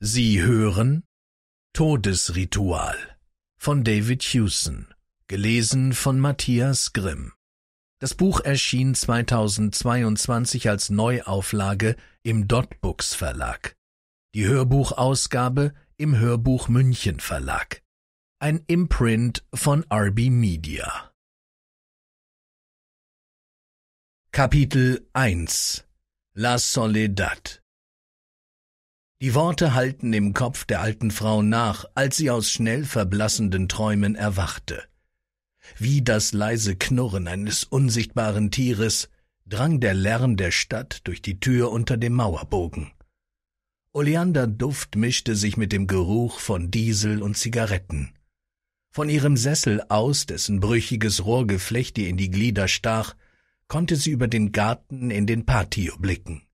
Sie hören Todesritual von David Hewson, gelesen von Matthias Grimm. Das Buch erschien 2022 als Neuauflage im Dotbooks Verlag. Die Hörbuchausgabe im Hörbuch München Verlag. Ein Imprint von RB Media. Kapitel 1 La Soledad die Worte hallten im Kopf der alten Frau nach, als sie aus schnell verblassenden Träumen erwachte. Wie das leise Knurren eines unsichtbaren Tieres drang der Lärm der Stadt durch die Tür unter dem Mauerbogen. Oleanderduft mischte sich mit dem Geruch von Diesel und Zigaretten. Von ihrem Sessel aus, dessen brüchiges Rohrgeflecht ihr in die Glieder stach, konnte sie über den Garten in den Patio blicken.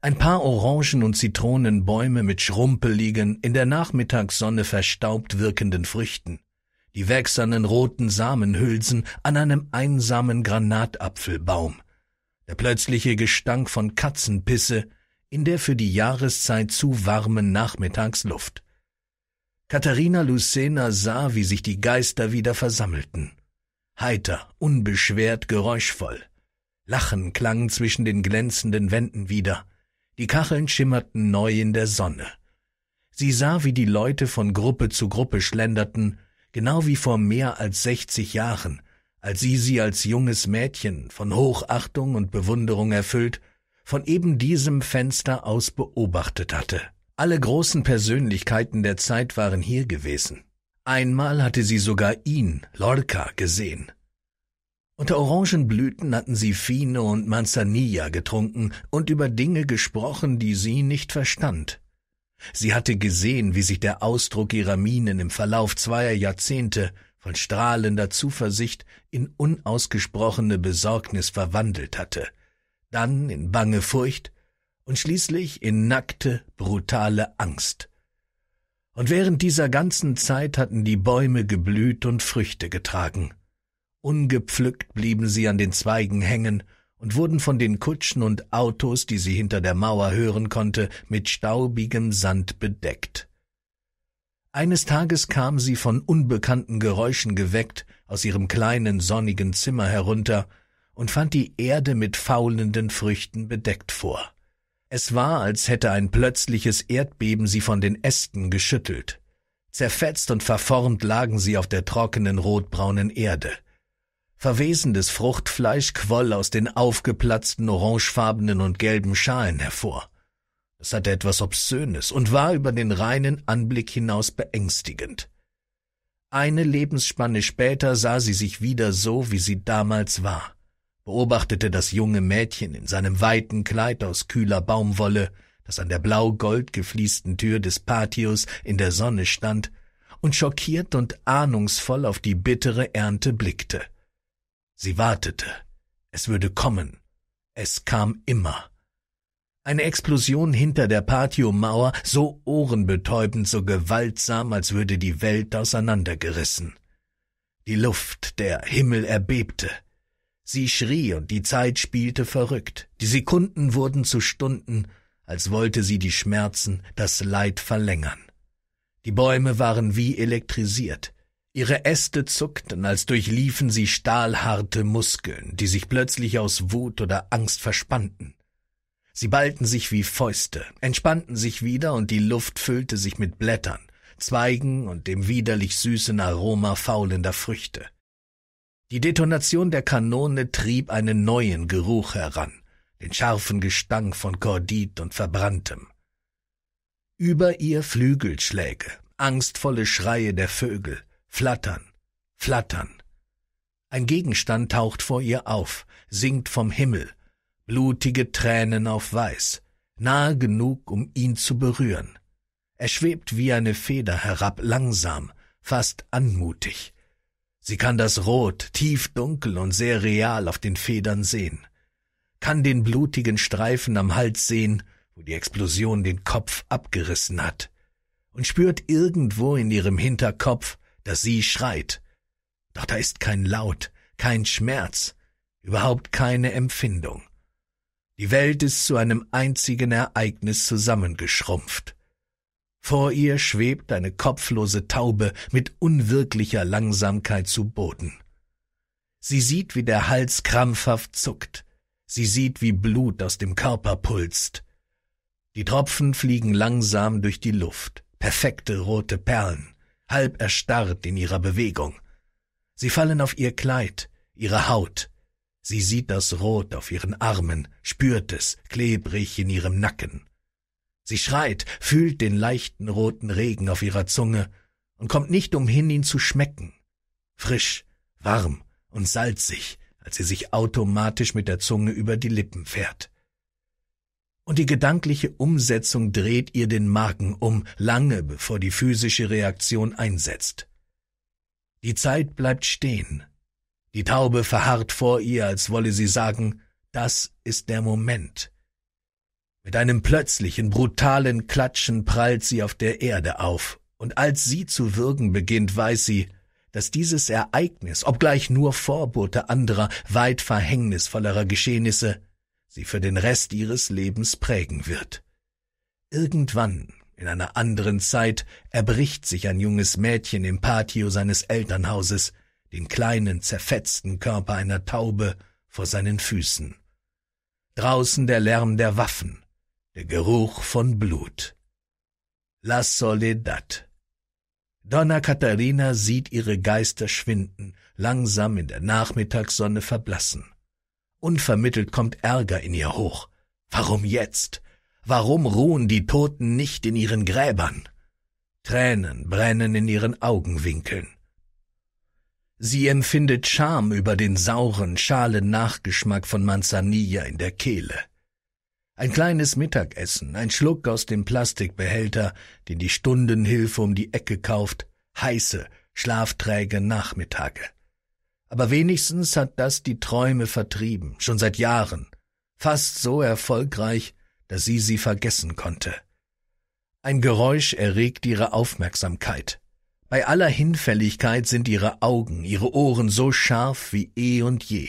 Ein paar Orangen- und Zitronenbäume mit schrumpeligen, in der Nachmittagssonne verstaubt wirkenden Früchten, die wächsernen roten Samenhülsen an einem einsamen Granatapfelbaum, der plötzliche Gestank von Katzenpisse in der für die Jahreszeit zu warmen Nachmittagsluft. Katharina Lucena sah, wie sich die Geister wieder versammelten. Heiter, unbeschwert, geräuschvoll. Lachen klang zwischen den glänzenden Wänden wieder. Die Kacheln schimmerten neu in der Sonne. Sie sah, wie die Leute von Gruppe zu Gruppe schlenderten, genau wie vor mehr als 60 Jahren, als sie sie als junges Mädchen von Hochachtung und Bewunderung erfüllt, von eben diesem Fenster aus beobachtet hatte. Alle großen Persönlichkeiten der Zeit waren hier gewesen. Einmal hatte sie sogar ihn, Lorca, gesehen. Unter Orangenblüten hatten sie Fine und Manzanilla getrunken und über Dinge gesprochen, die sie nicht verstand. Sie hatte gesehen, wie sich der Ausdruck ihrer Mienen im Verlauf zweier Jahrzehnte von strahlender Zuversicht in unausgesprochene Besorgnis verwandelt hatte, dann in bange Furcht und schließlich in nackte, brutale Angst. Und während dieser ganzen Zeit hatten die Bäume geblüht und Früchte getragen. Ungepflückt blieben sie an den Zweigen hängen und wurden von den Kutschen und Autos, die sie hinter der Mauer hören konnte, mit staubigem Sand bedeckt. Eines Tages kam sie von unbekannten Geräuschen geweckt aus ihrem kleinen sonnigen Zimmer herunter und fand die Erde mit faulenden Früchten bedeckt vor. Es war, als hätte ein plötzliches Erdbeben sie von den Ästen geschüttelt. Zerfetzt und verformt lagen sie auf der trockenen rotbraunen Erde. Verwesendes Fruchtfleisch quoll aus den aufgeplatzten orangefarbenen und gelben Schalen hervor. Es hatte etwas Obszönes und war über den reinen Anblick hinaus beängstigend. Eine Lebensspanne später sah sie sich wieder so, wie sie damals war, beobachtete das junge Mädchen in seinem weiten Kleid aus kühler Baumwolle, das an der blau-gold gefliesten Tür des Patios in der Sonne stand und schockiert und ahnungsvoll auf die bittere Ernte blickte. Sie wartete. Es würde kommen. Es kam immer. Eine Explosion hinter der Patiomauer, so ohrenbetäubend, so gewaltsam, als würde die Welt auseinandergerissen. Die Luft, der Himmel erbebte. Sie schrie und die Zeit spielte verrückt. Die Sekunden wurden zu Stunden, als wollte sie die Schmerzen, das Leid verlängern. Die Bäume waren wie elektrisiert. Ihre Äste zuckten, als durchliefen sie stahlharte Muskeln, die sich plötzlich aus Wut oder Angst verspannten. Sie ballten sich wie Fäuste, entspannten sich wieder und die Luft füllte sich mit Blättern, Zweigen und dem widerlich süßen Aroma faulender Früchte. Die Detonation der Kanone trieb einen neuen Geruch heran, den scharfen Gestank von Kordit und Verbranntem. Über ihr Flügelschläge, angstvolle Schreie der Vögel, Flattern, flattern. Ein Gegenstand taucht vor ihr auf, sinkt vom Himmel, blutige Tränen auf Weiß, nahe genug, um ihn zu berühren. Er schwebt wie eine Feder herab, langsam, fast anmutig. Sie kann das Rot, tief dunkel und sehr real auf den Federn sehen, kann den blutigen Streifen am Hals sehen, wo die Explosion den Kopf abgerissen hat, und spürt irgendwo in ihrem Hinterkopf dass sie schreit. Doch da ist kein Laut, kein Schmerz, überhaupt keine Empfindung. Die Welt ist zu einem einzigen Ereignis zusammengeschrumpft. Vor ihr schwebt eine kopflose Taube mit unwirklicher Langsamkeit zu Boden. Sie sieht, wie der Hals krampfhaft zuckt. Sie sieht, wie Blut aus dem Körper pulst. Die Tropfen fliegen langsam durch die Luft, perfekte rote Perlen halb erstarrt in ihrer Bewegung. Sie fallen auf ihr Kleid, ihre Haut. Sie sieht das Rot auf ihren Armen, spürt es, klebrig in ihrem Nacken. Sie schreit, fühlt den leichten roten Regen auf ihrer Zunge und kommt nicht umhin, ihn zu schmecken. Frisch, warm und salzig, als sie sich automatisch mit der Zunge über die Lippen fährt und die gedankliche Umsetzung dreht ihr den Magen um, lange bevor die physische Reaktion einsetzt. Die Zeit bleibt stehen. Die Taube verharrt vor ihr, als wolle sie sagen, das ist der Moment. Mit einem plötzlichen, brutalen Klatschen prallt sie auf der Erde auf, und als sie zu würgen beginnt, weiß sie, dass dieses Ereignis, obgleich nur Vorbote anderer, weit verhängnisvollerer Geschehnisse, sie für den Rest ihres Lebens prägen wird. Irgendwann, in einer anderen Zeit, erbricht sich ein junges Mädchen im Patio seines Elternhauses, den kleinen, zerfetzten Körper einer Taube vor seinen Füßen. Draußen der Lärm der Waffen, der Geruch von Blut. La Soledad. Donna Katharina sieht ihre Geister schwinden, langsam in der Nachmittagssonne verblassen. Unvermittelt kommt Ärger in ihr hoch. Warum jetzt? Warum ruhen die Toten nicht in ihren Gräbern? Tränen brennen in ihren Augenwinkeln. Sie empfindet Scham über den sauren, schalen Nachgeschmack von Manzanilla in der Kehle. Ein kleines Mittagessen, ein Schluck aus dem Plastikbehälter, den die Stundenhilfe um die Ecke kauft, heiße, schlafträge Nachmittage. Aber wenigstens hat das die Träume vertrieben, schon seit Jahren, fast so erfolgreich, dass sie sie vergessen konnte. Ein Geräusch erregt ihre Aufmerksamkeit. Bei aller Hinfälligkeit sind ihre Augen, ihre Ohren so scharf wie eh und je.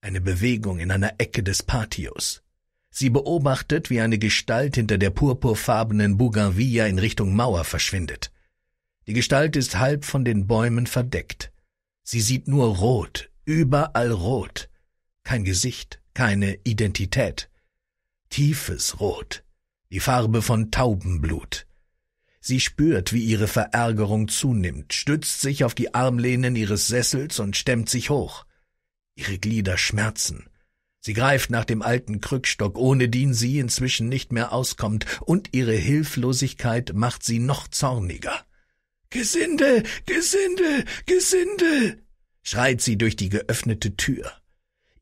Eine Bewegung in einer Ecke des Patios. Sie beobachtet, wie eine Gestalt hinter der purpurfarbenen Bougainvilla in Richtung Mauer verschwindet. Die Gestalt ist halb von den Bäumen verdeckt. Sie sieht nur rot, überall rot. Kein Gesicht, keine Identität. Tiefes Rot, die Farbe von Taubenblut. Sie spürt, wie ihre Verärgerung zunimmt, stützt sich auf die Armlehnen ihres Sessels und stemmt sich hoch. Ihre Glieder schmerzen. Sie greift nach dem alten Krückstock, ohne den sie inzwischen nicht mehr auskommt, und ihre Hilflosigkeit macht sie noch zorniger. Gesindel, Gesindel, Gesindel, schreit sie durch die geöffnete Tür.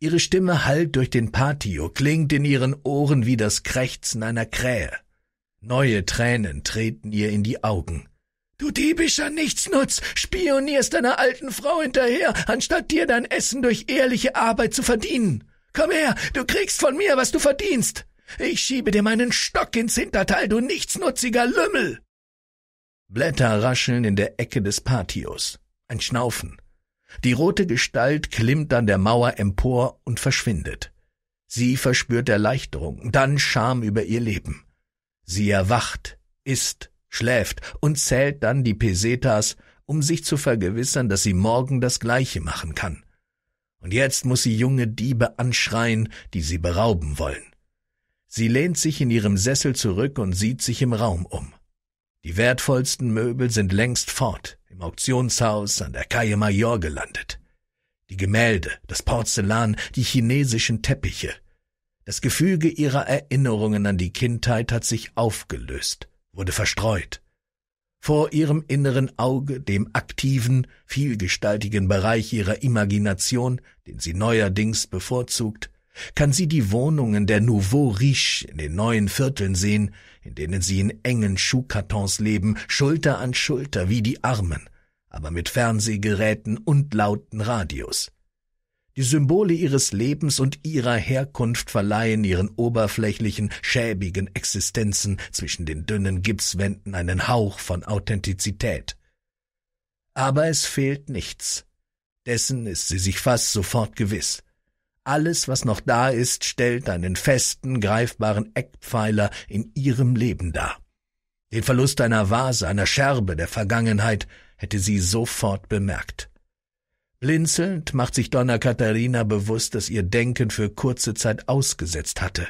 Ihre Stimme hallt durch den Patio, klingt in ihren Ohren wie das Krächzen einer Krähe. Neue Tränen treten ihr in die Augen. Du diebischer Nichtsnutz, spionierst deiner alten Frau hinterher, anstatt dir dein Essen durch ehrliche Arbeit zu verdienen. Komm her, du kriegst von mir, was du verdienst. Ich schiebe dir meinen Stock ins Hinterteil, du nichtsnutziger Lümmel. Blätter rascheln in der Ecke des Patios. Ein Schnaufen. Die rote Gestalt klimmt an der Mauer empor und verschwindet. Sie verspürt Erleichterung, dann Scham über ihr Leben. Sie erwacht, isst, schläft und zählt dann die Pesetas, um sich zu vergewissern, dass sie morgen das Gleiche machen kann. Und jetzt muss sie junge Diebe anschreien, die sie berauben wollen. Sie lehnt sich in ihrem Sessel zurück und sieht sich im Raum um. Die wertvollsten Möbel sind längst fort, im Auktionshaus an der Calle Major gelandet. Die Gemälde, das Porzellan, die chinesischen Teppiche. Das Gefüge ihrer Erinnerungen an die Kindheit hat sich aufgelöst, wurde verstreut. Vor ihrem inneren Auge, dem aktiven, vielgestaltigen Bereich ihrer Imagination, den sie neuerdings bevorzugt, kann sie die Wohnungen der Nouveau Riche in den neuen Vierteln sehen, in denen sie in engen Schuhkartons leben, Schulter an Schulter wie die Armen, aber mit Fernsehgeräten und lauten Radios. Die Symbole ihres Lebens und ihrer Herkunft verleihen ihren oberflächlichen, schäbigen Existenzen zwischen den dünnen Gipswänden einen Hauch von Authentizität. Aber es fehlt nichts. Dessen ist sie sich fast sofort gewiss. Alles, was noch da ist, stellt einen festen, greifbaren Eckpfeiler in ihrem Leben dar. Den Verlust einer Vase, einer Scherbe der Vergangenheit hätte sie sofort bemerkt. Blinzelnd macht sich Donna Katharina bewusst, dass ihr Denken für kurze Zeit ausgesetzt hatte.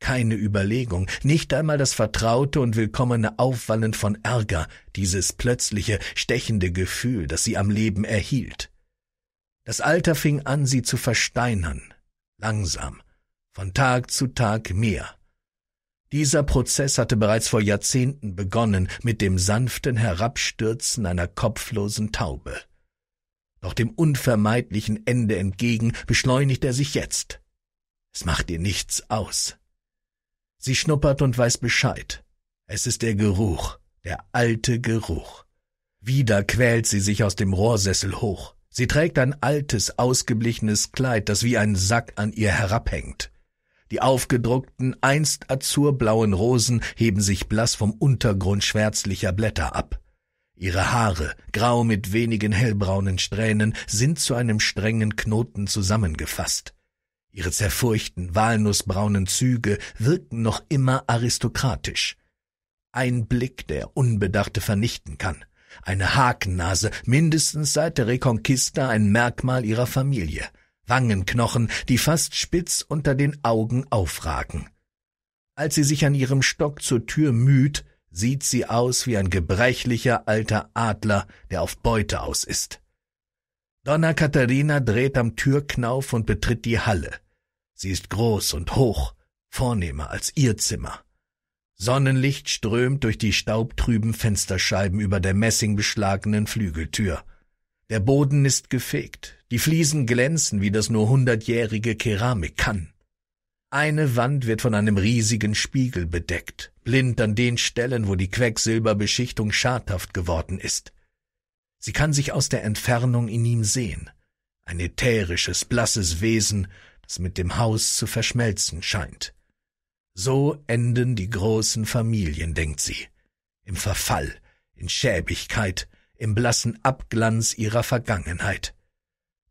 Keine Überlegung, nicht einmal das vertraute und willkommene Aufwallen von Ärger, dieses plötzliche, stechende Gefühl, das sie am Leben erhielt. Das Alter fing an, sie zu versteinern, langsam, von Tag zu Tag mehr. Dieser Prozess hatte bereits vor Jahrzehnten begonnen mit dem sanften Herabstürzen einer kopflosen Taube. Doch dem unvermeidlichen Ende entgegen beschleunigt er sich jetzt. Es macht ihr nichts aus. Sie schnuppert und weiß Bescheid. Es ist der Geruch, der alte Geruch. Wieder quält sie sich aus dem Rohrsessel hoch. Sie trägt ein altes, ausgeblichenes Kleid, das wie ein Sack an ihr herabhängt. Die aufgedruckten, einst azurblauen Rosen heben sich blass vom Untergrund schwärzlicher Blätter ab. Ihre Haare, grau mit wenigen hellbraunen Strähnen, sind zu einem strengen Knoten zusammengefasst. Ihre zerfurchten, walnussbraunen Züge wirken noch immer aristokratisch. Ein Blick, der Unbedachte vernichten kann eine Hakennase, mindestens seit der Reconquista ein Merkmal ihrer Familie, Wangenknochen, die fast spitz unter den Augen aufragen. Als sie sich an ihrem Stock zur Tür müht, sieht sie aus wie ein gebrechlicher alter Adler, der auf Beute aus ist. Donna Katharina dreht am Türknauf und betritt die Halle. Sie ist groß und hoch, vornehmer als ihr Zimmer. Sonnenlicht strömt durch die staubtrüben Fensterscheiben über der messingbeschlagenen Flügeltür. Der Boden ist gefegt, die Fliesen glänzen, wie das nur hundertjährige Keramik kann. Eine Wand wird von einem riesigen Spiegel bedeckt, blind an den Stellen, wo die Quecksilberbeschichtung schadhaft geworden ist. Sie kann sich aus der Entfernung in ihm sehen, ein ätherisches, blasses Wesen, das mit dem Haus zu verschmelzen scheint. So enden die großen Familien, denkt sie. Im Verfall, in Schäbigkeit, im blassen Abglanz ihrer Vergangenheit.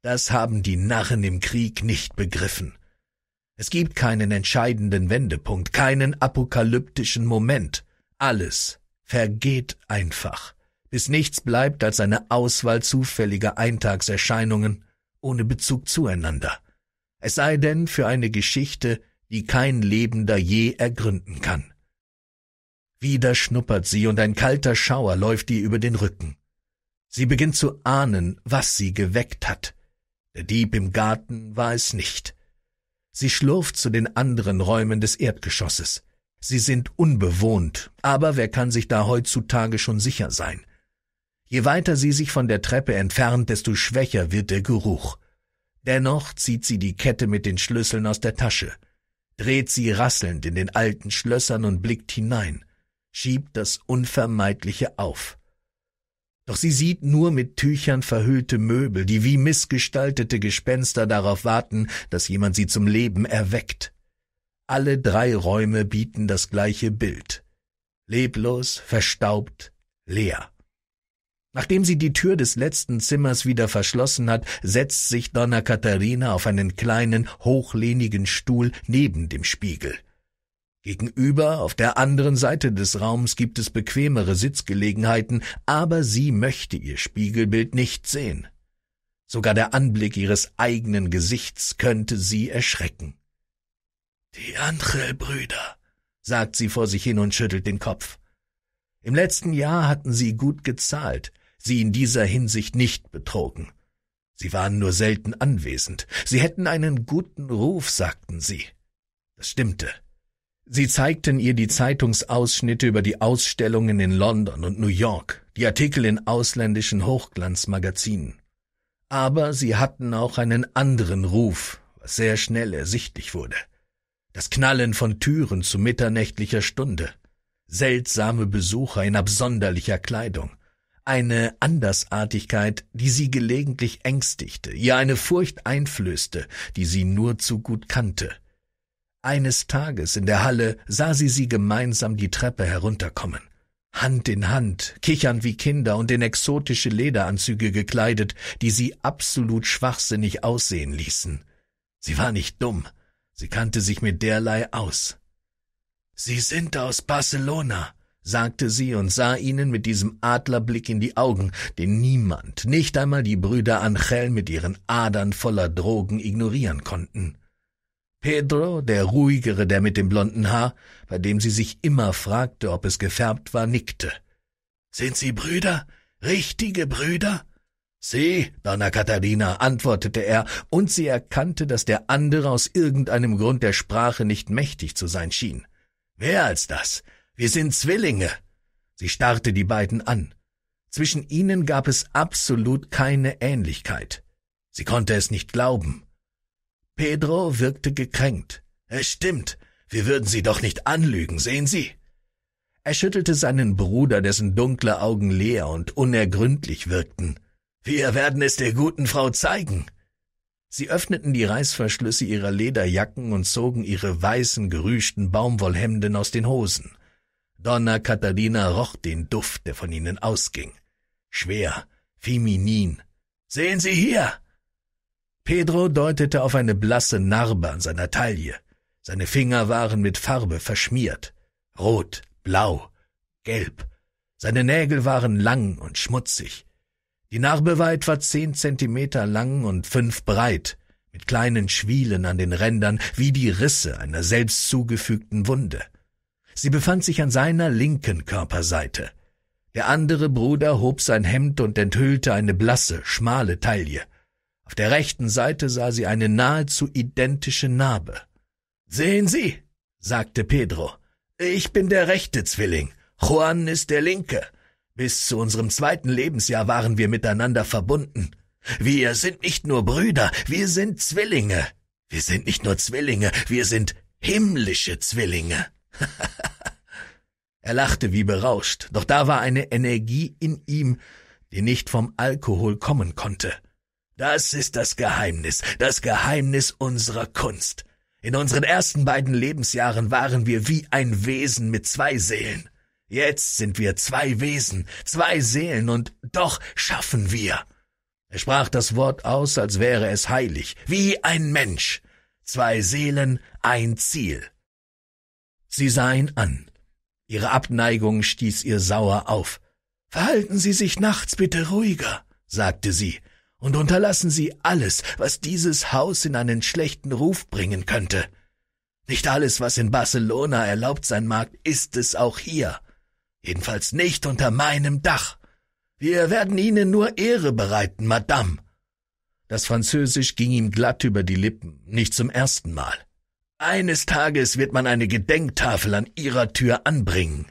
Das haben die Narren im Krieg nicht begriffen. Es gibt keinen entscheidenden Wendepunkt, keinen apokalyptischen Moment. Alles vergeht einfach, bis nichts bleibt als eine Auswahl zufälliger Eintagserscheinungen ohne Bezug zueinander. Es sei denn für eine Geschichte, die kein Lebender je ergründen kann. Wieder schnuppert sie und ein kalter Schauer läuft ihr über den Rücken. Sie beginnt zu ahnen, was sie geweckt hat. Der Dieb im Garten war es nicht. Sie schlurft zu den anderen Räumen des Erdgeschosses. Sie sind unbewohnt, aber wer kann sich da heutzutage schon sicher sein? Je weiter sie sich von der Treppe entfernt, desto schwächer wird der Geruch. Dennoch zieht sie die Kette mit den Schlüsseln aus der Tasche – dreht sie rasselnd in den alten Schlössern und blickt hinein, schiebt das Unvermeidliche auf. Doch sie sieht nur mit Tüchern verhüllte Möbel, die wie missgestaltete Gespenster darauf warten, dass jemand sie zum Leben erweckt. Alle drei Räume bieten das gleiche Bild. Leblos, verstaubt, leer. Nachdem sie die Tür des letzten Zimmers wieder verschlossen hat, setzt sich Donna Katharina auf einen kleinen, hochlehnigen Stuhl neben dem Spiegel. Gegenüber, auf der anderen Seite des Raums, gibt es bequemere Sitzgelegenheiten, aber sie möchte ihr Spiegelbild nicht sehen. Sogar der Anblick ihres eigenen Gesichts könnte sie erschrecken. Die Antrell-Brüder, sagt sie vor sich hin und schüttelt den Kopf. Im letzten Jahr hatten sie gut gezahlt sie in dieser Hinsicht nicht betrogen. Sie waren nur selten anwesend. Sie hätten einen guten Ruf, sagten sie. Das stimmte. Sie zeigten ihr die Zeitungsausschnitte über die Ausstellungen in London und New York, die Artikel in ausländischen Hochglanzmagazinen. Aber sie hatten auch einen anderen Ruf, was sehr schnell ersichtlich wurde. Das Knallen von Türen zu mitternächtlicher Stunde, seltsame Besucher in absonderlicher Kleidung, eine Andersartigkeit, die sie gelegentlich ängstigte, ihr eine Furcht einflößte, die sie nur zu gut kannte. Eines Tages in der Halle sah sie sie gemeinsam die Treppe herunterkommen. Hand in Hand, kichern wie Kinder und in exotische Lederanzüge gekleidet, die sie absolut schwachsinnig aussehen ließen. Sie war nicht dumm, sie kannte sich mit derlei aus. Sie sind aus Barcelona, sagte sie und sah ihnen mit diesem Adlerblick in die Augen, den niemand, nicht einmal die Brüder Angel mit ihren Adern voller Drogen ignorieren konnten. Pedro, der ruhigere, der mit dem blonden Haar, bei dem sie sich immer fragte, ob es gefärbt war, nickte. Sind Sie Brüder? Richtige Brüder? Sie, Donna Katharina, antwortete er, und sie erkannte, dass der andere aus irgendeinem Grund der Sprache nicht mächtig zu sein schien. Wer als das. Wir sind Zwillinge. Sie starrte die beiden an. Zwischen ihnen gab es absolut keine Ähnlichkeit. Sie konnte es nicht glauben. Pedro wirkte gekränkt. Es stimmt, wir würden Sie doch nicht anlügen, sehen Sie. Er schüttelte seinen Bruder, dessen dunkle Augen leer und unergründlich wirkten. Wir werden es der guten Frau zeigen. Sie öffneten die Reißverschlüsse ihrer Lederjacken und zogen ihre weißen, gerüschten Baumwollhemden aus den Hosen. Donna Katharina roch den Duft, der von ihnen ausging. Schwer, feminin. Sehen Sie hier! Pedro deutete auf eine blasse Narbe an seiner Taille. Seine Finger waren mit Farbe verschmiert. Rot, blau, gelb. Seine Nägel waren lang und schmutzig. Die Narbe war etwa zehn Zentimeter lang und fünf breit, mit kleinen Schwielen an den Rändern, wie die Risse einer selbst zugefügten Wunde. Sie befand sich an seiner linken Körperseite. Der andere Bruder hob sein Hemd und enthüllte eine blasse, schmale Taille. Auf der rechten Seite sah sie eine nahezu identische Narbe. Sehen Sie, sagte Pedro, ich bin der rechte Zwilling, Juan ist der linke. Bis zu unserem zweiten Lebensjahr waren wir miteinander verbunden. Wir sind nicht nur Brüder, wir sind Zwillinge. Wir sind nicht nur Zwillinge, wir sind himmlische Zwillinge. er lachte wie berauscht, doch da war eine Energie in ihm, die nicht vom Alkohol kommen konnte. Das ist das Geheimnis, das Geheimnis unserer Kunst. In unseren ersten beiden Lebensjahren waren wir wie ein Wesen mit zwei Seelen. Jetzt sind wir zwei Wesen, zwei Seelen, und doch schaffen wir. Er sprach das Wort aus, als wäre es heilig, wie ein Mensch. Zwei Seelen, ein Ziel. Sie sah ihn an. Ihre Abneigung stieß ihr sauer auf. Verhalten Sie sich nachts bitte ruhiger, sagte sie, und unterlassen Sie alles, was dieses Haus in einen schlechten Ruf bringen könnte. Nicht alles, was in Barcelona erlaubt sein mag, ist es auch hier. Jedenfalls nicht unter meinem Dach. Wir werden Ihnen nur Ehre bereiten, Madame. Das Französisch ging ihm glatt über die Lippen, nicht zum ersten Mal. Eines Tages wird man eine Gedenktafel an ihrer Tür anbringen.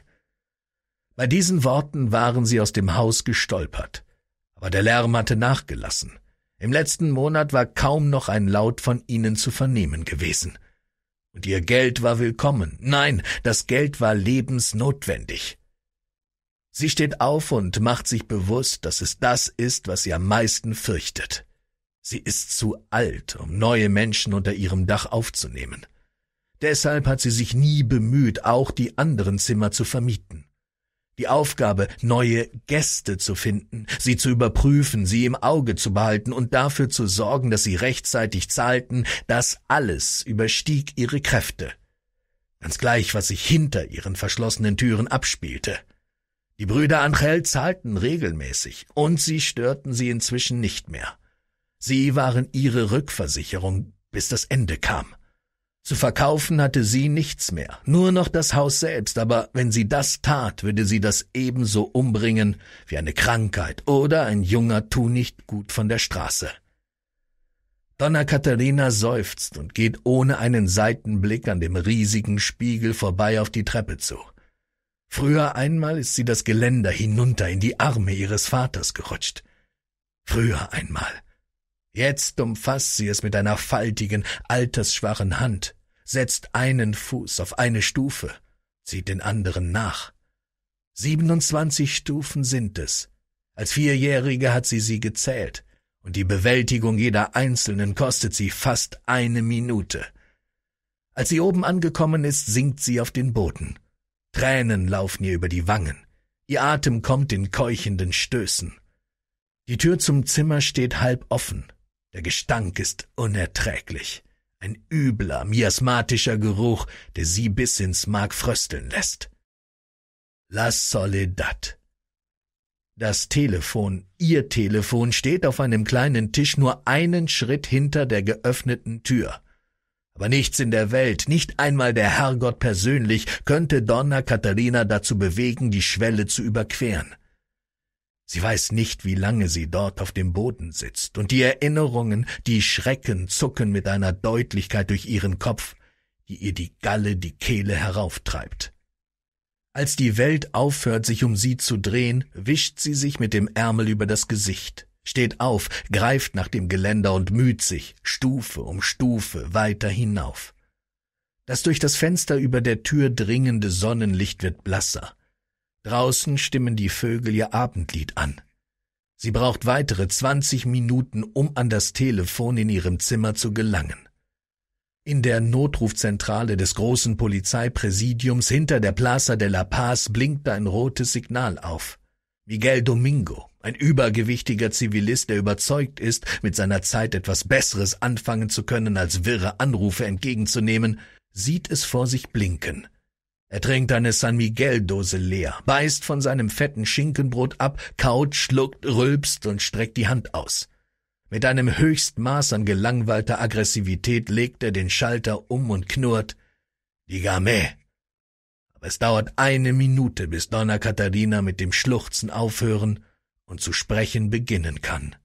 Bei diesen Worten waren sie aus dem Haus gestolpert, aber der Lärm hatte nachgelassen. Im letzten Monat war kaum noch ein Laut von ihnen zu vernehmen gewesen. Und ihr Geld war willkommen. Nein, das Geld war lebensnotwendig. Sie steht auf und macht sich bewusst, dass es das ist, was sie am meisten fürchtet. Sie ist zu alt, um neue Menschen unter ihrem Dach aufzunehmen. Deshalb hat sie sich nie bemüht, auch die anderen Zimmer zu vermieten. Die Aufgabe, neue Gäste zu finden, sie zu überprüfen, sie im Auge zu behalten und dafür zu sorgen, dass sie rechtzeitig zahlten, das alles überstieg ihre Kräfte. Ganz gleich, was sich hinter ihren verschlossenen Türen abspielte. Die Brüder Angel zahlten regelmäßig, und sie störten sie inzwischen nicht mehr. Sie waren ihre Rückversicherung, bis das Ende kam. Zu verkaufen hatte sie nichts mehr, nur noch das Haus selbst, aber wenn sie das tat, würde sie das ebenso umbringen wie eine Krankheit oder ein junger Tu nicht gut von der Straße. Donna Katharina seufzt und geht ohne einen Seitenblick an dem riesigen Spiegel vorbei auf die Treppe zu. Früher einmal ist sie das Geländer hinunter in die Arme ihres Vaters gerutscht. Früher einmal. Jetzt umfasst sie es mit einer faltigen, altersschwachen Hand setzt einen Fuß auf eine Stufe, zieht den anderen nach. 27 Stufen sind es. Als Vierjährige hat sie sie gezählt, und die Bewältigung jeder einzelnen kostet sie fast eine Minute. Als sie oben angekommen ist, sinkt sie auf den Boden. Tränen laufen ihr über die Wangen. Ihr Atem kommt in keuchenden Stößen. Die Tür zum Zimmer steht halb offen. Der Gestank ist unerträglich ein übler, miasmatischer Geruch, der sie bis ins Mark frösteln lässt. La Soledad. Das Telefon, ihr Telefon, steht auf einem kleinen Tisch nur einen Schritt hinter der geöffneten Tür. Aber nichts in der Welt, nicht einmal der Herrgott persönlich, könnte Donna Katharina dazu bewegen, die Schwelle zu überqueren. Sie weiß nicht, wie lange sie dort auf dem Boden sitzt, und die Erinnerungen, die Schrecken zucken mit einer Deutlichkeit durch ihren Kopf, die ihr die Galle, die Kehle herauftreibt. Als die Welt aufhört, sich um sie zu drehen, wischt sie sich mit dem Ärmel über das Gesicht, steht auf, greift nach dem Geländer und müht sich, Stufe um Stufe, weiter hinauf. Das durch das Fenster über der Tür dringende Sonnenlicht wird blasser. Draußen stimmen die Vögel ihr Abendlied an. Sie braucht weitere 20 Minuten, um an das Telefon in ihrem Zimmer zu gelangen. In der Notrufzentrale des großen Polizeipräsidiums hinter der Plaza de la Paz blinkt ein rotes Signal auf. Miguel Domingo, ein übergewichtiger Zivilist, der überzeugt ist, mit seiner Zeit etwas Besseres anfangen zu können, als wirre Anrufe entgegenzunehmen, sieht es vor sich blinken. Er trinkt eine San Miguel-Dose leer, beißt von seinem fetten Schinkenbrot ab, kaut, schluckt, rülpst und streckt die Hand aus. Mit einem Höchstmaß an gelangweilter Aggressivität legt er den Schalter um und knurrt Digame. Aber es dauert eine Minute, bis Donna Katharina mit dem Schluchzen aufhören und zu sprechen beginnen kann.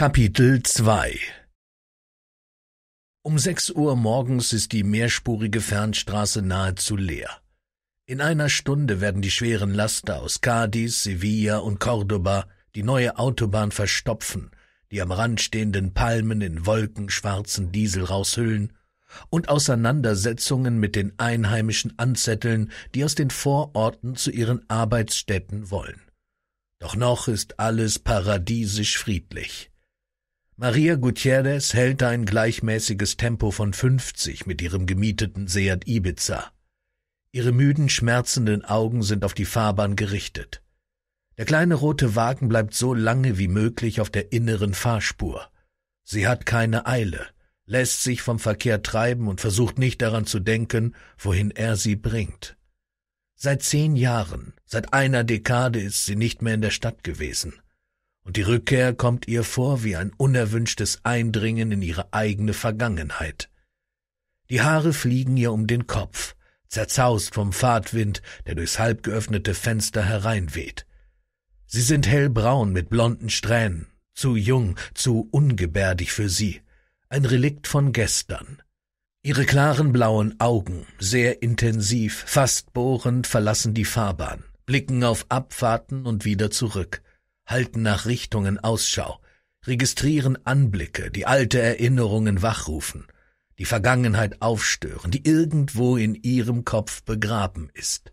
Kapitel 2 Um sechs Uhr morgens ist die mehrspurige Fernstraße nahezu leer. In einer Stunde werden die schweren Laster aus Cadiz, Sevilla und Cordoba die neue Autobahn verstopfen, die am Rand stehenden Palmen in wolkenschwarzen Diesel raushüllen und Auseinandersetzungen mit den Einheimischen anzetteln, die aus den Vororten zu ihren Arbeitsstätten wollen. Doch noch ist alles paradiesisch friedlich. Maria Gutierrez hält ein gleichmäßiges Tempo von 50 mit ihrem gemieteten Seat Ibiza. Ihre müden, schmerzenden Augen sind auf die Fahrbahn gerichtet. Der kleine rote Wagen bleibt so lange wie möglich auf der inneren Fahrspur. Sie hat keine Eile, lässt sich vom Verkehr treiben und versucht nicht daran zu denken, wohin er sie bringt. Seit zehn Jahren, seit einer Dekade ist sie nicht mehr in der Stadt gewesen und die Rückkehr kommt ihr vor wie ein unerwünschtes Eindringen in ihre eigene Vergangenheit. Die Haare fliegen ihr um den Kopf, zerzaust vom Fahrtwind, der durchs halb geöffnete Fenster hereinweht. Sie sind hellbraun mit blonden Strähnen, zu jung, zu ungebärdig für sie, ein Relikt von gestern. Ihre klaren blauen Augen, sehr intensiv, fast bohrend, verlassen die Fahrbahn, blicken auf Abfahrten und wieder zurück halten nach Richtungen Ausschau, registrieren Anblicke, die alte Erinnerungen wachrufen, die Vergangenheit aufstören, die irgendwo in ihrem Kopf begraben ist.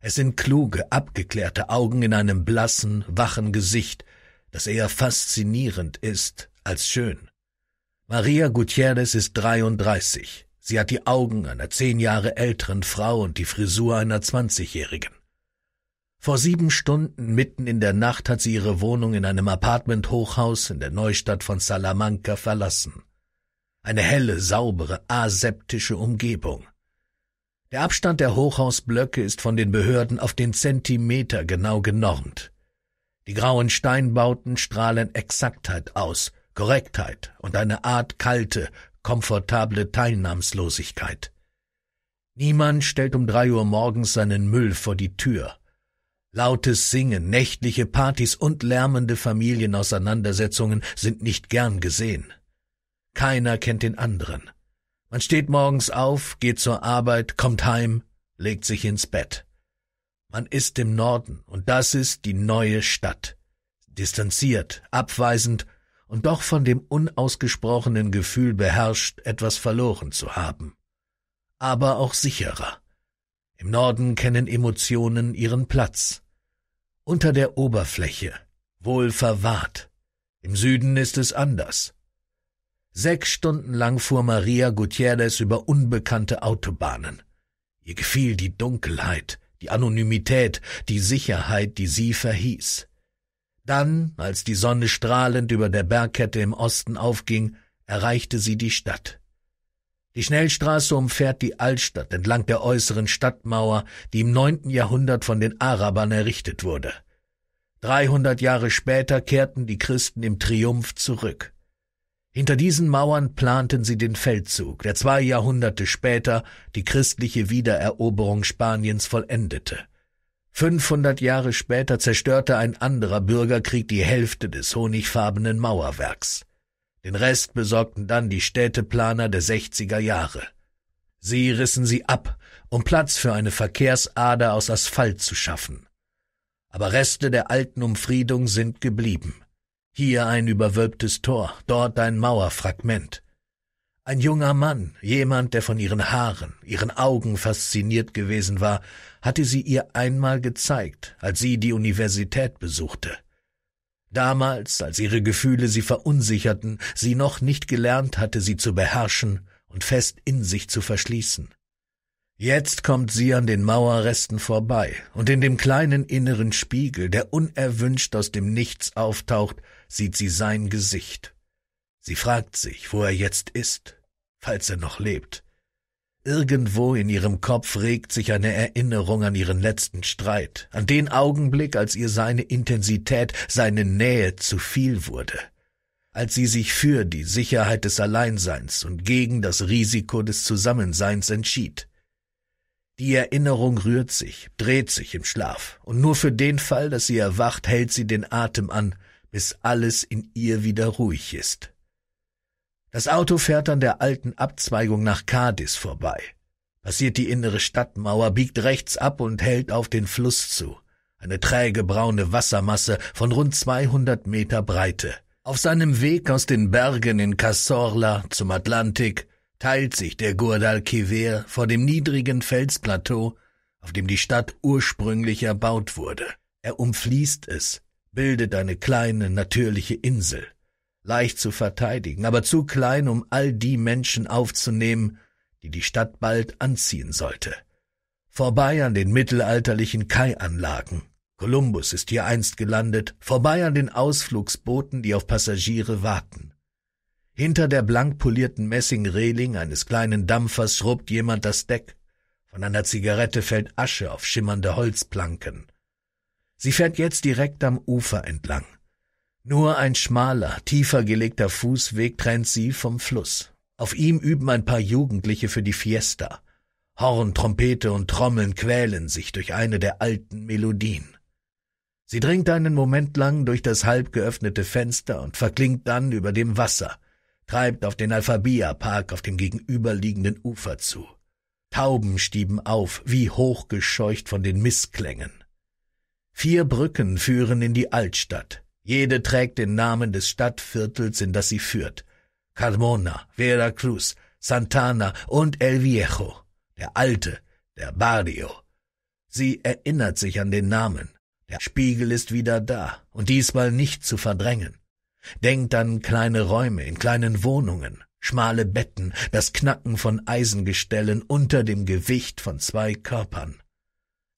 Es sind kluge, abgeklärte Augen in einem blassen, wachen Gesicht, das eher faszinierend ist als schön. Maria Gutierrez ist 33. Sie hat die Augen einer zehn Jahre älteren Frau und die Frisur einer Zwanzigjährigen. Vor sieben Stunden mitten in der Nacht hat sie ihre Wohnung in einem Apartment-Hochhaus in der Neustadt von Salamanca verlassen. Eine helle, saubere, aseptische Umgebung. Der Abstand der Hochhausblöcke ist von den Behörden auf den Zentimeter genau genormt. Die grauen Steinbauten strahlen Exaktheit aus, Korrektheit und eine Art kalte, komfortable Teilnahmslosigkeit. Niemand stellt um drei Uhr morgens seinen Müll vor die Tür. Lautes Singen, nächtliche Partys und lärmende Familienauseinandersetzungen sind nicht gern gesehen. Keiner kennt den anderen. Man steht morgens auf, geht zur Arbeit, kommt heim, legt sich ins Bett. Man ist im Norden, und das ist die neue Stadt. Distanziert, abweisend und doch von dem unausgesprochenen Gefühl beherrscht, etwas verloren zu haben. Aber auch sicherer. Im Norden kennen Emotionen ihren Platz unter der Oberfläche, wohl verwahrt. Im Süden ist es anders. Sechs Stunden lang fuhr Maria Gutierrez über unbekannte Autobahnen. Ihr gefiel die Dunkelheit, die Anonymität, die Sicherheit, die sie verhieß. Dann, als die Sonne strahlend über der Bergkette im Osten aufging, erreichte sie die Stadt. Die Schnellstraße umfährt die Altstadt entlang der äußeren Stadtmauer, die im neunten Jahrhundert von den Arabern errichtet wurde. Dreihundert Jahre später kehrten die Christen im Triumph zurück. Hinter diesen Mauern planten sie den Feldzug, der zwei Jahrhunderte später die christliche Wiedereroberung Spaniens vollendete. Fünfhundert Jahre später zerstörte ein anderer Bürgerkrieg die Hälfte des honigfarbenen Mauerwerks. Den Rest besorgten dann die Städteplaner der 60er Jahre. Sie rissen sie ab, um Platz für eine Verkehrsader aus Asphalt zu schaffen. Aber Reste der alten Umfriedung sind geblieben. Hier ein überwölbtes Tor, dort ein Mauerfragment. Ein junger Mann, jemand, der von ihren Haaren, ihren Augen fasziniert gewesen war, hatte sie ihr einmal gezeigt, als sie die Universität besuchte. Damals, als ihre Gefühle sie verunsicherten, sie noch nicht gelernt hatte, sie zu beherrschen und fest in sich zu verschließen. Jetzt kommt sie an den Mauerresten vorbei, und in dem kleinen inneren Spiegel, der unerwünscht aus dem Nichts auftaucht, sieht sie sein Gesicht. Sie fragt sich, wo er jetzt ist, falls er noch lebt. Irgendwo in ihrem Kopf regt sich eine Erinnerung an ihren letzten Streit, an den Augenblick, als ihr seine Intensität, seine Nähe zu viel wurde, als sie sich für die Sicherheit des Alleinseins und gegen das Risiko des Zusammenseins entschied. Die Erinnerung rührt sich, dreht sich im Schlaf, und nur für den Fall, dass sie erwacht, hält sie den Atem an, bis alles in ihr wieder ruhig ist. Das Auto fährt an der alten Abzweigung nach Cadiz vorbei, passiert die innere Stadtmauer, biegt rechts ab und hält auf den Fluss zu. Eine träge braune Wassermasse von rund 200 Meter Breite. Auf seinem Weg aus den Bergen in Casorla zum Atlantik teilt sich der Guadalquivir vor dem niedrigen Felsplateau, auf dem die Stadt ursprünglich erbaut wurde. Er umfließt es, bildet eine kleine natürliche Insel leicht zu verteidigen, aber zu klein, um all die Menschen aufzunehmen, die die Stadt bald anziehen sollte. Vorbei an den mittelalterlichen Kaianlagen. Kolumbus ist hier einst gelandet, vorbei an den Ausflugsbooten, die auf Passagiere warten. Hinter der blank polierten Messingreling eines kleinen Dampfers schrubbt jemand das Deck. Von einer Zigarette fällt Asche auf schimmernde Holzplanken. Sie fährt jetzt direkt am Ufer entlang. Nur ein schmaler, tiefer gelegter Fußweg trennt sie vom Fluss. Auf ihm üben ein paar Jugendliche für die Fiesta. Horn, Trompete und Trommeln quälen sich durch eine der alten Melodien. Sie dringt einen Moment lang durch das halb geöffnete Fenster und verklingt dann über dem Wasser, treibt auf den Alphabia-Park auf dem gegenüberliegenden Ufer zu. Tauben stieben auf, wie hochgescheucht von den Missklängen. Vier Brücken führen in die Altstadt. Jede trägt den Namen des Stadtviertels, in das sie führt. Carmona, Vera Cruz, Santana und El Viejo, der Alte, der Barrio. Sie erinnert sich an den Namen. Der Spiegel ist wieder da und diesmal nicht zu verdrängen. Denkt an kleine Räume in kleinen Wohnungen, schmale Betten, das Knacken von Eisengestellen unter dem Gewicht von zwei Körpern.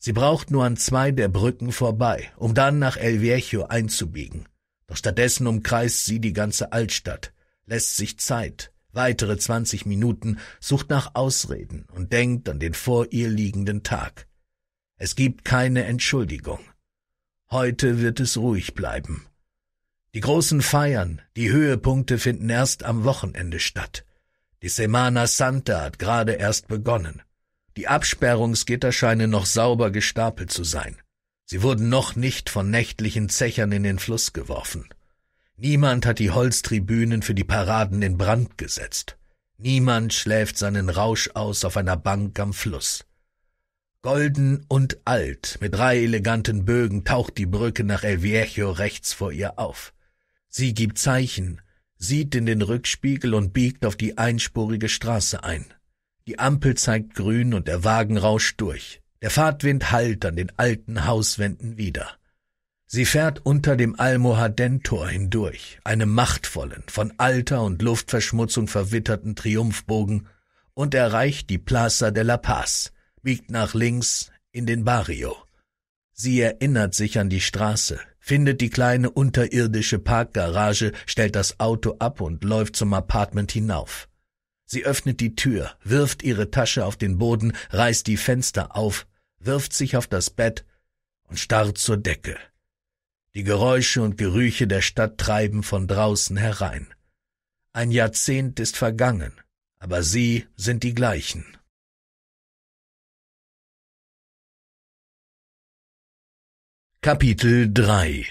Sie braucht nur an zwei der Brücken vorbei, um dann nach El Viejo einzubiegen. Doch stattdessen umkreist sie die ganze Altstadt, lässt sich Zeit, weitere 20 Minuten, sucht nach Ausreden und denkt an den vor ihr liegenden Tag. Es gibt keine Entschuldigung. Heute wird es ruhig bleiben. Die großen Feiern, die Höhepunkte finden erst am Wochenende statt. Die Semana Santa hat gerade erst begonnen. Die Absperrungsgitter scheinen noch sauber gestapelt zu sein. Sie wurden noch nicht von nächtlichen Zechern in den Fluss geworfen. Niemand hat die Holztribünen für die Paraden in Brand gesetzt. Niemand schläft seinen Rausch aus auf einer Bank am Fluss. Golden und alt, mit drei eleganten Bögen taucht die Brücke nach El Viejo rechts vor ihr auf. Sie gibt Zeichen, sieht in den Rückspiegel und biegt auf die einspurige Straße ein. Die Ampel zeigt grün und der Wagen rauscht durch. Der Fahrtwind hallt an den alten Hauswänden wieder. Sie fährt unter dem Almohadentor hindurch, einem machtvollen, von Alter und Luftverschmutzung verwitterten Triumphbogen und erreicht die Plaza de la Paz, biegt nach links in den Barrio. Sie erinnert sich an die Straße, findet die kleine unterirdische Parkgarage, stellt das Auto ab und läuft zum Apartment hinauf. Sie öffnet die Tür, wirft ihre Tasche auf den Boden, reißt die Fenster auf, wirft sich auf das Bett und starrt zur Decke. Die Geräusche und Gerüche der Stadt treiben von draußen herein. Ein Jahrzehnt ist vergangen, aber sie sind die gleichen. Kapitel 3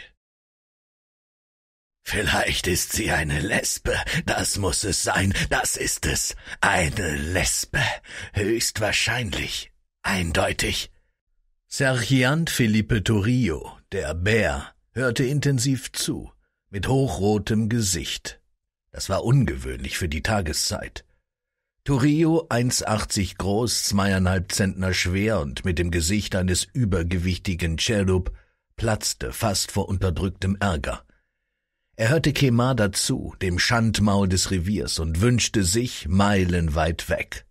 Vielleicht ist sie eine Lesbe, das muss es sein, das ist es. Eine Lesbe. Höchstwahrscheinlich. Eindeutig. Sergiant Felipe Torrio, der Bär, hörte intensiv zu, mit hochrotem Gesicht. Das war ungewöhnlich für die Tageszeit. Torrio, 1,80 groß, zweieinhalb Zentner schwer und mit dem Gesicht eines übergewichtigen Cherub, platzte fast vor unterdrücktem Ärger. Er hörte Kemada zu, dem Schandmaul des Reviers, und wünschte sich meilenweit weg.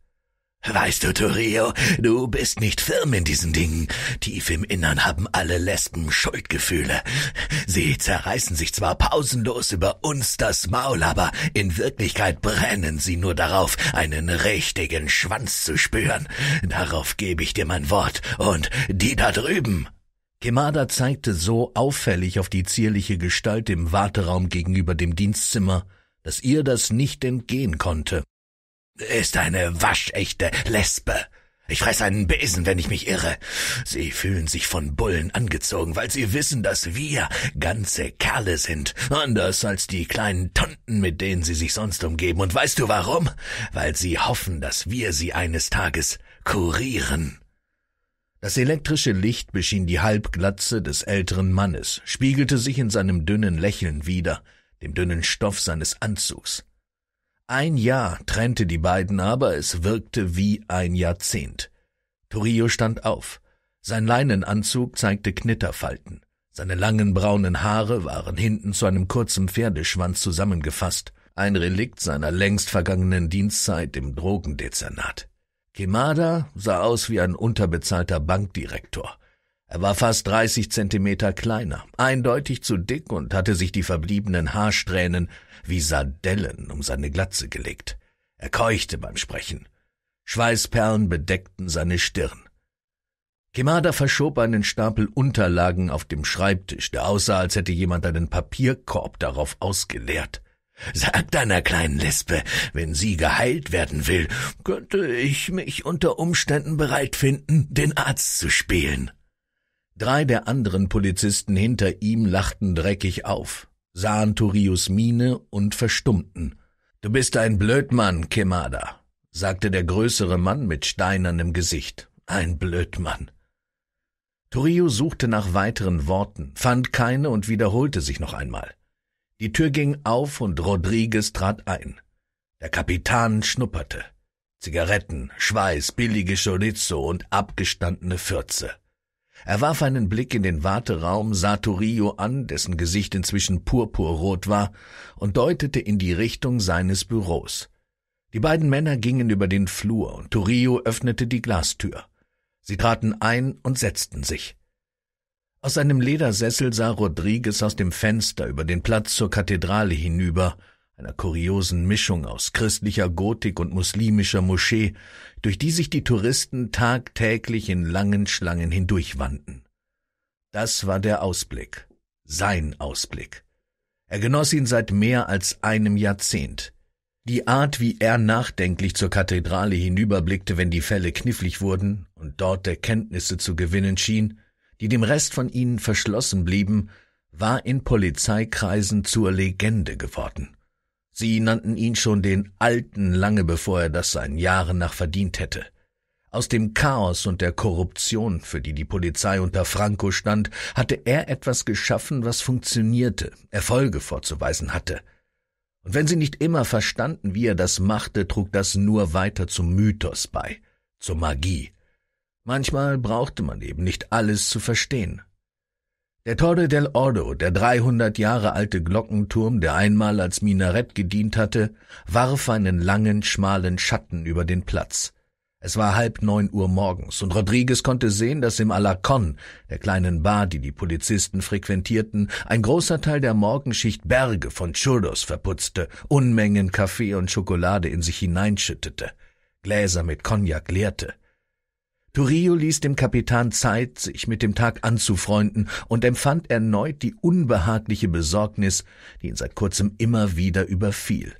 Weißt du, Torio, du bist nicht firm in diesen Dingen. Tief im Innern haben alle Lesben Schuldgefühle. Sie zerreißen sich zwar pausenlos über uns das Maul, aber in Wirklichkeit brennen sie nur darauf, einen richtigen Schwanz zu spüren. Darauf gebe ich dir mein Wort. Und die da drüben, Kemada zeigte so auffällig auf die zierliche Gestalt im Warteraum gegenüber dem Dienstzimmer, dass ihr das nicht entgehen konnte. Ist eine waschechte Lesbe. Ich fress einen Besen, wenn ich mich irre. Sie fühlen sich von Bullen angezogen, weil sie wissen, dass wir ganze Kerle sind. Anders als die kleinen Tonten, mit denen sie sich sonst umgeben. Und weißt du warum? Weil sie hoffen, dass wir sie eines Tages kurieren. Das elektrische Licht beschien die Halbglatze des älteren Mannes, spiegelte sich in seinem dünnen Lächeln wider, dem dünnen Stoff seines Anzugs. Ein Jahr trennte die beiden, aber es wirkte wie ein Jahrzehnt. Torio stand auf. Sein Leinenanzug zeigte Knitterfalten. Seine langen braunen Haare waren hinten zu einem kurzen Pferdeschwanz zusammengefasst, ein Relikt seiner längst vergangenen Dienstzeit im Drogendezernat. Kimada sah aus wie ein unterbezahlter Bankdirektor. Er war fast 30 Zentimeter kleiner, eindeutig zu dick und hatte sich die verbliebenen Haarsträhnen wie Sardellen um seine Glatze gelegt. Er keuchte beim Sprechen. Schweißperlen bedeckten seine Stirn. Kimada verschob einen Stapel Unterlagen auf dem Schreibtisch, der aussah, als hätte jemand einen Papierkorb darauf ausgeleert. Sag deiner kleinen Lesbe, wenn sie geheilt werden will, könnte ich mich unter Umständen bereit finden, den Arzt zu spielen. Drei der anderen Polizisten hinter ihm lachten dreckig auf, sahen Torius Miene und verstummten. Du bist ein Blödmann, Kemada, sagte der größere Mann mit steinernem Gesicht. Ein Blödmann. Torio suchte nach weiteren Worten, fand keine und wiederholte sich noch einmal. Die Tür ging auf und Rodriguez trat ein. Der Kapitan schnupperte. Zigaretten, Schweiß, billige Chorizo und abgestandene Fürze. Er warf einen Blick in den Warteraum, sah Torillo an, dessen Gesicht inzwischen purpurrot war, und deutete in die Richtung seines Büros. Die beiden Männer gingen über den Flur und Torillo öffnete die Glastür. Sie traten ein und setzten sich. Aus seinem Ledersessel sah Rodriguez aus dem Fenster über den Platz zur Kathedrale hinüber, einer kuriosen Mischung aus christlicher Gotik und muslimischer Moschee, durch die sich die Touristen tagtäglich in langen Schlangen hindurchwanden. Das war der Ausblick, sein Ausblick. Er genoss ihn seit mehr als einem Jahrzehnt. Die Art, wie er nachdenklich zur Kathedrale hinüberblickte, wenn die Fälle knifflig wurden und dort Erkenntnisse zu gewinnen schien, die dem Rest von ihnen verschlossen blieben, war in Polizeikreisen zur Legende geworden. Sie nannten ihn schon den Alten lange bevor er das seinen Jahren nach verdient hätte. Aus dem Chaos und der Korruption, für die die Polizei unter Franco stand, hatte er etwas geschaffen, was funktionierte, Erfolge vorzuweisen hatte. Und wenn sie nicht immer verstanden, wie er das machte, trug das nur weiter zum Mythos bei, zur Magie, Manchmal brauchte man eben nicht alles zu verstehen. Der Torre del Ordo, der 300 Jahre alte Glockenturm, der einmal als Minarett gedient hatte, warf einen langen, schmalen Schatten über den Platz. Es war halb neun Uhr morgens und Rodriguez konnte sehen, dass im Alacon, der kleinen Bar, die die Polizisten frequentierten, ein großer Teil der Morgenschicht Berge von Churros verputzte, Unmengen Kaffee und Schokolade in sich hineinschüttete, Gläser mit Cognac leerte. Turillo ließ dem Kapitän Zeit, sich mit dem Tag anzufreunden und empfand erneut die unbehagliche Besorgnis, die ihn seit kurzem immer wieder überfiel.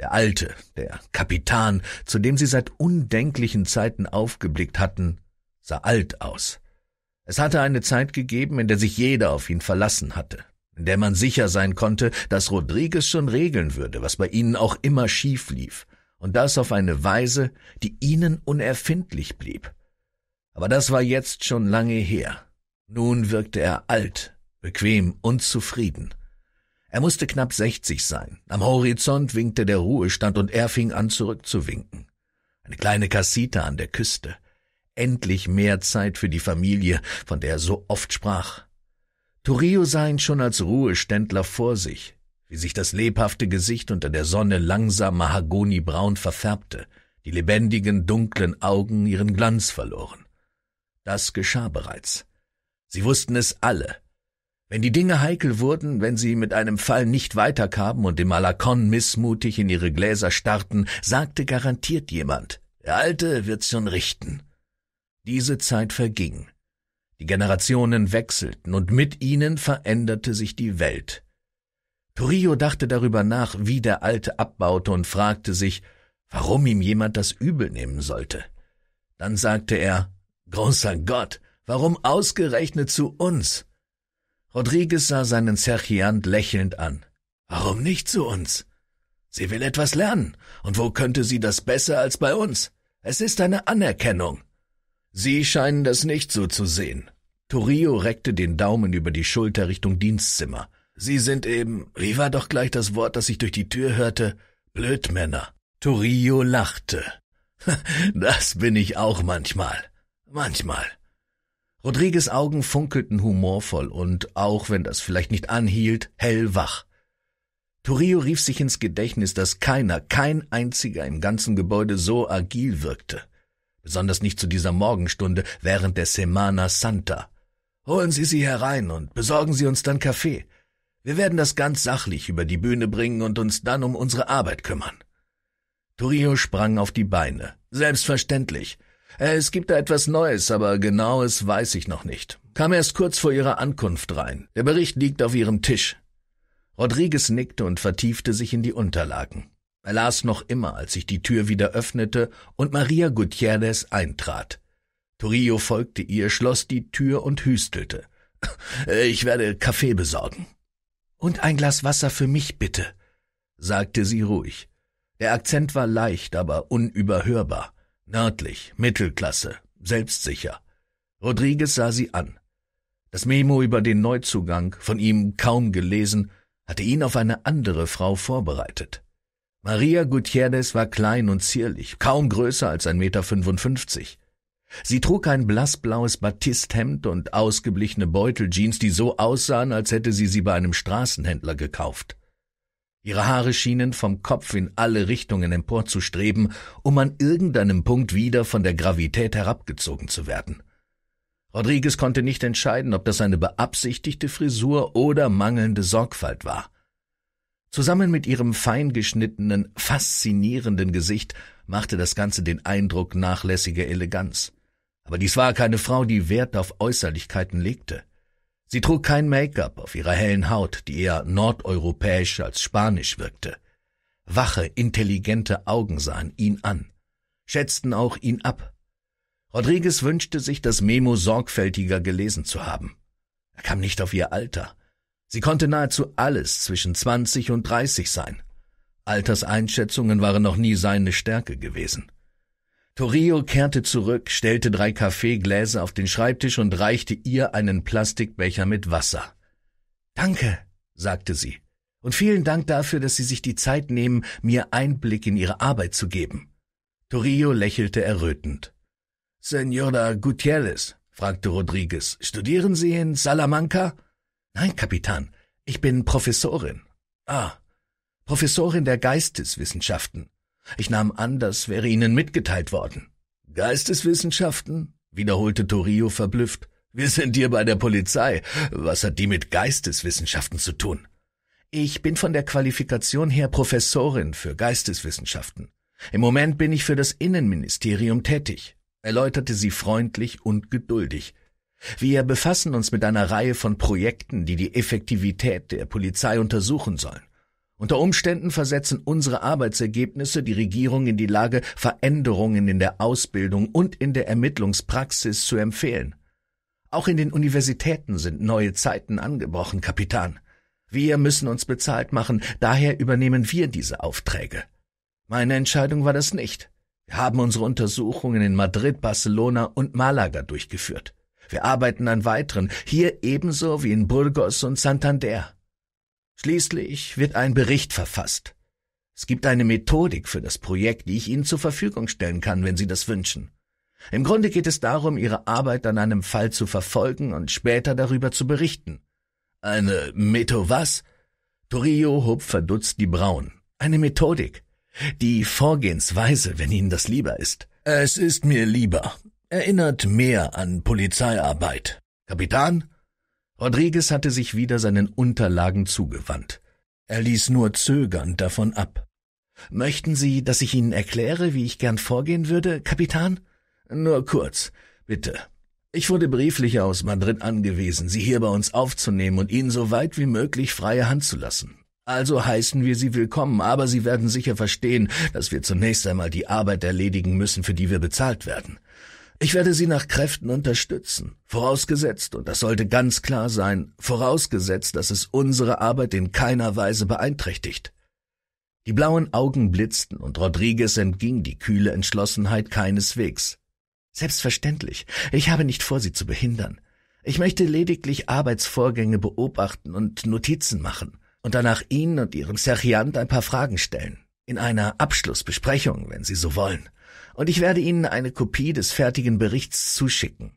Der Alte, der Kapitän, zu dem sie seit undenklichen Zeiten aufgeblickt hatten, sah alt aus. Es hatte eine Zeit gegeben, in der sich jeder auf ihn verlassen hatte, in der man sicher sein konnte, dass Rodriguez schon regeln würde, was bei ihnen auch immer schief lief, und das auf eine Weise, die ihnen unerfindlich blieb. Aber das war jetzt schon lange her. Nun wirkte er alt, bequem und zufrieden. Er musste knapp 60 sein. Am Horizont winkte der Ruhestand und er fing an zurückzuwinken. Eine kleine Kassita an der Küste. Endlich mehr Zeit für die Familie, von der er so oft sprach. Turio sah ihn schon als Ruheständler vor sich, wie sich das lebhafte Gesicht unter der Sonne langsam mahagonibraun verfärbte, die lebendigen dunklen Augen ihren Glanz verloren. Das geschah bereits. Sie wussten es alle. Wenn die Dinge heikel wurden, wenn sie mit einem Fall nicht weiterkamen und im Malakon missmutig in ihre Gläser starrten, sagte garantiert jemand, der Alte wird's schon richten. Diese Zeit verging. Die Generationen wechselten und mit ihnen veränderte sich die Welt. Turillo dachte darüber nach, wie der Alte abbaute und fragte sich, warum ihm jemand das übel nehmen sollte. Dann sagte er, Großer Gott, warum ausgerechnet zu uns? Rodriguez sah seinen Sergiant lächelnd an. Warum nicht zu uns? Sie will etwas lernen, und wo könnte sie das besser als bei uns? Es ist eine Anerkennung. Sie scheinen das nicht so zu sehen. Torillo reckte den Daumen über die Schulter Richtung Dienstzimmer. Sie sind eben, wie war doch gleich das Wort, das ich durch die Tür hörte? Blödmänner. Torillo lachte. das bin ich auch manchmal. Manchmal. Rodriguez Augen funkelten humorvoll und, auch wenn das vielleicht nicht anhielt, hellwach. Turillo rief sich ins Gedächtnis, dass keiner, kein einziger im ganzen Gebäude so agil wirkte. Besonders nicht zu dieser Morgenstunde während der Semana Santa. Holen Sie sie herein und besorgen Sie uns dann Kaffee. Wir werden das ganz sachlich über die Bühne bringen und uns dann um unsere Arbeit kümmern. Turillo sprang auf die Beine. Selbstverständlich. Äh, es gibt da etwas Neues, aber genaues weiß ich noch nicht. Kam erst kurz vor ihrer Ankunft rein. Der Bericht liegt auf ihrem Tisch. Rodriguez nickte und vertiefte sich in die Unterlagen. Er las noch immer, als sich die Tür wieder öffnete und Maria Gutierrez eintrat. Torillo folgte ihr, schloss die Tür und hüstelte. Äh, ich werde Kaffee besorgen. Und ein Glas Wasser für mich, bitte, sagte sie ruhig. Der Akzent war leicht, aber unüberhörbar. Nördlich, Mittelklasse, selbstsicher. Rodriguez sah sie an. Das Memo über den Neuzugang, von ihm kaum gelesen, hatte ihn auf eine andere Frau vorbereitet. Maria Gutierrez war klein und zierlich, kaum größer als ein Meter fünfundfünfzig. Sie trug ein blassblaues Batisthemd und ausgeblichene Beuteljeans, die so aussahen, als hätte sie sie bei einem Straßenhändler gekauft. Ihre Haare schienen vom Kopf in alle Richtungen emporzustreben, um an irgendeinem Punkt wieder von der Gravität herabgezogen zu werden. Rodriguez konnte nicht entscheiden, ob das eine beabsichtigte Frisur oder mangelnde Sorgfalt war. Zusammen mit ihrem feingeschnittenen, faszinierenden Gesicht machte das Ganze den Eindruck nachlässiger Eleganz. Aber dies war keine Frau, die Wert auf Äußerlichkeiten legte. Sie trug kein Make-up auf ihrer hellen Haut, die eher nordeuropäisch als spanisch wirkte. Wache, intelligente Augen sahen ihn an, schätzten auch ihn ab. Rodriguez wünschte sich, das Memo sorgfältiger gelesen zu haben. Er kam nicht auf ihr Alter. Sie konnte nahezu alles zwischen 20 und 30 sein. Alterseinschätzungen waren noch nie seine Stärke gewesen. Torillo kehrte zurück, stellte drei Kaffeegläser auf den Schreibtisch und reichte ihr einen Plastikbecher mit Wasser. Danke, sagte sie, und vielen Dank dafür, dass Sie sich die Zeit nehmen, mir Einblick in Ihre Arbeit zu geben. Torillo lächelte errötend. Senora Gutierrez, fragte Rodriguez, studieren Sie in Salamanca? Nein, Kapitän, ich bin Professorin. Ah, Professorin der Geisteswissenschaften. Ich nahm an, das wäre Ihnen mitgeteilt worden. Geisteswissenschaften? wiederholte Torio verblüfft. Wir sind hier bei der Polizei. Was hat die mit Geisteswissenschaften zu tun? Ich bin von der Qualifikation her Professorin für Geisteswissenschaften. Im Moment bin ich für das Innenministerium tätig, erläuterte sie freundlich und geduldig. Wir befassen uns mit einer Reihe von Projekten, die die Effektivität der Polizei untersuchen sollen. Unter Umständen versetzen unsere Arbeitsergebnisse die Regierung in die Lage, Veränderungen in der Ausbildung und in der Ermittlungspraxis zu empfehlen. Auch in den Universitäten sind neue Zeiten angebrochen, Kapitan. Wir müssen uns bezahlt machen, daher übernehmen wir diese Aufträge. Meine Entscheidung war das nicht. Wir haben unsere Untersuchungen in Madrid, Barcelona und Malaga durchgeführt. Wir arbeiten an weiteren, hier ebenso wie in Burgos und Santander. Schließlich wird ein Bericht verfasst. Es gibt eine Methodik für das Projekt, die ich Ihnen zur Verfügung stellen kann, wenn Sie das wünschen. Im Grunde geht es darum, Ihre Arbeit an einem Fall zu verfolgen und später darüber zu berichten. Eine Meto was? Torio hob verdutzt die Brauen. Eine Methodik. Die Vorgehensweise, wenn Ihnen das lieber ist. Es ist mir lieber. Erinnert mehr an Polizeiarbeit. Kapitan, Rodriguez hatte sich wieder seinen Unterlagen zugewandt. Er ließ nur zögernd davon ab. Möchten Sie, dass ich Ihnen erkläre, wie ich gern vorgehen würde, Kapitän? Nur kurz, bitte. Ich wurde brieflich aus Madrid angewiesen, Sie hier bei uns aufzunehmen und Ihnen so weit wie möglich freie Hand zu lassen. Also heißen wir Sie willkommen, aber Sie werden sicher verstehen, dass wir zunächst einmal die Arbeit erledigen müssen, für die wir bezahlt werden. Ich werde Sie nach Kräften unterstützen, vorausgesetzt, und das sollte ganz klar sein, vorausgesetzt, dass es unsere Arbeit in keiner Weise beeinträchtigt. Die blauen Augen blitzten, und Rodriguez entging die kühle Entschlossenheit keineswegs. Selbstverständlich, ich habe nicht vor, Sie zu behindern. Ich möchte lediglich Arbeitsvorgänge beobachten und Notizen machen, und danach Ihnen und Ihrem Sergeant ein paar Fragen stellen, in einer Abschlussbesprechung, wenn Sie so wollen und ich werde Ihnen eine Kopie des fertigen Berichts zuschicken.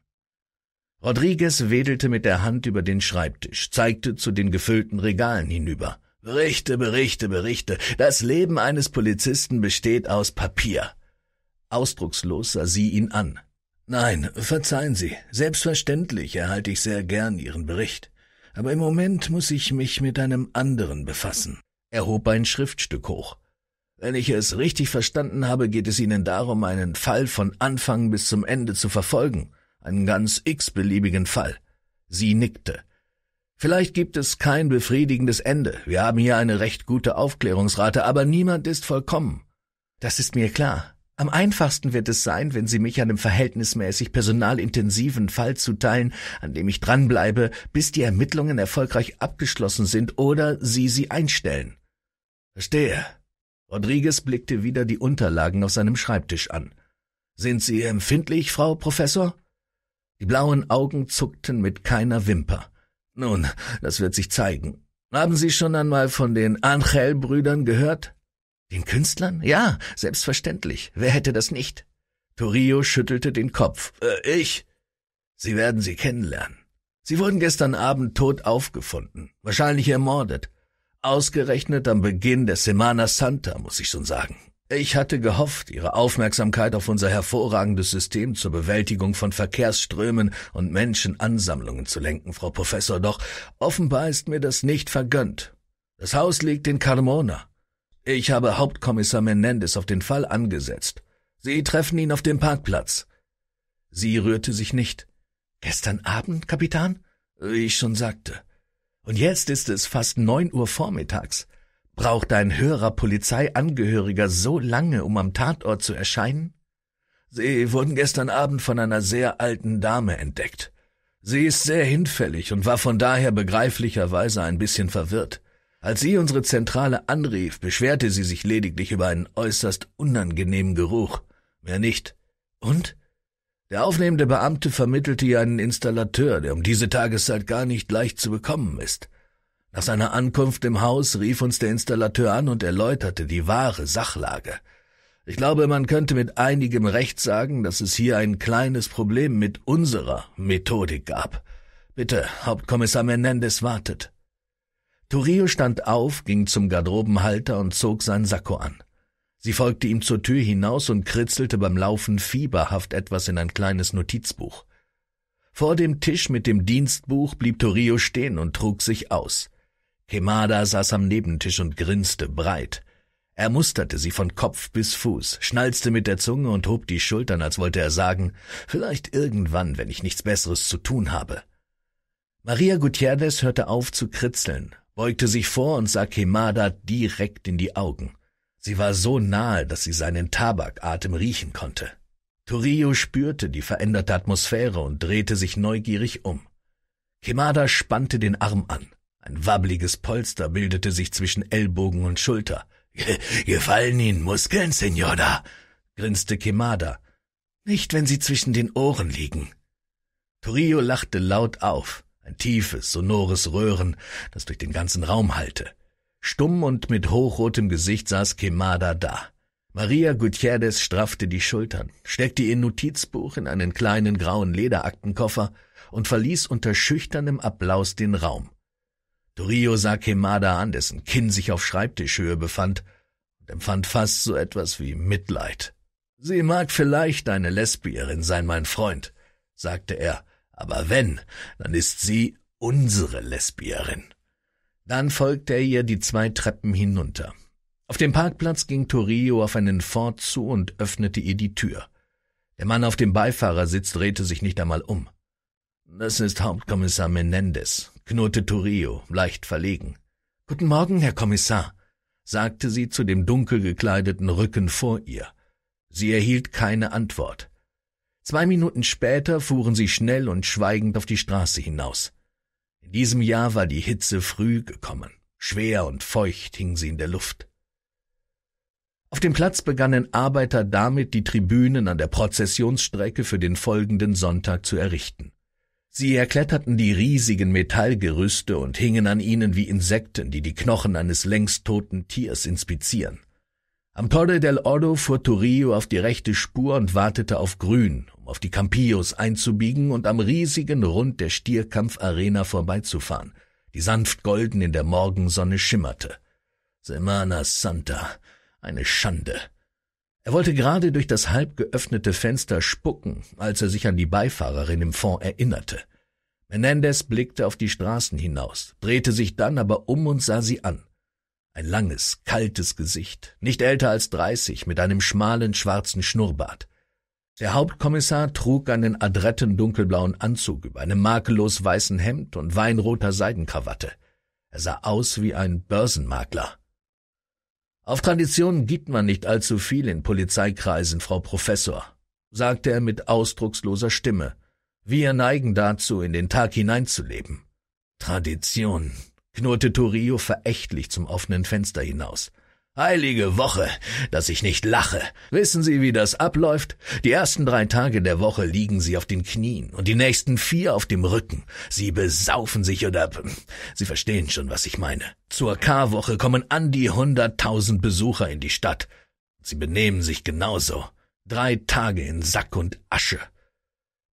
Rodriguez wedelte mit der Hand über den Schreibtisch, zeigte zu den gefüllten Regalen hinüber. Berichte, Berichte, Berichte. Das Leben eines Polizisten besteht aus Papier. Ausdruckslos sah sie ihn an. Nein, verzeihen Sie, selbstverständlich erhalte ich sehr gern Ihren Bericht. Aber im Moment muss ich mich mit einem anderen befassen. Er hob ein Schriftstück hoch. Wenn ich es richtig verstanden habe, geht es Ihnen darum, einen Fall von Anfang bis zum Ende zu verfolgen, einen ganz x-beliebigen Fall. Sie nickte. Vielleicht gibt es kein befriedigendes Ende. Wir haben hier eine recht gute Aufklärungsrate, aber niemand ist vollkommen. Das ist mir klar. Am einfachsten wird es sein, wenn Sie mich einem verhältnismäßig personalintensiven Fall zuteilen, an dem ich dranbleibe, bis die Ermittlungen erfolgreich abgeschlossen sind oder Sie sie einstellen. Verstehe, Rodriguez blickte wieder die Unterlagen auf seinem Schreibtisch an. Sind Sie empfindlich, Frau Professor? Die blauen Augen zuckten mit keiner Wimper. Nun, das wird sich zeigen. Haben Sie schon einmal von den Angel-Brüdern gehört? Den Künstlern? Ja, selbstverständlich. Wer hätte das nicht? Torillo schüttelte den Kopf. Äh, ich? Sie werden sie kennenlernen. Sie wurden gestern Abend tot aufgefunden, wahrscheinlich ermordet. Ausgerechnet am Beginn der Semana Santa, muss ich schon sagen. Ich hatte gehofft, Ihre Aufmerksamkeit auf unser hervorragendes System zur Bewältigung von Verkehrsströmen und Menschenansammlungen zu lenken, Frau Professor, doch offenbar ist mir das nicht vergönnt. Das Haus liegt in Carmona. Ich habe Hauptkommissar Menendez auf den Fall angesetzt. Sie treffen ihn auf dem Parkplatz. Sie rührte sich nicht. Gestern Abend, Kapitan? Wie ich schon sagte. Und jetzt ist es fast neun Uhr vormittags. Braucht ein höherer Polizeiangehöriger so lange, um am Tatort zu erscheinen? Sie wurden gestern Abend von einer sehr alten Dame entdeckt. Sie ist sehr hinfällig und war von daher begreiflicherweise ein bisschen verwirrt. Als sie unsere Zentrale anrief, beschwerte sie sich lediglich über einen äußerst unangenehmen Geruch. Mehr nicht. Und? Der aufnehmende Beamte vermittelte ihr einen Installateur, der um diese Tageszeit gar nicht leicht zu bekommen ist. Nach seiner Ankunft im Haus rief uns der Installateur an und erläuterte die wahre Sachlage. Ich glaube, man könnte mit einigem Recht sagen, dass es hier ein kleines Problem mit unserer Methodik gab. Bitte, Hauptkommissar Menendez wartet. Turillo stand auf, ging zum Garderobenhalter und zog sein Sakko an. Sie folgte ihm zur Tür hinaus und kritzelte beim Laufen fieberhaft etwas in ein kleines Notizbuch. Vor dem Tisch mit dem Dienstbuch blieb Torio stehen und trug sich aus. Kemada saß am Nebentisch und grinste breit. Er musterte sie von Kopf bis Fuß, schnalzte mit der Zunge und hob die Schultern, als wollte er sagen, vielleicht irgendwann, wenn ich nichts Besseres zu tun habe. Maria Gutierrez hörte auf zu kritzeln, beugte sich vor und sah Kemada direkt in die Augen. Sie war so nahe, dass sie seinen Tabakatem riechen konnte. Torio spürte die veränderte Atmosphäre und drehte sich neugierig um. Kimada spannte den Arm an. Ein wabbliges Polster bildete sich zwischen Ellbogen und Schulter. Gefallen Ihnen Muskeln, Senora? grinste Kimada. Nicht, wenn sie zwischen den Ohren liegen. Torio lachte laut auf, ein tiefes, sonores Röhren, das durch den ganzen Raum hallte. Stumm und mit hochrotem Gesicht saß Kemada da. Maria Gutierrez straffte die Schultern, steckte ihr Notizbuch in einen kleinen grauen Lederaktenkoffer und verließ unter schüchternem Applaus den Raum. Torio sah Kemada an, dessen Kinn sich auf Schreibtischhöhe befand, und empfand fast so etwas wie Mitleid. Sie mag vielleicht eine Lesbierin sein, mein Freund, sagte er, aber wenn, dann ist sie unsere Lesbierin. Dann folgte er ihr die zwei Treppen hinunter. Auf dem Parkplatz ging Torillo auf einen Ford zu und öffnete ihr die Tür. Der Mann auf dem Beifahrersitz drehte sich nicht einmal um. Das ist Hauptkommissar Menendez, knurrte Torillo, leicht verlegen. Guten Morgen, Herr Kommissar, sagte sie zu dem dunkel gekleideten Rücken vor ihr. Sie erhielt keine Antwort. Zwei Minuten später fuhren sie schnell und schweigend auf die Straße hinaus. In diesem Jahr war die Hitze früh gekommen. Schwer und feucht hing sie in der Luft. Auf dem Platz begannen Arbeiter damit, die Tribünen an der Prozessionsstrecke für den folgenden Sonntag zu errichten. Sie erkletterten die riesigen Metallgerüste und hingen an ihnen wie Insekten, die die Knochen eines längst toten Tiers inspizieren. Am Torre del Oro fuhr Torillo auf die rechte Spur und wartete auf Grün, um auf die Campillos einzubiegen und am riesigen Rund der Stierkampfarena vorbeizufahren, die sanft golden in der Morgensonne schimmerte. Semana Santa, eine Schande. Er wollte gerade durch das halb geöffnete Fenster spucken, als er sich an die Beifahrerin im Fond erinnerte. Menendez blickte auf die Straßen hinaus, drehte sich dann aber um und sah sie an. Ein langes, kaltes Gesicht, nicht älter als dreißig, mit einem schmalen schwarzen Schnurrbart. Der Hauptkommissar trug einen adretten dunkelblauen Anzug über einem makellos weißen Hemd und weinroter Seidenkrawatte. Er sah aus wie ein Börsenmakler. Auf Traditionen gibt man nicht allzu viel in Polizeikreisen, Frau Professor, sagte er mit ausdrucksloser Stimme. Wir neigen dazu, in den Tag hineinzuleben. Tradition, knurrte Turio verächtlich zum offenen Fenster hinaus. Heilige Woche, dass ich nicht lache. Wissen Sie, wie das abläuft? Die ersten drei Tage der Woche liegen Sie auf den Knien und die nächsten vier auf dem Rücken. Sie besaufen sich oder... Sie verstehen schon, was ich meine. Zur K-Woche kommen an die hunderttausend Besucher in die Stadt. Sie benehmen sich genauso. Drei Tage in Sack und Asche.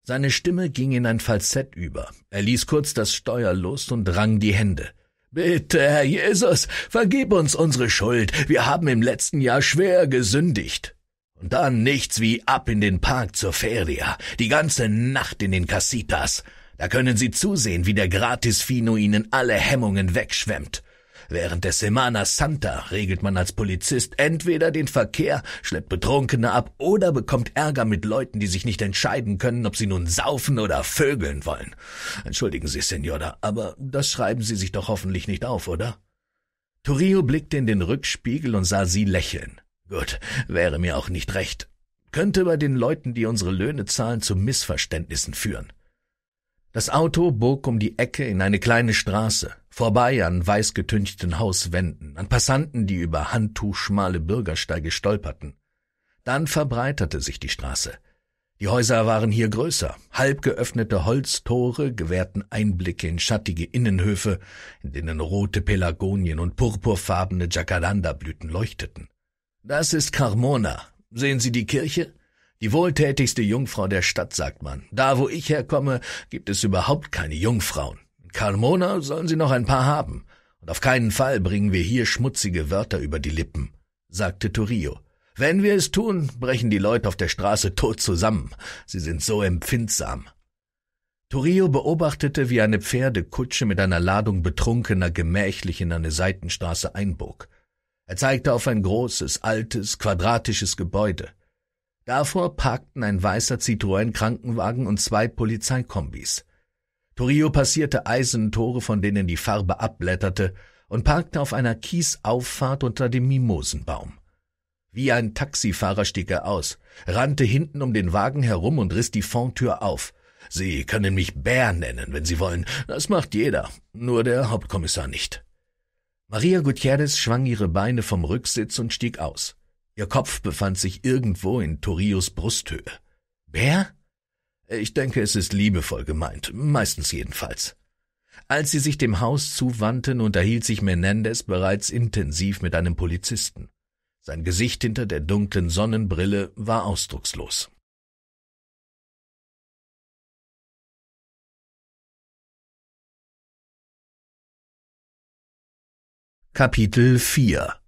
Seine Stimme ging in ein Falsett über. Er ließ kurz das Steuer los und rang die Hände. Bitte, Herr Jesus, vergib uns unsere Schuld, wir haben im letzten Jahr schwer gesündigt. Und dann nichts wie ab in den Park zur Feria, die ganze Nacht in den Casitas. Da können Sie zusehen, wie der Gratisfino Ihnen alle Hemmungen wegschwemmt. Während der Semana Santa regelt man als Polizist entweder den Verkehr, schleppt Betrunkene ab oder bekommt Ärger mit Leuten, die sich nicht entscheiden können, ob sie nun saufen oder vögeln wollen. Entschuldigen Sie, Senora, aber das schreiben Sie sich doch hoffentlich nicht auf, oder? Turio blickte in den Rückspiegel und sah sie lächeln. Gut, wäre mir auch nicht recht. Könnte bei den Leuten, die unsere Löhne zahlen, zu Missverständnissen führen. Das Auto bog um die Ecke in eine kleine Straße, vorbei an weißgetünchten Hauswänden, an Passanten, die über handtuchschmale Bürgersteige stolperten. Dann verbreiterte sich die Straße. Die Häuser waren hier größer. Halb geöffnete Holztore gewährten Einblicke in schattige Innenhöfe, in denen rote Pelagonien und purpurfarbene Jacaranda-Blüten leuchteten. Das ist Carmona. Sehen Sie die Kirche? Die wohltätigste Jungfrau der Stadt, sagt man. Da, wo ich herkomme, gibt es überhaupt keine Jungfrauen. In Carmona sollen sie noch ein paar haben. Und auf keinen Fall bringen wir hier schmutzige Wörter über die Lippen, sagte Turillo. Wenn wir es tun, brechen die Leute auf der Straße tot zusammen. Sie sind so empfindsam. Turillo beobachtete, wie eine Pferdekutsche mit einer Ladung Betrunkener gemächlich in eine Seitenstraße einbog. Er zeigte auf ein großes, altes, quadratisches Gebäude. Davor parkten ein weißer Citroën-Krankenwagen und zwei Polizeikombis. Torio passierte Eisentore, von denen die Farbe abblätterte, und parkte auf einer Kiesauffahrt unter dem Mimosenbaum. Wie ein Taxifahrer stieg er aus, rannte hinten um den Wagen herum und riss die Fondtür auf. Sie können mich Bär nennen, wenn Sie wollen. Das macht jeder, nur der Hauptkommissar nicht. Maria Gutierrez schwang ihre Beine vom Rücksitz und stieg aus. Ihr Kopf befand sich irgendwo in Torios Brusthöhe. Wer? Ich denke, es ist liebevoll gemeint, meistens jedenfalls. Als sie sich dem Haus zuwandten, unterhielt sich Menendez bereits intensiv mit einem Polizisten. Sein Gesicht hinter der dunklen Sonnenbrille war ausdruckslos. Kapitel 4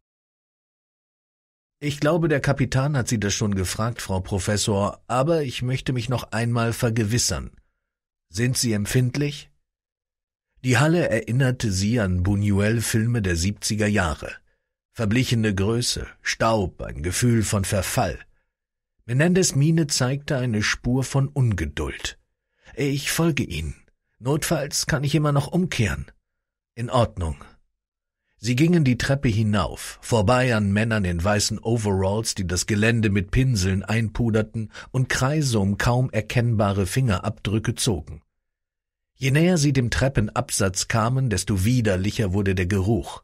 ich glaube, der Kapitän hat Sie das schon gefragt, Frau Professor, aber ich möchte mich noch einmal vergewissern. Sind Sie empfindlich? Die Halle erinnerte sie an Buñuel-Filme der 70er Jahre. Verblichene Größe, Staub, ein Gefühl von Verfall. Menendez Miene zeigte eine Spur von Ungeduld. Ich folge Ihnen. Notfalls kann ich immer noch umkehren. In Ordnung, Sie gingen die Treppe hinauf, vorbei an Männern in weißen Overalls, die das Gelände mit Pinseln einpuderten und Kreise um kaum erkennbare Fingerabdrücke zogen. Je näher sie dem Treppenabsatz kamen, desto widerlicher wurde der Geruch.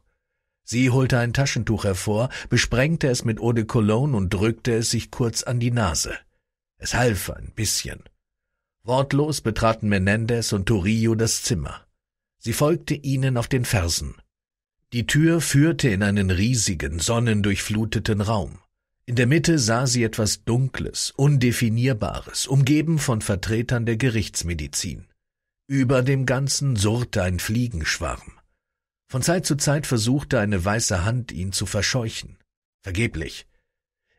Sie holte ein Taschentuch hervor, besprengte es mit Eau de Cologne und drückte es sich kurz an die Nase. Es half ein bisschen. Wortlos betraten Menendez und Torillo das Zimmer. Sie folgte ihnen auf den Fersen. Die Tür führte in einen riesigen, sonnendurchfluteten Raum. In der Mitte sah sie etwas Dunkles, Undefinierbares, umgeben von Vertretern der Gerichtsmedizin. Über dem Ganzen surrte ein Fliegenschwarm. Von Zeit zu Zeit versuchte eine weiße Hand, ihn zu verscheuchen. Vergeblich.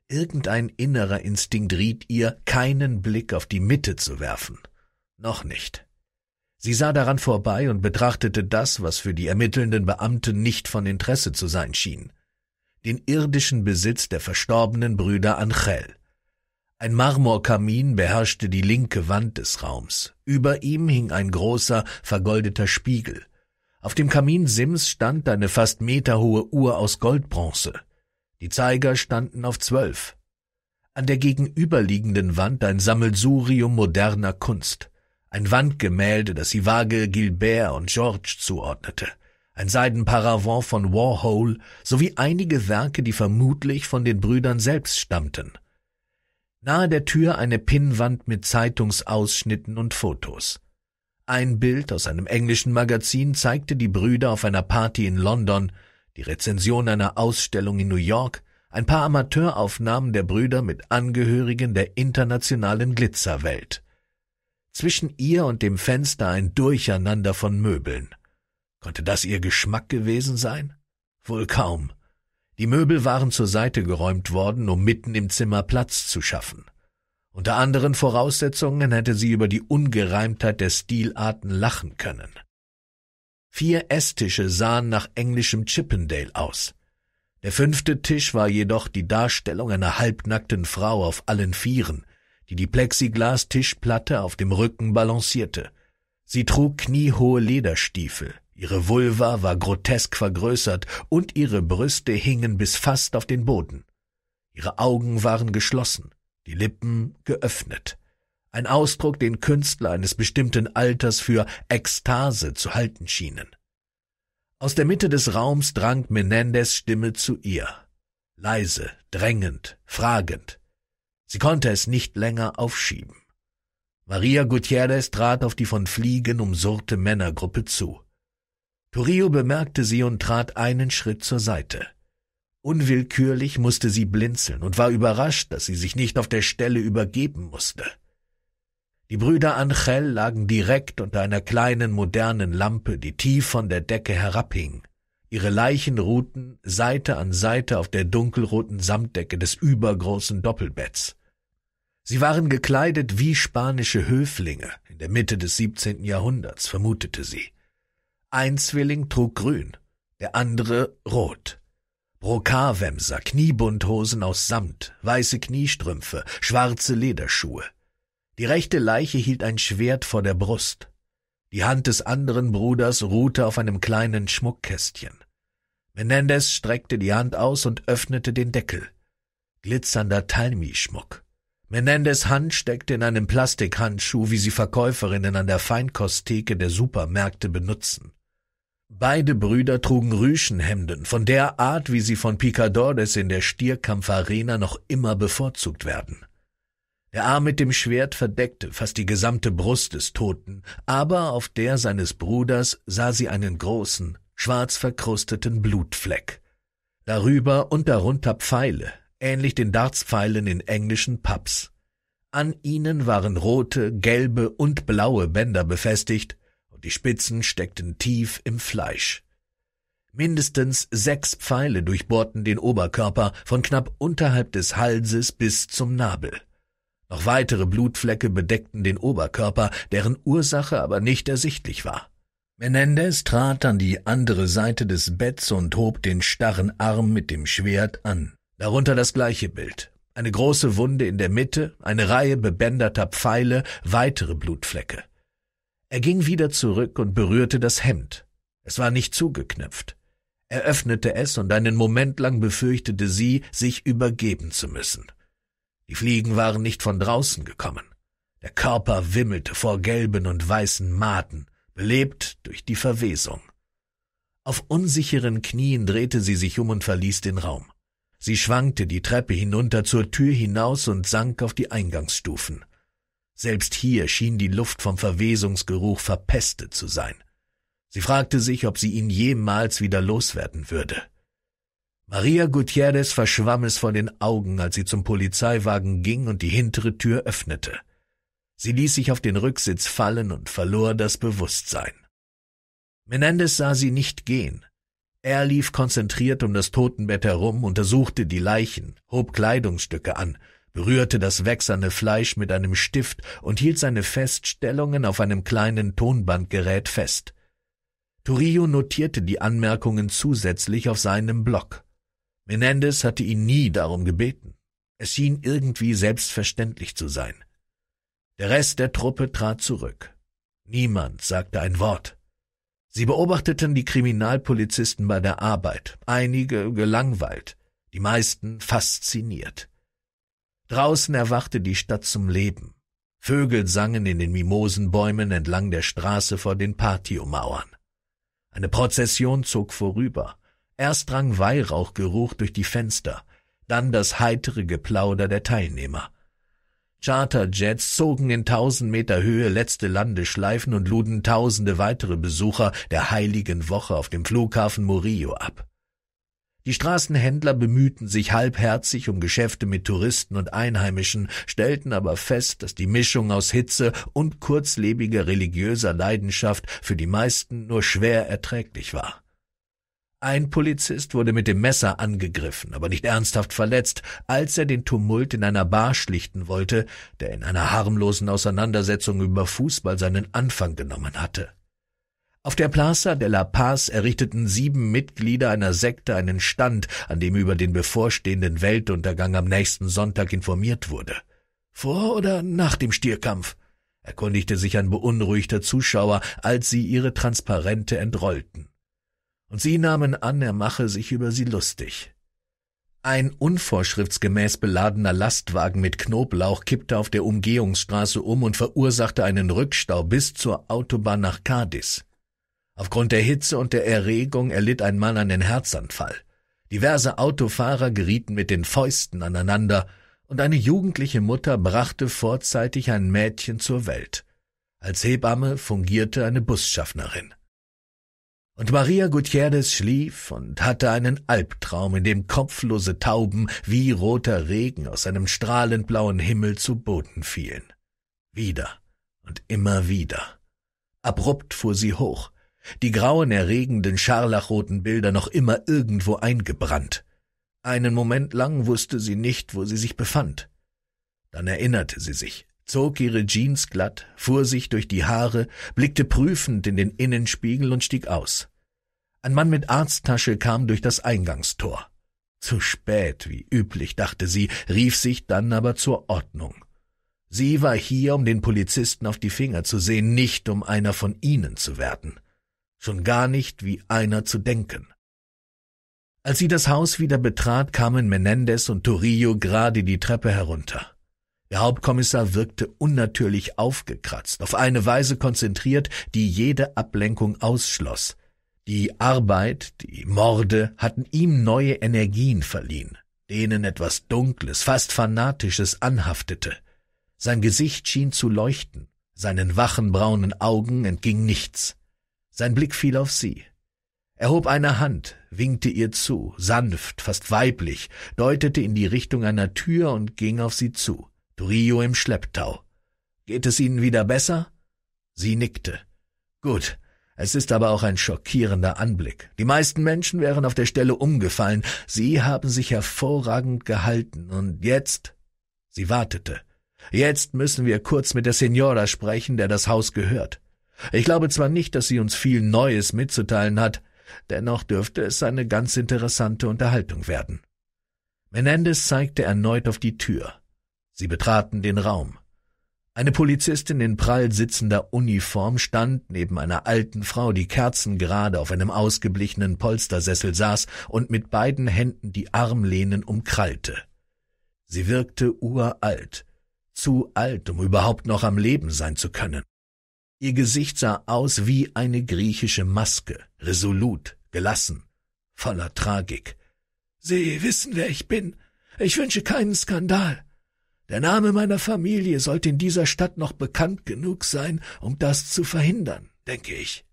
Irgendein innerer Instinkt riet ihr, keinen Blick auf die Mitte zu werfen. Noch nicht. Sie sah daran vorbei und betrachtete das, was für die ermittelnden Beamten nicht von Interesse zu sein schien. Den irdischen Besitz der verstorbenen Brüder Angel. Ein Marmorkamin beherrschte die linke Wand des Raums. Über ihm hing ein großer, vergoldeter Spiegel. Auf dem Kamin Sims stand eine fast meterhohe Uhr aus Goldbronze. Die Zeiger standen auf zwölf. An der gegenüberliegenden Wand ein Sammelsurium moderner Kunst ein Wandgemälde, das sie vage Gilbert und George zuordnete, ein Seidenparavant von Warhol sowie einige Werke, die vermutlich von den Brüdern selbst stammten. Nahe der Tür eine Pinnwand mit Zeitungsausschnitten und Fotos. Ein Bild aus einem englischen Magazin zeigte die Brüder auf einer Party in London, die Rezension einer Ausstellung in New York, ein paar Amateuraufnahmen der Brüder mit Angehörigen der internationalen Glitzerwelt zwischen ihr und dem Fenster ein Durcheinander von Möbeln. Konnte das ihr Geschmack gewesen sein? Wohl kaum. Die Möbel waren zur Seite geräumt worden, um mitten im Zimmer Platz zu schaffen. Unter anderen Voraussetzungen hätte sie über die Ungereimtheit der Stilarten lachen können. Vier Esstische sahen nach englischem Chippendale aus. Der fünfte Tisch war jedoch die Darstellung einer halbnackten Frau auf allen Vieren, die die Plexiglas-Tischplatte auf dem Rücken balancierte. Sie trug kniehohe Lederstiefel, ihre Vulva war grotesk vergrößert und ihre Brüste hingen bis fast auf den Boden. Ihre Augen waren geschlossen, die Lippen geöffnet. Ein Ausdruck, den Künstler eines bestimmten Alters für Ekstase zu halten schienen. Aus der Mitte des Raums drang Menendez Stimme zu ihr. Leise, drängend, fragend. Sie konnte es nicht länger aufschieben. Maria Gutierrez trat auf die von Fliegen umsurrte Männergruppe zu. Turillo bemerkte sie und trat einen Schritt zur Seite. Unwillkürlich musste sie blinzeln und war überrascht, dass sie sich nicht auf der Stelle übergeben musste. Die Brüder Angel lagen direkt unter einer kleinen modernen Lampe, die tief von der Decke herabhing. Ihre Leichen ruhten Seite an Seite auf der dunkelroten Samtdecke des übergroßen Doppelbetts. Sie waren gekleidet wie spanische Höflinge in der Mitte des 17. Jahrhunderts, vermutete sie. Ein Zwilling trug grün, der andere rot. Brokatwämser, Kniebundhosen aus Samt, weiße Kniestrümpfe, schwarze Lederschuhe. Die rechte Leiche hielt ein Schwert vor der Brust. Die Hand des anderen Bruders ruhte auf einem kleinen Schmuckkästchen. Menendez streckte die Hand aus und öffnete den Deckel. Glitzernder Talmi-Schmuck. Menendez Hand steckte in einem Plastikhandschuh, wie sie Verkäuferinnen an der Feinkosttheke der Supermärkte benutzen. Beide Brüder trugen Rüschenhemden, von der Art, wie sie von Picadores in der Stierkampfarena noch immer bevorzugt werden. Der Arm mit dem Schwert verdeckte fast die gesamte Brust des Toten, aber auf der seines Bruders sah sie einen großen, schwarz verkrusteten Blutfleck. Darüber und darunter Pfeile, ähnlich den Dartspfeilen in englischen Pubs. An ihnen waren rote, gelbe und blaue Bänder befestigt, und die Spitzen steckten tief im Fleisch. Mindestens sechs Pfeile durchbohrten den Oberkörper von knapp unterhalb des Halses bis zum Nabel. Noch weitere Blutflecke bedeckten den Oberkörper, deren Ursache aber nicht ersichtlich war. Menendez trat an die andere Seite des Betts und hob den starren Arm mit dem Schwert an. Darunter das gleiche Bild. Eine große Wunde in der Mitte, eine Reihe bebänderter Pfeile, weitere Blutflecke. Er ging wieder zurück und berührte das Hemd. Es war nicht zugeknöpft. Er öffnete es und einen Moment lang befürchtete sie, sich übergeben zu müssen. Die Fliegen waren nicht von draußen gekommen. Der Körper wimmelte vor gelben und weißen Maden, belebt durch die Verwesung. Auf unsicheren Knien drehte sie sich um und verließ den Raum. Sie schwankte die Treppe hinunter zur Tür hinaus und sank auf die Eingangsstufen. Selbst hier schien die Luft vom Verwesungsgeruch verpestet zu sein. Sie fragte sich, ob sie ihn jemals wieder loswerden würde. Maria Gutierrez verschwamm es vor den Augen, als sie zum Polizeiwagen ging und die hintere Tür öffnete. Sie ließ sich auf den Rücksitz fallen und verlor das Bewusstsein. Menendez sah sie nicht gehen. Er lief konzentriert um das Totenbett herum, untersuchte die Leichen, hob Kleidungsstücke an, berührte das wächserne Fleisch mit einem Stift und hielt seine Feststellungen auf einem kleinen Tonbandgerät fest. Turillo notierte die Anmerkungen zusätzlich auf seinem Block. Menendez hatte ihn nie darum gebeten. Es schien irgendwie selbstverständlich zu sein. Der Rest der Truppe trat zurück. Niemand sagte ein Wort. Sie beobachteten die Kriminalpolizisten bei der Arbeit, einige gelangweilt, die meisten fasziniert. Draußen erwachte die Stadt zum Leben. Vögel sangen in den Mimosenbäumen entlang der Straße vor den Patiomauern. Eine Prozession zog vorüber. Erst drang Weihrauchgeruch durch die Fenster, dann das heitere Geplauder der Teilnehmer. Charterjets zogen in tausend Meter Höhe letzte Landeschleifen und luden tausende weitere Besucher der heiligen Woche auf dem Flughafen Murillo ab. Die Straßenhändler bemühten sich halbherzig um Geschäfte mit Touristen und Einheimischen, stellten aber fest, dass die Mischung aus Hitze und kurzlebiger religiöser Leidenschaft für die meisten nur schwer erträglich war. Ein Polizist wurde mit dem Messer angegriffen, aber nicht ernsthaft verletzt, als er den Tumult in einer Bar schlichten wollte, der in einer harmlosen Auseinandersetzung über Fußball seinen Anfang genommen hatte. Auf der Plaza de la Paz errichteten sieben Mitglieder einer Sekte einen Stand, an dem über den bevorstehenden Weltuntergang am nächsten Sonntag informiert wurde. Vor oder nach dem Stierkampf? erkundigte sich ein beunruhigter Zuschauer, als sie ihre Transparente entrollten und sie nahmen an, er mache sich über sie lustig. Ein unvorschriftsgemäß beladener Lastwagen mit Knoblauch kippte auf der Umgehungsstraße um und verursachte einen Rückstau bis zur Autobahn nach Cadiz. Aufgrund der Hitze und der Erregung erlitt ein Mann einen Herzanfall. Diverse Autofahrer gerieten mit den Fäusten aneinander, und eine jugendliche Mutter brachte vorzeitig ein Mädchen zur Welt. Als Hebamme fungierte eine Busschaffnerin. Und Maria Gutierrez schlief und hatte einen Albtraum, in dem kopflose Tauben wie roter Regen aus einem strahlend blauen Himmel zu Boden fielen. Wieder und immer wieder. Abrupt fuhr sie hoch, die grauen, erregenden, scharlachroten Bilder noch immer irgendwo eingebrannt. Einen Moment lang wusste sie nicht, wo sie sich befand. Dann erinnerte sie sich, zog ihre Jeans glatt, fuhr sich durch die Haare, blickte prüfend in den Innenspiegel und stieg aus. Ein Mann mit Arzttasche kam durch das Eingangstor. Zu spät, wie üblich, dachte sie, rief sich dann aber zur Ordnung. Sie war hier, um den Polizisten auf die Finger zu sehen, nicht um einer von ihnen zu werden, schon gar nicht wie einer zu denken. Als sie das Haus wieder betrat, kamen Menendez und Torillo gerade die Treppe herunter. Der Hauptkommissar wirkte unnatürlich aufgekratzt, auf eine Weise konzentriert, die jede Ablenkung ausschloss. Die Arbeit, die Morde hatten ihm neue Energien verliehen, denen etwas Dunkles, fast Fanatisches anhaftete. Sein Gesicht schien zu leuchten, seinen wachen braunen Augen entging nichts. Sein Blick fiel auf sie. Er hob eine Hand, winkte ihr zu, sanft, fast weiblich, deutete in die Richtung einer Tür und ging auf sie zu, Turillo im Schlepptau. Geht es Ihnen wieder besser? Sie nickte. Gut, es ist aber auch ein schockierender Anblick. Die meisten Menschen wären auf der Stelle umgefallen. Sie haben sich hervorragend gehalten und jetzt? Sie wartete. Jetzt müssen wir kurz mit der Senora sprechen, der das Haus gehört. Ich glaube zwar nicht, dass sie uns viel Neues mitzuteilen hat, dennoch dürfte es eine ganz interessante Unterhaltung werden. Menendez zeigte erneut auf die Tür. Sie betraten den Raum. Eine Polizistin in prall sitzender Uniform stand neben einer alten Frau, die kerzengerade auf einem ausgeblichenen Polstersessel saß und mit beiden Händen die Armlehnen umkrallte. Sie wirkte uralt, zu alt, um überhaupt noch am Leben sein zu können. Ihr Gesicht sah aus wie eine griechische Maske, resolut, gelassen, voller Tragik. Sie wissen, wer ich bin. Ich wünsche keinen Skandal. Der Name meiner Familie sollte in dieser Stadt noch bekannt genug sein, um das zu verhindern, denke ich.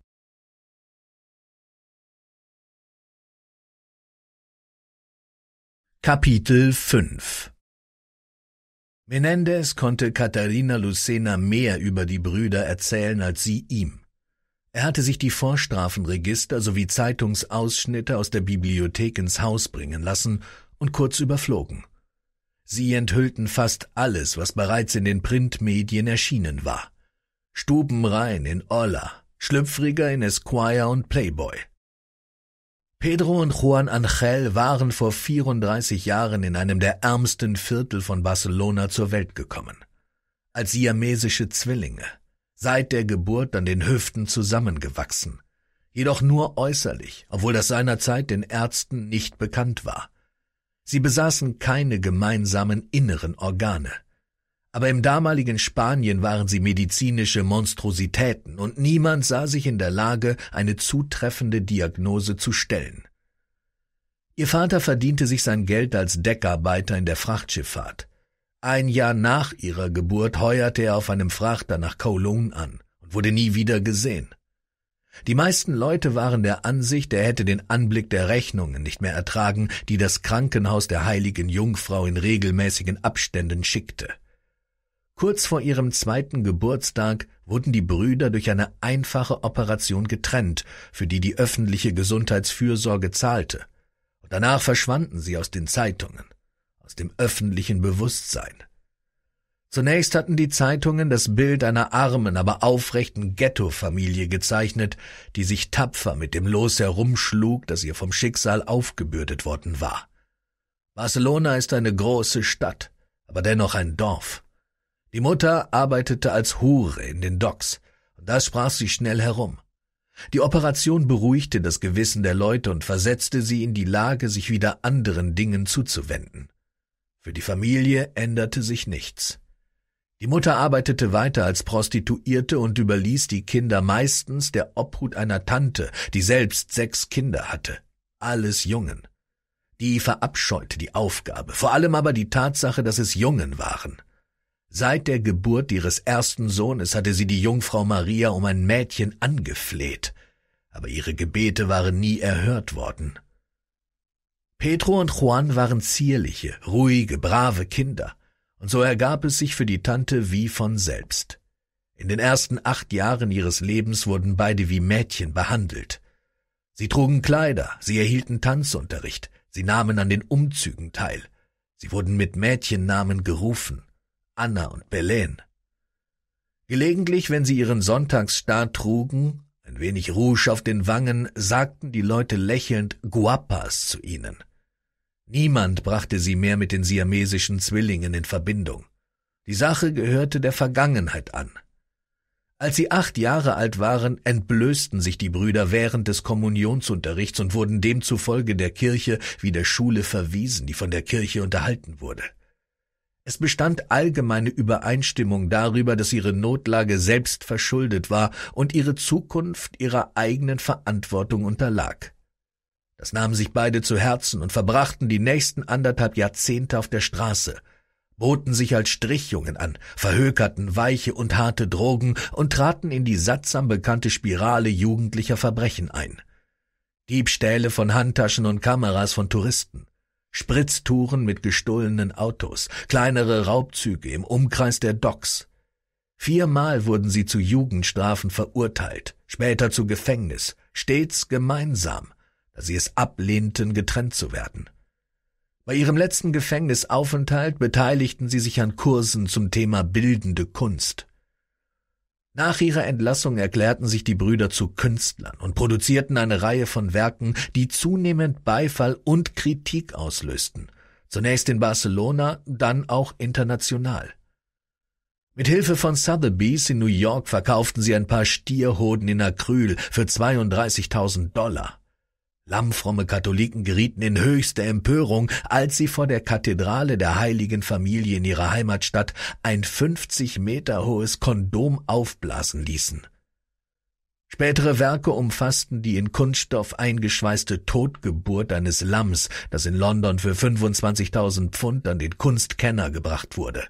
Kapitel 5 Menendez konnte Katharina Lucena mehr über die Brüder erzählen als sie ihm. Er hatte sich die Vorstrafenregister sowie Zeitungsausschnitte aus der Bibliothek ins Haus bringen lassen und kurz überflogen – Sie enthüllten fast alles, was bereits in den Printmedien erschienen war. Stubenrein in Olla, schlüpfriger in Esquire und Playboy. Pedro und Juan Angel waren vor 34 Jahren in einem der ärmsten Viertel von Barcelona zur Welt gekommen. Als siamesische Zwillinge, seit der Geburt an den Hüften zusammengewachsen. Jedoch nur äußerlich, obwohl das seinerzeit den Ärzten nicht bekannt war. Sie besaßen keine gemeinsamen inneren Organe. Aber im damaligen Spanien waren sie medizinische Monstrositäten und niemand sah sich in der Lage, eine zutreffende Diagnose zu stellen. Ihr Vater verdiente sich sein Geld als Deckarbeiter in der Frachtschifffahrt. Ein Jahr nach ihrer Geburt heuerte er auf einem Frachter nach Kowloon an und wurde nie wieder gesehen. Die meisten Leute waren der Ansicht, er hätte den Anblick der Rechnungen nicht mehr ertragen, die das Krankenhaus der heiligen Jungfrau in regelmäßigen Abständen schickte. Kurz vor ihrem zweiten Geburtstag wurden die Brüder durch eine einfache Operation getrennt, für die die öffentliche Gesundheitsfürsorge zahlte. Und danach verschwanden sie aus den Zeitungen, aus dem öffentlichen Bewusstsein. Zunächst hatten die Zeitungen das Bild einer armen, aber aufrechten Ghetto-Familie gezeichnet, die sich tapfer mit dem Los herumschlug, das ihr vom Schicksal aufgebürdet worden war. Barcelona ist eine große Stadt, aber dennoch ein Dorf. Die Mutter arbeitete als Hure in den Docks, und das sprach sie schnell herum. Die Operation beruhigte das Gewissen der Leute und versetzte sie in die Lage, sich wieder anderen Dingen zuzuwenden. Für die Familie änderte sich nichts. Die Mutter arbeitete weiter als Prostituierte und überließ die Kinder meistens der Obhut einer Tante, die selbst sechs Kinder hatte, alles Jungen. Die verabscheute die Aufgabe, vor allem aber die Tatsache, dass es Jungen waren. Seit der Geburt ihres ersten Sohnes hatte sie die Jungfrau Maria um ein Mädchen angefleht, aber ihre Gebete waren nie erhört worden. Pedro und Juan waren zierliche, ruhige, brave Kinder, und so ergab es sich für die Tante wie von selbst. In den ersten acht Jahren ihres Lebens wurden beide wie Mädchen behandelt. Sie trugen Kleider, sie erhielten Tanzunterricht, sie nahmen an den Umzügen teil, sie wurden mit Mädchennamen gerufen, Anna und Belen. Gelegentlich, wenn sie ihren Sonntagsstaat trugen, ein wenig Rouge auf den Wangen, sagten die Leute lächelnd Guapas zu ihnen – Niemand brachte sie mehr mit den siamesischen Zwillingen in Verbindung. Die Sache gehörte der Vergangenheit an. Als sie acht Jahre alt waren, entblößten sich die Brüder während des Kommunionsunterrichts und wurden demzufolge der Kirche wie der Schule verwiesen, die von der Kirche unterhalten wurde. Es bestand allgemeine Übereinstimmung darüber, dass ihre Notlage selbst verschuldet war und ihre Zukunft ihrer eigenen Verantwortung unterlag. Das nahmen sich beide zu Herzen und verbrachten die nächsten anderthalb Jahrzehnte auf der Straße, boten sich als Strichjungen an, verhökerten weiche und harte Drogen und traten in die sattsam bekannte Spirale jugendlicher Verbrechen ein. Diebstähle von Handtaschen und Kameras von Touristen, Spritztouren mit gestohlenen Autos, kleinere Raubzüge im Umkreis der Docks. Viermal wurden sie zu Jugendstrafen verurteilt, später zu Gefängnis, stets gemeinsam, da sie es ablehnten, getrennt zu werden. Bei ihrem letzten Gefängnisaufenthalt beteiligten sie sich an Kursen zum Thema bildende Kunst. Nach ihrer Entlassung erklärten sich die Brüder zu Künstlern und produzierten eine Reihe von Werken, die zunehmend Beifall und Kritik auslösten, zunächst in Barcelona, dann auch international. Mit Hilfe von Sotheby's in New York verkauften sie ein paar Stierhoden in Acryl für 32.000 Dollar. Lammfromme Katholiken gerieten in höchste Empörung, als sie vor der Kathedrale der heiligen Familie in ihrer Heimatstadt ein 50 Meter hohes Kondom aufblasen ließen. Spätere Werke umfassten die in Kunststoff eingeschweißte Totgeburt eines Lamms, das in London für 25.000 Pfund an den Kunstkenner gebracht wurde.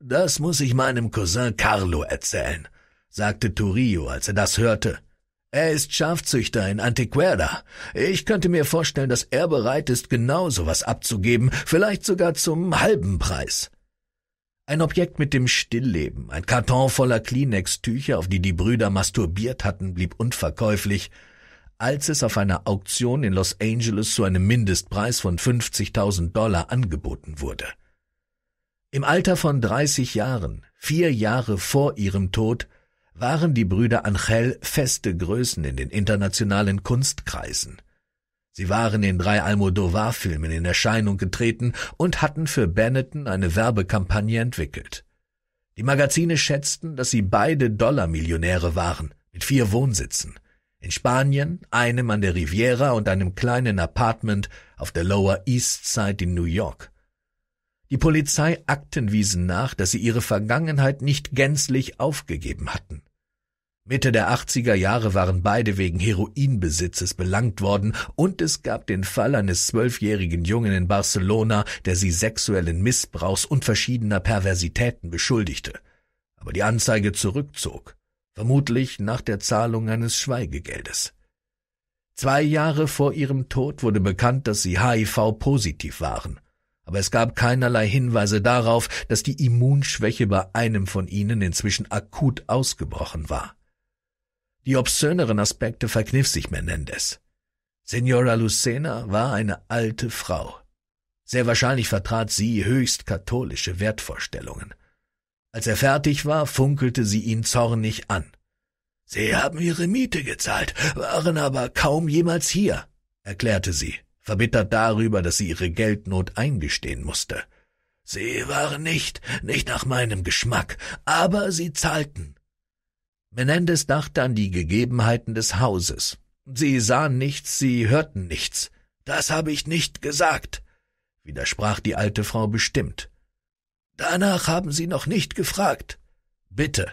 Das muss ich meinem Cousin Carlo erzählen, sagte Turillo, als er das hörte. Er ist Schafzüchter in Antiquera. Ich könnte mir vorstellen, dass er bereit ist, genau sowas abzugeben, vielleicht sogar zum halben Preis. Ein Objekt mit dem Stillleben, ein Karton voller Kleenex-Tücher, auf die die Brüder masturbiert hatten, blieb unverkäuflich. Als es auf einer Auktion in Los Angeles zu einem Mindestpreis von 50.000 Dollar angeboten wurde. Im Alter von 30 Jahren, vier Jahre vor ihrem Tod, waren die Brüder Angel feste Größen in den internationalen Kunstkreisen. Sie waren in drei Almodovar-Filmen in Erscheinung getreten und hatten für Benetton eine Werbekampagne entwickelt. Die Magazine schätzten, dass sie beide Dollarmillionäre waren, mit vier Wohnsitzen. In Spanien, einem an der Riviera und einem kleinen Apartment auf der Lower East Side in New York. Die Polizei Akten wiesen nach, dass sie ihre Vergangenheit nicht gänzlich aufgegeben hatten. Mitte der 80er Jahre waren beide wegen Heroinbesitzes belangt worden und es gab den Fall eines zwölfjährigen Jungen in Barcelona, der sie sexuellen Missbrauchs und verschiedener Perversitäten beschuldigte, aber die Anzeige zurückzog, vermutlich nach der Zahlung eines Schweigegeldes. Zwei Jahre vor ihrem Tod wurde bekannt, dass sie HIV-positiv waren, aber es gab keinerlei Hinweise darauf, dass die Immunschwäche bei einem von ihnen inzwischen akut ausgebrochen war. Die obszöneren Aspekte verkniff sich Menendez. Signora Lucena war eine alte Frau. Sehr wahrscheinlich vertrat sie höchst katholische Wertvorstellungen. Als er fertig war, funkelte sie ihn zornig an. Sie haben ihre Miete gezahlt, waren aber kaum jemals hier, erklärte sie, verbittert darüber, dass sie ihre Geldnot eingestehen musste. Sie waren nicht, nicht nach meinem Geschmack, aber sie zahlten. Menendez dachte an die Gegebenheiten des Hauses. Sie sahen nichts, sie hörten nichts. Das habe ich nicht gesagt, widersprach die alte Frau bestimmt. Danach haben Sie noch nicht gefragt. Bitte.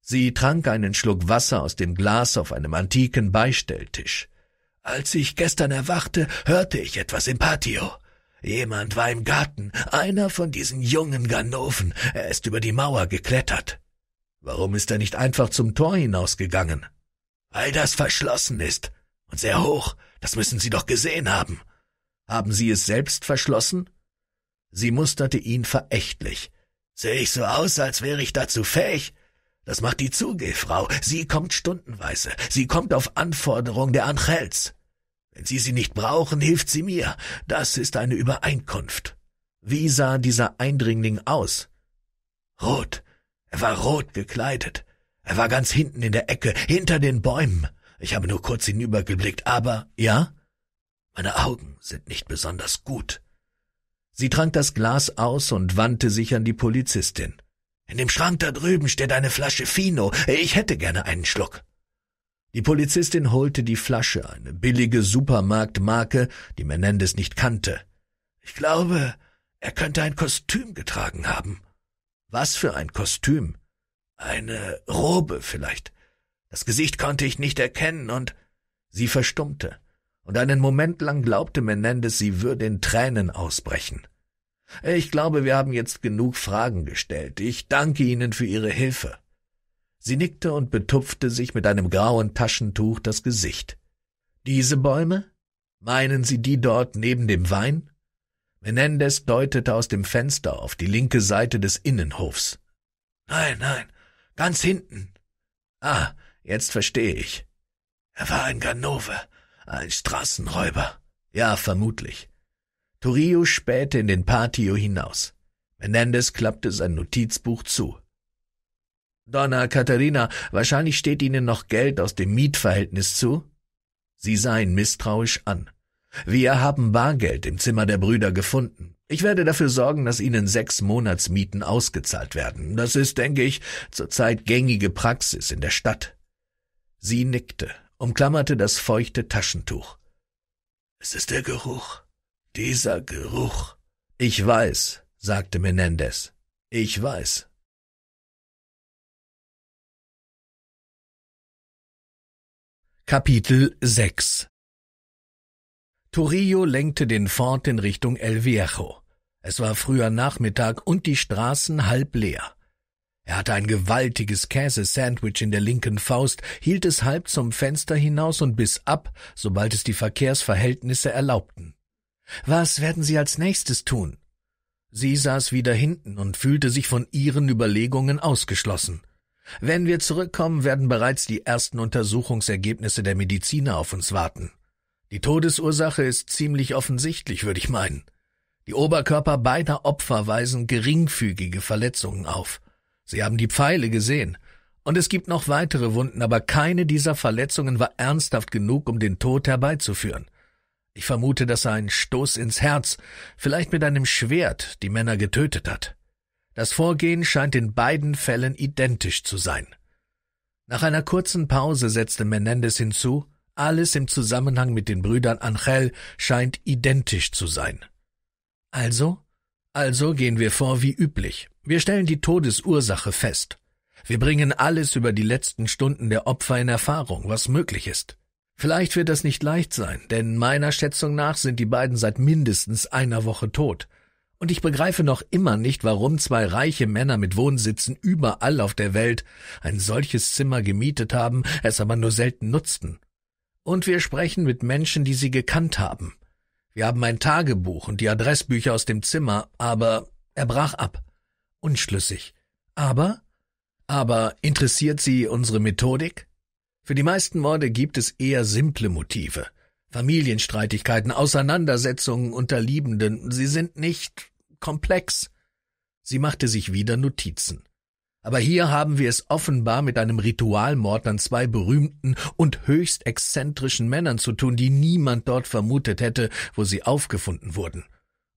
Sie trank einen Schluck Wasser aus dem Glas auf einem antiken Beistelltisch. Als ich gestern erwachte, hörte ich etwas im Patio. Jemand war im Garten, einer von diesen jungen Ganoven. Er ist über die Mauer geklettert. Warum ist er nicht einfach zum Tor hinausgegangen? Weil das verschlossen ist und sehr hoch, das müssen Sie doch gesehen haben. Haben Sie es selbst verschlossen? Sie musterte ihn verächtlich. Sehe ich so aus, als wäre ich dazu fähig? Das macht die Zugefrau. Sie kommt stundenweise. Sie kommt auf Anforderung der Angels. Wenn Sie sie nicht brauchen, hilft sie mir. Das ist eine Übereinkunft. Wie sah dieser Eindringling aus? Rot, er war rot gekleidet. Er war ganz hinten in der Ecke, hinter den Bäumen. Ich habe nur kurz hinübergeblickt, aber ja, meine Augen sind nicht besonders gut. Sie trank das Glas aus und wandte sich an die Polizistin. In dem Schrank da drüben steht eine Flasche Fino. Ich hätte gerne einen Schluck. Die Polizistin holte die Flasche, eine billige Supermarktmarke, die Menendez nicht kannte. Ich glaube, er könnte ein Kostüm getragen haben. Was für ein Kostüm. Eine Robe vielleicht. Das Gesicht konnte ich nicht erkennen und sie verstummte. Und einen Moment lang glaubte Menendez, sie würde in Tränen ausbrechen. Ich glaube, wir haben jetzt genug Fragen gestellt. Ich danke Ihnen für Ihre Hilfe. Sie nickte und betupfte sich mit einem grauen Taschentuch das Gesicht. Diese Bäume? Meinen Sie die dort neben dem Wein? Menendez deutete aus dem Fenster auf die linke Seite des Innenhofs. Nein, nein, ganz hinten. Ah, jetzt verstehe ich. Er war ein Ganove, ein Straßenräuber. Ja, vermutlich. Torio spähte in den Patio hinaus. Menendez klappte sein Notizbuch zu. Donna Katharina, wahrscheinlich steht Ihnen noch Geld aus dem Mietverhältnis zu? Sie sah ihn misstrauisch an. Wir haben Bargeld im Zimmer der Brüder gefunden. Ich werde dafür sorgen, dass ihnen sechs Monatsmieten ausgezahlt werden. Das ist, denke ich, zurzeit gängige Praxis in der Stadt. Sie nickte, umklammerte das feuchte Taschentuch. Es ist der Geruch. Dieser Geruch. Ich weiß, sagte Menendez. Ich weiß. Kapitel 6 Torillo lenkte den Ford in Richtung El Viejo. Es war früher Nachmittag und die Straßen halb leer. Er hatte ein gewaltiges Käsesandwich in der linken Faust, hielt es halb zum Fenster hinaus und biss ab, sobald es die Verkehrsverhältnisse erlaubten. Was werden Sie als nächstes tun? Sie saß wieder hinten und fühlte sich von ihren Überlegungen ausgeschlossen. Wenn wir zurückkommen, werden bereits die ersten Untersuchungsergebnisse der Mediziner auf uns warten. Die Todesursache ist ziemlich offensichtlich, würde ich meinen. Die Oberkörper beider Opfer weisen geringfügige Verletzungen auf. Sie haben die Pfeile gesehen. Und es gibt noch weitere Wunden, aber keine dieser Verletzungen war ernsthaft genug, um den Tod herbeizuführen. Ich vermute, dass ein Stoß ins Herz, vielleicht mit einem Schwert, die Männer getötet hat. Das Vorgehen scheint in beiden Fällen identisch zu sein. Nach einer kurzen Pause setzte Menendez hinzu, alles im Zusammenhang mit den Brüdern Angel scheint identisch zu sein. Also? Also gehen wir vor wie üblich. Wir stellen die Todesursache fest. Wir bringen alles über die letzten Stunden der Opfer in Erfahrung, was möglich ist. Vielleicht wird das nicht leicht sein, denn meiner Schätzung nach sind die beiden seit mindestens einer Woche tot. Und ich begreife noch immer nicht, warum zwei reiche Männer mit Wohnsitzen überall auf der Welt ein solches Zimmer gemietet haben, es aber nur selten nutzten und wir sprechen mit Menschen, die sie gekannt haben. Wir haben ein Tagebuch und die Adressbücher aus dem Zimmer, aber er brach ab. Unschlüssig. Aber? Aber interessiert Sie unsere Methodik? Für die meisten Morde gibt es eher simple Motive. Familienstreitigkeiten, Auseinandersetzungen unter Liebenden, sie sind nicht komplex. Sie machte sich wieder Notizen. Aber hier haben wir es offenbar mit einem Ritualmord an zwei berühmten und höchst exzentrischen Männern zu tun, die niemand dort vermutet hätte, wo sie aufgefunden wurden.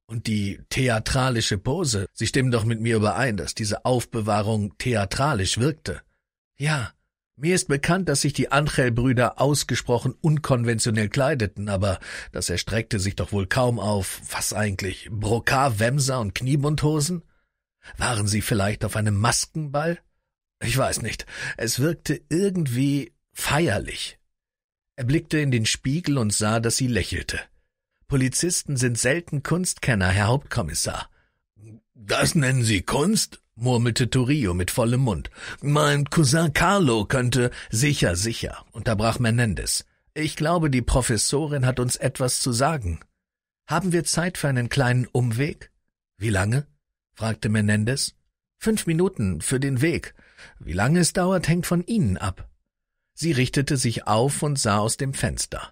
Und die theatralische Pose, Sie stimmen doch mit mir überein, dass diese Aufbewahrung theatralisch wirkte. Ja, mir ist bekannt, dass sich die Angel-Brüder ausgesprochen unkonventionell kleideten, aber das erstreckte sich doch wohl kaum auf, was eigentlich, Brokar, Wemser und Kniebundhosen? Waren sie vielleicht auf einem Maskenball? Ich weiß nicht. Es wirkte irgendwie feierlich. Er blickte in den Spiegel und sah, dass sie lächelte. Polizisten sind selten Kunstkenner, Herr Hauptkommissar. Das nennen Sie Kunst? murmelte Turillo mit vollem Mund. Mein Cousin Carlo könnte. Sicher, sicher, unterbrach Menendez. Ich glaube, die Professorin hat uns etwas zu sagen. Haben wir Zeit für einen kleinen Umweg? Wie lange? fragte Menendez. Fünf Minuten für den Weg. Wie lange es dauert, hängt von Ihnen ab. Sie richtete sich auf und sah aus dem Fenster.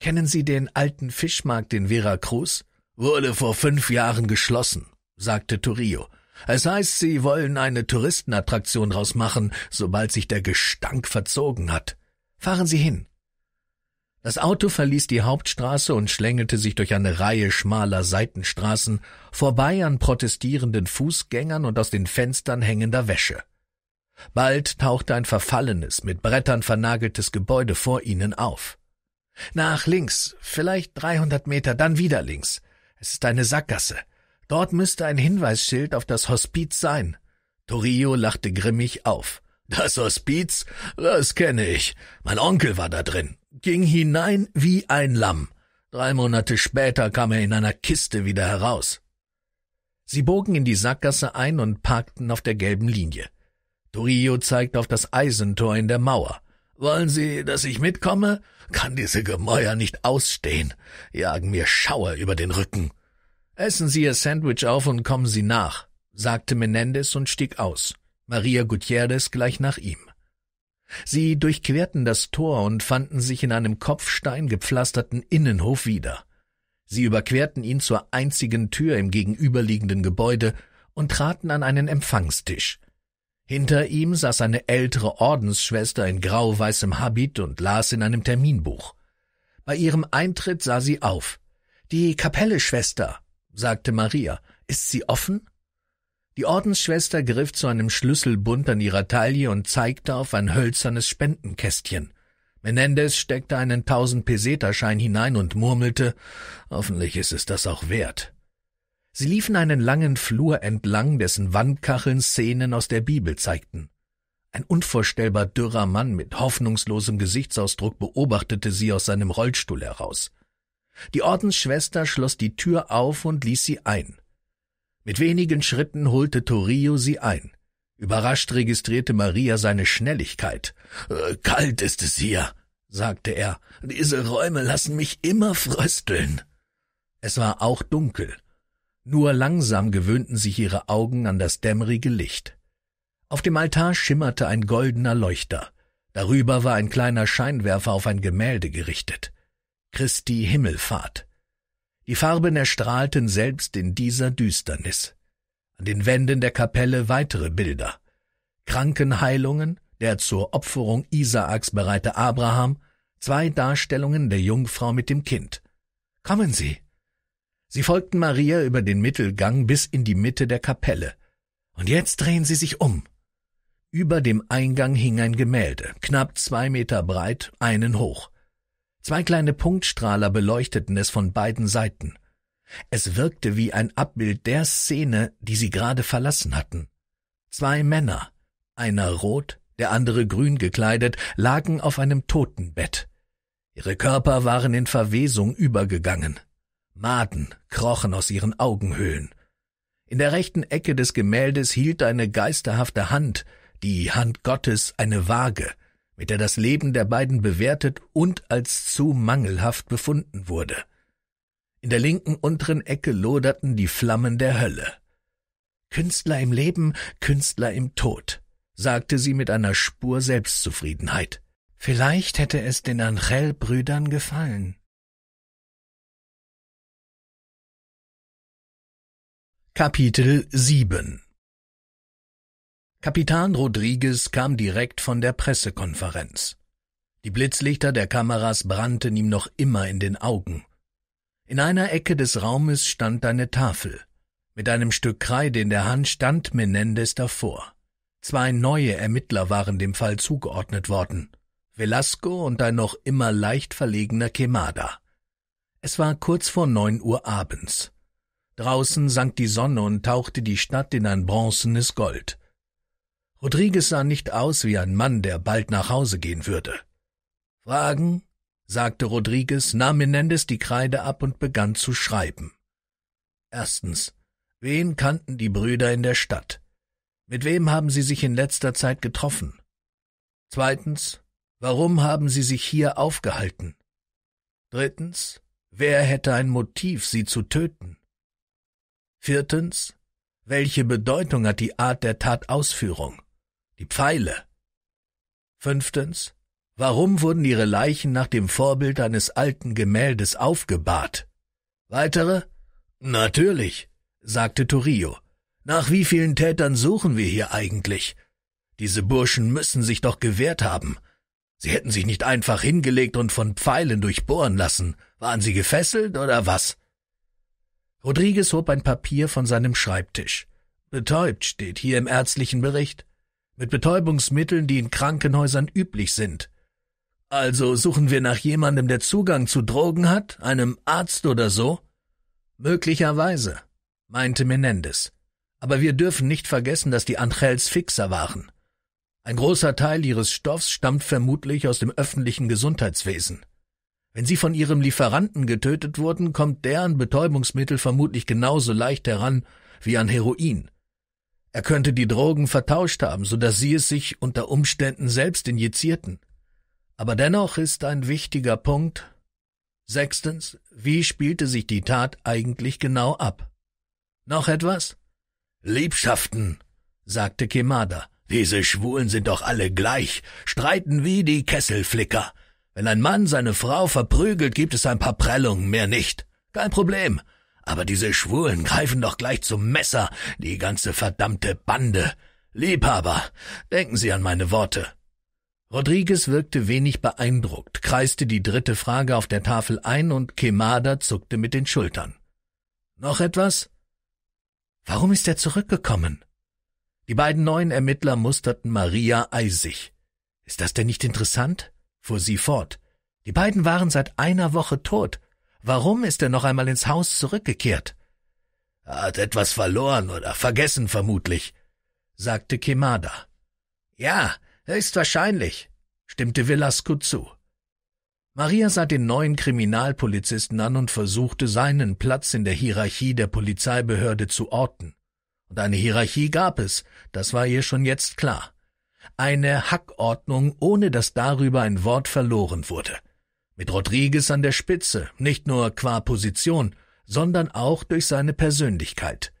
Kennen Sie den alten Fischmarkt in Veracruz? Wurde vor fünf Jahren geschlossen, sagte Turillo. Es heißt, Sie wollen eine Touristenattraktion draus machen, sobald sich der Gestank verzogen hat. Fahren Sie hin. Das Auto verließ die Hauptstraße und schlängelte sich durch eine Reihe schmaler Seitenstraßen, vorbei an protestierenden Fußgängern und aus den Fenstern hängender Wäsche. Bald tauchte ein verfallenes, mit Brettern vernageltes Gebäude vor ihnen auf. Nach links, vielleicht 300 Meter, dann wieder links. Es ist eine Sackgasse. Dort müsste ein Hinweisschild auf das Hospiz sein. Torio lachte grimmig auf. Das Hospiz? Das kenne ich. Mein Onkel war da drin ging hinein wie ein Lamm. Drei Monate später kam er in einer Kiste wieder heraus. Sie bogen in die Sackgasse ein und parkten auf der gelben Linie. Torillo zeigt auf das Eisentor in der Mauer. Wollen Sie, dass ich mitkomme? Kann diese Gemäuer nicht ausstehen, jagen mir Schauer über den Rücken. Essen Sie Ihr Sandwich auf und kommen Sie nach, sagte Menendez und stieg aus. Maria Gutierrez gleich nach ihm. Sie durchquerten das Tor und fanden sich in einem Kopfstein gepflasterten Innenhof wieder. Sie überquerten ihn zur einzigen Tür im gegenüberliegenden Gebäude und traten an einen Empfangstisch. Hinter ihm saß eine ältere Ordensschwester in grau-weißem Habit und las in einem Terminbuch. Bei ihrem Eintritt sah sie auf. Die Kapelle, Schwester, sagte Maria. Ist sie offen? Die Ordensschwester griff zu einem Schlüsselbund an ihrer Taille und zeigte auf ein hölzernes Spendenkästchen. Menendez steckte einen tausend Peseterschein hinein und murmelte, hoffentlich ist es das auch wert. Sie liefen einen langen Flur entlang, dessen Wandkacheln Szenen aus der Bibel zeigten. Ein unvorstellbar dürrer Mann mit hoffnungslosem Gesichtsausdruck beobachtete sie aus seinem Rollstuhl heraus. Die Ordensschwester schloss die Tür auf und ließ sie ein. Mit wenigen Schritten holte Torio sie ein. Überrascht registrierte Maria seine Schnelligkeit. Äh, kalt ist es hier, sagte er. Diese Räume lassen mich immer frösteln. Es war auch dunkel. Nur langsam gewöhnten sich ihre Augen an das dämmerige Licht. Auf dem Altar schimmerte ein goldener Leuchter. Darüber war ein kleiner Scheinwerfer auf ein Gemälde gerichtet. Christi Himmelfahrt. Die Farben erstrahlten selbst in dieser Düsternis. An den Wänden der Kapelle weitere Bilder. Krankenheilungen, der zur Opferung Isaaks bereite Abraham, zwei Darstellungen der Jungfrau mit dem Kind. Kommen Sie! Sie folgten Maria über den Mittelgang bis in die Mitte der Kapelle. Und jetzt drehen Sie sich um. Über dem Eingang hing ein Gemälde, knapp zwei Meter breit, einen hoch. Zwei kleine Punktstrahler beleuchteten es von beiden Seiten. Es wirkte wie ein Abbild der Szene, die sie gerade verlassen hatten. Zwei Männer, einer rot, der andere grün gekleidet, lagen auf einem Totenbett. Ihre Körper waren in Verwesung übergegangen. Maden krochen aus ihren Augenhöhlen. In der rechten Ecke des Gemäldes hielt eine geisterhafte Hand, die Hand Gottes, eine Waage mit der das Leben der beiden bewertet und als zu mangelhaft befunden wurde. In der linken unteren Ecke loderten die Flammen der Hölle. Künstler im Leben, Künstler im Tod, sagte sie mit einer Spur Selbstzufriedenheit. Vielleicht hätte es den Angel-Brüdern gefallen. Kapitel 7 Kapitan Rodriguez kam direkt von der Pressekonferenz. Die Blitzlichter der Kameras brannten ihm noch immer in den Augen. In einer Ecke des Raumes stand eine Tafel. Mit einem Stück Kreide in der Hand stand Menendez davor. Zwei neue Ermittler waren dem Fall zugeordnet worden. Velasco und ein noch immer leicht verlegener Quemada. Es war kurz vor neun Uhr abends. Draußen sank die Sonne und tauchte die Stadt in ein bronzenes Gold. Rodriguez sah nicht aus wie ein Mann, der bald nach Hause gehen würde. Fragen? sagte Rodriguez, nahm Menendez die Kreide ab und begann zu schreiben. Erstens, wen kannten die Brüder in der Stadt? Mit wem haben sie sich in letzter Zeit getroffen? Zweitens, warum haben sie sich hier aufgehalten? Drittens, wer hätte ein Motiv, sie zu töten? Viertens, welche Bedeutung hat die Art der Tatausführung? die Pfeile. Fünftens, warum wurden ihre Leichen nach dem Vorbild eines alten Gemäldes aufgebahrt? Weitere? Natürlich, sagte Torio. Nach wie vielen Tätern suchen wir hier eigentlich? Diese Burschen müssen sich doch gewehrt haben. Sie hätten sich nicht einfach hingelegt und von Pfeilen durchbohren lassen. Waren sie gefesselt oder was? Rodriguez hob ein Papier von seinem Schreibtisch. Betäubt steht hier im ärztlichen Bericht mit Betäubungsmitteln, die in Krankenhäusern üblich sind. Also suchen wir nach jemandem, der Zugang zu Drogen hat, einem Arzt oder so? Möglicherweise, meinte Menendez. Aber wir dürfen nicht vergessen, dass die Angels Fixer waren. Ein großer Teil ihres Stoffs stammt vermutlich aus dem öffentlichen Gesundheitswesen. Wenn sie von ihrem Lieferanten getötet wurden, kommt der an Betäubungsmittel vermutlich genauso leicht heran wie an Heroin. Er könnte die Drogen vertauscht haben, so dass sie es sich unter Umständen selbst injizierten. Aber dennoch ist ein wichtiger Punkt. Sechstens, wie spielte sich die Tat eigentlich genau ab? Noch etwas? Liebschaften, sagte Kemada. Diese Schwulen sind doch alle gleich, streiten wie die Kesselflicker. Wenn ein Mann seine Frau verprügelt, gibt es ein paar Prellungen, mehr nicht. Kein Problem. Aber diese Schwulen greifen doch gleich zum Messer, die ganze verdammte Bande. Liebhaber, denken Sie an meine Worte. Rodriguez wirkte wenig beeindruckt, kreiste die dritte Frage auf der Tafel ein und Kemada zuckte mit den Schultern. Noch etwas? Warum ist er zurückgekommen? Die beiden neuen Ermittler musterten Maria eisig. Ist das denn nicht interessant? fuhr sie fort. Die beiden waren seit einer Woche tot Warum ist er noch einmal ins Haus zurückgekehrt? Er hat etwas verloren oder vergessen vermutlich, sagte Kemada. Ja, höchstwahrscheinlich, stimmte Velasco zu. Maria sah den neuen Kriminalpolizisten an und versuchte, seinen Platz in der Hierarchie der Polizeibehörde zu orten. Und eine Hierarchie gab es, das war ihr schon jetzt klar. Eine Hackordnung, ohne dass darüber ein Wort verloren wurde. Mit Rodriguez an der Spitze, nicht nur qua Position, sondern auch durch seine Persönlichkeit.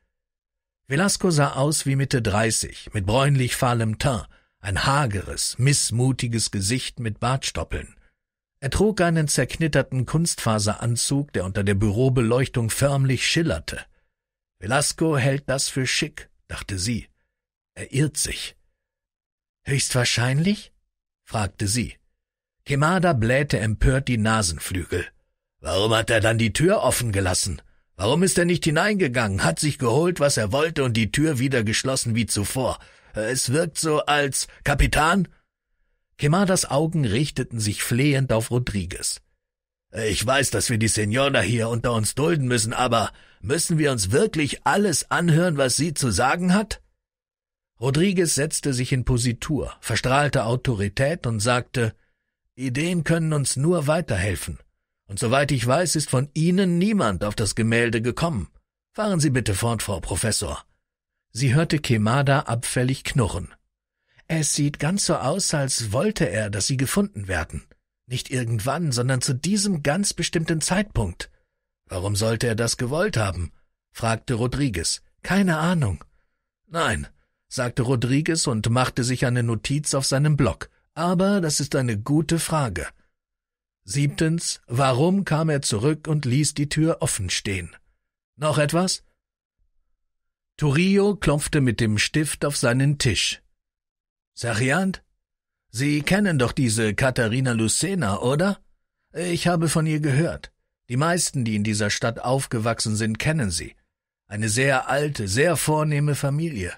Velasco sah aus wie Mitte 30, mit bräunlich fahlem Teint, ein hageres, missmutiges Gesicht mit Bartstoppeln. Er trug einen zerknitterten Kunstfaseranzug, der unter der Bürobeleuchtung förmlich schillerte. Velasco hält das für schick, dachte sie. Er irrt sich. Höchstwahrscheinlich? fragte sie. Kemada blähte empört die Nasenflügel. Warum hat er dann die Tür offen gelassen? Warum ist er nicht hineingegangen, hat sich geholt, was er wollte und die Tür wieder geschlossen wie zuvor? Es wirkt so als Kapitän? Kemadas Augen richteten sich flehend auf Rodriguez. Ich weiß, dass wir die Senora hier unter uns dulden müssen, aber müssen wir uns wirklich alles anhören, was sie zu sagen hat? Rodriguez setzte sich in Positur, verstrahlte Autorität und sagte, Ideen können uns nur weiterhelfen. Und soweit ich weiß, ist von Ihnen niemand auf das Gemälde gekommen. Fahren Sie bitte fort, Frau Professor. Sie hörte Kemada abfällig knurren. Es sieht ganz so aus, als wollte er, dass Sie gefunden werden. Nicht irgendwann, sondern zu diesem ganz bestimmten Zeitpunkt. Warum sollte er das gewollt haben? fragte Rodriguez. Keine Ahnung. Nein, sagte Rodriguez und machte sich eine Notiz auf seinem Block. Aber das ist eine gute Frage. Siebtens, warum kam er zurück und ließ die Tür offen stehen? Noch etwas? Turillo klopfte mit dem Stift auf seinen Tisch. Seriant? Sie kennen doch diese Katharina Lucena, oder? Ich habe von ihr gehört. Die meisten, die in dieser Stadt aufgewachsen sind, kennen sie. Eine sehr alte, sehr vornehme Familie.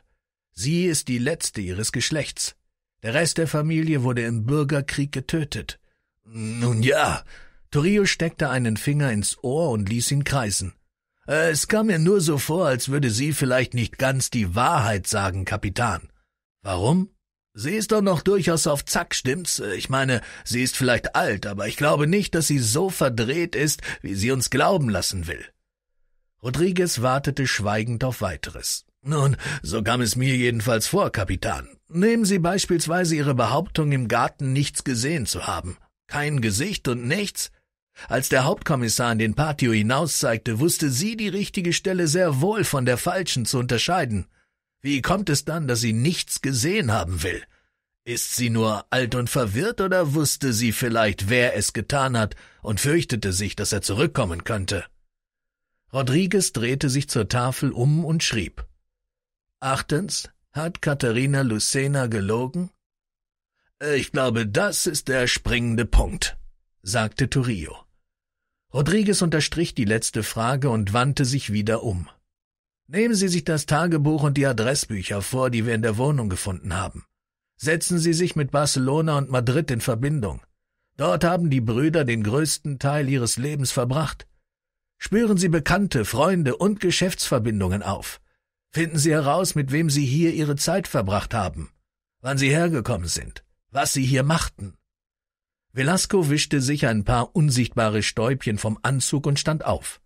Sie ist die letzte ihres Geschlechts. Der Rest der Familie wurde im Bürgerkrieg getötet. Nun ja. Torio steckte einen Finger ins Ohr und ließ ihn kreisen. Es kam mir nur so vor, als würde sie vielleicht nicht ganz die Wahrheit sagen, Kapitän. Warum? Sie ist doch noch durchaus auf Zack, stimmt's? Ich meine, sie ist vielleicht alt, aber ich glaube nicht, dass sie so verdreht ist, wie sie uns glauben lassen will. Rodriguez wartete schweigend auf weiteres. Nun, so kam es mir jedenfalls vor, Kapitän. Nehmen Sie beispielsweise Ihre Behauptung, im Garten nichts gesehen zu haben. Kein Gesicht und nichts. Als der Hauptkommissar in den Patio hinauszeigte, wusste sie die richtige Stelle sehr wohl von der falschen zu unterscheiden. Wie kommt es dann, dass sie nichts gesehen haben will? Ist sie nur alt und verwirrt oder wusste sie vielleicht, wer es getan hat und fürchtete sich, dass er zurückkommen könnte? Rodriguez drehte sich zur Tafel um und schrieb. Achtens, hat Katharina Lucena gelogen? Äh, ich glaube, das ist der springende Punkt, sagte Turillo. Rodriguez unterstrich die letzte Frage und wandte sich wieder um. Nehmen Sie sich das Tagebuch und die Adressbücher vor, die wir in der Wohnung gefunden haben. Setzen Sie sich mit Barcelona und Madrid in Verbindung. Dort haben die Brüder den größten Teil ihres Lebens verbracht. Spüren Sie Bekannte, Freunde und Geschäftsverbindungen auf. Finden Sie heraus, mit wem Sie hier Ihre Zeit verbracht haben, wann Sie hergekommen sind, was Sie hier machten. Velasco wischte sich ein paar unsichtbare Stäubchen vom Anzug und stand auf.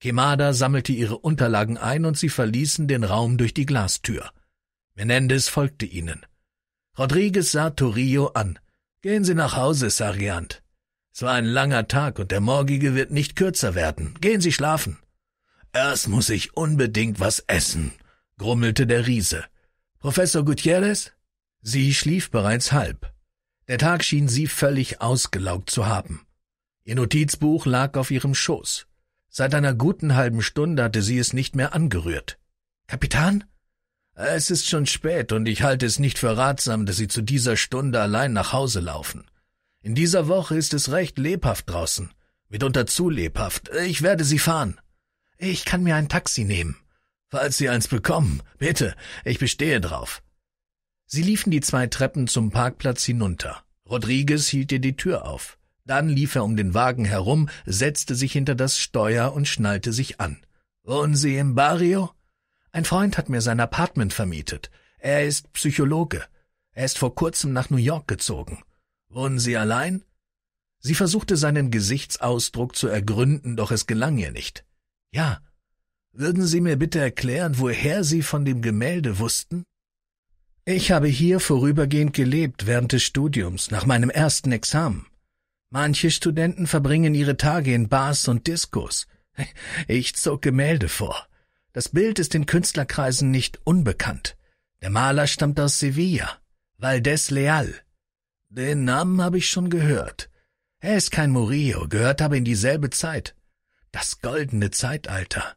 Quemada sammelte ihre Unterlagen ein und sie verließen den Raum durch die Glastür. Menendez folgte ihnen. Rodriguez sah Torillo an. Gehen Sie nach Hause, Sargent. Es war ein langer Tag und der morgige wird nicht kürzer werden. Gehen Sie schlafen. Erst muss ich unbedingt was essen, grummelte der Riese. Professor Gutierrez? Sie schlief bereits halb. Der Tag schien sie völlig ausgelaugt zu haben. Ihr Notizbuch lag auf ihrem Schoß. Seit einer guten halben Stunde hatte sie es nicht mehr angerührt. Kapitän? Es ist schon spät und ich halte es nicht für ratsam, dass Sie zu dieser Stunde allein nach Hause laufen. In dieser Woche ist es recht lebhaft draußen. Mitunter zu lebhaft. Ich werde Sie fahren. Ich kann mir ein Taxi nehmen. Falls Sie eins bekommen, bitte, ich bestehe drauf. Sie liefen die zwei Treppen zum Parkplatz hinunter. Rodriguez hielt ihr die Tür auf. Dann lief er um den Wagen herum, setzte sich hinter das Steuer und schnallte sich an. Wohnen Sie im Barrio? Ein Freund hat mir sein Apartment vermietet. Er ist Psychologe. Er ist vor kurzem nach New York gezogen. Wohnen Sie allein? Sie versuchte seinen Gesichtsausdruck zu ergründen, doch es gelang ihr nicht. Ja. Würden Sie mir bitte erklären, woher Sie von dem Gemälde wussten? Ich habe hier vorübergehend gelebt während des Studiums, nach meinem ersten Examen. Manche Studenten verbringen ihre Tage in Bars und Diskos. Ich zog Gemälde vor. Das Bild ist in Künstlerkreisen nicht unbekannt. Der Maler stammt aus Sevilla, Valdez Leal. Den Namen habe ich schon gehört. Er ist kein Murillo, gehört aber in dieselbe Zeit das goldene Zeitalter.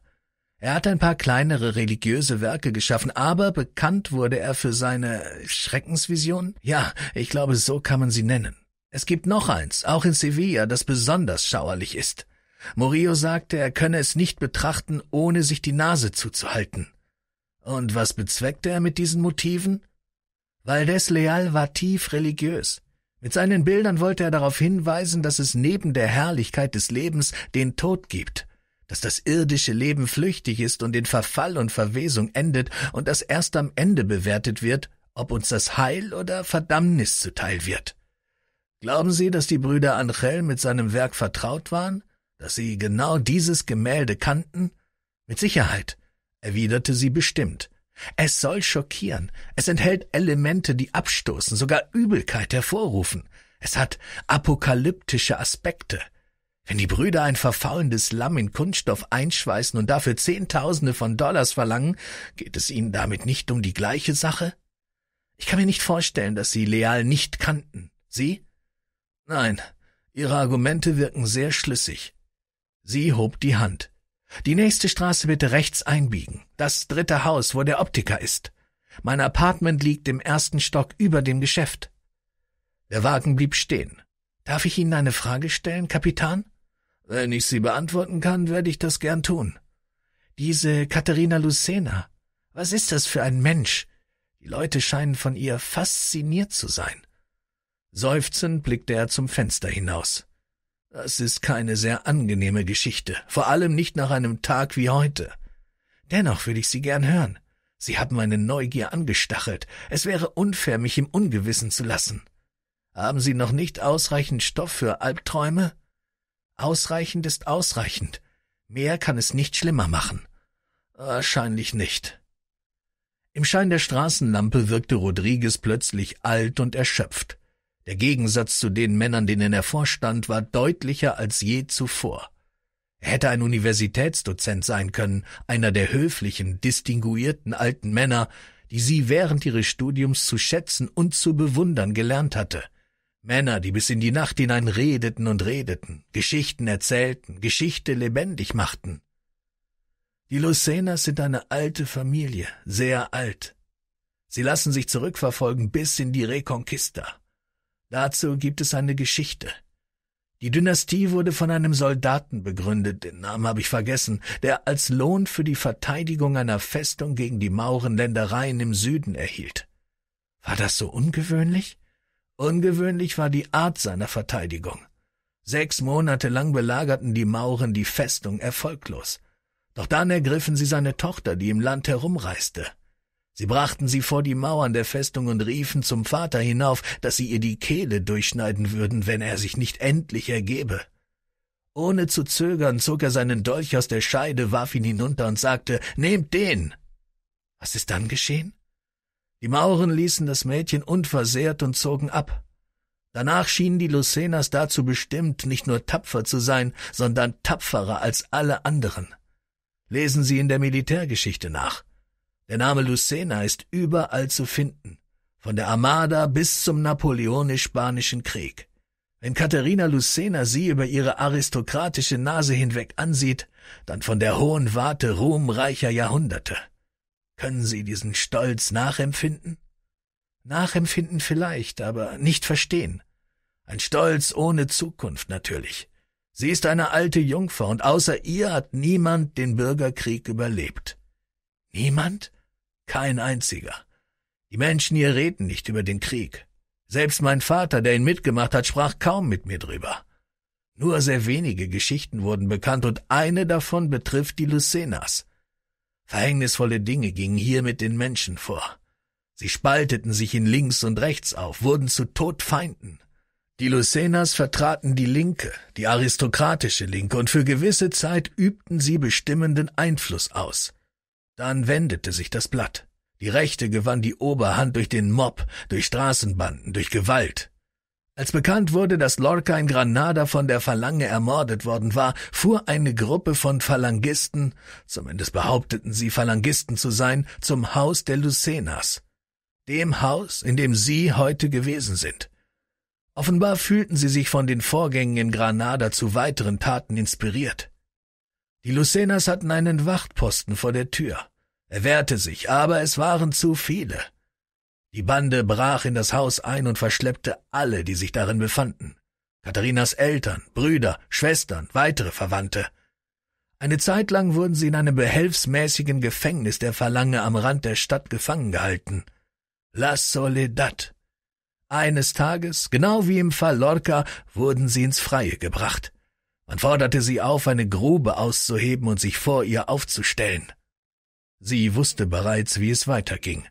Er hat ein paar kleinere religiöse Werke geschaffen, aber bekannt wurde er für seine Schreckensvision? Ja, ich glaube, so kann man sie nennen. Es gibt noch eins, auch in Sevilla, das besonders schauerlich ist. Murillo sagte, er könne es nicht betrachten, ohne sich die Nase zuzuhalten. Und was bezweckte er mit diesen Motiven? Valdés Leal war tief religiös. Mit seinen Bildern wollte er darauf hinweisen, dass es neben der Herrlichkeit des Lebens den Tod gibt, dass das irdische Leben flüchtig ist und in Verfall und Verwesung endet und dass erst am Ende bewertet wird, ob uns das Heil oder Verdammnis zuteil wird. Glauben Sie, dass die Brüder Angel mit seinem Werk vertraut waren? Dass sie genau dieses Gemälde kannten? Mit Sicherheit, erwiderte sie bestimmt. Es soll schockieren. Es enthält Elemente, die abstoßen, sogar Übelkeit hervorrufen. Es hat apokalyptische Aspekte. Wenn die Brüder ein verfaulendes Lamm in Kunststoff einschweißen und dafür Zehntausende von Dollars verlangen, geht es ihnen damit nicht um die gleiche Sache? Ich kann mir nicht vorstellen, dass sie Leal nicht kannten. Sie? Nein, ihre Argumente wirken sehr schlüssig. Sie hob die Hand. Die nächste Straße bitte rechts einbiegen. Das dritte Haus, wo der Optiker ist. Mein Apartment liegt im ersten Stock über dem Geschäft. Der Wagen blieb stehen. Darf ich Ihnen eine Frage stellen, Kapitan? Wenn ich sie beantworten kann, werde ich das gern tun. Diese Katharina Lucena, was ist das für ein Mensch? Die Leute scheinen von ihr fasziniert zu sein. Seufzend blickte er zum Fenster hinaus. Das ist keine sehr angenehme Geschichte, vor allem nicht nach einem Tag wie heute. Dennoch würde ich sie gern hören. Sie haben meine Neugier angestachelt. Es wäre unfair, mich im Ungewissen zu lassen. Haben Sie noch nicht ausreichend Stoff für Albträume? Ausreichend ist ausreichend. Mehr kann es nicht schlimmer machen. Wahrscheinlich nicht. Im Schein der Straßenlampe wirkte Rodriguez plötzlich alt und erschöpft. Der Gegensatz zu den Männern, denen er vorstand, war deutlicher als je zuvor. Er hätte ein Universitätsdozent sein können, einer der höflichen, distinguierten alten Männer, die sie während ihres Studiums zu schätzen und zu bewundern gelernt hatte. Männer, die bis in die Nacht hinein redeten und redeten, Geschichten erzählten, Geschichte lebendig machten. Die Lucenas sind eine alte Familie, sehr alt. Sie lassen sich zurückverfolgen bis in die Reconquista. Dazu gibt es eine Geschichte. Die Dynastie wurde von einem Soldaten begründet, den Namen habe ich vergessen, der als Lohn für die Verteidigung einer Festung gegen die Maurenländereien im Süden erhielt. War das so ungewöhnlich? Ungewöhnlich war die Art seiner Verteidigung. Sechs Monate lang belagerten die Mauren die Festung erfolglos. Doch dann ergriffen sie seine Tochter, die im Land herumreiste. Sie brachten sie vor die Mauern der Festung und riefen zum Vater hinauf, dass sie ihr die Kehle durchschneiden würden, wenn er sich nicht endlich ergebe. Ohne zu zögern zog er seinen Dolch aus der Scheide, warf ihn hinunter und sagte Nehmt den. Was ist dann geschehen? Die Mauren ließen das Mädchen unversehrt und zogen ab. Danach schienen die Lucenas dazu bestimmt, nicht nur tapfer zu sein, sondern tapferer als alle anderen. Lesen Sie in der Militärgeschichte nach. Der Name Lucena ist überall zu finden, von der Armada bis zum Napoleonisch-Spanischen Krieg. Wenn Katharina Lucena sie über ihre aristokratische Nase hinweg ansieht, dann von der hohen Warte ruhmreicher Jahrhunderte. Können Sie diesen Stolz nachempfinden? Nachempfinden vielleicht, aber nicht verstehen. Ein Stolz ohne Zukunft natürlich. Sie ist eine alte Jungfer und außer ihr hat niemand den Bürgerkrieg überlebt. Niemand? Kein einziger. Die Menschen hier reden nicht über den Krieg. Selbst mein Vater, der ihn mitgemacht hat, sprach kaum mit mir drüber. Nur sehr wenige Geschichten wurden bekannt und eine davon betrifft die Lucenas. Verhängnisvolle Dinge gingen hier mit den Menschen vor. Sie spalteten sich in links und rechts auf, wurden zu Todfeinden. Die Lucenas vertraten die Linke, die aristokratische Linke, und für gewisse Zeit übten sie bestimmenden Einfluss aus. Dann wendete sich das Blatt. Die Rechte gewann die Oberhand durch den Mob, durch Straßenbanden, durch Gewalt. Als bekannt wurde, dass Lorca in Granada von der Phalange ermordet worden war, fuhr eine Gruppe von Phalangisten, zumindest behaupteten sie Phalangisten zu sein, zum Haus der Lucenas, dem Haus, in dem sie heute gewesen sind. Offenbar fühlten sie sich von den Vorgängen in Granada zu weiteren Taten inspiriert. Die Lucenas hatten einen Wachtposten vor der Tür. Er wehrte sich, aber es waren zu viele. Die Bande brach in das Haus ein und verschleppte alle, die sich darin befanden. Katharinas Eltern, Brüder, Schwestern, weitere Verwandte. Eine Zeit lang wurden sie in einem behelfsmäßigen Gefängnis der Verlange am Rand der Stadt gefangen gehalten. La Soledad. Eines Tages, genau wie im Fall Lorca, wurden sie ins Freie gebracht. Man forderte sie auf, eine Grube auszuheben und sich vor ihr aufzustellen. Sie wusste bereits, wie es weiterging.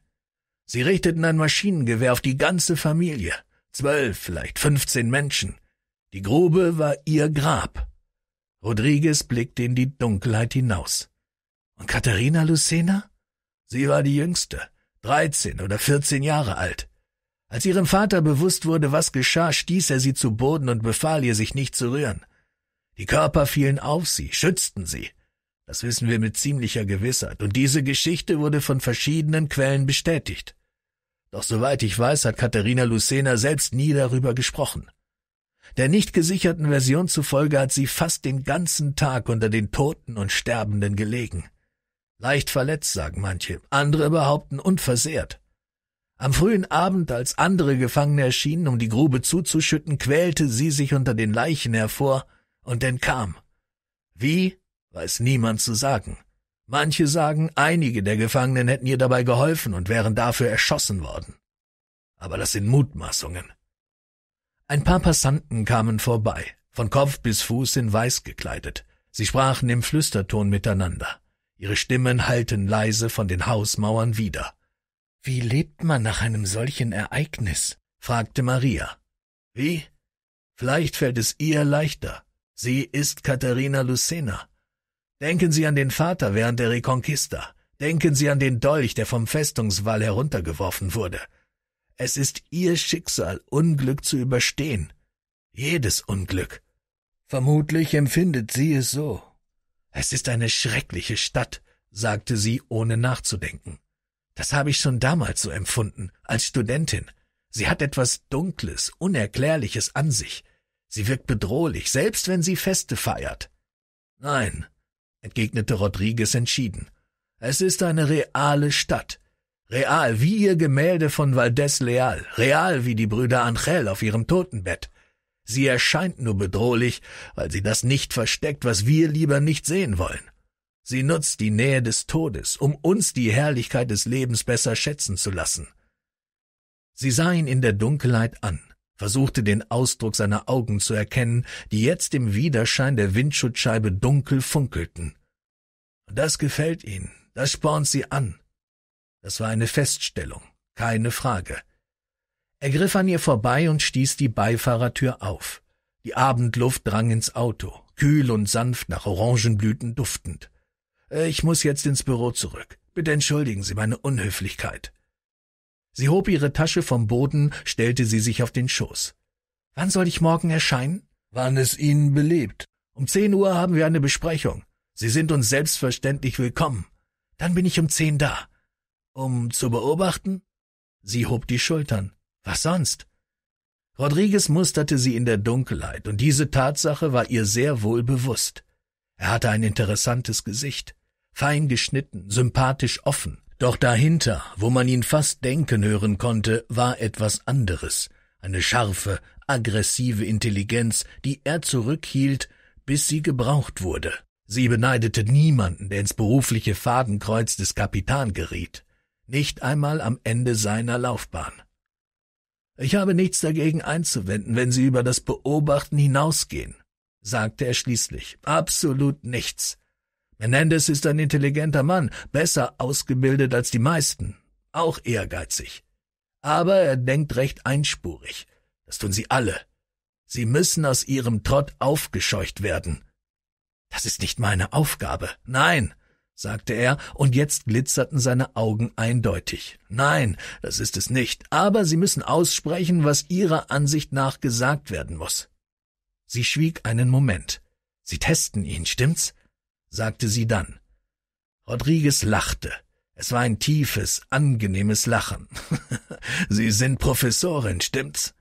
Sie richteten ein Maschinengewehr auf die ganze Familie, zwölf, vielleicht fünfzehn Menschen. Die Grube war ihr Grab. Rodriguez blickte in die Dunkelheit hinaus. Und Katharina Lucena? Sie war die Jüngste, dreizehn oder vierzehn Jahre alt. Als ihrem Vater bewusst wurde, was geschah, stieß er sie zu Boden und befahl ihr, sich nicht zu rühren. Die Körper fielen auf sie, schützten sie. Das wissen wir mit ziemlicher Gewissheit, und diese Geschichte wurde von verschiedenen Quellen bestätigt. Doch soweit ich weiß, hat Katharina Lucena selbst nie darüber gesprochen. Der nicht gesicherten Version zufolge hat sie fast den ganzen Tag unter den Toten und Sterbenden gelegen. Leicht verletzt, sagen manche, andere behaupten unversehrt. Am frühen Abend, als andere Gefangene erschienen, um die Grube zuzuschütten, quälte sie sich unter den Leichen hervor und entkam. Wie weiß niemand zu sagen. Manche sagen, einige der Gefangenen hätten ihr dabei geholfen und wären dafür erschossen worden. Aber das sind Mutmaßungen. Ein paar Passanten kamen vorbei, von Kopf bis Fuß in weiß gekleidet. Sie sprachen im Flüsterton miteinander. Ihre Stimmen hallten leise von den Hausmauern wider. Wie lebt man nach einem solchen Ereignis? fragte Maria. Wie? Vielleicht fällt es ihr leichter. Sie ist Katharina Lucena. Denken Sie an den Vater während der Reconquista. Denken Sie an den Dolch, der vom Festungswall heruntergeworfen wurde. Es ist Ihr Schicksal, Unglück zu überstehen. Jedes Unglück. Vermutlich empfindet sie es so. Es ist eine schreckliche Stadt, sagte sie, ohne nachzudenken. Das habe ich schon damals so empfunden, als Studentin. Sie hat etwas Dunkles, Unerklärliches an sich. Sie wirkt bedrohlich, selbst wenn sie Feste feiert. Nein, entgegnete Rodriguez entschieden. Es ist eine reale Stadt. Real wie ihr Gemälde von Valdez Leal, real wie die Brüder Angel auf ihrem Totenbett. Sie erscheint nur bedrohlich, weil sie das nicht versteckt, was wir lieber nicht sehen wollen. Sie nutzt die Nähe des Todes, um uns die Herrlichkeit des Lebens besser schätzen zu lassen. Sie sah ihn in der Dunkelheit an versuchte den Ausdruck seiner Augen zu erkennen, die jetzt im Widerschein der Windschutzscheibe dunkel funkelten. das gefällt ihnen, das spornt sie an. Das war eine Feststellung, keine Frage. Er griff an ihr vorbei und stieß die Beifahrertür auf. Die Abendluft drang ins Auto, kühl und sanft nach Orangenblüten duftend. Äh, ich muss jetzt ins Büro zurück. Bitte entschuldigen Sie meine Unhöflichkeit. Sie hob ihre Tasche vom Boden, stellte sie sich auf den Schoß. Wann soll ich morgen erscheinen? Wann es Ihnen beliebt. Um zehn Uhr haben wir eine Besprechung. Sie sind uns selbstverständlich willkommen. Dann bin ich um zehn da. Um zu beobachten? Sie hob die Schultern. Was sonst? Rodriguez musterte sie in der Dunkelheit, und diese Tatsache war ihr sehr wohl bewusst. Er hatte ein interessantes Gesicht, fein geschnitten, sympathisch offen, doch dahinter, wo man ihn fast denken hören konnte, war etwas anderes, eine scharfe, aggressive Intelligenz, die er zurückhielt, bis sie gebraucht wurde. Sie beneidete niemanden, der ins berufliche Fadenkreuz des Kapitan geriet, nicht einmal am Ende seiner Laufbahn. Ich habe nichts dagegen einzuwenden, wenn Sie über das Beobachten hinausgehen, sagte er schließlich. Absolut nichts. Menendez ist ein intelligenter Mann, besser ausgebildet als die meisten, auch ehrgeizig. Aber er denkt recht einspurig. Das tun sie alle. Sie müssen aus ihrem Trott aufgescheucht werden. Das ist nicht meine Aufgabe. Nein, sagte er, und jetzt glitzerten seine Augen eindeutig. Nein, das ist es nicht, aber Sie müssen aussprechen, was Ihrer Ansicht nach gesagt werden muss. Sie schwieg einen Moment. Sie testen ihn, stimmt's? sagte sie dann. Rodriguez lachte. Es war ein tiefes, angenehmes Lachen. Sie sind Professorin, stimmt's?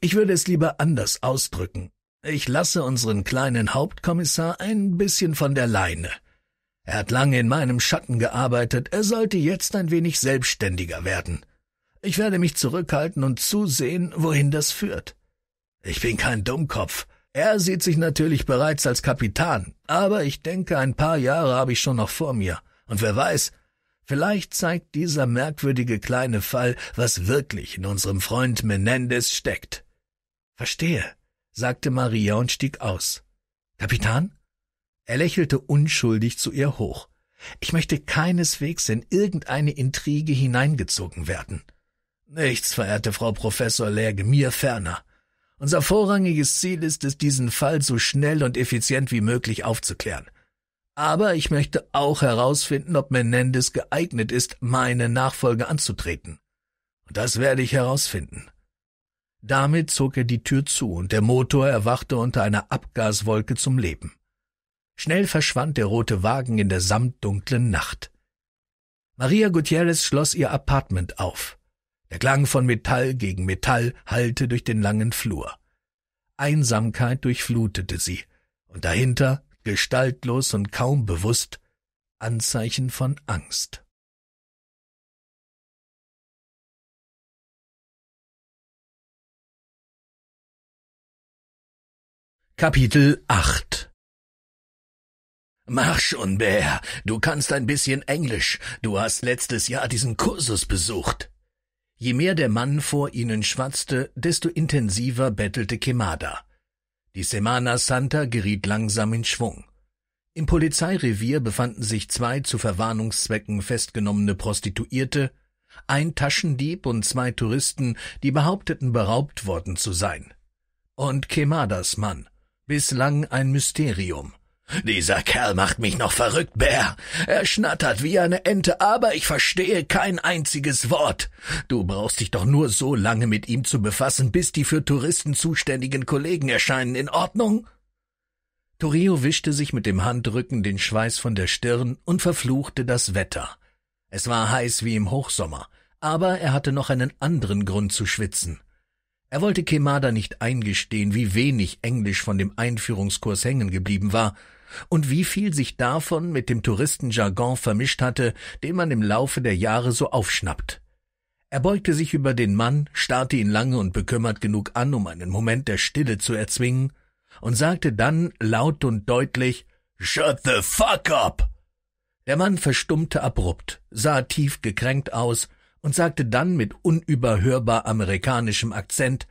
Ich würde es lieber anders ausdrücken. Ich lasse unseren kleinen Hauptkommissar ein bisschen von der Leine. Er hat lange in meinem Schatten gearbeitet, er sollte jetzt ein wenig selbstständiger werden. Ich werde mich zurückhalten und zusehen, wohin das führt. Ich bin kein Dummkopf, er sieht sich natürlich bereits als Kapitan, aber ich denke, ein paar Jahre habe ich schon noch vor mir. Und wer weiß, vielleicht zeigt dieser merkwürdige kleine Fall, was wirklich in unserem Freund Menendez steckt. Verstehe, sagte Maria und stieg aus. Kapitan? Er lächelte unschuldig zu ihr hoch. Ich möchte keineswegs in irgendeine Intrige hineingezogen werden. Nichts, verehrte Frau Professor Läge, mir ferner. Unser vorrangiges Ziel ist es, diesen Fall so schnell und effizient wie möglich aufzuklären. Aber ich möchte auch herausfinden, ob Menendez geeignet ist, meine Nachfolge anzutreten. Und das werde ich herausfinden. Damit zog er die Tür zu und der Motor erwachte unter einer Abgaswolke zum Leben. Schnell verschwand der rote Wagen in der samtdunklen Nacht. Maria Gutierrez schloss ihr Apartment auf. Der Klang von Metall gegen Metall hallte durch den langen Flur. Einsamkeit durchflutete sie, und dahinter, gestaltlos und kaum bewusst, Anzeichen von Angst. Kapitel 8 Mach schon, Bär, du kannst ein bisschen Englisch. Du hast letztes Jahr diesen Kursus besucht. Je mehr der Mann vor ihnen schwatzte, desto intensiver bettelte Kemada. Die Semana Santa geriet langsam in Schwung. Im Polizeirevier befanden sich zwei zu Verwarnungszwecken festgenommene Prostituierte, ein Taschendieb und zwei Touristen, die behaupteten, beraubt worden zu sein. Und Kemadas Mann, bislang ein Mysterium. Dieser Kerl macht mich noch verrückt, Bär. Er schnattert wie eine Ente, aber ich verstehe kein einziges Wort. Du brauchst dich doch nur so lange mit ihm zu befassen, bis die für Touristen zuständigen Kollegen erscheinen. In Ordnung? Torio wischte sich mit dem Handrücken den Schweiß von der Stirn und verfluchte das Wetter. Es war heiß wie im Hochsommer, aber er hatte noch einen anderen Grund zu schwitzen. Er wollte Kemada nicht eingestehen, wie wenig Englisch von dem Einführungskurs hängen geblieben war, und wie viel sich davon mit dem Touristenjargon vermischt hatte, den man im Laufe der Jahre so aufschnappt. Er beugte sich über den Mann, starrte ihn lange und bekümmert genug an, um einen Moment der Stille zu erzwingen, und sagte dann laut und deutlich Shut the fuck up. Der Mann verstummte abrupt, sah tief gekränkt aus und sagte dann mit unüberhörbar amerikanischem Akzent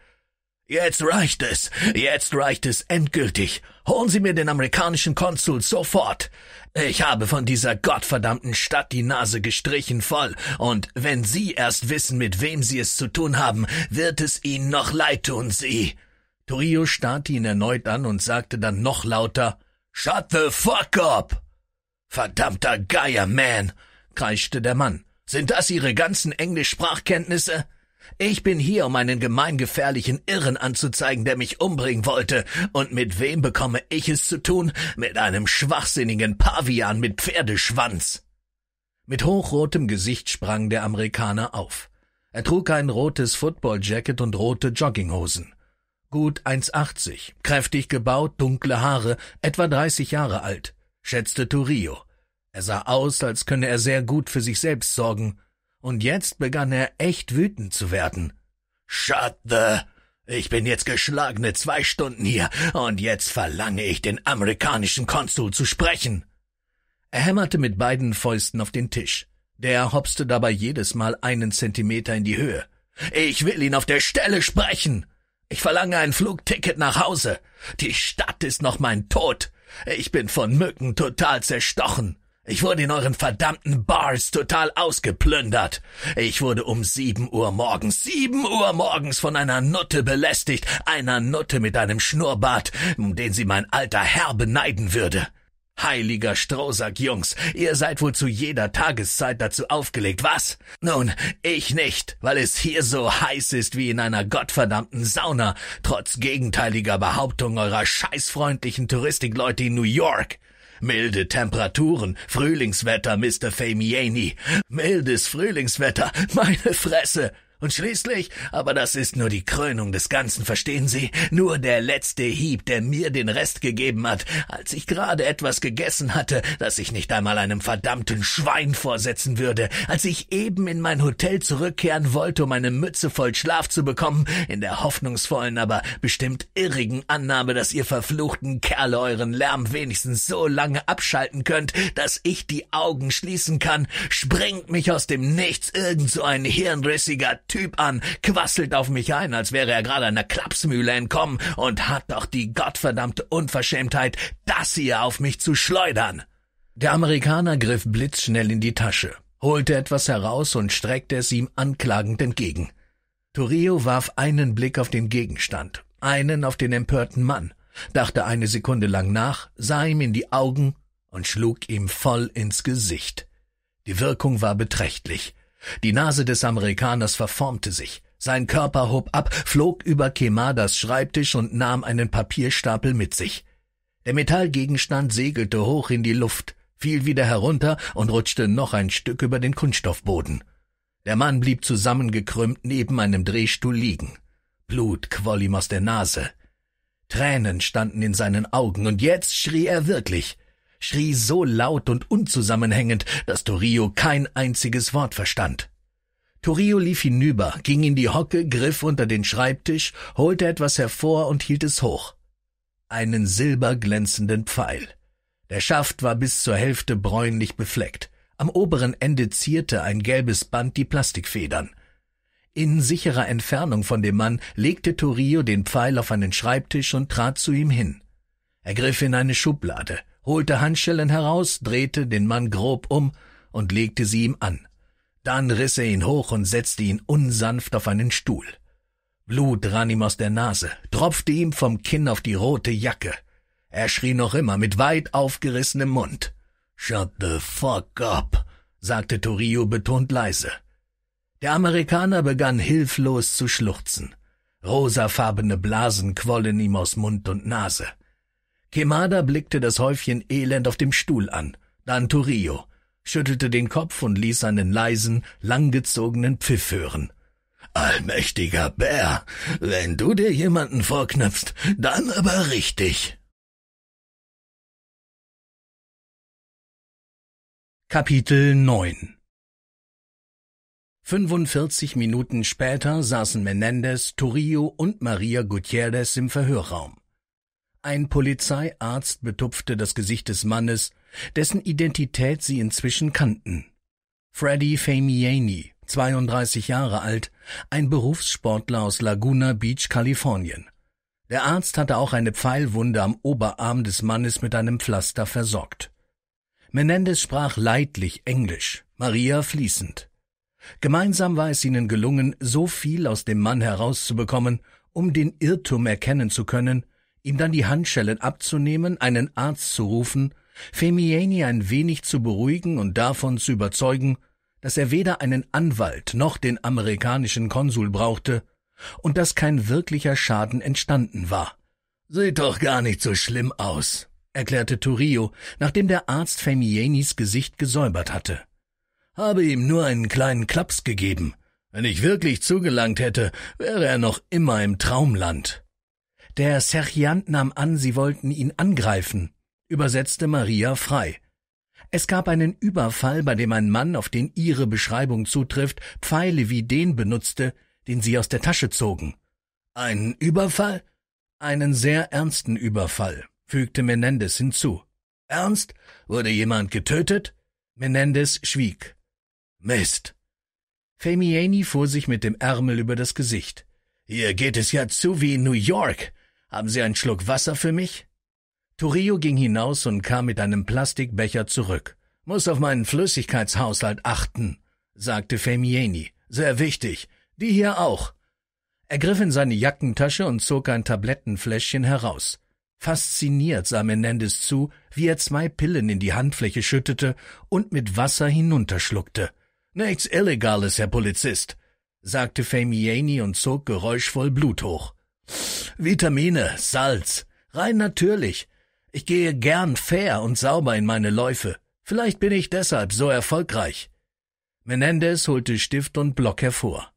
Jetzt reicht es. Jetzt reicht es endgültig. Holen Sie mir den amerikanischen Konsul sofort. Ich habe von dieser gottverdammten Stadt die Nase gestrichen voll, und wenn Sie erst wissen, mit wem Sie es zu tun haben, wird es Ihnen noch leid tun, Sie. Torio starrte ihn erneut an und sagte dann noch lauter Shut the fuck up. Verdammter Geier, Man, kreischte der Mann. Sind das Ihre ganzen Englischsprachkenntnisse? Ich bin hier, um einen gemeingefährlichen Irren anzuzeigen, der mich umbringen wollte. Und mit wem bekomme ich es zu tun? Mit einem schwachsinnigen Pavian mit Pferdeschwanz. Mit hochrotem Gesicht sprang der Amerikaner auf. Er trug ein rotes Footballjacket und rote Jogginghosen. Gut 1,80, kräftig gebaut, dunkle Haare, etwa 30 Jahre alt, schätzte Turillo. Er sah aus, als könne er sehr gut für sich selbst sorgen und jetzt begann er echt wütend zu werden. Shut the. Ich bin jetzt geschlagene zwei Stunden hier, und jetzt verlange ich den amerikanischen Konsul zu sprechen. Er hämmerte mit beiden Fäusten auf den Tisch. Der hopste dabei jedes Mal einen Zentimeter in die Höhe. Ich will ihn auf der Stelle sprechen. Ich verlange ein Flugticket nach Hause. Die Stadt ist noch mein Tod. Ich bin von Mücken total zerstochen. Ich wurde in euren verdammten Bars total ausgeplündert. Ich wurde um sieben Uhr morgens, sieben Uhr morgens von einer Nutte belästigt, einer Nutte mit einem Schnurrbart, um den sie mein alter Herr beneiden würde. Heiliger Strohsack, Jungs, ihr seid wohl zu jeder Tageszeit dazu aufgelegt, was? Nun, ich nicht, weil es hier so heiß ist wie in einer gottverdammten Sauna, trotz gegenteiliger Behauptung eurer scheißfreundlichen Touristikleute in New York. Milde Temperaturen, Frühlingswetter, Mr. Famiani. Mildes Frühlingswetter, meine Fresse. Und schließlich, aber das ist nur die Krönung des Ganzen, verstehen Sie? Nur der letzte Hieb, der mir den Rest gegeben hat, als ich gerade etwas gegessen hatte, das ich nicht einmal einem verdammten Schwein vorsetzen würde, als ich eben in mein Hotel zurückkehren wollte, um eine Mütze voll Schlaf zu bekommen, in der hoffnungsvollen, aber bestimmt irrigen Annahme, dass ihr verfluchten Kerle euren Lärm wenigstens so lange abschalten könnt, dass ich die Augen schließen kann, springt mich aus dem Nichts irgend so ein hirnrissiger Typ an, quasselt auf mich ein, als wäre er gerade einer Klapsmühle entkommen und hat doch die gottverdammte Unverschämtheit, das hier auf mich zu schleudern. Der Amerikaner griff blitzschnell in die Tasche, holte etwas heraus und streckte es ihm anklagend entgegen. Turio warf einen Blick auf den Gegenstand, einen auf den empörten Mann, dachte eine Sekunde lang nach, sah ihm in die Augen und schlug ihm voll ins Gesicht. Die Wirkung war beträchtlich. Die Nase des Amerikaners verformte sich. Sein Körper hob ab, flog über Kemadas Schreibtisch und nahm einen Papierstapel mit sich. Der Metallgegenstand segelte hoch in die Luft, fiel wieder herunter und rutschte noch ein Stück über den Kunststoffboden. Der Mann blieb zusammengekrümmt neben einem Drehstuhl liegen. Blut quoll ihm aus der Nase. Tränen standen in seinen Augen, und jetzt schrie er wirklich schrie so laut und unzusammenhängend, dass Torio kein einziges Wort verstand. Torio lief hinüber, ging in die Hocke, griff unter den Schreibtisch, holte etwas hervor und hielt es hoch. Einen silberglänzenden Pfeil. Der Schaft war bis zur Hälfte bräunlich befleckt. Am oberen Ende zierte ein gelbes Band die Plastikfedern. In sicherer Entfernung von dem Mann legte Torio den Pfeil auf einen Schreibtisch und trat zu ihm hin. Er griff in eine Schublade holte Handschellen heraus, drehte den Mann grob um und legte sie ihm an. Dann riss er ihn hoch und setzte ihn unsanft auf einen Stuhl. Blut rann ihm aus der Nase, tropfte ihm vom Kinn auf die rote Jacke. Er schrie noch immer mit weit aufgerissenem Mund. Shut the fuck up, sagte Torio betont leise. Der Amerikaner begann hilflos zu schluchzen. Rosafarbene Blasen quollen ihm aus Mund und Nase. Kemada blickte das Häufchen Elend auf dem Stuhl an, dann Turillo, schüttelte den Kopf und ließ einen leisen, langgezogenen Pfiff hören. Allmächtiger Bär, wenn du dir jemanden vorknöpfst, dann aber richtig. Kapitel 9 45 Minuten später saßen Menendez, Turillo und Maria Gutierrez im Verhörraum. Ein Polizeiarzt betupfte das Gesicht des Mannes, dessen Identität sie inzwischen kannten. Freddy Famiani, 32 Jahre alt, ein Berufssportler aus Laguna Beach, Kalifornien. Der Arzt hatte auch eine Pfeilwunde am Oberarm des Mannes mit einem Pflaster versorgt. Menendez sprach leidlich Englisch, Maria fließend. Gemeinsam war es ihnen gelungen, so viel aus dem Mann herauszubekommen, um den Irrtum erkennen zu können, ihm dann die Handschellen abzunehmen, einen Arzt zu rufen, Femieni ein wenig zu beruhigen und davon zu überzeugen, dass er weder einen Anwalt noch den amerikanischen Konsul brauchte und dass kein wirklicher Schaden entstanden war. Sieht doch gar nicht so schlimm aus, erklärte Turio, nachdem der Arzt Femienis Gesicht gesäubert hatte. Habe ihm nur einen kleinen Klaps gegeben. Wenn ich wirklich zugelangt hätte, wäre er noch immer im Traumland. Der Sergeant nahm an, sie wollten ihn angreifen, übersetzte Maria frei. Es gab einen Überfall, bei dem ein Mann, auf den ihre Beschreibung zutrifft, Pfeile wie den benutzte, den sie aus der Tasche zogen. Einen Überfall? Einen sehr ernsten Überfall, fügte Menendez hinzu. Ernst? Wurde jemand getötet? Menendez schwieg. Mist. Femiani fuhr sich mit dem Ärmel über das Gesicht. Hier geht es ja zu wie in New York. Haben Sie einen Schluck Wasser für mich? Turillo ging hinaus und kam mit einem Plastikbecher zurück. Muss auf meinen Flüssigkeitshaushalt achten, sagte Femieni. Sehr wichtig. Die hier auch. Er griff in seine Jackentasche und zog ein Tablettenfläschchen heraus. Fasziniert sah Menendez zu, wie er zwei Pillen in die Handfläche schüttete und mit Wasser hinunterschluckte. Nichts Illegales, Herr Polizist, sagte Famiani und zog geräuschvoll Blut hoch. Vitamine, Salz, rein natürlich. Ich gehe gern fair und sauber in meine Läufe. Vielleicht bin ich deshalb so erfolgreich. Menendez holte Stift und Block hervor.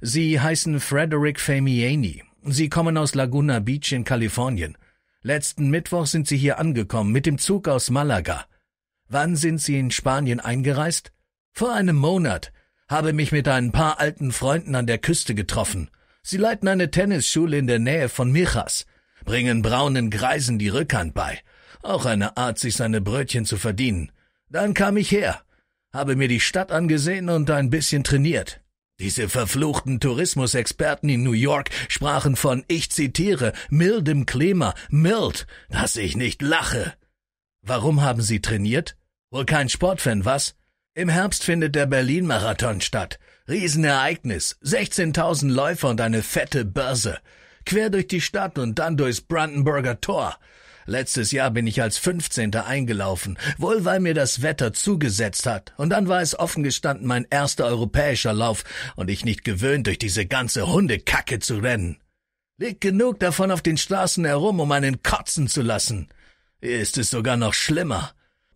Sie heißen Frederick Famiani. Sie kommen aus Laguna Beach in Kalifornien. Letzten Mittwoch sind Sie hier angekommen mit dem Zug aus Malaga. Wann sind Sie in Spanien eingereist? Vor einem Monat habe mich mit ein paar alten Freunden an der Küste getroffen. Sie leiten eine Tennisschule in der Nähe von Michas, bringen braunen Greisen die Rückhand bei. Auch eine Art, sich seine Brötchen zu verdienen. Dann kam ich her, habe mir die Stadt angesehen und ein bisschen trainiert. Diese verfluchten Tourismusexperten in New York sprachen von, ich zitiere, mildem Klima, mild, dass ich nicht lache. Warum haben Sie trainiert? Wohl kein Sportfan, was? Im Herbst findet der Berlin-Marathon statt. Riesenereignis. 16.000 Läufer und eine fette Börse. Quer durch die Stadt und dann durchs Brandenburger Tor. Letztes Jahr bin ich als 15. eingelaufen, wohl weil mir das Wetter zugesetzt hat. Und dann war es offen gestanden mein erster europäischer Lauf und ich nicht gewöhnt, durch diese ganze Hundekacke zu rennen. Liegt genug davon auf den Straßen herum, um einen kotzen zu lassen. Hier ist es sogar noch schlimmer.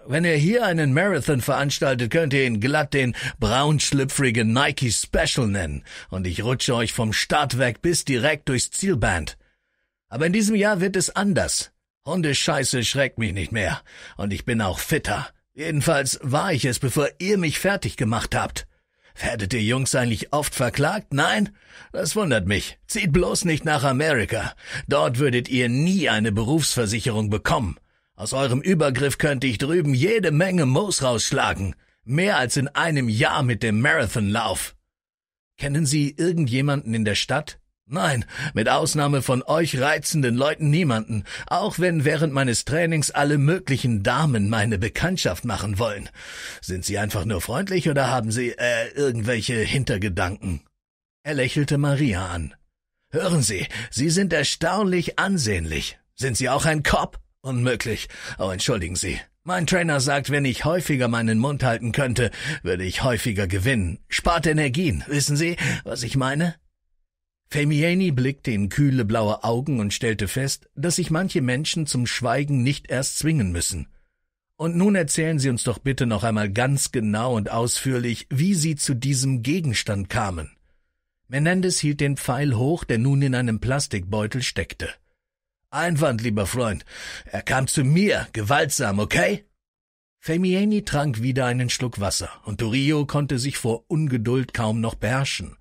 Wenn ihr hier einen Marathon veranstaltet, könnt ihr ihn glatt den braunschlüpfrigen Nike Special nennen und ich rutsche euch vom Start weg bis direkt durchs Zielband. Aber in diesem Jahr wird es anders. Hundescheiße schreckt mich nicht mehr und ich bin auch fitter. Jedenfalls war ich es, bevor ihr mich fertig gemacht habt. Werdet ihr Jungs eigentlich oft verklagt? Nein? Das wundert mich. Zieht bloß nicht nach Amerika. Dort würdet ihr nie eine Berufsversicherung bekommen. Aus eurem Übergriff könnte ich drüben jede Menge Moos rausschlagen. Mehr als in einem Jahr mit dem Marathonlauf. Kennen Sie irgendjemanden in der Stadt? Nein, mit Ausnahme von euch reizenden Leuten niemanden, auch wenn während meines Trainings alle möglichen Damen meine Bekanntschaft machen wollen. Sind sie einfach nur freundlich oder haben sie äh, irgendwelche Hintergedanken? Er lächelte Maria an. Hören Sie, Sie sind erstaunlich ansehnlich. Sind Sie auch ein Cop? Unmöglich. Oh, entschuldigen Sie. Mein Trainer sagt, wenn ich häufiger meinen Mund halten könnte, würde ich häufiger gewinnen. Spart Energien. Wissen Sie, was ich meine? Femiani blickte in kühle blaue Augen und stellte fest, dass sich manche Menschen zum Schweigen nicht erst zwingen müssen. Und nun erzählen Sie uns doch bitte noch einmal ganz genau und ausführlich, wie Sie zu diesem Gegenstand kamen. Menendez hielt den Pfeil hoch, der nun in einem Plastikbeutel steckte. Einwand, lieber Freund. Er kam zu mir, gewaltsam, okay? Femieni trank wieder einen Schluck Wasser, und Torio konnte sich vor Ungeduld kaum noch beherrschen.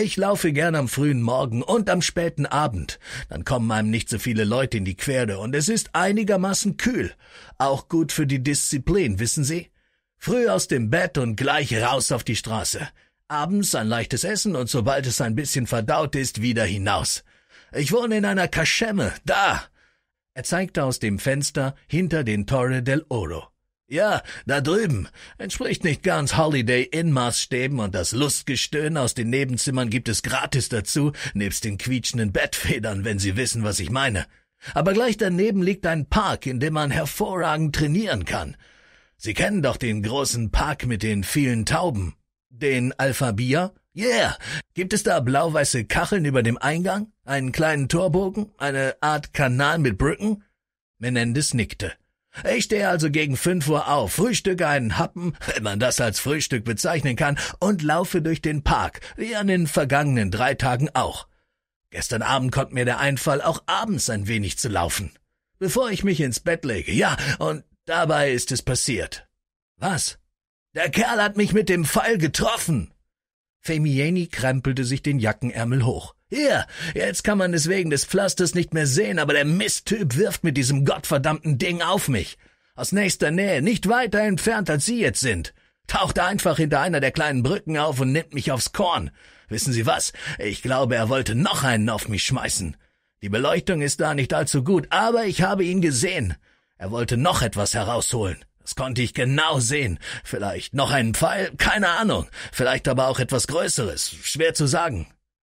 Ich laufe gern am frühen Morgen und am späten Abend. Dann kommen einem nicht so viele Leute in die Quere und es ist einigermaßen kühl. Auch gut für die Disziplin, wissen Sie? Früh aus dem Bett und gleich raus auf die Straße. Abends ein leichtes Essen und sobald es ein bisschen verdaut ist, wieder hinaus. Ich wohne in einer Kaschemme, da. Er zeigte aus dem Fenster hinter den Torre del Oro. Ja, da drüben. Entspricht nicht ganz Holiday Inn Maßstäben und das Lustgestöhn aus den Nebenzimmern gibt es gratis dazu, nebst den quietschenden Bettfedern, wenn Sie wissen, was ich meine. Aber gleich daneben liegt ein Park, in dem man hervorragend trainieren kann. Sie kennen doch den großen Park mit den vielen Tauben. Den Alphabia? Yeah! Gibt es da blau-weiße Kacheln über dem Eingang? Einen kleinen Torbogen? Eine Art Kanal mit Brücken? Menendez nickte. Ich stehe also gegen fünf Uhr auf, frühstücke einen Happen, wenn man das als Frühstück bezeichnen kann, und laufe durch den Park, wie an den vergangenen drei Tagen auch. Gestern Abend kommt mir der Einfall, auch abends ein wenig zu laufen. Bevor ich mich ins Bett lege, ja, und dabei ist es passiert. Was? Der Kerl hat mich mit dem Pfeil getroffen. Femieni krempelte sich den Jackenärmel hoch. Hier, jetzt kann man es wegen des Pflasters nicht mehr sehen, aber der Misttyp wirft mit diesem gottverdammten Ding auf mich. Aus nächster Nähe, nicht weiter entfernt, als Sie jetzt sind. Taucht einfach hinter einer der kleinen Brücken auf und nimmt mich aufs Korn. Wissen Sie was? Ich glaube, er wollte noch einen auf mich schmeißen. Die Beleuchtung ist da nicht allzu gut, aber ich habe ihn gesehen. Er wollte noch etwas herausholen. Das konnte ich genau sehen. Vielleicht noch einen Pfeil, keine Ahnung. Vielleicht aber auch etwas Größeres. Schwer zu sagen.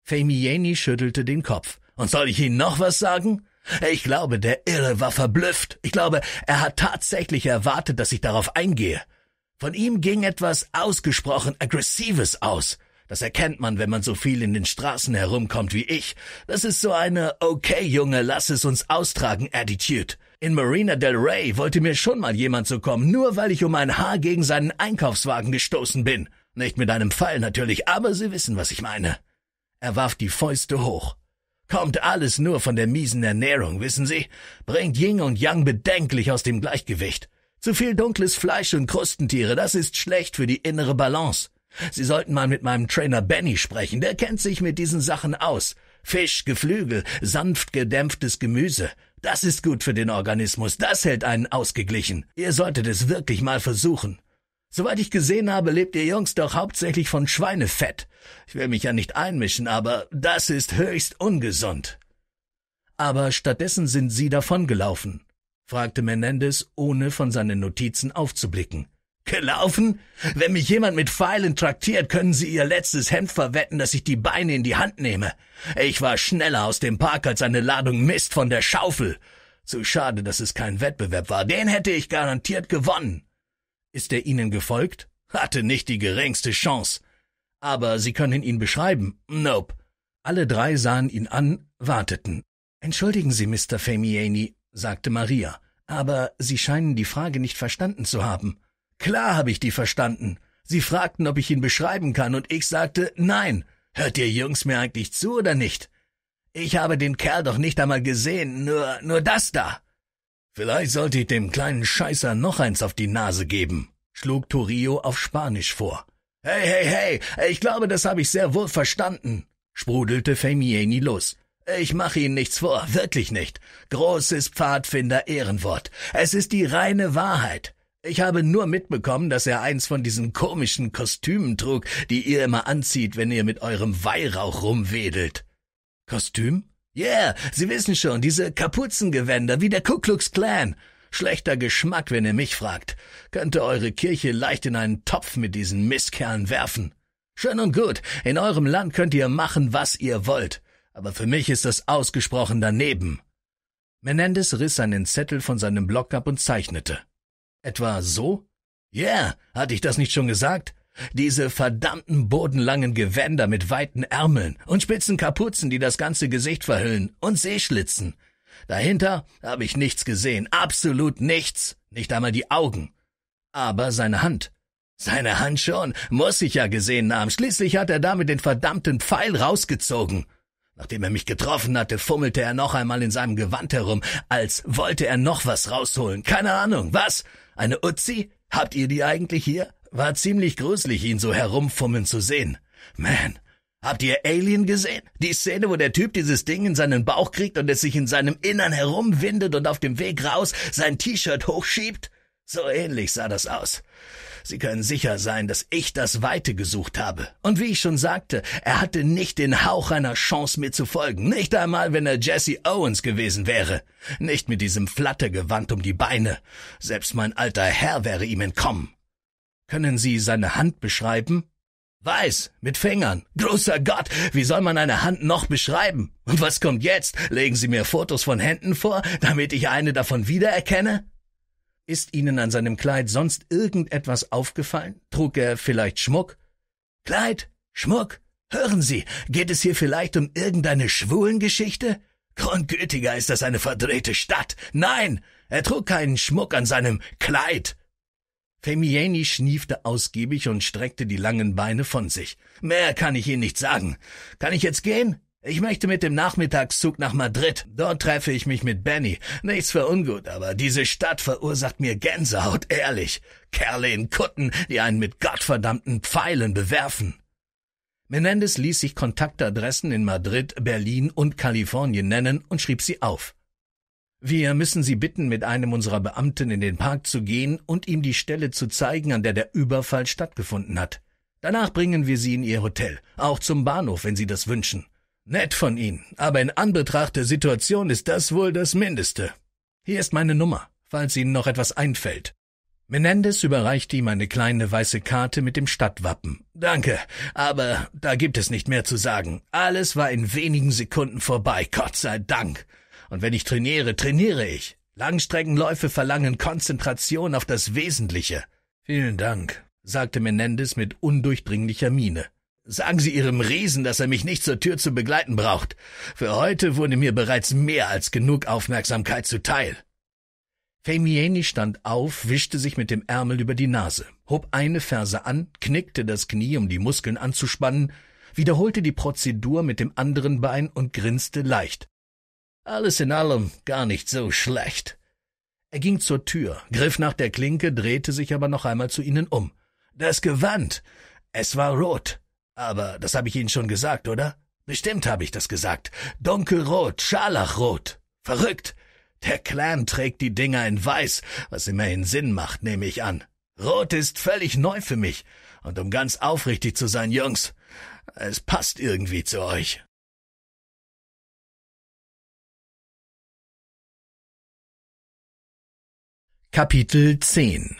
Famieni schüttelte den Kopf. Und soll ich Ihnen noch was sagen? Ich glaube, der Irre war verblüfft. Ich glaube, er hat tatsächlich erwartet, dass ich darauf eingehe. Von ihm ging etwas ausgesprochen Aggressives aus. Das erkennt man, wenn man so viel in den Straßen herumkommt wie ich. Das ist so eine Okay, Junge, lass es uns austragen Attitude. In Marina del Rey wollte mir schon mal jemand so kommen, nur weil ich um ein Haar gegen seinen Einkaufswagen gestoßen bin. Nicht mit einem Pfeil natürlich, aber Sie wissen, was ich meine. Er warf die Fäuste hoch. Kommt alles nur von der miesen Ernährung, wissen Sie? Bringt Ying und Yang bedenklich aus dem Gleichgewicht. Zu viel dunkles Fleisch und Krustentiere, das ist schlecht für die innere Balance. Sie sollten mal mit meinem Trainer Benny sprechen, der kennt sich mit diesen Sachen aus. Fisch, Geflügel, sanft gedämpftes Gemüse. Das ist gut für den Organismus, das hält einen ausgeglichen. Ihr solltet es wirklich mal versuchen. Soweit ich gesehen habe, lebt ihr Jungs doch hauptsächlich von Schweinefett. Ich will mich ja nicht einmischen, aber das ist höchst ungesund. Aber stattdessen sind sie davongelaufen, fragte Menendez, ohne von seinen Notizen aufzublicken. Gelaufen? Wenn mich jemand mit Pfeilen traktiert, können Sie Ihr letztes Hemd verwetten, dass ich die Beine in die Hand nehme. Ich war schneller aus dem Park als eine Ladung Mist von der Schaufel. Zu schade, dass es kein Wettbewerb war. Den hätte ich garantiert gewonnen. Ist er Ihnen gefolgt? Hatte nicht die geringste Chance. Aber Sie können ihn beschreiben. Nope. Alle drei sahen ihn an, warteten. Entschuldigen Sie, Mr. Famiani, sagte Maria, aber Sie scheinen die Frage nicht verstanden zu haben. Klar habe ich die verstanden. Sie fragten, ob ich ihn beschreiben kann, und ich sagte, nein. Hört ihr Jungs mir eigentlich zu oder nicht? Ich habe den Kerl doch nicht einmal gesehen, nur, nur das da. Vielleicht sollte ich dem kleinen Scheißer noch eins auf die Nase geben, schlug Torio auf Spanisch vor. Hey, hey, hey, ich glaube, das habe ich sehr wohl verstanden, sprudelte Femieni los. Ich mache Ihnen nichts vor, wirklich nicht. Großes Pfadfinder Ehrenwort. Es ist die reine Wahrheit. Ich habe nur mitbekommen, dass er eins von diesen komischen Kostümen trug, die ihr immer anzieht, wenn ihr mit eurem Weihrauch rumwedelt. Kostüm? Yeah, Sie wissen schon, diese Kapuzengewänder wie der Ku Klux Klan. Schlechter Geschmack, wenn ihr mich fragt. Könnte eure Kirche leicht in einen Topf mit diesen Mistkerlen werfen. Schön und gut, in eurem Land könnt ihr machen, was ihr wollt. Aber für mich ist das ausgesprochen daneben. Menendez riss seinen Zettel von seinem Block ab und zeichnete. Etwa so? Ja, yeah, hatte ich das nicht schon gesagt? Diese verdammten bodenlangen Gewänder mit weiten Ärmeln und spitzen Kapuzen, die das ganze Gesicht verhüllen, und Seeschlitzen. Dahinter habe ich nichts gesehen, absolut nichts, nicht einmal die Augen. Aber seine Hand. Seine Hand schon, muss ich ja gesehen haben. Schließlich hat er damit den verdammten Pfeil rausgezogen. Nachdem er mich getroffen hatte, fummelte er noch einmal in seinem Gewand herum, als wollte er noch was rausholen. Keine Ahnung, was? Eine Uzi? Habt ihr die eigentlich hier? War ziemlich gruselig, ihn so herumfummeln zu sehen. Man, habt ihr Alien gesehen? Die Szene, wo der Typ dieses Ding in seinen Bauch kriegt und es sich in seinem Innern herumwindet und auf dem Weg raus sein T-Shirt hochschiebt? So ähnlich sah das aus. Sie können sicher sein, dass ich das Weite gesucht habe. Und wie ich schon sagte, er hatte nicht den Hauch einer Chance, mir zu folgen. Nicht einmal, wenn er Jesse Owens gewesen wäre. Nicht mit diesem Flattergewand um die Beine. Selbst mein alter Herr wäre ihm entkommen. Können Sie seine Hand beschreiben? Weiß, mit Fingern. Großer Gott, wie soll man eine Hand noch beschreiben? Und was kommt jetzt? Legen Sie mir Fotos von Händen vor, damit ich eine davon wiedererkenne? Ist Ihnen an seinem Kleid sonst irgendetwas aufgefallen? Trug er vielleicht Schmuck? Kleid? Schmuck? Hören Sie, geht es hier vielleicht um irgendeine Schwulengeschichte? Grundgültiger ist das eine verdrehte Stadt. Nein, er trug keinen Schmuck an seinem Kleid. Femieni schniefte ausgiebig und streckte die langen Beine von sich. Mehr kann ich Ihnen nicht sagen. Kann ich jetzt gehen? Ich möchte mit dem Nachmittagszug nach Madrid. Dort treffe ich mich mit Benny. Nichts für ungut, aber diese Stadt verursacht mir Gänsehaut, ehrlich. Kerle in Kutten, die einen mit gottverdammten Pfeilen bewerfen. Menendez ließ sich Kontaktadressen in Madrid, Berlin und Kalifornien nennen und schrieb sie auf. Wir müssen Sie bitten, mit einem unserer Beamten in den Park zu gehen und ihm die Stelle zu zeigen, an der der Überfall stattgefunden hat. Danach bringen wir Sie in Ihr Hotel, auch zum Bahnhof, wenn Sie das wünschen. Nett von Ihnen, aber in Anbetracht der Situation ist das wohl das Mindeste. Hier ist meine Nummer, falls Ihnen noch etwas einfällt. Menendez überreichte ihm eine kleine weiße Karte mit dem Stadtwappen. Danke, aber da gibt es nicht mehr zu sagen. Alles war in wenigen Sekunden vorbei, Gott sei Dank. Und wenn ich trainiere, trainiere ich. Langstreckenläufe verlangen Konzentration auf das Wesentliche. Vielen Dank, sagte Menendez mit undurchdringlicher Miene. Sagen Sie Ihrem Riesen, dass er mich nicht zur Tür zu begleiten braucht. Für heute wurde mir bereits mehr als genug Aufmerksamkeit zuteil. Femieni stand auf, wischte sich mit dem Ärmel über die Nase, hob eine Ferse an, knickte das Knie, um die Muskeln anzuspannen, wiederholte die Prozedur mit dem anderen Bein und grinste leicht. Alles in allem gar nicht so schlecht. Er ging zur Tür, griff nach der Klinke, drehte sich aber noch einmal zu ihnen um. Das Gewand. Es war rot. Aber das habe ich Ihnen schon gesagt, oder? Bestimmt habe ich das gesagt. Dunkelrot, Scharlachrot. Verrückt. Der Clan trägt die Dinger in weiß, was immerhin Sinn macht, nehme ich an. Rot ist völlig neu für mich. Und um ganz aufrichtig zu sein, Jungs, es passt irgendwie zu euch. Kapitel 10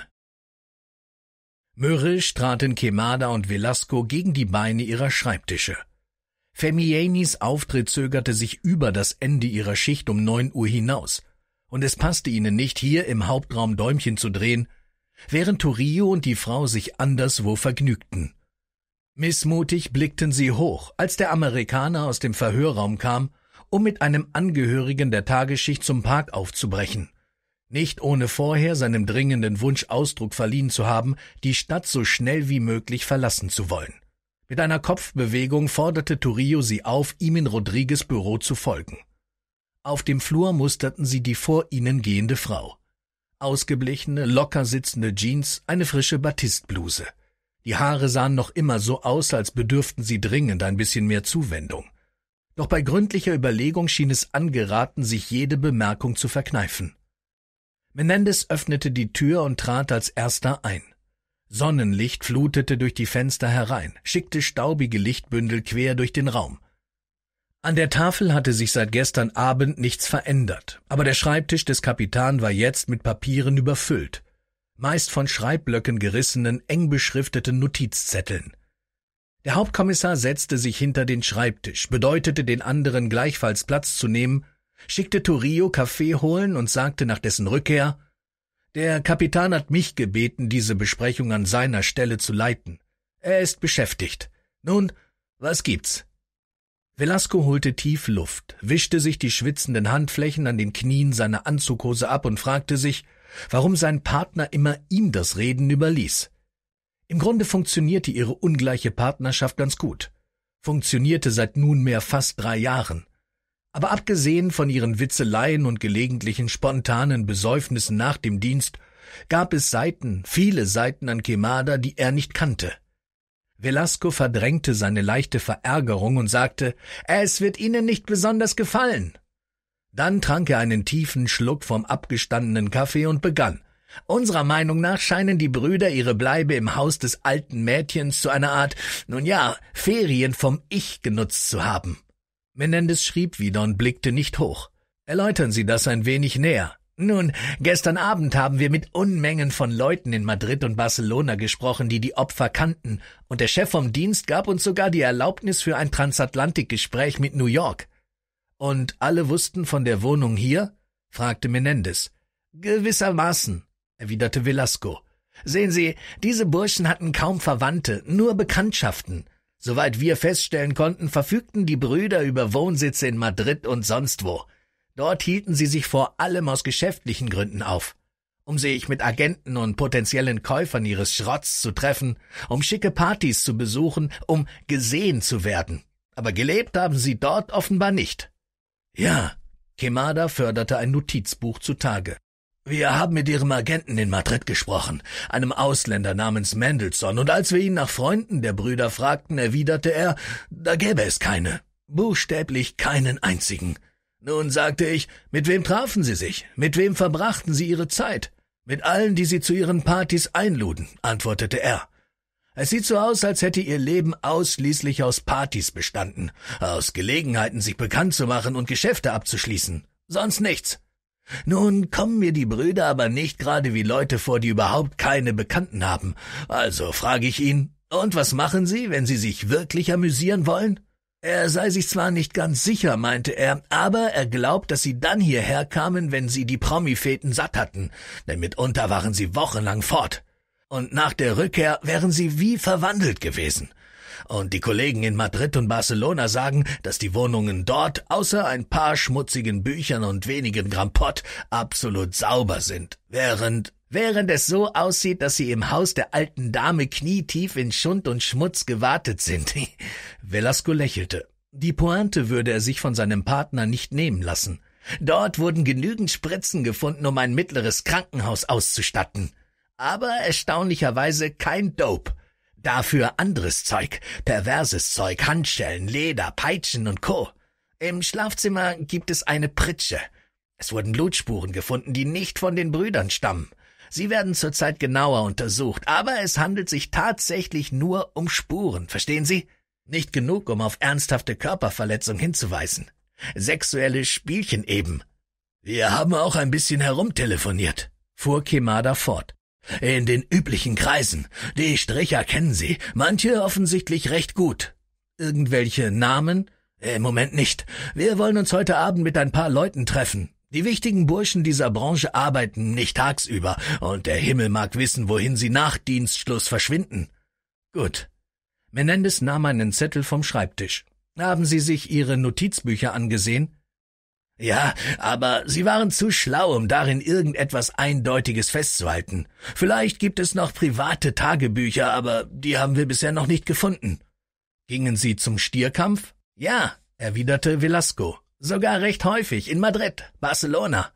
Mürrisch traten Kemada und Velasco gegen die Beine ihrer Schreibtische. Femianis Auftritt zögerte sich über das Ende ihrer Schicht um neun Uhr hinaus, und es passte ihnen nicht, hier im Hauptraum Däumchen zu drehen, während Turio und die Frau sich anderswo vergnügten. Missmutig blickten sie hoch, als der Amerikaner aus dem Verhörraum kam, um mit einem Angehörigen der Tagesschicht zum Park aufzubrechen nicht ohne vorher seinem dringenden Wunsch Ausdruck verliehen zu haben, die Stadt so schnell wie möglich verlassen zu wollen. Mit einer Kopfbewegung forderte Turillo sie auf, ihm in Rodrigues Büro zu folgen. Auf dem Flur musterten sie die vor ihnen gehende Frau. Ausgeblichene, locker sitzende Jeans, eine frische Batistbluse. Die Haare sahen noch immer so aus, als bedürften sie dringend ein bisschen mehr Zuwendung. Doch bei gründlicher Überlegung schien es angeraten, sich jede Bemerkung zu verkneifen. Menendez öffnete die Tür und trat als erster ein. Sonnenlicht flutete durch die Fenster herein, schickte staubige Lichtbündel quer durch den Raum. An der Tafel hatte sich seit gestern Abend nichts verändert, aber der Schreibtisch des Kapitan war jetzt mit Papieren überfüllt, meist von Schreibblöcken gerissenen, eng beschrifteten Notizzetteln. Der Hauptkommissar setzte sich hinter den Schreibtisch, bedeutete den anderen gleichfalls Platz zu nehmen schickte Torio Kaffee holen und sagte nach dessen Rückkehr, der Kapitän hat mich gebeten, diese Besprechung an seiner Stelle zu leiten. Er ist beschäftigt. Nun, was gibt's? Velasco holte tief Luft, wischte sich die schwitzenden Handflächen an den Knien seiner Anzughose ab und fragte sich, warum sein Partner immer ihm das Reden überließ. Im Grunde funktionierte ihre ungleiche Partnerschaft ganz gut. Funktionierte seit nunmehr fast drei Jahren. Aber abgesehen von ihren Witzeleien und gelegentlichen spontanen Besäufnissen nach dem Dienst, gab es Seiten, viele Seiten an Kemada, die er nicht kannte. Velasco verdrängte seine leichte Verärgerung und sagte, es wird Ihnen nicht besonders gefallen. Dann trank er einen tiefen Schluck vom abgestandenen Kaffee und begann. Unserer Meinung nach scheinen die Brüder ihre Bleibe im Haus des alten Mädchens zu einer Art, nun ja, Ferien vom Ich genutzt zu haben. Menendez schrieb wieder und blickte nicht hoch. Erläutern Sie das ein wenig näher. Nun, gestern Abend haben wir mit Unmengen von Leuten in Madrid und Barcelona gesprochen, die die Opfer kannten, und der Chef vom Dienst gab uns sogar die Erlaubnis für ein Transatlantikgespräch mit New York. Und alle wussten von der Wohnung hier? fragte Menendez. Gewissermaßen, erwiderte Velasco. Sehen Sie, diese Burschen hatten kaum Verwandte, nur Bekanntschaften. Soweit wir feststellen konnten, verfügten die Brüder über Wohnsitze in Madrid und sonst wo. Dort hielten sie sich vor allem aus geschäftlichen Gründen auf, um sich mit Agenten und potenziellen Käufern ihres Schrotts zu treffen, um schicke Partys zu besuchen, um gesehen zu werden. Aber gelebt haben sie dort offenbar nicht. Ja, Kemada förderte ein Notizbuch zutage. Wir haben mit Ihrem Agenten in Madrid gesprochen, einem Ausländer namens Mendelssohn, und als wir ihn nach Freunden der Brüder fragten, erwiderte er, da gäbe es keine. Buchstäblich keinen einzigen. Nun sagte ich, mit wem trafen Sie sich? Mit wem verbrachten Sie Ihre Zeit? Mit allen, die Sie zu Ihren Partys einluden, antwortete er. Es sieht so aus, als hätte ihr Leben ausschließlich aus Partys bestanden, aus Gelegenheiten, sich bekannt zu machen und Geschäfte abzuschließen. Sonst nichts. Nun kommen mir die Brüder aber nicht gerade wie Leute vor, die überhaupt keine Bekannten haben. Also frage ich ihn, und was machen Sie, wenn Sie sich wirklich amüsieren wollen? Er sei sich zwar nicht ganz sicher, meinte er, aber er glaubt, dass sie dann hierher kamen, wenn sie die Promifeten satt hatten, denn mitunter waren sie wochenlang fort. Und nach der Rückkehr wären sie wie verwandelt gewesen. Und die Kollegen in Madrid und Barcelona sagen, dass die Wohnungen dort, außer ein paar schmutzigen Büchern und wenigen Grampott, absolut sauber sind. Während Während es so aussieht, dass sie im Haus der alten Dame knietief in Schund und Schmutz gewartet sind. Velasco lächelte. Die Pointe würde er sich von seinem Partner nicht nehmen lassen. Dort wurden genügend Spritzen gefunden, um ein mittleres Krankenhaus auszustatten. Aber erstaunlicherweise kein Dope. Dafür anderes Zeug, perverses Zeug, Handschellen, Leder, Peitschen und Co. Im Schlafzimmer gibt es eine Pritsche. Es wurden Blutspuren gefunden, die nicht von den Brüdern stammen. Sie werden zurzeit genauer untersucht, aber es handelt sich tatsächlich nur um Spuren, verstehen Sie? Nicht genug, um auf ernsthafte Körperverletzung hinzuweisen. Sexuelle Spielchen eben. Wir haben auch ein bisschen herumtelefoniert, fuhr Kemada fort. In den üblichen Kreisen. Die Stricher kennen sie, manche offensichtlich recht gut. Irgendwelche Namen? Im Moment nicht. Wir wollen uns heute Abend mit ein paar Leuten treffen. Die wichtigen Burschen dieser Branche arbeiten nicht tagsüber, und der Himmel mag wissen, wohin sie nach Dienstschluss verschwinden. Gut. Menendez nahm einen Zettel vom Schreibtisch. Haben Sie sich Ihre Notizbücher angesehen? Ja, aber sie waren zu schlau, um darin irgendetwas Eindeutiges festzuhalten. Vielleicht gibt es noch private Tagebücher, aber die haben wir bisher noch nicht gefunden. Gingen Sie zum Stierkampf? Ja, erwiderte Velasco. Sogar recht häufig in Madrid, Barcelona.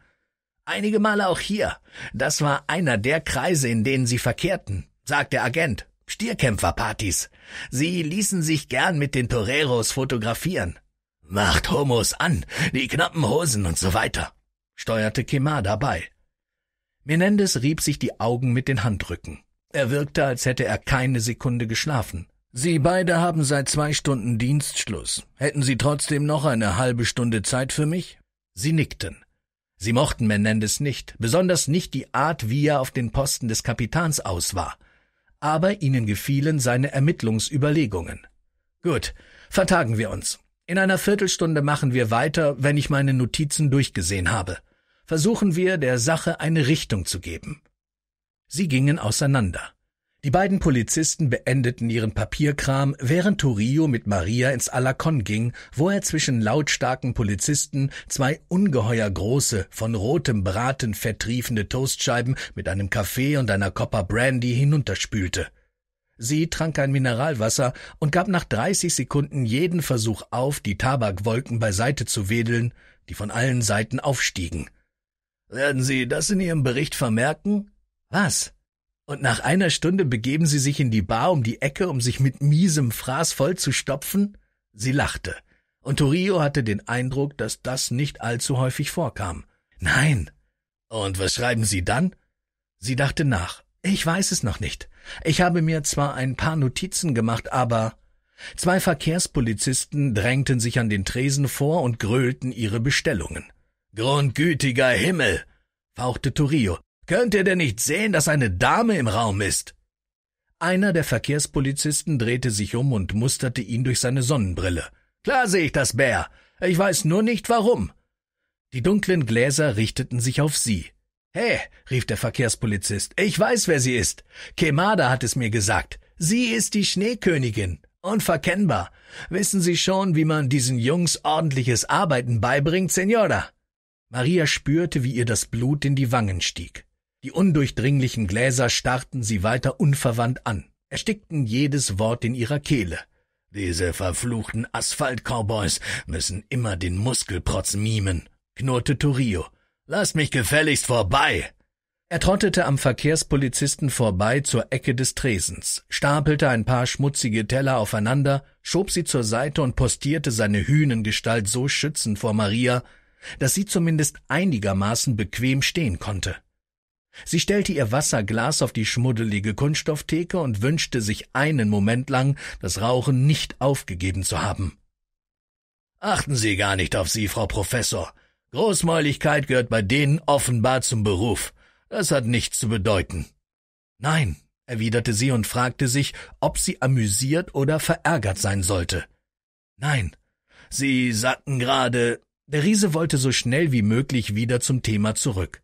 Einige Male auch hier. Das war einer der Kreise, in denen sie verkehrten, sagt der Agent. Stierkämpferpartys. Sie ließen sich gern mit den Toreros fotografieren. Macht Homos an, die knappen Hosen und so weiter, steuerte Kemada bei. Menendez rieb sich die Augen mit den Handrücken. Er wirkte, als hätte er keine Sekunde geschlafen. Sie beide haben seit zwei Stunden Dienstschluss. Hätten Sie trotzdem noch eine halbe Stunde Zeit für mich? Sie nickten. Sie mochten Menendez nicht, besonders nicht die Art, wie er auf den Posten des Kapitans aus war. Aber ihnen gefielen seine Ermittlungsüberlegungen. Gut, vertagen wir uns. In einer Viertelstunde machen wir weiter, wenn ich meine Notizen durchgesehen habe. Versuchen wir, der Sache eine Richtung zu geben. Sie gingen auseinander. Die beiden Polizisten beendeten ihren Papierkram, während Torio mit Maria ins Alakon ging, wo er zwischen lautstarken Polizisten zwei ungeheuer große, von rotem Braten vertriefende Toastscheiben mit einem Kaffee und einer Copper Brandy hinunterspülte. Sie trank ein Mineralwasser und gab nach 30 Sekunden jeden Versuch auf, die Tabakwolken beiseite zu wedeln, die von allen Seiten aufstiegen. Werden Sie das in Ihrem Bericht vermerken? Was? Und nach einer Stunde begeben Sie sich in die Bar um die Ecke, um sich mit miesem Fraß vollzustopfen? Sie lachte. Und Torio hatte den Eindruck, dass das nicht allzu häufig vorkam. Nein. Und was schreiben Sie dann? Sie dachte nach. Ich weiß es noch nicht. Ich habe mir zwar ein paar Notizen gemacht, aber zwei Verkehrspolizisten drängten sich an den Tresen vor und grölten ihre Bestellungen. Grundgütiger Himmel, fauchte Turio. Könnt ihr denn nicht sehen, dass eine Dame im Raum ist? Einer der Verkehrspolizisten drehte sich um und musterte ihn durch seine Sonnenbrille. Klar sehe ich das, Bär. Ich weiß nur nicht warum. Die dunklen Gläser richteten sich auf sie. Hey, rief der Verkehrspolizist, ich weiß, wer sie ist. Kemada hat es mir gesagt. Sie ist die Schneekönigin. Unverkennbar. Wissen Sie schon, wie man diesen Jungs ordentliches Arbeiten beibringt, Senora? Maria spürte, wie ihr das Blut in die Wangen stieg. Die undurchdringlichen Gläser starrten sie weiter unverwandt an, erstickten jedes Wort in ihrer Kehle. Diese verfluchten Asphalt-Cowboys müssen immer den Muskelprotz mimen, knurrte Torio. Lasst mich gefälligst vorbei! Er trottete am Verkehrspolizisten vorbei zur Ecke des Tresens, stapelte ein paar schmutzige Teller aufeinander, schob sie zur Seite und postierte seine Hünengestalt so schützend vor Maria, dass sie zumindest einigermaßen bequem stehen konnte. Sie stellte ihr Wasserglas auf die schmuddelige Kunststofftheke und wünschte sich einen Moment lang, das Rauchen nicht aufgegeben zu haben. Achten Sie gar nicht auf sie, Frau Professor. Großmäuligkeit gehört bei denen offenbar zum Beruf. Das hat nichts zu bedeuten. Nein, erwiderte sie und fragte sich, ob sie amüsiert oder verärgert sein sollte. Nein, sie sagten gerade, der Riese wollte so schnell wie möglich wieder zum Thema zurück.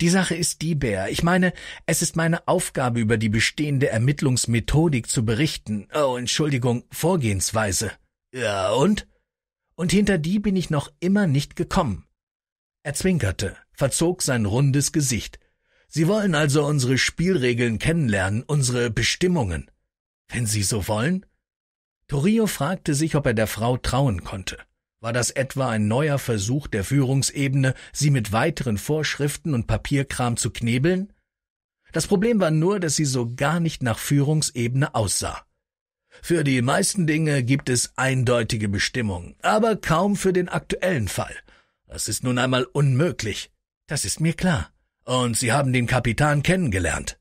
Die Sache ist die, Bär. Ich meine, es ist meine Aufgabe, über die bestehende Ermittlungsmethodik zu berichten. Oh, Entschuldigung, Vorgehensweise. Ja, und? und hinter die bin ich noch immer nicht gekommen. Er zwinkerte, verzog sein rundes Gesicht. Sie wollen also unsere Spielregeln kennenlernen, unsere Bestimmungen. Wenn Sie so wollen? Torio fragte sich, ob er der Frau trauen konnte. War das etwa ein neuer Versuch der Führungsebene, sie mit weiteren Vorschriften und Papierkram zu knebeln? Das Problem war nur, dass sie so gar nicht nach Führungsebene aussah. Für die meisten Dinge gibt es eindeutige Bestimmungen, aber kaum für den aktuellen Fall. Das ist nun einmal unmöglich. Das ist mir klar. Und Sie haben den Kapitan kennengelernt.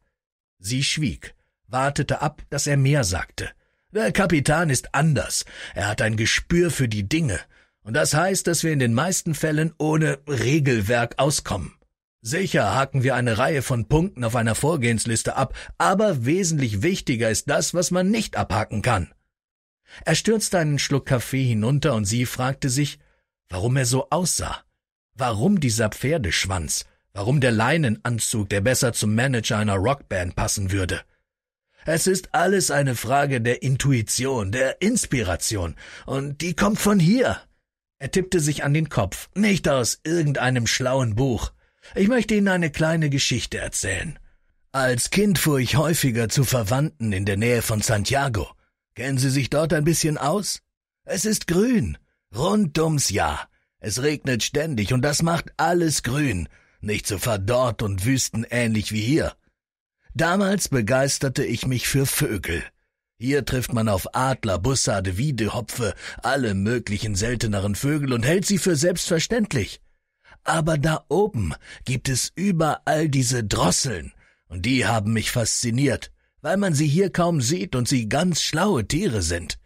Sie schwieg, wartete ab, dass er mehr sagte. Der Kapitan ist anders. Er hat ein Gespür für die Dinge. Und das heißt, dass wir in den meisten Fällen ohne Regelwerk auskommen. Sicher haken wir eine Reihe von Punkten auf einer Vorgehensliste ab, aber wesentlich wichtiger ist das, was man nicht abhaken kann. Er stürzte einen Schluck Kaffee hinunter und sie fragte sich, warum er so aussah. Warum dieser Pferdeschwanz? Warum der Leinenanzug, der besser zum Manager einer Rockband passen würde? Es ist alles eine Frage der Intuition, der Inspiration, und die kommt von hier. Er tippte sich an den Kopf, nicht aus irgendeinem schlauen Buch. Ich möchte Ihnen eine kleine Geschichte erzählen. Als Kind fuhr ich häufiger zu Verwandten in der Nähe von Santiago. Kennen Sie sich dort ein bisschen aus? Es ist grün. Rund ums Jahr. Es regnet ständig und das macht alles grün. Nicht so verdorrt und wüstenähnlich wie hier. Damals begeisterte ich mich für Vögel. Hier trifft man auf Adler, Bussarde, Wiede, Hopfe, alle möglichen selteneren Vögel und hält sie für selbstverständlich. Aber da oben gibt es überall diese Drosseln, und die haben mich fasziniert, weil man sie hier kaum sieht und sie ganz schlaue Tiere sind.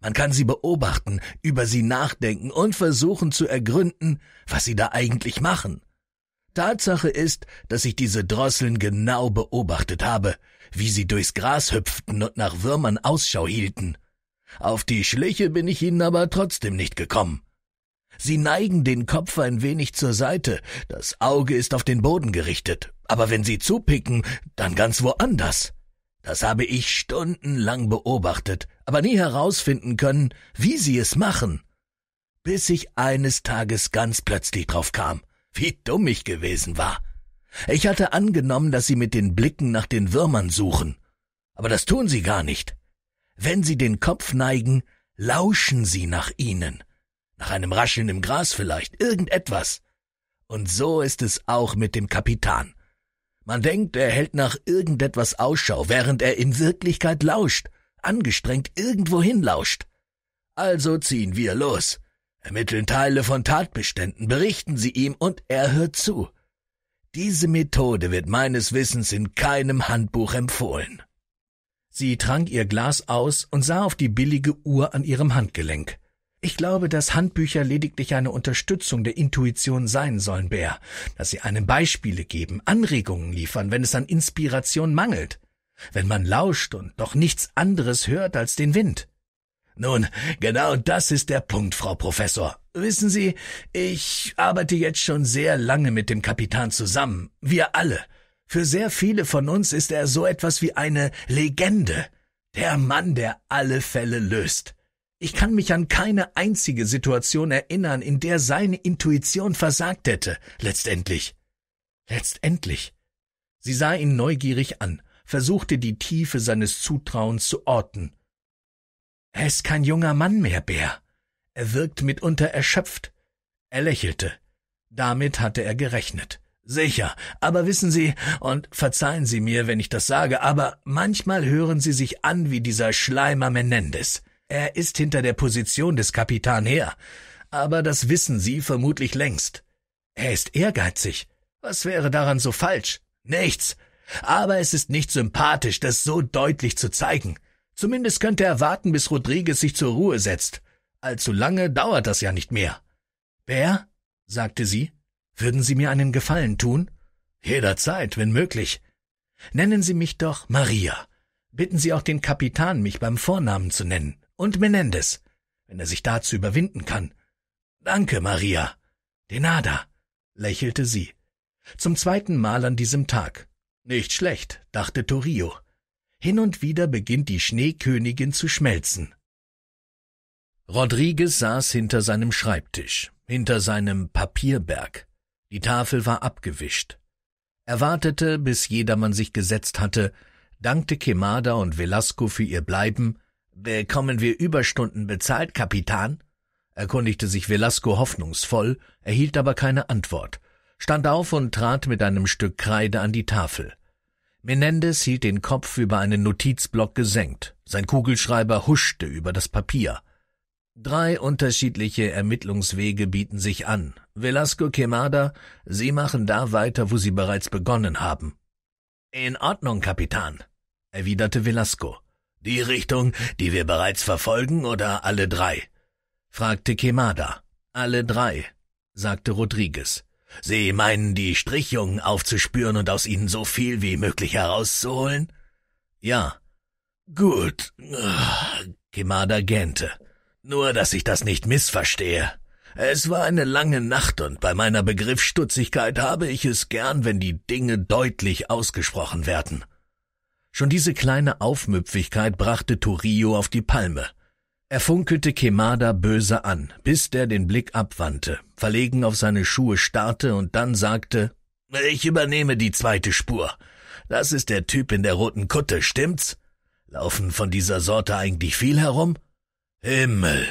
Man kann sie beobachten, über sie nachdenken und versuchen zu ergründen, was sie da eigentlich machen. Tatsache ist, dass ich diese Drosseln genau beobachtet habe, wie sie durchs Gras hüpften und nach Würmern Ausschau hielten. Auf die Schliche bin ich ihnen aber trotzdem nicht gekommen. Sie neigen den Kopf ein wenig zur Seite, das Auge ist auf den Boden gerichtet, aber wenn sie zupicken, dann ganz woanders. Das habe ich stundenlang beobachtet, aber nie herausfinden können, wie sie es machen. Bis ich eines Tages ganz plötzlich drauf kam, wie dumm ich gewesen war. Ich hatte angenommen, dass sie mit den Blicken nach den Würmern suchen. Aber das tun sie gar nicht. Wenn sie den Kopf neigen, lauschen sie nach ihnen nach einem Rascheln im Gras vielleicht, irgendetwas. Und so ist es auch mit dem Kapitan. Man denkt, er hält nach irgendetwas Ausschau, während er in Wirklichkeit lauscht, angestrengt irgendwohin lauscht. Also ziehen wir los, ermitteln Teile von Tatbeständen, berichten sie ihm und er hört zu. Diese Methode wird meines Wissens in keinem Handbuch empfohlen. Sie trank ihr Glas aus und sah auf die billige Uhr an ihrem Handgelenk. Ich glaube, dass Handbücher lediglich eine Unterstützung der Intuition sein sollen, Bär, dass sie einem Beispiele geben, Anregungen liefern, wenn es an Inspiration mangelt, wenn man lauscht und doch nichts anderes hört als den Wind. Nun, genau das ist der Punkt, Frau Professor. Wissen Sie, ich arbeite jetzt schon sehr lange mit dem Kapitän zusammen, wir alle. Für sehr viele von uns ist er so etwas wie eine Legende, der Mann, der alle Fälle löst. Ich kann mich an keine einzige Situation erinnern, in der seine Intuition versagt hätte, letztendlich. Letztendlich. Sie sah ihn neugierig an, versuchte die Tiefe seines Zutrauens zu orten. Er ist kein junger Mann mehr, Bär. Er wirkt mitunter erschöpft. Er lächelte. Damit hatte er gerechnet. Sicher, aber wissen Sie, und verzeihen Sie mir, wenn ich das sage, aber manchmal hören Sie sich an wie dieser Schleimer Menendez. Er ist hinter der Position des Kapitan her, aber das wissen Sie vermutlich längst. Er ist ehrgeizig. Was wäre daran so falsch? Nichts. Aber es ist nicht sympathisch, das so deutlich zu zeigen. Zumindest könnte er warten, bis Rodriguez sich zur Ruhe setzt. Allzu lange dauert das ja nicht mehr. Wer? sagte sie, würden Sie mir einen Gefallen tun? Jederzeit, wenn möglich. Nennen Sie mich doch Maria. Bitten Sie auch den Kapitan, mich beim Vornamen zu nennen und Menendez, wenn er sich dazu überwinden kann. Danke, Maria. Denada, lächelte sie. Zum zweiten Mal an diesem Tag. Nicht schlecht, dachte Torio. Hin und wieder beginnt die Schneekönigin zu schmelzen. Rodriguez saß hinter seinem Schreibtisch, hinter seinem Papierberg. Die Tafel war abgewischt. Er wartete, bis jedermann sich gesetzt hatte, dankte Quemada und Velasco für ihr Bleiben Bekommen wir Überstunden bezahlt, Kapitan? erkundigte sich Velasco hoffnungsvoll, erhielt aber keine Antwort, stand auf und trat mit einem Stück Kreide an die Tafel. Menendez hielt den Kopf über einen Notizblock gesenkt, sein Kugelschreiber huschte über das Papier. Drei unterschiedliche Ermittlungswege bieten sich an. Velasco Quemada, Sie machen da weiter, wo Sie bereits begonnen haben. In Ordnung, Kapitan, erwiderte Velasco. Die Richtung, die wir bereits verfolgen, oder alle drei? fragte Kemada. Alle drei, sagte Rodriguez. Sie meinen, die Strichjungen aufzuspüren und aus ihnen so viel wie möglich herauszuholen? Ja. Gut. Kemada gähnte. Nur, dass ich das nicht missverstehe. Es war eine lange Nacht und bei meiner Begriffsstutzigkeit habe ich es gern, wenn die Dinge deutlich ausgesprochen werden. Schon diese kleine Aufmüpfigkeit brachte Torio auf die Palme. Er funkelte Kemada böse an, bis der den Blick abwandte, verlegen auf seine Schuhe starrte und dann sagte, ich übernehme die zweite Spur. Das ist der Typ in der roten Kutte, stimmt's? Laufen von dieser Sorte eigentlich viel herum? Himmel,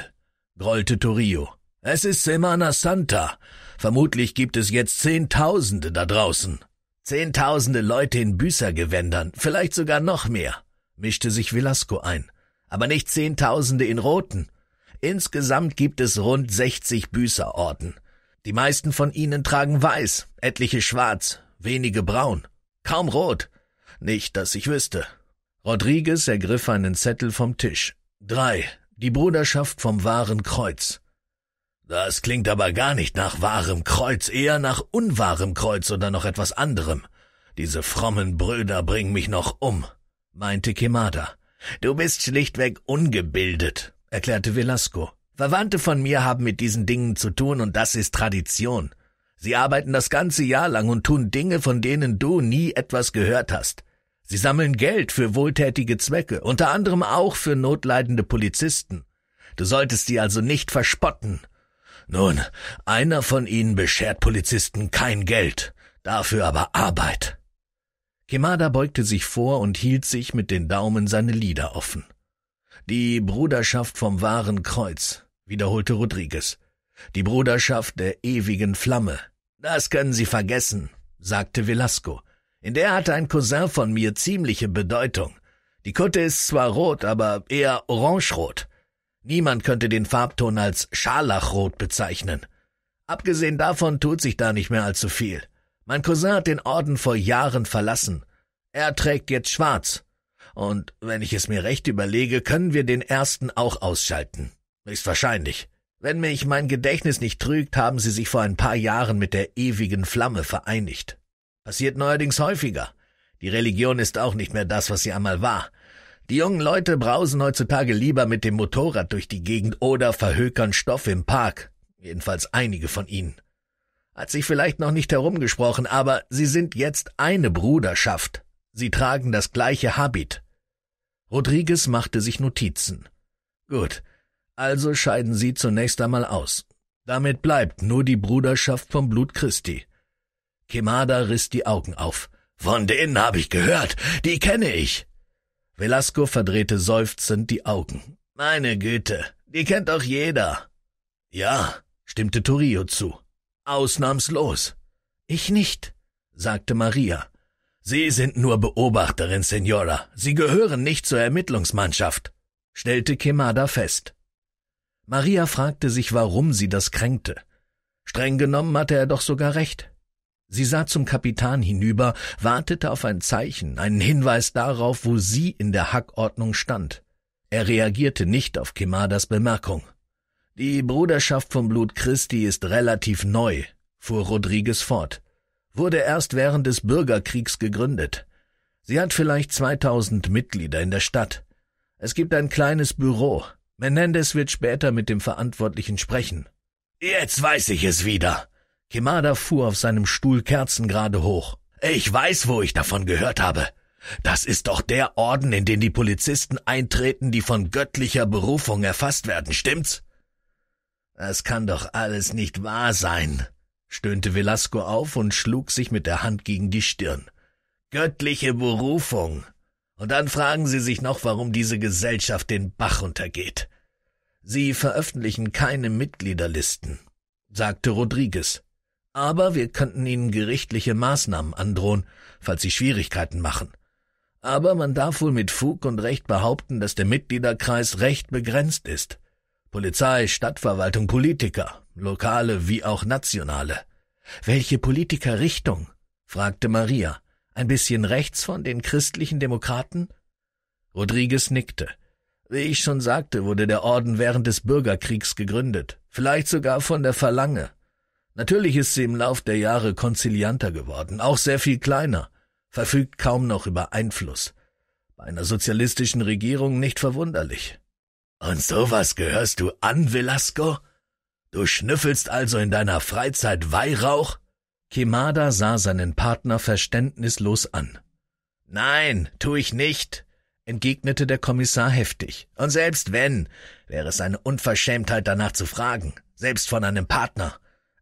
grollte Torio. Es ist Semana Santa. Vermutlich gibt es jetzt Zehntausende da draußen. Zehntausende Leute in Büßergewändern, vielleicht sogar noch mehr, mischte sich Velasco ein. Aber nicht Zehntausende in Roten. Insgesamt gibt es rund 60 Büßerorden. Die meisten von ihnen tragen weiß, etliche schwarz, wenige braun, kaum rot. Nicht, dass ich wüsste. Rodriguez ergriff einen Zettel vom Tisch. Drei. Die Bruderschaft vom wahren Kreuz. Das klingt aber gar nicht nach wahrem Kreuz, eher nach unwahrem Kreuz oder noch etwas anderem. Diese frommen Brüder bringen mich noch um, meinte Kemada. Du bist schlichtweg ungebildet, erklärte Velasco. Verwandte von mir haben mit diesen Dingen zu tun und das ist Tradition. Sie arbeiten das ganze Jahr lang und tun Dinge, von denen du nie etwas gehört hast. Sie sammeln Geld für wohltätige Zwecke, unter anderem auch für notleidende Polizisten. Du solltest sie also nicht verspotten nun, einer von ihnen beschert Polizisten kein Geld, dafür aber Arbeit. Kemada beugte sich vor und hielt sich mit den Daumen seine Lieder offen. Die Bruderschaft vom wahren Kreuz, wiederholte Rodriguez. Die Bruderschaft der ewigen Flamme. Das können Sie vergessen, sagte Velasco. In der hatte ein Cousin von mir ziemliche Bedeutung. Die Kutte ist zwar rot, aber eher orangerot. Niemand könnte den Farbton als Scharlachrot bezeichnen. Abgesehen davon tut sich da nicht mehr allzu viel. Mein Cousin hat den Orden vor Jahren verlassen. Er trägt jetzt schwarz. Und wenn ich es mir recht überlege, können wir den ersten auch ausschalten. Ist wahrscheinlich. Wenn mich mein Gedächtnis nicht trügt, haben sie sich vor ein paar Jahren mit der ewigen Flamme vereinigt. Passiert neuerdings häufiger. Die Religion ist auch nicht mehr das, was sie einmal war. Die jungen Leute brausen heutzutage lieber mit dem Motorrad durch die Gegend oder verhökern Stoff im Park. Jedenfalls einige von ihnen. Hat sich vielleicht noch nicht herumgesprochen, aber sie sind jetzt eine Bruderschaft. Sie tragen das gleiche Habit. Rodriguez machte sich Notizen. Gut, also scheiden sie zunächst einmal aus. Damit bleibt nur die Bruderschaft vom Blut Christi. Kemada riss die Augen auf. Von denen habe ich gehört, die kenne ich. Velasco verdrehte seufzend die Augen. Meine Güte, die kennt doch jeder. Ja, stimmte Turillo zu. Ausnahmslos. Ich nicht, sagte Maria. Sie sind nur Beobachterin, Senora. Sie gehören nicht zur Ermittlungsmannschaft, stellte Kemada fest. Maria fragte sich, warum sie das kränkte. Streng genommen hatte er doch sogar recht. Sie sah zum Kapitan hinüber, wartete auf ein Zeichen, einen Hinweis darauf, wo sie in der Hackordnung stand. Er reagierte nicht auf Kemadas Bemerkung. Die Bruderschaft vom Blut Christi ist relativ neu, fuhr Rodriguez fort, wurde erst während des Bürgerkriegs gegründet. Sie hat vielleicht 2000 Mitglieder in der Stadt. Es gibt ein kleines Büro. Menendez wird später mit dem Verantwortlichen sprechen. Jetzt weiß ich es wieder, Himada fuhr auf seinem Stuhl kerzengerade hoch. Ich weiß, wo ich davon gehört habe. Das ist doch der Orden, in den die Polizisten eintreten, die von göttlicher Berufung erfasst werden, stimmt's? Das kann doch alles nicht wahr sein, stöhnte Velasco auf und schlug sich mit der Hand gegen die Stirn. Göttliche Berufung. Und dann fragen Sie sich noch, warum diese Gesellschaft den Bach untergeht. Sie veröffentlichen keine Mitgliederlisten, sagte Rodriguez. Aber wir könnten ihnen gerichtliche Maßnahmen androhen, falls sie Schwierigkeiten machen. Aber man darf wohl mit Fug und Recht behaupten, dass der Mitgliederkreis recht begrenzt ist. Polizei, Stadtverwaltung, Politiker, lokale wie auch nationale. Welche Politikerrichtung? fragte Maria. Ein bisschen rechts von den christlichen Demokraten? Rodriguez nickte. Wie ich schon sagte, wurde der Orden während des Bürgerkriegs gegründet, vielleicht sogar von der Verlange, Natürlich ist sie im Lauf der Jahre konzilianter geworden, auch sehr viel kleiner, verfügt kaum noch über Einfluss. Bei einer sozialistischen Regierung nicht verwunderlich. Und sowas gehörst du an, Velasco? Du schnüffelst also in deiner Freizeit Weihrauch? Kemada sah seinen Partner verständnislos an. Nein, tu ich nicht, entgegnete der Kommissar heftig. Und selbst wenn, wäre es eine Unverschämtheit danach zu fragen, selbst von einem Partner.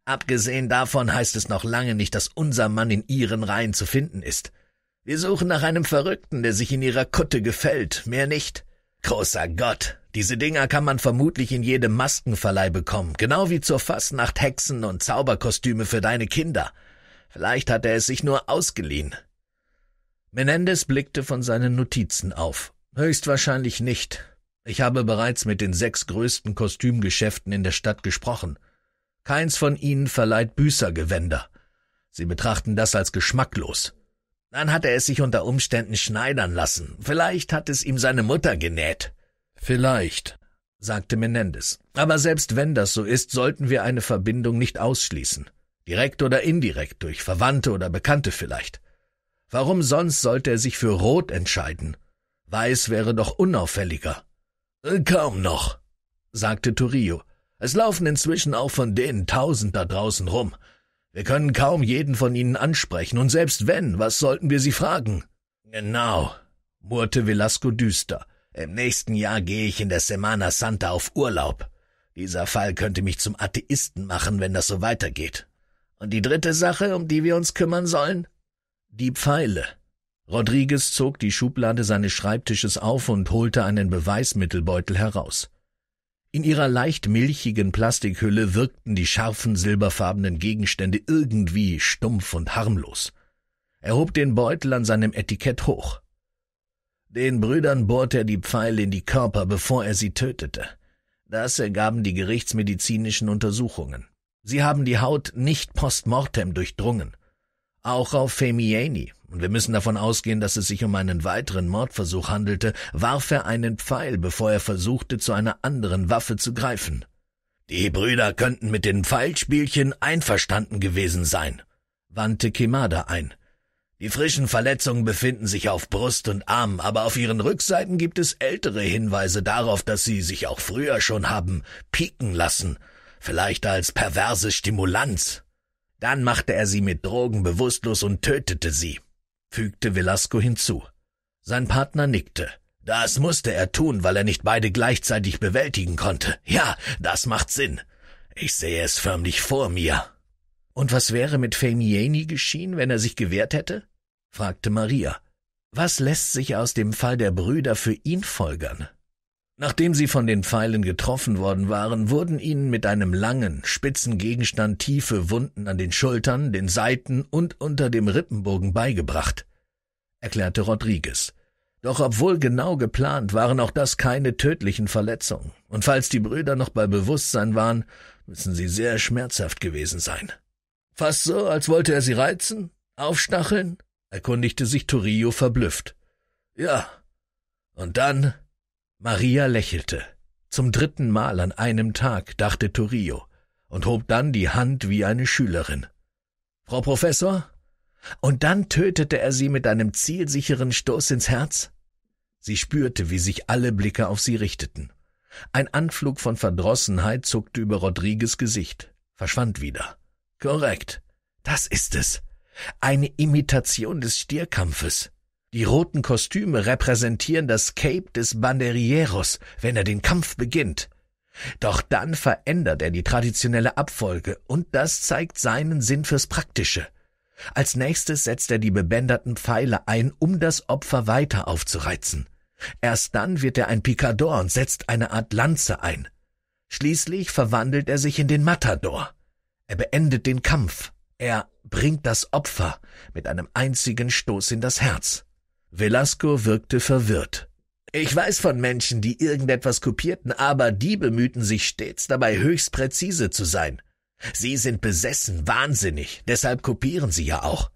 Abgesehen davon heißt es noch lange nicht, dass unser Mann in ihren Reihen zu finden ist. Wir suchen nach einem Verrückten, der sich in ihrer Kutte gefällt, mehr nicht. Großer Gott, diese Dinger kann man vermutlich in jedem Maskenverleih bekommen, genau wie zur Fassnacht Hexen und Zauberkostüme für deine Kinder. Vielleicht hat er es sich nur ausgeliehen. Menendez blickte von seinen Notizen auf. Höchstwahrscheinlich nicht. Ich habe bereits mit den sechs größten Kostümgeschäften in der Stadt gesprochen. Keins von ihnen verleiht Büßergewänder. Sie betrachten das als geschmacklos. Dann hat er es sich unter Umständen schneidern lassen. Vielleicht hat es ihm seine Mutter genäht. Vielleicht, sagte Menendez. Aber selbst wenn das so ist, sollten wir eine Verbindung nicht ausschließen. Direkt oder indirekt, durch Verwandte oder Bekannte vielleicht. Warum sonst sollte er sich für Rot entscheiden? Weiß wäre doch unauffälliger. Äh, kaum noch, sagte Turillo. Es laufen inzwischen auch von denen tausend da draußen rum. Wir können kaum jeden von ihnen ansprechen, und selbst wenn, was sollten wir sie fragen? Genau, murrte Velasco düster. Im nächsten Jahr gehe ich in der Semana Santa auf Urlaub. Dieser Fall könnte mich zum Atheisten machen, wenn das so weitergeht. Und die dritte Sache, um die wir uns kümmern sollen? Die Pfeile. Rodriguez zog die Schublade seines Schreibtisches auf und holte einen Beweismittelbeutel heraus. In ihrer leicht milchigen Plastikhülle wirkten die scharfen silberfarbenen Gegenstände irgendwie stumpf und harmlos. Er hob den Beutel an seinem Etikett hoch. Den Brüdern bohrte er die Pfeile in die Körper, bevor er sie tötete. Das ergaben die gerichtsmedizinischen Untersuchungen. Sie haben die Haut nicht postmortem durchdrungen. Auch auf Femieni, und wir müssen davon ausgehen, dass es sich um einen weiteren Mordversuch handelte, warf er einen Pfeil, bevor er versuchte, zu einer anderen Waffe zu greifen. Die Brüder könnten mit den Pfeilspielchen einverstanden gewesen sein, wandte Kimada ein. Die frischen Verletzungen befinden sich auf Brust und Arm, aber auf ihren Rückseiten gibt es ältere Hinweise darauf, dass sie sich auch früher schon haben pieken lassen, vielleicht als perverse Stimulanz. Dann machte er sie mit Drogen bewusstlos und tötete sie fügte Velasco hinzu. Sein Partner nickte. Das musste er tun, weil er nicht beide gleichzeitig bewältigen konnte. Ja, das macht Sinn. Ich sehe es förmlich vor mir. Und was wäre mit Famieni geschehen, wenn er sich gewehrt hätte? fragte Maria. Was lässt sich aus dem Fall der Brüder für ihn folgern? Nachdem sie von den Pfeilen getroffen worden waren, wurden ihnen mit einem langen, spitzen Gegenstand tiefe Wunden an den Schultern, den Seiten und unter dem Rippenbogen beigebracht, erklärte Rodriguez. Doch obwohl genau geplant, waren auch das keine tödlichen Verletzungen, und falls die Brüder noch bei Bewusstsein waren, müssen sie sehr schmerzhaft gewesen sein. Fast so, als wollte er sie reizen, aufstacheln, erkundigte sich Torillo verblüfft. Ja, und dann Maria lächelte. Zum dritten Mal an einem Tag, dachte Turillo, und hob dann die Hand wie eine Schülerin. Frau Professor? Und dann tötete er sie mit einem zielsicheren Stoß ins Herz? Sie spürte, wie sich alle Blicke auf sie richteten. Ein Anflug von Verdrossenheit zuckte über Rodrigues Gesicht, verschwand wieder. Korrekt. Das ist es. Eine Imitation des Stierkampfes. Die roten Kostüme repräsentieren das Cape des Banderieros, wenn er den Kampf beginnt. Doch dann verändert er die traditionelle Abfolge und das zeigt seinen Sinn fürs Praktische. Als nächstes setzt er die bebänderten Pfeile ein, um das Opfer weiter aufzureizen. Erst dann wird er ein Picador und setzt eine Art Lanze ein. Schließlich verwandelt er sich in den Matador. Er beendet den Kampf. Er bringt das Opfer mit einem einzigen Stoß in das Herz. Velasco wirkte verwirrt. Ich weiß von Menschen, die irgendetwas kopierten, aber die bemühten sich stets dabei, höchst präzise zu sein. Sie sind besessen, wahnsinnig, deshalb kopieren sie ja auch.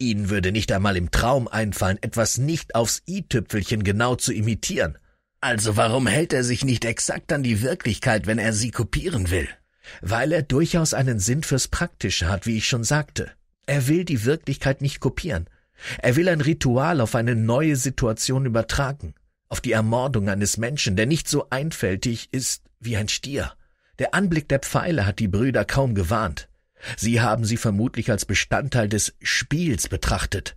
Ihnen würde nicht einmal im Traum einfallen, etwas nicht aufs i-Tüpfelchen genau zu imitieren. Also warum hält er sich nicht exakt an die Wirklichkeit, wenn er sie kopieren will? Weil er durchaus einen Sinn fürs Praktische hat, wie ich schon sagte. Er will die Wirklichkeit nicht kopieren. Er will ein Ritual auf eine neue Situation übertragen, auf die Ermordung eines Menschen, der nicht so einfältig ist wie ein Stier. Der Anblick der Pfeile hat die Brüder kaum gewarnt. Sie haben sie vermutlich als Bestandteil des Spiels betrachtet.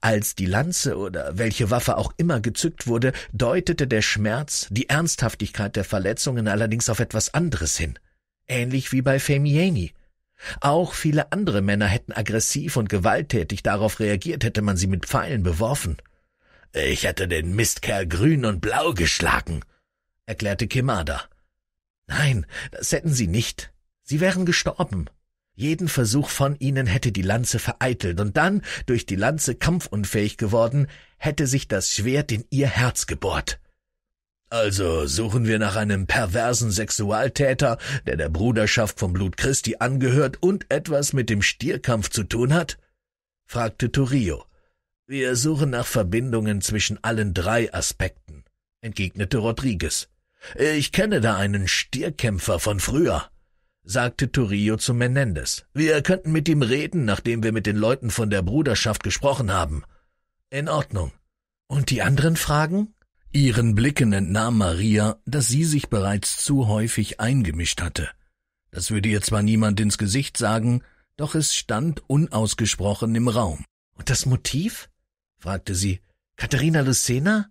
Als die Lanze oder welche Waffe auch immer gezückt wurde, deutete der Schmerz, die Ernsthaftigkeit der Verletzungen allerdings auf etwas anderes hin. Ähnlich wie bei Femieni, auch viele andere Männer hätten aggressiv und gewalttätig darauf reagiert, hätte man sie mit Pfeilen beworfen. Ich hätte den Mistkerl grün und blau geschlagen, erklärte Kemada. Nein, das hätten sie nicht. Sie wären gestorben. Jeden Versuch von ihnen hätte die Lanze vereitelt und dann, durch die Lanze kampfunfähig geworden, hätte sich das Schwert in ihr Herz gebohrt. Also suchen wir nach einem perversen Sexualtäter, der der Bruderschaft vom Blut Christi angehört und etwas mit dem Stierkampf zu tun hat? fragte Turio. Wir suchen nach Verbindungen zwischen allen drei Aspekten, entgegnete Rodriguez. Ich kenne da einen Stierkämpfer von früher, sagte Turio zu Menendez. Wir könnten mit ihm reden, nachdem wir mit den Leuten von der Bruderschaft gesprochen haben. In Ordnung. Und die anderen Fragen? Ihren Blicken entnahm Maria, dass sie sich bereits zu häufig eingemischt hatte. Das würde ihr zwar niemand ins Gesicht sagen, doch es stand unausgesprochen im Raum. Und das Motiv? fragte sie. Katharina Lucena?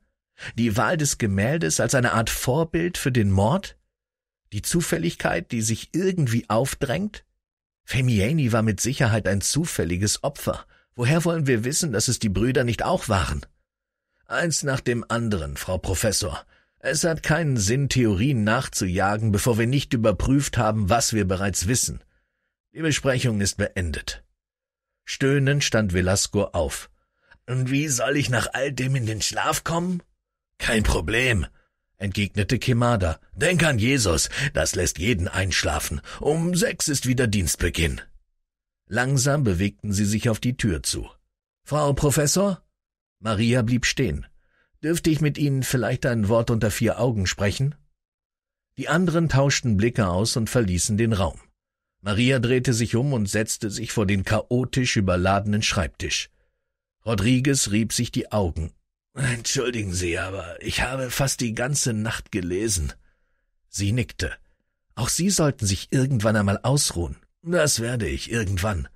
Die Wahl des Gemäldes als eine Art Vorbild für den Mord? Die Zufälligkeit, die sich irgendwie aufdrängt? Femieni war mit Sicherheit ein zufälliges Opfer. Woher wollen wir wissen, dass es die Brüder nicht auch waren? Eins nach dem anderen, Frau Professor. Es hat keinen Sinn, Theorien nachzujagen, bevor wir nicht überprüft haben, was wir bereits wissen. Die Besprechung ist beendet. Stöhnend stand Velasco auf. Und wie soll ich nach all dem in den Schlaf kommen? Kein Problem, entgegnete Kemada. Denk an Jesus, das lässt jeden einschlafen. Um sechs ist wieder Dienstbeginn. Langsam bewegten sie sich auf die Tür zu. Frau Professor? Maria blieb stehen. Dürfte ich mit Ihnen vielleicht ein Wort unter vier Augen sprechen? Die anderen tauschten Blicke aus und verließen den Raum. Maria drehte sich um und setzte sich vor den chaotisch überladenen Schreibtisch. Rodriguez rieb sich die Augen. Entschuldigen Sie, aber ich habe fast die ganze Nacht gelesen. Sie nickte. Auch Sie sollten sich irgendwann einmal ausruhen. Das werde ich irgendwann.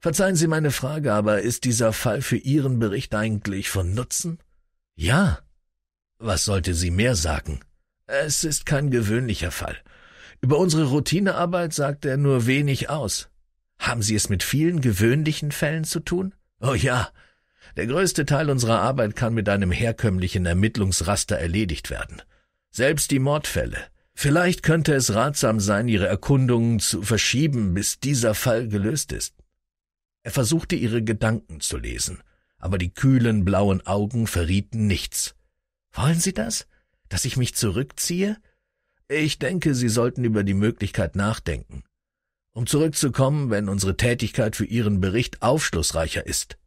Verzeihen Sie meine Frage, aber ist dieser Fall für Ihren Bericht eigentlich von Nutzen? Ja. Was sollte sie mehr sagen? Es ist kein gewöhnlicher Fall. Über unsere Routinearbeit sagt er nur wenig aus. Haben Sie es mit vielen gewöhnlichen Fällen zu tun? Oh ja. Der größte Teil unserer Arbeit kann mit einem herkömmlichen Ermittlungsraster erledigt werden. Selbst die Mordfälle. Vielleicht könnte es ratsam sein, Ihre Erkundungen zu verschieben, bis dieser Fall gelöst ist. Er versuchte ihre Gedanken zu lesen, aber die kühlen blauen Augen verrieten nichts. Wollen Sie das? Dass ich mich zurückziehe? Ich denke, Sie sollten über die Möglichkeit nachdenken. Um zurückzukommen, wenn unsere Tätigkeit für Ihren Bericht aufschlussreicher ist.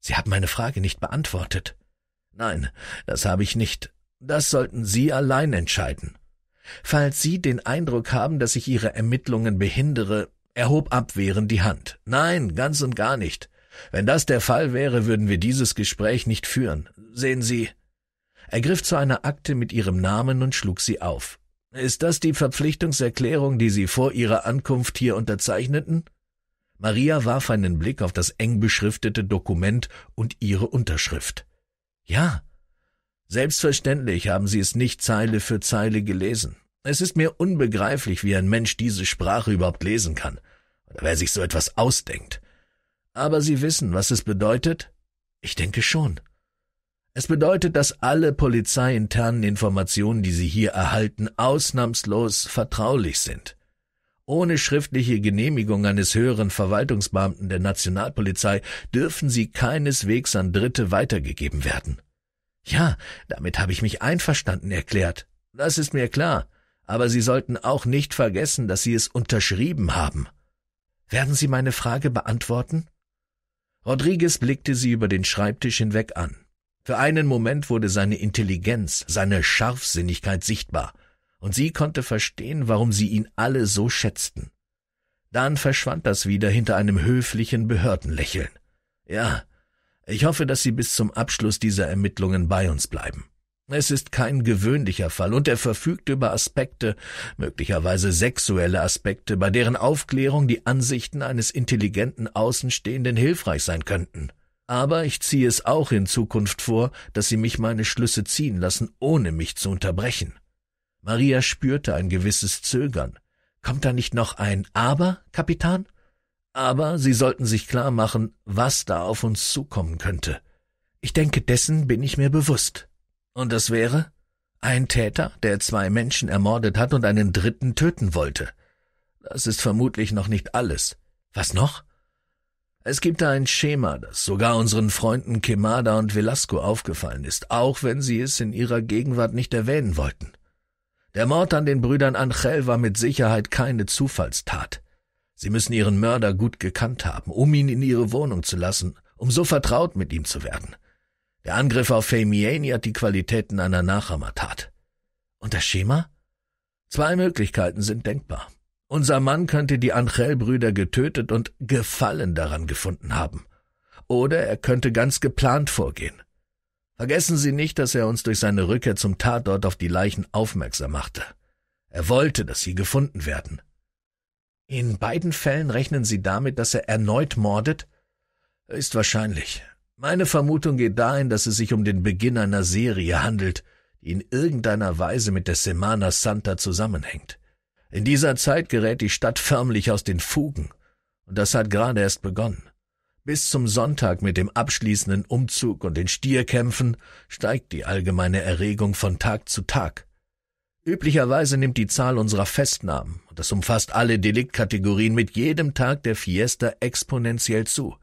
Sie haben meine Frage nicht beantwortet. Nein, das habe ich nicht. Das sollten Sie allein entscheiden. Falls Sie den Eindruck haben, dass ich Ihre Ermittlungen behindere, er hob abwehrend die Hand. Nein, ganz und gar nicht. Wenn das der Fall wäre, würden wir dieses Gespräch nicht führen. Sehen Sie. Er griff zu einer Akte mit ihrem Namen und schlug sie auf. Ist das die Verpflichtungserklärung, die Sie vor Ihrer Ankunft hier unterzeichneten? Maria warf einen Blick auf das eng beschriftete Dokument und ihre Unterschrift. Ja. Selbstverständlich haben Sie es nicht Zeile für Zeile gelesen. Es ist mir unbegreiflich, wie ein Mensch diese Sprache überhaupt lesen kann oder wer sich so etwas ausdenkt. Aber Sie wissen, was es bedeutet? Ich denke schon. Es bedeutet, dass alle polizeiinternen Informationen, die Sie hier erhalten, ausnahmslos vertraulich sind. Ohne schriftliche Genehmigung eines höheren Verwaltungsbeamten der Nationalpolizei dürfen sie keineswegs an Dritte weitergegeben werden. Ja, damit habe ich mich einverstanden erklärt. Das ist mir klar aber Sie sollten auch nicht vergessen, dass Sie es unterschrieben haben. Werden Sie meine Frage beantworten? Rodriguez blickte sie über den Schreibtisch hinweg an. Für einen Moment wurde seine Intelligenz, seine Scharfsinnigkeit sichtbar, und sie konnte verstehen, warum sie ihn alle so schätzten. Dann verschwand das wieder hinter einem höflichen Behördenlächeln. Ja, ich hoffe, dass Sie bis zum Abschluss dieser Ermittlungen bei uns bleiben. Es ist kein gewöhnlicher Fall und er verfügt über Aspekte, möglicherweise sexuelle Aspekte, bei deren Aufklärung die Ansichten eines intelligenten Außenstehenden hilfreich sein könnten. Aber ich ziehe es auch in Zukunft vor, dass Sie mich meine Schlüsse ziehen lassen, ohne mich zu unterbrechen. Maria spürte ein gewisses Zögern. Kommt da nicht noch ein Aber, Kapitän? Aber Sie sollten sich klar machen, was da auf uns zukommen könnte. Ich denke, dessen bin ich mir bewusst. Und das wäre? Ein Täter, der zwei Menschen ermordet hat und einen dritten töten wollte. Das ist vermutlich noch nicht alles. Was noch? Es gibt da ein Schema, das sogar unseren Freunden Kemada und Velasco aufgefallen ist, auch wenn sie es in ihrer Gegenwart nicht erwähnen wollten. Der Mord an den Brüdern Angel war mit Sicherheit keine Zufallstat. Sie müssen ihren Mörder gut gekannt haben, um ihn in ihre Wohnung zu lassen, um so vertraut mit ihm zu werden. Der Angriff auf Famiani hat die Qualitäten einer Nachahmertat. Und das Schema? Zwei Möglichkeiten sind denkbar. Unser Mann könnte die Angel-Brüder getötet und Gefallen daran gefunden haben. Oder er könnte ganz geplant vorgehen. Vergessen Sie nicht, dass er uns durch seine Rückkehr zum Tatort auf die Leichen aufmerksam machte. Er wollte, dass sie gefunden werden. In beiden Fällen rechnen Sie damit, dass er erneut mordet? Ist wahrscheinlich. Meine Vermutung geht dahin, dass es sich um den Beginn einer Serie handelt, die in irgendeiner Weise mit der Semana Santa zusammenhängt. In dieser Zeit gerät die Stadt förmlich aus den Fugen, und das hat gerade erst begonnen. Bis zum Sonntag mit dem abschließenden Umzug und den Stierkämpfen steigt die allgemeine Erregung von Tag zu Tag. Üblicherweise nimmt die Zahl unserer Festnahmen, und das umfasst alle Deliktkategorien, mit jedem Tag der Fiesta exponentiell zu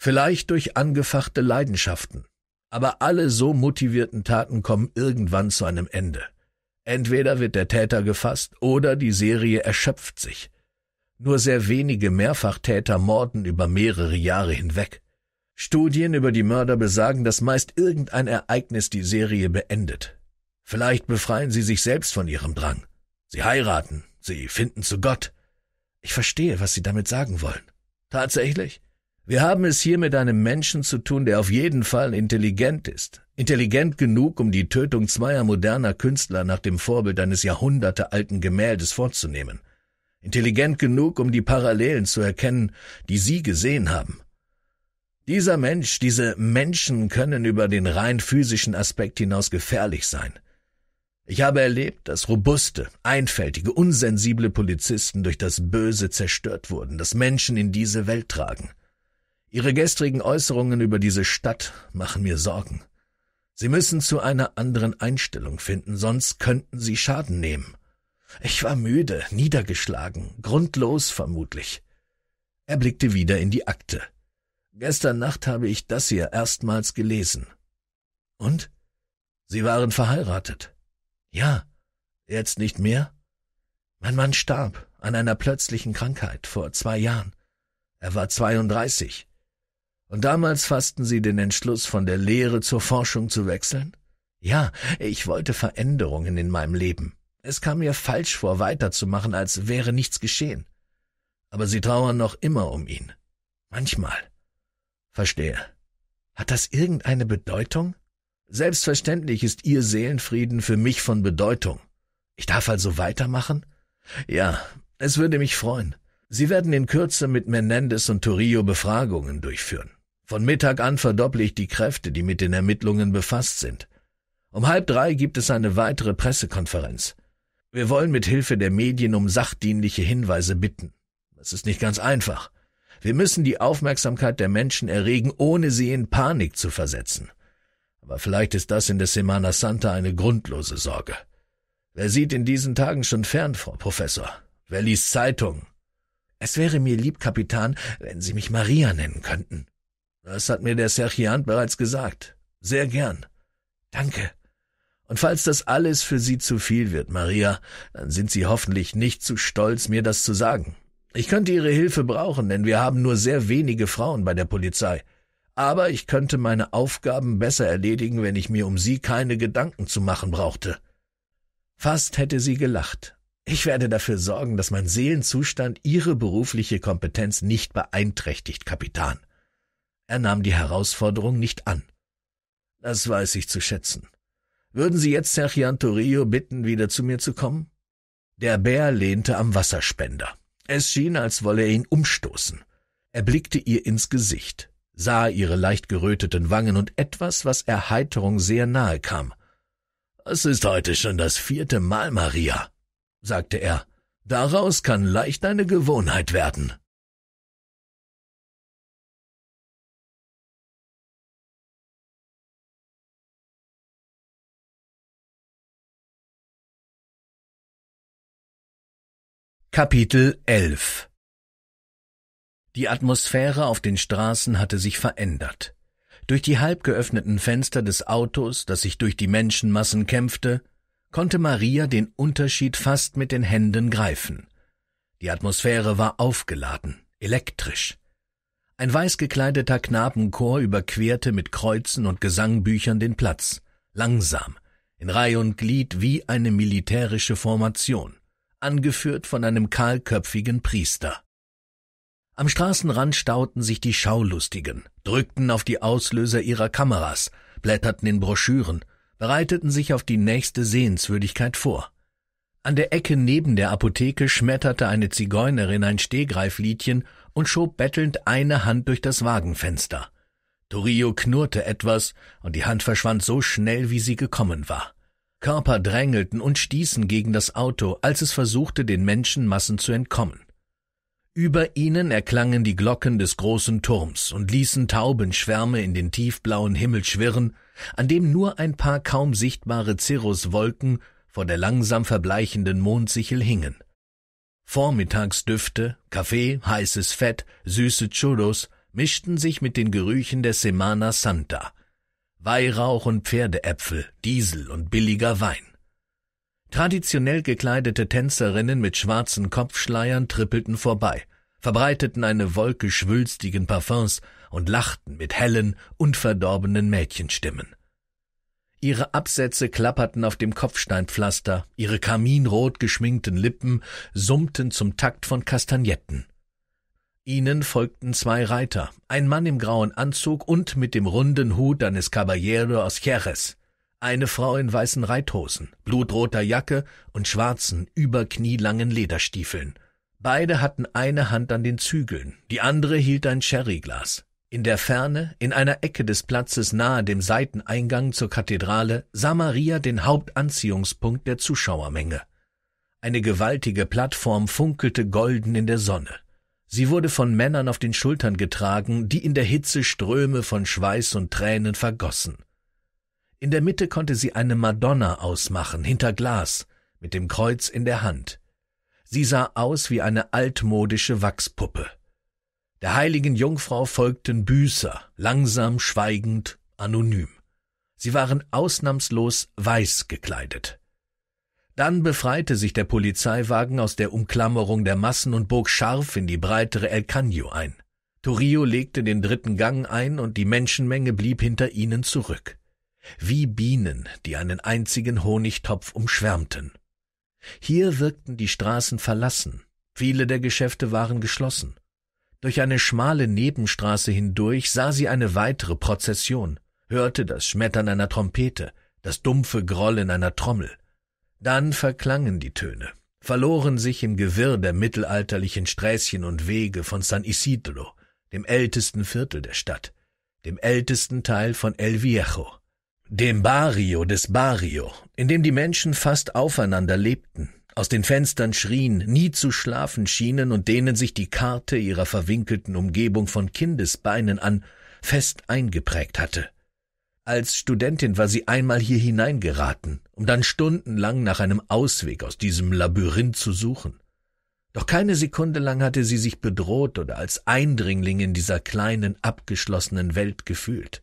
vielleicht durch angefachte Leidenschaften. Aber alle so motivierten Taten kommen irgendwann zu einem Ende. Entweder wird der Täter gefasst oder die Serie erschöpft sich. Nur sehr wenige Mehrfachtäter morden über mehrere Jahre hinweg. Studien über die Mörder besagen, dass meist irgendein Ereignis die Serie beendet. Vielleicht befreien sie sich selbst von ihrem Drang. Sie heiraten, sie finden zu Gott. Ich verstehe, was Sie damit sagen wollen. Tatsächlich? Wir haben es hier mit einem Menschen zu tun, der auf jeden Fall intelligent ist. Intelligent genug, um die Tötung zweier moderner Künstler nach dem Vorbild eines jahrhundertealten Gemäldes vorzunehmen. Intelligent genug, um die Parallelen zu erkennen, die Sie gesehen haben. Dieser Mensch, diese Menschen können über den rein physischen Aspekt hinaus gefährlich sein. Ich habe erlebt, dass robuste, einfältige, unsensible Polizisten durch das Böse zerstört wurden, das Menschen in diese Welt tragen. Ihre gestrigen Äußerungen über diese Stadt machen mir Sorgen. Sie müssen zu einer anderen Einstellung finden, sonst könnten Sie Schaden nehmen. Ich war müde, niedergeschlagen, grundlos vermutlich. Er blickte wieder in die Akte. Gestern Nacht habe ich das hier erstmals gelesen. Und? Sie waren verheiratet. Ja. Jetzt nicht mehr? Mein Mann starb an einer plötzlichen Krankheit vor zwei Jahren. Er war 32. Und damals fassten Sie den Entschluss, von der Lehre zur Forschung zu wechseln? Ja, ich wollte Veränderungen in meinem Leben. Es kam mir falsch vor, weiterzumachen, als wäre nichts geschehen. Aber Sie trauern noch immer um ihn. Manchmal. Verstehe. Hat das irgendeine Bedeutung? Selbstverständlich ist Ihr Seelenfrieden für mich von Bedeutung. Ich darf also weitermachen? Ja, es würde mich freuen. Sie werden in Kürze mit Menendez und Torillo Befragungen durchführen. Von Mittag an verdopple ich die Kräfte, die mit den Ermittlungen befasst sind. Um halb drei gibt es eine weitere Pressekonferenz. Wir wollen mit Hilfe der Medien um sachdienliche Hinweise bitten. Das ist nicht ganz einfach. Wir müssen die Aufmerksamkeit der Menschen erregen, ohne sie in Panik zu versetzen. Aber vielleicht ist das in der Semana Santa eine grundlose Sorge. Wer sieht in diesen Tagen schon fern, Frau Professor? Wer liest Zeitungen? Es wäre mir lieb, Kapitän, wenn Sie mich Maria nennen könnten. Das hat mir der Sergeant bereits gesagt. Sehr gern. Danke. Und falls das alles für Sie zu viel wird, Maria, dann sind Sie hoffentlich nicht zu stolz, mir das zu sagen. Ich könnte Ihre Hilfe brauchen, denn wir haben nur sehr wenige Frauen bei der Polizei. Aber ich könnte meine Aufgaben besser erledigen, wenn ich mir um Sie keine Gedanken zu machen brauchte. Fast hätte sie gelacht. Ich werde dafür sorgen, dass mein Seelenzustand Ihre berufliche Kompetenz nicht beeinträchtigt, Kapitan. Er nahm die Herausforderung nicht an. Das weiß ich zu schätzen. Würden Sie jetzt Sergian Torillo bitten, wieder zu mir zu kommen? Der Bär lehnte am Wasserspender. Es schien, als wolle er ihn umstoßen. Er blickte ihr ins Gesicht, sah ihre leicht geröteten Wangen und etwas, was Erheiterung sehr nahe kam. Es ist heute schon das vierte Mal, Maria, sagte er. Daraus kann leicht eine Gewohnheit werden. Kapitel 11 Die Atmosphäre auf den Straßen hatte sich verändert. Durch die halb geöffneten Fenster des Autos, das sich durch die Menschenmassen kämpfte, konnte Maria den Unterschied fast mit den Händen greifen. Die Atmosphäre war aufgeladen, elektrisch. Ein weiß gekleideter Knabenchor überquerte mit Kreuzen und Gesangbüchern den Platz, langsam, in Reihe und Glied wie eine militärische Formation angeführt von einem kahlköpfigen Priester. Am Straßenrand stauten sich die Schaulustigen, drückten auf die Auslöser ihrer Kameras, blätterten in Broschüren, bereiteten sich auf die nächste Sehenswürdigkeit vor. An der Ecke neben der Apotheke schmetterte eine Zigeunerin ein Stehgreifliedchen und schob bettelnd eine Hand durch das Wagenfenster. Torio knurrte etwas, und die Hand verschwand so schnell, wie sie gekommen war. Körper drängelten und stießen gegen das Auto, als es versuchte, den Menschenmassen zu entkommen. Über ihnen erklangen die Glocken des großen Turms und ließen Taubenschwärme in den tiefblauen Himmel schwirren, an dem nur ein paar kaum sichtbare Cirruswolken vor der langsam verbleichenden Mondsichel hingen. Vormittagsdüfte, Kaffee, heißes Fett, süße Churros mischten sich mit den Gerüchen der Semana Santa, Weihrauch und Pferdeäpfel, Diesel und billiger Wein. Traditionell gekleidete Tänzerinnen mit schwarzen Kopfschleiern trippelten vorbei, verbreiteten eine Wolke schwülstigen Parfums und lachten mit hellen, unverdorbenen Mädchenstimmen. Ihre Absätze klapperten auf dem Kopfsteinpflaster, ihre kaminrot geschminkten Lippen summten zum Takt von Kastagnetten. Ihnen folgten zwei Reiter, ein Mann im grauen Anzug und mit dem runden Hut eines Caballero aus Jerez, eine Frau in weißen Reithosen, blutroter Jacke und schwarzen, überknielangen Lederstiefeln. Beide hatten eine Hand an den Zügeln, die andere hielt ein Sherryglas. In der Ferne, in einer Ecke des Platzes nahe dem Seiteneingang zur Kathedrale, sah Maria den Hauptanziehungspunkt der Zuschauermenge. Eine gewaltige Plattform funkelte golden in der Sonne. Sie wurde von Männern auf den Schultern getragen, die in der Hitze Ströme von Schweiß und Tränen vergossen. In der Mitte konnte sie eine Madonna ausmachen, hinter Glas, mit dem Kreuz in der Hand. Sie sah aus wie eine altmodische Wachspuppe. Der heiligen Jungfrau folgten Büßer, langsam, schweigend, anonym. Sie waren ausnahmslos weiß gekleidet. Dann befreite sich der Polizeiwagen aus der Umklammerung der Massen und bog scharf in die breitere El Caño ein. Torio legte den dritten Gang ein und die Menschenmenge blieb hinter ihnen zurück. Wie Bienen, die einen einzigen Honigtopf umschwärmten. Hier wirkten die Straßen verlassen, viele der Geschäfte waren geschlossen. Durch eine schmale Nebenstraße hindurch sah sie eine weitere Prozession, hörte das Schmettern einer Trompete, das dumpfe Grollen einer Trommel. Dann verklangen die Töne, verloren sich im Gewirr der mittelalterlichen Sträßchen und Wege von San Isidro, dem ältesten Viertel der Stadt, dem ältesten Teil von El Viejo, dem Barrio des Barrio, in dem die Menschen fast aufeinander lebten, aus den Fenstern schrien, nie zu schlafen schienen und denen sich die Karte ihrer verwinkelten Umgebung von Kindesbeinen an fest eingeprägt hatte. Als Studentin war sie einmal hier hineingeraten, um dann stundenlang nach einem Ausweg aus diesem Labyrinth zu suchen. Doch keine Sekunde lang hatte sie sich bedroht oder als Eindringling in dieser kleinen, abgeschlossenen Welt gefühlt.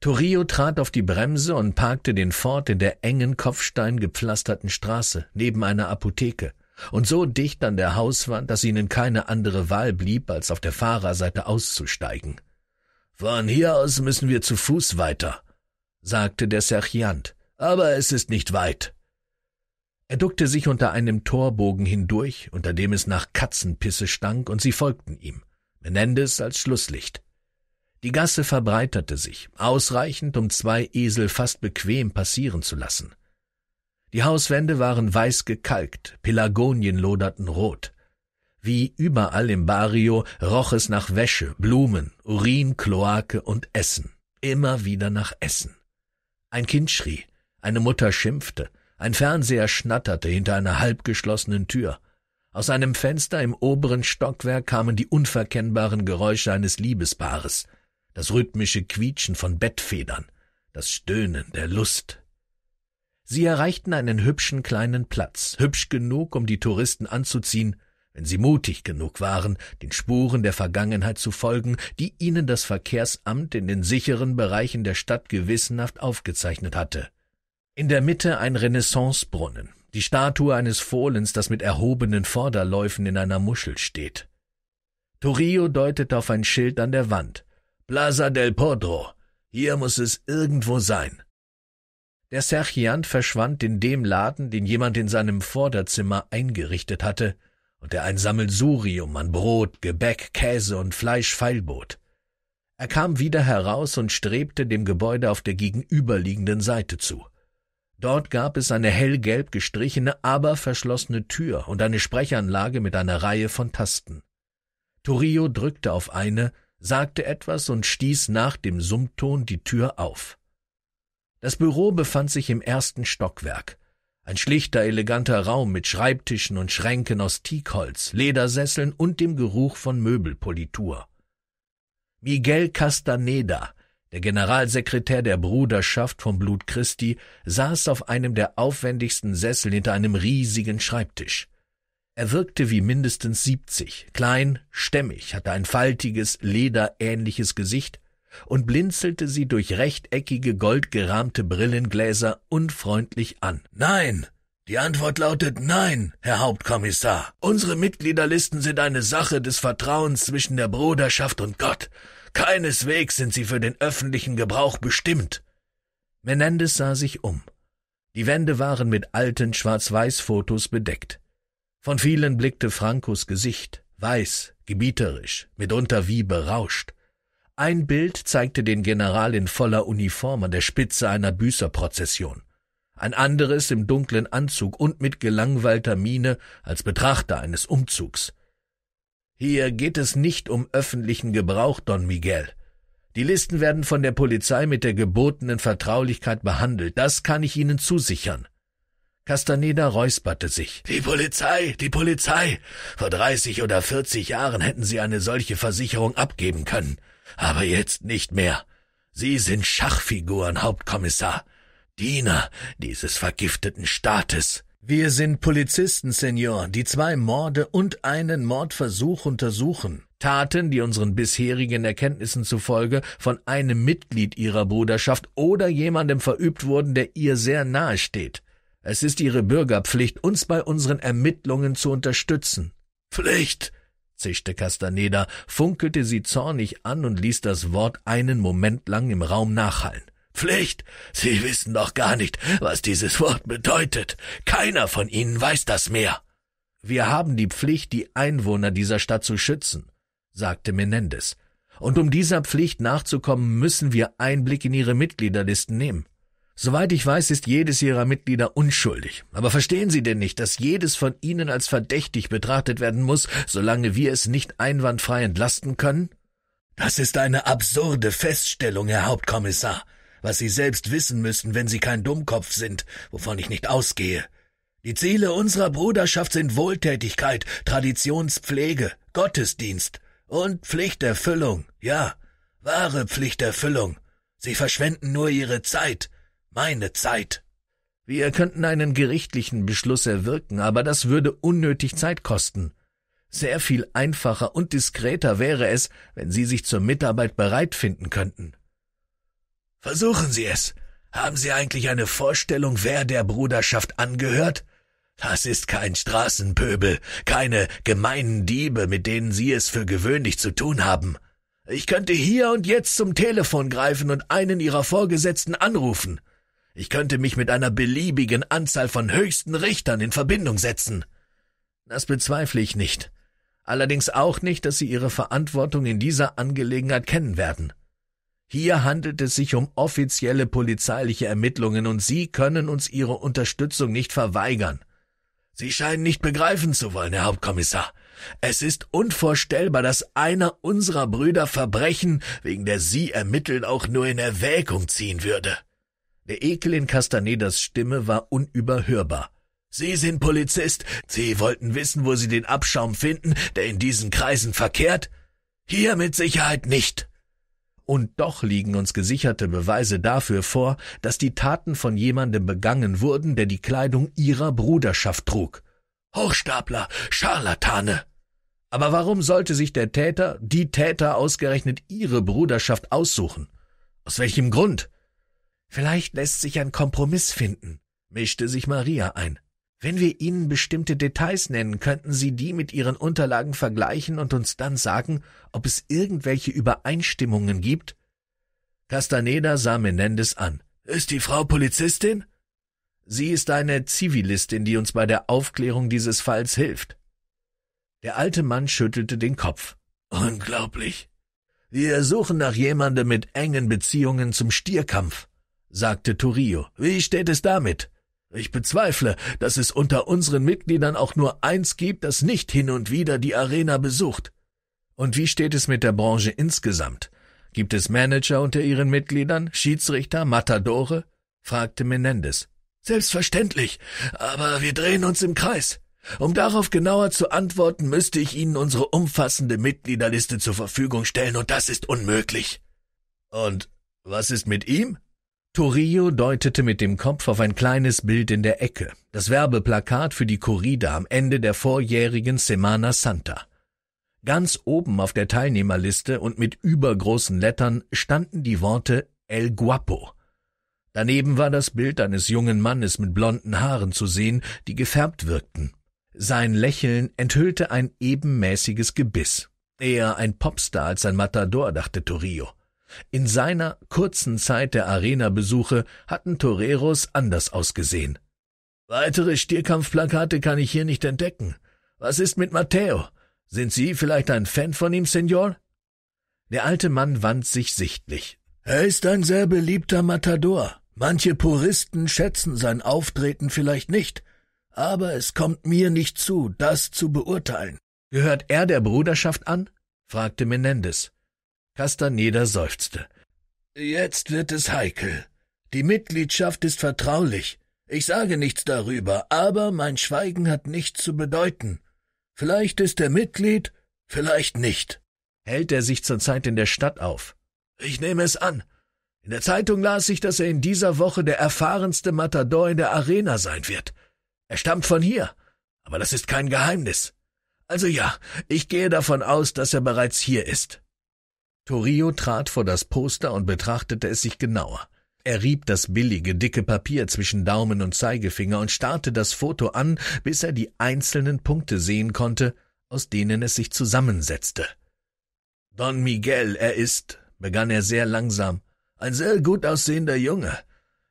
Torio trat auf die Bremse und parkte den Ford in der engen, kopfsteingepflasterten Straße neben einer Apotheke und so dicht an der Hauswand, dass ihnen keine andere Wahl blieb, als auf der Fahrerseite auszusteigen. Von hier aus müssen wir zu Fuß weiter, sagte der Sergeant, aber es ist nicht weit. Er duckte sich unter einem Torbogen hindurch, unter dem es nach Katzenpisse stank, und sie folgten ihm, Menendez als Schlusslicht. Die Gasse verbreiterte sich, ausreichend, um zwei Esel fast bequem passieren zu lassen. Die Hauswände waren weiß gekalkt, Pelagonien loderten rot. Wie überall im Barrio roch es nach Wäsche, Blumen, Urin, Kloake und Essen. Immer wieder nach Essen. Ein Kind schrie, eine Mutter schimpfte, ein Fernseher schnatterte hinter einer halbgeschlossenen Tür. Aus einem Fenster im oberen Stockwerk kamen die unverkennbaren Geräusche eines Liebespaares, das rhythmische Quietschen von Bettfedern, das Stöhnen der Lust. Sie erreichten einen hübschen kleinen Platz, hübsch genug, um die Touristen anzuziehen, wenn sie mutig genug waren, den Spuren der Vergangenheit zu folgen, die ihnen das Verkehrsamt in den sicheren Bereichen der Stadt gewissenhaft aufgezeichnet hatte. In der Mitte ein Renaissancebrunnen, die Statue eines Fohlens, das mit erhobenen Vorderläufen in einer Muschel steht. Torio deutet auf ein Schild an der Wand. Plaza del Podro. Hier muss es irgendwo sein. Der Serchiant verschwand in dem Laden, den jemand in seinem Vorderzimmer eingerichtet hatte, und er ein Sammelsurium an Brot, Gebäck, Käse und Fleisch feilbot. Er kam wieder heraus und strebte dem Gebäude auf der gegenüberliegenden Seite zu. Dort gab es eine hellgelb gestrichene, aber verschlossene Tür und eine Sprechanlage mit einer Reihe von Tasten. Torio drückte auf eine, sagte etwas und stieß nach dem Summton die Tür auf. Das Büro befand sich im ersten Stockwerk. Ein schlichter, eleganter Raum mit Schreibtischen und Schränken aus Teakholz, Ledersesseln und dem Geruch von Möbelpolitur. Miguel Castaneda, der Generalsekretär der Bruderschaft vom Blut Christi, saß auf einem der aufwendigsten Sessel hinter einem riesigen Schreibtisch. Er wirkte wie mindestens siebzig, klein, stämmig, hatte ein faltiges, lederähnliches Gesicht und blinzelte sie durch rechteckige goldgerahmte Brillengläser unfreundlich an. Nein, die Antwort lautet Nein, Herr Hauptkommissar. Unsere Mitgliederlisten sind eine Sache des Vertrauens zwischen der Bruderschaft und Gott. Keineswegs sind sie für den öffentlichen Gebrauch bestimmt. Menendez sah sich um. Die Wände waren mit alten Schwarz-Weiß-Fotos bedeckt. Von vielen blickte Frankos Gesicht, weiß, gebieterisch, mitunter wie berauscht. Ein Bild zeigte den General in voller Uniform an der Spitze einer Büßerprozession. Ein anderes im dunklen Anzug und mit gelangweilter Miene als Betrachter eines Umzugs. Hier geht es nicht um öffentlichen Gebrauch, Don Miguel. Die Listen werden von der Polizei mit der gebotenen Vertraulichkeit behandelt, das kann ich Ihnen zusichern. Castaneda räusperte sich. Die Polizei, die Polizei. Vor dreißig oder vierzig Jahren hätten Sie eine solche Versicherung abgeben können aber jetzt nicht mehr. Sie sind Schachfiguren, Hauptkommissar, Diener dieses vergifteten Staates. Wir sind Polizisten, Senor, die zwei Morde und einen Mordversuch untersuchen. Taten, die unseren bisherigen Erkenntnissen zufolge von einem Mitglied ihrer Bruderschaft oder jemandem verübt wurden, der ihr sehr nahe steht. Es ist ihre Bürgerpflicht, uns bei unseren Ermittlungen zu unterstützen. Pflicht, zischte Castaneda, funkelte sie zornig an und ließ das Wort einen Moment lang im Raum nachhallen. Pflicht? Sie wissen doch gar nicht, was dieses Wort bedeutet. Keiner von Ihnen weiß das mehr. Wir haben die Pflicht, die Einwohner dieser Stadt zu schützen, sagte Menendez. Und um dieser Pflicht nachzukommen, müssen wir Einblick in ihre Mitgliederlisten nehmen. Soweit ich weiß, ist jedes ihrer Mitglieder unschuldig. Aber verstehen Sie denn nicht, dass jedes von Ihnen als verdächtig betrachtet werden muss, solange wir es nicht einwandfrei entlasten können? Das ist eine absurde Feststellung, Herr Hauptkommissar, was Sie selbst wissen müssen, wenn Sie kein Dummkopf sind, wovon ich nicht ausgehe. Die Ziele unserer Bruderschaft sind Wohltätigkeit, Traditionspflege, Gottesdienst und Pflichterfüllung, ja, wahre Pflichterfüllung. Sie verschwenden nur ihre Zeit meine Zeit. Wir könnten einen gerichtlichen Beschluss erwirken, aber das würde unnötig Zeit kosten. Sehr viel einfacher und diskreter wäre es, wenn Sie sich zur Mitarbeit bereit finden könnten. Versuchen Sie es. Haben Sie eigentlich eine Vorstellung, wer der Bruderschaft angehört? Das ist kein Straßenpöbel, keine gemeinen Diebe, mit denen Sie es für gewöhnlich zu tun haben. Ich könnte hier und jetzt zum Telefon greifen und einen Ihrer Vorgesetzten anrufen. Ich könnte mich mit einer beliebigen Anzahl von höchsten Richtern in Verbindung setzen. Das bezweifle ich nicht. Allerdings auch nicht, dass sie ihre Verantwortung in dieser Angelegenheit kennen werden. Hier handelt es sich um offizielle polizeiliche Ermittlungen und Sie können uns Ihre Unterstützung nicht verweigern. Sie scheinen nicht begreifen zu wollen, Herr Hauptkommissar. Es ist unvorstellbar, dass einer unserer Brüder Verbrechen, wegen der Sie ermitteln, auch nur in Erwägung ziehen würde. Der Ekel in Castanedas Stimme war unüberhörbar. Sie sind Polizist. Sie wollten wissen, wo Sie den Abschaum finden, der in diesen Kreisen verkehrt? Hier mit Sicherheit nicht. Und doch liegen uns gesicherte Beweise dafür vor, dass die Taten von jemandem begangen wurden, der die Kleidung ihrer Bruderschaft trug. Hochstapler, Scharlatane. Aber warum sollte sich der Täter, die Täter ausgerechnet ihre Bruderschaft aussuchen? Aus welchem Grund? Vielleicht lässt sich ein Kompromiss finden, mischte sich Maria ein. Wenn wir Ihnen bestimmte Details nennen, könnten Sie die mit Ihren Unterlagen vergleichen und uns dann sagen, ob es irgendwelche Übereinstimmungen gibt? Castaneda sah Menendez an. Ist die Frau Polizistin? Sie ist eine Zivilistin, die uns bei der Aufklärung dieses Falls hilft. Der alte Mann schüttelte den Kopf. Unglaublich. Wir suchen nach jemandem mit engen Beziehungen zum Stierkampf sagte Turio. Wie steht es damit? Ich bezweifle, dass es unter unseren Mitgliedern auch nur eins gibt, das nicht hin und wieder die Arena besucht. Und wie steht es mit der Branche insgesamt? Gibt es Manager unter ihren Mitgliedern, Schiedsrichter, Matadore? fragte Menendez. Selbstverständlich, aber wir drehen uns im Kreis. Um darauf genauer zu antworten, müsste ich Ihnen unsere umfassende Mitgliederliste zur Verfügung stellen, und das ist unmöglich. Und was ist mit ihm? Torillo deutete mit dem Kopf auf ein kleines Bild in der Ecke, das Werbeplakat für die Corrida am Ende der vorjährigen Semana Santa. Ganz oben auf der Teilnehmerliste und mit übergroßen Lettern standen die Worte El Guapo. Daneben war das Bild eines jungen Mannes mit blonden Haaren zu sehen, die gefärbt wirkten. Sein Lächeln enthüllte ein ebenmäßiges Gebiss. Eher ein Popstar als ein Matador, dachte Torillo. In seiner kurzen Zeit der Arena-Besuche hatten Toreros anders ausgesehen. Weitere Stierkampfplakate kann ich hier nicht entdecken. Was ist mit Matteo? Sind Sie vielleicht ein Fan von ihm, Senor? Der alte Mann wand sich sichtlich. Er ist ein sehr beliebter Matador. Manche Puristen schätzen sein Auftreten vielleicht nicht, aber es kommt mir nicht zu, das zu beurteilen. Gehört er der Bruderschaft an? fragte Menendez. Castaneda seufzte. Jetzt wird es heikel. Die Mitgliedschaft ist vertraulich. Ich sage nichts darüber, aber mein Schweigen hat nichts zu bedeuten. Vielleicht ist er Mitglied, vielleicht nicht. Hält er sich zurzeit in der Stadt auf? Ich nehme es an. In der Zeitung las ich, dass er in dieser Woche der erfahrenste Matador in der Arena sein wird. Er stammt von hier, aber das ist kein Geheimnis. Also ja, ich gehe davon aus, dass er bereits hier ist. Torio trat vor das Poster und betrachtete es sich genauer. Er rieb das billige, dicke Papier zwischen Daumen und Zeigefinger und starrte das Foto an, bis er die einzelnen Punkte sehen konnte, aus denen es sich zusammensetzte. Don Miguel, er ist, begann er sehr langsam, ein sehr gut aussehender Junge.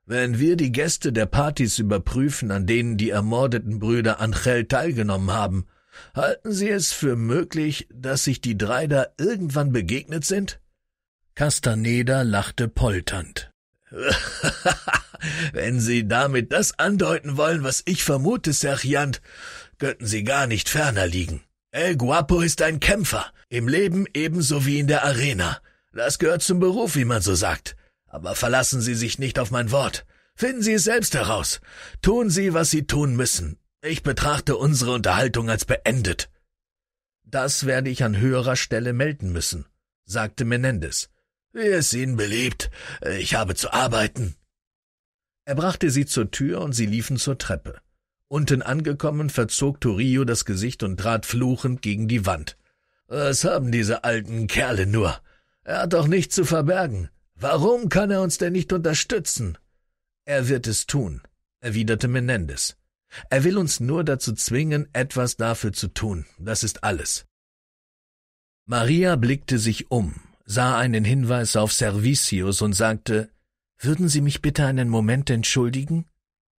Wenn wir die Gäste der Partys überprüfen, an denen die ermordeten Brüder Angel teilgenommen haben, Halten Sie es für möglich, dass sich die drei da irgendwann begegnet sind? Castaneda lachte polternd. Wenn Sie damit das andeuten wollen, was ich vermute, Sergeant, könnten Sie gar nicht ferner liegen. El Guapo ist ein Kämpfer, im Leben ebenso wie in der Arena. Das gehört zum Beruf, wie man so sagt. Aber verlassen Sie sich nicht auf mein Wort. Finden Sie es selbst heraus. Tun Sie, was Sie tun müssen. Ich betrachte unsere Unterhaltung als beendet. Das werde ich an höherer Stelle melden müssen, sagte Menendez. Wie es Ihnen beliebt, ich habe zu arbeiten. Er brachte sie zur Tür und sie liefen zur Treppe. Unten angekommen, verzog Torillo das Gesicht und trat fluchend gegen die Wand. Was haben diese alten Kerle nur? Er hat doch nichts zu verbergen. Warum kann er uns denn nicht unterstützen? Er wird es tun, erwiderte Menendez. Er will uns nur dazu zwingen, etwas dafür zu tun. Das ist alles. Maria blickte sich um, sah einen Hinweis auf Servicius und sagte, würden Sie mich bitte einen Moment entschuldigen?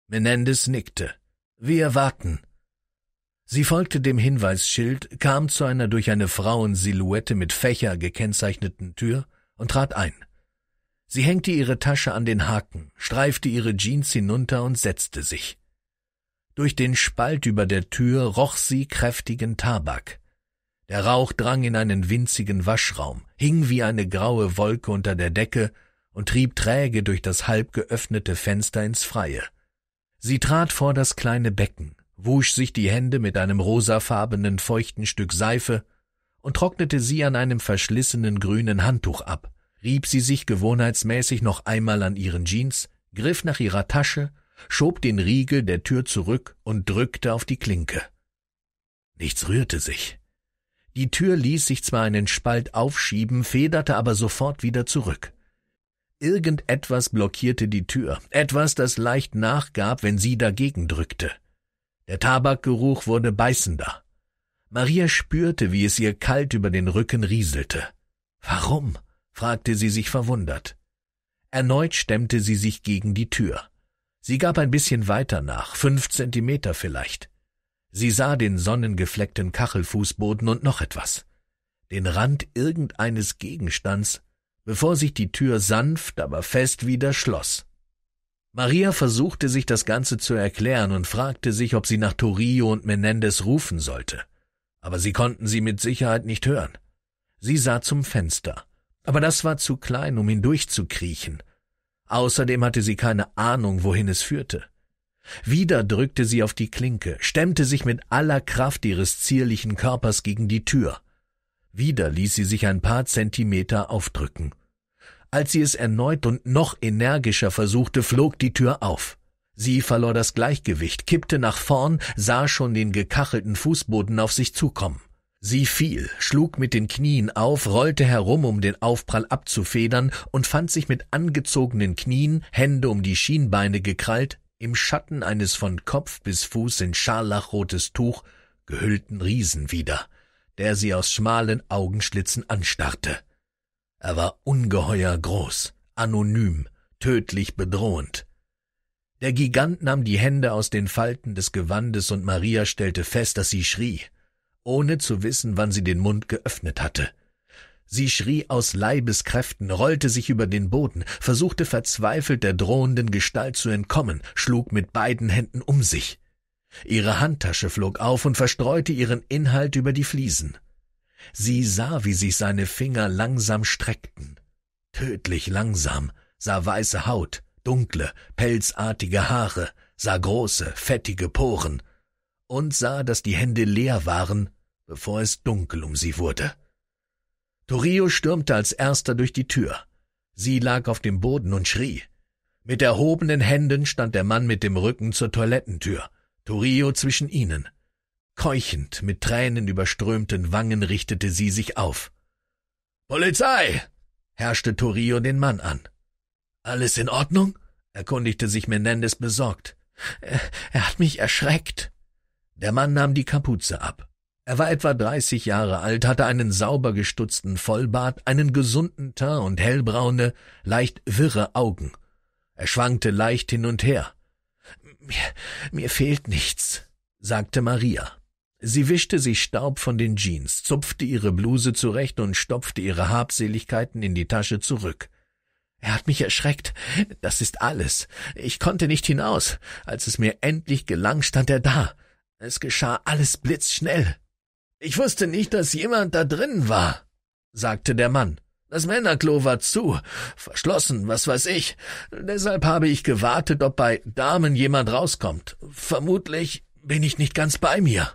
Menendez nickte. Wir warten. Sie folgte dem Hinweisschild, kam zu einer durch eine Frauensilhouette mit Fächer gekennzeichneten Tür und trat ein. Sie hängte ihre Tasche an den Haken, streifte ihre Jeans hinunter und setzte sich. Durch den Spalt über der Tür roch sie kräftigen Tabak. Der Rauch drang in einen winzigen Waschraum, hing wie eine graue Wolke unter der Decke und trieb träge durch das halb geöffnete Fenster ins Freie. Sie trat vor das kleine Becken, wusch sich die Hände mit einem rosafarbenen feuchten Stück Seife und trocknete sie an einem verschlissenen grünen Handtuch ab, rieb sie sich gewohnheitsmäßig noch einmal an ihren Jeans, griff nach ihrer Tasche schob den Riegel der Tür zurück und drückte auf die Klinke. Nichts rührte sich. Die Tür ließ sich zwar einen Spalt aufschieben, federte aber sofort wieder zurück. Irgendetwas blockierte die Tür, etwas, das leicht nachgab, wenn sie dagegen drückte. Der Tabakgeruch wurde beißender. Maria spürte, wie es ihr kalt über den Rücken rieselte. Warum? fragte sie sich verwundert. Erneut stemmte sie sich gegen die Tür. Sie gab ein bisschen weiter nach, fünf Zentimeter vielleicht. Sie sah den sonnengefleckten Kachelfußboden und noch etwas. Den Rand irgendeines Gegenstands, bevor sich die Tür sanft, aber fest wieder schloss. Maria versuchte sich das Ganze zu erklären und fragte sich, ob sie nach Torillo und Menendez rufen sollte. Aber sie konnten sie mit Sicherheit nicht hören. Sie sah zum Fenster. Aber das war zu klein, um hindurchzukriechen. Außerdem hatte sie keine Ahnung, wohin es führte. Wieder drückte sie auf die Klinke, stemmte sich mit aller Kraft ihres zierlichen Körpers gegen die Tür. Wieder ließ sie sich ein paar Zentimeter aufdrücken. Als sie es erneut und noch energischer versuchte, flog die Tür auf. Sie verlor das Gleichgewicht, kippte nach vorn, sah schon den gekachelten Fußboden auf sich zukommen. Sie fiel, schlug mit den Knien auf, rollte herum, um den Aufprall abzufedern, und fand sich mit angezogenen Knien, Hände um die Schienbeine gekrallt, im Schatten eines von Kopf bis Fuß in scharlachrotes Tuch gehüllten Riesen wieder, der sie aus schmalen Augenschlitzen anstarrte. Er war ungeheuer groß, anonym, tödlich bedrohend. Der Gigant nahm die Hände aus den Falten des Gewandes und Maria stellte fest, dass sie schrie ohne zu wissen, wann sie den Mund geöffnet hatte. Sie schrie aus Leibeskräften, rollte sich über den Boden, versuchte verzweifelt der drohenden Gestalt zu entkommen, schlug mit beiden Händen um sich. Ihre Handtasche flog auf und verstreute ihren Inhalt über die Fliesen. Sie sah, wie sich seine Finger langsam streckten. Tödlich langsam, sah weiße Haut, dunkle, pelzartige Haare, sah große, fettige Poren, und sah, dass die Hände leer waren, bevor es dunkel um sie wurde. Torio stürmte als erster durch die Tür. Sie lag auf dem Boden und schrie. Mit erhobenen Händen stand der Mann mit dem Rücken zur Toilettentür, Torio zwischen ihnen. Keuchend, mit Tränen überströmten Wangen richtete sie sich auf. Polizei! herrschte Torio den Mann an. Alles in Ordnung? erkundigte sich Menendez besorgt. Er, er hat mich erschreckt. Der Mann nahm die Kapuze ab. Er war etwa 30 Jahre alt, hatte einen sauber gestutzten Vollbart, einen gesunden Teint und hellbraune, leicht wirre Augen. Er schwankte leicht hin und her. Mir, mir fehlt nichts, sagte Maria. Sie wischte sich Staub von den Jeans, zupfte ihre Bluse zurecht und stopfte ihre Habseligkeiten in die Tasche zurück. Er hat mich erschreckt. Das ist alles. Ich konnte nicht hinaus. Als es mir endlich gelang, stand er da. Es geschah alles blitzschnell. Ich wusste nicht, dass jemand da drin war, sagte der Mann. Das Männerklo war zu, verschlossen, was weiß ich. Deshalb habe ich gewartet, ob bei Damen jemand rauskommt. Vermutlich bin ich nicht ganz bei mir.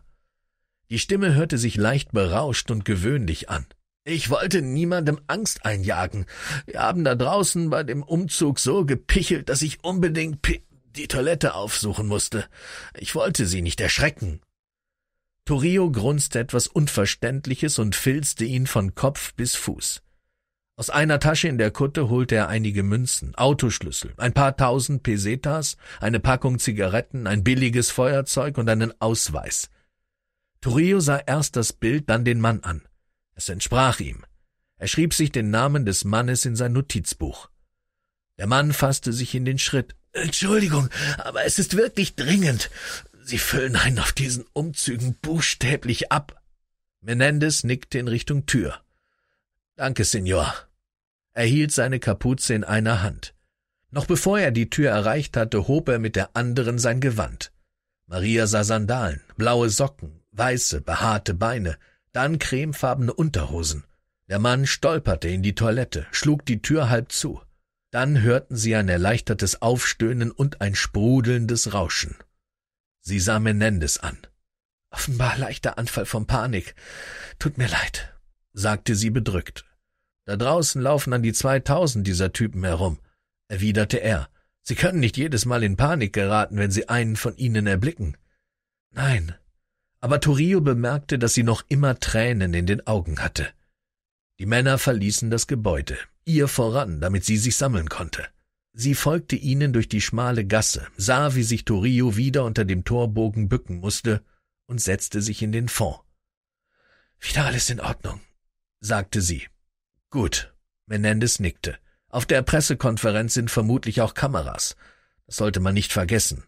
Die Stimme hörte sich leicht berauscht und gewöhnlich an. Ich wollte niemandem Angst einjagen. Wir haben da draußen bei dem Umzug so gepichelt, dass ich unbedingt pi die Toilette aufsuchen musste. Ich wollte sie nicht erschrecken. Torio grunzte etwas Unverständliches und filzte ihn von Kopf bis Fuß. Aus einer Tasche in der Kutte holte er einige Münzen, Autoschlüssel, ein paar tausend Pesetas, eine Packung Zigaretten, ein billiges Feuerzeug und einen Ausweis. Torio sah erst das Bild, dann den Mann an. Es entsprach ihm. Er schrieb sich den Namen des Mannes in sein Notizbuch. Der Mann fasste sich in den Schritt. Entschuldigung, aber es ist wirklich dringend. Sie füllen einen auf diesen Umzügen buchstäblich ab. Menendez nickte in Richtung Tür. Danke, Senor. Er hielt seine Kapuze in einer Hand. Noch bevor er die Tür erreicht hatte, hob er mit der anderen sein Gewand. Maria sah Sandalen, blaue Socken, weiße, behaarte Beine, dann cremefarbene Unterhosen. Der Mann stolperte in die Toilette, schlug die Tür halb zu. Dann hörten sie ein erleichtertes Aufstöhnen und ein sprudelndes Rauschen. Sie sah Menendez an. Offenbar leichter Anfall von Panik. Tut mir leid, sagte sie bedrückt. Da draußen laufen an die zweitausend dieser Typen herum, erwiderte er. Sie können nicht jedes Mal in Panik geraten, wenn sie einen von ihnen erblicken. Nein. Aber Torio bemerkte, dass sie noch immer Tränen in den Augen hatte. Die Männer verließen das Gebäude, ihr voran, damit sie sich sammeln konnte. Sie folgte ihnen durch die schmale Gasse, sah, wie sich Torio wieder unter dem Torbogen bücken musste und setzte sich in den Fond. Wieder alles in Ordnung, sagte sie. Gut, Menendez nickte. Auf der Pressekonferenz sind vermutlich auch Kameras. Das sollte man nicht vergessen.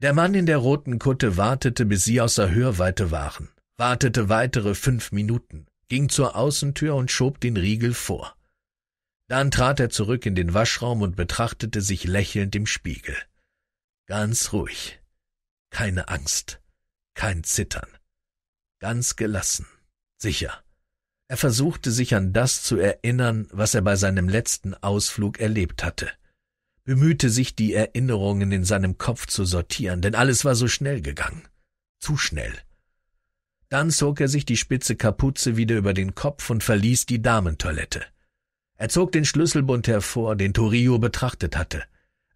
Der Mann in der roten Kutte wartete, bis sie außer Hörweite waren, wartete weitere fünf Minuten ging zur Außentür und schob den Riegel vor. Dann trat er zurück in den Waschraum und betrachtete sich lächelnd im Spiegel. Ganz ruhig. Keine Angst. Kein Zittern. Ganz gelassen. Sicher. Er versuchte sich an das zu erinnern, was er bei seinem letzten Ausflug erlebt hatte, bemühte sich, die Erinnerungen in seinem Kopf zu sortieren, denn alles war so schnell gegangen, zu schnell. Dann zog er sich die spitze Kapuze wieder über den Kopf und verließ die Damentoilette. Er zog den Schlüsselbund hervor, den Torio betrachtet hatte,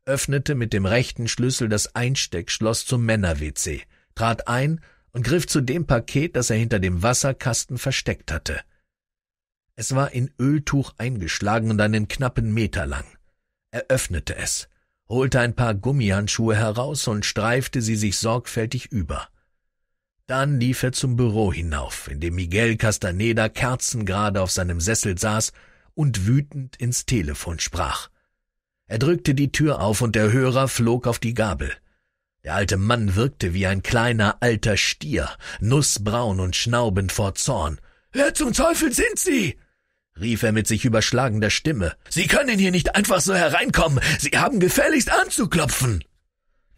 öffnete mit dem rechten Schlüssel das Einsteckschloss zum Männer-WC, trat ein und griff zu dem Paket, das er hinter dem Wasserkasten versteckt hatte. Es war in Öltuch eingeschlagen und einen knappen Meter lang. Er öffnete es, holte ein paar Gummihandschuhe heraus und streifte sie sich sorgfältig über. Dann lief er zum Büro hinauf, in dem Miguel Castaneda kerzengerade auf seinem Sessel saß und wütend ins Telefon sprach. Er drückte die Tür auf und der Hörer flog auf die Gabel. Der alte Mann wirkte wie ein kleiner alter Stier, nussbraun und schnaubend vor Zorn. Wer zum Teufel sind Sie? rief er mit sich überschlagender Stimme. Sie können hier nicht einfach so hereinkommen. Sie haben gefälligst anzuklopfen.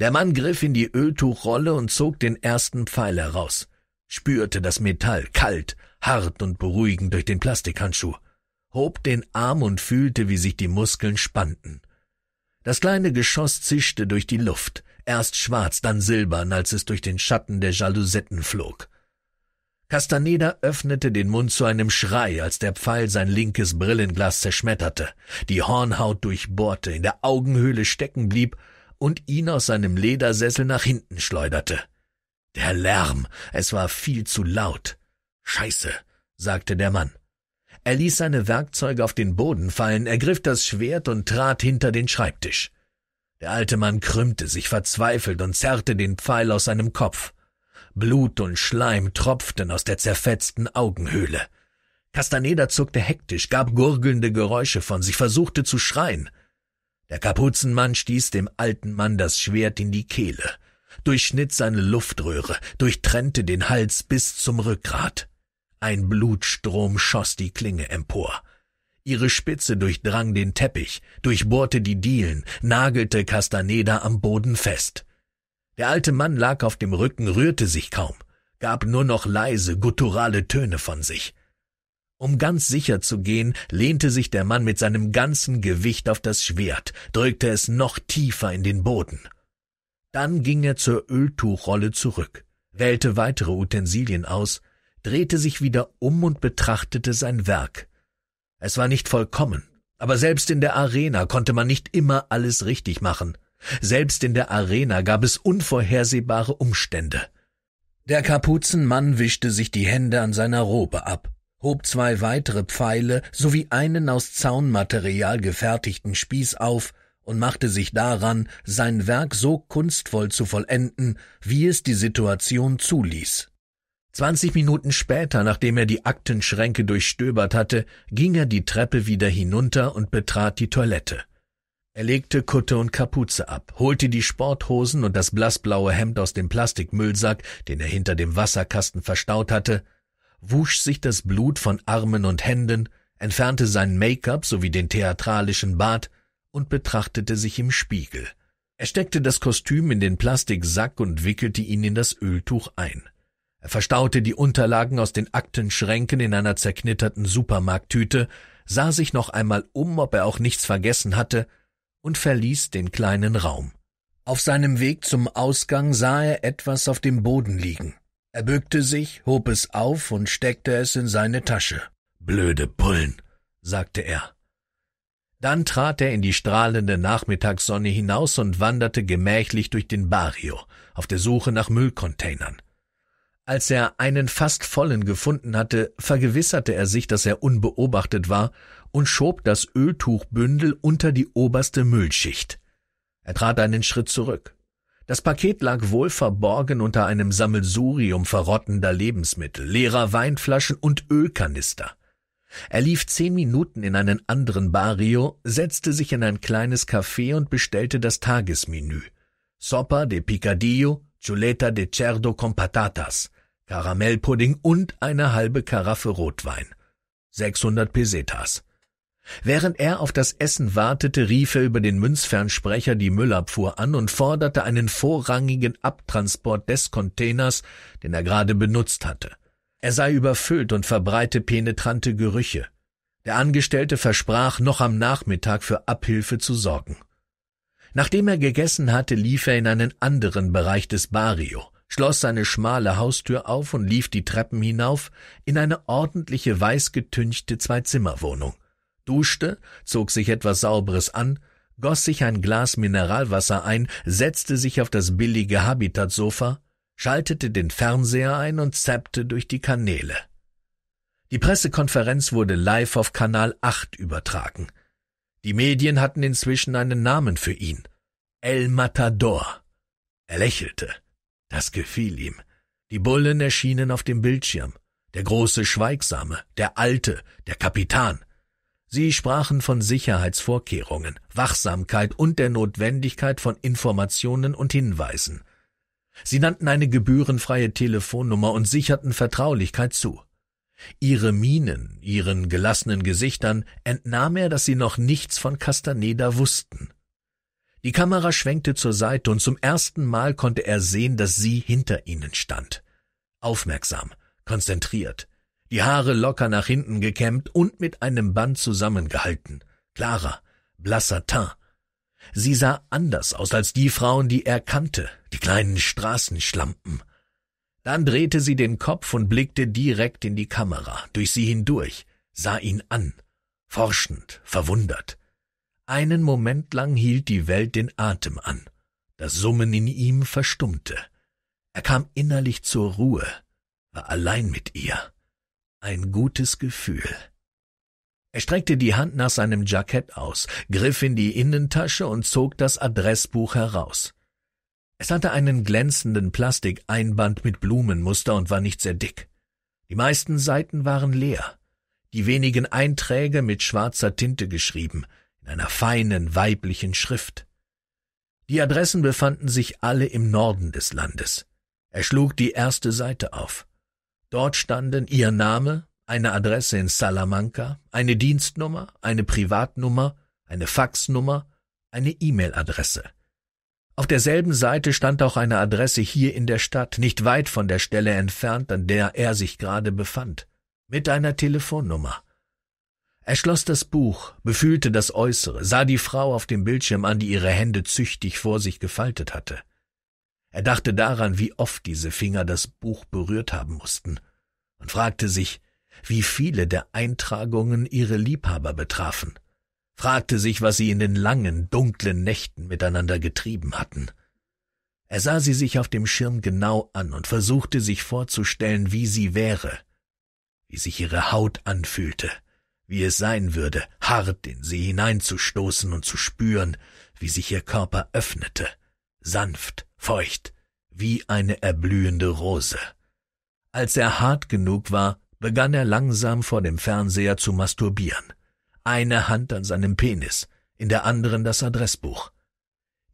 Der Mann griff in die Öltuchrolle und zog den ersten Pfeil heraus, spürte das Metall kalt, hart und beruhigend durch den Plastikhandschuh, hob den Arm und fühlte, wie sich die Muskeln spannten. Das kleine Geschoss zischte durch die Luft, erst schwarz, dann silbern, als es durch den Schatten der Jalousetten flog. Castaneda öffnete den Mund zu einem Schrei, als der Pfeil sein linkes Brillenglas zerschmetterte, die Hornhaut durchbohrte, in der Augenhöhle stecken blieb und ihn aus seinem Ledersessel nach hinten schleuderte. Der Lärm, es war viel zu laut. Scheiße, sagte der Mann. Er ließ seine Werkzeuge auf den Boden fallen, ergriff das Schwert und trat hinter den Schreibtisch. Der alte Mann krümmte sich verzweifelt und zerrte den Pfeil aus seinem Kopf. Blut und Schleim tropften aus der zerfetzten Augenhöhle. Castaneda zuckte hektisch, gab gurgelnde Geräusche von sich, versuchte zu schreien. Der Kapuzenmann stieß dem alten Mann das Schwert in die Kehle, durchschnitt seine Luftröhre, durchtrennte den Hals bis zum Rückgrat. Ein Blutstrom schoss die Klinge empor. Ihre Spitze durchdrang den Teppich, durchbohrte die Dielen, nagelte Castaneda am Boden fest. Der alte Mann lag auf dem Rücken, rührte sich kaum, gab nur noch leise, gutturale Töne von sich. Um ganz sicher zu gehen, lehnte sich der Mann mit seinem ganzen Gewicht auf das Schwert, drückte es noch tiefer in den Boden. Dann ging er zur Öltuchrolle zurück, wählte weitere Utensilien aus, drehte sich wieder um und betrachtete sein Werk. Es war nicht vollkommen, aber selbst in der Arena konnte man nicht immer alles richtig machen. Selbst in der Arena gab es unvorhersehbare Umstände. Der Kapuzenmann wischte sich die Hände an seiner Robe ab, hob zwei weitere Pfeile sowie einen aus Zaunmaterial gefertigten Spieß auf und machte sich daran, sein Werk so kunstvoll zu vollenden, wie es die Situation zuließ. Zwanzig Minuten später, nachdem er die Aktenschränke durchstöbert hatte, ging er die Treppe wieder hinunter und betrat die Toilette. Er legte Kutte und Kapuze ab, holte die Sporthosen und das blassblaue Hemd aus dem Plastikmüllsack, den er hinter dem Wasserkasten verstaut hatte, wusch sich das Blut von Armen und Händen, entfernte sein Make-up sowie den theatralischen Bart und betrachtete sich im Spiegel. Er steckte das Kostüm in den Plastiksack und wickelte ihn in das Öltuch ein. Er verstaute die Unterlagen aus den Aktenschränken in einer zerknitterten Supermarkttüte, sah sich noch einmal um, ob er auch nichts vergessen hatte, und verließ den kleinen Raum. Auf seinem Weg zum Ausgang sah er etwas auf dem Boden liegen. Er bückte sich, hob es auf und steckte es in seine Tasche. Blöde Pullen, sagte er. Dann trat er in die strahlende Nachmittagssonne hinaus und wanderte gemächlich durch den Barrio, auf der Suche nach Müllcontainern. Als er einen fast vollen gefunden hatte, vergewisserte er sich, dass er unbeobachtet war und schob das Öltuchbündel unter die oberste Müllschicht. Er trat einen Schritt zurück. Das Paket lag wohl verborgen unter einem Sammelsurium verrottender Lebensmittel, leerer Weinflaschen und Ölkanister. Er lief zehn Minuten in einen anderen Barrio, setzte sich in ein kleines Café und bestellte das Tagesmenü. Sopa de Picadillo, Chuleta de Cerdo con Patatas, Karamellpudding und eine halbe Karaffe Rotwein. 600 Pesetas. Während er auf das Essen wartete, rief er über den Münzfernsprecher die Müllabfuhr an und forderte einen vorrangigen Abtransport des Containers, den er gerade benutzt hatte. Er sei überfüllt und verbreite penetrante Gerüche. Der Angestellte versprach, noch am Nachmittag für Abhilfe zu sorgen. Nachdem er gegessen hatte, lief er in einen anderen Bereich des Barrio, schloss seine schmale Haustür auf und lief die Treppen hinauf in eine ordentliche weißgetünchte getünchte zwei zimmer duschte, zog sich etwas Sauberes an, goss sich ein Glas Mineralwasser ein, setzte sich auf das billige Habitatsofa, schaltete den Fernseher ein und zappte durch die Kanäle. Die Pressekonferenz wurde live auf Kanal 8 übertragen. Die Medien hatten inzwischen einen Namen für ihn. El Matador. Er lächelte. Das gefiel ihm. Die Bullen erschienen auf dem Bildschirm. Der große Schweigsame, der Alte, der Kapitan – Sie sprachen von Sicherheitsvorkehrungen, Wachsamkeit und der Notwendigkeit von Informationen und Hinweisen. Sie nannten eine gebührenfreie Telefonnummer und sicherten Vertraulichkeit zu. Ihre Mienen, ihren gelassenen Gesichtern entnahm er, dass sie noch nichts von Castaneda wussten. Die Kamera schwenkte zur Seite und zum ersten Mal konnte er sehen, dass sie hinter ihnen stand. Aufmerksam, konzentriert, die Haare locker nach hinten gekämmt und mit einem Band zusammengehalten, klarer, blasser Teint. Sie sah anders aus als die Frauen, die er kannte, die kleinen Straßenschlampen. Dann drehte sie den Kopf und blickte direkt in die Kamera, durch sie hindurch, sah ihn an, forschend, verwundert. Einen Moment lang hielt die Welt den Atem an. Das Summen in ihm verstummte. Er kam innerlich zur Ruhe, war allein mit ihr ein gutes Gefühl. Er streckte die Hand nach seinem Jackett aus, griff in die Innentasche und zog das Adressbuch heraus. Es hatte einen glänzenden Plastikeinband mit Blumenmuster und war nicht sehr dick. Die meisten Seiten waren leer, die wenigen Einträge mit schwarzer Tinte geschrieben, in einer feinen weiblichen Schrift. Die Adressen befanden sich alle im Norden des Landes. Er schlug die erste Seite auf. Dort standen ihr Name, eine Adresse in Salamanca, eine Dienstnummer, eine Privatnummer, eine Faxnummer, eine E-Mail-Adresse. Auf derselben Seite stand auch eine Adresse hier in der Stadt, nicht weit von der Stelle entfernt, an der er sich gerade befand, mit einer Telefonnummer. Er schloss das Buch, befühlte das Äußere, sah die Frau auf dem Bildschirm an, die ihre Hände züchtig vor sich gefaltet hatte. Er dachte daran, wie oft diese Finger das Buch berührt haben mussten, und fragte sich, wie viele der Eintragungen ihre Liebhaber betrafen, fragte sich, was sie in den langen, dunklen Nächten miteinander getrieben hatten. Er sah sie sich auf dem Schirm genau an und versuchte sich vorzustellen, wie sie wäre, wie sich ihre Haut anfühlte, wie es sein würde, hart in sie hineinzustoßen und zu spüren, wie sich ihr Körper öffnete, sanft, feucht, wie eine erblühende Rose. Als er hart genug war, begann er langsam vor dem Fernseher zu masturbieren. Eine Hand an seinem Penis, in der anderen das Adressbuch.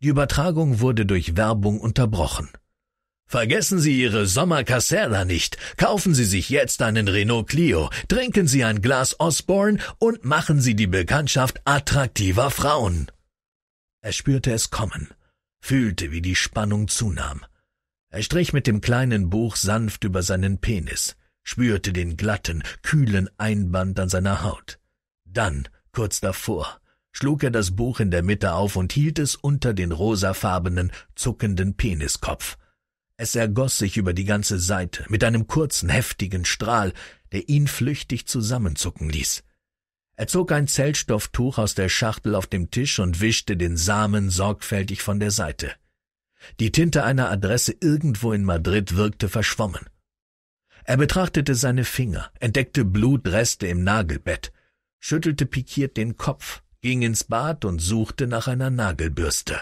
Die Übertragung wurde durch Werbung unterbrochen. Vergessen Sie Ihre Sommercasera nicht. Kaufen Sie sich jetzt einen Renault Clio, trinken Sie ein Glas Osborne und machen Sie die Bekanntschaft attraktiver Frauen. Er spürte es kommen fühlte, wie die Spannung zunahm. Er strich mit dem kleinen Buch sanft über seinen Penis, spürte den glatten, kühlen Einband an seiner Haut. Dann, kurz davor, schlug er das Buch in der Mitte auf und hielt es unter den rosafarbenen, zuckenden Peniskopf. Es ergoß sich über die ganze Seite mit einem kurzen, heftigen Strahl, der ihn flüchtig zusammenzucken ließ. Er zog ein Zellstofftuch aus der Schachtel auf dem Tisch und wischte den Samen sorgfältig von der Seite. Die Tinte einer Adresse irgendwo in Madrid wirkte verschwommen. Er betrachtete seine Finger, entdeckte Blutreste im Nagelbett, schüttelte pikiert den Kopf, ging ins Bad und suchte nach einer Nagelbürste.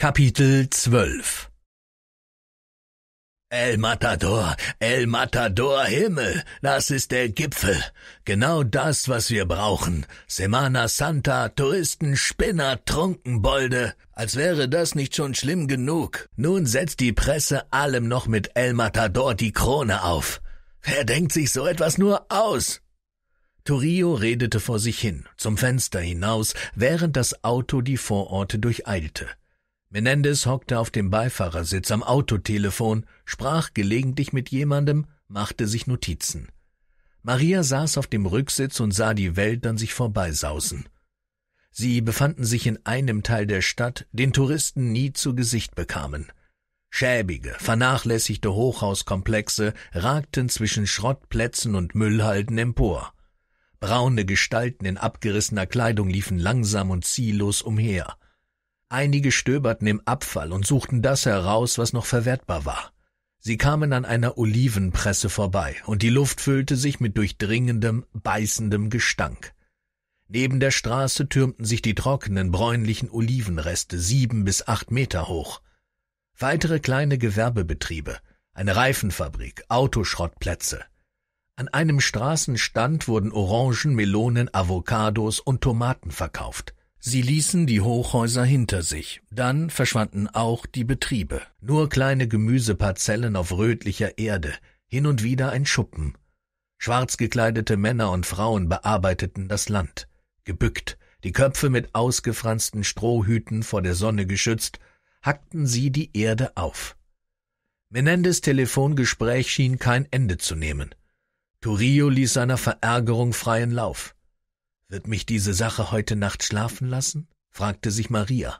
Kapitel 12 El Matador, El Matador Himmel, das ist der Gipfel. Genau das, was wir brauchen. Semana Santa, Touristen, Spinner, Trunkenbolde. Als wäre das nicht schon schlimm genug. Nun setzt die Presse allem noch mit El Matador die Krone auf. Wer denkt sich so etwas nur aus? Torio redete vor sich hin, zum Fenster hinaus, während das Auto die Vororte durcheilte. Menendez hockte auf dem Beifahrersitz am Autotelefon, sprach gelegentlich mit jemandem, machte sich Notizen. Maria saß auf dem Rücksitz und sah die Welt an sich vorbeisausen. Sie befanden sich in einem Teil der Stadt, den Touristen nie zu Gesicht bekamen. Schäbige, vernachlässigte Hochhauskomplexe ragten zwischen Schrottplätzen und Müllhalden empor. Braune Gestalten in abgerissener Kleidung liefen langsam und ziellos umher. Einige stöberten im Abfall und suchten das heraus, was noch verwertbar war. Sie kamen an einer Olivenpresse vorbei, und die Luft füllte sich mit durchdringendem, beißendem Gestank. Neben der Straße türmten sich die trockenen, bräunlichen Olivenreste sieben bis acht Meter hoch. Weitere kleine Gewerbebetriebe, eine Reifenfabrik, Autoschrottplätze. An einem Straßenstand wurden Orangen, Melonen, Avocados und Tomaten verkauft. Sie ließen die Hochhäuser hinter sich. Dann verschwanden auch die Betriebe. Nur kleine Gemüseparzellen auf rötlicher Erde, hin und wieder ein Schuppen. Schwarz gekleidete Männer und Frauen bearbeiteten das Land, gebückt, die Köpfe mit ausgefransten Strohhüten vor der Sonne geschützt, hackten sie die Erde auf. Menendez Telefongespräch schien kein Ende zu nehmen. Turillo ließ seiner Verärgerung freien Lauf. Wird mich diese Sache heute Nacht schlafen lassen? fragte sich Maria.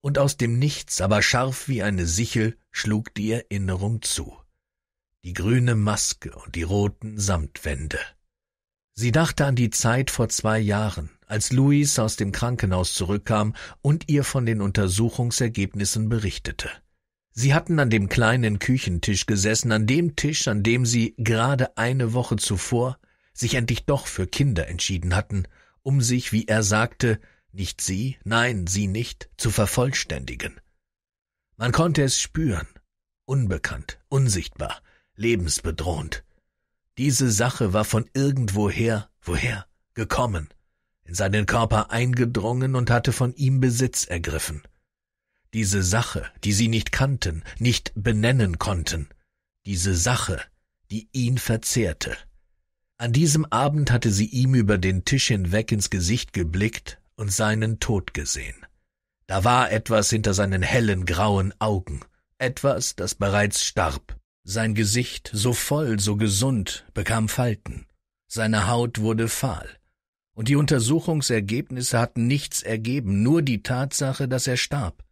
Und aus dem Nichts, aber scharf wie eine Sichel, schlug die Erinnerung zu. Die grüne Maske und die roten Samtwände. Sie dachte an die Zeit vor zwei Jahren, als Luis aus dem Krankenhaus zurückkam und ihr von den Untersuchungsergebnissen berichtete. Sie hatten an dem kleinen Küchentisch gesessen, an dem Tisch, an dem sie gerade eine Woche zuvor sich endlich doch für Kinder entschieden hatten, um sich, wie er sagte, nicht sie, nein, sie nicht, zu vervollständigen. Man konnte es spüren, unbekannt, unsichtbar, lebensbedrohend. Diese Sache war von irgendwoher, woher, gekommen, in seinen Körper eingedrungen und hatte von ihm Besitz ergriffen. Diese Sache, die sie nicht kannten, nicht benennen konnten, diese Sache, die ihn verzehrte. An diesem Abend hatte sie ihm über den Tisch hinweg ins Gesicht geblickt und seinen Tod gesehen. Da war etwas hinter seinen hellen grauen Augen, etwas, das bereits starb. Sein Gesicht, so voll, so gesund, bekam Falten. Seine Haut wurde fahl. Und die Untersuchungsergebnisse hatten nichts ergeben, nur die Tatsache, dass er starb.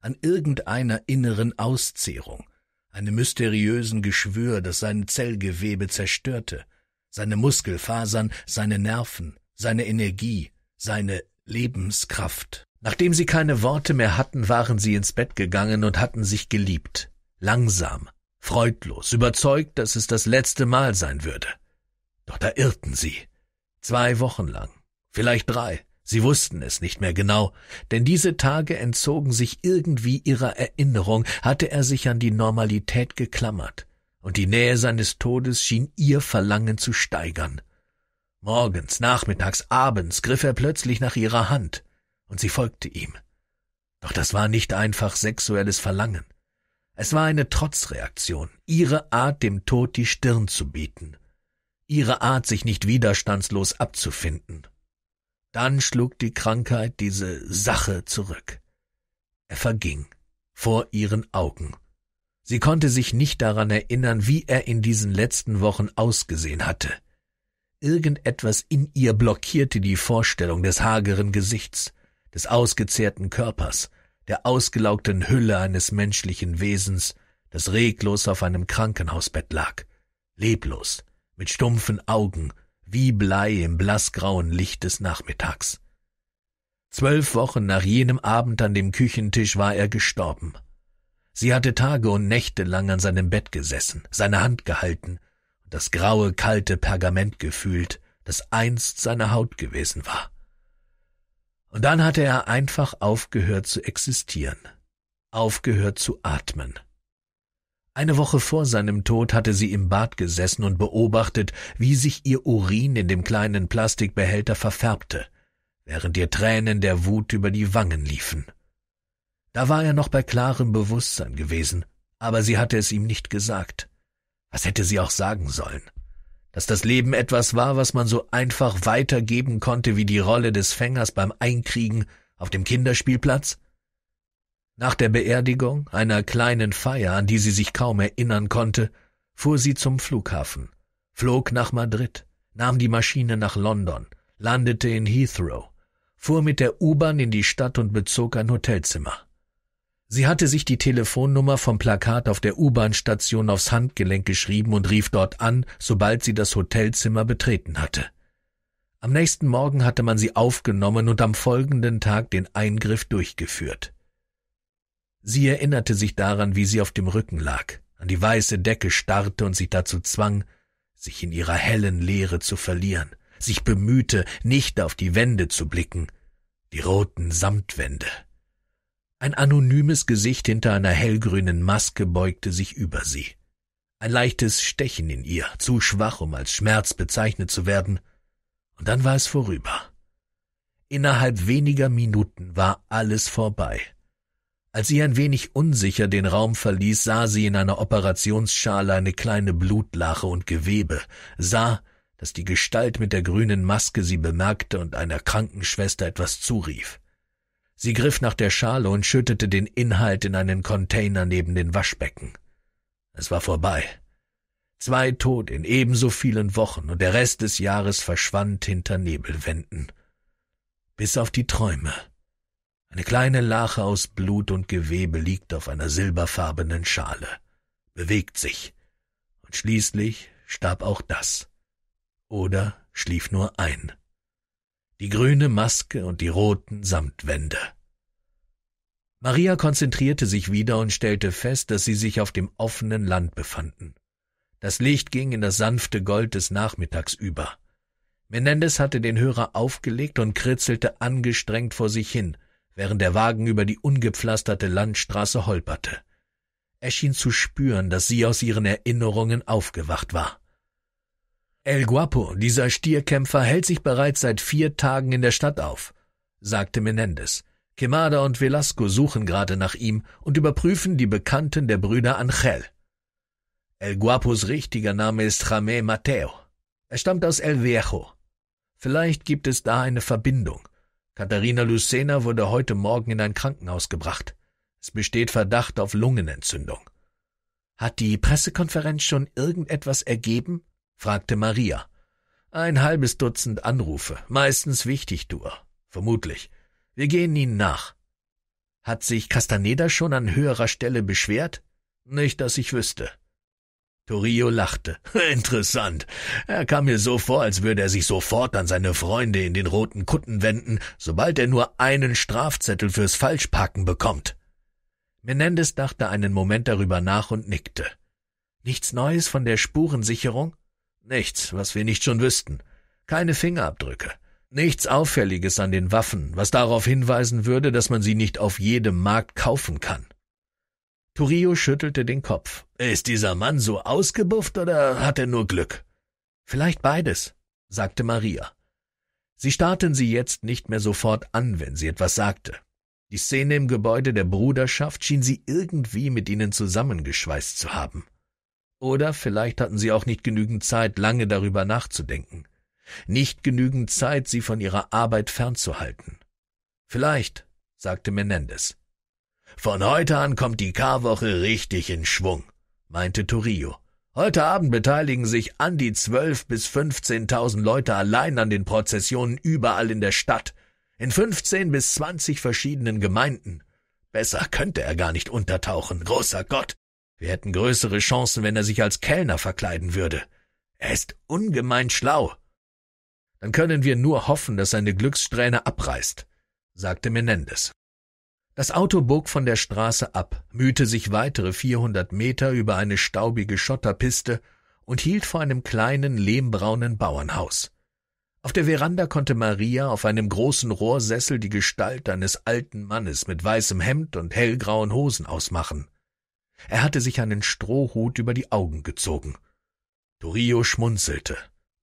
An irgendeiner inneren Auszehrung, einem mysteriösen Geschwür, das sein Zellgewebe zerstörte seine Muskelfasern, seine Nerven, seine Energie, seine Lebenskraft. Nachdem sie keine Worte mehr hatten, waren sie ins Bett gegangen und hatten sich geliebt, langsam, freudlos, überzeugt, dass es das letzte Mal sein würde. Doch da irrten sie. Zwei Wochen lang, vielleicht drei, sie wussten es nicht mehr genau, denn diese Tage entzogen sich irgendwie ihrer Erinnerung, hatte er sich an die Normalität geklammert, und die Nähe seines Todes schien ihr Verlangen zu steigern. Morgens, nachmittags, abends griff er plötzlich nach ihrer Hand, und sie folgte ihm. Doch das war nicht einfach sexuelles Verlangen. Es war eine Trotzreaktion, ihre Art, dem Tod die Stirn zu bieten, ihre Art, sich nicht widerstandslos abzufinden. Dann schlug die Krankheit diese Sache zurück. Er verging vor ihren Augen Sie konnte sich nicht daran erinnern, wie er in diesen letzten Wochen ausgesehen hatte. Irgendetwas in ihr blockierte die Vorstellung des hageren Gesichts, des ausgezehrten Körpers, der ausgelaugten Hülle eines menschlichen Wesens, das reglos auf einem Krankenhausbett lag, leblos, mit stumpfen Augen, wie Blei im blassgrauen Licht des Nachmittags. Zwölf Wochen nach jenem Abend an dem Küchentisch war er gestorben. Sie hatte Tage und Nächte lang an seinem Bett gesessen, seine Hand gehalten und das graue, kalte Pergament gefühlt, das einst seine Haut gewesen war. Und dann hatte er einfach aufgehört zu existieren, aufgehört zu atmen. Eine Woche vor seinem Tod hatte sie im Bad gesessen und beobachtet, wie sich ihr Urin in dem kleinen Plastikbehälter verfärbte, während ihr Tränen der Wut über die Wangen liefen. Da war er noch bei klarem Bewusstsein gewesen, aber sie hatte es ihm nicht gesagt. Was hätte sie auch sagen sollen? Dass das Leben etwas war, was man so einfach weitergeben konnte wie die Rolle des Fängers beim Einkriegen auf dem Kinderspielplatz? Nach der Beerdigung, einer kleinen Feier, an die sie sich kaum erinnern konnte, fuhr sie zum Flughafen, flog nach Madrid, nahm die Maschine nach London, landete in Heathrow, fuhr mit der U-Bahn in die Stadt und bezog ein Hotelzimmer. Sie hatte sich die Telefonnummer vom Plakat auf der U-Bahn-Station aufs Handgelenk geschrieben und rief dort an, sobald sie das Hotelzimmer betreten hatte. Am nächsten Morgen hatte man sie aufgenommen und am folgenden Tag den Eingriff durchgeführt. Sie erinnerte sich daran, wie sie auf dem Rücken lag, an die weiße Decke starrte und sich dazu zwang, sich in ihrer hellen Leere zu verlieren, sich bemühte, nicht auf die Wände zu blicken, die roten Samtwände, ein anonymes Gesicht hinter einer hellgrünen Maske beugte sich über sie. Ein leichtes Stechen in ihr, zu schwach, um als Schmerz bezeichnet zu werden. Und dann war es vorüber. Innerhalb weniger Minuten war alles vorbei. Als sie ein wenig unsicher den Raum verließ, sah sie in einer Operationsschale eine kleine Blutlache und Gewebe, sah, dass die Gestalt mit der grünen Maske sie bemerkte und einer Krankenschwester etwas zurief. Sie griff nach der Schale und schüttete den Inhalt in einen Container neben den Waschbecken. Es war vorbei. Zwei Tod in ebenso vielen Wochen und der Rest des Jahres verschwand hinter Nebelwänden. Bis auf die Träume. Eine kleine Lache aus Blut und Gewebe liegt auf einer silberfarbenen Schale, bewegt sich. Und schließlich starb auch das. Oder schlief nur ein. Die grüne Maske und die roten Samtwände. Maria konzentrierte sich wieder und stellte fest, dass sie sich auf dem offenen Land befanden. Das Licht ging in das sanfte Gold des Nachmittags über. Menendez hatte den Hörer aufgelegt und kritzelte angestrengt vor sich hin, während der Wagen über die ungepflasterte Landstraße holperte. Er schien zu spüren, dass sie aus ihren Erinnerungen aufgewacht war. El Guapo, dieser Stierkämpfer, hält sich bereits seit vier Tagen in der Stadt auf, sagte Menendez. Quemada und Velasco suchen gerade nach ihm und überprüfen die Bekannten der Brüder Angel. El Guapos richtiger Name ist Jamé Mateo. Er stammt aus El Viejo. Vielleicht gibt es da eine Verbindung. Katharina Lucena wurde heute Morgen in ein Krankenhaus gebracht. Es besteht Verdacht auf Lungenentzündung. Hat die Pressekonferenz schon irgendetwas ergeben? fragte Maria. Ein halbes Dutzend Anrufe, meistens Wichtigtour, vermutlich. Wir gehen ihnen nach. Hat sich Castaneda schon an höherer Stelle beschwert? Nicht, dass ich wüsste. Torillo lachte. Interessant. Er kam mir so vor, als würde er sich sofort an seine Freunde in den roten Kutten wenden, sobald er nur einen Strafzettel fürs Falschparken bekommt. Menendez dachte einen Moment darüber nach und nickte. Nichts Neues von der Spurensicherung? Nichts, was wir nicht schon wüssten. Keine Fingerabdrücke. Nichts Auffälliges an den Waffen, was darauf hinweisen würde, dass man sie nicht auf jedem Markt kaufen kann. Turio schüttelte den Kopf. Ist dieser Mann so ausgebufft oder hat er nur Glück? Vielleicht beides, sagte Maria. Sie starrten sie jetzt nicht mehr sofort an, wenn sie etwas sagte. Die Szene im Gebäude der Bruderschaft schien sie irgendwie mit ihnen zusammengeschweißt zu haben. Oder vielleicht hatten sie auch nicht genügend Zeit, lange darüber nachzudenken nicht genügend Zeit, sie von ihrer Arbeit fernzuhalten. Vielleicht, sagte Menendez. Von heute an kommt die Karwoche richtig in Schwung, meinte Torillo. Heute Abend beteiligen sich an die zwölf bis fünfzehntausend Leute allein an den Prozessionen überall in der Stadt, in fünfzehn bis zwanzig verschiedenen Gemeinden. Besser könnte er gar nicht untertauchen, großer Gott. Wir hätten größere Chancen, wenn er sich als Kellner verkleiden würde. Er ist ungemein schlau dann können wir nur hoffen, dass seine Glückssträhne abreißt, sagte Menendez. Das Auto bog von der Straße ab, mühte sich weitere 400 Meter über eine staubige Schotterpiste und hielt vor einem kleinen, lehmbraunen Bauernhaus. Auf der Veranda konnte Maria auf einem großen Rohrsessel die Gestalt eines alten Mannes mit weißem Hemd und hellgrauen Hosen ausmachen. Er hatte sich einen Strohhut über die Augen gezogen. Torio schmunzelte.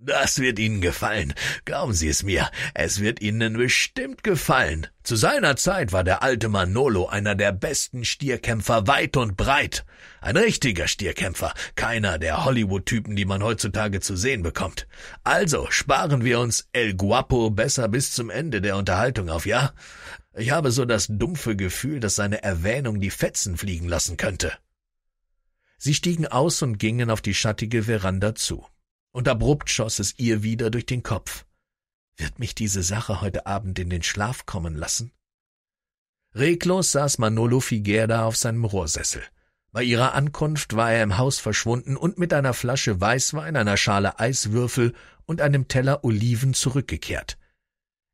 Das wird Ihnen gefallen. Glauben Sie es mir, es wird Ihnen bestimmt gefallen. Zu seiner Zeit war der alte Manolo einer der besten Stierkämpfer weit und breit. Ein richtiger Stierkämpfer, keiner der Hollywood-Typen, die man heutzutage zu sehen bekommt. Also sparen wir uns El Guapo besser bis zum Ende der Unterhaltung auf, ja? Ich habe so das dumpfe Gefühl, dass seine Erwähnung die Fetzen fliegen lassen könnte. Sie stiegen aus und gingen auf die schattige Veranda zu und abrupt schoss es ihr wieder durch den Kopf. Wird mich diese Sache heute Abend in den Schlaf kommen lassen? Reglos saß Manolo Figuerda auf seinem Rohrsessel. Bei ihrer Ankunft war er im Haus verschwunden und mit einer Flasche Weißwein, einer Schale Eiswürfel und einem Teller Oliven zurückgekehrt.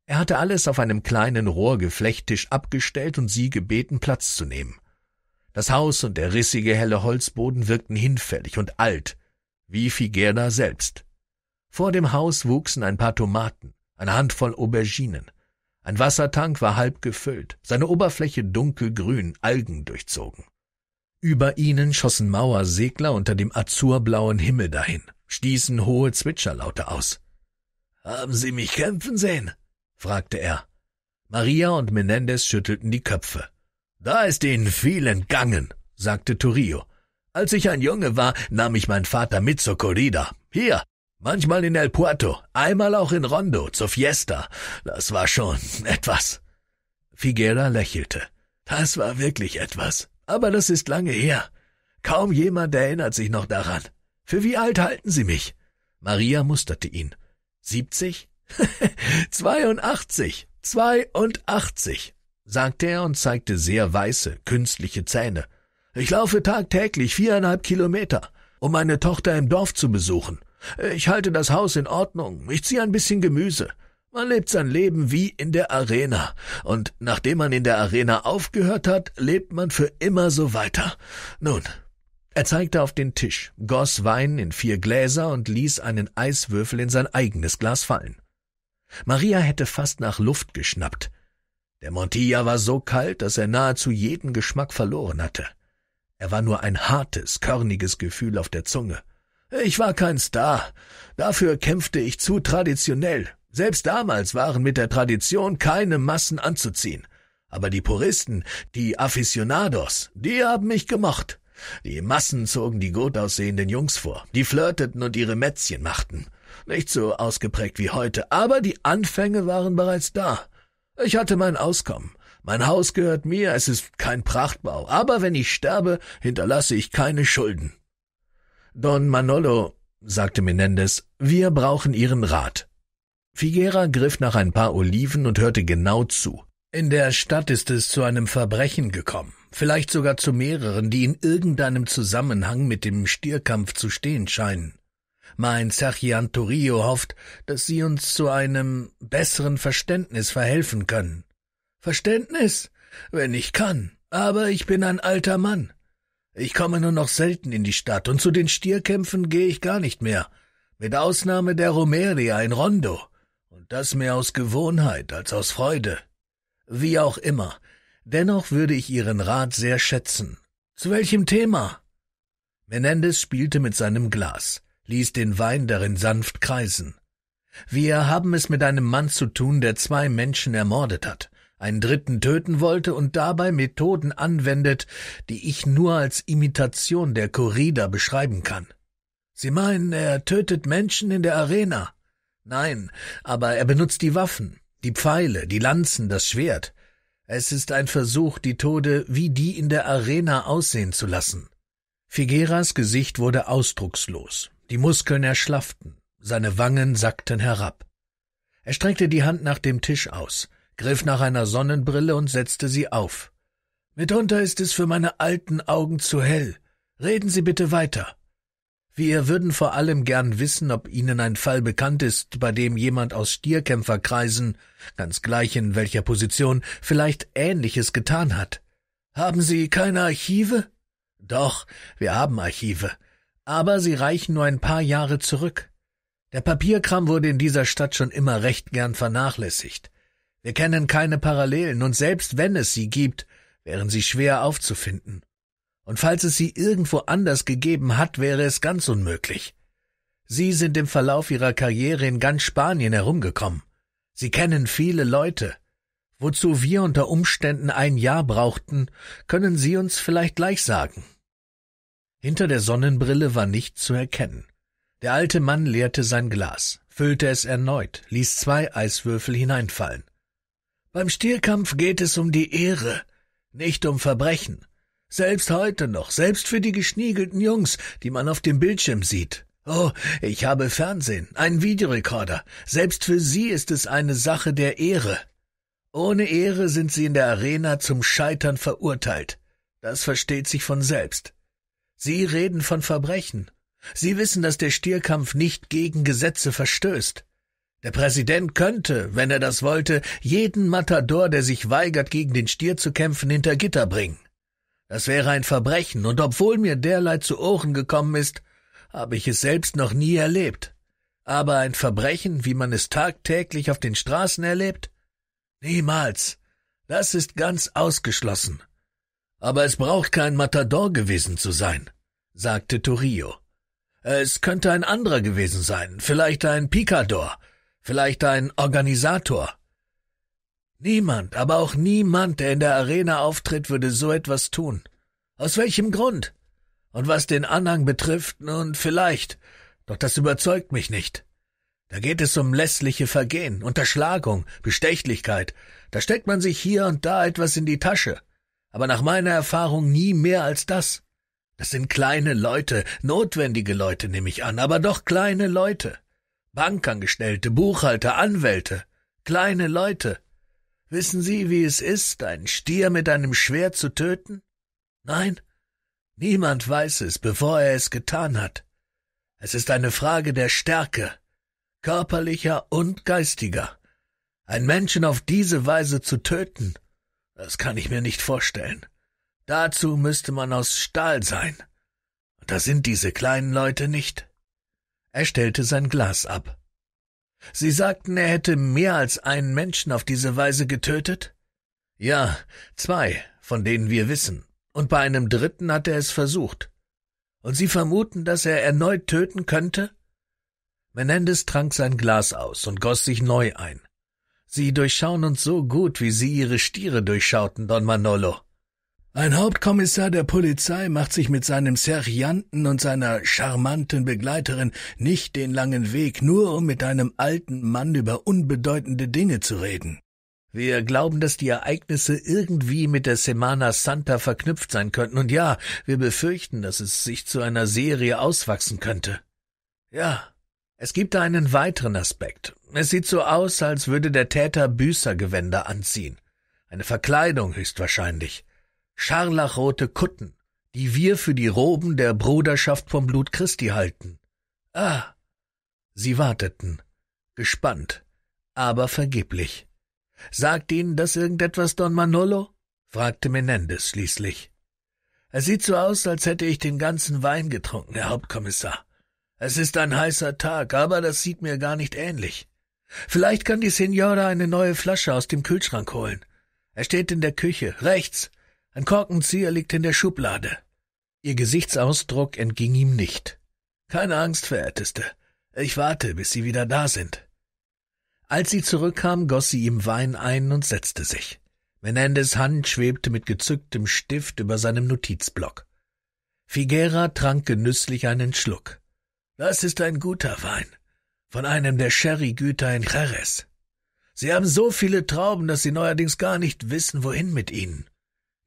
Er hatte alles auf einem kleinen Rohrgeflechttisch abgestellt und sie gebeten, Platz zu nehmen. Das Haus und der rissige helle Holzboden wirkten hinfällig und alt, wie Figuerda selbst. Vor dem Haus wuchsen ein paar Tomaten, eine Handvoll Auberginen. Ein Wassertank war halb gefüllt, seine Oberfläche dunkelgrün, Algen durchzogen. Über ihnen schossen Mauersegler unter dem azurblauen Himmel dahin, stießen hohe Zwitscherlaute aus. Haben Sie mich kämpfen sehen? fragte er. Maria und Menendez schüttelten die Köpfe. Da ist Ihnen viel entgangen, sagte Turillo. Als ich ein Junge war, nahm ich meinen Vater mit zur Corrida. Hier, manchmal in El Puerto, einmal auch in Rondo, zur Fiesta. Das war schon etwas. Figuera lächelte. Das war wirklich etwas. Aber das ist lange her. Kaum jemand erinnert sich noch daran. Für wie alt halten Sie mich? Maria musterte ihn. Siebzig? 82, 82, sagte er und zeigte sehr weiße, künstliche Zähne. Ich laufe tagtäglich viereinhalb Kilometer, um meine Tochter im Dorf zu besuchen. Ich halte das Haus in Ordnung, ich ziehe ein bisschen Gemüse. Man lebt sein Leben wie in der Arena, und nachdem man in der Arena aufgehört hat, lebt man für immer so weiter. Nun, er zeigte auf den Tisch, goss Wein in vier Gläser und ließ einen Eiswürfel in sein eigenes Glas fallen. Maria hätte fast nach Luft geschnappt. Der Montilla war so kalt, dass er nahezu jeden Geschmack verloren hatte. Er war nur ein hartes, körniges Gefühl auf der Zunge. Ich war kein Star. Dafür kämpfte ich zu traditionell. Selbst damals waren mit der Tradition keine Massen anzuziehen. Aber die Puristen, die Aficionados, die haben mich gemocht. Die Massen zogen die gut aussehenden Jungs vor, die flirteten und ihre Mätzchen machten. Nicht so ausgeprägt wie heute, aber die Anfänge waren bereits da. Ich hatte mein Auskommen. Mein Haus gehört mir, es ist kein Prachtbau, aber wenn ich sterbe, hinterlasse ich keine Schulden. Don Manolo, sagte Menendez, wir brauchen Ihren Rat. Figuera griff nach ein paar Oliven und hörte genau zu. In der Stadt ist es zu einem Verbrechen gekommen, vielleicht sogar zu mehreren, die in irgendeinem Zusammenhang mit dem Stierkampf zu stehen scheinen. Mein Sergian Turillo hofft, dass Sie uns zu einem besseren Verständnis verhelfen können. Verständnis, wenn ich kann. Aber ich bin ein alter Mann. Ich komme nur noch selten in die Stadt und zu den Stierkämpfen gehe ich gar nicht mehr. Mit Ausnahme der Romeria in Rondo. Und das mehr aus Gewohnheit als aus Freude. Wie auch immer. Dennoch würde ich Ihren Rat sehr schätzen. Zu welchem Thema? Menendez spielte mit seinem Glas, ließ den Wein darin sanft kreisen. Wir haben es mit einem Mann zu tun, der zwei Menschen ermordet hat einen Dritten töten wollte und dabei Methoden anwendet, die ich nur als Imitation der Corrida beschreiben kann. Sie meinen, er tötet Menschen in der Arena? Nein, aber er benutzt die Waffen, die Pfeile, die Lanzen, das Schwert. Es ist ein Versuch, die Tode wie die in der Arena aussehen zu lassen. Figueras Gesicht wurde ausdruckslos, die Muskeln erschlafften, seine Wangen sackten herab. Er streckte die Hand nach dem Tisch aus, griff nach einer Sonnenbrille und setzte sie auf. Mitunter ist es für meine alten Augen zu hell. Reden Sie bitte weiter. Wir würden vor allem gern wissen, ob Ihnen ein Fall bekannt ist, bei dem jemand aus Stierkämpferkreisen, ganz gleich in welcher Position, vielleicht Ähnliches getan hat. Haben Sie keine Archive? Doch, wir haben Archive. Aber sie reichen nur ein paar Jahre zurück. Der Papierkram wurde in dieser Stadt schon immer recht gern vernachlässigt. Wir kennen keine Parallelen, und selbst wenn es sie gibt, wären sie schwer aufzufinden. Und falls es sie irgendwo anders gegeben hat, wäre es ganz unmöglich. Sie sind im Verlauf ihrer Karriere in ganz Spanien herumgekommen. Sie kennen viele Leute. Wozu wir unter Umständen ein Jahr brauchten, können Sie uns vielleicht gleich sagen. Hinter der Sonnenbrille war nichts zu erkennen. Der alte Mann leerte sein Glas, füllte es erneut, ließ zwei Eiswürfel hineinfallen. Beim Stierkampf geht es um die Ehre, nicht um Verbrechen. Selbst heute noch, selbst für die geschniegelten Jungs, die man auf dem Bildschirm sieht. Oh, ich habe Fernsehen, einen Videorekorder. Selbst für sie ist es eine Sache der Ehre. Ohne Ehre sind sie in der Arena zum Scheitern verurteilt. Das versteht sich von selbst. Sie reden von Verbrechen. Sie wissen, dass der Stierkampf nicht gegen Gesetze verstößt. Der Präsident könnte, wenn er das wollte, jeden Matador, der sich weigert, gegen den Stier zu kämpfen, hinter Gitter bringen. Das wäre ein Verbrechen, und obwohl mir derlei zu Ohren gekommen ist, habe ich es selbst noch nie erlebt. Aber ein Verbrechen, wie man es tagtäglich auf den Straßen erlebt? Niemals. Das ist ganz ausgeschlossen. Aber es braucht kein Matador gewesen zu sein, sagte Torillo. Es könnte ein anderer gewesen sein, vielleicht ein Picador, Vielleicht ein Organisator. Niemand, aber auch niemand, der in der Arena auftritt, würde so etwas tun. Aus welchem Grund? Und was den Anhang betrifft, nun vielleicht, doch das überzeugt mich nicht. Da geht es um lässliche Vergehen, Unterschlagung, Bestechlichkeit. Da steckt man sich hier und da etwas in die Tasche. Aber nach meiner Erfahrung nie mehr als das. Das sind kleine Leute, notwendige Leute nehme ich an, aber doch kleine Leute. Bankangestellte, Buchhalter, Anwälte, kleine Leute. Wissen Sie, wie es ist, einen Stier mit einem Schwert zu töten? Nein, niemand weiß es, bevor er es getan hat. Es ist eine Frage der Stärke, körperlicher und geistiger. Einen Menschen auf diese Weise zu töten, das kann ich mir nicht vorstellen. Dazu müsste man aus Stahl sein. Und da sind diese kleinen Leute nicht. Er stellte sein Glas ab. Sie sagten, er hätte mehr als einen Menschen auf diese Weise getötet? Ja, zwei, von denen wir wissen. Und bei einem dritten hat er es versucht. Und Sie vermuten, dass er erneut töten könnte? Menendez trank sein Glas aus und goss sich neu ein. Sie durchschauen uns so gut, wie Sie Ihre Stiere durchschauten, Don Manolo. Ein Hauptkommissar der Polizei macht sich mit seinem Serianten und seiner charmanten Begleiterin nicht den langen Weg, nur um mit einem alten Mann über unbedeutende Dinge zu reden. Wir glauben, dass die Ereignisse irgendwie mit der Semana Santa verknüpft sein könnten, und ja, wir befürchten, dass es sich zu einer Serie auswachsen könnte. Ja, es gibt da einen weiteren Aspekt. Es sieht so aus, als würde der Täter Büßergewänder anziehen. Eine Verkleidung höchstwahrscheinlich scharlachrote Kutten, die wir für die Roben der Bruderschaft vom Blut Christi halten. Ah! Sie warteten, gespannt, aber vergeblich. Sagt Ihnen das irgendetwas, Don Manolo? fragte Menendez schließlich. Es sieht so aus, als hätte ich den ganzen Wein getrunken, Herr Hauptkommissar. Es ist ein heißer Tag, aber das sieht mir gar nicht ähnlich. Vielleicht kann die Signora eine neue Flasche aus dem Kühlschrank holen. Er steht in der Küche, rechts, ein Korkenzieher liegt in der Schublade. Ihr Gesichtsausdruck entging ihm nicht. Keine Angst, Verehrteste. Ich warte, bis Sie wieder da sind. Als sie zurückkam, goss sie ihm Wein ein und setzte sich. Menendez Hand schwebte mit gezücktem Stift über seinem Notizblock. Figuera trank genüsslich einen Schluck. Das ist ein guter Wein. Von einem der Sherry-Güter in Jerez. Sie haben so viele Trauben, dass Sie neuerdings gar nicht wissen, wohin mit ihnen.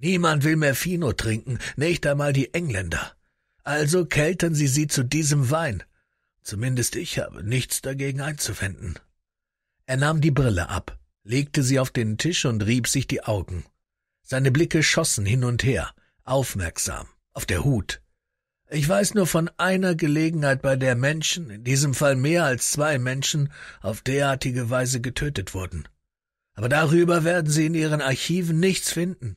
Niemand will mehr Fino trinken, nicht einmal die Engländer. Also kelten sie sie zu diesem Wein. Zumindest ich habe nichts dagegen einzuwenden. Er nahm die Brille ab, legte sie auf den Tisch und rieb sich die Augen. Seine Blicke schossen hin und her, aufmerksam, auf der Hut. Ich weiß nur von einer Gelegenheit, bei der Menschen, in diesem Fall mehr als zwei Menschen, auf derartige Weise getötet wurden. Aber darüber werden Sie in Ihren Archiven nichts finden.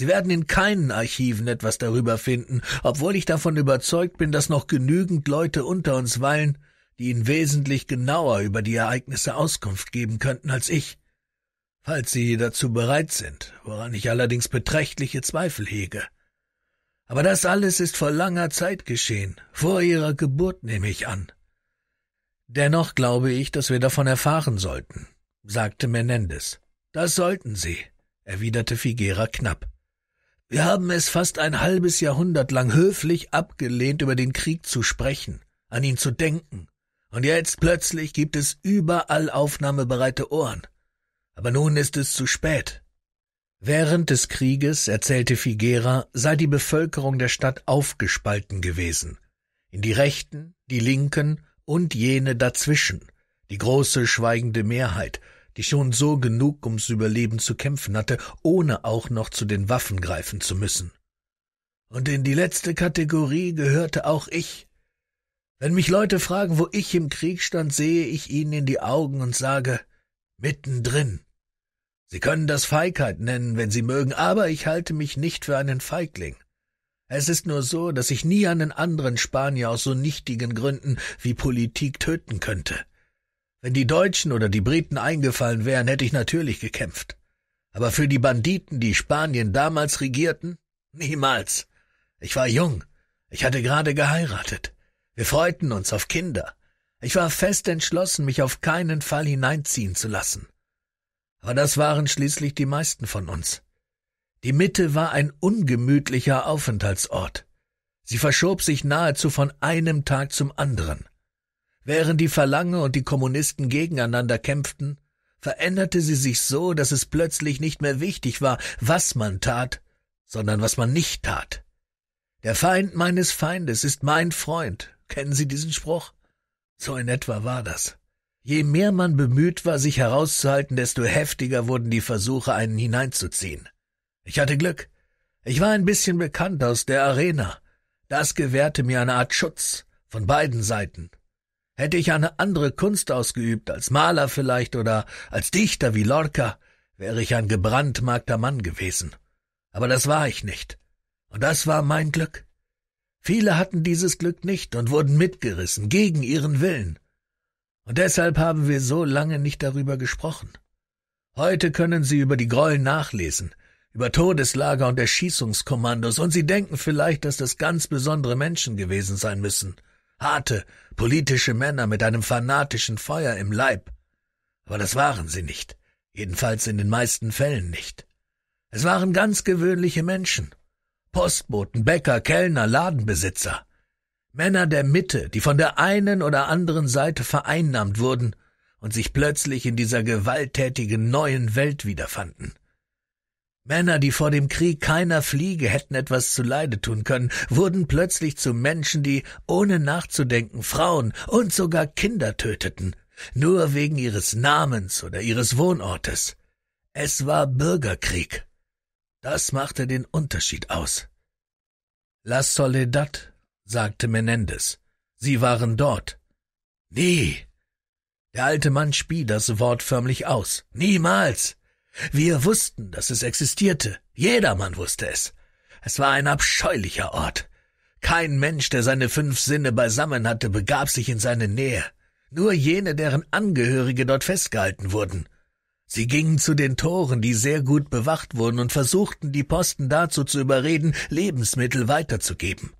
Sie werden in keinen Archiven etwas darüber finden, obwohl ich davon überzeugt bin, dass noch genügend Leute unter uns weilen, die Ihnen wesentlich genauer über die Ereignisse Auskunft geben könnten als ich, falls Sie dazu bereit sind, woran ich allerdings beträchtliche Zweifel hege. Aber das alles ist vor langer Zeit geschehen, vor Ihrer Geburt nehme ich an. Dennoch glaube ich, dass wir davon erfahren sollten, sagte Menendez. Das sollten Sie, erwiderte Figuera knapp. Wir haben es fast ein halbes Jahrhundert lang höflich abgelehnt, über den Krieg zu sprechen, an ihn zu denken. Und jetzt plötzlich gibt es überall aufnahmebereite Ohren. Aber nun ist es zu spät. Während des Krieges, erzählte Figuera, sei die Bevölkerung der Stadt aufgespalten gewesen. In die Rechten, die Linken und jene dazwischen, die große schweigende Mehrheit, die schon so genug ums Überleben zu kämpfen hatte, ohne auch noch zu den Waffen greifen zu müssen. Und in die letzte Kategorie gehörte auch ich. Wenn mich Leute fragen, wo ich im Krieg stand, sehe ich ihnen in die Augen und sage mittendrin. Sie können das Feigheit nennen, wenn Sie mögen, aber ich halte mich nicht für einen Feigling. Es ist nur so, dass ich nie einen anderen Spanier aus so nichtigen Gründen wie Politik töten könnte. Wenn die Deutschen oder die Briten eingefallen wären, hätte ich natürlich gekämpft. Aber für die Banditen, die Spanien damals regierten? Niemals. Ich war jung. Ich hatte gerade geheiratet. Wir freuten uns auf Kinder. Ich war fest entschlossen, mich auf keinen Fall hineinziehen zu lassen. Aber das waren schließlich die meisten von uns. Die Mitte war ein ungemütlicher Aufenthaltsort. Sie verschob sich nahezu von einem Tag zum anderen. Während die Verlange und die Kommunisten gegeneinander kämpften, veränderte sie sich so, dass es plötzlich nicht mehr wichtig war, was man tat, sondern was man nicht tat. Der Feind meines Feindes ist mein Freund. Kennen Sie diesen Spruch? So in etwa war das. Je mehr man bemüht war, sich herauszuhalten, desto heftiger wurden die Versuche, einen hineinzuziehen. Ich hatte Glück. Ich war ein bisschen bekannt aus der Arena. Das gewährte mir eine Art Schutz von beiden Seiten. Hätte ich eine andere Kunst ausgeübt, als Maler vielleicht oder als Dichter wie Lorca, wäre ich ein gebrandmarkter Mann gewesen. Aber das war ich nicht. Und das war mein Glück. Viele hatten dieses Glück nicht und wurden mitgerissen, gegen ihren Willen. Und deshalb haben wir so lange nicht darüber gesprochen. Heute können Sie über die Gräuel nachlesen, über Todeslager und Erschießungskommandos, und Sie denken vielleicht, dass das ganz besondere Menschen gewesen sein müssen – harte, politische Männer mit einem fanatischen Feuer im Leib. Aber das waren sie nicht, jedenfalls in den meisten Fällen nicht. Es waren ganz gewöhnliche Menschen. Postboten, Bäcker, Kellner, Ladenbesitzer. Männer der Mitte, die von der einen oder anderen Seite vereinnahmt wurden und sich plötzlich in dieser gewalttätigen neuen Welt wiederfanden. Männer, die vor dem Krieg keiner Fliege hätten etwas zuleide tun können, wurden plötzlich zu Menschen, die, ohne nachzudenken, Frauen und sogar Kinder töteten, nur wegen ihres Namens oder ihres Wohnortes. Es war Bürgerkrieg. Das machte den Unterschied aus. La Soledad, sagte Menendez. Sie waren dort. Nie. Der alte Mann spie das Wort förmlich aus. Niemals. Wir wussten, dass es existierte. Jedermann wusste es. Es war ein abscheulicher Ort. Kein Mensch, der seine fünf Sinne beisammen hatte, begab sich in seine Nähe. Nur jene, deren Angehörige dort festgehalten wurden. Sie gingen zu den Toren, die sehr gut bewacht wurden, und versuchten, die Posten dazu zu überreden, Lebensmittel weiterzugeben.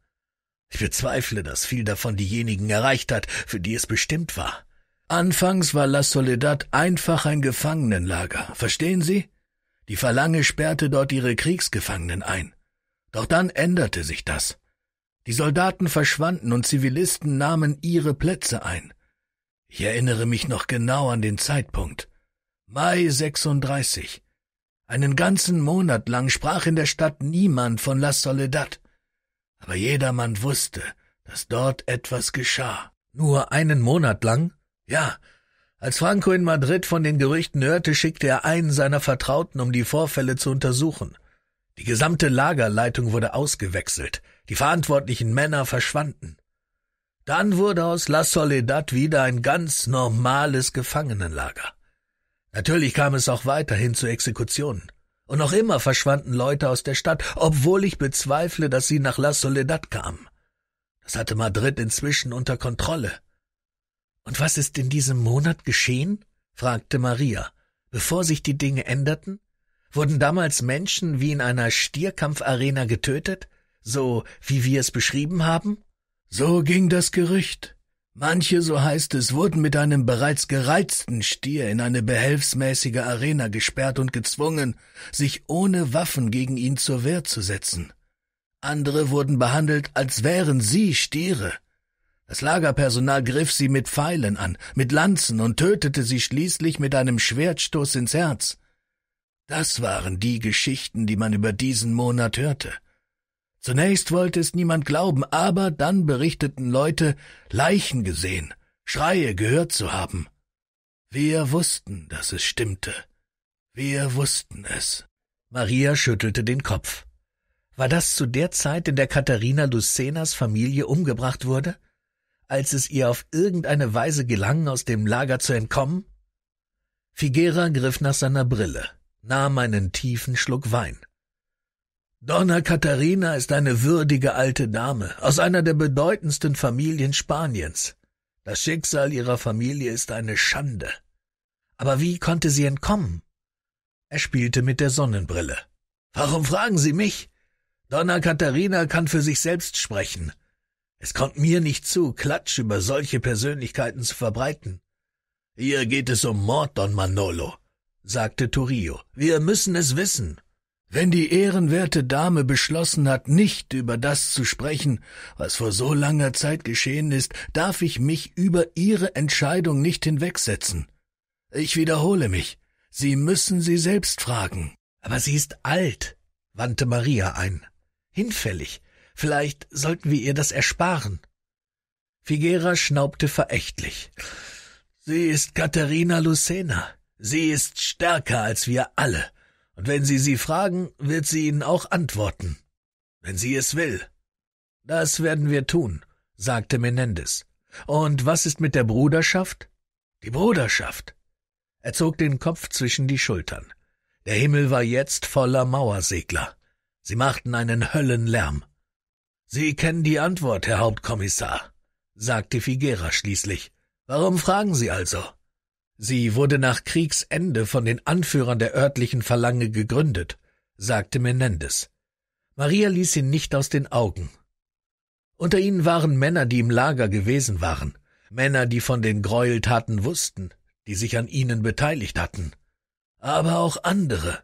Ich bezweifle, dass viel davon diejenigen erreicht hat, für die es bestimmt war. Anfangs war La Soledad einfach ein Gefangenenlager, verstehen Sie? Die Verlange sperrte dort ihre Kriegsgefangenen ein. Doch dann änderte sich das. Die Soldaten verschwanden und Zivilisten nahmen ihre Plätze ein. Ich erinnere mich noch genau an den Zeitpunkt. Mai 36. Einen ganzen Monat lang sprach in der Stadt niemand von La Soledad. Aber jedermann wusste, dass dort etwas geschah. Nur einen Monat lang ja, als Franco in Madrid von den Gerüchten hörte, schickte er einen seiner Vertrauten, um die Vorfälle zu untersuchen. Die gesamte Lagerleitung wurde ausgewechselt, die verantwortlichen Männer verschwanden. Dann wurde aus La Soledad wieder ein ganz normales Gefangenenlager. Natürlich kam es auch weiterhin zu Exekutionen. Und noch immer verschwanden Leute aus der Stadt, obwohl ich bezweifle, dass sie nach La Soledad kamen. Das hatte Madrid inzwischen unter Kontrolle. Und was ist in diesem Monat geschehen? fragte Maria. Bevor sich die Dinge änderten? Wurden damals Menschen wie in einer Stierkampfarena getötet, so wie wir es beschrieben haben? So ging das Gerücht. Manche, so heißt es, wurden mit einem bereits gereizten Stier in eine behelfsmäßige Arena gesperrt und gezwungen, sich ohne Waffen gegen ihn zur Wehr zu setzen. Andere wurden behandelt, als wären sie Stiere, das Lagerpersonal griff sie mit Pfeilen an, mit Lanzen und tötete sie schließlich mit einem Schwertstoß ins Herz. Das waren die Geschichten, die man über diesen Monat hörte. Zunächst wollte es niemand glauben, aber dann berichteten Leute, Leichen gesehen, Schreie gehört zu haben. Wir wussten, dass es stimmte. Wir wussten es. Maria schüttelte den Kopf. War das zu der Zeit, in der Katharina Lucenas Familie umgebracht wurde? als es ihr auf irgendeine Weise gelang, aus dem Lager zu entkommen? Figuera griff nach seiner Brille, nahm einen tiefen Schluck Wein. Donna Katharina ist eine würdige alte Dame aus einer der bedeutendsten Familien Spaniens. Das Schicksal ihrer Familie ist eine Schande. Aber wie konnte sie entkommen? Er spielte mit der Sonnenbrille. Warum fragen Sie mich? Donna Katharina kann für sich selbst sprechen. Es kommt mir nicht zu, Klatsch über solche Persönlichkeiten zu verbreiten. Hier geht es um Mord, Don Manolo, sagte Turillo. Wir müssen es wissen. Wenn die ehrenwerte Dame beschlossen hat, nicht über das zu sprechen, was vor so langer Zeit geschehen ist, darf ich mich über ihre Entscheidung nicht hinwegsetzen. Ich wiederhole mich, Sie müssen sie selbst fragen. Aber sie ist alt, wandte Maria ein, hinfällig, Vielleicht sollten wir ihr das ersparen. Figuera schnaubte verächtlich. Sie ist Katharina Lucena. Sie ist stärker als wir alle. Und wenn Sie sie fragen, wird sie Ihnen auch antworten. Wenn sie es will. Das werden wir tun, sagte Menendez. Und was ist mit der Bruderschaft? Die Bruderschaft. Er zog den Kopf zwischen die Schultern. Der Himmel war jetzt voller Mauersegler. Sie machten einen Höllenlärm. Sie kennen die Antwort, Herr Hauptkommissar, sagte Figuera schließlich. Warum fragen Sie also? Sie wurde nach Kriegsende von den Anführern der örtlichen Verlange gegründet, sagte Menendez. Maria ließ ihn nicht aus den Augen. Unter ihnen waren Männer, die im Lager gewesen waren, Männer, die von den Gräueltaten wussten, die sich an ihnen beteiligt hatten. Aber auch andere,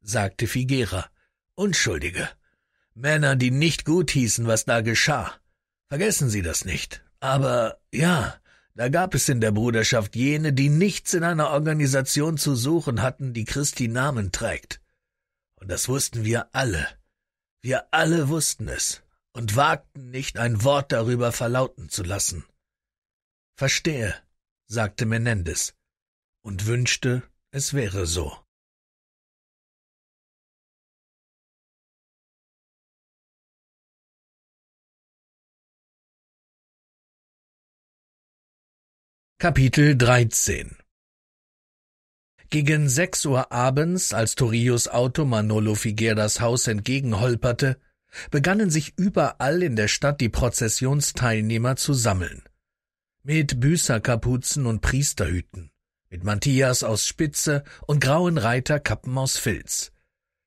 sagte Figuera, Unschuldige, Männer, die nicht gut hießen, was da geschah. Vergessen Sie das nicht. Aber ja, da gab es in der Bruderschaft jene, die nichts in einer Organisation zu suchen hatten, die Christi Namen trägt. Und das wussten wir alle. Wir alle wussten es und wagten nicht ein Wort darüber verlauten zu lassen. Verstehe, sagte Menendez und wünschte, es wäre so. Kapitel 13 Gegen sechs Uhr abends, als Torillos Auto Manolo Figueras Haus entgegenholperte, begannen sich überall in der Stadt die Prozessionsteilnehmer zu sammeln. Mit Büßerkapuzen und Priesterhüten, mit Mantillas aus Spitze und grauen Reiterkappen aus Filz.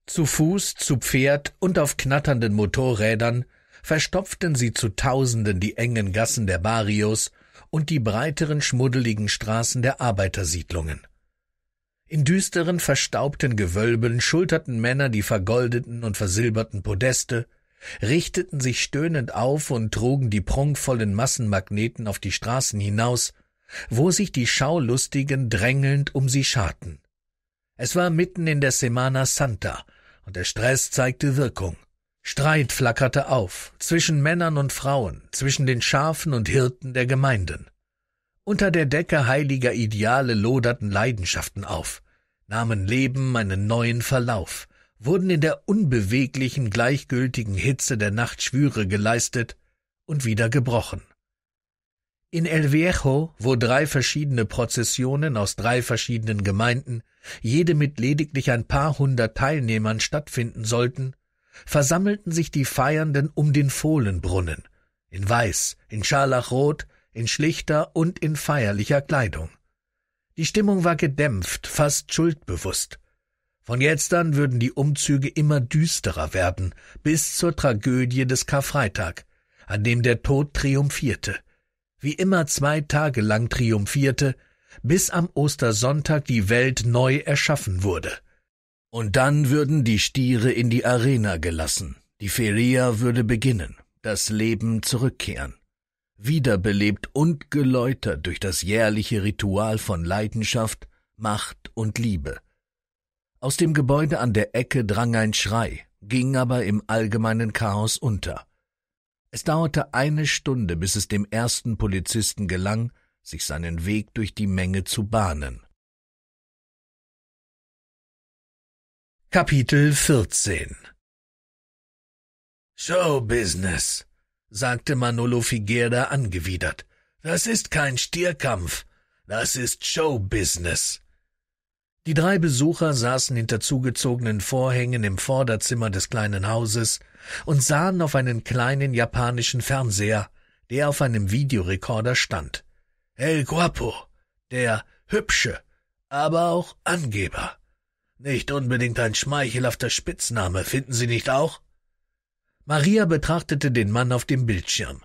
Zu Fuß, zu Pferd und auf knatternden Motorrädern verstopften sie zu Tausenden die engen Gassen der Barrios und die breiteren, schmuddeligen Straßen der Arbeitersiedlungen. In düsteren, verstaubten Gewölben schulterten Männer die vergoldeten und versilberten Podeste, richteten sich stöhnend auf und trugen die prunkvollen Massenmagneten auf die Straßen hinaus, wo sich die Schaulustigen drängelnd um sie scharten. Es war mitten in der Semana Santa, und der Stress zeigte Wirkung. Streit flackerte auf zwischen Männern und Frauen, zwischen den Schafen und Hirten der Gemeinden. Unter der Decke heiliger Ideale loderten Leidenschaften auf, nahmen Leben einen neuen Verlauf, wurden in der unbeweglichen, gleichgültigen Hitze der Nacht Schwüre geleistet und wieder gebrochen. In El Viejo, wo drei verschiedene Prozessionen aus drei verschiedenen Gemeinden, jede mit lediglich ein paar hundert Teilnehmern stattfinden sollten, versammelten sich die Feiernden um den Fohlenbrunnen, in Weiß, in Scharlachrot, in schlichter und in feierlicher Kleidung. Die Stimmung war gedämpft, fast schuldbewusst. Von jetzt an würden die Umzüge immer düsterer werden, bis zur Tragödie des Karfreitag, an dem der Tod triumphierte, wie immer zwei Tage lang triumphierte, bis am Ostersonntag die Welt neu erschaffen wurde. Und dann würden die Stiere in die Arena gelassen. Die Feria würde beginnen, das Leben zurückkehren. Wiederbelebt und geläutert durch das jährliche Ritual von Leidenschaft, Macht und Liebe. Aus dem Gebäude an der Ecke drang ein Schrei, ging aber im allgemeinen Chaos unter. Es dauerte eine Stunde, bis es dem ersten Polizisten gelang, sich seinen Weg durch die Menge zu bahnen. Kapitel 14 Showbusiness, sagte Manolo Figuerda angewidert. Das ist kein Stierkampf. Das ist Showbusiness. Die drei Besucher saßen hinter zugezogenen Vorhängen im Vorderzimmer des kleinen Hauses und sahen auf einen kleinen japanischen Fernseher, der auf einem Videorekorder stand. El Guapo, der Hübsche, aber auch Angeber. Nicht unbedingt ein schmeichelhafter Spitzname, finden Sie nicht auch? Maria betrachtete den Mann auf dem Bildschirm.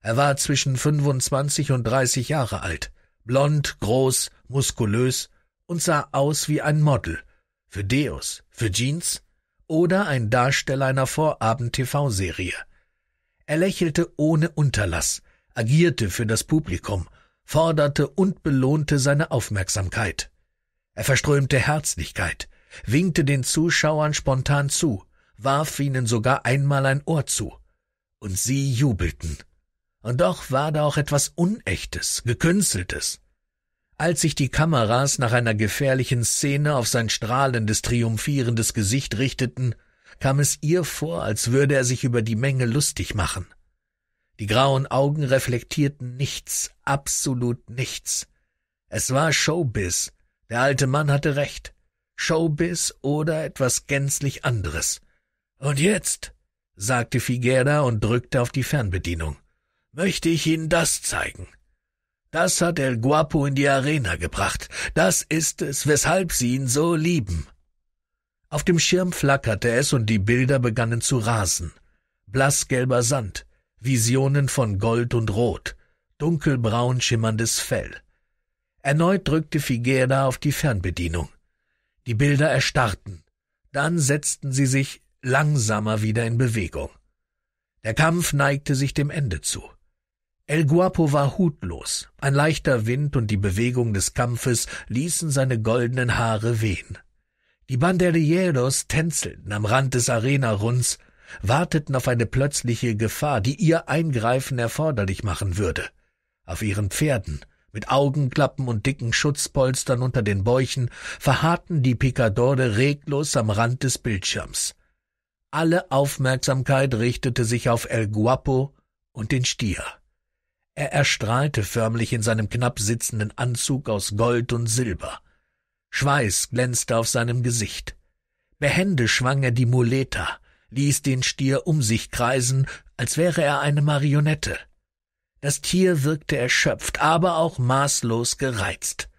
Er war zwischen 25 und 30 Jahre alt, blond, groß, muskulös und sah aus wie ein Model. Für Deus, für Jeans oder ein Darsteller einer Vorabend-TV-Serie. Er lächelte ohne Unterlass, agierte für das Publikum, forderte und belohnte seine Aufmerksamkeit. Er verströmte Herzlichkeit, winkte den Zuschauern spontan zu, warf ihnen sogar einmal ein Ohr zu. Und sie jubelten. Und doch war da auch etwas Unechtes, Gekünsteltes. Als sich die Kameras nach einer gefährlichen Szene auf sein strahlendes, triumphierendes Gesicht richteten, kam es ihr vor, als würde er sich über die Menge lustig machen. Die grauen Augen reflektierten nichts, absolut nichts. Es war Showbiz. Der alte Mann hatte recht. Showbiz oder etwas gänzlich anderes. Und jetzt, sagte Figuera und drückte auf die Fernbedienung, möchte ich Ihnen das zeigen. Das hat El Guapo in die Arena gebracht. Das ist es, weshalb Sie ihn so lieben. Auf dem Schirm flackerte es und die Bilder begannen zu rasen. Blassgelber Sand, Visionen von Gold und Rot, dunkelbraun schimmerndes Fell. Erneut drückte Figuera auf die Fernbedienung. Die Bilder erstarrten. Dann setzten sie sich langsamer wieder in Bewegung. Der Kampf neigte sich dem Ende zu. El Guapo war hutlos. Ein leichter Wind und die Bewegung des Kampfes ließen seine goldenen Haare wehen. Die Banderilleros tänzelten am Rand des Arena-Runds, warteten auf eine plötzliche Gefahr, die ihr Eingreifen erforderlich machen würde. Auf ihren Pferden mit Augenklappen und dicken Schutzpolstern unter den Bäuchen verharrten die Picadore reglos am Rand des Bildschirms. Alle Aufmerksamkeit richtete sich auf El Guapo und den Stier. Er erstrahlte förmlich in seinem knapp sitzenden Anzug aus Gold und Silber. Schweiß glänzte auf seinem Gesicht. Behende schwang er die Muleta, ließ den Stier um sich kreisen, als wäre er eine Marionette. Das Tier wirkte erschöpft, aber auch maßlos gereizt.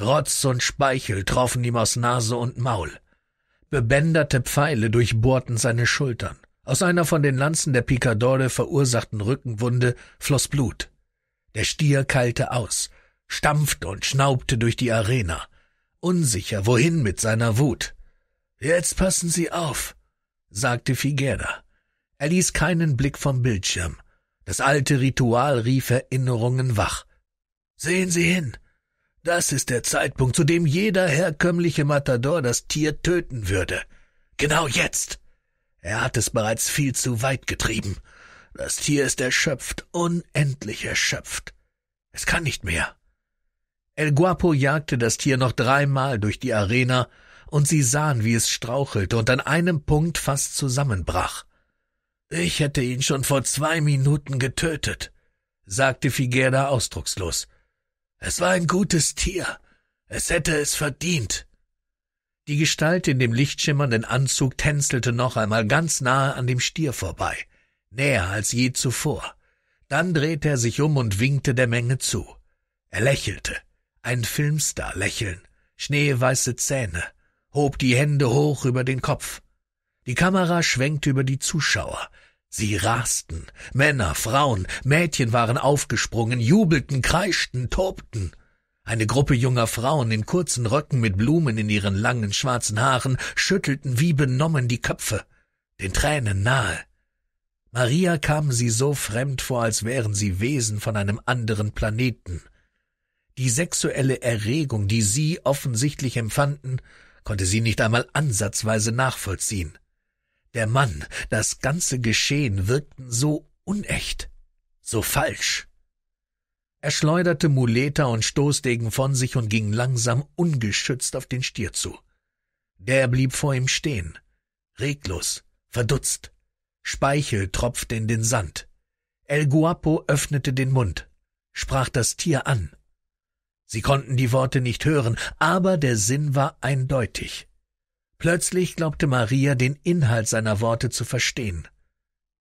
Rotz und Speichel trafen ihm aus Nase und Maul. Bebänderte Pfeile durchbohrten seine Schultern. Aus einer von den Lanzen der Picadore verursachten Rückenwunde floss Blut. Der Stier keilte aus, stampfte und schnaubte durch die Arena, unsicher wohin mit seiner Wut. Jetzt passen Sie auf, sagte Figuera. Er ließ keinen Blick vom Bildschirm. Das alte Ritual rief Erinnerungen wach. Sehen Sie hin. Das ist der Zeitpunkt, zu dem jeder herkömmliche Matador das Tier töten würde. Genau jetzt. Er hat es bereits viel zu weit getrieben. Das Tier ist erschöpft, unendlich erschöpft. Es kann nicht mehr. El Guapo jagte das Tier noch dreimal durch die Arena, und sie sahen, wie es strauchelte und an einem Punkt fast zusammenbrach. Ich hätte ihn schon vor zwei Minuten getötet, sagte Figerda ausdruckslos. Es war ein gutes Tier. Es hätte es verdient. Die Gestalt in dem lichtschimmernden Anzug tänzelte noch einmal ganz nahe an dem Stier vorbei, näher als je zuvor. Dann drehte er sich um und winkte der Menge zu. Er lächelte, ein Filmstar lächeln, schneeweiße Zähne, hob die Hände hoch über den Kopf. Die Kamera schwenkte über die Zuschauer, Sie rasten. Männer, Frauen, Mädchen waren aufgesprungen, jubelten, kreischten, tobten. Eine Gruppe junger Frauen in kurzen Röcken mit Blumen in ihren langen schwarzen Haaren schüttelten wie benommen die Köpfe, den Tränen nahe. Maria kam sie so fremd vor, als wären sie Wesen von einem anderen Planeten. Die sexuelle Erregung, die sie offensichtlich empfanden, konnte sie nicht einmal ansatzweise nachvollziehen der Mann, das ganze Geschehen wirkten so unecht, so falsch. Er schleuderte Muleta und Stoßdegen von sich und ging langsam ungeschützt auf den Stier zu. Der blieb vor ihm stehen, reglos, verdutzt. Speichel tropfte in den Sand. El Guapo öffnete den Mund, sprach das Tier an. Sie konnten die Worte nicht hören, aber der Sinn war eindeutig. Plötzlich glaubte Maria, den Inhalt seiner Worte zu verstehen.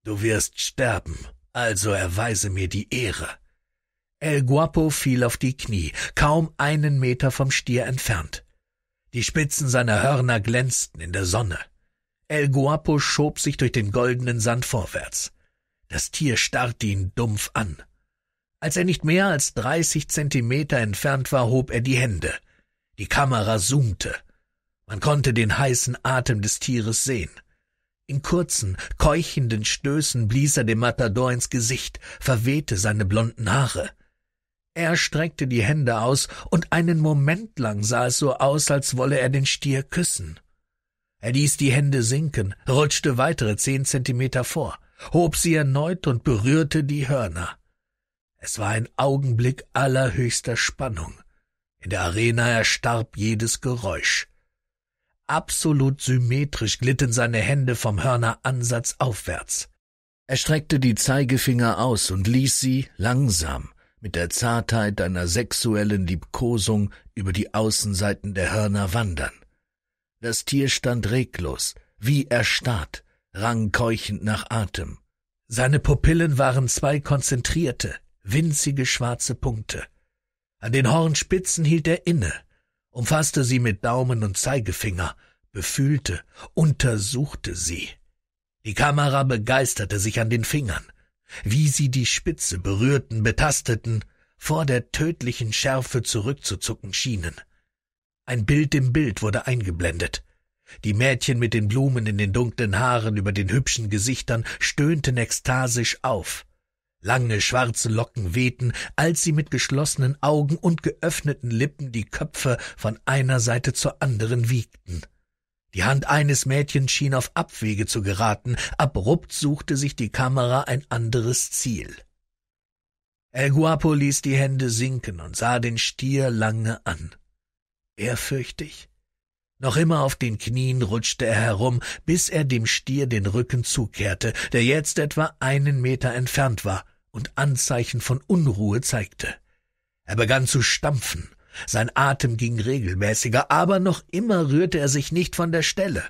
Du wirst sterben, also erweise mir die Ehre. El Guapo fiel auf die Knie, kaum einen Meter vom Stier entfernt. Die Spitzen seiner Hörner glänzten in der Sonne. El Guapo schob sich durch den goldenen Sand vorwärts. Das Tier starrte ihn dumpf an. Als er nicht mehr als dreißig Zentimeter entfernt war, hob er die Hände. Die Kamera zoomte. Man konnte den heißen Atem des Tieres sehen. In kurzen, keuchenden Stößen blies er dem Matador ins Gesicht, verwehte seine blonden Haare. Er streckte die Hände aus, und einen Moment lang sah es so aus, als wolle er den Stier küssen. Er ließ die Hände sinken, rutschte weitere zehn Zentimeter vor, hob sie erneut und berührte die Hörner. Es war ein Augenblick allerhöchster Spannung. In der Arena erstarb jedes Geräusch. Absolut symmetrisch glitten seine Hände vom Hörneransatz aufwärts. Er streckte die Zeigefinger aus und ließ sie langsam mit der Zartheit einer sexuellen Liebkosung über die Außenseiten der Hörner wandern. Das Tier stand reglos, wie erstarrt, rang keuchend nach Atem. Seine Pupillen waren zwei konzentrierte, winzige schwarze Punkte. An den Hornspitzen hielt er inne, umfasste sie mit Daumen und Zeigefinger, befühlte, untersuchte sie. Die Kamera begeisterte sich an den Fingern, wie sie die Spitze berührten, betasteten, vor der tödlichen Schärfe zurückzuzucken schienen. Ein Bild im Bild wurde eingeblendet. Die Mädchen mit den Blumen in den dunklen Haaren über den hübschen Gesichtern stöhnten ekstasisch auf. Lange schwarze Locken wehten, als sie mit geschlossenen Augen und geöffneten Lippen die Köpfe von einer Seite zur anderen wiegten. Die Hand eines Mädchens schien auf Abwege zu geraten, abrupt suchte sich die Kamera ein anderes Ziel. El Guapo ließ die Hände sinken und sah den Stier lange an. Ehrfürchtig? Noch immer auf den Knien rutschte er herum, bis er dem Stier den Rücken zukehrte, der jetzt etwa einen Meter entfernt war und Anzeichen von Unruhe zeigte. Er begann zu stampfen, sein Atem ging regelmäßiger, aber noch immer rührte er sich nicht von der Stelle,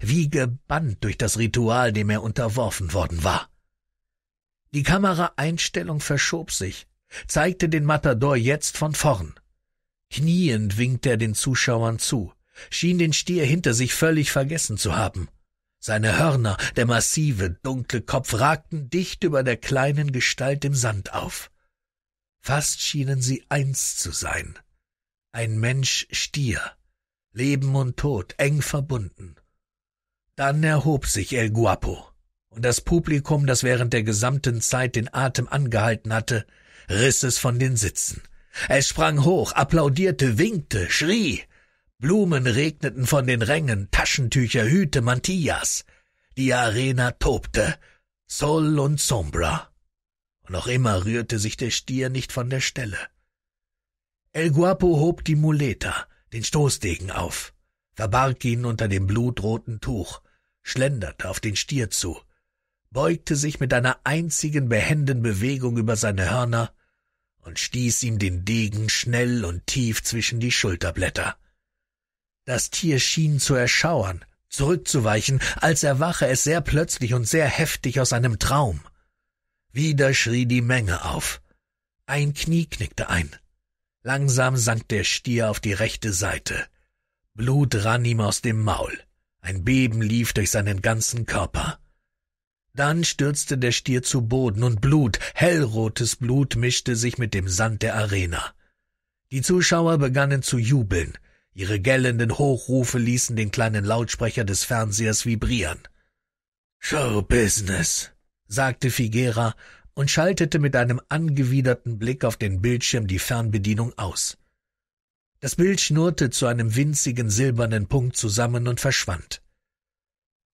wie gebannt durch das Ritual, dem er unterworfen worden war. Die Kameraeinstellung verschob sich, zeigte den Matador jetzt von vorn. Kniend winkte er den Zuschauern zu, schien den Stier hinter sich völlig vergessen zu haben. Seine Hörner, der massive, dunkle Kopf ragten dicht über der kleinen Gestalt im Sand auf. Fast schienen sie eins zu sein. Ein Mensch-Stier, Leben und Tod eng verbunden. Dann erhob sich El Guapo, und das Publikum, das während der gesamten Zeit den Atem angehalten hatte, riss es von den Sitzen. Es sprang hoch, applaudierte, winkte, schrie. Blumen regneten von den Rängen, Taschentücher, Hüte, Mantillas. Die Arena tobte. Sol und Sombra. Und noch immer rührte sich der Stier nicht von der Stelle. El Guapo hob die Muleta, den Stoßdegen auf, verbarg ihn unter dem blutroten Tuch, schlenderte auf den Stier zu, beugte sich mit einer einzigen behenden Bewegung über seine Hörner und stieß ihm den Degen schnell und tief zwischen die Schulterblätter das tier schien zu erschauern zurückzuweichen als erwache es sehr plötzlich und sehr heftig aus einem traum wieder schrie die menge auf ein knie knickte ein langsam sank der stier auf die rechte seite blut rann ihm aus dem maul ein beben lief durch seinen ganzen körper dann stürzte der Stier zu Boden und Blut, hellrotes Blut mischte sich mit dem Sand der Arena. Die Zuschauer begannen zu jubeln. Ihre gellenden Hochrufe ließen den kleinen Lautsprecher des Fernsehers vibrieren. Show Business, sagte Figuera und schaltete mit einem angewiderten Blick auf den Bildschirm die Fernbedienung aus. Das Bild schnurrte zu einem winzigen silbernen Punkt zusammen und verschwand.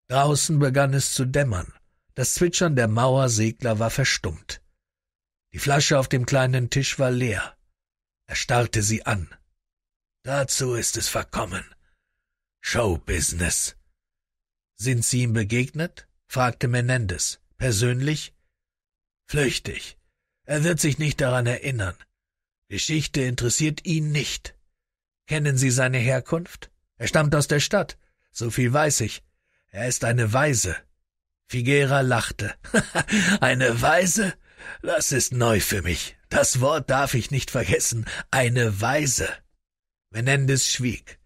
Draußen begann es zu dämmern. Das Zwitschern der Mauersegler war verstummt. Die Flasche auf dem kleinen Tisch war leer. Er starrte sie an. Dazu ist es verkommen. Showbusiness. Sind Sie ihm begegnet? fragte Menendez. Persönlich? Flüchtig. Er wird sich nicht daran erinnern. Geschichte interessiert ihn nicht. Kennen Sie seine Herkunft? Er stammt aus der Stadt. So viel weiß ich. Er ist eine Weise. Figuera lachte. eine Weise? Das ist neu für mich. Das Wort darf ich nicht vergessen. Eine Weise. Menendez schwieg.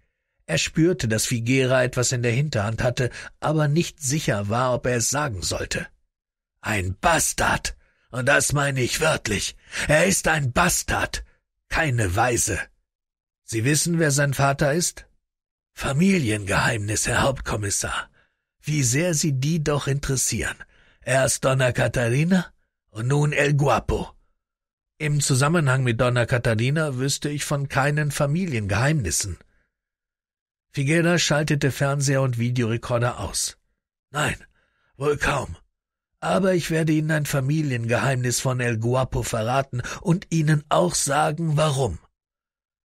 Er spürte, dass Figuera etwas in der Hinterhand hatte, aber nicht sicher war, ob er es sagen sollte. Ein Bastard! Und das meine ich wörtlich. Er ist ein Bastard! Keine Weise! Sie wissen, wer sein Vater ist? Familiengeheimnis, Herr Hauptkommissar. Wie sehr Sie die doch interessieren. Erst Donna Catarina und nun El Guapo. Im Zusammenhang mit Donna Catalina wüsste ich von keinen Familiengeheimnissen. Figuera schaltete Fernseher und Videorekorder aus. Nein, wohl kaum. Aber ich werde Ihnen ein Familiengeheimnis von El Guapo verraten und Ihnen auch sagen, warum.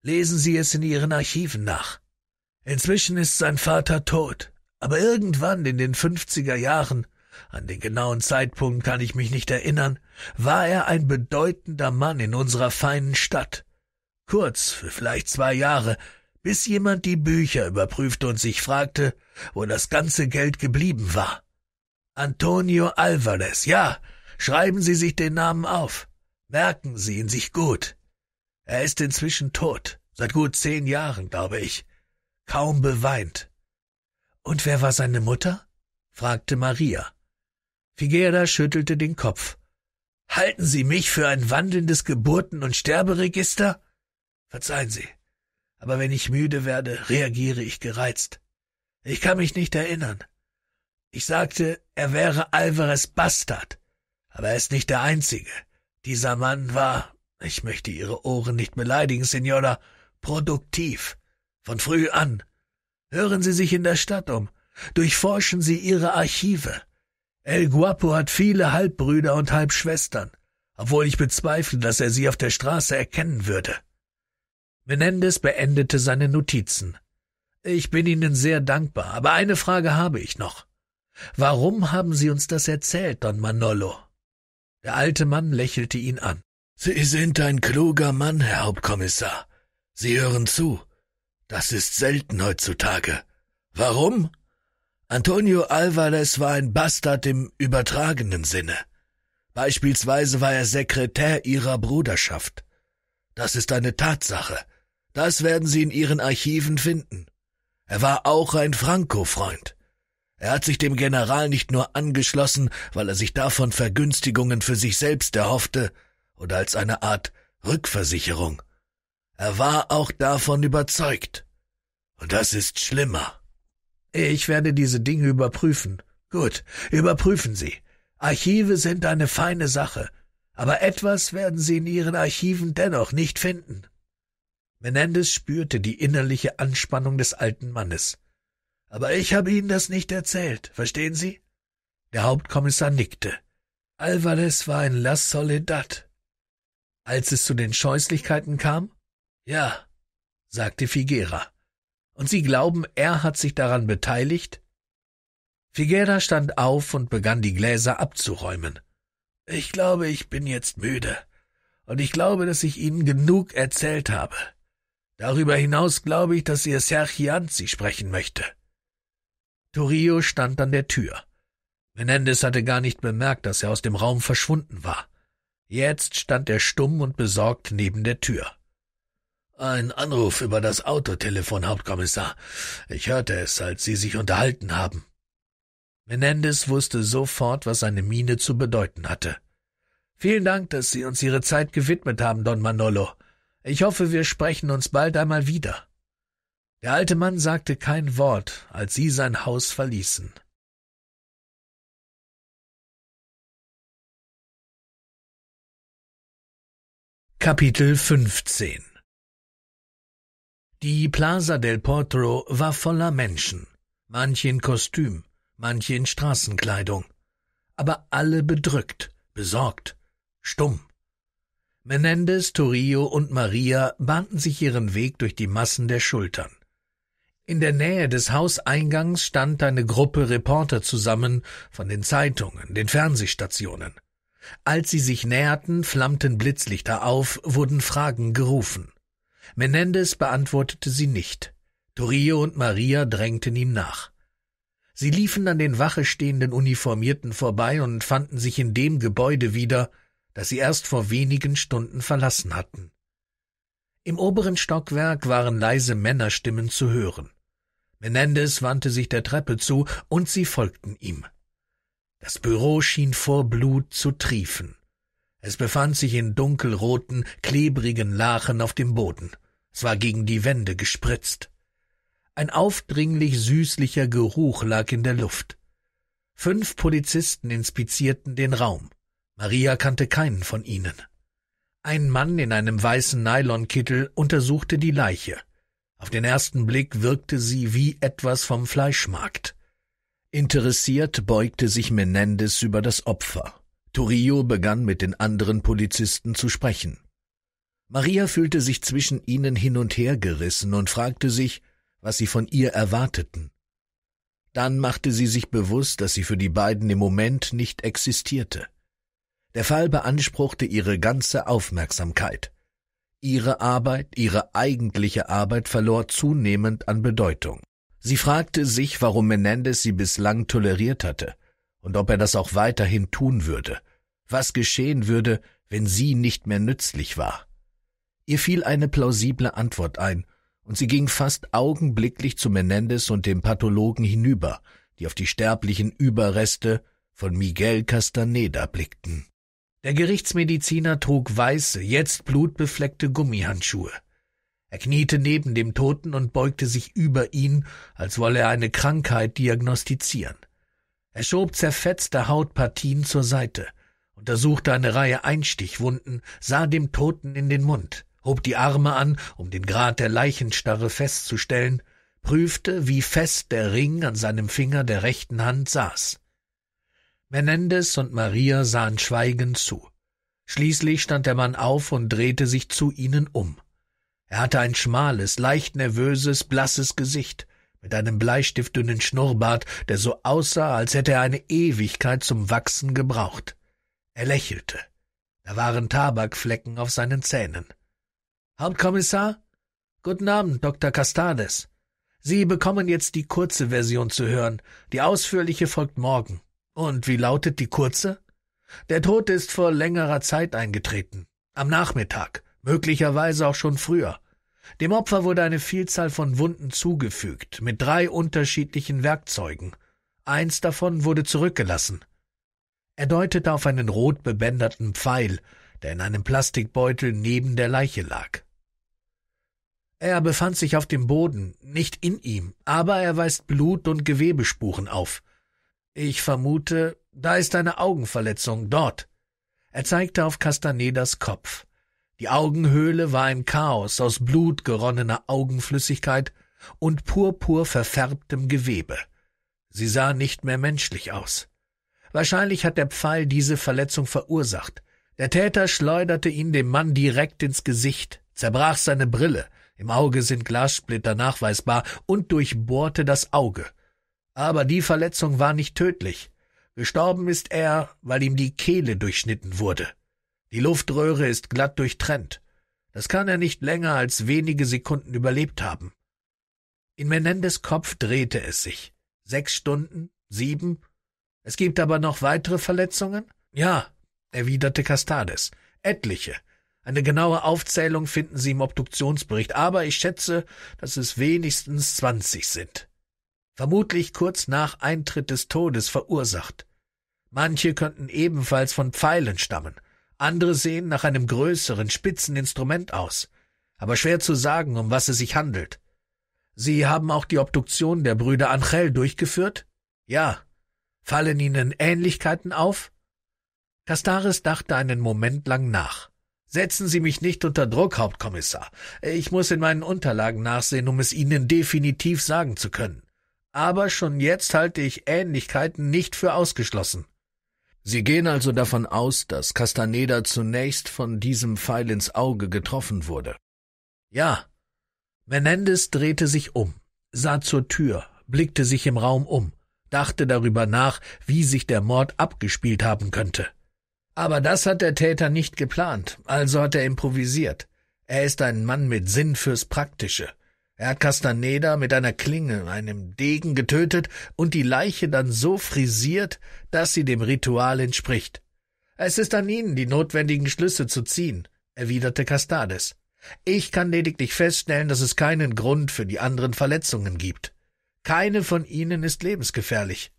Lesen Sie es in Ihren Archiven nach. Inzwischen ist sein Vater tot, aber irgendwann in den fünfziger Jahren, an den genauen Zeitpunkt kann ich mich nicht erinnern, war er ein bedeutender Mann in unserer feinen Stadt. Kurz, für vielleicht zwei Jahre, bis jemand die Bücher überprüfte und sich fragte, wo das ganze Geld geblieben war. Antonio Alvarez, ja, schreiben Sie sich den Namen auf. Merken Sie ihn sich gut. Er ist inzwischen tot, seit gut zehn Jahren, glaube ich. Kaum beweint. Und wer war seine Mutter? fragte Maria. Figuera schüttelte den Kopf. Halten Sie mich für ein wandelndes Geburten- und Sterberegister? Verzeihen Sie, aber wenn ich müde werde, reagiere ich gereizt. Ich kann mich nicht erinnern. Ich sagte, er wäre Alvarez Bastard, aber er ist nicht der Einzige. Dieser Mann war, ich möchte Ihre Ohren nicht beleidigen, Signora, produktiv. Von früh an. Hören Sie sich in der Stadt um. Durchforschen Sie Ihre Archive. El Guapo hat viele Halbbrüder und Halbschwestern, obwohl ich bezweifle, dass er sie auf der Straße erkennen würde. Menendez beendete seine Notizen. Ich bin Ihnen sehr dankbar, aber eine Frage habe ich noch. Warum haben Sie uns das erzählt, Don Manolo? Der alte Mann lächelte ihn an. Sie sind ein kluger Mann, Herr Hauptkommissar. Sie hören zu. Das ist selten heutzutage. Warum? Antonio Alvarez war ein Bastard im übertragenen Sinne. Beispielsweise war er Sekretär ihrer Bruderschaft. Das ist eine Tatsache. Das werden Sie in Ihren Archiven finden. Er war auch ein Franco-Freund. Er hat sich dem General nicht nur angeschlossen, weil er sich davon Vergünstigungen für sich selbst erhoffte oder als eine Art Rückversicherung. Er war auch davon überzeugt. Und das ist schlimmer. Ich werde diese Dinge überprüfen. Gut, überprüfen Sie. Archive sind eine feine Sache, aber etwas werden Sie in Ihren Archiven dennoch nicht finden. Menendez spürte die innerliche Anspannung des alten Mannes. Aber ich habe Ihnen das nicht erzählt, verstehen Sie? Der Hauptkommissar nickte. Alvarez war in La Soledad. Als es zu den Scheußlichkeiten kam? Ja, sagte Figuera. Und Sie glauben, er hat sich daran beteiligt? Figuera stand auf und begann die Gläser abzuräumen. Ich glaube, ich bin jetzt müde. Und ich glaube, dass ich Ihnen genug erzählt habe. Darüber hinaus glaube ich, dass Ihr Sergianzi sprechen möchte. Torio stand an der Tür. Menendez hatte gar nicht bemerkt, dass er aus dem Raum verschwunden war. Jetzt stand er stumm und besorgt neben der Tür. Ein Anruf über das Autotelefon, Hauptkommissar. Ich hörte es, als Sie sich unterhalten haben. Menendez wusste sofort, was seine Miene zu bedeuten hatte. Vielen Dank, dass Sie uns Ihre Zeit gewidmet haben, Don Manolo. Ich hoffe, wir sprechen uns bald einmal wieder. Der alte Mann sagte kein Wort, als sie sein Haus verließen. Kapitel 15 die Plaza del Potro war voller Menschen, manche in Kostüm, manche in Straßenkleidung, aber alle bedrückt, besorgt, stumm. Menendez, Torillo und Maria bahnten sich ihren Weg durch die Massen der Schultern. In der Nähe des Hauseingangs stand eine Gruppe Reporter zusammen von den Zeitungen, den Fernsehstationen. Als sie sich näherten, flammten Blitzlichter auf, wurden Fragen gerufen. Menendez beantwortete sie nicht. Torillo und Maria drängten ihm nach. Sie liefen an den Wache stehenden Uniformierten vorbei und fanden sich in dem Gebäude wieder, das sie erst vor wenigen Stunden verlassen hatten. Im oberen Stockwerk waren leise Männerstimmen zu hören. Menendez wandte sich der Treppe zu und sie folgten ihm. Das Büro schien vor Blut zu triefen. Es befand sich in dunkelroten, klebrigen Lachen auf dem Boden. Es war gegen die Wände gespritzt. Ein aufdringlich süßlicher Geruch lag in der Luft. Fünf Polizisten inspizierten den Raum. Maria kannte keinen von ihnen. Ein Mann in einem weißen Nylonkittel untersuchte die Leiche. Auf den ersten Blick wirkte sie wie etwas vom Fleischmarkt. Interessiert beugte sich Menendez über das Opfer Torillo begann mit den anderen Polizisten zu sprechen. Maria fühlte sich zwischen ihnen hin und her gerissen und fragte sich, was sie von ihr erwarteten. Dann machte sie sich bewusst, dass sie für die beiden im Moment nicht existierte. Der Fall beanspruchte ihre ganze Aufmerksamkeit. Ihre Arbeit, ihre eigentliche Arbeit verlor zunehmend an Bedeutung. Sie fragte sich, warum Menendez sie bislang toleriert hatte, und ob er das auch weiterhin tun würde, was geschehen würde, wenn sie nicht mehr nützlich war. Ihr fiel eine plausible Antwort ein, und sie ging fast augenblicklich zu Menendez und dem Pathologen hinüber, die auf die sterblichen Überreste von Miguel Castaneda blickten. Der Gerichtsmediziner trug weiße, jetzt blutbefleckte Gummihandschuhe. Er kniete neben dem Toten und beugte sich über ihn, als wolle er eine Krankheit diagnostizieren. Er schob zerfetzte Hautpartien zur Seite, untersuchte eine Reihe Einstichwunden, sah dem Toten in den Mund, hob die Arme an, um den Grad der Leichenstarre festzustellen, prüfte, wie fest der Ring an seinem Finger der rechten Hand saß. Menendez und Maria sahen schweigend zu. Schließlich stand der Mann auf und drehte sich zu ihnen um. Er hatte ein schmales, leicht nervöses, blasses Gesicht mit einem bleistiftdünnen Schnurrbart, der so aussah, als hätte er eine Ewigkeit zum Wachsen gebraucht. Er lächelte. Da waren Tabakflecken auf seinen Zähnen. Hauptkommissar? Guten Abend, Dr. Castades. Sie bekommen jetzt die kurze Version zu hören. Die ausführliche folgt morgen. Und wie lautet die kurze? Der Tod ist vor längerer Zeit eingetreten. Am Nachmittag. Möglicherweise auch schon früher. Dem Opfer wurde eine Vielzahl von Wunden zugefügt, mit drei unterschiedlichen Werkzeugen. Eins davon wurde zurückgelassen. Er deutete auf einen rot bebänderten Pfeil, der in einem Plastikbeutel neben der Leiche lag. Er befand sich auf dem Boden, nicht in ihm, aber er weist Blut und Gewebespuren auf. Ich vermute, da ist eine Augenverletzung dort. Er zeigte auf Castanedas Kopf. Die Augenhöhle war ein Chaos aus blutgeronnener Augenflüssigkeit und purpur verfärbtem Gewebe. Sie sah nicht mehr menschlich aus. Wahrscheinlich hat der Pfeil diese Verletzung verursacht. Der Täter schleuderte ihn dem Mann direkt ins Gesicht, zerbrach seine Brille, im Auge sind Glassplitter nachweisbar, und durchbohrte das Auge. Aber die Verletzung war nicht tödlich. Gestorben ist er, weil ihm die Kehle durchschnitten wurde. Die Luftröhre ist glatt durchtrennt. Das kann er nicht länger als wenige Sekunden überlebt haben. In Menendez Kopf drehte es sich. Sechs Stunden? Sieben? Es gibt aber noch weitere Verletzungen? Ja, erwiderte Castades. Etliche. Eine genaue Aufzählung finden Sie im Obduktionsbericht, aber ich schätze, dass es wenigstens zwanzig sind. Vermutlich kurz nach Eintritt des Todes verursacht. Manche könnten ebenfalls von Pfeilen stammen. Andere sehen nach einem größeren, spitzen Instrument aus. Aber schwer zu sagen, um was es sich handelt. Sie haben auch die Obduktion der Brüder Angel durchgeführt? Ja. Fallen Ihnen Ähnlichkeiten auf? Castares dachte einen Moment lang nach. Setzen Sie mich nicht unter Druck, Hauptkommissar. Ich muss in meinen Unterlagen nachsehen, um es Ihnen definitiv sagen zu können. Aber schon jetzt halte ich Ähnlichkeiten nicht für ausgeschlossen. Sie gehen also davon aus, dass Castaneda zunächst von diesem Pfeil ins Auge getroffen wurde. Ja. Menendez drehte sich um, sah zur Tür, blickte sich im Raum um, dachte darüber nach, wie sich der Mord abgespielt haben könnte. Aber das hat der Täter nicht geplant, also hat er improvisiert. Er ist ein Mann mit Sinn fürs Praktische. Er hat Castaneda mit einer Klinge, einem Degen getötet und die Leiche dann so frisiert, dass sie dem Ritual entspricht. Es ist an Ihnen, die notwendigen Schlüsse zu ziehen, erwiderte Castades. Ich kann lediglich feststellen, dass es keinen Grund für die anderen Verletzungen gibt. Keine von ihnen ist lebensgefährlich.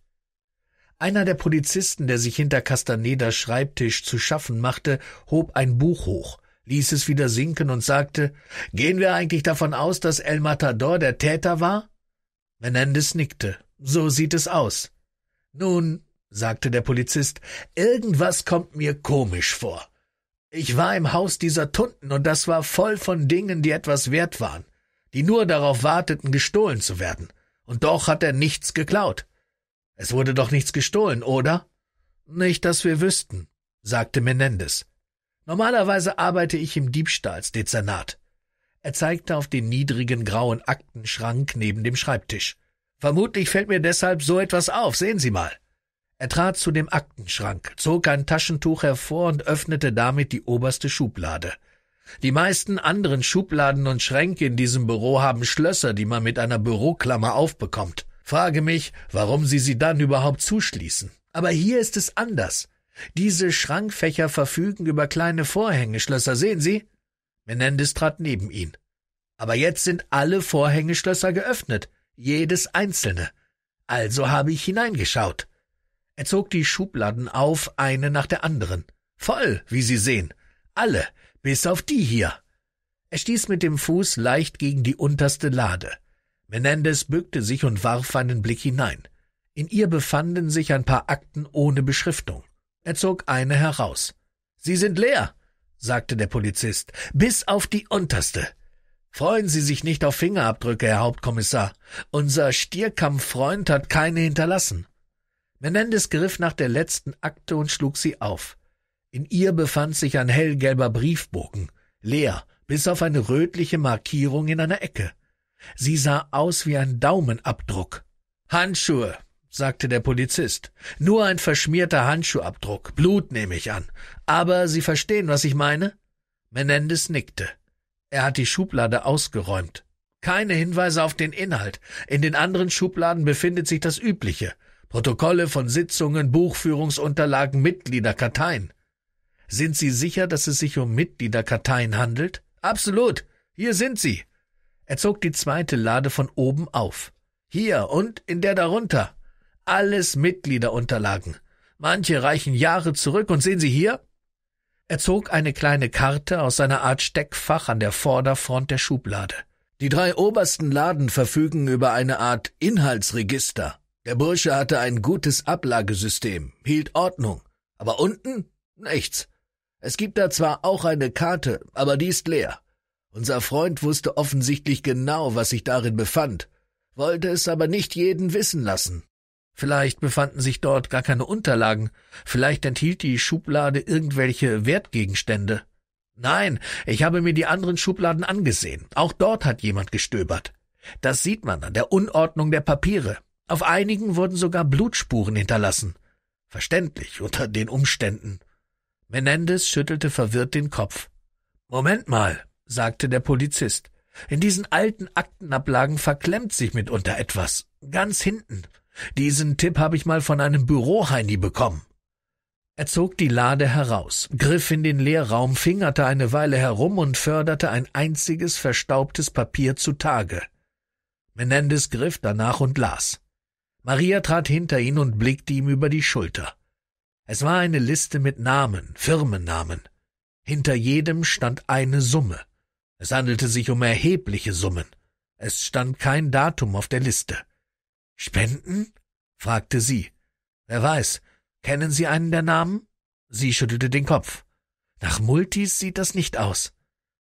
Einer der Polizisten, der sich hinter Castanedas Schreibtisch zu schaffen machte, hob ein Buch hoch, ließ es wieder sinken und sagte, gehen wir eigentlich davon aus, dass El Matador der Täter war? Menendez nickte. So sieht es aus. Nun, sagte der Polizist, irgendwas kommt mir komisch vor. Ich war im Haus dieser Tunden und das war voll von Dingen, die etwas wert waren, die nur darauf warteten, gestohlen zu werden. Und doch hat er nichts geklaut. Es wurde doch nichts gestohlen, oder? Nicht, dass wir wüssten, sagte Menendez. Normalerweise arbeite ich im Diebstahlsdezernat. Er zeigte auf den niedrigen grauen Aktenschrank neben dem Schreibtisch. Vermutlich fällt mir deshalb so etwas auf, sehen Sie mal. Er trat zu dem Aktenschrank, zog ein Taschentuch hervor und öffnete damit die oberste Schublade. Die meisten anderen Schubladen und Schränke in diesem Büro haben Schlösser, die man mit einer Büroklammer aufbekommt. Frage mich, warum sie sie dann überhaupt zuschließen. Aber hier ist es anders. Diese Schrankfächer verfügen über kleine Vorhängeschlösser, sehen Sie? Menendez trat neben ihn. Aber jetzt sind alle Vorhängeschlösser geöffnet, jedes einzelne. Also habe ich hineingeschaut. Er zog die Schubladen auf, eine nach der anderen. Voll, wie Sie sehen. Alle, bis auf die hier. Er stieß mit dem Fuß leicht gegen die unterste Lade. Menendez bückte sich und warf einen Blick hinein. In ihr befanden sich ein paar Akten ohne Beschriftung. Er zog eine heraus. Sie sind leer, sagte der Polizist, bis auf die unterste. Freuen Sie sich nicht auf Fingerabdrücke, Herr Hauptkommissar. Unser Stierkampffreund hat keine hinterlassen. Menendez griff nach der letzten Akte und schlug sie auf. In ihr befand sich ein hellgelber Briefbogen, leer, bis auf eine rötliche Markierung in einer Ecke. Sie sah aus wie ein Daumenabdruck. Handschuhe, sagte der Polizist. Nur ein verschmierter Handschuhabdruck. Blut nehme ich an. Aber Sie verstehen, was ich meine? Menendez nickte. Er hat die Schublade ausgeräumt. Keine Hinweise auf den Inhalt. In den anderen Schubladen befindet sich das Übliche. Protokolle von Sitzungen, Buchführungsunterlagen, Mitgliederkarteien. Sind Sie sicher, dass es sich um Mitgliederkarteien handelt? Absolut. Hier sind sie. Er zog die zweite Lade von oben auf. Hier und in der darunter alles Mitgliederunterlagen. Manche reichen Jahre zurück und sehen Sie hier? Er zog eine kleine Karte aus seiner Art Steckfach an der Vorderfront der Schublade. Die drei obersten Laden verfügen über eine Art Inhaltsregister. Der Bursche hatte ein gutes Ablagesystem, hielt Ordnung. Aber unten? Nichts. Es gibt da zwar auch eine Karte, aber die ist leer. Unser Freund wusste offensichtlich genau, was sich darin befand, wollte es aber nicht jeden wissen lassen. Vielleicht befanden sich dort gar keine Unterlagen, vielleicht enthielt die Schublade irgendwelche Wertgegenstände. Nein, ich habe mir die anderen Schubladen angesehen. Auch dort hat jemand gestöbert. Das sieht man an der Unordnung der Papiere. Auf einigen wurden sogar Blutspuren hinterlassen. Verständlich unter den Umständen. Menendez schüttelte verwirrt den Kopf. Moment mal, sagte der Polizist. In diesen alten Aktenablagen verklemmt sich mitunter etwas. Ganz hinten. Diesen Tipp habe ich mal von einem Büroheini bekommen. Er zog die Lade heraus, griff in den Leerraum, fingerte eine Weile herum und förderte ein einziges verstaubtes Papier zutage. Menendez griff danach und las. Maria trat hinter ihn und blickte ihm über die Schulter. Es war eine Liste mit Namen, Firmennamen. Hinter jedem stand eine Summe. Es handelte sich um erhebliche Summen. Es stand kein Datum auf der Liste. Spenden? fragte sie. Wer weiß, kennen Sie einen der Namen? Sie schüttelte den Kopf. Nach Multis sieht das nicht aus.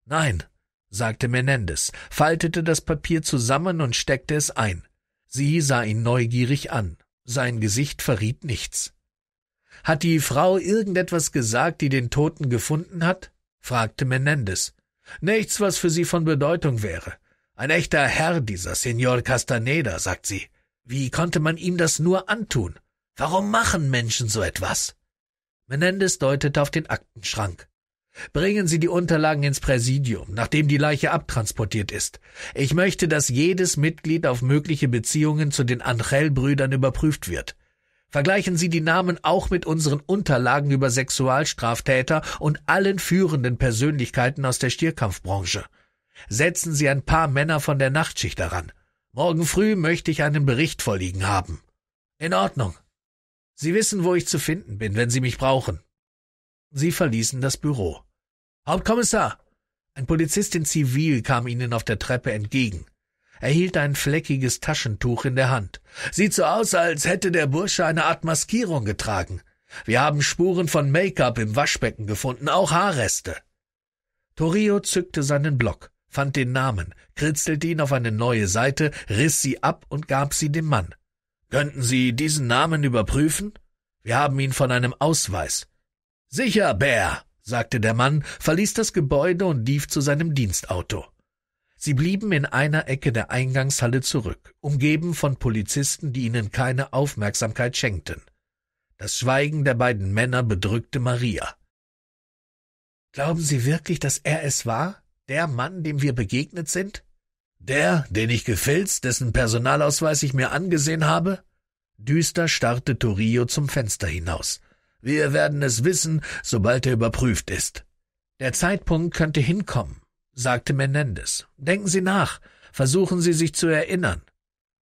Nein, sagte Menendez, faltete das Papier zusammen und steckte es ein. Sie sah ihn neugierig an. Sein Gesicht verriet nichts. Hat die Frau irgendetwas gesagt, die den Toten gefunden hat? fragte Menendez. Nichts, was für sie von Bedeutung wäre. Ein echter Herr, dieser Senor Castaneda, sagt sie. Wie konnte man ihm das nur antun? Warum machen Menschen so etwas? Menendez deutete auf den Aktenschrank. Bringen Sie die Unterlagen ins Präsidium, nachdem die Leiche abtransportiert ist. Ich möchte, dass jedes Mitglied auf mögliche Beziehungen zu den Angel-Brüdern überprüft wird. Vergleichen Sie die Namen auch mit unseren Unterlagen über Sexualstraftäter und allen führenden Persönlichkeiten aus der Stierkampfbranche. Setzen Sie ein paar Männer von der Nachtschicht daran. Morgen früh möchte ich einen Bericht vorliegen haben. In Ordnung. Sie wissen, wo ich zu finden bin, wenn Sie mich brauchen. Sie verließen das Büro. Hauptkommissar! Ein Polizist in Zivil kam ihnen auf der Treppe entgegen. Er hielt ein fleckiges Taschentuch in der Hand. Sieht so aus, als hätte der Bursche eine Art Maskierung getragen. Wir haben Spuren von Make-up im Waschbecken gefunden, auch Haarreste. Torio zückte seinen Block fand den Namen, kritzelte ihn auf eine neue Seite, riss sie ab und gab sie dem Mann. Könnten Sie diesen Namen überprüfen? Wir haben ihn von einem Ausweis. Sicher, Bär, sagte der Mann, verließ das Gebäude und lief zu seinem Dienstauto. Sie blieben in einer Ecke der Eingangshalle zurück, umgeben von Polizisten, die ihnen keine Aufmerksamkeit schenkten. Das Schweigen der beiden Männer bedrückte Maria. Glauben Sie wirklich, dass er es war? Der Mann, dem wir begegnet sind? Der, den ich gefilzt, dessen Personalausweis ich mir angesehen habe? Düster starrte Torillo zum Fenster hinaus. Wir werden es wissen, sobald er überprüft ist. Der Zeitpunkt könnte hinkommen, sagte Menendez. Denken Sie nach, versuchen Sie sich zu erinnern.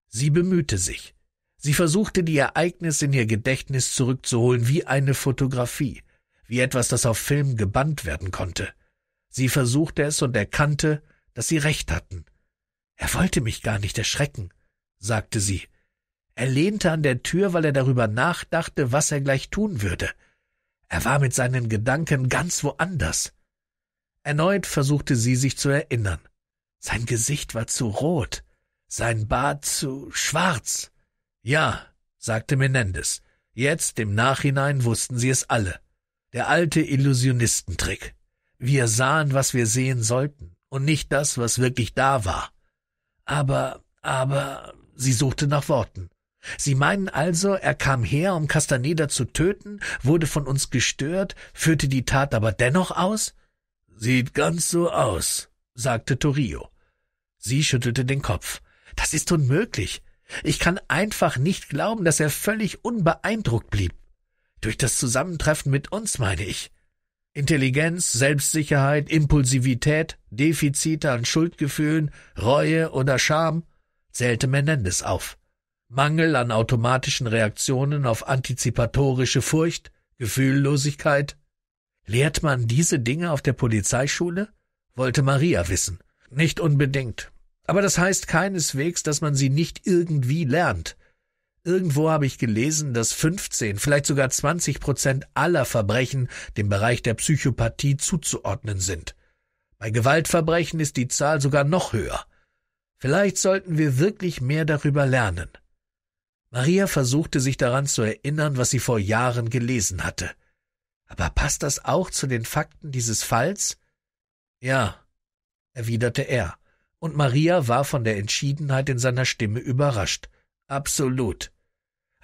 Sie bemühte sich. Sie versuchte die Ereignisse in ihr Gedächtnis zurückzuholen wie eine Fotografie, wie etwas, das auf Film gebannt werden konnte. Sie versuchte es und erkannte, dass sie recht hatten. Er wollte mich gar nicht erschrecken, sagte sie. Er lehnte an der Tür, weil er darüber nachdachte, was er gleich tun würde. Er war mit seinen Gedanken ganz woanders. Erneut versuchte sie sich zu erinnern. Sein Gesicht war zu rot, sein Bart zu schwarz. Ja, sagte Menendez. Jetzt im Nachhinein wussten sie es alle. Der alte Illusionistentrick. Wir sahen, was wir sehen sollten, und nicht das, was wirklich da war. Aber, aber, sie suchte nach Worten. Sie meinen also, er kam her, um Castaneda zu töten, wurde von uns gestört, führte die Tat aber dennoch aus? Sieht ganz so aus, sagte Torio. Sie schüttelte den Kopf. Das ist unmöglich. Ich kann einfach nicht glauben, dass er völlig unbeeindruckt blieb. Durch das Zusammentreffen mit uns, meine ich. Intelligenz, Selbstsicherheit, Impulsivität, Defizite an Schuldgefühlen, Reue oder Scham, zählte Menendez auf. Mangel an automatischen Reaktionen auf antizipatorische Furcht, Gefühllosigkeit. Lehrt man diese Dinge auf der Polizeischule? wollte Maria wissen. Nicht unbedingt. Aber das heißt keineswegs, dass man sie nicht irgendwie lernt. Irgendwo habe ich gelesen, dass 15, vielleicht sogar 20 Prozent aller Verbrechen dem Bereich der Psychopathie zuzuordnen sind. Bei Gewaltverbrechen ist die Zahl sogar noch höher. Vielleicht sollten wir wirklich mehr darüber lernen. Maria versuchte sich daran zu erinnern, was sie vor Jahren gelesen hatte. Aber passt das auch zu den Fakten dieses Falls? Ja, erwiderte er, und Maria war von der Entschiedenheit in seiner Stimme überrascht. Absolut.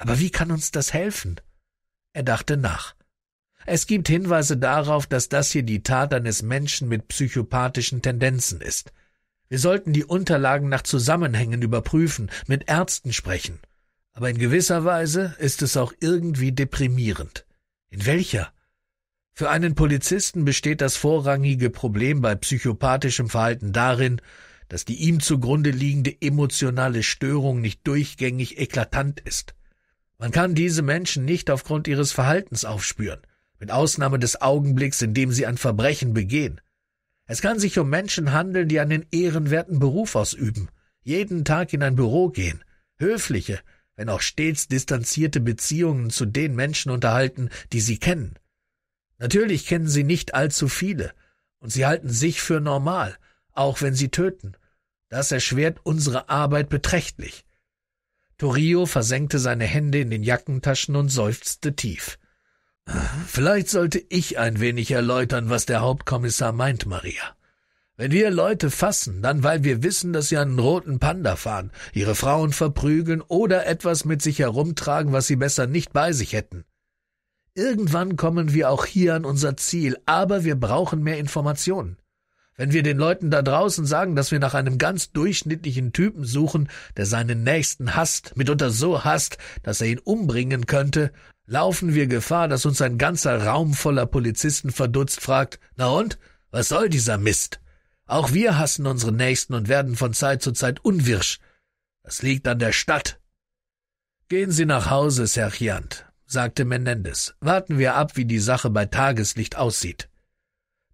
Aber wie kann uns das helfen? Er dachte nach. Es gibt Hinweise darauf, dass das hier die Tat eines Menschen mit psychopathischen Tendenzen ist. Wir sollten die Unterlagen nach Zusammenhängen überprüfen, mit Ärzten sprechen. Aber in gewisser Weise ist es auch irgendwie deprimierend. In welcher? Für einen Polizisten besteht das vorrangige Problem bei psychopathischem Verhalten darin, dass die ihm zugrunde liegende emotionale Störung nicht durchgängig eklatant ist. Man kann diese Menschen nicht aufgrund ihres Verhaltens aufspüren, mit Ausnahme des Augenblicks, in dem sie ein Verbrechen begehen. Es kann sich um Menschen handeln, die einen ehrenwerten Beruf ausüben, jeden Tag in ein Büro gehen, höfliche, wenn auch stets distanzierte Beziehungen zu den Menschen unterhalten, die sie kennen. Natürlich kennen sie nicht allzu viele, und sie halten sich für normal, auch wenn sie töten. Das erschwert unsere Arbeit beträchtlich. Torio versenkte seine Hände in den Jackentaschen und seufzte tief. Vielleicht sollte ich ein wenig erläutern, was der Hauptkommissar meint, Maria. Wenn wir Leute fassen, dann weil wir wissen, dass sie einen roten Panda fahren, ihre Frauen verprügeln oder etwas mit sich herumtragen, was sie besser nicht bei sich hätten. Irgendwann kommen wir auch hier an unser Ziel, aber wir brauchen mehr Informationen. Wenn wir den Leuten da draußen sagen, dass wir nach einem ganz durchschnittlichen Typen suchen, der seinen Nächsten hasst, mitunter so hasst, dass er ihn umbringen könnte, laufen wir Gefahr, dass uns ein ganzer Raum voller Polizisten verdutzt fragt, na und? Was soll dieser Mist? Auch wir hassen unsere Nächsten und werden von Zeit zu Zeit unwirsch. Das liegt an der Stadt. Gehen Sie nach Hause, Sergeant, sagte Menendez. Warten wir ab, wie die Sache bei Tageslicht aussieht.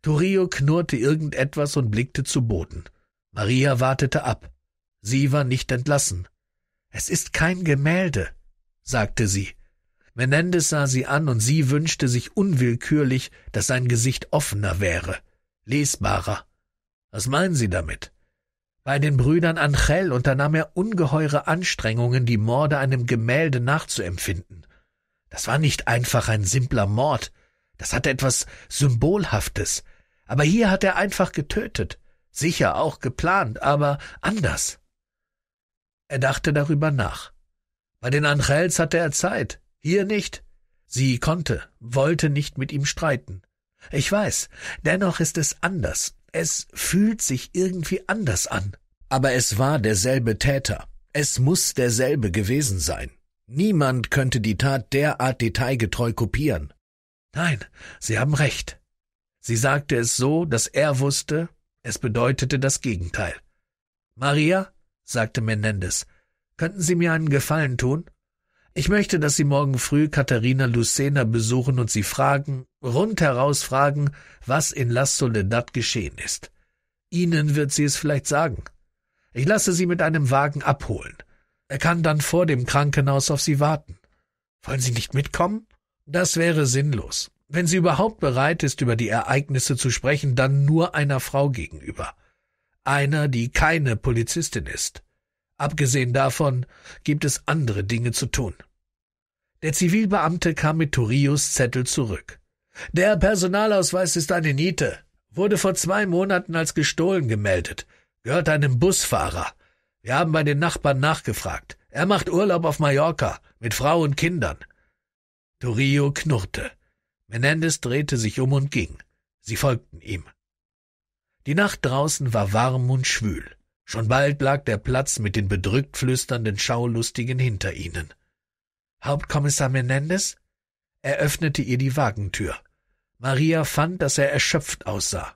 Turio knurrte irgendetwas und blickte zu Boden. Maria wartete ab. Sie war nicht entlassen. Es ist kein Gemälde, sagte sie. Menendez sah sie an und sie wünschte sich unwillkürlich, dass sein Gesicht offener wäre, lesbarer. Was meinen Sie damit? Bei den Brüdern Angel unternahm er ungeheure Anstrengungen, die Morde einem Gemälde nachzuempfinden. Das war nicht einfach ein simpler Mord, das hatte etwas Symbolhaftes, aber hier hat er einfach getötet. Sicher auch geplant, aber anders. Er dachte darüber nach. Bei den Angels hatte er Zeit, hier nicht. Sie konnte, wollte nicht mit ihm streiten. Ich weiß, dennoch ist es anders. Es fühlt sich irgendwie anders an. Aber es war derselbe Täter. Es muss derselbe gewesen sein. Niemand könnte die Tat derart detailgetreu kopieren. Nein, Sie haben recht. Sie sagte es so, dass er wusste, es bedeutete das Gegenteil. Maria, sagte Menendez, könnten Sie mir einen Gefallen tun? Ich möchte, dass Sie morgen früh Katharina Lucena besuchen und sie fragen, rundheraus fragen, was in La Soledad geschehen ist. Ihnen wird sie es vielleicht sagen. Ich lasse sie mit einem Wagen abholen. Er kann dann vor dem Krankenhaus auf sie warten. Wollen Sie nicht mitkommen? Das wäre sinnlos. Wenn sie überhaupt bereit ist, über die Ereignisse zu sprechen, dann nur einer Frau gegenüber. Einer, die keine Polizistin ist. Abgesehen davon gibt es andere Dinge zu tun. Der Zivilbeamte kam mit Torius Zettel zurück. Der Personalausweis ist eine Niete, wurde vor zwei Monaten als gestohlen gemeldet, gehört einem Busfahrer. Wir haben bei den Nachbarn nachgefragt. Er macht Urlaub auf Mallorca mit Frau und Kindern. Torio knurrte. Menendez drehte sich um und ging. Sie folgten ihm. Die Nacht draußen war warm und schwül. Schon bald lag der Platz mit den bedrückt flüsternden Schaulustigen hinter ihnen. Hauptkommissar Menendez? Er öffnete ihr die Wagentür. Maria fand, dass er erschöpft aussah.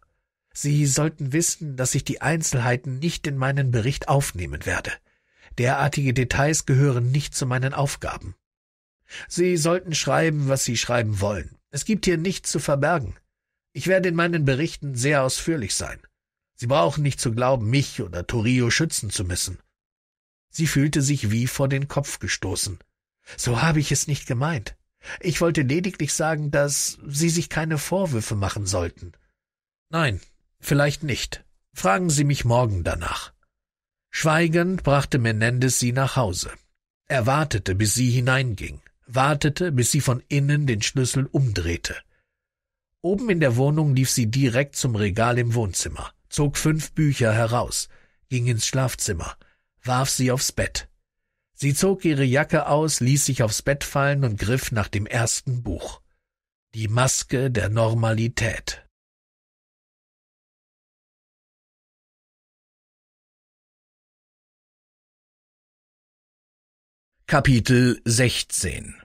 Sie sollten wissen, dass ich die Einzelheiten nicht in meinen Bericht aufnehmen werde. Derartige Details gehören nicht zu meinen Aufgaben. Sie sollten schreiben, was Sie schreiben wollen. Es gibt hier nichts zu verbergen. Ich werde in meinen Berichten sehr ausführlich sein. Sie brauchen nicht zu glauben, mich oder Torio schützen zu müssen. Sie fühlte sich wie vor den Kopf gestoßen. So habe ich es nicht gemeint. Ich wollte lediglich sagen, dass Sie sich keine Vorwürfe machen sollten. Nein, vielleicht nicht. Fragen Sie mich morgen danach. Schweigend brachte Menendez sie nach Hause. Er wartete, bis sie hineinging wartete, bis sie von innen den Schlüssel umdrehte. Oben in der Wohnung lief sie direkt zum Regal im Wohnzimmer, zog fünf Bücher heraus, ging ins Schlafzimmer, warf sie aufs Bett. Sie zog ihre Jacke aus, ließ sich aufs Bett fallen und griff nach dem ersten Buch. Die Maske der Normalität Kapitel 16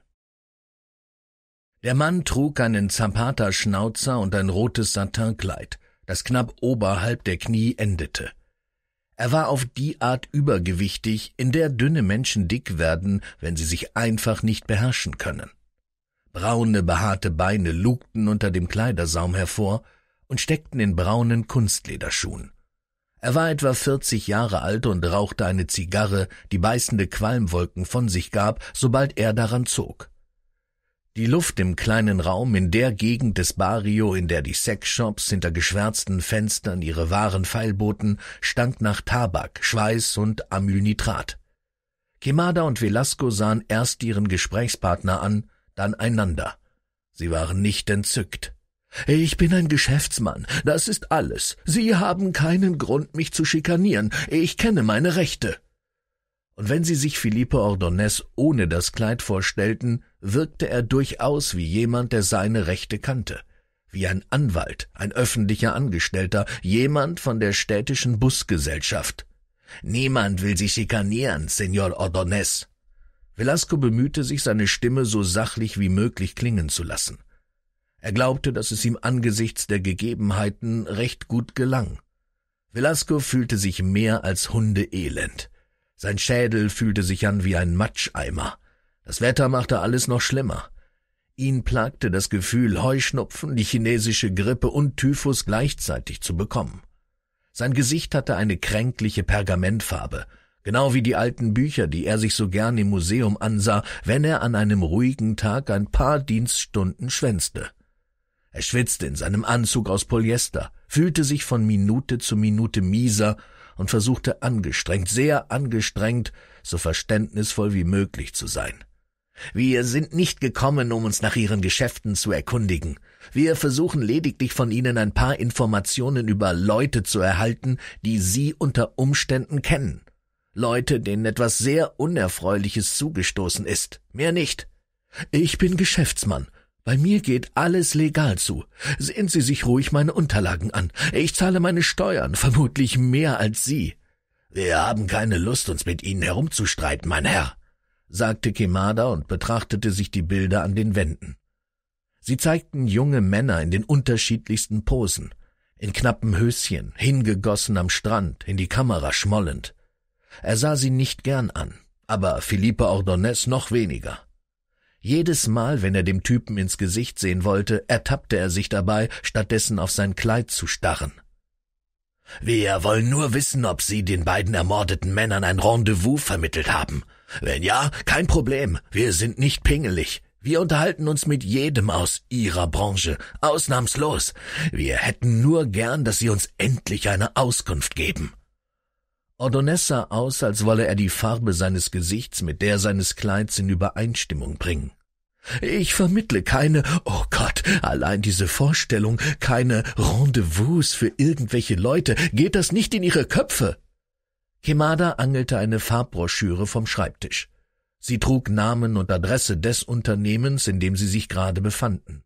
Der Mann trug einen Zapata-Schnauzer und ein rotes Satinkleid, das knapp oberhalb der Knie endete. Er war auf die Art übergewichtig, in der dünne Menschen dick werden, wenn sie sich einfach nicht beherrschen können. Braune, behaarte Beine lugten unter dem Kleidersaum hervor und steckten in braunen Kunstlederschuhen. Er war etwa 40 Jahre alt und rauchte eine Zigarre, die beißende Qualmwolken von sich gab, sobald er daran zog. Die Luft im kleinen Raum in der Gegend des Barrio, in der die Sexshops hinter geschwärzten Fenstern ihre Waren feilboten, stank nach Tabak, Schweiß und Amylnitrat. Kemada und Velasco sahen erst ihren Gesprächspartner an, dann einander. Sie waren nicht entzückt. Ich bin ein Geschäftsmann, das ist alles. Sie haben keinen Grund, mich zu schikanieren. Ich kenne meine Rechte. Und wenn sie sich Philippe Ordonez ohne das Kleid vorstellten, wirkte er durchaus wie jemand, der seine Rechte kannte. Wie ein Anwalt, ein öffentlicher Angestellter, jemand von der städtischen Busgesellschaft. Niemand will Sie schikanieren, Senor Ordonez. Velasco bemühte sich, seine Stimme so sachlich wie möglich klingen zu lassen. Er glaubte, dass es ihm angesichts der Gegebenheiten recht gut gelang. Velasco fühlte sich mehr als hundeelend. Sein Schädel fühlte sich an wie ein Matscheimer. Das Wetter machte alles noch schlimmer. Ihn plagte das Gefühl, Heuschnupfen, die chinesische Grippe und Typhus gleichzeitig zu bekommen. Sein Gesicht hatte eine kränkliche Pergamentfarbe, genau wie die alten Bücher, die er sich so gern im Museum ansah, wenn er an einem ruhigen Tag ein paar Dienststunden schwänzte. Er schwitzte in seinem Anzug aus Polyester, fühlte sich von Minute zu Minute mieser und versuchte angestrengt, sehr angestrengt, so verständnisvoll wie möglich zu sein. Wir sind nicht gekommen, um uns nach Ihren Geschäften zu erkundigen. Wir versuchen lediglich von Ihnen ein paar Informationen über Leute zu erhalten, die Sie unter Umständen kennen. Leute, denen etwas sehr Unerfreuliches zugestoßen ist. Mehr nicht. Ich bin Geschäftsmann bei mir geht alles legal zu. Sehen Sie sich ruhig meine Unterlagen an. Ich zahle meine Steuern, vermutlich mehr als Sie. Wir haben keine Lust, uns mit Ihnen herumzustreiten, mein Herr, sagte Kemada und betrachtete sich die Bilder an den Wänden. Sie zeigten junge Männer in den unterschiedlichsten Posen, in knappen Höschen, hingegossen am Strand, in die Kamera schmollend. Er sah sie nicht gern an, aber Philippe Ordonez noch weniger. Jedes Mal, wenn er dem Typen ins Gesicht sehen wollte, ertappte er sich dabei, stattdessen auf sein Kleid zu starren. Wir wollen nur wissen, ob Sie den beiden ermordeten Männern ein Rendezvous vermittelt haben. Wenn ja, kein Problem, wir sind nicht pingelig. Wir unterhalten uns mit jedem aus Ihrer Branche, ausnahmslos. Wir hätten nur gern, dass Sie uns endlich eine Auskunft geben. Ordonez sah aus, als wolle er die Farbe seines Gesichts mit der seines Kleids in Übereinstimmung bringen. Ich vermittle keine, oh Gott, allein diese Vorstellung, keine Rendezvous für irgendwelche Leute, geht das nicht in ihre Köpfe? Kemada angelte eine Farbbroschüre vom Schreibtisch. Sie trug Namen und Adresse des Unternehmens, in dem sie sich gerade befanden.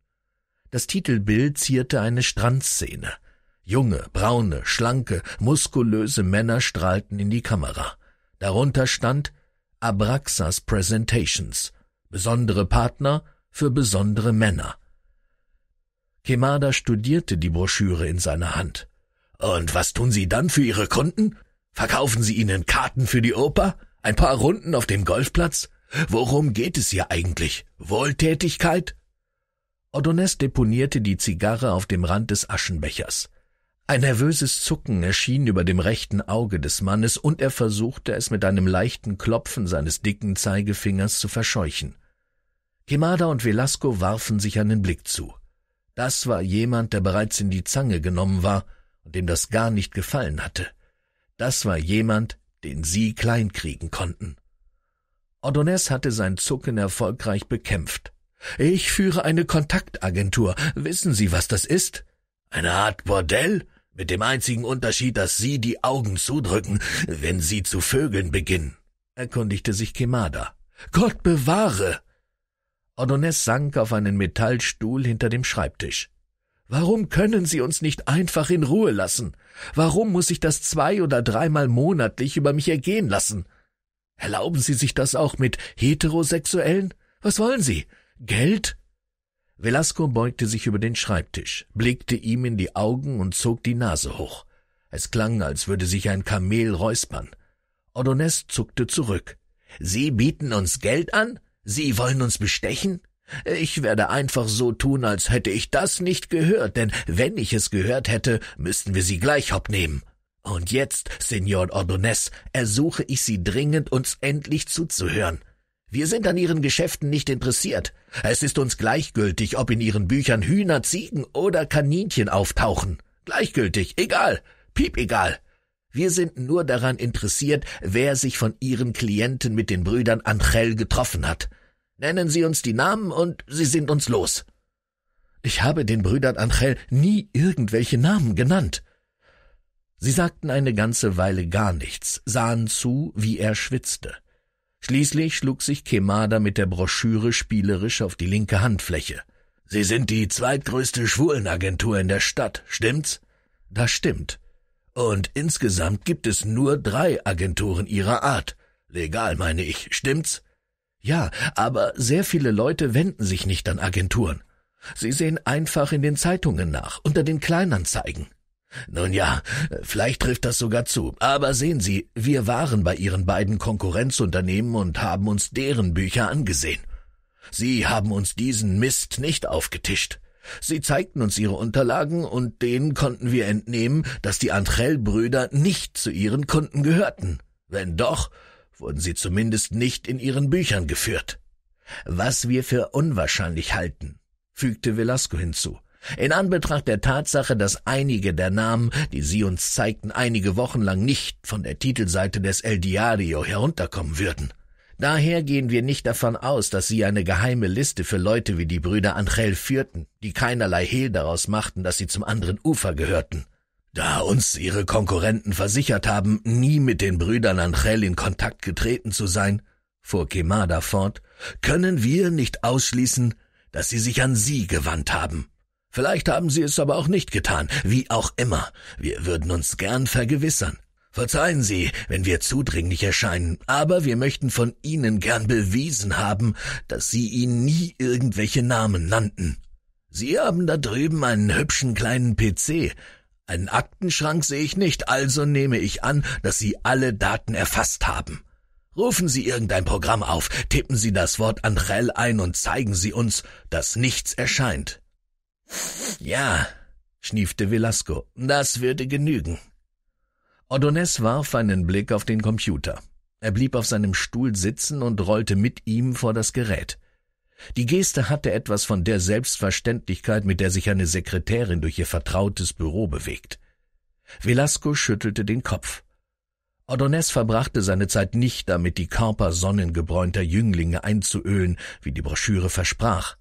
Das Titelbild zierte eine Strandszene – Junge, braune, schlanke, muskulöse Männer strahlten in die Kamera. Darunter stand Abraxas Presentations, besondere Partner für besondere Männer. Kemada studierte die Broschüre in seiner Hand. Und was tun Sie dann für Ihre Kunden? Verkaufen Sie ihnen Karten für die Oper? Ein paar Runden auf dem Golfplatz? Worum geht es hier eigentlich? Wohltätigkeit? Odones deponierte die Zigarre auf dem Rand des Aschenbechers. Ein nervöses Zucken erschien über dem rechten Auge des Mannes, und er versuchte es mit einem leichten Klopfen seines dicken Zeigefingers zu verscheuchen. Himada und Velasco warfen sich einen Blick zu. Das war jemand, der bereits in die Zange genommen war und dem das gar nicht gefallen hatte. Das war jemand, den sie kleinkriegen konnten. Ordonez hatte sein Zucken erfolgreich bekämpft. Ich führe eine Kontaktagentur. Wissen Sie, was das ist? Eine Art Bordell? Mit dem einzigen Unterschied, dass Sie die Augen zudrücken, wenn Sie zu Vögeln beginnen, erkundigte sich Kemada. Gott bewahre! Odones sank auf einen Metallstuhl hinter dem Schreibtisch. Warum können Sie uns nicht einfach in Ruhe lassen? Warum muss ich das zwei oder dreimal monatlich über mich ergehen lassen? Erlauben Sie sich das auch mit Heterosexuellen? Was wollen Sie? Geld? Velasco beugte sich über den Schreibtisch, blickte ihm in die Augen und zog die Nase hoch. Es klang, als würde sich ein Kamel räuspern. Ordonez zuckte zurück. Sie bieten uns Geld an? Sie wollen uns bestechen? Ich werde einfach so tun, als hätte ich das nicht gehört, denn wenn ich es gehört hätte, müssten wir sie gleich hopp nehmen. Und jetzt, Senor Ordonez, ersuche ich Sie dringend, uns endlich zuzuhören. Wir sind an ihren Geschäften nicht interessiert. Es ist uns gleichgültig, ob in ihren Büchern Hühner, Ziegen oder Kaninchen auftauchen. Gleichgültig, egal, piep egal. Wir sind nur daran interessiert, wer sich von ihren Klienten mit den Brüdern Angel getroffen hat. Nennen Sie uns die Namen und Sie sind uns los. Ich habe den Brüdern Angel nie irgendwelche Namen genannt. Sie sagten eine ganze Weile gar nichts, sahen zu, wie er schwitzte. Schließlich schlug sich Kemada mit der Broschüre spielerisch auf die linke Handfläche. Sie sind die zweitgrößte Schwulenagentur in der Stadt, stimmt's? Das stimmt. Und insgesamt gibt es nur drei Agenturen ihrer Art. Legal meine ich, stimmt's? Ja, aber sehr viele Leute wenden sich nicht an Agenturen. Sie sehen einfach in den Zeitungen nach, unter den Kleinanzeigen. Nun ja, vielleicht trifft das sogar zu. Aber sehen Sie, wir waren bei Ihren beiden Konkurrenzunternehmen und haben uns deren Bücher angesehen. Sie haben uns diesen Mist nicht aufgetischt. Sie zeigten uns ihre Unterlagen und denen konnten wir entnehmen, dass die Antrell-Brüder nicht zu ihren Kunden gehörten. Wenn doch, wurden sie zumindest nicht in ihren Büchern geführt. Was wir für unwahrscheinlich halten, fügte Velasco hinzu. In Anbetracht der Tatsache, dass einige der Namen, die Sie uns zeigten, einige Wochen lang nicht von der Titelseite des El Diario herunterkommen würden. Daher gehen wir nicht davon aus, dass sie eine geheime Liste für Leute wie die Brüder Angel führten, die keinerlei Hehl daraus machten, dass sie zum anderen Ufer gehörten. Da uns ihre Konkurrenten versichert haben, nie mit den Brüdern Angel in Kontakt getreten zu sein, fuhr Kemada fort, können wir nicht ausschließen, dass sie sich an sie gewandt haben. Vielleicht haben Sie es aber auch nicht getan, wie auch immer. Wir würden uns gern vergewissern. Verzeihen Sie, wenn wir zudringlich erscheinen, aber wir möchten von Ihnen gern bewiesen haben, dass Sie ihn nie irgendwelche Namen nannten. Sie haben da drüben einen hübschen kleinen PC. Einen Aktenschrank sehe ich nicht, also nehme ich an, dass Sie alle Daten erfasst haben. Rufen Sie irgendein Programm auf, tippen Sie das Wort Angel ein und zeigen Sie uns, dass nichts erscheint. Ja, schniefte Velasco, das würde genügen. Ordonez warf einen Blick auf den Computer. Er blieb auf seinem Stuhl sitzen und rollte mit ihm vor das Gerät. Die Geste hatte etwas von der Selbstverständlichkeit, mit der sich eine Sekretärin durch ihr vertrautes Büro bewegt. Velasco schüttelte den Kopf. Ordonez verbrachte seine Zeit nicht damit, die Körper sonnengebräunter Jünglinge einzuölen, wie die Broschüre versprach.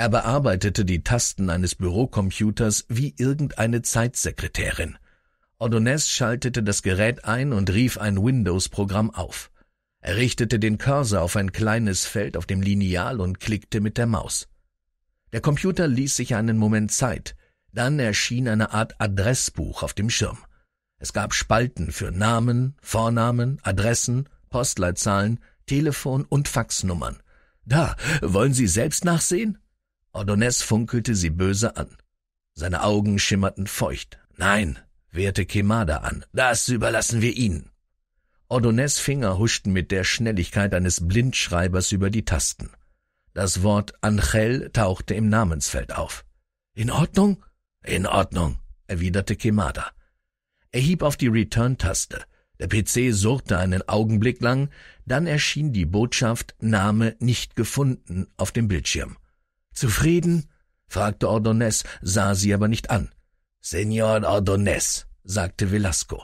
Er bearbeitete die Tasten eines Bürocomputers wie irgendeine Zeitsekretärin. Ordonez schaltete das Gerät ein und rief ein Windows-Programm auf. Er richtete den Cursor auf ein kleines Feld auf dem Lineal und klickte mit der Maus. Der Computer ließ sich einen Moment Zeit. Dann erschien eine Art Adressbuch auf dem Schirm. Es gab Spalten für Namen, Vornamen, Adressen, Postleitzahlen, Telefon und Faxnummern. Da, wollen Sie selbst nachsehen? Ordonez funkelte sie böse an. Seine Augen schimmerten feucht. Nein, wehrte Kemada an, das überlassen wir Ihnen. Ordonez Finger huschten mit der Schnelligkeit eines Blindschreibers über die Tasten. Das Wort Angel tauchte im Namensfeld auf. In Ordnung? In Ordnung, erwiderte Kemada. Er hieb auf die Return-Taste. Der PC surrte einen Augenblick lang, dann erschien die Botschaft Name nicht gefunden auf dem Bildschirm. Zufrieden? fragte Ordonez, sah sie aber nicht an. Senor Ordonez, sagte Velasco.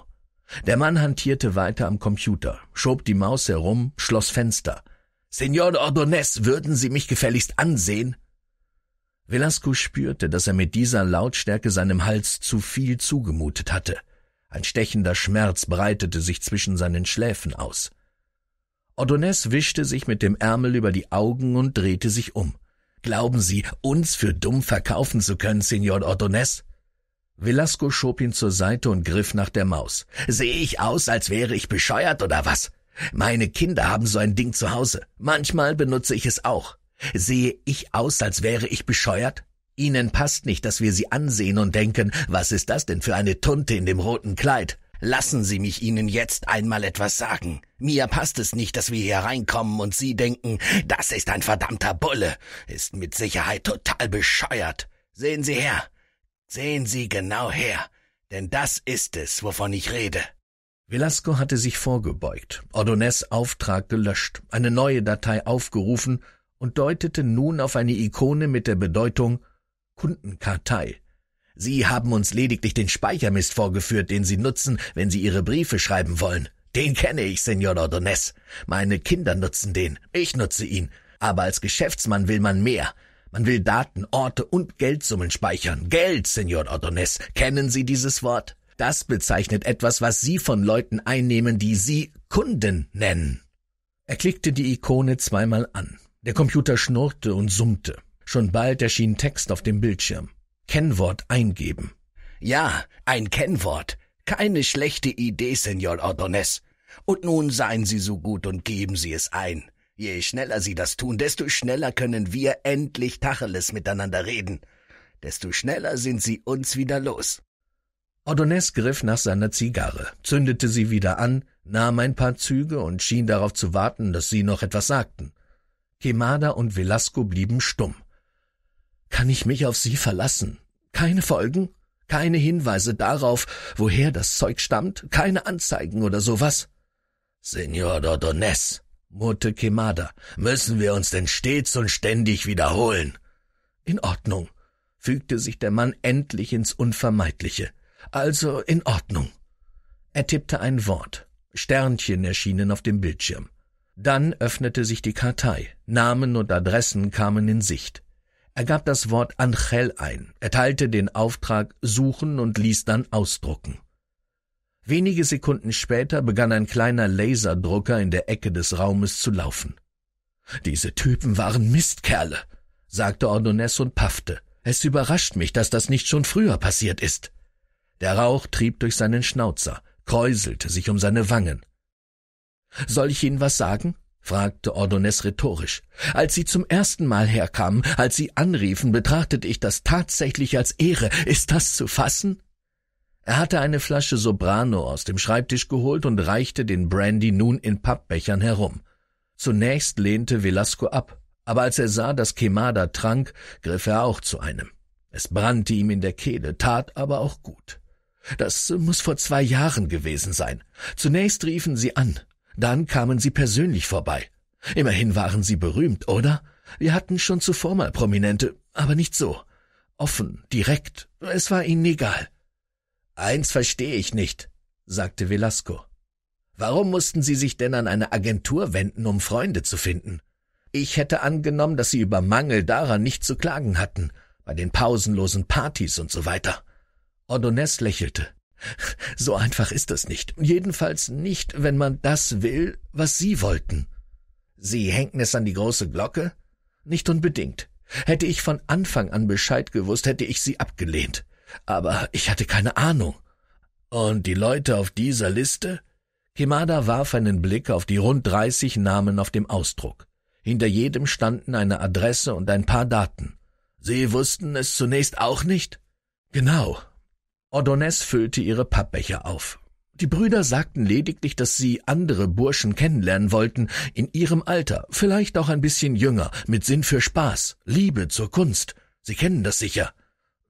Der Mann hantierte weiter am Computer, schob die Maus herum, schloss Fenster. Senor Ordonez, würden Sie mich gefälligst ansehen? Velasco spürte, dass er mit dieser Lautstärke seinem Hals zu viel zugemutet hatte. Ein stechender Schmerz breitete sich zwischen seinen Schläfen aus. Ordonez wischte sich mit dem Ärmel über die Augen und drehte sich um. Glauben Sie, uns für dumm verkaufen zu können, Signor Ordonez? Velasco schob ihn zur Seite und griff nach der Maus. Sehe ich aus, als wäre ich bescheuert oder was? Meine Kinder haben so ein Ding zu Hause. Manchmal benutze ich es auch. Sehe ich aus, als wäre ich bescheuert? Ihnen passt nicht, dass wir sie ansehen und denken, was ist das denn für eine Tunte in dem roten Kleid? Lassen Sie mich Ihnen jetzt einmal etwas sagen. Mir passt es nicht, dass wir hier reinkommen und Sie denken, das ist ein verdammter Bulle, ist mit Sicherheit total bescheuert. Sehen Sie her. Sehen Sie genau her. Denn das ist es, wovon ich rede. Velasco hatte sich vorgebeugt, Ordonez Auftrag gelöscht, eine neue Datei aufgerufen und deutete nun auf eine Ikone mit der Bedeutung Kundenkartei Sie haben uns lediglich den Speichermist vorgeführt, den Sie nutzen, wenn Sie Ihre Briefe schreiben wollen. Den kenne ich, Senor Ordonez. Meine Kinder nutzen den. Ich nutze ihn. Aber als Geschäftsmann will man mehr. Man will Daten, Orte und Geldsummen speichern. Geld, Senor Ordonez. Kennen Sie dieses Wort? Das bezeichnet etwas, was Sie von Leuten einnehmen, die Sie Kunden nennen. Er klickte die Ikone zweimal an. Der Computer schnurrte und summte. Schon bald erschien Text auf dem Bildschirm. Kennwort eingeben. Ja, ein Kennwort. Keine schlechte Idee, Senor Ordonez. Und nun seien Sie so gut und geben Sie es ein. Je schneller Sie das tun, desto schneller können wir endlich Tacheles miteinander reden. Desto schneller sind Sie uns wieder los. Ordonez griff nach seiner Zigarre, zündete sie wieder an, nahm ein paar Züge und schien darauf zu warten, dass sie noch etwas sagten. Quemada und Velasco blieben stumm. Kann ich mich auf sie verlassen? Keine Folgen? Keine Hinweise darauf, woher das Zeug stammt? Keine Anzeigen oder sowas? Senor Dodones, murrte Kemada, müssen wir uns denn stets und ständig wiederholen? In Ordnung, fügte sich der Mann endlich ins Unvermeidliche. Also in Ordnung. Er tippte ein Wort. Sternchen erschienen auf dem Bildschirm. Dann öffnete sich die Kartei. Namen und Adressen kamen in Sicht. Er gab das Wort Angel ein, erteilte den Auftrag suchen und ließ dann ausdrucken. Wenige Sekunden später begann ein kleiner Laserdrucker in der Ecke des Raumes zu laufen. Diese Typen waren Mistkerle, sagte Ordonez und paffte. Es überrascht mich, dass das nicht schon früher passiert ist. Der Rauch trieb durch seinen Schnauzer, kräuselte sich um seine Wangen. Soll ich Ihnen was sagen? fragte Ordonez rhetorisch. Als Sie zum ersten Mal herkamen, als Sie anriefen, betrachtete ich das tatsächlich als Ehre. Ist das zu fassen? Er hatte eine Flasche Sobrano aus dem Schreibtisch geholt und reichte den Brandy nun in Pappbechern herum. Zunächst lehnte Velasco ab, aber als er sah, dass Kemada trank, griff er auch zu einem. Es brannte ihm in der Kehle, tat aber auch gut. Das muss vor zwei Jahren gewesen sein. Zunächst riefen sie an, dann kamen sie persönlich vorbei. Immerhin waren sie berühmt, oder? Wir hatten schon zuvor mal Prominente, aber nicht so. Offen, direkt, es war ihnen egal. Eins verstehe ich nicht, sagte Velasco. Warum mussten Sie sich denn an eine Agentur wenden, um Freunde zu finden? Ich hätte angenommen, dass Sie über Mangel daran nicht zu klagen hatten, bei den pausenlosen Partys und so weiter. Ordonez lächelte. So einfach ist das nicht. Jedenfalls nicht, wenn man das will, was Sie wollten. Sie hängen es an die große Glocke? Nicht unbedingt. Hätte ich von Anfang an Bescheid gewusst, hätte ich sie abgelehnt. Aber ich hatte keine Ahnung. Und die Leute auf dieser Liste? Kimada warf einen Blick auf die rund dreißig Namen auf dem Ausdruck. Hinter jedem standen eine Adresse und ein paar Daten. Sie wussten es zunächst auch nicht? Genau, Ordonez füllte ihre Pappbecher auf. Die Brüder sagten lediglich, dass sie andere Burschen kennenlernen wollten, in ihrem Alter, vielleicht auch ein bisschen jünger, mit Sinn für Spaß, Liebe zur Kunst. Sie kennen das sicher.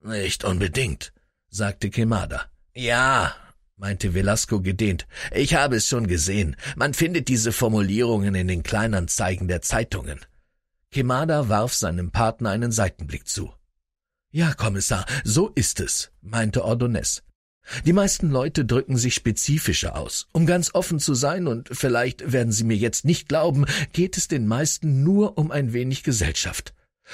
Nicht unbedingt, sagte Kemada. Ja, meinte Velasco gedehnt. Ich habe es schon gesehen. Man findet diese Formulierungen in den Kleinanzeigen der Zeitungen. Kemada warf seinem Partner einen Seitenblick zu. Ja, Kommissar, so ist es, meinte Ordonez. Die meisten Leute drücken sich spezifischer aus. Um ganz offen zu sein, und vielleicht werden Sie mir jetzt nicht glauben, geht es den meisten nur um ein wenig Gesellschaft.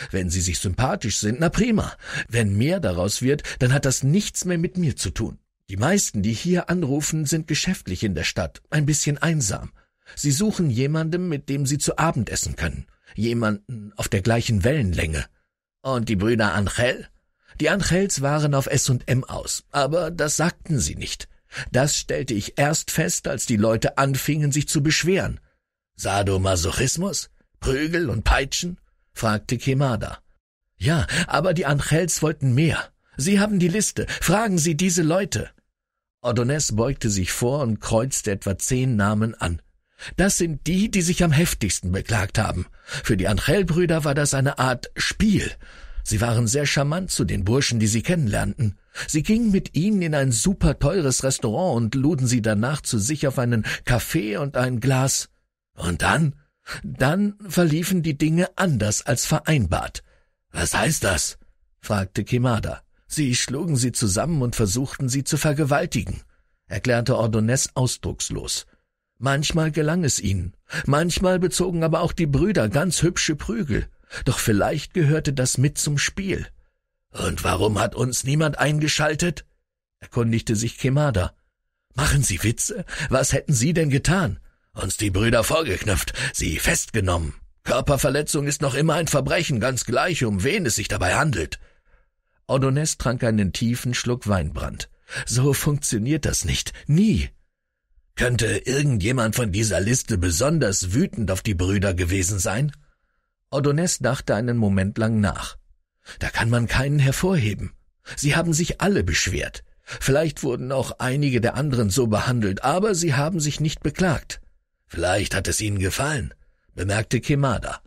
Wenn Sie sich sympathisch sind, na prima. Wenn mehr daraus wird, dann hat das nichts mehr mit mir zu tun. Die meisten, die hier anrufen, sind geschäftlich in der Stadt, ein bisschen einsam. Sie suchen jemandem, mit dem sie zu Abend essen können. Jemanden auf der gleichen Wellenlänge. Und die Brüder Angel? Die Angels waren auf S&M aus, aber das sagten sie nicht. Das stellte ich erst fest, als die Leute anfingen, sich zu beschweren. Sadomasochismus? Prügel und Peitschen? fragte Kemada. Ja, aber die Angels wollten mehr. Sie haben die Liste. Fragen Sie diese Leute. Ordonez beugte sich vor und kreuzte etwa zehn Namen an. Das sind die, die sich am heftigsten beklagt haben. Für die Angel-Brüder war das eine Art Spiel. Sie waren sehr charmant zu den Burschen, die sie kennenlernten. Sie gingen mit ihnen in ein super teures Restaurant und luden sie danach zu sich auf einen Kaffee und ein Glas. Und dann? Dann verliefen die Dinge anders als vereinbart. Was heißt das? fragte Kimada. Sie schlugen sie zusammen und versuchten sie zu vergewaltigen, erklärte Ordonez ausdruckslos. Manchmal gelang es ihnen, manchmal bezogen aber auch die Brüder ganz hübsche Prügel. Doch vielleicht gehörte das mit zum Spiel. Und warum hat uns niemand eingeschaltet? erkundigte sich Kemada. Machen Sie Witze? Was hätten Sie denn getan? Uns die Brüder vorgeknüpft, sie festgenommen. Körperverletzung ist noch immer ein Verbrechen, ganz gleich, um wen es sich dabei handelt. Odones trank einen tiefen Schluck Weinbrand. So funktioniert das nicht. Nie. Könnte irgendjemand von dieser Liste besonders wütend auf die Brüder gewesen sein? Ordonez dachte einen Moment lang nach. Da kann man keinen hervorheben. Sie haben sich alle beschwert. Vielleicht wurden auch einige der anderen so behandelt, aber sie haben sich nicht beklagt. Vielleicht hat es ihnen gefallen, bemerkte Kemada.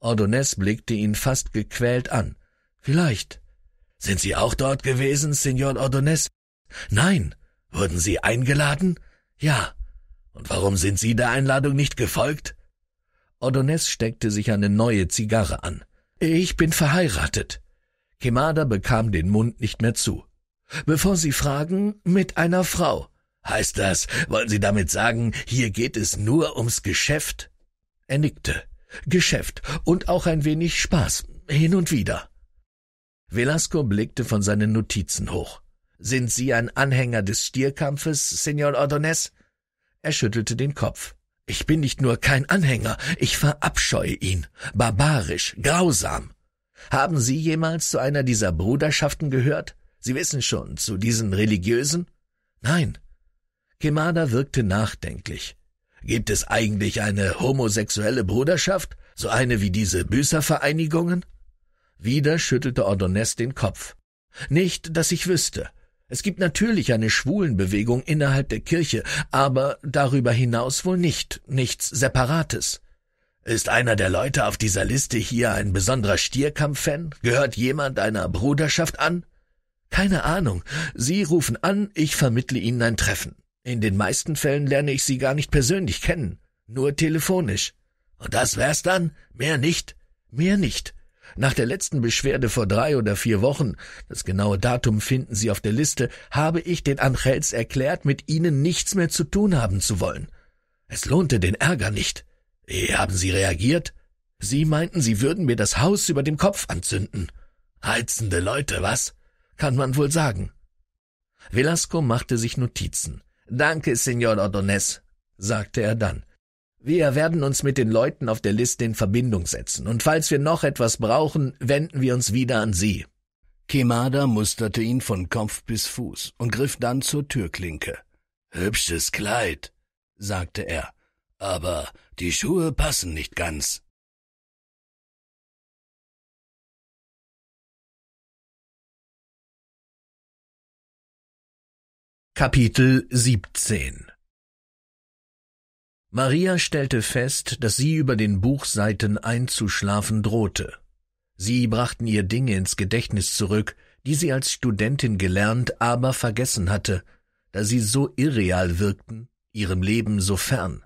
Ordonez blickte ihn fast gequält an. Vielleicht. Sind Sie auch dort gewesen, Signor Ordonez? Nein. Wurden Sie eingeladen? Ja. Und warum sind Sie der Einladung nicht gefolgt? Ordonez steckte sich eine neue Zigarre an. Ich bin verheiratet. Kemada bekam den Mund nicht mehr zu. Bevor Sie fragen, mit einer Frau. Heißt das, wollen Sie damit sagen, hier geht es nur ums Geschäft? Er nickte. Geschäft und auch ein wenig Spaß, hin und wieder. Velasco blickte von seinen Notizen hoch. Sind Sie ein Anhänger des Stierkampfes, Senor Ordonez? Er schüttelte den Kopf. Ich bin nicht nur kein Anhänger, ich verabscheue ihn. Barbarisch, grausam. Haben Sie jemals zu einer dieser Bruderschaften gehört? Sie wissen schon, zu diesen religiösen? Nein. Kemada wirkte nachdenklich. Gibt es eigentlich eine homosexuelle Bruderschaft? So eine wie diese Büßervereinigungen? Wieder schüttelte Ordonez den Kopf. Nicht, dass ich wüsste. Es gibt natürlich eine Schwulenbewegung innerhalb der Kirche, aber darüber hinaus wohl nicht, nichts Separates. Ist einer der Leute auf dieser Liste hier ein besonderer Stierkampf-Fan? Gehört jemand einer Bruderschaft an? Keine Ahnung. Sie rufen an, ich vermittle Ihnen ein Treffen. In den meisten Fällen lerne ich Sie gar nicht persönlich kennen, nur telefonisch. Und das wär's dann? Mehr nicht? Mehr nicht. Nach der letzten Beschwerde vor drei oder vier Wochen, das genaue Datum finden Sie auf der Liste, habe ich den Angels erklärt, mit Ihnen nichts mehr zu tun haben zu wollen. Es lohnte den Ärger nicht. Wie haben Sie reagiert? Sie meinten, Sie würden mir das Haus über dem Kopf anzünden. Heizende Leute, was? Kann man wohl sagen. Velasco machte sich Notizen. Danke, Senor Ordonez, sagte er dann. Wir werden uns mit den Leuten auf der Liste in Verbindung setzen, und falls wir noch etwas brauchen, wenden wir uns wieder an Sie. Kemada musterte ihn von Kopf bis Fuß und griff dann zur Türklinke. Hübsches Kleid, sagte er, aber die Schuhe passen nicht ganz. Kapitel 17 Maria stellte fest, dass sie über den Buchseiten einzuschlafen drohte. Sie brachten ihr Dinge ins Gedächtnis zurück, die sie als Studentin gelernt, aber vergessen hatte, da sie so irreal wirkten, ihrem Leben so fern.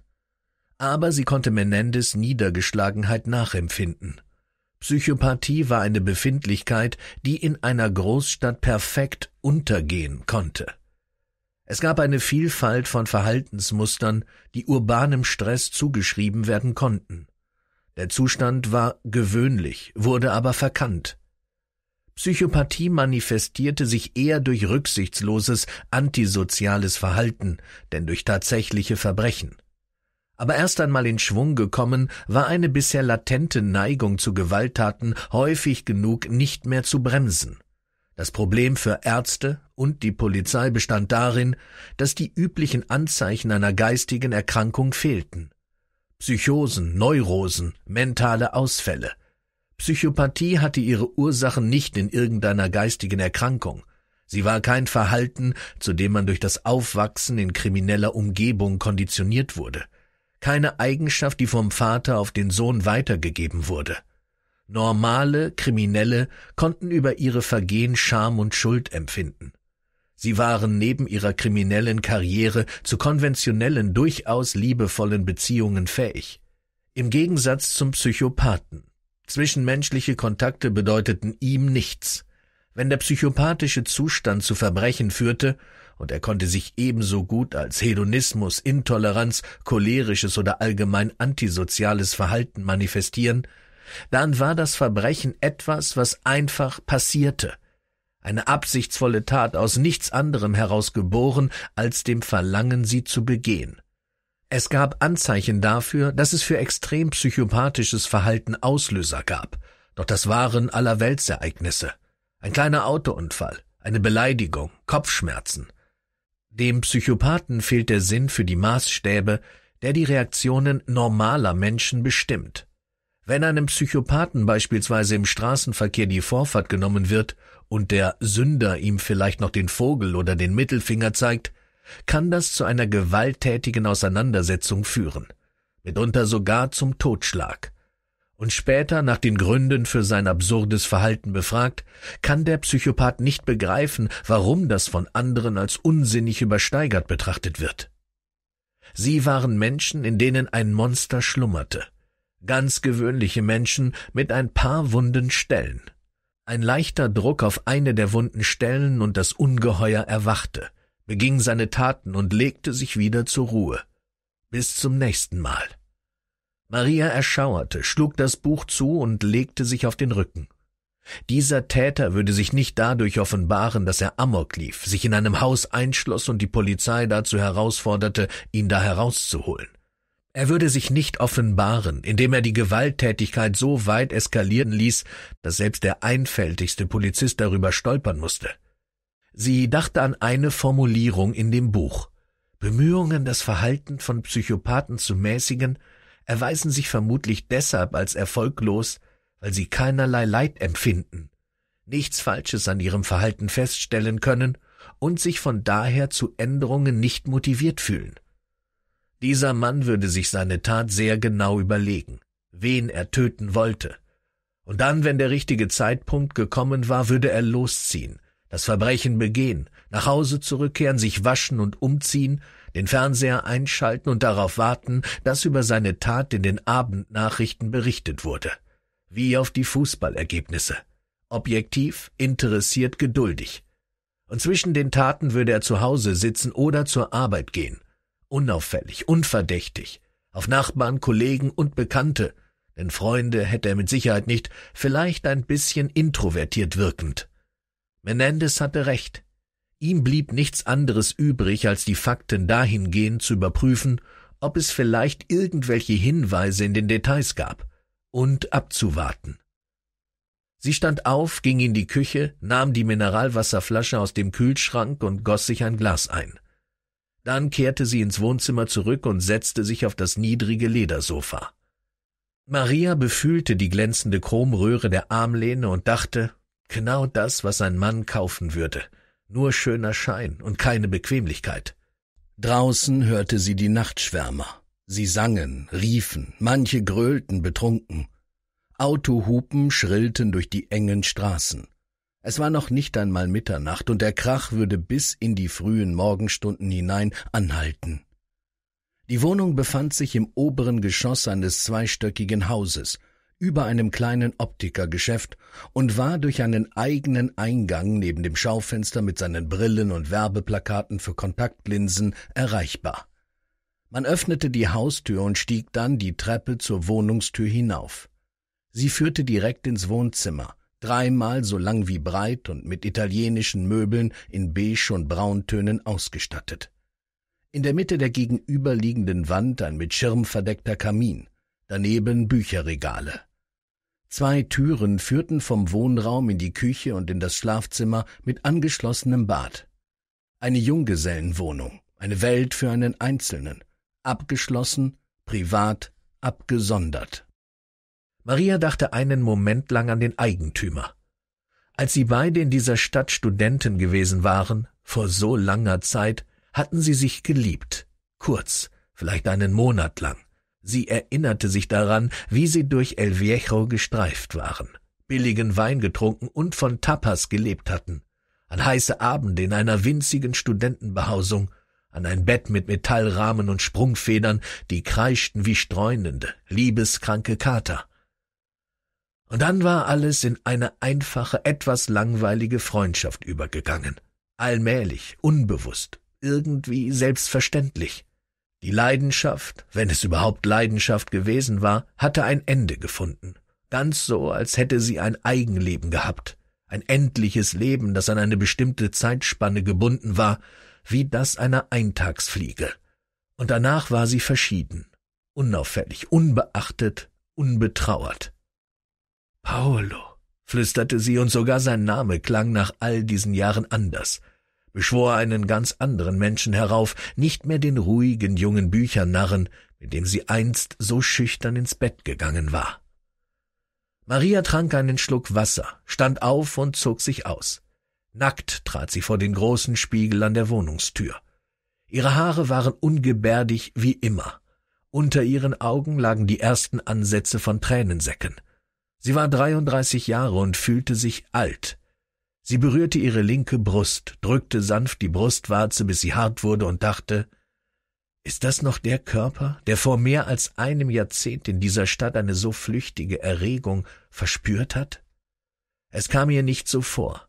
Aber sie konnte Menendez Niedergeschlagenheit nachempfinden. Psychopathie war eine Befindlichkeit, die in einer Großstadt perfekt untergehen konnte. Es gab eine Vielfalt von Verhaltensmustern, die urbanem Stress zugeschrieben werden konnten. Der Zustand war gewöhnlich, wurde aber verkannt. Psychopathie manifestierte sich eher durch rücksichtsloses, antisoziales Verhalten, denn durch tatsächliche Verbrechen. Aber erst einmal in Schwung gekommen, war eine bisher latente Neigung zu Gewalttaten häufig genug nicht mehr zu bremsen. Das Problem für Ärzte, und die Polizei bestand darin, dass die üblichen Anzeichen einer geistigen Erkrankung fehlten. Psychosen, Neurosen, mentale Ausfälle. Psychopathie hatte ihre Ursachen nicht in irgendeiner geistigen Erkrankung. Sie war kein Verhalten, zu dem man durch das Aufwachsen in krimineller Umgebung konditioniert wurde. Keine Eigenschaft, die vom Vater auf den Sohn weitergegeben wurde. Normale Kriminelle konnten über ihre Vergehen Scham und Schuld empfinden. Sie waren neben ihrer kriminellen Karriere zu konventionellen, durchaus liebevollen Beziehungen fähig. Im Gegensatz zum Psychopathen. Zwischenmenschliche Kontakte bedeuteten ihm nichts. Wenn der psychopathische Zustand zu Verbrechen führte, und er konnte sich ebenso gut als Hedonismus, Intoleranz, cholerisches oder allgemein antisoziales Verhalten manifestieren, dann war das Verbrechen etwas, was einfach passierte – eine absichtsvolle Tat aus nichts anderem heraus geboren als dem Verlangen, sie zu begehen. Es gab Anzeichen dafür, dass es für extrem psychopathisches Verhalten Auslöser gab, doch das waren aller Weltsereignisse. Ein kleiner Autounfall, eine Beleidigung, Kopfschmerzen. Dem Psychopathen fehlt der Sinn für die Maßstäbe, der die Reaktionen normaler Menschen bestimmt. Wenn einem Psychopathen beispielsweise im Straßenverkehr die Vorfahrt genommen wird und der Sünder ihm vielleicht noch den Vogel oder den Mittelfinger zeigt, kann das zu einer gewalttätigen Auseinandersetzung führen, mitunter sogar zum Totschlag. Und später nach den Gründen für sein absurdes Verhalten befragt, kann der Psychopath nicht begreifen, warum das von anderen als unsinnig übersteigert betrachtet wird. Sie waren Menschen, in denen ein Monster schlummerte, ganz gewöhnliche Menschen mit ein paar wunden Stellen. Ein leichter Druck auf eine der wunden Stellen und das Ungeheuer erwachte, beging seine Taten und legte sich wieder zur Ruhe. Bis zum nächsten Mal. Maria erschauerte, schlug das Buch zu und legte sich auf den Rücken. Dieser Täter würde sich nicht dadurch offenbaren, dass er Amok lief, sich in einem Haus einschloss und die Polizei dazu herausforderte, ihn da herauszuholen. Er würde sich nicht offenbaren, indem er die Gewalttätigkeit so weit eskalieren ließ, dass selbst der einfältigste Polizist darüber stolpern musste. Sie dachte an eine Formulierung in dem Buch. Bemühungen, das Verhalten von Psychopathen zu mäßigen, erweisen sich vermutlich deshalb als erfolglos, weil sie keinerlei Leid empfinden, nichts Falsches an ihrem Verhalten feststellen können und sich von daher zu Änderungen nicht motiviert fühlen. Dieser Mann würde sich seine Tat sehr genau überlegen, wen er töten wollte. Und dann, wenn der richtige Zeitpunkt gekommen war, würde er losziehen, das Verbrechen begehen, nach Hause zurückkehren, sich waschen und umziehen, den Fernseher einschalten und darauf warten, dass über seine Tat in den Abendnachrichten berichtet wurde. Wie auf die Fußballergebnisse. Objektiv, interessiert, geduldig. Und zwischen den Taten würde er zu Hause sitzen oder zur Arbeit gehen – Unauffällig, unverdächtig. Auf Nachbarn, Kollegen und Bekannte. Denn Freunde hätte er mit Sicherheit nicht, vielleicht ein bisschen introvertiert wirkend. Menendez hatte recht. Ihm blieb nichts anderes übrig, als die Fakten dahingehend zu überprüfen, ob es vielleicht irgendwelche Hinweise in den Details gab, und abzuwarten. Sie stand auf, ging in die Küche, nahm die Mineralwasserflasche aus dem Kühlschrank und goss sich ein Glas ein. Dann kehrte sie ins Wohnzimmer zurück und setzte sich auf das niedrige Ledersofa. Maria befühlte die glänzende Chromröhre der Armlehne und dachte, genau das, was ein Mann kaufen würde, nur schöner Schein und keine Bequemlichkeit. Draußen hörte sie die Nachtschwärmer. Sie sangen, riefen, manche gröhlten betrunken. Autohupen schrillten durch die engen Straßen. Es war noch nicht einmal Mitternacht, und der Krach würde bis in die frühen Morgenstunden hinein anhalten. Die Wohnung befand sich im oberen Geschoss eines zweistöckigen Hauses, über einem kleinen Optikergeschäft und war durch einen eigenen Eingang neben dem Schaufenster mit seinen Brillen und Werbeplakaten für Kontaktlinsen erreichbar. Man öffnete die Haustür und stieg dann die Treppe zur Wohnungstür hinauf. Sie führte direkt ins Wohnzimmer, dreimal so lang wie breit und mit italienischen Möbeln in Beige- und Brauntönen ausgestattet. In der Mitte der gegenüberliegenden Wand ein mit Schirm verdeckter Kamin, daneben Bücherregale. Zwei Türen führten vom Wohnraum in die Küche und in das Schlafzimmer mit angeschlossenem Bad. Eine Junggesellenwohnung, eine Welt für einen Einzelnen, abgeschlossen, privat, abgesondert. Maria dachte einen Moment lang an den Eigentümer. Als sie beide in dieser Stadt Studenten gewesen waren, vor so langer Zeit, hatten sie sich geliebt. Kurz, vielleicht einen Monat lang. Sie erinnerte sich daran, wie sie durch El Viejo gestreift waren, billigen Wein getrunken und von Tapas gelebt hatten, an heiße Abende in einer winzigen Studentenbehausung, an ein Bett mit Metallrahmen und Sprungfedern, die kreischten wie streunende, liebeskranke Kater. Und dann war alles in eine einfache, etwas langweilige Freundschaft übergegangen. Allmählich, unbewusst, irgendwie selbstverständlich. Die Leidenschaft, wenn es überhaupt Leidenschaft gewesen war, hatte ein Ende gefunden. Ganz so, als hätte sie ein Eigenleben gehabt. Ein endliches Leben, das an eine bestimmte Zeitspanne gebunden war, wie das einer Eintagsfliege. Und danach war sie verschieden. Unauffällig, unbeachtet, unbetrauert. Paolo, flüsterte sie, und sogar sein Name klang nach all diesen Jahren anders, beschwor einen ganz anderen Menschen herauf, nicht mehr den ruhigen jungen Büchernarren, mit dem sie einst so schüchtern ins Bett gegangen war. Maria trank einen Schluck Wasser, stand auf und zog sich aus. Nackt trat sie vor den großen Spiegel an der Wohnungstür. Ihre Haare waren ungebärdig wie immer. Unter ihren Augen lagen die ersten Ansätze von Tränensäcken. Sie war 33 Jahre und fühlte sich alt. Sie berührte ihre linke Brust, drückte sanft die Brustwarze, bis sie hart wurde und dachte, ist das noch der Körper, der vor mehr als einem Jahrzehnt in dieser Stadt eine so flüchtige Erregung verspürt hat? Es kam ihr nicht so vor.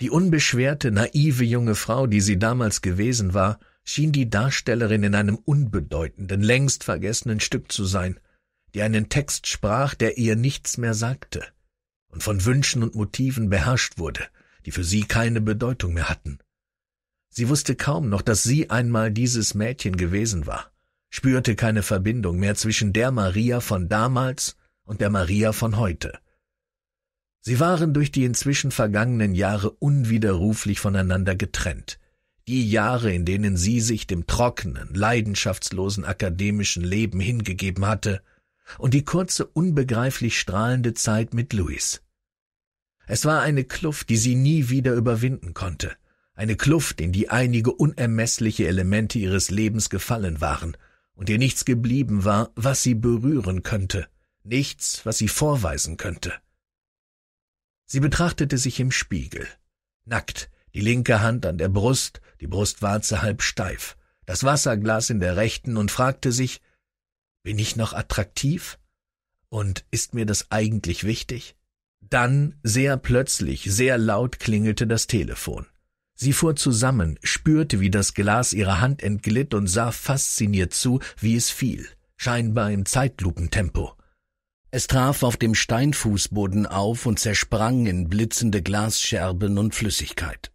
Die unbeschwerte, naive junge Frau, die sie damals gewesen war, schien die Darstellerin in einem unbedeutenden, längst vergessenen Stück zu sein die einen Text sprach, der ihr nichts mehr sagte, und von Wünschen und Motiven beherrscht wurde, die für sie keine Bedeutung mehr hatten. Sie wusste kaum noch, dass sie einmal dieses Mädchen gewesen war, spürte keine Verbindung mehr zwischen der Maria von damals und der Maria von heute. Sie waren durch die inzwischen vergangenen Jahre unwiderruflich voneinander getrennt, die Jahre, in denen sie sich dem trockenen, leidenschaftslosen akademischen Leben hingegeben hatte, und die kurze, unbegreiflich strahlende Zeit mit Louis. Es war eine Kluft, die sie nie wieder überwinden konnte, eine Kluft, in die einige unermessliche Elemente ihres Lebens gefallen waren und ihr nichts geblieben war, was sie berühren könnte, nichts, was sie vorweisen könnte. Sie betrachtete sich im Spiegel, nackt, die linke Hand an der Brust, die Brustwarze halb steif, das Wasserglas in der rechten und fragte sich, bin ich noch attraktiv? Und ist mir das eigentlich wichtig? Dann sehr plötzlich, sehr laut klingelte das Telefon. Sie fuhr zusammen, spürte, wie das Glas ihrer Hand entglitt und sah fasziniert zu, wie es fiel, scheinbar im Zeitlupentempo. Es traf auf dem Steinfußboden auf und zersprang in blitzende Glasscherben und Flüssigkeit.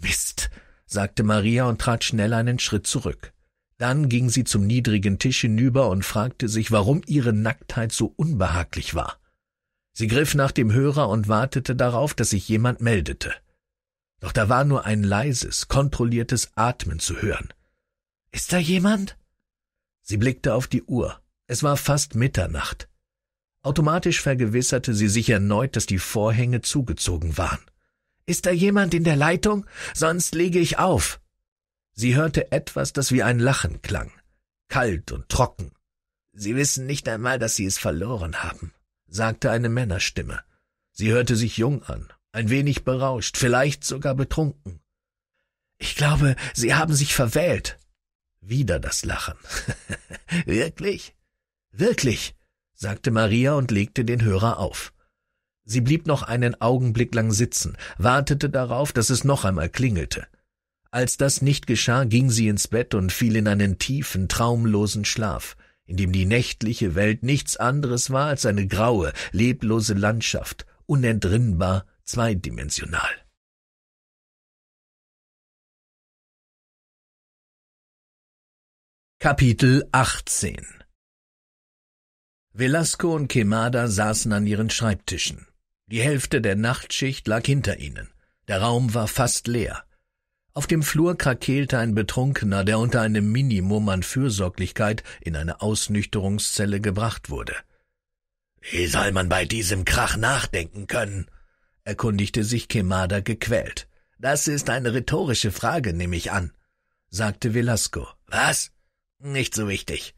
Mist, sagte Maria und trat schnell einen Schritt zurück. Dann ging sie zum niedrigen Tisch hinüber und fragte sich, warum ihre Nacktheit so unbehaglich war. Sie griff nach dem Hörer und wartete darauf, dass sich jemand meldete. Doch da war nur ein leises, kontrolliertes Atmen zu hören. Ist da jemand? Sie blickte auf die Uhr. Es war fast Mitternacht. Automatisch vergewisserte sie sich erneut, dass die Vorhänge zugezogen waren. Ist da jemand in der Leitung? Sonst lege ich auf. Sie hörte etwas, das wie ein Lachen klang, kalt und trocken. Sie wissen nicht einmal, dass Sie es verloren haben, sagte eine Männerstimme. Sie hörte sich jung an, ein wenig berauscht, vielleicht sogar betrunken. Ich glaube, Sie haben sich verwählt. Wieder das Lachen. Wirklich? Wirklich, sagte Maria und legte den Hörer auf. Sie blieb noch einen Augenblick lang sitzen, wartete darauf, dass es noch einmal klingelte. Als das nicht geschah, ging sie ins Bett und fiel in einen tiefen, traumlosen Schlaf, in dem die nächtliche Welt nichts anderes war als eine graue, leblose Landschaft, unentrinnbar, zweidimensional. Kapitel 18 Velasco und Quemada saßen an ihren Schreibtischen. Die Hälfte der Nachtschicht lag hinter ihnen. Der Raum war fast leer. Auf dem Flur krakeelte ein Betrunkener, der unter einem Minimum an Fürsorglichkeit in eine Ausnüchterungszelle gebracht wurde. Wie soll man bei diesem Krach nachdenken können? erkundigte sich Kemada gequält. Das ist eine rhetorische Frage, nehme ich an, sagte Velasco. Was? Nicht so wichtig.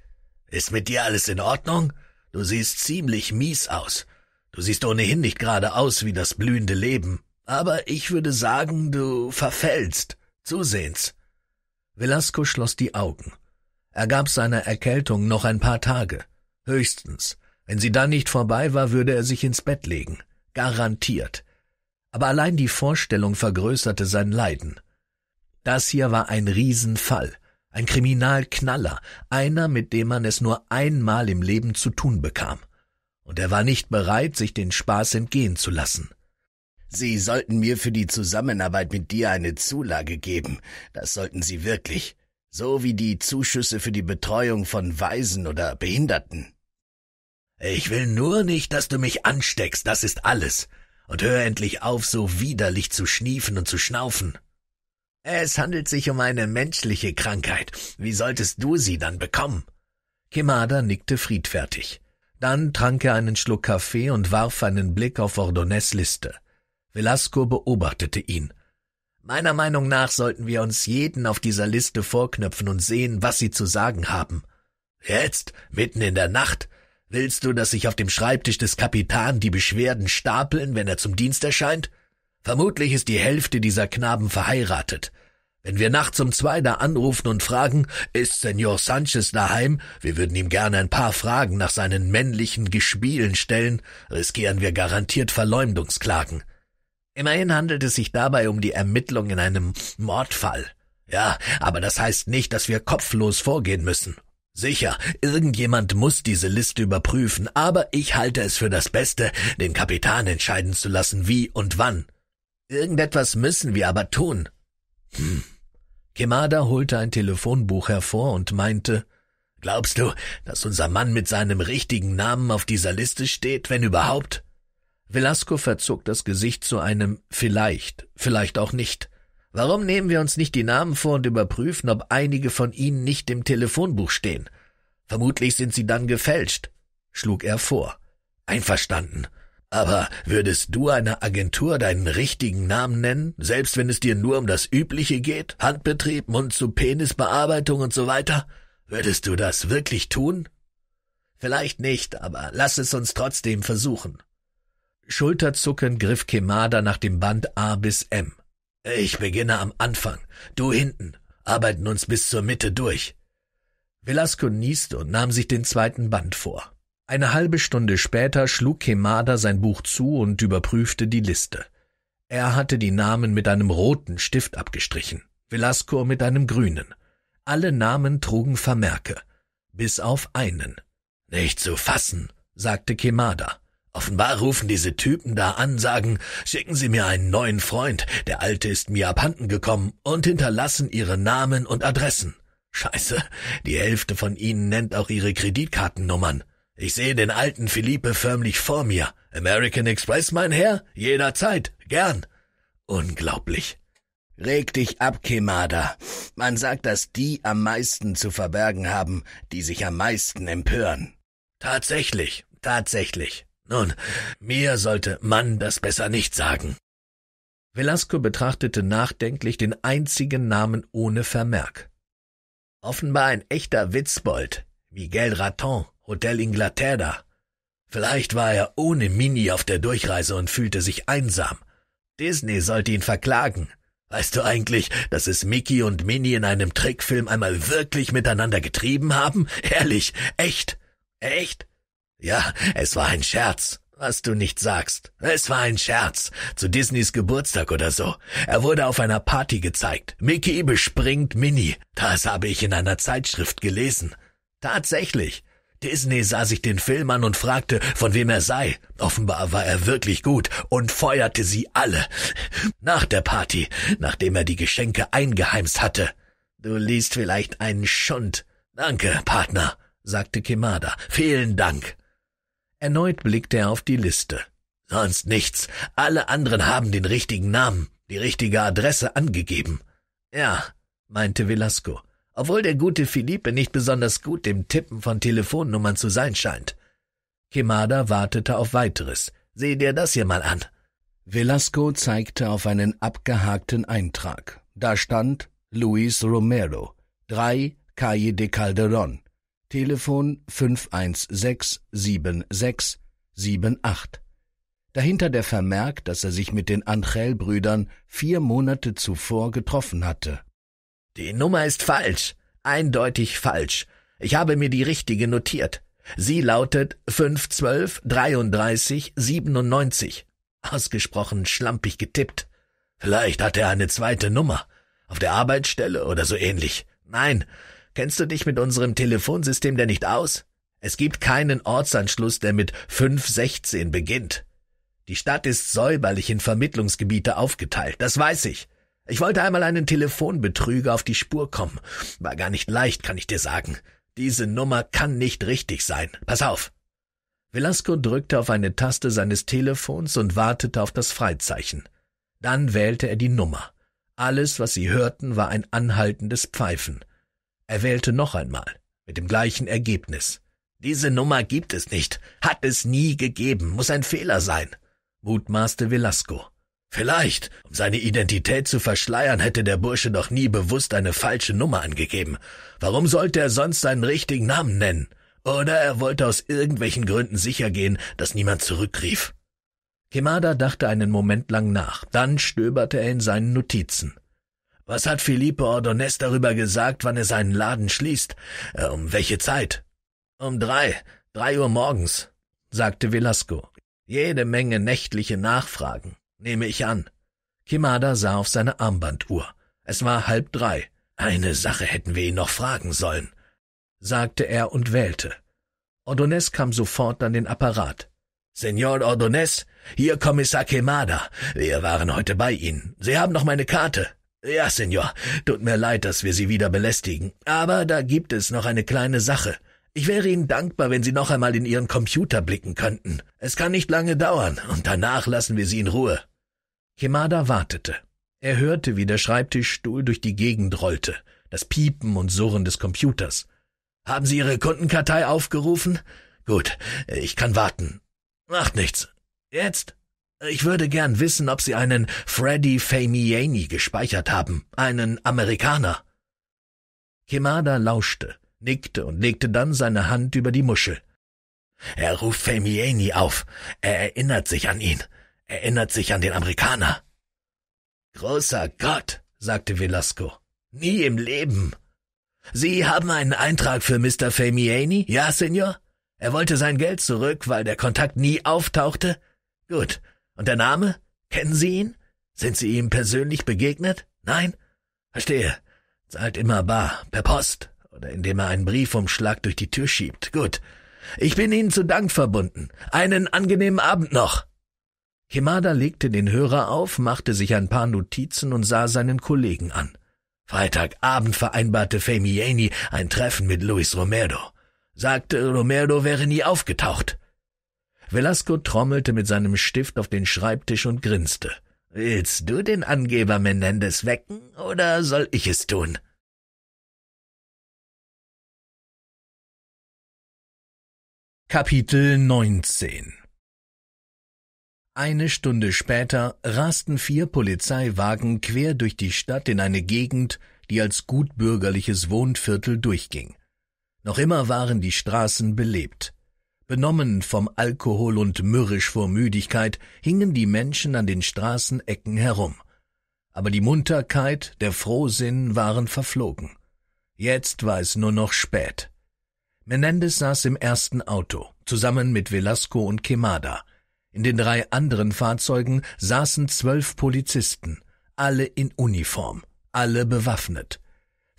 Ist mit dir alles in Ordnung? Du siehst ziemlich mies aus. Du siehst ohnehin nicht gerade aus wie das blühende Leben. Aber ich würde sagen, du verfällst. Zusehends. Velasco schloss die Augen. Er gab seiner Erkältung noch ein paar Tage. Höchstens. Wenn sie dann nicht vorbei war, würde er sich ins Bett legen. Garantiert. Aber allein die Vorstellung vergrößerte sein Leiden. Das hier war ein Riesenfall. Ein Kriminalknaller. Einer, mit dem man es nur einmal im Leben zu tun bekam. Und er war nicht bereit, sich den Spaß entgehen zu lassen. Sie sollten mir für die Zusammenarbeit mit dir eine Zulage geben. Das sollten Sie wirklich. So wie die Zuschüsse für die Betreuung von Waisen oder Behinderten. Ich will nur nicht, dass du mich ansteckst, das ist alles. Und hör endlich auf, so widerlich zu schniefen und zu schnaufen. Es handelt sich um eine menschliche Krankheit. Wie solltest du sie dann bekommen? Kimada nickte friedfertig. Dann trank er einen Schluck Kaffee und warf einen Blick auf Ordonez Liste. Velasco beobachtete ihn. Meiner Meinung nach sollten wir uns jeden auf dieser Liste vorknöpfen und sehen, was sie zu sagen haben. Jetzt, mitten in der Nacht, willst du, dass sich auf dem Schreibtisch des Kapitän die Beschwerden stapeln, wenn er zum Dienst erscheint? Vermutlich ist die Hälfte dieser Knaben verheiratet. Wenn wir nachts um zwei da anrufen und fragen, ist Senor Sanchez daheim? Wir würden ihm gerne ein paar Fragen nach seinen männlichen Gespielen stellen, riskieren wir garantiert Verleumdungsklagen. Immerhin handelt es sich dabei um die Ermittlung in einem Mordfall. Ja, aber das heißt nicht, dass wir kopflos vorgehen müssen. Sicher, irgendjemand muss diese Liste überprüfen, aber ich halte es für das Beste, den Kapitän entscheiden zu lassen, wie und wann. Irgendetwas müssen wir aber tun. Hm. Kemada holte ein Telefonbuch hervor und meinte, Glaubst du, dass unser Mann mit seinem richtigen Namen auf dieser Liste steht, wenn überhaupt? Velasco verzog das Gesicht zu einem Vielleicht, vielleicht auch nicht. Warum nehmen wir uns nicht die Namen vor und überprüfen, ob einige von ihnen nicht im Telefonbuch stehen? Vermutlich sind sie dann gefälscht, schlug er vor. Einverstanden. Aber würdest du einer Agentur deinen richtigen Namen nennen, selbst wenn es dir nur um das Übliche geht? Handbetrieb, Mund zu Penis, Bearbeitung und so weiter? Würdest du das wirklich tun? Vielleicht nicht, aber lass es uns trotzdem versuchen. Schulterzuckend griff Kemada nach dem Band A bis M. Ich beginne am Anfang, du hinten, arbeiten uns bis zur Mitte durch. Velasco nieste und nahm sich den zweiten Band vor. Eine halbe Stunde später schlug Kemada sein Buch zu und überprüfte die Liste. Er hatte die Namen mit einem roten Stift abgestrichen, Velasco mit einem grünen. Alle Namen trugen Vermerke, bis auf einen. Nicht zu fassen, sagte Kemada. Offenbar rufen diese Typen da an, sagen, schicken Sie mir einen neuen Freund, der alte ist mir abhanden gekommen und hinterlassen ihre Namen und Adressen. Scheiße, die Hälfte von ihnen nennt auch ihre Kreditkartennummern. Ich sehe den alten Philippe förmlich vor mir. American Express, mein Herr? Jederzeit, gern. Unglaublich. Reg dich ab, Kemada. Man sagt, dass die am meisten zu verbergen haben, die sich am meisten empören. Tatsächlich, tatsächlich. Nun, mir sollte man das besser nicht sagen. Velasco betrachtete nachdenklich den einzigen Namen ohne Vermerk. Offenbar ein echter Witzbold, Miguel Raton, Hotel Inglaterra. Vielleicht war er ohne Mini auf der Durchreise und fühlte sich einsam. Disney sollte ihn verklagen. Weißt du eigentlich, dass es Mickey und Minnie in einem Trickfilm einmal wirklich miteinander getrieben haben? Ehrlich, echt, echt? Ja, es war ein Scherz, was du nicht sagst. Es war ein Scherz. Zu Disneys Geburtstag oder so. Er wurde auf einer Party gezeigt. Mickey bespringt Minnie. Das habe ich in einer Zeitschrift gelesen. Tatsächlich. Disney sah sich den Film an und fragte, von wem er sei. Offenbar war er wirklich gut und feuerte sie alle. Nach der Party, nachdem er die Geschenke eingeheimst hatte. Du liest vielleicht einen Schund. Danke, Partner, sagte Kemada. Vielen Dank. Erneut blickte er auf die Liste. Sonst nichts. Alle anderen haben den richtigen Namen, die richtige Adresse angegeben. Ja, meinte Velasco, obwohl der gute Felipe nicht besonders gut im Tippen von Telefonnummern zu sein scheint. Kemada wartete auf weiteres. Seh dir das hier mal an. Velasco zeigte auf einen abgehakten Eintrag. Da stand Luis Romero, drei Calle de Calderón, Telefon 5167678. Dahinter der Vermerk, dass er sich mit den Angel-Brüdern vier Monate zuvor getroffen hatte. Die Nummer ist falsch, eindeutig falsch. Ich habe mir die richtige notiert. Sie lautet 512 Ausgesprochen schlampig getippt. Vielleicht hat er eine zweite Nummer. Auf der Arbeitsstelle oder so ähnlich. Nein, Kennst du dich mit unserem Telefonsystem denn nicht aus? Es gibt keinen Ortsanschluss, der mit 516 beginnt. Die Stadt ist säuberlich in Vermittlungsgebiete aufgeteilt, das weiß ich. Ich wollte einmal einen Telefonbetrüger auf die Spur kommen. War gar nicht leicht, kann ich dir sagen. Diese Nummer kann nicht richtig sein. Pass auf. Velasco drückte auf eine Taste seines Telefons und wartete auf das Freizeichen. Dann wählte er die Nummer. Alles, was sie hörten, war ein anhaltendes Pfeifen. Er wählte noch einmal, mit dem gleichen Ergebnis. Diese Nummer gibt es nicht, hat es nie gegeben, muss ein Fehler sein, mutmaßte Velasco. Vielleicht, um seine Identität zu verschleiern, hätte der Bursche doch nie bewusst eine falsche Nummer angegeben. Warum sollte er sonst seinen richtigen Namen nennen? Oder er wollte aus irgendwelchen Gründen sichergehen, dass niemand zurückrief. Kemada dachte einen Moment lang nach, dann stöberte er in seinen Notizen. Was hat Felipe Ordonez darüber gesagt, wann er seinen Laden schließt? Äh, um welche Zeit? Um drei, drei Uhr morgens, sagte Velasco. Jede Menge nächtliche Nachfragen, nehme ich an. Kimada sah auf seine Armbanduhr. Es war halb drei. Eine Sache hätten wir ihn noch fragen sollen, sagte er und wählte. Ordonez kam sofort an den Apparat. Senor Ordonez, hier Kommissar Quemada. Wir waren heute bei Ihnen. Sie haben noch meine Karte. Ja, Senor, tut mir leid, dass wir Sie wieder belästigen, aber da gibt es noch eine kleine Sache. Ich wäre Ihnen dankbar, wenn Sie noch einmal in Ihren Computer blicken könnten. Es kann nicht lange dauern, und danach lassen wir Sie in Ruhe. Kemada wartete. Er hörte, wie der Schreibtischstuhl durch die Gegend rollte, das Piepen und Surren des Computers. Haben Sie Ihre Kundenkartei aufgerufen? Gut, ich kann warten. Macht nichts. Jetzt? Ich würde gern wissen, ob Sie einen Freddy Famiani gespeichert haben, einen Amerikaner. Kemada lauschte, nickte und legte dann seine Hand über die Muschel. Er ruft Famiani auf. Er erinnert sich an ihn. Erinnert sich an den Amerikaner. Großer Gott, sagte Velasco. Nie im Leben. Sie haben einen Eintrag für Mr. Famiani? Ja, Senor? Er wollte sein Geld zurück, weil der Kontakt nie auftauchte? Gut, und der Name? Kennen Sie ihn? Sind Sie ihm persönlich begegnet? Nein? Verstehe. Zahlt immer bar, per Post oder indem er einen Briefumschlag durch die Tür schiebt. Gut. Ich bin Ihnen zu Dank verbunden. Einen angenehmen Abend noch. Kimada legte den Hörer auf, machte sich ein paar Notizen und sah seinen Kollegen an. Freitagabend vereinbarte Femi Famiani ein Treffen mit Luis Romero. Sagte, Romero wäre nie aufgetaucht. Velasco trommelte mit seinem Stift auf den Schreibtisch und grinste. Willst du den Angeber Menendez wecken, oder soll ich es tun? Kapitel 19 eine Stunde später rasten vier Polizeiwagen quer durch die Stadt in eine Gegend, die als gutbürgerliches Wohnviertel durchging. Noch immer waren die Straßen belebt. Benommen vom Alkohol und mürrisch vor Müdigkeit hingen die Menschen an den Straßenecken herum. Aber die Munterkeit, der Frohsinn waren verflogen. Jetzt war es nur noch spät. Menendez saß im ersten Auto, zusammen mit Velasco und Quemada. In den drei anderen Fahrzeugen saßen zwölf Polizisten, alle in Uniform, alle bewaffnet.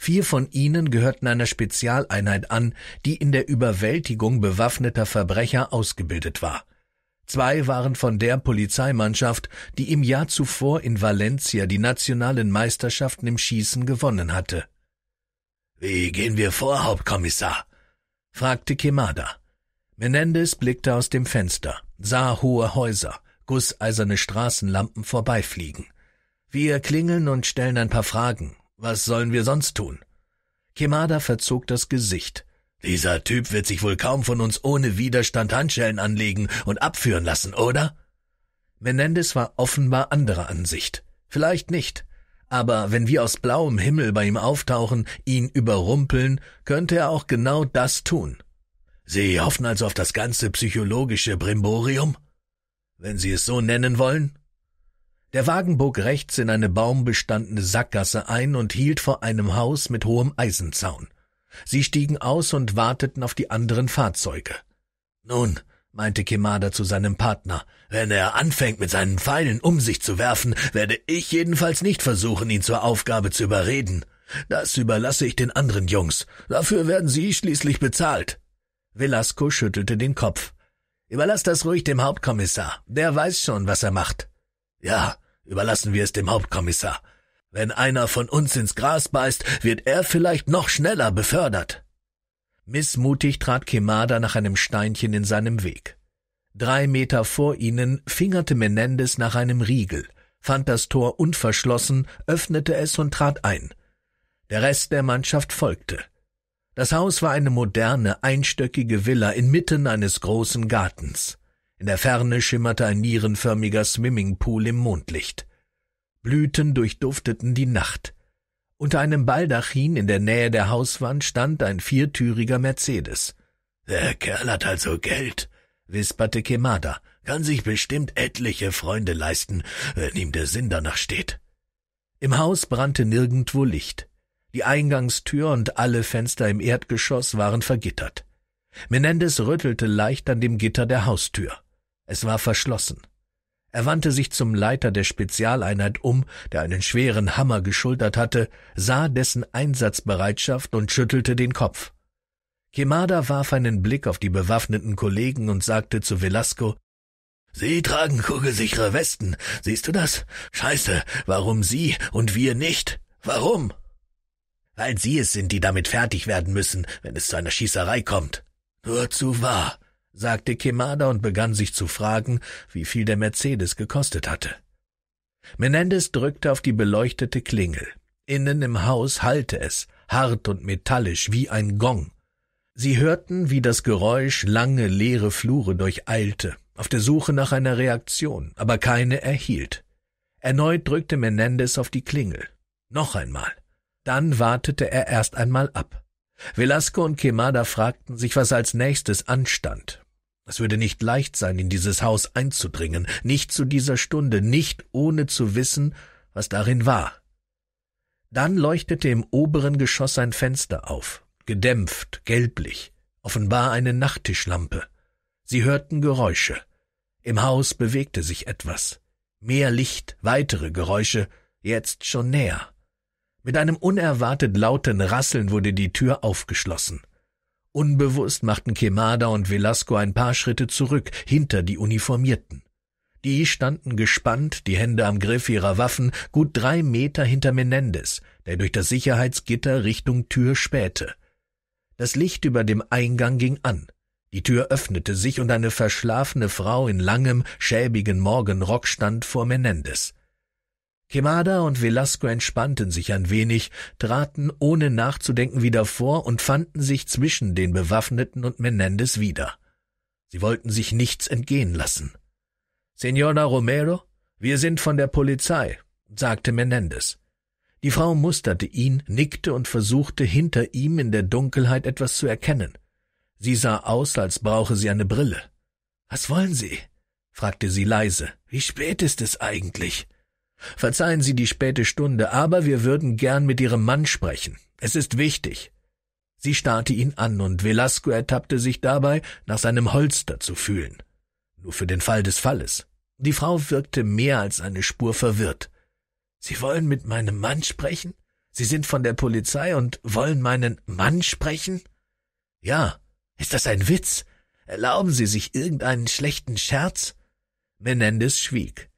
Vier von ihnen gehörten einer Spezialeinheit an, die in der Überwältigung bewaffneter Verbrecher ausgebildet war. Zwei waren von der Polizeimannschaft, die im Jahr zuvor in Valencia die nationalen Meisterschaften im Schießen gewonnen hatte. Wie gehen wir vor, Hauptkommissar? fragte Kemada. Menendez blickte aus dem Fenster, sah hohe Häuser, gusseiserne Straßenlampen vorbeifliegen. Wir klingeln und stellen ein paar Fragen, was sollen wir sonst tun? Kemada verzog das Gesicht. Dieser Typ wird sich wohl kaum von uns ohne Widerstand Handschellen anlegen und abführen lassen, oder? Menendez war offenbar anderer Ansicht. Vielleicht nicht. Aber wenn wir aus blauem Himmel bei ihm auftauchen, ihn überrumpeln, könnte er auch genau das tun. Sie hoffen also auf das ganze psychologische Brimborium? Wenn Sie es so nennen wollen? Der Wagen bog rechts in eine baumbestandene Sackgasse ein und hielt vor einem Haus mit hohem Eisenzaun. Sie stiegen aus und warteten auf die anderen Fahrzeuge. Nun, meinte Kemada zu seinem Partner, wenn er anfängt, mit seinen Pfeilen um sich zu werfen, werde ich jedenfalls nicht versuchen, ihn zur Aufgabe zu überreden. Das überlasse ich den anderen Jungs. Dafür werden sie schließlich bezahlt. Velasco schüttelte den Kopf. Überlass das ruhig dem Hauptkommissar. Der weiß schon, was er macht. Ja, überlassen wir es dem Hauptkommissar. Wenn einer von uns ins Gras beißt, wird er vielleicht noch schneller befördert. Missmutig trat Kemada nach einem Steinchen in seinem Weg. Drei Meter vor ihnen fingerte Menendez nach einem Riegel, fand das Tor unverschlossen, öffnete es und trat ein. Der Rest der Mannschaft folgte. Das Haus war eine moderne, einstöckige Villa inmitten eines großen Gartens. In der Ferne schimmerte ein nierenförmiger Swimmingpool im Mondlicht. Blüten durchdufteten die Nacht. Unter einem Baldachin in der Nähe der Hauswand stand ein viertüriger Mercedes. Der Kerl hat also Geld, wisperte Kemada, kann sich bestimmt etliche Freunde leisten, wenn ihm der Sinn danach steht. Im Haus brannte nirgendwo Licht. Die Eingangstür und alle Fenster im Erdgeschoss waren vergittert. Menendez rüttelte leicht an dem Gitter der Haustür. Es war verschlossen. Er wandte sich zum Leiter der Spezialeinheit um, der einen schweren Hammer geschultert hatte, sah dessen Einsatzbereitschaft und schüttelte den Kopf. Kemada warf einen Blick auf die bewaffneten Kollegen und sagte zu Velasco, Sie tragen kugelsichere Westen, siehst du das? Scheiße, warum Sie und wir nicht? Warum? Weil Sie es sind, die damit fertig werden müssen, wenn es zu einer Schießerei kommt. Nur zu wahr sagte Kemada und begann sich zu fragen, wie viel der Mercedes gekostet hatte. Menendez drückte auf die beleuchtete Klingel. Innen im Haus hallte es, hart und metallisch wie ein Gong. Sie hörten, wie das Geräusch lange leere Flure durcheilte, auf der Suche nach einer Reaktion, aber keine erhielt. Erneut drückte Menendez auf die Klingel. Noch einmal. Dann wartete er erst einmal ab. Velasco und Kemada fragten sich, was als nächstes anstand. Es würde nicht leicht sein, in dieses Haus einzudringen, nicht zu dieser Stunde, nicht ohne zu wissen, was darin war. Dann leuchtete im oberen Geschoss ein Fenster auf, gedämpft, gelblich, offenbar eine Nachttischlampe. Sie hörten Geräusche. Im Haus bewegte sich etwas. Mehr Licht, weitere Geräusche, jetzt schon näher. Mit einem unerwartet lauten Rasseln wurde die Tür aufgeschlossen. Unbewusst machten Kemada und Velasco ein paar Schritte zurück, hinter die Uniformierten. Die standen gespannt, die Hände am Griff ihrer Waffen, gut drei Meter hinter Menendez, der durch das Sicherheitsgitter Richtung Tür spähte. Das Licht über dem Eingang ging an. Die Tür öffnete sich und eine verschlafene Frau in langem, schäbigen Morgenrock stand vor Menendez. Kemada und Velasco entspannten sich ein wenig, traten ohne nachzudenken wieder vor und fanden sich zwischen den Bewaffneten und Menendez wieder. Sie wollten sich nichts entgehen lassen. Senora Romero, wir sind von der Polizei, sagte Menendez. Die Frau musterte ihn, nickte und versuchte hinter ihm in der Dunkelheit etwas zu erkennen. Sie sah aus, als brauche sie eine Brille. Was wollen Sie? fragte sie leise. Wie spät ist es eigentlich? Verzeihen Sie die späte Stunde, aber wir würden gern mit Ihrem Mann sprechen. Es ist wichtig. Sie starrte ihn an, und Velasco ertappte sich dabei, nach seinem Holster zu fühlen. Nur für den Fall des Falles. Die Frau wirkte mehr als eine Spur verwirrt. Sie wollen mit meinem Mann sprechen? Sie sind von der Polizei und wollen meinen Mann sprechen? Ja. Ist das ein Witz? Erlauben Sie sich irgendeinen schlechten Scherz? Menendez schwieg.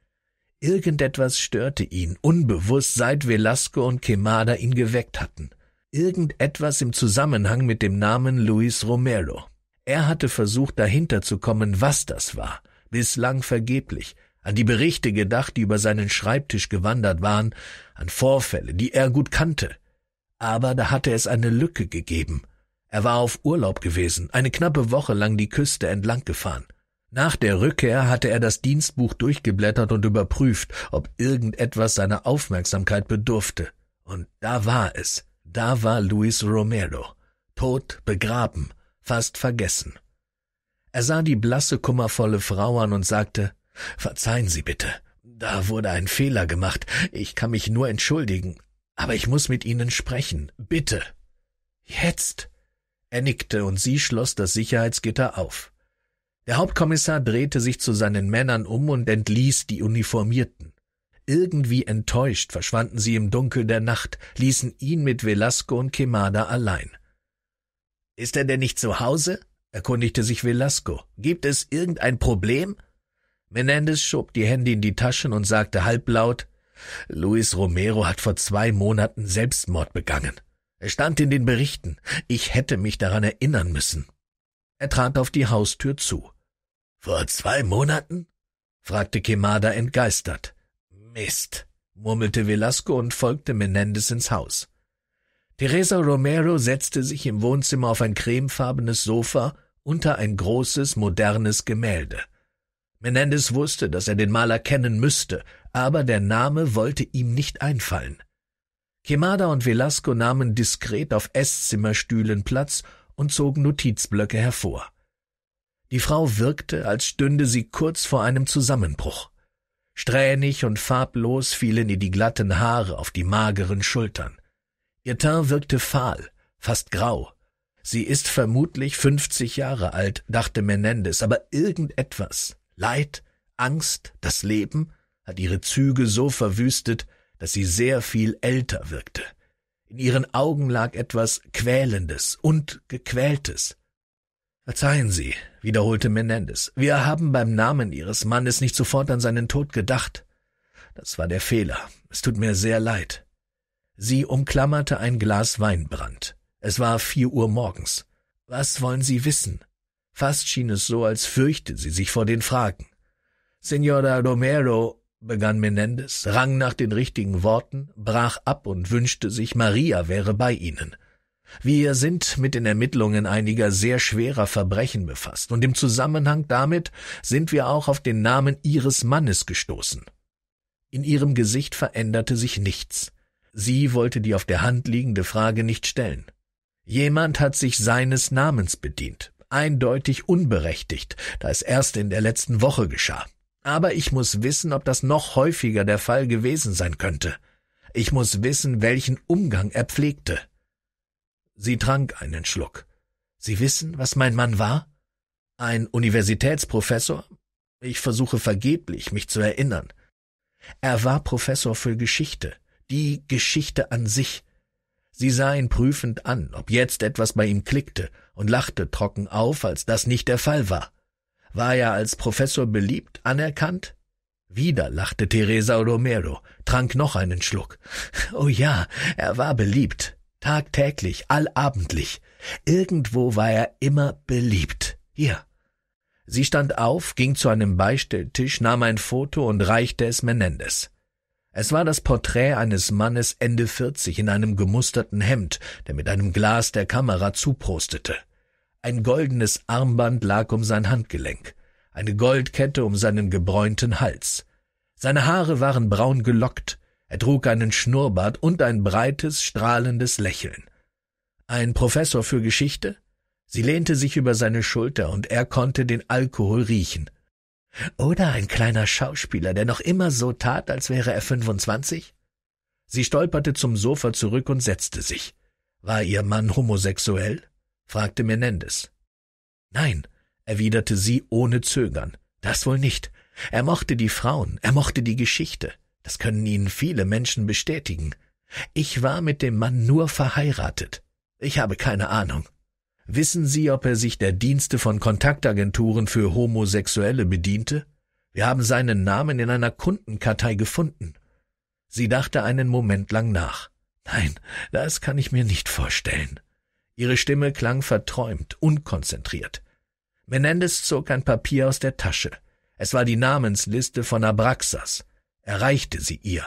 Irgendetwas störte ihn, unbewusst, seit Velasco und Quemada ihn geweckt hatten. Irgendetwas im Zusammenhang mit dem Namen Luis Romero. Er hatte versucht, dahinter zu kommen, was das war. Bislang vergeblich. An die Berichte gedacht, die über seinen Schreibtisch gewandert waren, an Vorfälle, die er gut kannte. Aber da hatte es eine Lücke gegeben. Er war auf Urlaub gewesen, eine knappe Woche lang die Küste entlang gefahren. Nach der Rückkehr hatte er das Dienstbuch durchgeblättert und überprüft, ob irgendetwas seiner Aufmerksamkeit bedurfte. Und da war es. Da war Luis Romero. Tot, begraben, fast vergessen. Er sah die blasse, kummervolle Frau an und sagte, Verzeihen Sie bitte. Da wurde ein Fehler gemacht. Ich kann mich nur entschuldigen. Aber ich muss mit Ihnen sprechen. Bitte. Jetzt. Er nickte und sie schloss das Sicherheitsgitter auf. Der Hauptkommissar drehte sich zu seinen Männern um und entließ die Uniformierten. Irgendwie enttäuscht verschwanden sie im Dunkel der Nacht, ließen ihn mit Velasco und Quemada allein. Ist er denn nicht zu Hause? erkundigte sich Velasco. Gibt es irgendein Problem? Menendez schob die Hände in die Taschen und sagte halblaut, Luis Romero hat vor zwei Monaten Selbstmord begangen. Er stand in den Berichten. Ich hätte mich daran erinnern müssen. Er trat auf die Haustür zu. Vor zwei Monaten? fragte Kemada entgeistert. Mist, murmelte Velasco und folgte Menendez ins Haus. Teresa Romero setzte sich im Wohnzimmer auf ein cremefarbenes Sofa unter ein großes, modernes Gemälde. Menendez wusste, dass er den Maler kennen müsste, aber der Name wollte ihm nicht einfallen. Quemada und Velasco nahmen diskret auf Esszimmerstühlen Platz und zogen Notizblöcke hervor. Die Frau wirkte, als stünde sie kurz vor einem Zusammenbruch. Strähnig und farblos fielen ihr die glatten Haare auf die mageren Schultern. Ihr Teint wirkte fahl, fast grau. Sie ist vermutlich fünfzig Jahre alt, dachte Menendez, aber irgendetwas, Leid, Angst, das Leben, hat ihre Züge so verwüstet, dass sie sehr viel älter wirkte. In ihren Augen lag etwas Quälendes und Gequältes. Verzeihen Sie, wiederholte Menendez, wir haben beim Namen Ihres Mannes nicht sofort an seinen Tod gedacht. Das war der Fehler. Es tut mir sehr leid. Sie umklammerte ein Glas Weinbrand. Es war vier Uhr morgens. Was wollen Sie wissen? Fast schien es so, als fürchte sie sich vor den Fragen. Senora Romero, begann Menendez, rang nach den richtigen Worten, brach ab und wünschte sich, Maria wäre bei ihnen. Wir sind mit den Ermittlungen einiger sehr schwerer Verbrechen befasst und im Zusammenhang damit sind wir auch auf den Namen ihres Mannes gestoßen. In ihrem Gesicht veränderte sich nichts. Sie wollte die auf der Hand liegende Frage nicht stellen. Jemand hat sich seines Namens bedient, eindeutig unberechtigt, da es erst in der letzten Woche geschah. Aber ich muss wissen, ob das noch häufiger der Fall gewesen sein könnte. Ich muss wissen, welchen Umgang er pflegte. Sie trank einen Schluck. Sie wissen, was mein Mann war? Ein Universitätsprofessor? Ich versuche vergeblich, mich zu erinnern. Er war Professor für Geschichte, die Geschichte an sich. Sie sah ihn prüfend an, ob jetzt etwas bei ihm klickte, und lachte trocken auf, als das nicht der Fall war. War er als Professor beliebt, anerkannt? Wieder lachte Teresa Romero, trank noch einen Schluck. Oh ja, er war beliebt. Tagtäglich, allabendlich. Irgendwo war er immer beliebt. Hier. Sie stand auf, ging zu einem Beistelltisch, nahm ein Foto und reichte es Menendez. Es war das Porträt eines Mannes Ende 40 in einem gemusterten Hemd, der mit einem Glas der Kamera zuprostete. Ein goldenes Armband lag um sein Handgelenk, eine Goldkette um seinen gebräunten Hals. Seine Haare waren braun gelockt, er trug einen Schnurrbart und ein breites, strahlendes Lächeln. Ein Professor für Geschichte? Sie lehnte sich über seine Schulter und er konnte den Alkohol riechen. Oder ein kleiner Schauspieler, der noch immer so tat, als wäre er 25? Sie stolperte zum Sofa zurück und setzte sich. War ihr Mann homosexuell? fragte Menendez. Nein, erwiderte sie ohne Zögern. Das wohl nicht. Er mochte die Frauen, er mochte die Geschichte. Das können Ihnen viele Menschen bestätigen. Ich war mit dem Mann nur verheiratet. Ich habe keine Ahnung. Wissen Sie, ob er sich der Dienste von Kontaktagenturen für Homosexuelle bediente? Wir haben seinen Namen in einer Kundenkartei gefunden. Sie dachte einen Moment lang nach. Nein, das kann ich mir nicht vorstellen. Ihre Stimme klang verträumt, unkonzentriert. Menendez zog ein Papier aus der Tasche. Es war die Namensliste von Abraxas erreichte sie ihr.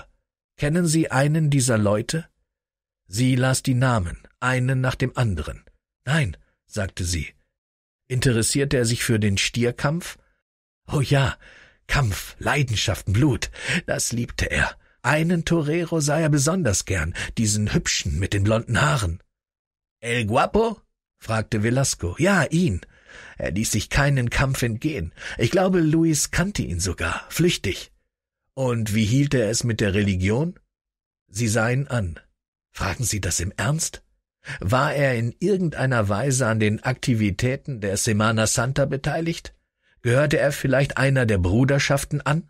Kennen Sie einen dieser Leute? Sie las die Namen, einen nach dem anderen. Nein, sagte sie. Interessierte er sich für den Stierkampf? Oh ja, Kampf, Leidenschaften, Blut, das liebte er. Einen Torero sah er besonders gern, diesen hübschen mit den blonden Haaren. El Guapo? fragte Velasco. Ja, ihn. Er ließ sich keinen Kampf entgehen. Ich glaube, Luis kannte ihn sogar, flüchtig. Und wie hielt er es mit der Religion? Sie sah ihn an. Fragen Sie das im Ernst? War er in irgendeiner Weise an den Aktivitäten der Semana Santa beteiligt? Gehörte er vielleicht einer der Bruderschaften an?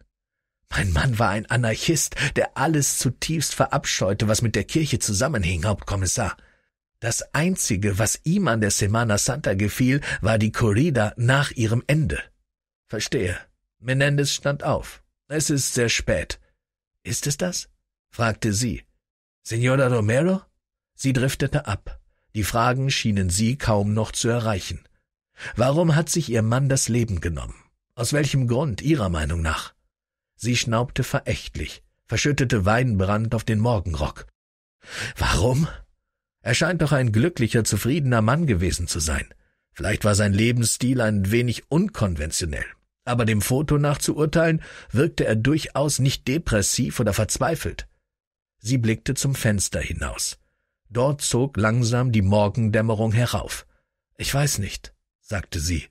Mein Mann war ein Anarchist, der alles zutiefst verabscheute, was mit der Kirche zusammenhing, Hauptkommissar. Das Einzige, was ihm an der Semana Santa gefiel, war die Corrida nach ihrem Ende. Verstehe. Menendez stand auf. Es ist sehr spät. Ist es das? fragte sie. Senora Romero? Sie driftete ab. Die Fragen schienen sie kaum noch zu erreichen. Warum hat sich ihr Mann das Leben genommen? Aus welchem Grund, ihrer Meinung nach? Sie schnaubte verächtlich, verschüttete Weinbrand auf den Morgenrock. Warum? Er scheint doch ein glücklicher, zufriedener Mann gewesen zu sein. Vielleicht war sein Lebensstil ein wenig unkonventionell, aber dem Foto nach zu urteilen, wirkte er durchaus nicht depressiv oder verzweifelt. Sie blickte zum Fenster hinaus. Dort zog langsam die Morgendämmerung herauf. Ich weiß nicht, sagte sie.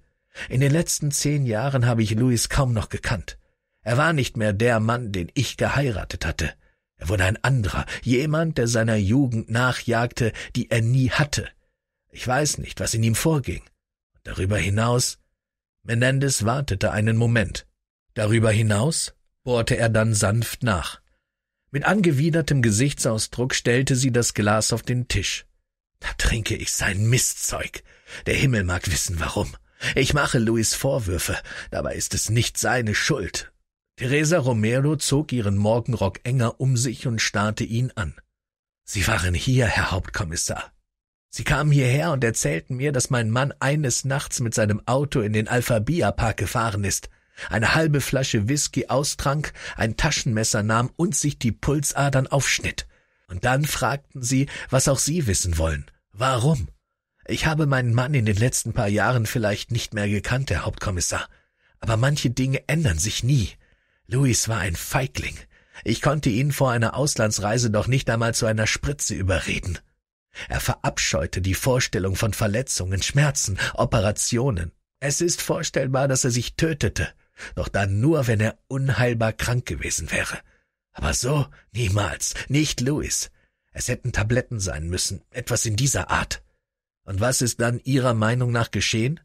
In den letzten zehn Jahren habe ich Louis kaum noch gekannt. Er war nicht mehr der Mann, den ich geheiratet hatte. Er wurde ein anderer, jemand, der seiner Jugend nachjagte, die er nie hatte. Ich weiß nicht, was in ihm vorging. darüber hinaus Menendez wartete einen Moment. Darüber hinaus bohrte er dann sanft nach. Mit angewidertem Gesichtsausdruck stellte sie das Glas auf den Tisch. Da trinke ich sein Mistzeug. Der Himmel mag wissen, warum. Ich mache Luis Vorwürfe, dabei ist es nicht seine Schuld. Teresa Romero zog ihren Morgenrock enger um sich und starrte ihn an. Sie waren hier, Herr Hauptkommissar. Sie kamen hierher und erzählten mir, dass mein Mann eines Nachts mit seinem Auto in den Alphabia-Park gefahren ist, eine halbe Flasche Whisky austrank, ein Taschenmesser nahm und sich die Pulsadern aufschnitt. Und dann fragten sie, was auch sie wissen wollen. Warum? Ich habe meinen Mann in den letzten paar Jahren vielleicht nicht mehr gekannt, Herr Hauptkommissar. Aber manche Dinge ändern sich nie. Louis war ein Feigling. Ich konnte ihn vor einer Auslandsreise doch nicht einmal zu einer Spritze überreden. Er verabscheute die Vorstellung von Verletzungen, Schmerzen, Operationen. Es ist vorstellbar, dass er sich tötete, doch dann nur, wenn er unheilbar krank gewesen wäre. Aber so niemals, nicht Louis. Es hätten Tabletten sein müssen, etwas in dieser Art. Und was ist dann Ihrer Meinung nach geschehen?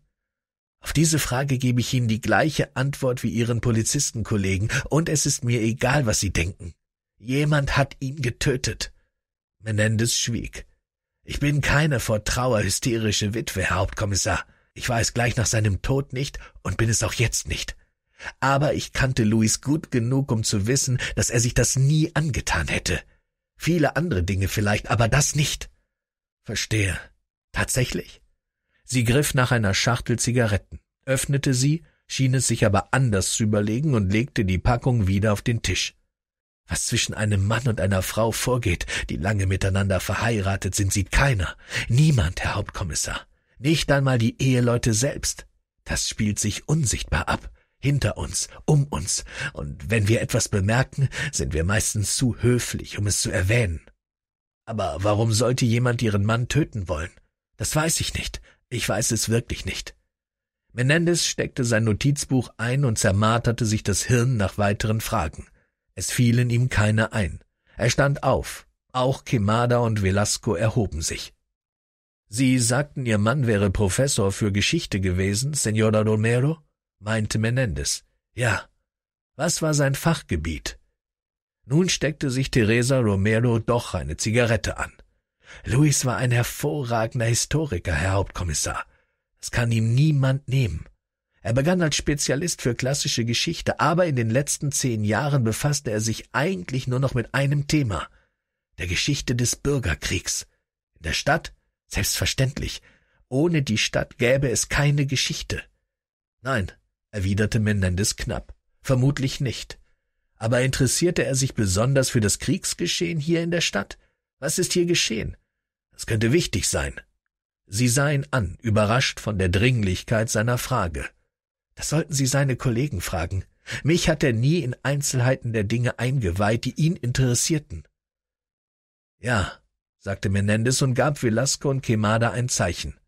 Auf diese Frage gebe ich Ihnen die gleiche Antwort wie Ihren Polizistenkollegen, und es ist mir egal, was Sie denken. Jemand hat ihn getötet. Menendez schwieg. Ich bin keine vor Trauer hysterische Witwe, Herr Hauptkommissar. Ich war es gleich nach seinem Tod nicht und bin es auch jetzt nicht. Aber ich kannte Louis gut genug, um zu wissen, dass er sich das nie angetan hätte. Viele andere Dinge vielleicht, aber das nicht. Verstehe. Tatsächlich? Sie griff nach einer Schachtel Zigaretten, öffnete sie, schien es sich aber anders zu überlegen und legte die Packung wieder auf den Tisch. Was zwischen einem Mann und einer Frau vorgeht, die lange miteinander verheiratet sind, sieht keiner. Niemand, Herr Hauptkommissar. Nicht einmal die Eheleute selbst. Das spielt sich unsichtbar ab. Hinter uns, um uns. Und wenn wir etwas bemerken, sind wir meistens zu höflich, um es zu erwähnen. Aber warum sollte jemand ihren Mann töten wollen? Das weiß ich nicht. Ich weiß es wirklich nicht. Menendez steckte sein Notizbuch ein und zermarterte sich das Hirn nach weiteren Fragen. Es fielen ihm keine ein. Er stand auf. Auch Quemada und Velasco erhoben sich. Sie sagten, Ihr Mann wäre Professor für Geschichte gewesen, Senora Romero? meinte Menendez. Ja. Was war sein Fachgebiet? Nun steckte sich Teresa Romero doch eine Zigarette an. Luis war ein hervorragender Historiker, Herr Hauptkommissar. Es kann ihm niemand nehmen. Er begann als Spezialist für klassische Geschichte, aber in den letzten zehn Jahren befasste er sich eigentlich nur noch mit einem Thema, der Geschichte des Bürgerkriegs. In der Stadt? Selbstverständlich. Ohne die Stadt gäbe es keine Geschichte. Nein, erwiderte Menendez knapp. Vermutlich nicht. Aber interessierte er sich besonders für das Kriegsgeschehen hier in der Stadt? Was ist hier geschehen? Das könnte wichtig sein. Sie sah ihn an, überrascht von der Dringlichkeit seiner Frage. Das sollten Sie seine Kollegen fragen. Mich hat er nie in Einzelheiten der Dinge eingeweiht, die ihn interessierten. Ja, sagte Menendez und gab Velasco und Quemada ein Zeichen.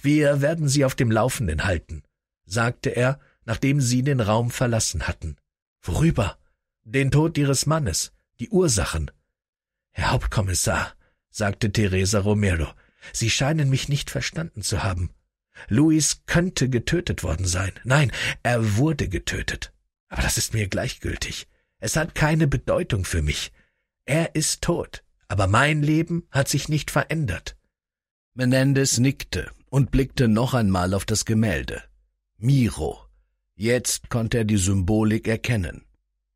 Wir werden Sie auf dem Laufenden halten, sagte er, nachdem Sie den Raum verlassen hatten. Worüber? Den Tod Ihres Mannes, die Ursachen. Herr Hauptkommissar, sagte Teresa Romero, Sie scheinen mich nicht verstanden zu haben. Louis könnte getötet worden sein. Nein, er wurde getötet. Aber das ist mir gleichgültig. Es hat keine Bedeutung für mich. Er ist tot, aber mein Leben hat sich nicht verändert. Menendez nickte und blickte noch einmal auf das Gemälde. Miro. Jetzt konnte er die Symbolik erkennen.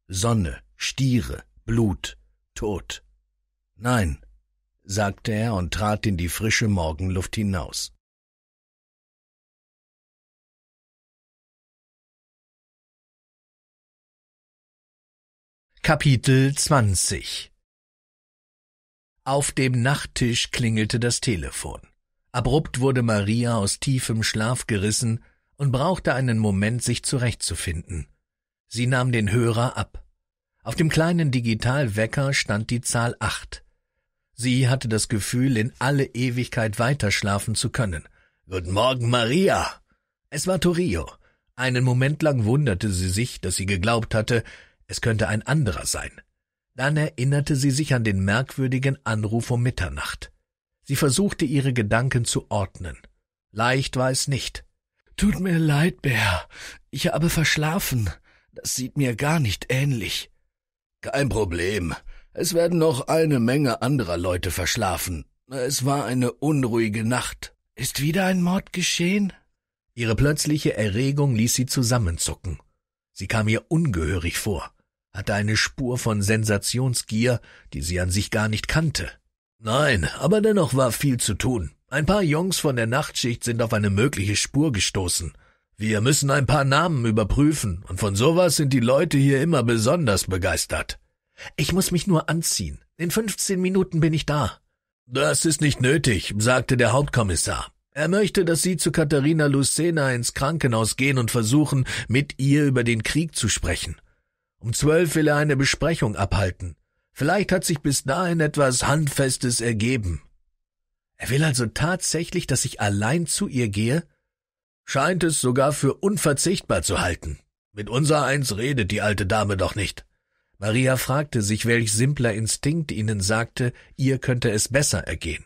Sonne, Stiere, Blut, Tod. Nein, sagte er und trat in die frische Morgenluft hinaus. Kapitel 20 Auf dem Nachttisch klingelte das Telefon. Abrupt wurde Maria aus tiefem Schlaf gerissen und brauchte einen Moment, sich zurechtzufinden. Sie nahm den Hörer ab. Auf dem kleinen Digitalwecker stand die Zahl 8. Sie hatte das Gefühl, in alle Ewigkeit weiterschlafen zu können. Guten Morgen, Maria. Es war Torio. Einen Moment lang wunderte sie sich, dass sie geglaubt hatte, es könnte ein anderer sein. Dann erinnerte sie sich an den merkwürdigen Anruf um Mitternacht. Sie versuchte ihre Gedanken zu ordnen. Leicht war es nicht. Tut mir leid, Bär. Ich habe verschlafen. Das sieht mir gar nicht ähnlich. Kein Problem. Es werden noch eine Menge anderer Leute verschlafen. Es war eine unruhige Nacht. Ist wieder ein Mord geschehen? Ihre plötzliche Erregung ließ sie zusammenzucken. Sie kam ihr ungehörig vor, hatte eine Spur von Sensationsgier, die sie an sich gar nicht kannte. Nein, aber dennoch war viel zu tun. Ein paar Jungs von der Nachtschicht sind auf eine mögliche Spur gestoßen. Wir müssen ein paar Namen überprüfen, und von sowas sind die Leute hier immer besonders begeistert. Ich muss mich nur anziehen. In fünfzehn Minuten bin ich da. Das ist nicht nötig, sagte der Hauptkommissar. Er möchte, dass Sie zu Katharina Lucena ins Krankenhaus gehen und versuchen, mit ihr über den Krieg zu sprechen. Um zwölf will er eine Besprechung abhalten. Vielleicht hat sich bis dahin etwas Handfestes ergeben. Er will also tatsächlich, dass ich allein zu ihr gehe? Scheint es sogar für unverzichtbar zu halten. Mit unser eins redet die alte Dame doch nicht. Maria fragte sich, welch simpler Instinkt ihnen sagte, ihr könnte es besser ergehen.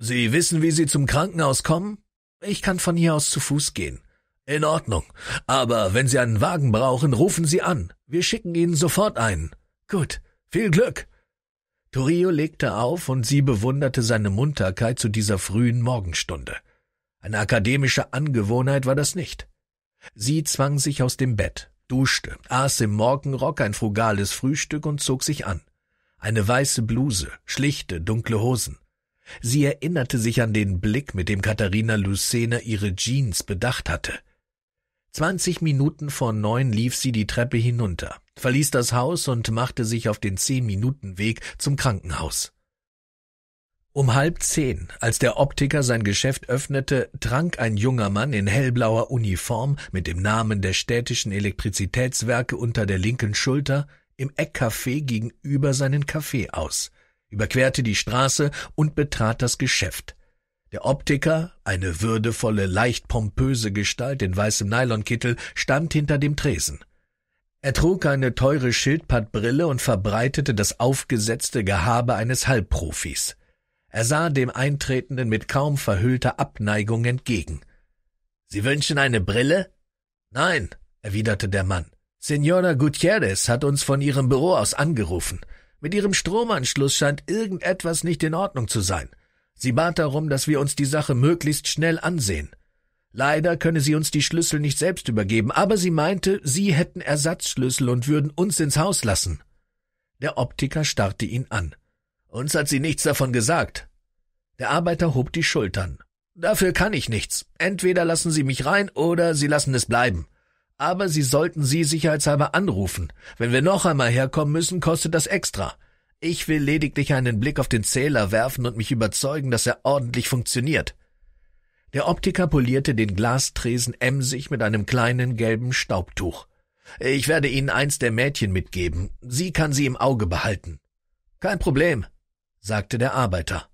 Sie wissen, wie Sie zum Krankenhaus kommen? Ich kann von hier aus zu Fuß gehen. In Ordnung. Aber wenn Sie einen Wagen brauchen, rufen Sie an. Wir schicken Ihnen sofort einen. Gut. Viel Glück. Torio legte auf und sie bewunderte seine Munterkeit zu dieser frühen Morgenstunde. Eine akademische Angewohnheit war das nicht. Sie zwang sich aus dem Bett, duschte, aß im Morgenrock ein frugales Frühstück und zog sich an. Eine weiße Bluse, schlichte, dunkle Hosen. Sie erinnerte sich an den Blick, mit dem Katharina Lucena ihre Jeans bedacht hatte. Zwanzig Minuten vor neun lief sie die Treppe hinunter, verließ das Haus und machte sich auf den Zehn-Minuten-Weg zum Krankenhaus. Um halb zehn, als der Optiker sein Geschäft öffnete, trank ein junger Mann in hellblauer Uniform mit dem Namen der städtischen Elektrizitätswerke unter der linken Schulter im Eckcafé gegenüber seinen Kaffee aus überquerte die Straße und betrat das Geschäft. Der Optiker, eine würdevolle, leicht pompöse Gestalt in weißem Nylonkittel, stand hinter dem Tresen. Er trug eine teure Schildpattbrille und verbreitete das aufgesetzte Gehabe eines Halbprofis. Er sah dem Eintretenden mit kaum verhüllter Abneigung entgegen. Sie wünschen eine Brille? Nein, erwiderte der Mann. Senora Gutierrez hat uns von ihrem Büro aus angerufen. Mit ihrem Stromanschluss scheint irgendetwas nicht in Ordnung zu sein. Sie bat darum, dass wir uns die Sache möglichst schnell ansehen. Leider könne sie uns die Schlüssel nicht selbst übergeben, aber sie meinte, sie hätten Ersatzschlüssel und würden uns ins Haus lassen. Der Optiker starrte ihn an. Uns hat sie nichts davon gesagt. Der Arbeiter hob die Schultern. Dafür kann ich nichts. Entweder lassen Sie mich rein oder Sie lassen es bleiben. Aber Sie sollten sie sicherheitshalber anrufen. Wenn wir noch einmal herkommen müssen, kostet das extra. Ich will lediglich einen Blick auf den Zähler werfen und mich überzeugen, dass er ordentlich funktioniert. Der Optiker polierte den Glastresen emsig mit einem kleinen gelben Staubtuch. Ich werde Ihnen eins der Mädchen mitgeben. Sie kann sie im Auge behalten. Kein Problem, sagte der Arbeiter.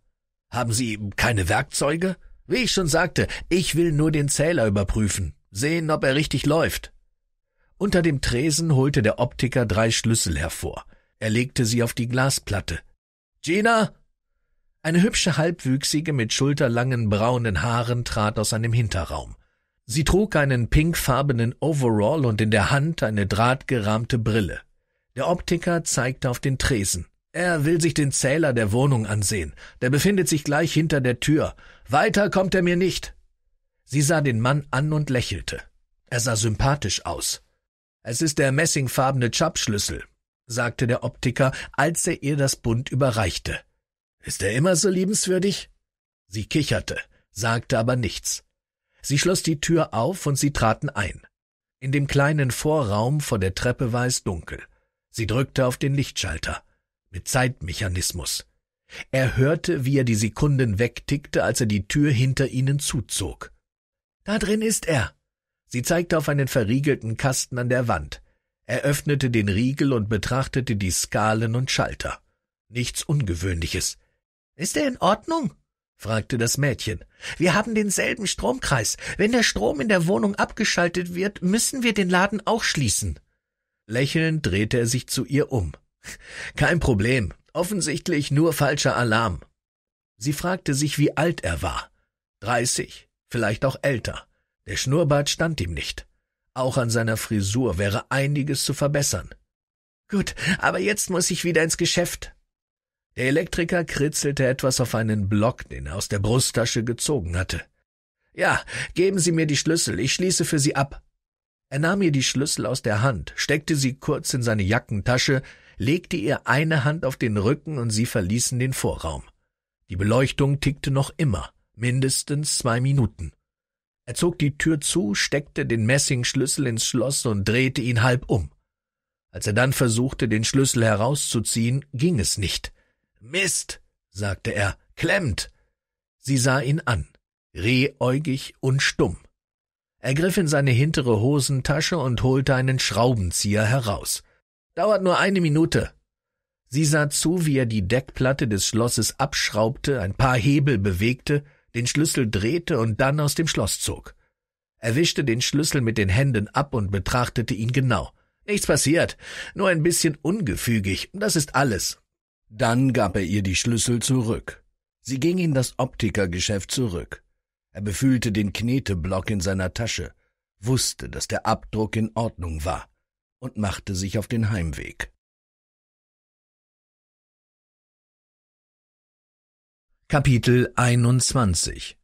Haben Sie keine Werkzeuge? Wie ich schon sagte, ich will nur den Zähler überprüfen, sehen, ob er richtig läuft. Unter dem Tresen holte der Optiker drei Schlüssel hervor. Er legte sie auf die Glasplatte. Gina! Eine hübsche Halbwüchsige mit schulterlangen braunen Haaren trat aus einem Hinterraum. Sie trug einen pinkfarbenen Overall und in der Hand eine drahtgerahmte Brille. Der Optiker zeigte auf den Tresen. Er will sich den Zähler der Wohnung ansehen. Der befindet sich gleich hinter der Tür. Weiter kommt er mir nicht. Sie sah den Mann an und lächelte. Er sah sympathisch aus. Es ist der messingfarbene Chubb-Schlüssel, sagte der Optiker, als er ihr das Bund überreichte. Ist er immer so liebenswürdig? Sie kicherte, sagte aber nichts. Sie schloss die Tür auf und sie traten ein. In dem kleinen Vorraum vor der Treppe war es dunkel. Sie drückte auf den Lichtschalter. Mit Zeitmechanismus. Er hörte, wie er die Sekunden wegtickte, als er die Tür hinter ihnen zuzog. Da drin ist er, Sie zeigte auf einen verriegelten Kasten an der Wand. Er öffnete den Riegel und betrachtete die Skalen und Schalter. Nichts Ungewöhnliches. Ist er in Ordnung? fragte das Mädchen. Wir haben denselben Stromkreis. Wenn der Strom in der Wohnung abgeschaltet wird, müssen wir den Laden auch schließen. Lächelnd drehte er sich zu ihr um. Kein Problem. Offensichtlich nur falscher Alarm. Sie fragte sich, wie alt er war. Dreißig, vielleicht auch älter. Der Schnurrbart stand ihm nicht. Auch an seiner Frisur wäre einiges zu verbessern. Gut, aber jetzt muss ich wieder ins Geschäft. Der Elektriker kritzelte etwas auf einen Block, den er aus der Brusttasche gezogen hatte. Ja, geben Sie mir die Schlüssel, ich schließe für Sie ab. Er nahm ihr die Schlüssel aus der Hand, steckte sie kurz in seine Jackentasche, legte ihr eine Hand auf den Rücken und sie verließen den Vorraum. Die Beleuchtung tickte noch immer, mindestens zwei Minuten. Er zog die Tür zu, steckte den Messingschlüssel ins Schloss und drehte ihn halb um. Als er dann versuchte, den Schlüssel herauszuziehen, ging es nicht. Mist, sagte er, klemmt. Sie sah ihn an, rehäugig und stumm. Er griff in seine hintere Hosentasche und holte einen Schraubenzieher heraus. Dauert nur eine Minute. Sie sah zu, wie er die Deckplatte des Schlosses abschraubte, ein paar Hebel bewegte, den Schlüssel drehte und dann aus dem Schloss zog. Er wischte den Schlüssel mit den Händen ab und betrachtete ihn genau. Nichts passiert, nur ein bisschen ungefügig, das ist alles. Dann gab er ihr die Schlüssel zurück. Sie ging in das Optikergeschäft zurück. Er befühlte den Kneteblock in seiner Tasche, wusste, dass der Abdruck in Ordnung war, und machte sich auf den Heimweg. Kapitel 21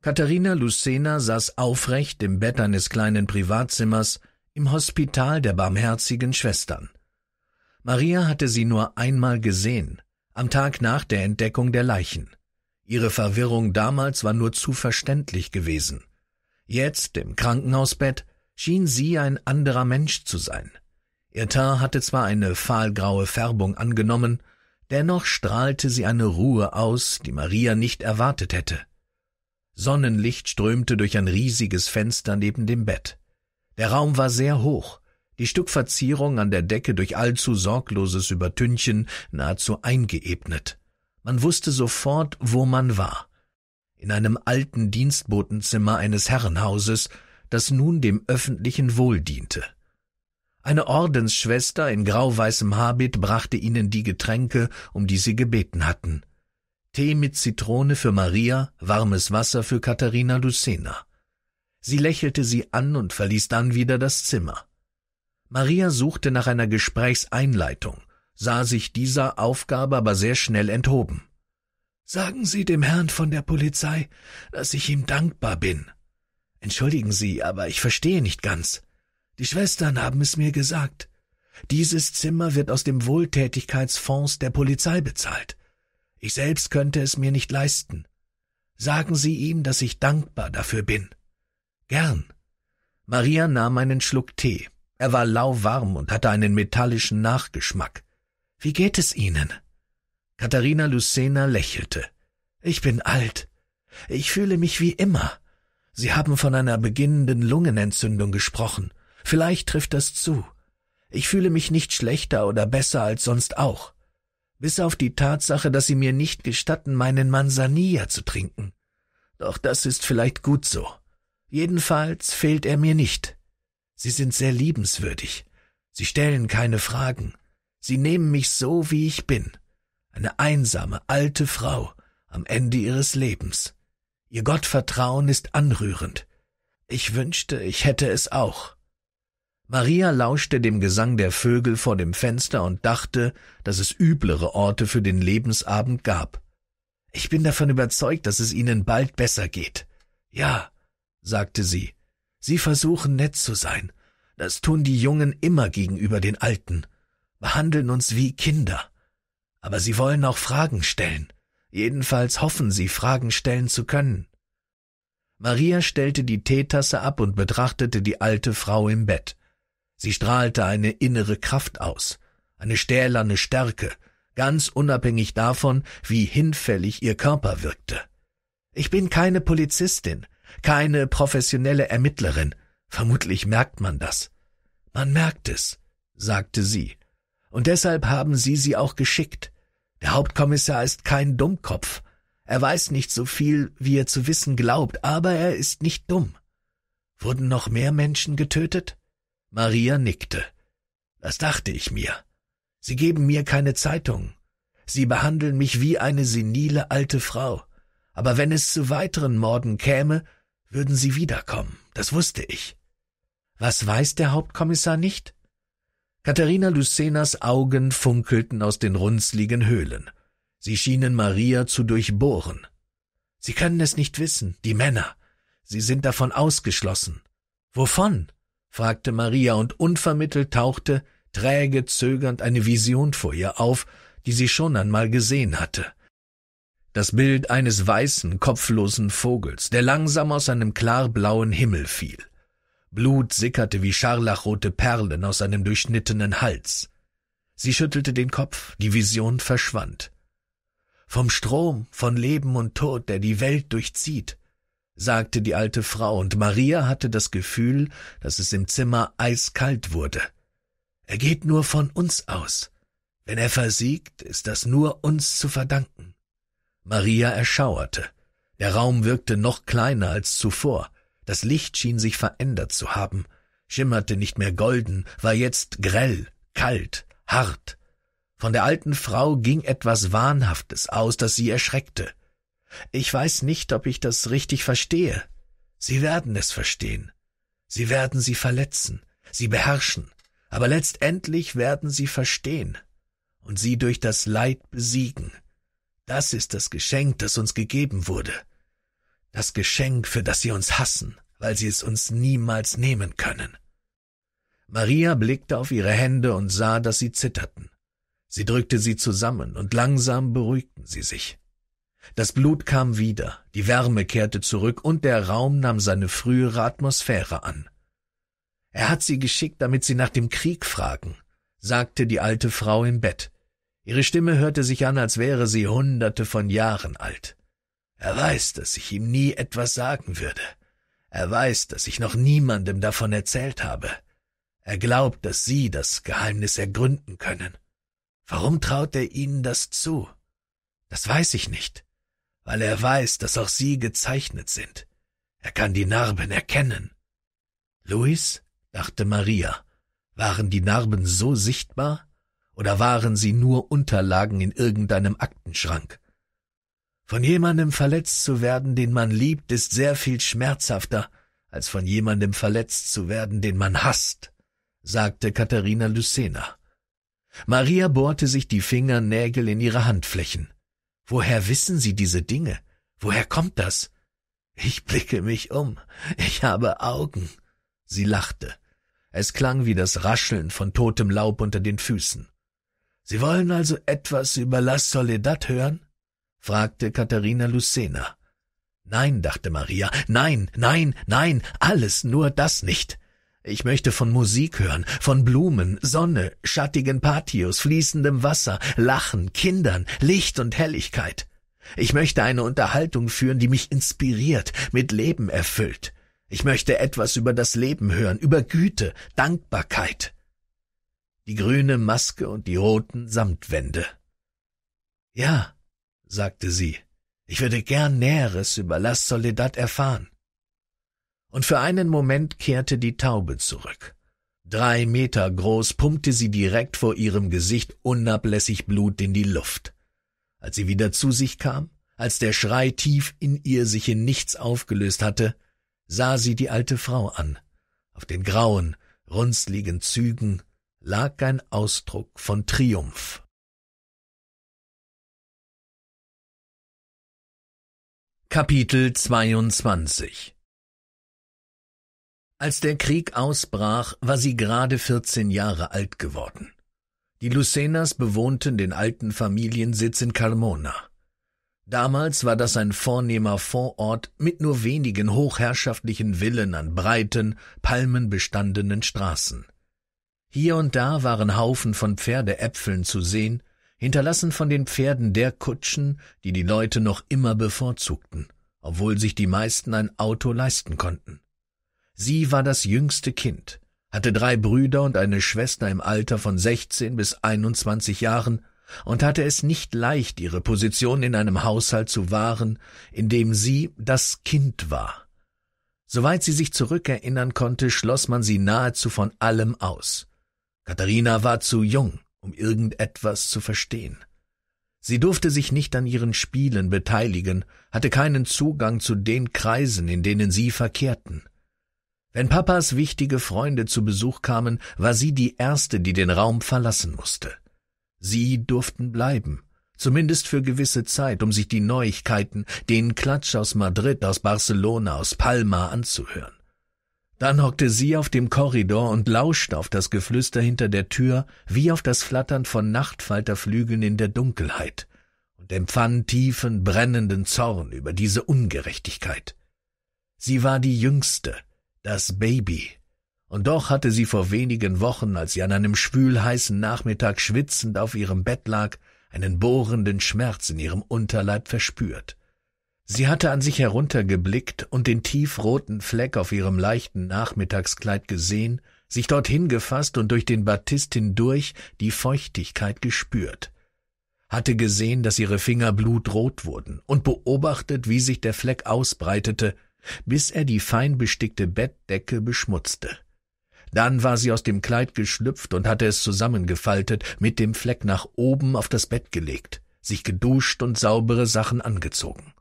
Katharina Lucena saß aufrecht im Bett eines kleinen Privatzimmers im Hospital der barmherzigen Schwestern. Maria hatte sie nur einmal gesehen, am Tag nach der Entdeckung der Leichen. Ihre Verwirrung damals war nur zu verständlich gewesen. Jetzt, im Krankenhausbett, schien sie ein anderer Mensch zu sein. Ihr Teint hatte zwar eine fahlgraue Färbung angenommen, Dennoch strahlte sie eine Ruhe aus, die Maria nicht erwartet hätte. Sonnenlicht strömte durch ein riesiges Fenster neben dem Bett. Der Raum war sehr hoch, die Stückverzierung an der Decke durch allzu sorgloses Übertünchen nahezu eingeebnet. Man wusste sofort, wo man war. In einem alten Dienstbotenzimmer eines Herrenhauses, das nun dem öffentlichen Wohl diente. Eine Ordensschwester in grauweißem Habit brachte ihnen die Getränke, um die sie gebeten hatten. Tee mit Zitrone für Maria, warmes Wasser für Katharina Lucena. Sie lächelte sie an und verließ dann wieder das Zimmer. Maria suchte nach einer Gesprächseinleitung, sah sich dieser Aufgabe aber sehr schnell enthoben. Sagen Sie dem Herrn von der Polizei, dass ich ihm dankbar bin. Entschuldigen Sie, aber ich verstehe nicht ganz. Die Schwestern haben es mir gesagt. Dieses Zimmer wird aus dem Wohltätigkeitsfonds der Polizei bezahlt. Ich selbst könnte es mir nicht leisten. Sagen Sie ihm, dass ich dankbar dafür bin. Gern. Maria nahm einen Schluck Tee. Er war lauwarm und hatte einen metallischen Nachgeschmack. Wie geht es Ihnen? Katharina Lucena lächelte. Ich bin alt. Ich fühle mich wie immer. Sie haben von einer beginnenden Lungenentzündung gesprochen. Vielleicht trifft das zu. Ich fühle mich nicht schlechter oder besser als sonst auch. Bis auf die Tatsache, dass sie mir nicht gestatten, meinen Manzanilla zu trinken. Doch das ist vielleicht gut so. Jedenfalls fehlt er mir nicht. Sie sind sehr liebenswürdig. Sie stellen keine Fragen. Sie nehmen mich so, wie ich bin. Eine einsame, alte Frau am Ende ihres Lebens. Ihr Gottvertrauen ist anrührend. Ich wünschte, ich hätte es auch. Maria lauschte dem Gesang der Vögel vor dem Fenster und dachte, dass es üblere Orte für den Lebensabend gab. Ich bin davon überzeugt, dass es Ihnen bald besser geht. Ja, sagte sie, Sie versuchen nett zu sein. Das tun die Jungen immer gegenüber den Alten, behandeln uns wie Kinder. Aber sie wollen auch Fragen stellen. Jedenfalls hoffen sie, Fragen stellen zu können. Maria stellte die Teetasse ab und betrachtete die alte Frau im Bett. Sie strahlte eine innere Kraft aus, eine stählerne Stärke, ganz unabhängig davon, wie hinfällig ihr Körper wirkte. Ich bin keine Polizistin, keine professionelle Ermittlerin, vermutlich merkt man das. Man merkt es, sagte sie, und deshalb haben sie sie auch geschickt. Der Hauptkommissar ist kein Dummkopf, er weiß nicht so viel, wie er zu wissen glaubt, aber er ist nicht dumm. Wurden noch mehr Menschen getötet? Maria nickte. Das dachte ich mir. Sie geben mir keine Zeitung. Sie behandeln mich wie eine senile alte Frau. Aber wenn es zu weiteren Morden käme, würden sie wiederkommen. Das wusste ich. Was weiß der Hauptkommissar nicht? Katharina Lucenas Augen funkelten aus den runzligen Höhlen. Sie schienen Maria zu durchbohren. Sie können es nicht wissen, die Männer. Sie sind davon ausgeschlossen. Wovon? fragte Maria, und unvermittelt tauchte, träge zögernd, eine Vision vor ihr auf, die sie schon einmal gesehen hatte. Das Bild eines weißen, kopflosen Vogels, der langsam aus einem klarblauen Himmel fiel. Blut sickerte wie scharlachrote Perlen aus seinem durchschnittenen Hals. Sie schüttelte den Kopf, die Vision verschwand. Vom Strom, von Leben und Tod, der die Welt durchzieht, sagte die alte Frau, und Maria hatte das Gefühl, dass es im Zimmer eiskalt wurde. Er geht nur von uns aus. Wenn er versiegt, ist das nur uns zu verdanken. Maria erschauerte. Der Raum wirkte noch kleiner als zuvor. Das Licht schien sich verändert zu haben, schimmerte nicht mehr golden, war jetzt grell, kalt, hart. Von der alten Frau ging etwas Wahnhaftes aus, das sie erschreckte. Ich weiß nicht, ob ich das richtig verstehe. Sie werden es verstehen. Sie werden sie verletzen, sie beherrschen, aber letztendlich werden sie verstehen und sie durch das Leid besiegen. Das ist das Geschenk, das uns gegeben wurde. Das Geschenk, für das sie uns hassen, weil sie es uns niemals nehmen können. Maria blickte auf ihre Hände und sah, dass sie zitterten. Sie drückte sie zusammen und langsam beruhigten sie sich. Das Blut kam wieder, die Wärme kehrte zurück und der Raum nahm seine frühere Atmosphäre an. Er hat sie geschickt, damit sie nach dem Krieg fragen, sagte die alte Frau im Bett. Ihre Stimme hörte sich an, als wäre sie hunderte von Jahren alt. Er weiß, dass ich ihm nie etwas sagen würde. Er weiß, dass ich noch niemandem davon erzählt habe. Er glaubt, dass Sie das Geheimnis ergründen können. Warum traut er Ihnen das zu? Das weiß ich nicht weil er weiß, dass auch sie gezeichnet sind. Er kann die Narben erkennen. Luis, dachte Maria, waren die Narben so sichtbar? Oder waren sie nur Unterlagen in irgendeinem Aktenschrank? Von jemandem verletzt zu werden, den man liebt, ist sehr viel schmerzhafter, als von jemandem verletzt zu werden, den man hasst, sagte Katharina Lucena. Maria bohrte sich die Fingernägel in ihre Handflächen. Woher wissen Sie diese Dinge? Woher kommt das? Ich blicke mich um. Ich habe Augen. Sie lachte. Es klang wie das Rascheln von totem Laub unter den Füßen. Sie wollen also etwas über La Soledad hören? fragte Katharina Lucena. Nein, dachte Maria, nein, nein, nein, alles nur das nicht. Ich möchte von Musik hören, von Blumen, Sonne, schattigen Patios, fließendem Wasser, Lachen, Kindern, Licht und Helligkeit. Ich möchte eine Unterhaltung führen, die mich inspiriert, mit Leben erfüllt. Ich möchte etwas über das Leben hören, über Güte, Dankbarkeit. Die grüne Maske und die roten Samtwände. Ja, sagte sie, ich würde gern Näheres über La Soledad erfahren und für einen Moment kehrte die Taube zurück. Drei Meter groß pumpte sie direkt vor ihrem Gesicht unablässig Blut in die Luft. Als sie wieder zu sich kam, als der Schrei tief in ihr sich in nichts aufgelöst hatte, sah sie die alte Frau an. Auf den grauen, runzligen Zügen lag ein Ausdruck von Triumph. Kapitel 22 als der Krieg ausbrach, war sie gerade 14 Jahre alt geworden. Die Lucenas bewohnten den alten Familiensitz in Carmona. Damals war das ein vornehmer Vorort mit nur wenigen hochherrschaftlichen Villen an breiten, palmenbestandenen Straßen. Hier und da waren Haufen von Pferdeäpfeln zu sehen, hinterlassen von den Pferden der Kutschen, die die Leute noch immer bevorzugten, obwohl sich die meisten ein Auto leisten konnten. Sie war das jüngste Kind, hatte drei Brüder und eine Schwester im Alter von 16 bis 21 Jahren und hatte es nicht leicht, ihre Position in einem Haushalt zu wahren, in dem sie das Kind war. Soweit sie sich zurückerinnern konnte, schloss man sie nahezu von allem aus. Katharina war zu jung, um irgendetwas zu verstehen. Sie durfte sich nicht an ihren Spielen beteiligen, hatte keinen Zugang zu den Kreisen, in denen sie verkehrten. Wenn Papas wichtige Freunde zu Besuch kamen, war sie die erste, die den Raum verlassen musste. Sie durften bleiben, zumindest für gewisse Zeit, um sich die Neuigkeiten, den Klatsch aus Madrid, aus Barcelona, aus Palma anzuhören. Dann hockte sie auf dem Korridor und lauschte auf das Geflüster hinter der Tür, wie auf das Flattern von Nachtfalterflügeln in der Dunkelheit, und empfand tiefen, brennenden Zorn über diese Ungerechtigkeit. Sie war die Jüngste, das Baby. Und doch hatte sie vor wenigen Wochen, als sie an einem schwülheißen Nachmittag schwitzend auf ihrem Bett lag, einen bohrenden Schmerz in ihrem Unterleib verspürt. Sie hatte an sich heruntergeblickt und den tiefroten Fleck auf ihrem leichten Nachmittagskleid gesehen, sich dorthin gefasst und durch den Batist hindurch die Feuchtigkeit gespürt, hatte gesehen, dass ihre Finger blutrot wurden und beobachtet, wie sich der Fleck ausbreitete bis er die fein bestickte Bettdecke beschmutzte. Dann war sie aus dem Kleid geschlüpft und hatte es zusammengefaltet, mit dem Fleck nach oben auf das Bett gelegt, sich geduscht und saubere Sachen angezogen.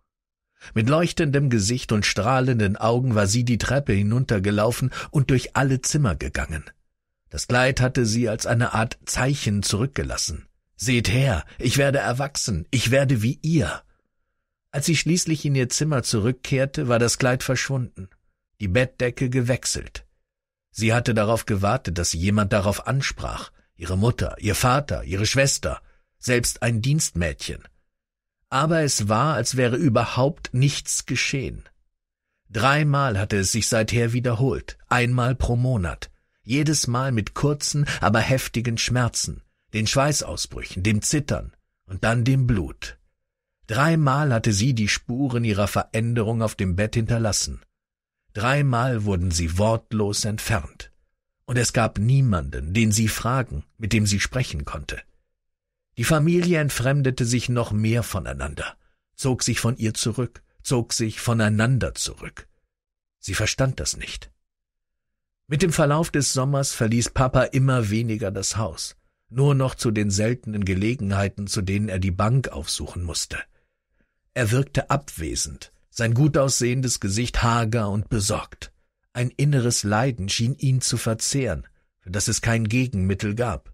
Mit leuchtendem Gesicht und strahlenden Augen war sie die Treppe hinuntergelaufen und durch alle Zimmer gegangen. Das Kleid hatte sie als eine Art Zeichen zurückgelassen. Seht her, ich werde erwachsen, ich werde wie ihr. Als sie schließlich in ihr Zimmer zurückkehrte, war das Kleid verschwunden, die Bettdecke gewechselt. Sie hatte darauf gewartet, dass jemand darauf ansprach, ihre Mutter, ihr Vater, ihre Schwester, selbst ein Dienstmädchen. Aber es war, als wäre überhaupt nichts geschehen. Dreimal hatte es sich seither wiederholt, einmal pro Monat, jedes Mal mit kurzen, aber heftigen Schmerzen, den Schweißausbrüchen, dem Zittern und dann dem Blut. Dreimal hatte sie die Spuren ihrer Veränderung auf dem Bett hinterlassen. Dreimal wurden sie wortlos entfernt. Und es gab niemanden, den sie fragen, mit dem sie sprechen konnte. Die Familie entfremdete sich noch mehr voneinander, zog sich von ihr zurück, zog sich voneinander zurück. Sie verstand das nicht. Mit dem Verlauf des Sommers verließ Papa immer weniger das Haus, nur noch zu den seltenen Gelegenheiten, zu denen er die Bank aufsuchen musste. Er wirkte abwesend, sein gut aussehendes Gesicht hager und besorgt. Ein inneres Leiden schien ihn zu verzehren, für das es kein Gegenmittel gab.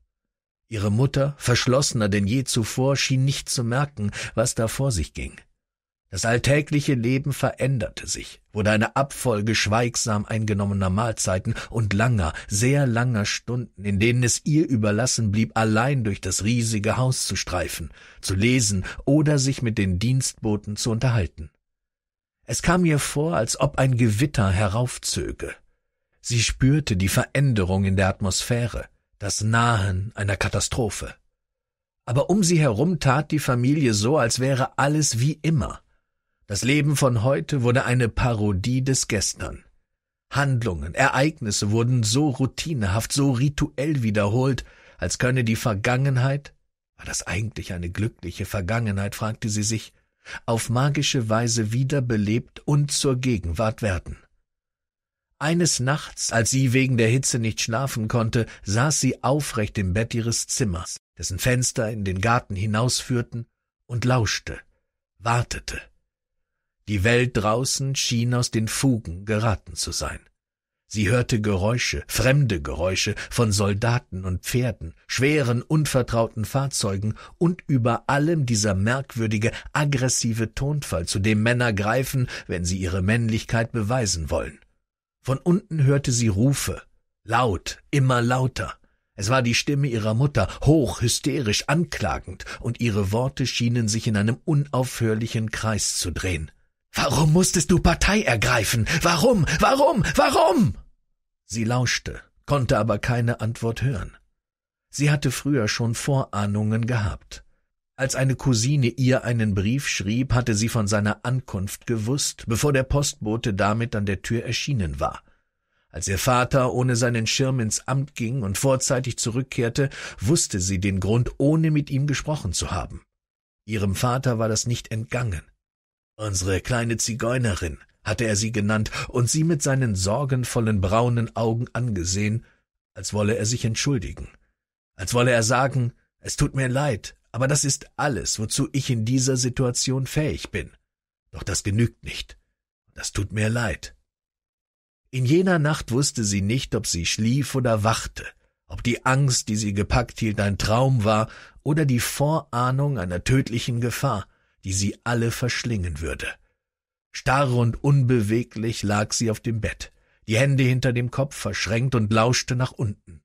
Ihre Mutter, verschlossener denn je zuvor, schien nicht zu merken, was da vor sich ging. Das alltägliche Leben veränderte sich wurde eine Abfolge schweigsam eingenommener Mahlzeiten und langer, sehr langer Stunden, in denen es ihr überlassen blieb, allein durch das riesige Haus zu streifen, zu lesen oder sich mit den Dienstboten zu unterhalten. Es kam ihr vor, als ob ein Gewitter heraufzöge. Sie spürte die Veränderung in der Atmosphäre, das Nahen einer Katastrophe. Aber um sie herum tat die Familie so, als wäre alles wie immer. Das Leben von heute wurde eine Parodie des Gestern. Handlungen, Ereignisse wurden so routinehaft, so rituell wiederholt, als könne die Vergangenheit, war das eigentlich eine glückliche Vergangenheit, fragte sie sich, auf magische Weise wiederbelebt und zur Gegenwart werden. Eines Nachts, als sie wegen der Hitze nicht schlafen konnte, saß sie aufrecht im Bett ihres Zimmers, dessen Fenster in den Garten hinausführten, und lauschte, wartete. Die Welt draußen schien aus den Fugen geraten zu sein. Sie hörte Geräusche, fremde Geräusche von Soldaten und Pferden, schweren, unvertrauten Fahrzeugen und über allem dieser merkwürdige, aggressive Tonfall, zu dem Männer greifen, wenn sie ihre Männlichkeit beweisen wollen. Von unten hörte sie Rufe, laut, immer lauter. Es war die Stimme ihrer Mutter, hoch, hysterisch, anklagend, und ihre Worte schienen sich in einem unaufhörlichen Kreis zu drehen. Warum musstest du Partei ergreifen? Warum? Warum? Warum? Sie lauschte, konnte aber keine Antwort hören. Sie hatte früher schon Vorahnungen gehabt. Als eine Cousine ihr einen Brief schrieb, hatte sie von seiner Ankunft gewusst, bevor der Postbote damit an der Tür erschienen war. Als ihr Vater ohne seinen Schirm ins Amt ging und vorzeitig zurückkehrte, wusste sie den Grund, ohne mit ihm gesprochen zu haben. Ihrem Vater war das nicht entgangen. Unsere kleine Zigeunerin, hatte er sie genannt und sie mit seinen sorgenvollen braunen Augen angesehen, als wolle er sich entschuldigen, als wolle er sagen, es tut mir leid, aber das ist alles, wozu ich in dieser Situation fähig bin. Doch das genügt nicht. Das tut mir leid. In jener Nacht wusste sie nicht, ob sie schlief oder wachte, ob die Angst, die sie gepackt hielt, ein Traum war oder die Vorahnung einer tödlichen Gefahr die sie alle verschlingen würde. Starr und unbeweglich lag sie auf dem Bett, die Hände hinter dem Kopf verschränkt und lauschte nach unten.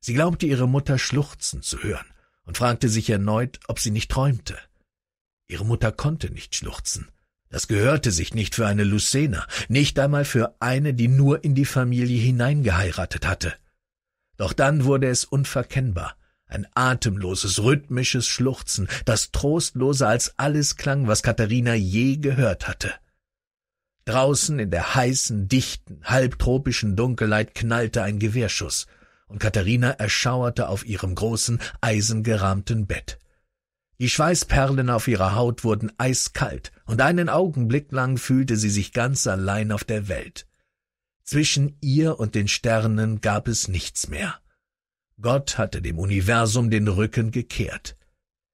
Sie glaubte ihre Mutter schluchzen zu hören und fragte sich erneut, ob sie nicht träumte. Ihre Mutter konnte nicht schluchzen. Das gehörte sich nicht für eine Lucena, nicht einmal für eine, die nur in die Familie hineingeheiratet hatte. Doch dann wurde es unverkennbar, ein atemloses, rhythmisches Schluchzen, das trostloser als alles klang, was Katharina je gehört hatte. Draußen in der heißen, dichten, halbtropischen Dunkelheit knallte ein Gewehrschuss, und Katharina erschauerte auf ihrem großen, eisengerahmten Bett. Die Schweißperlen auf ihrer Haut wurden eiskalt, und einen Augenblick lang fühlte sie sich ganz allein auf der Welt. Zwischen ihr und den Sternen gab es nichts mehr. Gott hatte dem Universum den Rücken gekehrt.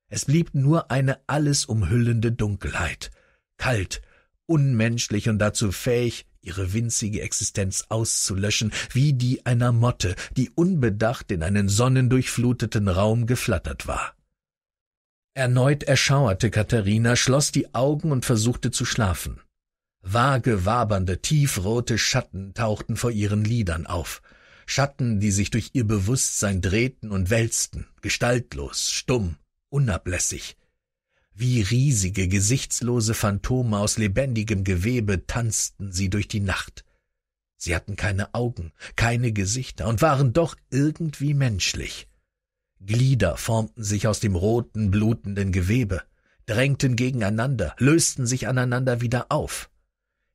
Es blieb nur eine alles umhüllende Dunkelheit, kalt, unmenschlich und dazu fähig, ihre winzige Existenz auszulöschen, wie die einer Motte, die unbedacht in einen sonnendurchfluteten Raum geflattert war. Erneut erschauerte Katharina, schloss die Augen und versuchte zu schlafen. Vage, wabernde, tiefrote Schatten tauchten vor ihren Lidern auf. Schatten, die sich durch ihr Bewusstsein drehten und wälzten, gestaltlos, stumm, unablässig. Wie riesige, gesichtslose Phantome aus lebendigem Gewebe tanzten sie durch die Nacht. Sie hatten keine Augen, keine Gesichter und waren doch irgendwie menschlich. Glieder formten sich aus dem roten, blutenden Gewebe, drängten gegeneinander, lösten sich aneinander wieder auf.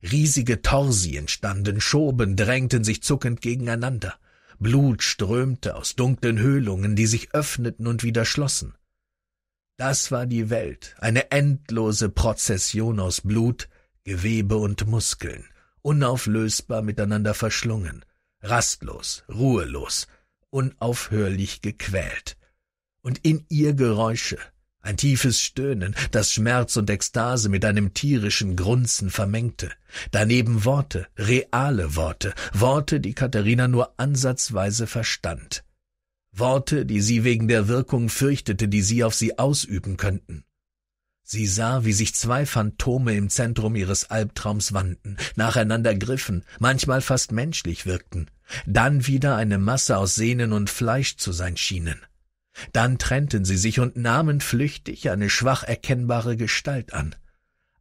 Riesige Torsi entstanden, schoben, drängten sich zuckend gegeneinander. Blut strömte aus dunklen Höhlungen, die sich öffneten und wieder schlossen. Das war die Welt, eine endlose Prozession aus Blut, Gewebe und Muskeln, unauflösbar miteinander verschlungen, rastlos, ruhelos, unaufhörlich gequält. Und in ihr Geräusche, ein tiefes Stöhnen, das Schmerz und Ekstase mit einem tierischen Grunzen vermengte. Daneben Worte, reale Worte, Worte, die Katharina nur ansatzweise verstand. Worte, die sie wegen der Wirkung fürchtete, die sie auf sie ausüben könnten. Sie sah, wie sich zwei Phantome im Zentrum ihres Albtraums wandten, nacheinander griffen, manchmal fast menschlich wirkten, dann wieder eine Masse aus Sehnen und Fleisch zu sein schienen. Dann trennten sie sich und nahmen flüchtig eine schwach erkennbare Gestalt an.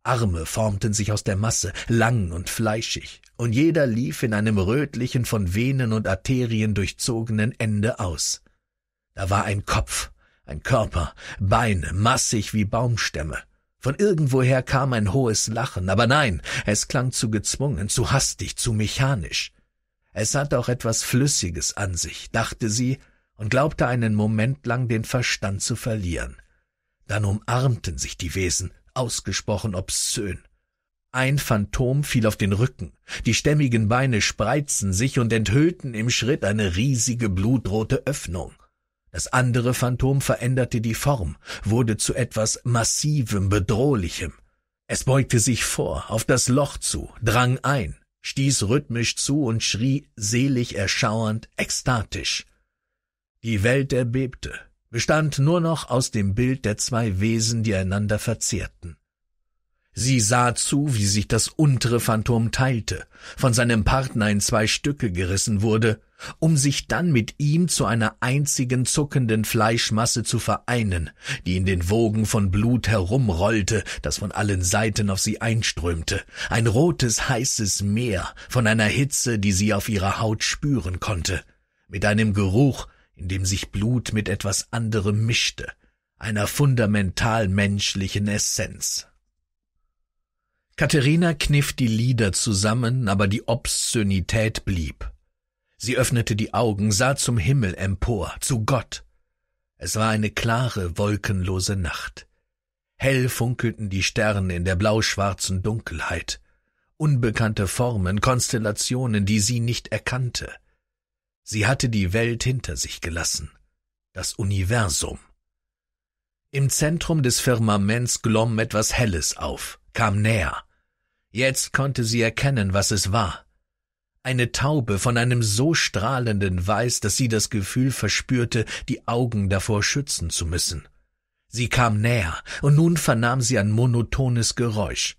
Arme formten sich aus der Masse, lang und fleischig, und jeder lief in einem rötlichen, von Venen und Arterien durchzogenen Ende aus. Da war ein Kopf, ein Körper, Beine, massig wie Baumstämme. Von irgendwoher kam ein hohes Lachen, aber nein, es klang zu gezwungen, zu hastig, zu mechanisch. Es hatte auch etwas Flüssiges an sich, dachte sie und glaubte einen Moment lang den Verstand zu verlieren. Dann umarmten sich die Wesen, ausgesprochen obszön. Ein Phantom fiel auf den Rücken, die stämmigen Beine spreizten sich und enthüllten im Schritt eine riesige blutrote Öffnung. Das andere Phantom veränderte die Form, wurde zu etwas Massivem, Bedrohlichem. Es beugte sich vor, auf das Loch zu, drang ein, stieß rhythmisch zu und schrie selig erschauernd, ekstatisch. Die Welt erbebte, bestand nur noch aus dem Bild der zwei Wesen, die einander verzehrten. Sie sah zu, wie sich das untere Phantom teilte, von seinem Partner in zwei Stücke gerissen wurde, um sich dann mit ihm zu einer einzigen zuckenden Fleischmasse zu vereinen, die in den Wogen von Blut herumrollte, das von allen Seiten auf sie einströmte, ein rotes, heißes Meer von einer Hitze, die sie auf ihrer Haut spüren konnte, mit einem Geruch, in dem sich Blut mit etwas anderem mischte, einer fundamental menschlichen Essenz. Katharina kniff die Lider zusammen, aber die Obszönität blieb. Sie öffnete die Augen, sah zum Himmel empor, zu Gott. Es war eine klare, wolkenlose Nacht. Hell funkelten die Sterne in der blauschwarzen Dunkelheit. Unbekannte Formen, Konstellationen, die sie nicht erkannte. Sie hatte die Welt hinter sich gelassen, das Universum. Im Zentrum des Firmaments glomm etwas Helles auf, kam näher. Jetzt konnte sie erkennen, was es war. Eine Taube von einem so strahlenden Weiß, dass sie das Gefühl verspürte, die Augen davor schützen zu müssen. Sie kam näher, und nun vernahm sie ein monotones Geräusch,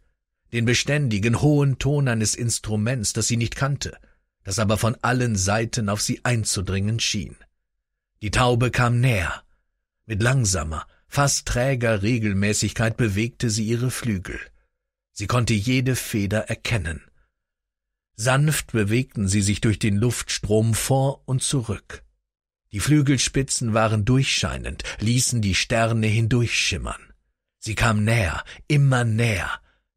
den beständigen, hohen Ton eines Instruments, das sie nicht kannte das aber von allen Seiten auf sie einzudringen schien. Die Taube kam näher. Mit langsamer, fast träger Regelmäßigkeit bewegte sie ihre Flügel. Sie konnte jede Feder erkennen. Sanft bewegten sie sich durch den Luftstrom vor und zurück. Die Flügelspitzen waren durchscheinend, ließen die Sterne hindurchschimmern. Sie kam näher, immer näher,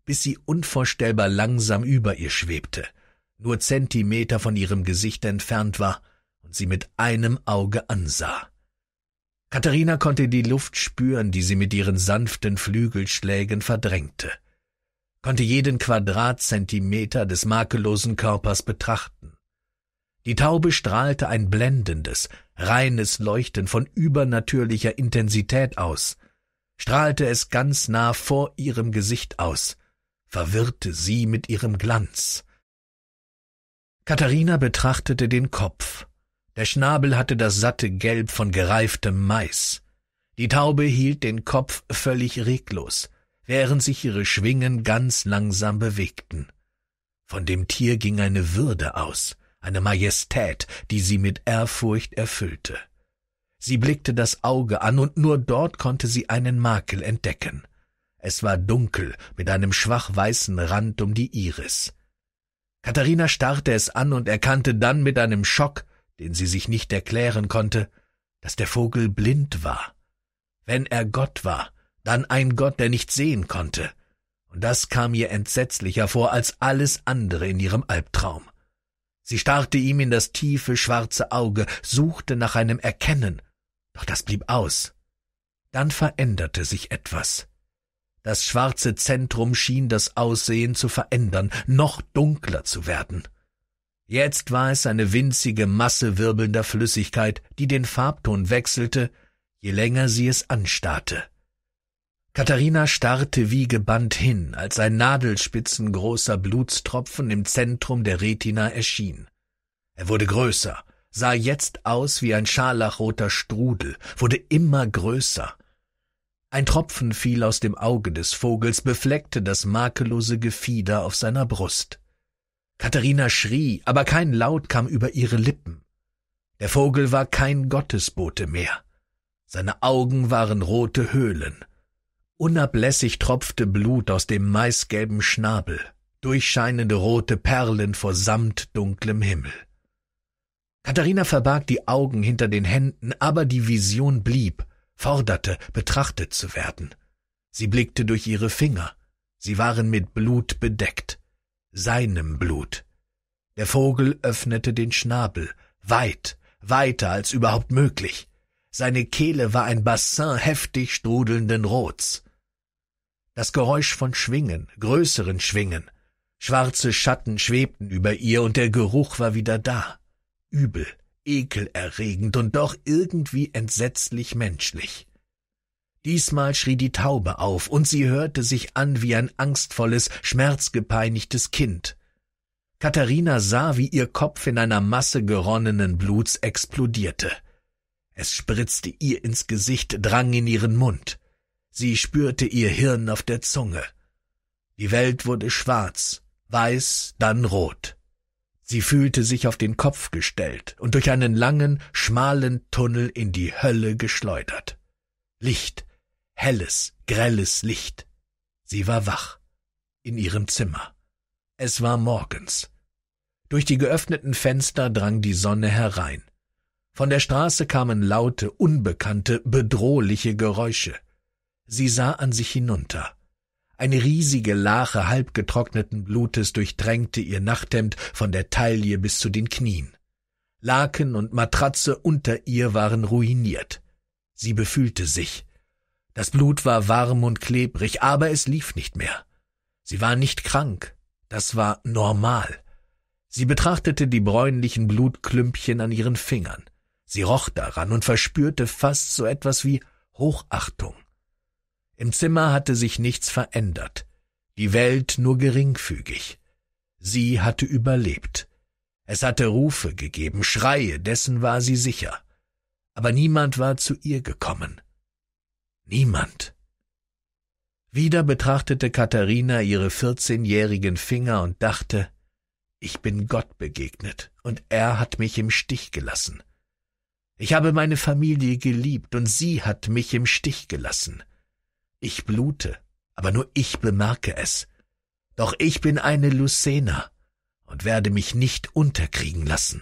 bis sie unvorstellbar langsam über ihr schwebte nur Zentimeter von ihrem Gesicht entfernt war und sie mit einem Auge ansah. Katharina konnte die Luft spüren, die sie mit ihren sanften Flügelschlägen verdrängte, konnte jeden Quadratzentimeter des makellosen Körpers betrachten. Die Taube strahlte ein blendendes, reines Leuchten von übernatürlicher Intensität aus, strahlte es ganz nah vor ihrem Gesicht aus, verwirrte sie mit ihrem Glanz. Katharina betrachtete den Kopf. Der Schnabel hatte das satte Gelb von gereiftem Mais. Die Taube hielt den Kopf völlig reglos, während sich ihre Schwingen ganz langsam bewegten. Von dem Tier ging eine Würde aus, eine Majestät, die sie mit Ehrfurcht erfüllte. Sie blickte das Auge an, und nur dort konnte sie einen Makel entdecken. Es war dunkel, mit einem schwach weißen Rand um die Iris. Katharina starrte es an und erkannte dann mit einem Schock, den sie sich nicht erklären konnte, dass der Vogel blind war. Wenn er Gott war, dann ein Gott, der nicht sehen konnte. Und das kam ihr entsetzlicher vor als alles andere in ihrem Albtraum. Sie starrte ihm in das tiefe, schwarze Auge, suchte nach einem Erkennen, doch das blieb aus. Dann veränderte sich etwas. Das schwarze Zentrum schien das Aussehen zu verändern, noch dunkler zu werden. Jetzt war es eine winzige Masse wirbelnder Flüssigkeit, die den Farbton wechselte, je länger sie es anstarrte. Katharina starrte wie gebannt hin, als ein nadelspitzengroßer Blutstropfen im Zentrum der Retina erschien. Er wurde größer, sah jetzt aus wie ein scharlachroter Strudel, wurde immer größer, ein Tropfen fiel aus dem Auge des Vogels, befleckte das makellose Gefieder auf seiner Brust. Katharina schrie, aber kein Laut kam über ihre Lippen. Der Vogel war kein Gottesbote mehr. Seine Augen waren rote Höhlen. Unablässig tropfte Blut aus dem maisgelben Schnabel, durchscheinende rote Perlen vor samtdunklem Himmel. Katharina verbarg die Augen hinter den Händen, aber die Vision blieb, forderte, betrachtet zu werden. Sie blickte durch ihre Finger. Sie waren mit Blut bedeckt. Seinem Blut. Der Vogel öffnete den Schnabel, weit, weiter als überhaupt möglich. Seine Kehle war ein Bassin heftig strudelnden Rots. Das Geräusch von Schwingen, größeren Schwingen. Schwarze Schatten schwebten über ihr und der Geruch war wieder da. Übel, ekelerregend und doch irgendwie entsetzlich menschlich. Diesmal schrie die Taube auf, und sie hörte sich an wie ein angstvolles, schmerzgepeinigtes Kind. Katharina sah, wie ihr Kopf in einer Masse geronnenen Bluts explodierte. Es spritzte ihr ins Gesicht, drang in ihren Mund. Sie spürte ihr Hirn auf der Zunge. Die Welt wurde schwarz, weiß, dann rot. Sie fühlte sich auf den Kopf gestellt und durch einen langen, schmalen Tunnel in die Hölle geschleudert. Licht, helles, grelles Licht. Sie war wach, in ihrem Zimmer. Es war morgens. Durch die geöffneten Fenster drang die Sonne herein. Von der Straße kamen laute, unbekannte, bedrohliche Geräusche. Sie sah an sich hinunter. Eine riesige Lache halbgetrockneten Blutes durchtränkte ihr Nachthemd von der Taille bis zu den Knien. Laken und Matratze unter ihr waren ruiniert. Sie befühlte sich. Das Blut war warm und klebrig, aber es lief nicht mehr. Sie war nicht krank. Das war normal. Sie betrachtete die bräunlichen Blutklümpchen an ihren Fingern. Sie roch daran und verspürte fast so etwas wie Hochachtung. Im Zimmer hatte sich nichts verändert, die Welt nur geringfügig. Sie hatte überlebt. Es hatte Rufe gegeben, Schreie, dessen war sie sicher. Aber niemand war zu ihr gekommen. Niemand. Wieder betrachtete Katharina ihre vierzehnjährigen Finger und dachte, ich bin Gott begegnet und er hat mich im Stich gelassen. Ich habe meine Familie geliebt und sie hat mich im Stich gelassen. Ich blute, aber nur ich bemerke es. Doch ich bin eine Lucena und werde mich nicht unterkriegen lassen.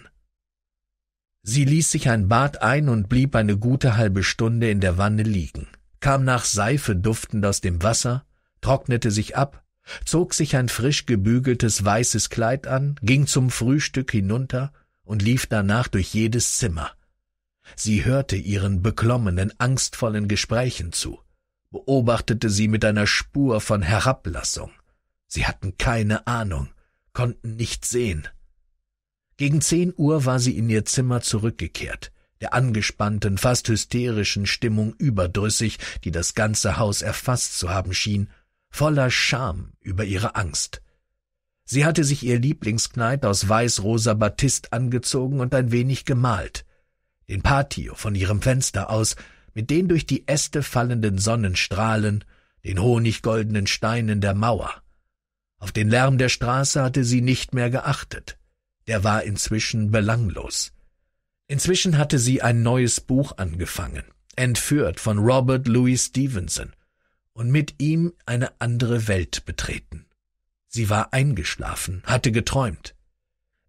Sie ließ sich ein Bad ein und blieb eine gute halbe Stunde in der Wanne liegen, kam nach Seife duftend aus dem Wasser, trocknete sich ab, zog sich ein frisch gebügeltes weißes Kleid an, ging zum Frühstück hinunter und lief danach durch jedes Zimmer. Sie hörte ihren beklommenen, angstvollen Gesprächen zu beobachtete sie mit einer Spur von Herablassung. Sie hatten keine Ahnung, konnten nicht sehen. Gegen zehn Uhr war sie in ihr Zimmer zurückgekehrt, der angespannten, fast hysterischen Stimmung überdrüssig, die das ganze Haus erfasst zu haben schien, voller Scham über ihre Angst. Sie hatte sich ihr Lieblingskleid aus weiß-rosa Batist angezogen und ein wenig gemalt. Den Patio von ihrem Fenster aus mit den durch die Äste fallenden Sonnenstrahlen, den honiggoldenen Steinen der Mauer. Auf den Lärm der Straße hatte sie nicht mehr geachtet. Der war inzwischen belanglos. Inzwischen hatte sie ein neues Buch angefangen, entführt von Robert Louis Stevenson, und mit ihm eine andere Welt betreten. Sie war eingeschlafen, hatte geträumt.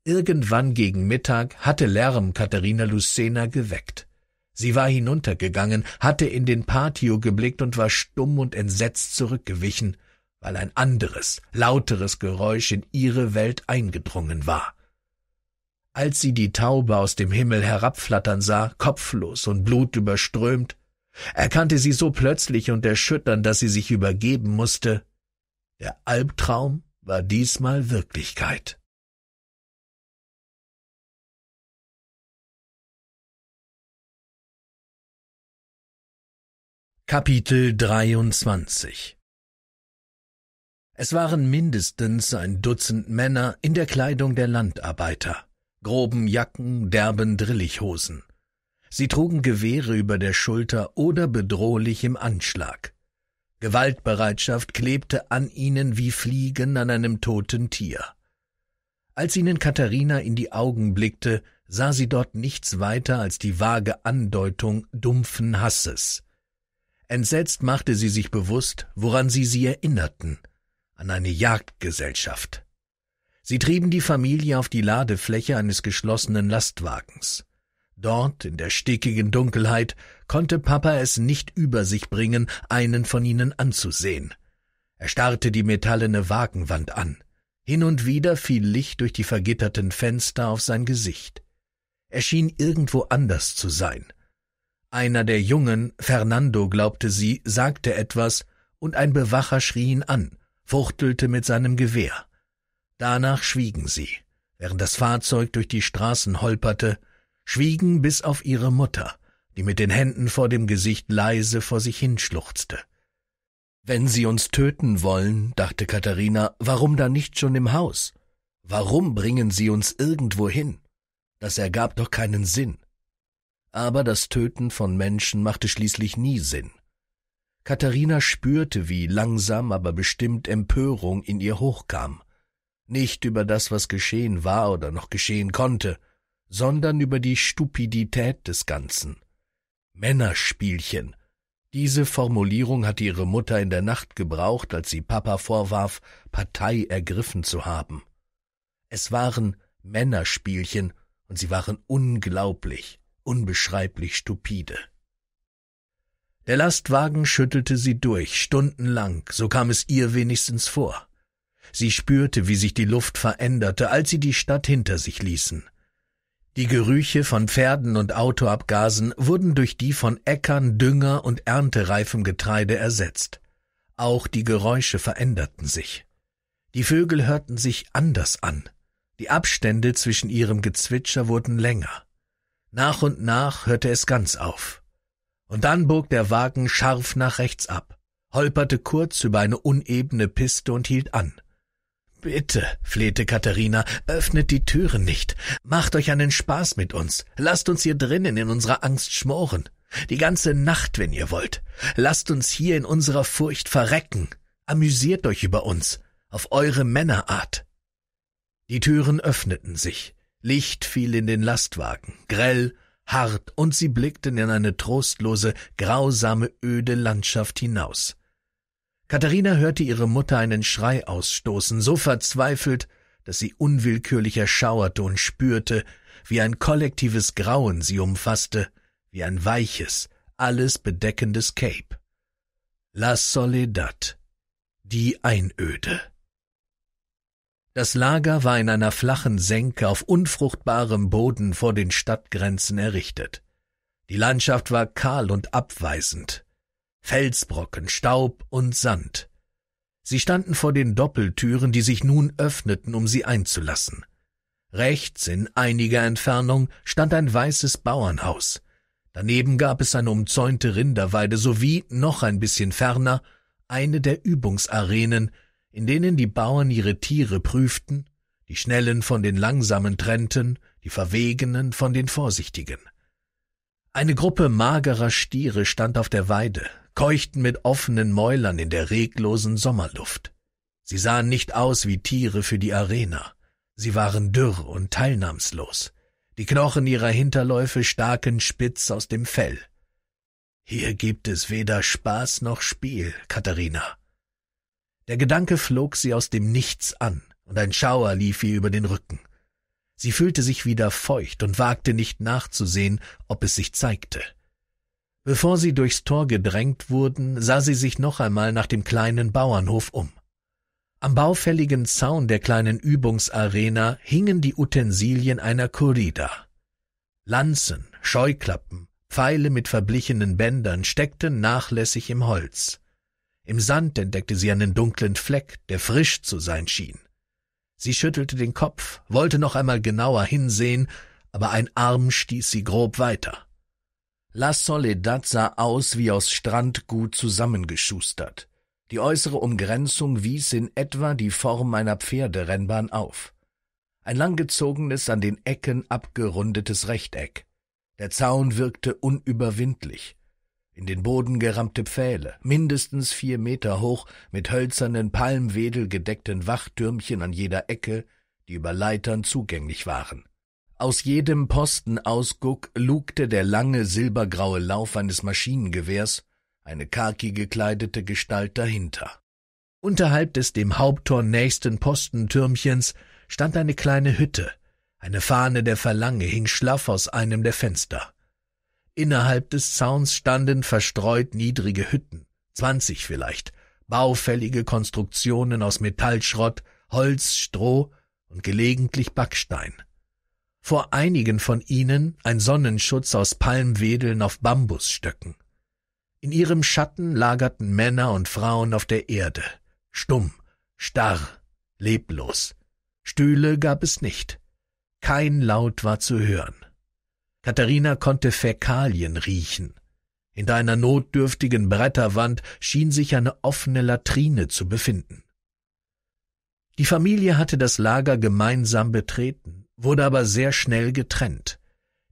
Irgendwann gegen Mittag hatte Lärm Katharina Lucena geweckt. Sie war hinuntergegangen, hatte in den Patio geblickt und war stumm und entsetzt zurückgewichen, weil ein anderes, lauteres Geräusch in ihre Welt eingedrungen war. Als sie die Taube aus dem Himmel herabflattern sah, kopflos und blutüberströmt, erkannte sie so plötzlich und erschütternd, dass sie sich übergeben musste. Der Albtraum war diesmal Wirklichkeit. Kapitel 23 Es waren mindestens ein Dutzend Männer in der Kleidung der Landarbeiter, groben Jacken, derben Drillichhosen. Sie trugen Gewehre über der Schulter oder bedrohlich im Anschlag. Gewaltbereitschaft klebte an ihnen wie Fliegen an einem toten Tier. Als ihnen Katharina in die Augen blickte, sah sie dort nichts weiter als die vage Andeutung dumpfen Hasses Entsetzt machte sie sich bewusst, woran sie sie erinnerten, an eine Jagdgesellschaft. Sie trieben die Familie auf die Ladefläche eines geschlossenen Lastwagens. Dort, in der stickigen Dunkelheit, konnte Papa es nicht über sich bringen, einen von ihnen anzusehen. Er starrte die metallene Wagenwand an. Hin und wieder fiel Licht durch die vergitterten Fenster auf sein Gesicht. Er schien irgendwo anders zu sein. Einer der Jungen, Fernando glaubte sie, sagte etwas, und ein Bewacher schrie ihn an, fuchtelte mit seinem Gewehr. Danach schwiegen sie, während das Fahrzeug durch die Straßen holperte, schwiegen bis auf ihre Mutter, die mit den Händen vor dem Gesicht leise vor sich hinschluchzte. Wenn sie uns töten wollen, dachte Katharina, warum dann nicht schon im Haus? Warum bringen sie uns irgendwo hin? Das ergab doch keinen Sinn aber das Töten von Menschen machte schließlich nie Sinn. Katharina spürte, wie langsam, aber bestimmt Empörung in ihr hochkam. Nicht über das, was geschehen war oder noch geschehen konnte, sondern über die Stupidität des Ganzen. Männerspielchen. Diese Formulierung hatte ihre Mutter in der Nacht gebraucht, als sie Papa vorwarf, Partei ergriffen zu haben. Es waren Männerspielchen, und sie waren unglaublich unbeschreiblich stupide. Der Lastwagen schüttelte sie durch, stundenlang, so kam es ihr wenigstens vor. Sie spürte, wie sich die Luft veränderte, als sie die Stadt hinter sich ließen. Die Gerüche von Pferden und Autoabgasen wurden durch die von Äckern, Dünger und erntereifem Getreide ersetzt. Auch die Geräusche veränderten sich. Die Vögel hörten sich anders an. Die Abstände zwischen ihrem Gezwitscher wurden länger. Nach und nach hörte es ganz auf. Und dann bog der Wagen scharf nach rechts ab, holperte kurz über eine unebene Piste und hielt an. Bitte, flehte Katharina, öffnet die Türen nicht. Macht euch einen Spaß mit uns. Lasst uns hier drinnen in unserer Angst schmoren. Die ganze Nacht, wenn ihr wollt. Lasst uns hier in unserer Furcht verrecken. Amüsiert euch über uns. Auf eure Männerart. Die Türen öffneten sich. Licht fiel in den Lastwagen, grell, hart, und sie blickten in eine trostlose, grausame, öde Landschaft hinaus. Katharina hörte ihre Mutter einen Schrei ausstoßen, so verzweifelt, dass sie unwillkürlich erschauerte und spürte, wie ein kollektives Grauen sie umfasste, wie ein weiches, alles bedeckendes Cape. La Soledad, die Einöde. Das Lager war in einer flachen Senke auf unfruchtbarem Boden vor den Stadtgrenzen errichtet. Die Landschaft war kahl und abweisend. Felsbrocken, Staub und Sand. Sie standen vor den Doppeltüren, die sich nun öffneten, um sie einzulassen. Rechts, in einiger Entfernung, stand ein weißes Bauernhaus. Daneben gab es eine umzäunte Rinderweide sowie, noch ein bisschen ferner, eine der Übungsarenen, in denen die Bauern ihre Tiere prüften, die Schnellen von den Langsamen trennten, die Verwegenen von den Vorsichtigen. Eine Gruppe magerer Stiere stand auf der Weide, keuchten mit offenen Mäulern in der reglosen Sommerluft. Sie sahen nicht aus wie Tiere für die Arena. Sie waren dürr und teilnahmslos. Die Knochen ihrer Hinterläufe staken spitz aus dem Fell. Hier gibt es weder Spaß noch Spiel, Katharina, der Gedanke flog sie aus dem Nichts an, und ein Schauer lief ihr über den Rücken. Sie fühlte sich wieder feucht und wagte nicht nachzusehen, ob es sich zeigte. Bevor sie durchs Tor gedrängt wurden, sah sie sich noch einmal nach dem kleinen Bauernhof um. Am baufälligen Zaun der kleinen Übungsarena hingen die Utensilien einer Corrida. Lanzen, Scheuklappen, Pfeile mit verblichenen Bändern steckten nachlässig im Holz. Im Sand entdeckte sie einen dunklen Fleck, der frisch zu sein schien. Sie schüttelte den Kopf, wollte noch einmal genauer hinsehen, aber ein Arm stieß sie grob weiter. La Soledad sah aus wie aus Strandgut zusammengeschustert. Die äußere Umgrenzung wies in etwa die Form einer Pferderennbahn auf. Ein langgezogenes, an den Ecken abgerundetes Rechteck. Der Zaun wirkte unüberwindlich in den Boden gerammte Pfähle, mindestens vier Meter hoch, mit hölzernen Palmwedel gedeckten Wachtürmchen an jeder Ecke, die über Leitern zugänglich waren. Aus jedem Postenausguck lugte der lange silbergraue Lauf eines Maschinengewehrs, eine khaki gekleidete Gestalt dahinter. Unterhalb des dem Haupttor nächsten Postentürmchens stand eine kleine Hütte, eine Fahne der Verlange hing schlaff aus einem der Fenster. Innerhalb des Zauns standen verstreut niedrige Hütten, zwanzig vielleicht, baufällige Konstruktionen aus Metallschrott, Holz, Stroh und gelegentlich Backstein. Vor einigen von ihnen ein Sonnenschutz aus Palmwedeln auf Bambusstöcken. In ihrem Schatten lagerten Männer und Frauen auf der Erde, stumm, starr, leblos. Stühle gab es nicht. Kein Laut war zu hören. Katharina konnte Fäkalien riechen. In deiner notdürftigen Bretterwand schien sich eine offene Latrine zu befinden. Die Familie hatte das Lager gemeinsam betreten, wurde aber sehr schnell getrennt.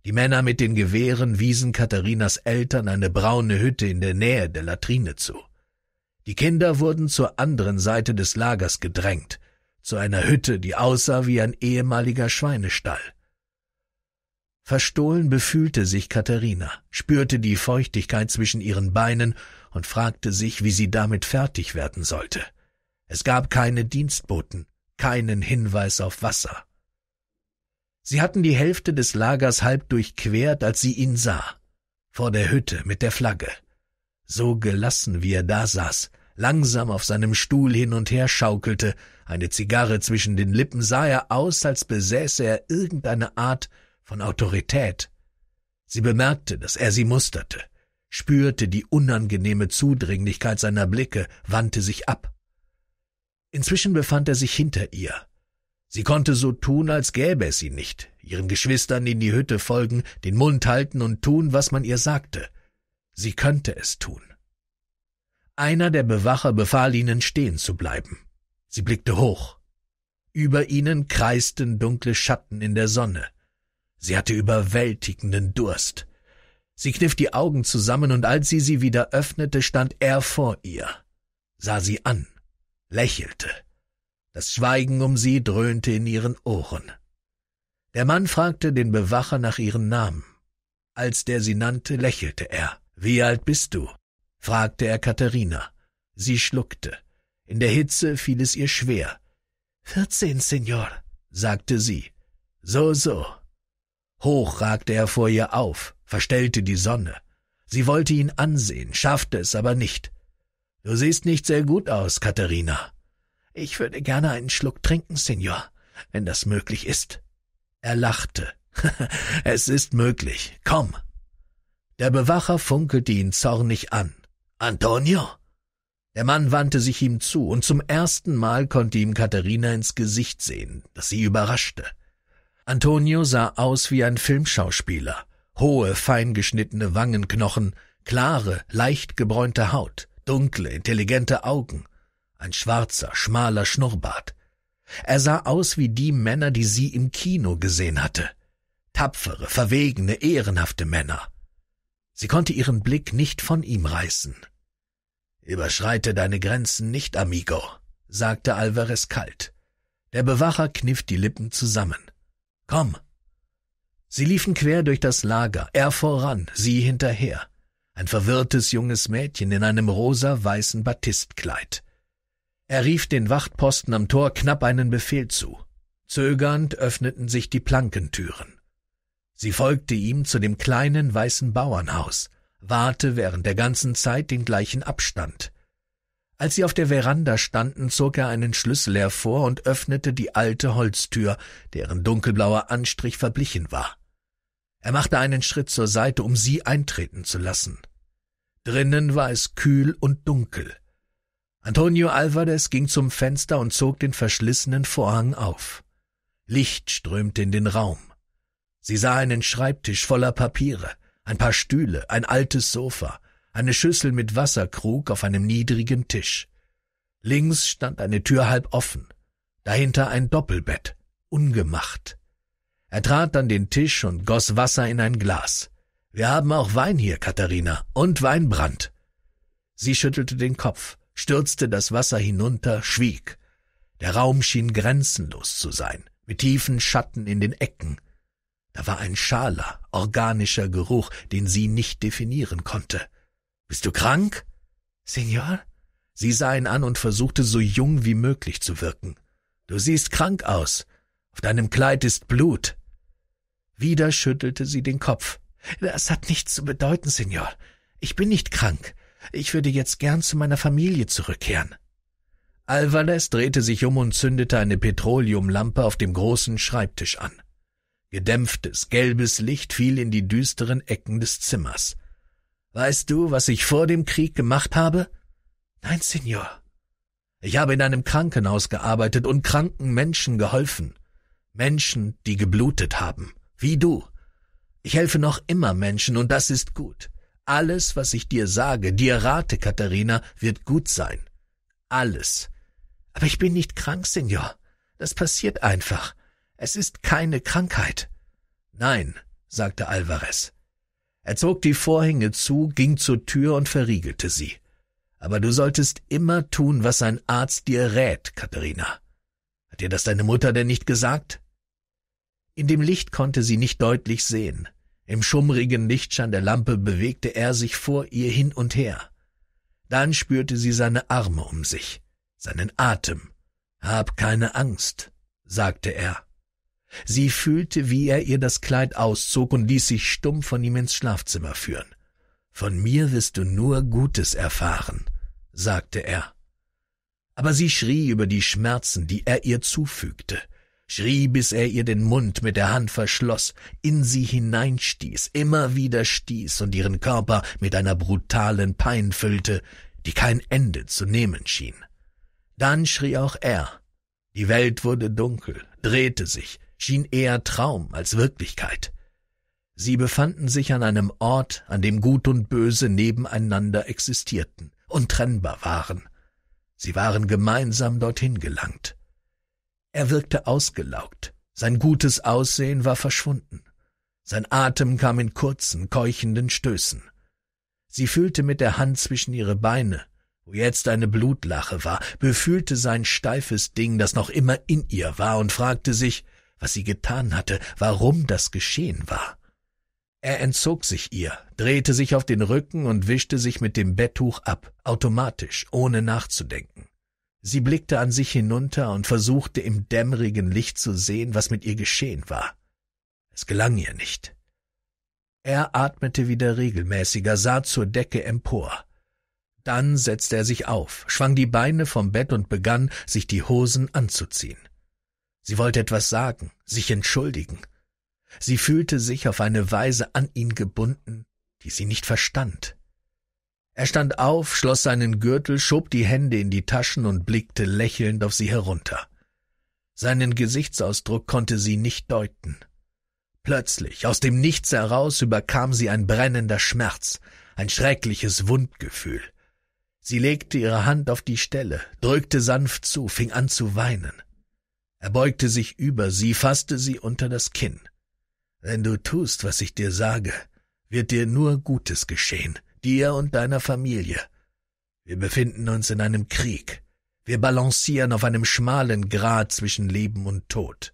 Die Männer mit den Gewehren wiesen Katharinas Eltern eine braune Hütte in der Nähe der Latrine zu. Die Kinder wurden zur anderen Seite des Lagers gedrängt, zu einer Hütte, die aussah wie ein ehemaliger Schweinestall. Verstohlen befühlte sich Katharina, spürte die Feuchtigkeit zwischen ihren Beinen und fragte sich, wie sie damit fertig werden sollte. Es gab keine Dienstboten, keinen Hinweis auf Wasser. Sie hatten die Hälfte des Lagers halb durchquert, als sie ihn sah, vor der Hütte mit der Flagge. So gelassen, wie er da saß, langsam auf seinem Stuhl hin und her schaukelte, eine Zigarre zwischen den Lippen, sah er aus, als besäße er irgendeine Art von Autorität. Sie bemerkte, dass er sie musterte, spürte die unangenehme Zudringlichkeit seiner Blicke, wandte sich ab. Inzwischen befand er sich hinter ihr. Sie konnte so tun, als gäbe es sie nicht, ihren Geschwistern in die Hütte folgen, den Mund halten und tun, was man ihr sagte. Sie könnte es tun. Einer der Bewacher befahl ihnen, stehen zu bleiben. Sie blickte hoch. Über ihnen kreisten dunkle Schatten in der Sonne. Sie hatte überwältigenden Durst. Sie kniff die Augen zusammen und als sie sie wieder öffnete, stand er vor ihr, sah sie an, lächelte. Das Schweigen um sie dröhnte in ihren Ohren. Der Mann fragte den Bewacher nach ihrem Namen. Als der sie nannte, lächelte er. Wie alt bist du? fragte er Katharina. Sie schluckte. In der Hitze fiel es ihr schwer. Vierzehn, Senor, sagte sie. So, so, Hoch ragte er vor ihr auf, verstellte die Sonne. Sie wollte ihn ansehen, schaffte es aber nicht. Du siehst nicht sehr gut aus, Katharina. Ich würde gerne einen Schluck trinken, Signor, wenn das möglich ist. Er lachte. es ist möglich. Komm. Der Bewacher funkelte ihn zornig an. Antonio? Der Mann wandte sich ihm zu, und zum ersten Mal konnte ihm Katharina ins Gesicht sehen, das sie überraschte. Antonio sah aus wie ein Filmschauspieler. Hohe, feingeschnittene Wangenknochen, klare, leicht gebräunte Haut, dunkle, intelligente Augen, ein schwarzer, schmaler Schnurrbart. Er sah aus wie die Männer, die sie im Kino gesehen hatte. Tapfere, verwegene, ehrenhafte Männer. Sie konnte ihren Blick nicht von ihm reißen. Überschreite deine Grenzen nicht, Amigo, sagte Alvarez kalt. Der Bewacher kniff die Lippen zusammen. Komm! Sie liefen quer durch das Lager, er voran, sie hinterher. Ein verwirrtes junges Mädchen in einem rosa-weißen Batistkleid. Er rief den Wachtposten am Tor knapp einen Befehl zu. Zögernd öffneten sich die Plankentüren. Sie folgte ihm zu dem kleinen weißen Bauernhaus, warte während der ganzen Zeit den gleichen Abstand. Als sie auf der Veranda standen, zog er einen Schlüssel hervor und öffnete die alte Holztür, deren dunkelblauer Anstrich verblichen war. Er machte einen Schritt zur Seite, um sie eintreten zu lassen. Drinnen war es kühl und dunkel. Antonio Alvarez ging zum Fenster und zog den verschlissenen Vorhang auf. Licht strömte in den Raum. Sie sah einen Schreibtisch voller Papiere, ein paar Stühle, ein altes Sofa, eine Schüssel mit Wasserkrug auf einem niedrigen Tisch. Links stand eine Tür halb offen, dahinter ein Doppelbett, ungemacht. Er trat an den Tisch und goss Wasser in ein Glas. Wir haben auch Wein hier, Katharina, und Weinbrand. Sie schüttelte den Kopf, stürzte das Wasser hinunter, schwieg. Der Raum schien grenzenlos zu sein, mit tiefen Schatten in den Ecken. Da war ein schaler, organischer Geruch, den sie nicht definieren konnte. Bist du krank? Senor? Sie sah ihn an und versuchte so jung wie möglich zu wirken. Du siehst krank aus. Auf deinem Kleid ist Blut. Wieder schüttelte sie den Kopf. Das hat nichts zu bedeuten, Senor. Ich bin nicht krank. Ich würde jetzt gern zu meiner Familie zurückkehren. Alvarez drehte sich um und zündete eine Petroleumlampe auf dem großen Schreibtisch an. Gedämpftes, gelbes Licht fiel in die düsteren Ecken des Zimmers. Weißt du, was ich vor dem Krieg gemacht habe? Nein, Signor. Ich habe in einem Krankenhaus gearbeitet und kranken Menschen geholfen. Menschen, die geblutet haben. Wie du. Ich helfe noch immer Menschen und das ist gut. Alles, was ich dir sage, dir rate, Katharina, wird gut sein. Alles. Aber ich bin nicht krank, Signor. Das passiert einfach. Es ist keine Krankheit. Nein, sagte Alvarez. Er zog die Vorhänge zu, ging zur Tür und verriegelte sie. Aber du solltest immer tun, was ein Arzt dir rät, Katharina. Hat dir das deine Mutter denn nicht gesagt? In dem Licht konnte sie nicht deutlich sehen. Im schummrigen Lichtschein der Lampe bewegte er sich vor ihr hin und her. Dann spürte sie seine Arme um sich, seinen Atem. Hab keine Angst, sagte er. Sie fühlte, wie er ihr das Kleid auszog und ließ sich stumm von ihm ins Schlafzimmer führen. Von mir wirst du nur Gutes erfahren, sagte er. Aber sie schrie über die Schmerzen, die er ihr zufügte, schrie, bis er ihr den Mund mit der Hand verschloss, in sie hineinstieß, immer wieder stieß und ihren Körper mit einer brutalen Pein füllte, die kein Ende zu nehmen schien. Dann schrie auch er. Die Welt wurde dunkel, drehte sich, schien eher Traum als Wirklichkeit. Sie befanden sich an einem Ort, an dem Gut und Böse nebeneinander existierten, untrennbar waren. Sie waren gemeinsam dorthin gelangt. Er wirkte ausgelaugt, sein gutes Aussehen war verschwunden, sein Atem kam in kurzen, keuchenden Stößen. Sie fühlte mit der Hand zwischen ihre Beine, wo jetzt eine Blutlache war, befühlte sein steifes Ding, das noch immer in ihr war, und fragte sich, was sie getan hatte, warum das geschehen war. Er entzog sich ihr, drehte sich auf den Rücken und wischte sich mit dem Betttuch ab, automatisch, ohne nachzudenken. Sie blickte an sich hinunter und versuchte im dämmerigen Licht zu sehen, was mit ihr geschehen war. Es gelang ihr nicht. Er atmete wieder regelmäßiger, sah zur Decke empor. Dann setzte er sich auf, schwang die Beine vom Bett und begann, sich die Hosen anzuziehen. Sie wollte etwas sagen, sich entschuldigen. Sie fühlte sich auf eine Weise an ihn gebunden, die sie nicht verstand. Er stand auf, schloss seinen Gürtel, schob die Hände in die Taschen und blickte lächelnd auf sie herunter. Seinen Gesichtsausdruck konnte sie nicht deuten. Plötzlich, aus dem Nichts heraus, überkam sie ein brennender Schmerz, ein schreckliches Wundgefühl. Sie legte ihre Hand auf die Stelle, drückte sanft zu, fing an zu weinen. Er beugte sich über sie, fasste sie unter das Kinn. Wenn du tust, was ich dir sage, wird dir nur Gutes geschehen, dir und deiner Familie. Wir befinden uns in einem Krieg. Wir balancieren auf einem schmalen Grat zwischen Leben und Tod.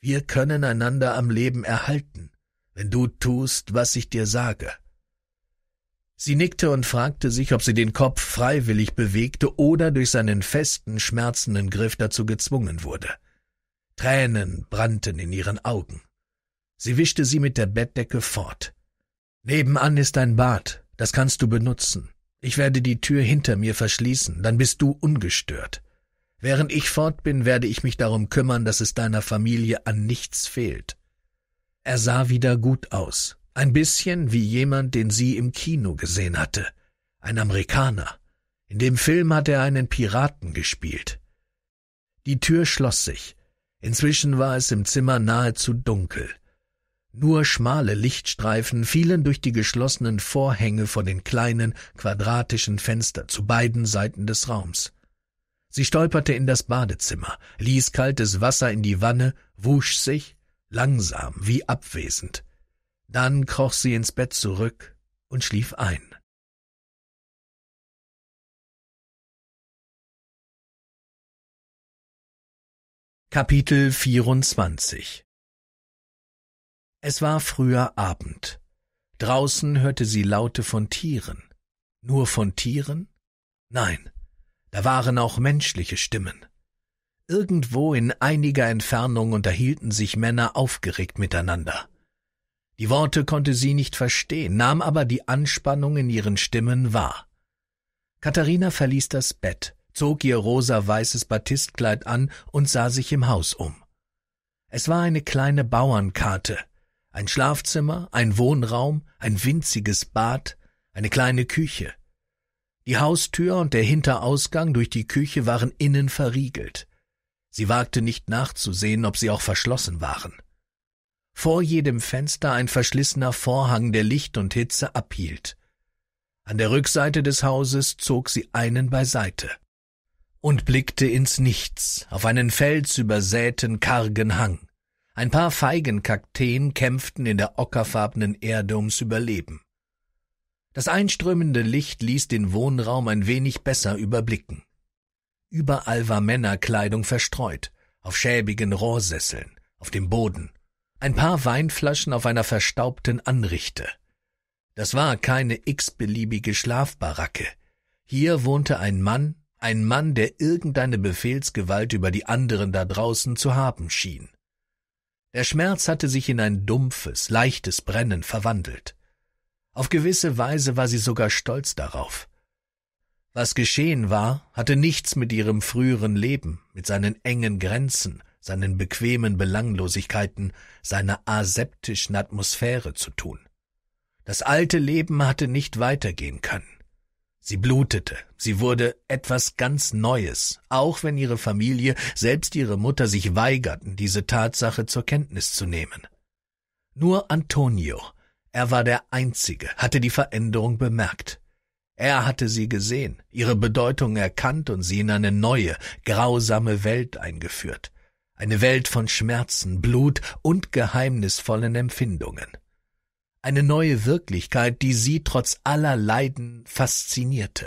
Wir können einander am Leben erhalten, wenn du tust, was ich dir sage. Sie nickte und fragte sich, ob sie den Kopf freiwillig bewegte oder durch seinen festen, schmerzenden Griff dazu gezwungen wurde. Tränen brannten in ihren Augen. Sie wischte sie mit der Bettdecke fort. Nebenan ist ein Bad, das kannst du benutzen. Ich werde die Tür hinter mir verschließen, dann bist du ungestört. Während ich fort bin, werde ich mich darum kümmern, dass es deiner Familie an nichts fehlt. Er sah wieder gut aus, ein bisschen wie jemand, den sie im Kino gesehen hatte. Ein Amerikaner. In dem Film hat er einen Piraten gespielt. Die Tür schloss sich. Inzwischen war es im Zimmer nahezu dunkel. Nur schmale Lichtstreifen fielen durch die geschlossenen Vorhänge vor den kleinen, quadratischen Fenstern zu beiden Seiten des Raums. Sie stolperte in das Badezimmer, ließ kaltes Wasser in die Wanne, wusch sich, langsam wie abwesend. Dann kroch sie ins Bett zurück und schlief ein. Kapitel 24 Es war früher Abend. Draußen hörte sie Laute von Tieren. Nur von Tieren? Nein, da waren auch menschliche Stimmen. Irgendwo in einiger Entfernung unterhielten sich Männer aufgeregt miteinander. Die Worte konnte sie nicht verstehen, nahm aber die Anspannung in ihren Stimmen wahr. Katharina verließ das Bett, zog ihr rosa-weißes Batistkleid an und sah sich im Haus um. Es war eine kleine Bauernkarte, ein Schlafzimmer, ein Wohnraum, ein winziges Bad, eine kleine Küche. Die Haustür und der Hinterausgang durch die Küche waren innen verriegelt. Sie wagte nicht nachzusehen, ob sie auch verschlossen waren vor jedem Fenster ein verschlissener Vorhang, der Licht und Hitze abhielt. An der Rückseite des Hauses zog sie einen beiseite und blickte ins Nichts, auf einen felsübersäten, kargen Hang. Ein paar Feigenkakteen kämpften in der ockerfarbenen Erde ums Überleben. Das einströmende Licht ließ den Wohnraum ein wenig besser überblicken. Überall war Männerkleidung verstreut, auf schäbigen Rohrsesseln, auf dem Boden, ein paar Weinflaschen auf einer verstaubten Anrichte. Das war keine x-beliebige Schlafbaracke. Hier wohnte ein Mann, ein Mann, der irgendeine Befehlsgewalt über die anderen da draußen zu haben schien. Der Schmerz hatte sich in ein dumpfes, leichtes Brennen verwandelt. Auf gewisse Weise war sie sogar stolz darauf. Was geschehen war, hatte nichts mit ihrem früheren Leben, mit seinen engen Grenzen, seinen bequemen Belanglosigkeiten, seiner aseptischen Atmosphäre zu tun. Das alte Leben hatte nicht weitergehen können. Sie blutete, sie wurde etwas ganz Neues, auch wenn ihre Familie, selbst ihre Mutter sich weigerten, diese Tatsache zur Kenntnis zu nehmen. Nur Antonio, er war der Einzige, hatte die Veränderung bemerkt. Er hatte sie gesehen, ihre Bedeutung erkannt und sie in eine neue, grausame Welt eingeführt. Eine Welt von Schmerzen, Blut und geheimnisvollen Empfindungen. Eine neue Wirklichkeit, die sie trotz aller Leiden faszinierte.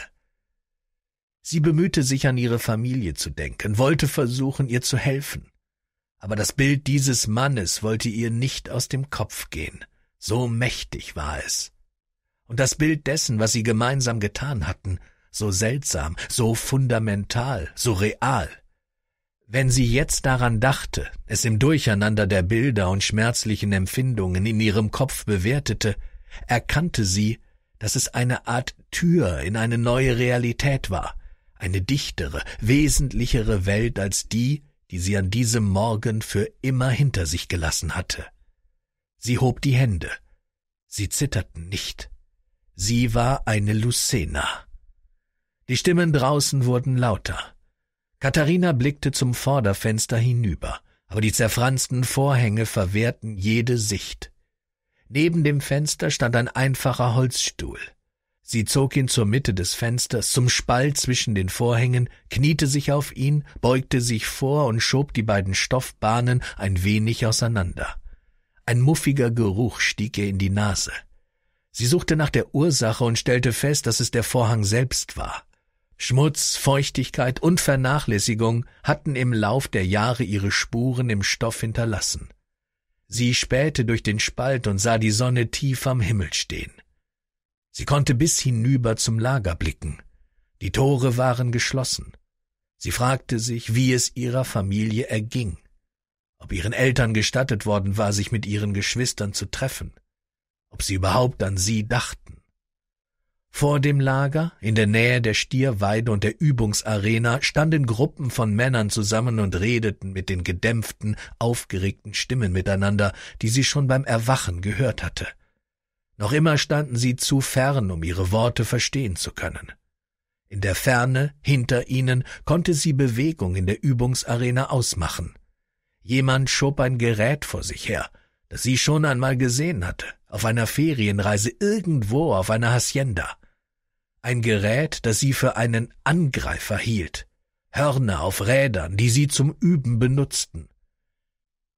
Sie bemühte sich an ihre Familie zu denken, wollte versuchen, ihr zu helfen. Aber das Bild dieses Mannes wollte ihr nicht aus dem Kopf gehen. So mächtig war es. Und das Bild dessen, was sie gemeinsam getan hatten, so seltsam, so fundamental, so real. Wenn sie jetzt daran dachte, es im Durcheinander der Bilder und schmerzlichen Empfindungen in ihrem Kopf bewertete, erkannte sie, dass es eine Art Tür in eine neue Realität war, eine dichtere, wesentlichere Welt als die, die sie an diesem Morgen für immer hinter sich gelassen hatte. Sie hob die Hände. Sie zitterten nicht. Sie war eine Lucena. Die Stimmen draußen wurden lauter. Katharina blickte zum Vorderfenster hinüber, aber die zerfransten Vorhänge verwehrten jede Sicht. Neben dem Fenster stand ein einfacher Holzstuhl. Sie zog ihn zur Mitte des Fensters, zum Spalt zwischen den Vorhängen, kniete sich auf ihn, beugte sich vor und schob die beiden Stoffbahnen ein wenig auseinander. Ein muffiger Geruch stieg ihr in die Nase. Sie suchte nach der Ursache und stellte fest, dass es der Vorhang selbst war. Schmutz, Feuchtigkeit und Vernachlässigung hatten im Lauf der Jahre ihre Spuren im Stoff hinterlassen. Sie spähte durch den Spalt und sah die Sonne tief am Himmel stehen. Sie konnte bis hinüber zum Lager blicken. Die Tore waren geschlossen. Sie fragte sich, wie es ihrer Familie erging, ob ihren Eltern gestattet worden war, sich mit ihren Geschwistern zu treffen, ob sie überhaupt an sie dachten. Vor dem Lager, in der Nähe der Stierweide und der Übungsarena, standen Gruppen von Männern zusammen und redeten mit den gedämpften, aufgeregten Stimmen miteinander, die sie schon beim Erwachen gehört hatte. Noch immer standen sie zu fern, um ihre Worte verstehen zu können. In der Ferne, hinter ihnen, konnte sie Bewegung in der Übungsarena ausmachen. Jemand schob ein Gerät vor sich her, das sie schon einmal gesehen hatte auf einer Ferienreise irgendwo auf einer Hacienda. Ein Gerät, das sie für einen Angreifer hielt. Hörner auf Rädern, die sie zum Üben benutzten.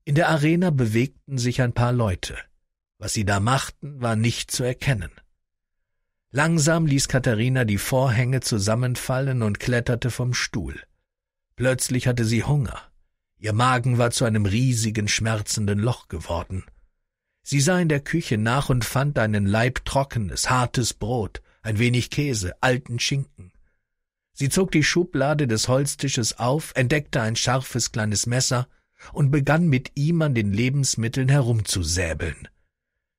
In der Arena bewegten sich ein paar Leute. Was sie da machten, war nicht zu erkennen. Langsam ließ Katharina die Vorhänge zusammenfallen und kletterte vom Stuhl. Plötzlich hatte sie Hunger. Ihr Magen war zu einem riesigen, schmerzenden Loch geworden. Sie sah in der Küche nach und fand einen Leib trockenes, hartes Brot, ein wenig Käse, alten Schinken. Sie zog die Schublade des Holztisches auf, entdeckte ein scharfes kleines Messer und begann mit ihm an den Lebensmitteln herumzusäbeln.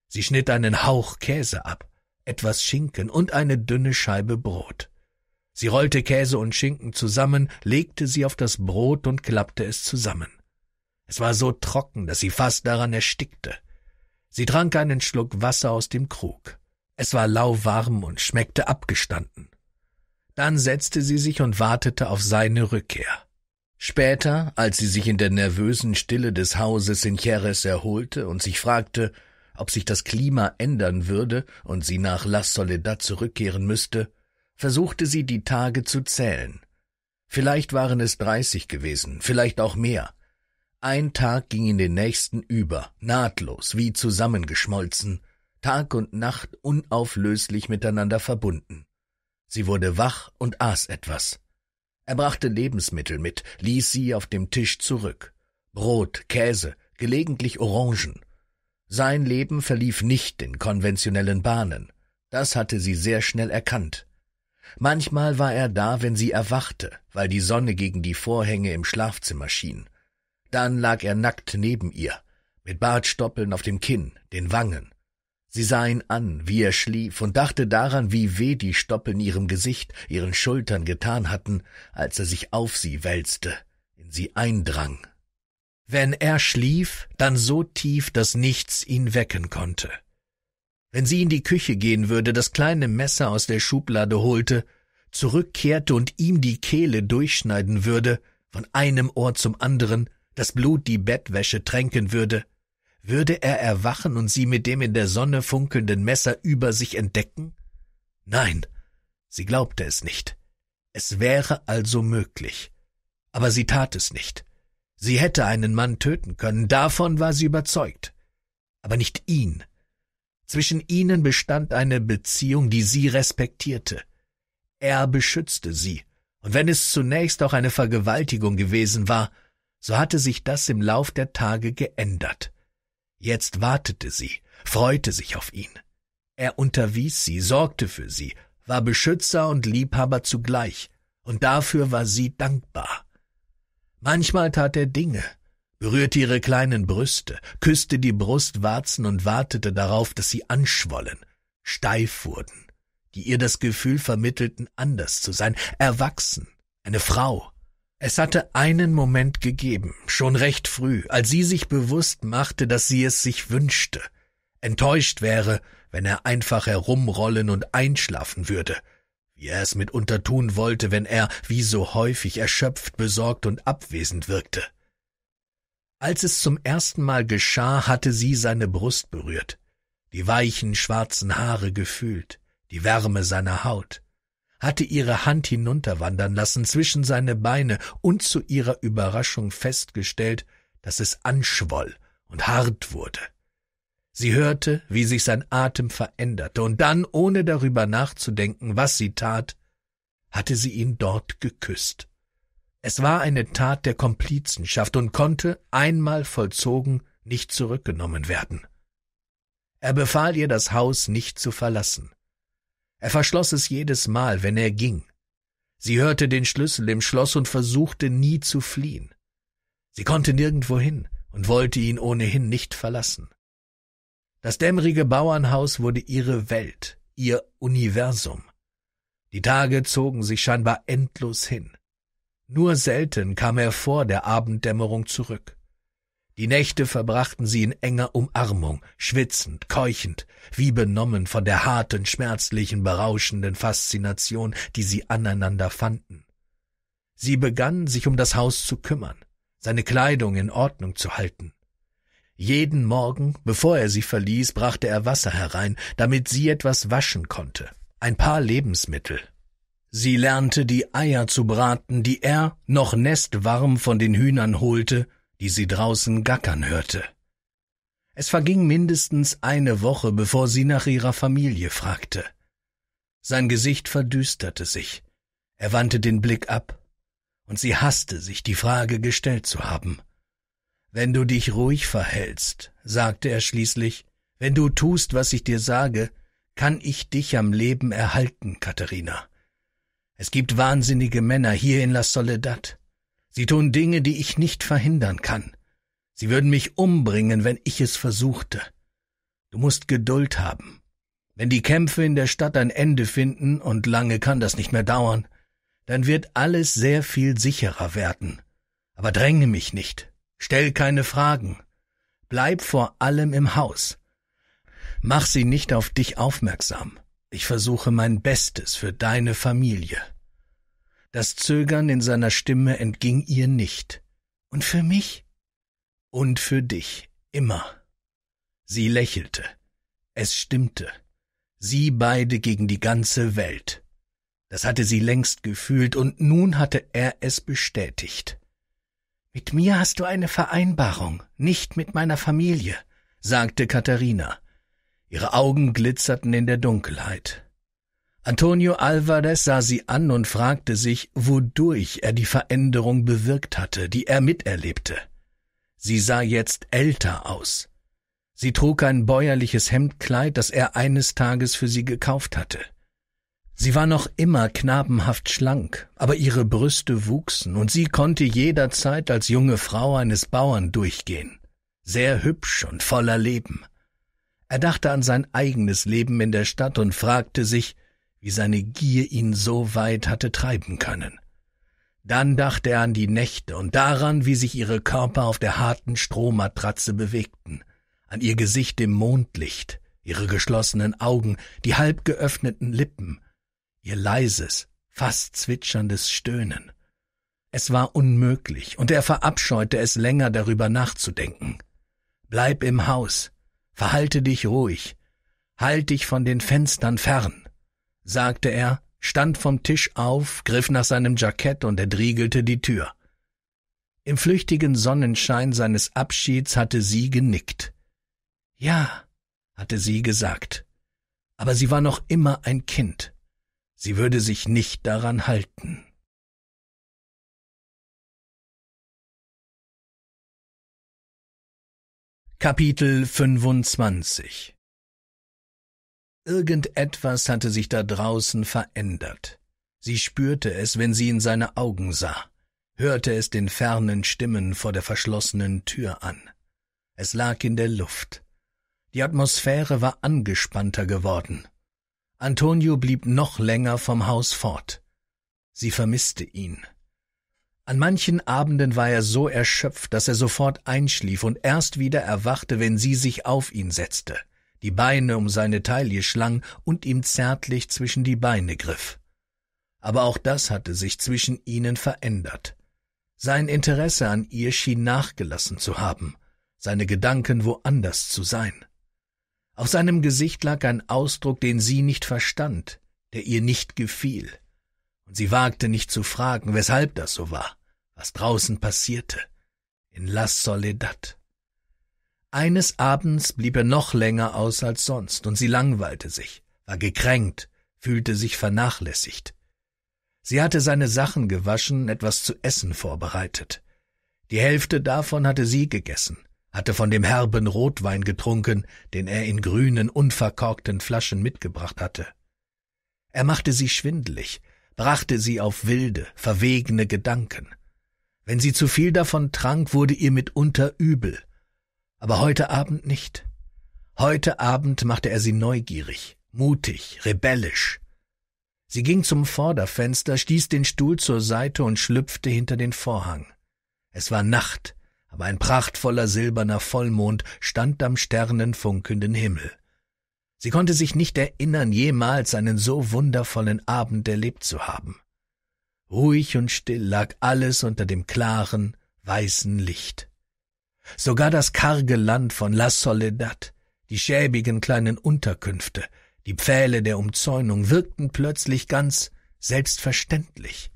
Sie schnitt einen Hauch Käse ab, etwas Schinken und eine dünne Scheibe Brot. Sie rollte Käse und Schinken zusammen, legte sie auf das Brot und klappte es zusammen. Es war so trocken, dass sie fast daran erstickte. Sie trank einen Schluck Wasser aus dem Krug. Es war lauwarm und schmeckte abgestanden. Dann setzte sie sich und wartete auf seine Rückkehr. Später, als sie sich in der nervösen Stille des Hauses in Jerez erholte und sich fragte, ob sich das Klima ändern würde und sie nach La Soledad zurückkehren müsste, versuchte sie die Tage zu zählen. Vielleicht waren es dreißig gewesen, vielleicht auch mehr. Ein Tag ging in den nächsten über, nahtlos, wie zusammengeschmolzen, Tag und Nacht unauflöslich miteinander verbunden. Sie wurde wach und aß etwas. Er brachte Lebensmittel mit, ließ sie auf dem Tisch zurück. Brot, Käse, gelegentlich Orangen. Sein Leben verlief nicht in konventionellen Bahnen. Das hatte sie sehr schnell erkannt. Manchmal war er da, wenn sie erwachte, weil die Sonne gegen die Vorhänge im Schlafzimmer schien. Dann lag er nackt neben ihr, mit Bartstoppeln auf dem Kinn, den Wangen. Sie sah ihn an, wie er schlief, und dachte daran, wie weh die Stoppeln ihrem Gesicht, ihren Schultern getan hatten, als er sich auf sie wälzte, in sie eindrang. Wenn er schlief, dann so tief, dass nichts ihn wecken konnte. Wenn sie in die Küche gehen würde, das kleine Messer aus der Schublade holte, zurückkehrte und ihm die Kehle durchschneiden würde, von einem Ohr zum anderen, das Blut die Bettwäsche tränken würde, würde er erwachen und sie mit dem in der Sonne funkelnden Messer über sich entdecken? Nein, sie glaubte es nicht. Es wäre also möglich. Aber sie tat es nicht. Sie hätte einen Mann töten können, davon war sie überzeugt. Aber nicht ihn. Zwischen ihnen bestand eine Beziehung, die sie respektierte. Er beschützte sie, und wenn es zunächst auch eine Vergewaltigung gewesen war, so hatte sich das im Lauf der Tage geändert. Jetzt wartete sie, freute sich auf ihn. Er unterwies sie, sorgte für sie, war Beschützer und Liebhaber zugleich, und dafür war sie dankbar. Manchmal tat er Dinge, berührte ihre kleinen Brüste, küsste die Brustwarzen und wartete darauf, dass sie anschwollen, steif wurden, die ihr das Gefühl vermittelten, anders zu sein, erwachsen, eine Frau, es hatte einen Moment gegeben, schon recht früh, als sie sich bewusst machte, dass sie es sich wünschte, enttäuscht wäre, wenn er einfach herumrollen und einschlafen würde, wie er es mitunter tun wollte, wenn er, wie so häufig, erschöpft, besorgt und abwesend wirkte. Als es zum ersten Mal geschah, hatte sie seine Brust berührt, die weichen schwarzen Haare gefühlt, die Wärme seiner Haut hatte ihre Hand hinunterwandern lassen zwischen seine Beine und zu ihrer Überraschung festgestellt, dass es anschwoll und hart wurde. Sie hörte, wie sich sein Atem veränderte, und dann, ohne darüber nachzudenken, was sie tat, hatte sie ihn dort geküsst. Es war eine Tat der Komplizenschaft und konnte, einmal vollzogen, nicht zurückgenommen werden. Er befahl ihr, das Haus nicht zu verlassen. Er verschloss es jedes Mal, wenn er ging. Sie hörte den Schlüssel im Schloss und versuchte nie zu fliehen. Sie konnte nirgendwo hin und wollte ihn ohnehin nicht verlassen. Das dämmerige Bauernhaus wurde ihre Welt, ihr Universum. Die Tage zogen sich scheinbar endlos hin. Nur selten kam er vor der Abenddämmerung zurück. Die Nächte verbrachten sie in enger Umarmung, schwitzend, keuchend, wie benommen von der harten, schmerzlichen, berauschenden Faszination, die sie aneinander fanden. Sie begann, sich um das Haus zu kümmern, seine Kleidung in Ordnung zu halten. Jeden Morgen, bevor er sie verließ, brachte er Wasser herein, damit sie etwas waschen konnte, ein paar Lebensmittel. Sie lernte die Eier zu braten, die er, noch nestwarm von den Hühnern holte, die sie draußen gackern hörte. Es verging mindestens eine Woche, bevor sie nach ihrer Familie fragte. Sein Gesicht verdüsterte sich, er wandte den Blick ab, und sie hasste sich die Frage gestellt zu haben. Wenn du dich ruhig verhältst, sagte er schließlich, wenn du tust, was ich dir sage, kann ich dich am Leben erhalten, Katharina. Es gibt wahnsinnige Männer hier in La Soledad, Sie tun Dinge, die ich nicht verhindern kann. Sie würden mich umbringen, wenn ich es versuchte. Du musst Geduld haben. Wenn die Kämpfe in der Stadt ein Ende finden, und lange kann das nicht mehr dauern, dann wird alles sehr viel sicherer werden. Aber dränge mich nicht. Stell keine Fragen. Bleib vor allem im Haus. Mach sie nicht auf dich aufmerksam. Ich versuche mein Bestes für deine Familie. Das Zögern in seiner Stimme entging ihr nicht. Und für mich? Und für dich, immer. Sie lächelte. Es stimmte. Sie beide gegen die ganze Welt. Das hatte sie längst gefühlt, und nun hatte er es bestätigt. Mit mir hast du eine Vereinbarung, nicht mit meiner Familie, sagte Katharina. Ihre Augen glitzerten in der Dunkelheit. Antonio Alvarez sah sie an und fragte sich, wodurch er die Veränderung bewirkt hatte, die er miterlebte. Sie sah jetzt älter aus. Sie trug ein bäuerliches Hemdkleid, das er eines Tages für sie gekauft hatte. Sie war noch immer knabenhaft schlank, aber ihre Brüste wuchsen und sie konnte jederzeit als junge Frau eines Bauern durchgehen. Sehr hübsch und voller Leben. Er dachte an sein eigenes Leben in der Stadt und fragte sich, wie seine Gier ihn so weit hatte treiben können. Dann dachte er an die Nächte und daran, wie sich ihre Körper auf der harten Strohmatratze bewegten, an ihr Gesicht im Mondlicht, ihre geschlossenen Augen, die halb geöffneten Lippen, ihr leises, fast zwitscherndes Stöhnen. Es war unmöglich, und er verabscheute es länger darüber nachzudenken. Bleib im Haus, verhalte dich ruhig, halt dich von den Fenstern fern sagte er, stand vom Tisch auf, griff nach seinem Jackett und entriegelte die Tür. Im flüchtigen Sonnenschein seines Abschieds hatte sie genickt. Ja, hatte sie gesagt. Aber sie war noch immer ein Kind. Sie würde sich nicht daran halten. Kapitel 25 Irgendetwas hatte sich da draußen verändert. Sie spürte es, wenn sie in seine Augen sah, hörte es den fernen Stimmen vor der verschlossenen Tür an. Es lag in der Luft. Die Atmosphäre war angespannter geworden. Antonio blieb noch länger vom Haus fort. Sie vermisste ihn. An manchen Abenden war er so erschöpft, dass er sofort einschlief und erst wieder erwachte, wenn sie sich auf ihn setzte die Beine um seine Taille schlang und ihm zärtlich zwischen die Beine griff. Aber auch das hatte sich zwischen ihnen verändert. Sein Interesse an ihr schien nachgelassen zu haben, seine Gedanken woanders zu sein. Auf seinem Gesicht lag ein Ausdruck, den sie nicht verstand, der ihr nicht gefiel, und sie wagte nicht zu fragen, weshalb das so war, was draußen passierte, in La Soledad. Eines Abends blieb er noch länger aus als sonst, und sie langweilte sich, war gekränkt, fühlte sich vernachlässigt. Sie hatte seine Sachen gewaschen, etwas zu essen vorbereitet. Die Hälfte davon hatte sie gegessen, hatte von dem herben Rotwein getrunken, den er in grünen, unverkorkten Flaschen mitgebracht hatte. Er machte sie schwindelig, brachte sie auf wilde, verwegene Gedanken. Wenn sie zu viel davon trank, wurde ihr mitunter übel, aber heute Abend nicht. Heute Abend machte er sie neugierig, mutig, rebellisch. Sie ging zum Vorderfenster, stieß den Stuhl zur Seite und schlüpfte hinter den Vorhang. Es war Nacht, aber ein prachtvoller silberner Vollmond stand am sternenfunkelnden Himmel. Sie konnte sich nicht erinnern, jemals einen so wundervollen Abend erlebt zu haben. Ruhig und still lag alles unter dem klaren, weißen Licht sogar das karge Land von La Soledad, die schäbigen kleinen Unterkünfte, die Pfähle der Umzäunung wirkten plötzlich ganz selbstverständlich.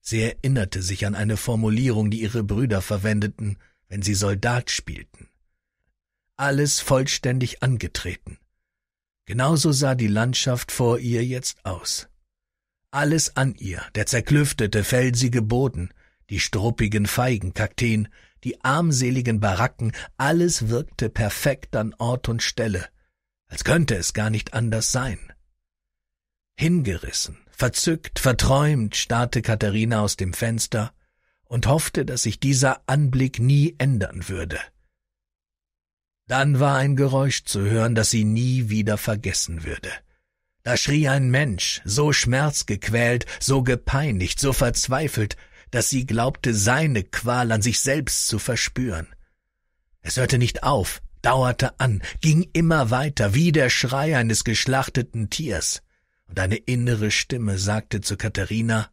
Sie erinnerte sich an eine Formulierung, die ihre Brüder verwendeten, wenn sie Soldat spielten. Alles vollständig angetreten. Genauso sah die Landschaft vor ihr jetzt aus. Alles an ihr, der zerklüftete, felsige Boden, die struppigen Feigenkakteen, die armseligen Baracken, alles wirkte perfekt an Ort und Stelle, als könnte es gar nicht anders sein. Hingerissen, verzückt, verträumt starrte Katharina aus dem Fenster und hoffte, dass sich dieser Anblick nie ändern würde. Dann war ein Geräusch zu hören, das sie nie wieder vergessen würde. Da schrie ein Mensch, so schmerzgequält, so gepeinigt, so verzweifelt, dass sie glaubte, seine Qual an sich selbst zu verspüren. Es hörte nicht auf, dauerte an, ging immer weiter, wie der Schrei eines geschlachteten Tiers, und eine innere Stimme sagte zu Katharina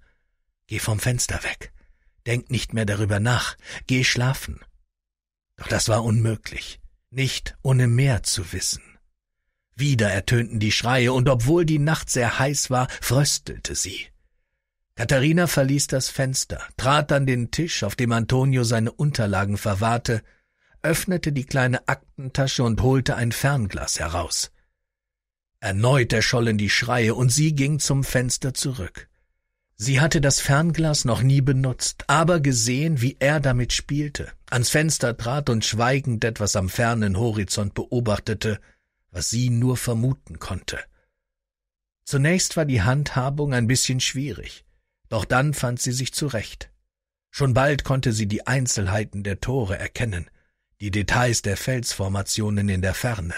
Geh vom Fenster weg, denk nicht mehr darüber nach, geh schlafen. Doch das war unmöglich, nicht ohne mehr zu wissen. Wieder ertönten die Schreie, und obwohl die Nacht sehr heiß war, fröstelte sie. Katharina verließ das Fenster, trat an den Tisch, auf dem Antonio seine Unterlagen verwahrte, öffnete die kleine Aktentasche und holte ein Fernglas heraus. Erneut erschollen die Schreie, und sie ging zum Fenster zurück. Sie hatte das Fernglas noch nie benutzt, aber gesehen, wie er damit spielte, ans Fenster trat und schweigend etwas am fernen Horizont beobachtete, was sie nur vermuten konnte. Zunächst war die Handhabung ein bisschen schwierig. Doch dann fand sie sich zurecht. Schon bald konnte sie die Einzelheiten der Tore erkennen, die Details der Felsformationen in der Ferne.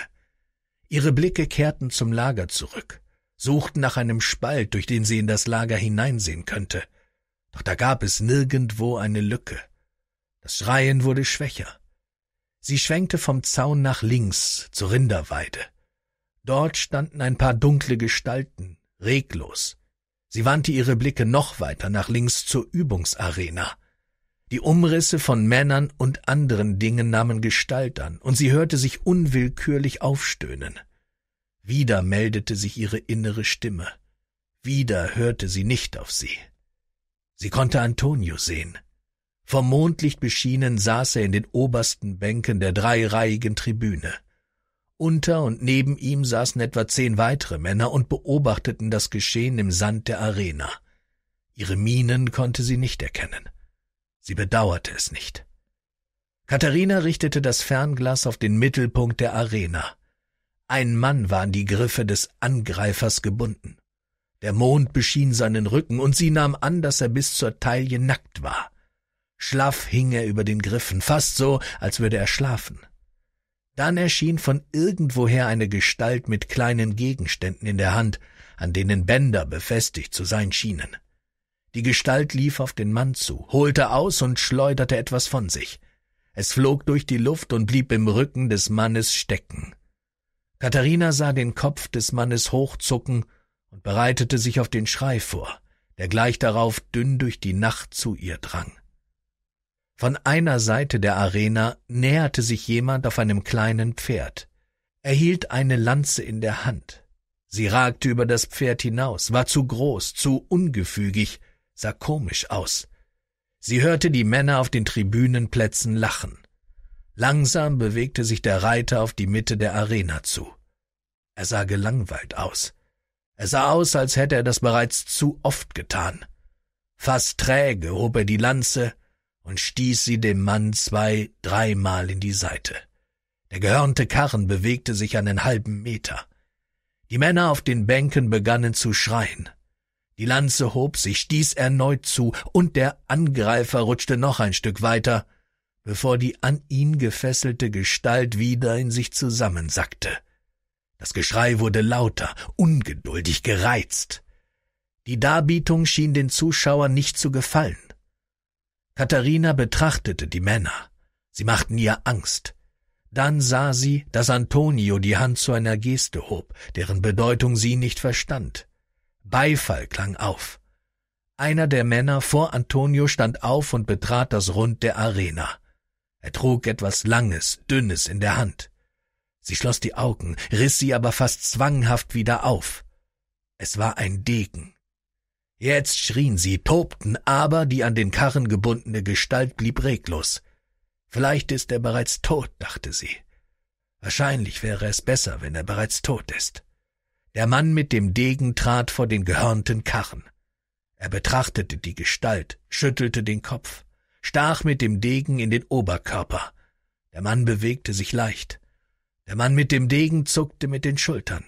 Ihre Blicke kehrten zum Lager zurück, suchten nach einem Spalt, durch den sie in das Lager hineinsehen könnte. Doch da gab es nirgendwo eine Lücke. Das Schreien wurde schwächer. Sie schwenkte vom Zaun nach links zur Rinderweide. Dort standen ein paar dunkle Gestalten, reglos, Sie wandte ihre Blicke noch weiter nach links zur Übungsarena. Die Umrisse von Männern und anderen Dingen nahmen Gestalt an, und sie hörte sich unwillkürlich aufstöhnen. Wieder meldete sich ihre innere Stimme. Wieder hörte sie nicht auf sie. Sie konnte Antonio sehen. Vom Mondlicht beschienen saß er in den obersten Bänken der dreireihigen Tribüne. Unter und neben ihm saßen etwa zehn weitere Männer und beobachteten das Geschehen im Sand der Arena. Ihre Mienen konnte sie nicht erkennen. Sie bedauerte es nicht. Katharina richtete das Fernglas auf den Mittelpunkt der Arena. Ein Mann war an die Griffe des Angreifers gebunden. Der Mond beschien seinen Rücken, und sie nahm an, dass er bis zur Taille nackt war. Schlaff hing er über den Griffen, fast so, als würde er schlafen. Dann erschien von irgendwoher eine Gestalt mit kleinen Gegenständen in der Hand, an denen Bänder befestigt zu sein schienen. Die Gestalt lief auf den Mann zu, holte aus und schleuderte etwas von sich. Es flog durch die Luft und blieb im Rücken des Mannes stecken. Katharina sah den Kopf des Mannes hochzucken und bereitete sich auf den Schrei vor, der gleich darauf dünn durch die Nacht zu ihr drang. Von einer Seite der Arena näherte sich jemand auf einem kleinen Pferd. Er hielt eine Lanze in der Hand. Sie ragte über das Pferd hinaus, war zu groß, zu ungefügig, sah komisch aus. Sie hörte die Männer auf den Tribünenplätzen lachen. Langsam bewegte sich der Reiter auf die Mitte der Arena zu. Er sah gelangweilt aus. Er sah aus, als hätte er das bereits zu oft getan. Fast träge hob er die Lanze, und stieß sie dem Mann zwei, dreimal in die Seite. Der gehörnte Karren bewegte sich einen halben Meter. Die Männer auf den Bänken begannen zu schreien. Die Lanze hob sich, stieß erneut zu, und der Angreifer rutschte noch ein Stück weiter, bevor die an ihn gefesselte Gestalt wieder in sich zusammensackte. Das Geschrei wurde lauter, ungeduldig, gereizt. Die Darbietung schien den Zuschauern nicht zu gefallen. Katharina betrachtete die Männer. Sie machten ihr Angst. Dann sah sie, dass Antonio die Hand zu einer Geste hob, deren Bedeutung sie nicht verstand. Beifall klang auf. Einer der Männer vor Antonio stand auf und betrat das Rund der Arena. Er trug etwas Langes, Dünnes in der Hand. Sie schloss die Augen, riss sie aber fast zwanghaft wieder auf. Es war ein Degen. Jetzt schrien sie, tobten, aber die an den Karren gebundene Gestalt blieb reglos. Vielleicht ist er bereits tot, dachte sie. Wahrscheinlich wäre es besser, wenn er bereits tot ist. Der Mann mit dem Degen trat vor den gehörnten Karren. Er betrachtete die Gestalt, schüttelte den Kopf, stach mit dem Degen in den Oberkörper. Der Mann bewegte sich leicht. Der Mann mit dem Degen zuckte mit den Schultern.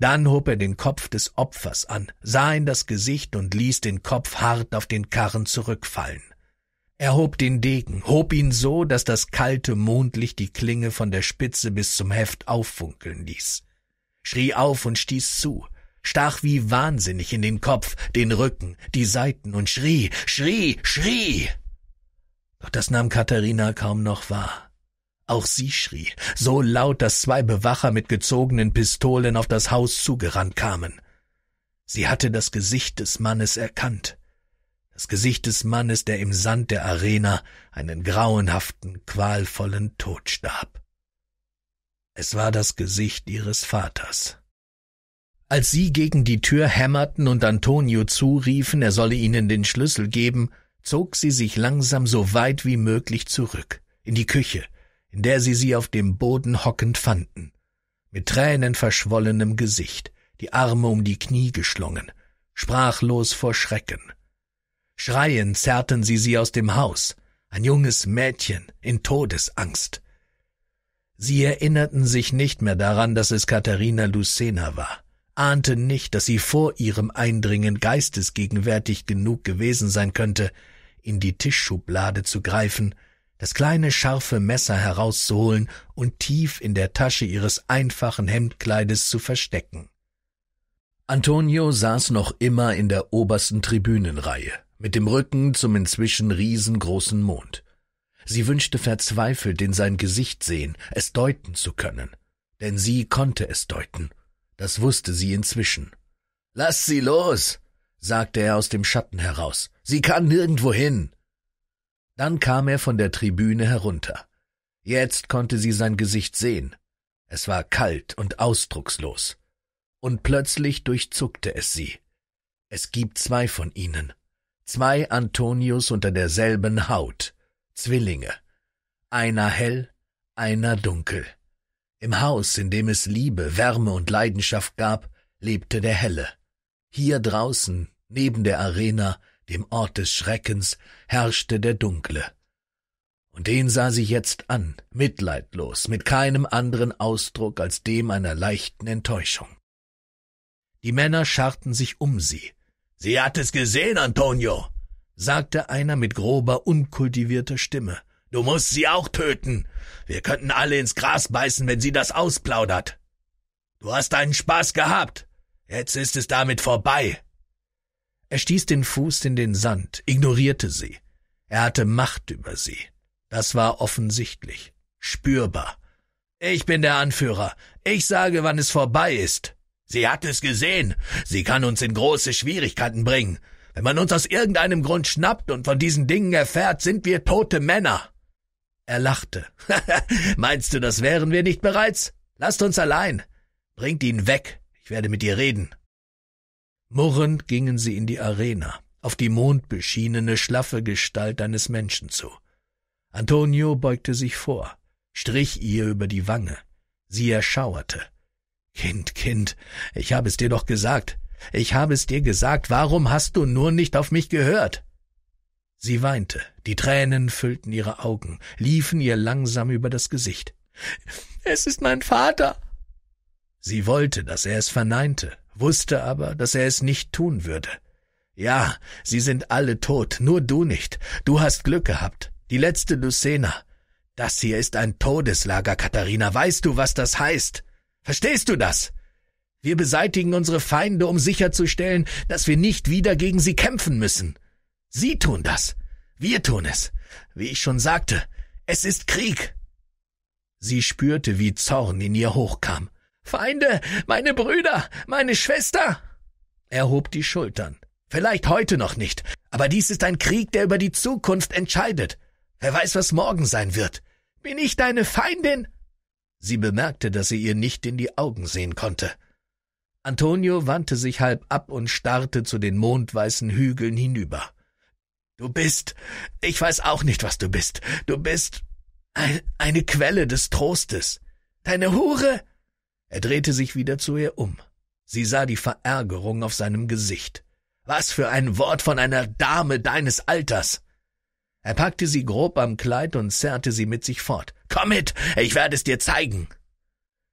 Dann hob er den Kopf des Opfers an, sah in das Gesicht und ließ den Kopf hart auf den Karren zurückfallen. Er hob den Degen, hob ihn so, dass das kalte Mondlicht die Klinge von der Spitze bis zum Heft auffunkeln ließ, schrie auf und stieß zu, stach wie wahnsinnig in den Kopf, den Rücken, die Seiten und schrie, schrie, schrie. Doch das nahm Katharina kaum noch wahr. Auch sie schrie, so laut, dass zwei Bewacher mit gezogenen Pistolen auf das Haus zugerannt kamen. Sie hatte das Gesicht des Mannes erkannt. Das Gesicht des Mannes, der im Sand der Arena einen grauenhaften, qualvollen Tod starb. Es war das Gesicht ihres Vaters. Als sie gegen die Tür hämmerten und Antonio zuriefen, er solle ihnen den Schlüssel geben, zog sie sich langsam so weit wie möglich zurück, in die Küche, in der sie sie auf dem Boden hockend fanden, mit Tränen verschwollenem Gesicht, die Arme um die Knie geschlungen, sprachlos vor Schrecken. Schreiend zerrten sie sie aus dem Haus, ein junges Mädchen in Todesangst. Sie erinnerten sich nicht mehr daran, dass es Katharina Lucena war, ahnten nicht, dass sie vor ihrem Eindringen geistesgegenwärtig genug gewesen sein könnte, in die Tischschublade zu greifen das kleine scharfe Messer herauszuholen und tief in der Tasche ihres einfachen Hemdkleides zu verstecken. Antonio saß noch immer in der obersten Tribünenreihe, mit dem Rücken zum inzwischen riesengroßen Mond. Sie wünschte verzweifelt, in sein Gesicht sehen, es deuten zu können. Denn sie konnte es deuten. Das wusste sie inzwischen. Lass sie los, sagte er aus dem Schatten heraus. Sie kann nirgendwo hin. Dann kam er von der Tribüne herunter. Jetzt konnte sie sein Gesicht sehen. Es war kalt und ausdruckslos. Und plötzlich durchzuckte es sie. Es gibt zwei von ihnen. Zwei Antonius unter derselben Haut. Zwillinge. Einer hell, einer dunkel. Im Haus, in dem es Liebe, Wärme und Leidenschaft gab, lebte der Helle. Hier draußen, neben der Arena, dem Ort des Schreckens, herrschte der Dunkle. Und den sah sie jetzt an, mitleidlos, mit keinem anderen Ausdruck als dem einer leichten Enttäuschung. Die Männer scharrten sich um sie. Sie hat es gesehen, Antonio, sagte einer mit grober, unkultivierter Stimme. Du musst sie auch töten. Wir könnten alle ins Gras beißen, wenn sie das ausplaudert. Du hast deinen Spaß gehabt. Jetzt ist es damit vorbei. Er stieß den Fuß in den Sand, ignorierte sie. Er hatte Macht über sie. Das war offensichtlich, spürbar. Ich bin der Anführer. Ich sage, wann es vorbei ist. Sie hat es gesehen. Sie kann uns in große Schwierigkeiten bringen. Wenn man uns aus irgendeinem Grund schnappt und von diesen Dingen erfährt, sind wir tote Männer. Er lachte. Meinst du, das wären wir nicht bereits? Lasst uns allein. Bringt ihn weg. Ich werde mit ihr reden. Murrend gingen sie in die Arena, auf die mondbeschienene, schlaffe Gestalt eines Menschen zu. Antonio beugte sich vor, strich ihr über die Wange. Sie erschauerte. Kind, Kind, ich habe es dir doch gesagt. Ich habe es dir gesagt. Warum hast du nur nicht auf mich gehört? Sie weinte. Die Tränen füllten ihre Augen, liefen ihr langsam über das Gesicht. Es ist mein Vater. Sie wollte, dass er es verneinte, wusste aber, dass er es nicht tun würde. Ja, sie sind alle tot, nur du nicht. Du hast Glück gehabt. Die letzte Lucena. Das hier ist ein Todeslager, Katharina. Weißt du, was das heißt? Verstehst du das? Wir beseitigen unsere Feinde, um sicherzustellen, dass wir nicht wieder gegen sie kämpfen müssen. Sie tun das. Wir tun es. Wie ich schon sagte, es ist Krieg. Sie spürte, wie Zorn in ihr hochkam. Feinde, meine Brüder, meine Schwester! Er hob die Schultern. Vielleicht heute noch nicht, aber dies ist ein Krieg, der über die Zukunft entscheidet. Wer weiß, was morgen sein wird. Bin ich deine Feindin? Sie bemerkte, dass sie ihr nicht in die Augen sehen konnte. Antonio wandte sich halb ab und starrte zu den mondweißen Hügeln hinüber. Du bist, ich weiß auch nicht, was du bist. Du bist ein, eine Quelle des Trostes. Deine Hure, er drehte sich wieder zu ihr um. Sie sah die Verärgerung auf seinem Gesicht. Was für ein Wort von einer Dame deines Alters! Er packte sie grob am Kleid und zerrte sie mit sich fort. Komm mit, ich werde es dir zeigen!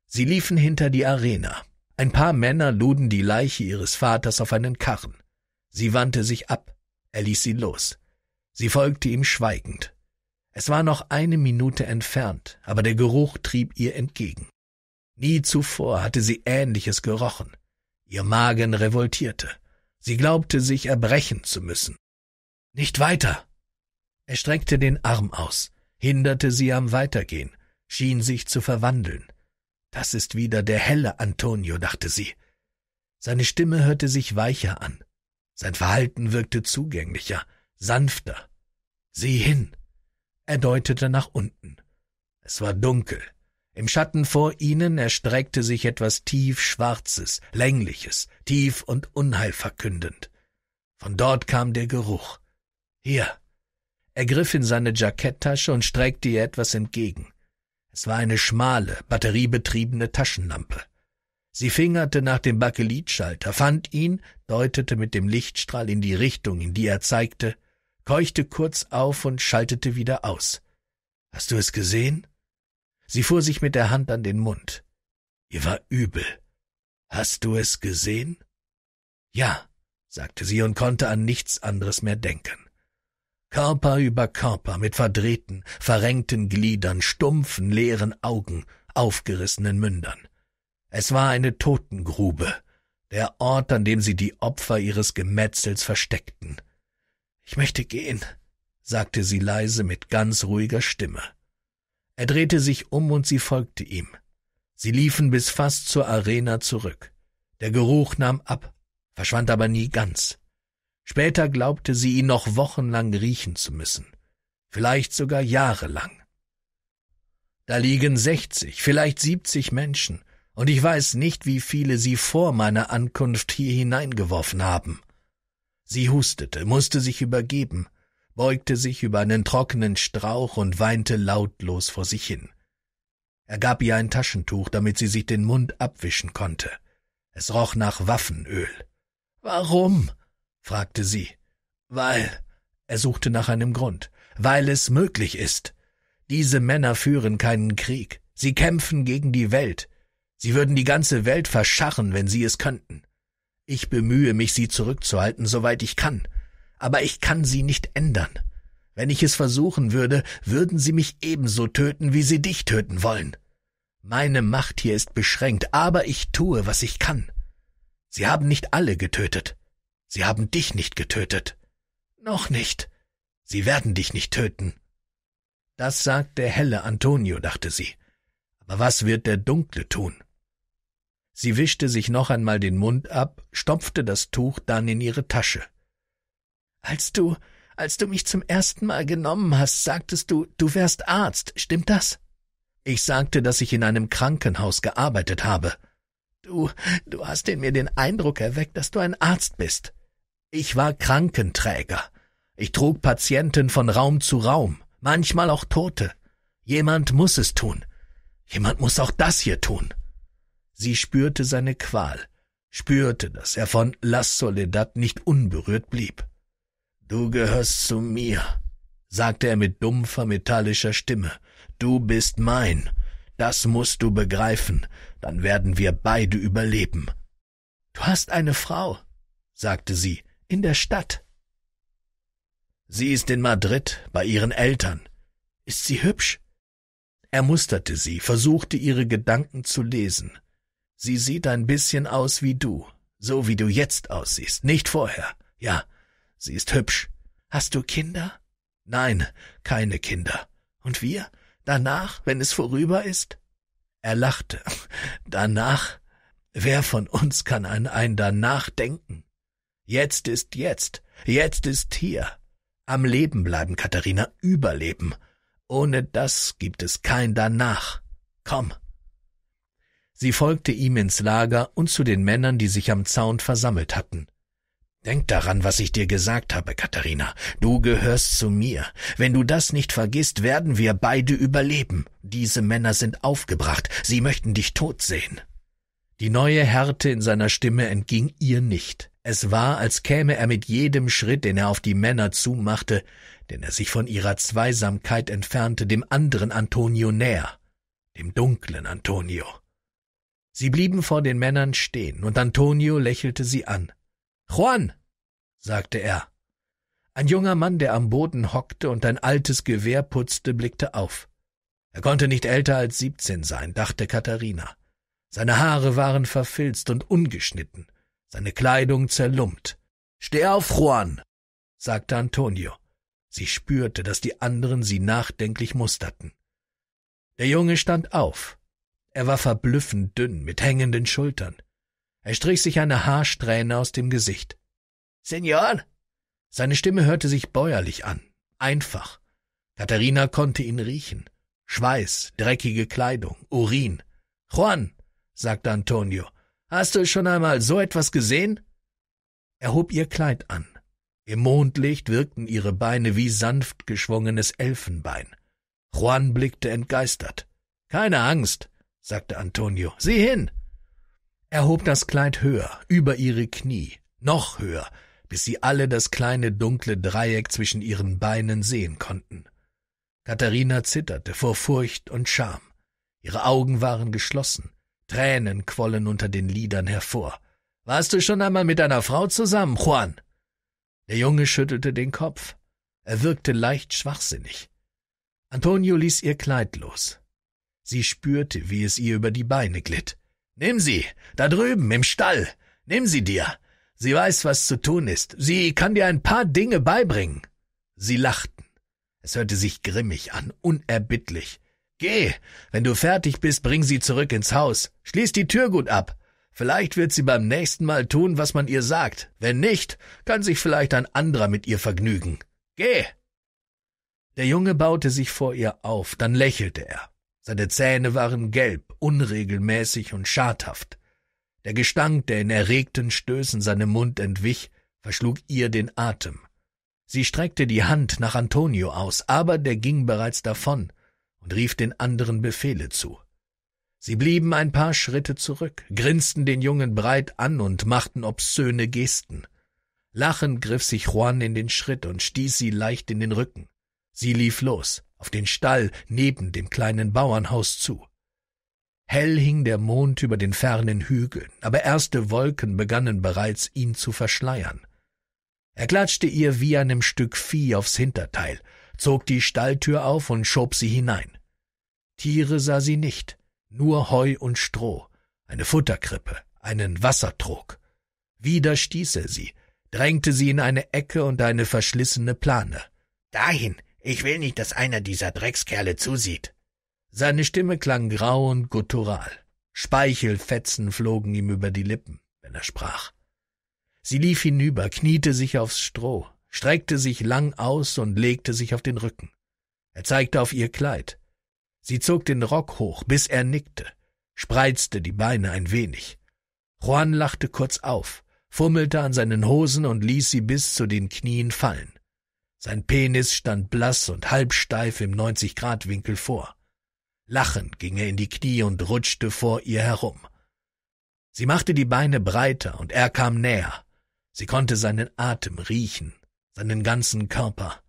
Sie liefen hinter die Arena. Ein paar Männer luden die Leiche ihres Vaters auf einen Karren. Sie wandte sich ab. Er ließ sie los. Sie folgte ihm schweigend. Es war noch eine Minute entfernt, aber der Geruch trieb ihr entgegen. Nie zuvor hatte sie Ähnliches gerochen. Ihr Magen revoltierte. Sie glaubte, sich erbrechen zu müssen. Nicht weiter! Er streckte den Arm aus, hinderte sie am Weitergehen, schien sich zu verwandeln. Das ist wieder der helle Antonio, dachte sie. Seine Stimme hörte sich weicher an. Sein Verhalten wirkte zugänglicher, sanfter. Sieh hin! Er deutete nach unten. Es war dunkel. Im Schatten vor ihnen erstreckte sich etwas tief Schwarzes, Längliches, tief und unheilverkündend. Von dort kam der Geruch. Hier. Er griff in seine Jacketttasche und streckte ihr etwas entgegen. Es war eine schmale, batteriebetriebene Taschenlampe. Sie fingerte nach dem Bakelitschalter, fand ihn, deutete mit dem Lichtstrahl in die Richtung, in die er zeigte, keuchte kurz auf und schaltete wieder aus. Hast du es gesehen? Sie fuhr sich mit der Hand an den Mund. Ihr war übel. Hast du es gesehen? Ja, sagte sie und konnte an nichts anderes mehr denken. Körper über Körper mit verdrehten, verrenkten Gliedern, stumpfen, leeren Augen, aufgerissenen Mündern. Es war eine Totengrube, der Ort, an dem sie die Opfer ihres Gemetzels versteckten. Ich möchte gehen, sagte sie leise mit ganz ruhiger Stimme. Er drehte sich um und sie folgte ihm. Sie liefen bis fast zur Arena zurück. Der Geruch nahm ab, verschwand aber nie ganz. Später glaubte sie ihn noch wochenlang riechen zu müssen, vielleicht sogar jahrelang. Da liegen sechzig, vielleicht siebzig Menschen, und ich weiß nicht, wie viele sie vor meiner Ankunft hier hineingeworfen haben. Sie hustete, musste sich übergeben, beugte sich über einen trockenen Strauch und weinte lautlos vor sich hin. Er gab ihr ein Taschentuch, damit sie sich den Mund abwischen konnte. Es roch nach Waffenöl. Warum? fragte sie. Weil. Er suchte nach einem Grund. Weil es möglich ist. Diese Männer führen keinen Krieg. Sie kämpfen gegen die Welt. Sie würden die ganze Welt verscharren, wenn sie es könnten. Ich bemühe mich, sie zurückzuhalten, soweit ich kann aber ich kann sie nicht ändern. Wenn ich es versuchen würde, würden sie mich ebenso töten, wie sie dich töten wollen. Meine Macht hier ist beschränkt, aber ich tue, was ich kann. Sie haben nicht alle getötet. Sie haben dich nicht getötet. Noch nicht. Sie werden dich nicht töten. Das sagt der helle Antonio, dachte sie. Aber was wird der dunkle tun? Sie wischte sich noch einmal den Mund ab, stopfte das Tuch dann in ihre Tasche. Als du, als du mich zum ersten Mal genommen hast, sagtest du, du wärst Arzt, stimmt das? Ich sagte, dass ich in einem Krankenhaus gearbeitet habe. Du, du hast in mir den Eindruck erweckt, dass du ein Arzt bist. Ich war Krankenträger. Ich trug Patienten von Raum zu Raum, manchmal auch Tote. Jemand muss es tun. Jemand muss auch das hier tun. Sie spürte seine Qual, spürte, dass er von La Soledad nicht unberührt blieb. Du gehörst zu mir, sagte er mit dumpfer, metallischer Stimme. Du bist mein. Das musst du begreifen, dann werden wir beide überleben. Du hast eine Frau, sagte sie, in der Stadt. Sie ist in Madrid bei ihren Eltern. Ist sie hübsch? Er musterte sie, versuchte ihre Gedanken zu lesen. Sie sieht ein bisschen aus wie du, so wie du jetzt aussiehst, nicht vorher. Ja, Sie ist hübsch. Hast du Kinder? Nein, keine Kinder. Und wir? Danach, wenn es vorüber ist? Er lachte. Danach? Wer von uns kann an ein Danach denken? Jetzt ist jetzt. Jetzt ist hier. Am Leben bleiben, Katharina, überleben. Ohne das gibt es kein Danach. Komm. Sie folgte ihm ins Lager und zu den Männern, die sich am Zaun versammelt hatten. Denk daran, was ich dir gesagt habe, Katharina. Du gehörst zu mir. Wenn du das nicht vergisst, werden wir beide überleben. Diese Männer sind aufgebracht. Sie möchten dich tot sehen. Die neue Härte in seiner Stimme entging ihr nicht. Es war, als käme er mit jedem Schritt, den er auf die Männer zumachte, den er sich von ihrer Zweisamkeit entfernte, dem anderen Antonio näher, dem dunklen Antonio. Sie blieben vor den Männern stehen, und Antonio lächelte sie an. Juan, sagte er. Ein junger Mann, der am Boden hockte und ein altes Gewehr putzte, blickte auf. Er konnte nicht älter als siebzehn sein, dachte Katharina. Seine Haare waren verfilzt und ungeschnitten, seine Kleidung zerlumpt. Steh auf, Juan, sagte Antonio. Sie spürte, dass die anderen sie nachdenklich musterten. Der Junge stand auf. Er war verblüffend dünn, mit hängenden Schultern. Er strich sich eine Haarsträhne aus dem Gesicht. Senor? Seine Stimme hörte sich bäuerlich an, einfach. Katharina konnte ihn riechen. Schweiß, dreckige Kleidung, Urin. Juan, sagte Antonio, hast du schon einmal so etwas gesehen? Er hob ihr Kleid an. Im Mondlicht wirkten ihre Beine wie sanft geschwungenes Elfenbein. Juan blickte entgeistert. Keine Angst, sagte Antonio. Sieh hin! Er hob das Kleid höher, über ihre Knie, noch höher, bis sie alle das kleine dunkle Dreieck zwischen ihren Beinen sehen konnten. Katharina zitterte vor Furcht und Scham. Ihre Augen waren geschlossen, Tränen quollen unter den Lidern hervor. Warst du schon einmal mit einer Frau zusammen, Juan? Der Junge schüttelte den Kopf. Er wirkte leicht schwachsinnig. Antonio ließ ihr Kleid los. Sie spürte, wie es ihr über die Beine glitt. Nimm sie, da drüben im Stall. Nimm sie dir. Sie weiß, was zu tun ist. Sie kann dir ein paar Dinge beibringen. Sie lachten. Es hörte sich grimmig an, unerbittlich. Geh, wenn du fertig bist, bring sie zurück ins Haus. Schließ die Tür gut ab. Vielleicht wird sie beim nächsten Mal tun, was man ihr sagt. Wenn nicht, kann sich vielleicht ein anderer mit ihr vergnügen. Geh! Der Junge baute sich vor ihr auf, dann lächelte er. Seine Zähne waren gelb, unregelmäßig und schadhaft. Der Gestank, der in erregten Stößen seinem Mund entwich, verschlug ihr den Atem. Sie streckte die Hand nach Antonio aus, aber der ging bereits davon und rief den anderen Befehle zu. Sie blieben ein paar Schritte zurück, grinsten den Jungen breit an und machten obszöne Gesten. Lachend griff sich Juan in den Schritt und stieß sie leicht in den Rücken. Sie lief los, auf den Stall neben dem kleinen Bauernhaus zu. Hell hing der Mond über den fernen Hügeln, aber erste Wolken begannen bereits, ihn zu verschleiern. Er klatschte ihr wie einem Stück Vieh aufs Hinterteil, zog die Stalltür auf und schob sie hinein. Tiere sah sie nicht, nur Heu und Stroh, eine Futterkrippe, einen Wassertrog. Wieder stieß er sie, drängte sie in eine Ecke und eine verschlissene Plane. Dahin, ich will nicht, dass einer dieser Dreckskerle zusieht. Seine Stimme klang grau und guttural. Speichelfetzen flogen ihm über die Lippen, wenn er sprach. Sie lief hinüber, kniete sich aufs Stroh, streckte sich lang aus und legte sich auf den Rücken. Er zeigte auf ihr Kleid. Sie zog den Rock hoch, bis er nickte, spreizte die Beine ein wenig. Juan lachte kurz auf, fummelte an seinen Hosen und ließ sie bis zu den Knien fallen. Sein Penis stand blass und halbsteif im 90-Grad-Winkel vor. Lachend ging er in die Knie und rutschte vor ihr herum. Sie machte die Beine breiter und er kam näher. Sie konnte seinen Atem riechen, seinen ganzen Körper.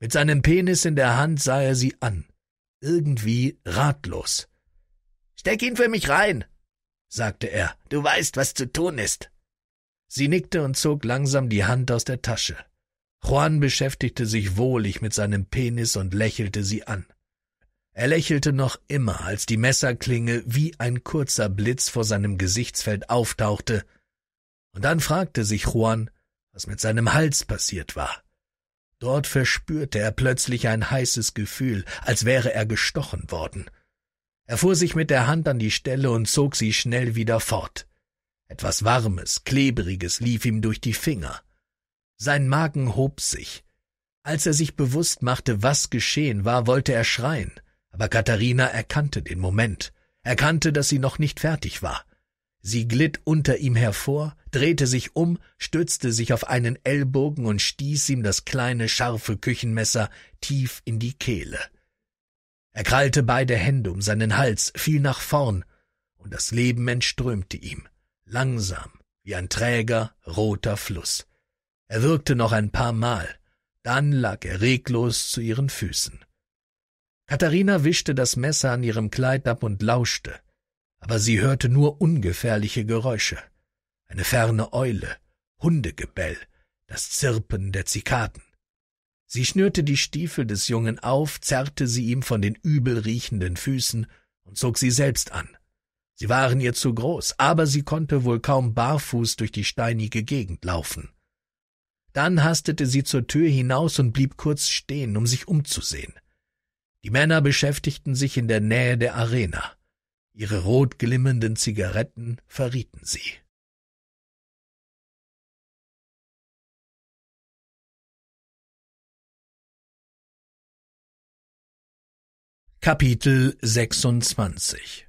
Mit seinem Penis in der Hand sah er sie an, irgendwie ratlos. Steck ihn für mich rein, sagte er. Du weißt, was zu tun ist. Sie nickte und zog langsam die Hand aus der Tasche. Juan beschäftigte sich wohlig mit seinem Penis und lächelte sie an. Er lächelte noch immer, als die Messerklinge wie ein kurzer Blitz vor seinem Gesichtsfeld auftauchte, und dann fragte sich Juan, was mit seinem Hals passiert war. Dort verspürte er plötzlich ein heißes Gefühl, als wäre er gestochen worden. Er fuhr sich mit der Hand an die Stelle und zog sie schnell wieder fort. Etwas Warmes, Klebriges lief ihm durch die Finger. Sein Magen hob sich. Als er sich bewusst machte, was geschehen war, wollte er schreien. Aber Katharina erkannte den Moment, erkannte, dass sie noch nicht fertig war. Sie glitt unter ihm hervor, drehte sich um, stützte sich auf einen Ellbogen und stieß ihm das kleine, scharfe Küchenmesser tief in die Kehle. Er krallte beide Hände um seinen Hals, fiel nach vorn, und das Leben entströmte ihm, langsam, wie ein träger, roter Fluss. Er wirkte noch ein paar Mal, dann lag er reglos zu ihren Füßen. Katharina wischte das Messer an ihrem Kleid ab und lauschte, aber sie hörte nur ungefährliche Geräusche. Eine ferne Eule, Hundegebell, das Zirpen der Zikaden. Sie schnürte die Stiefel des Jungen auf, zerrte sie ihm von den übel riechenden Füßen und zog sie selbst an. Sie waren ihr zu groß, aber sie konnte wohl kaum barfuß durch die steinige Gegend laufen. Dann hastete sie zur Tür hinaus und blieb kurz stehen, um sich umzusehen. Die Männer beschäftigten sich in der Nähe der Arena. Ihre rot glimmenden Zigaretten verrieten sie. Kapitel 26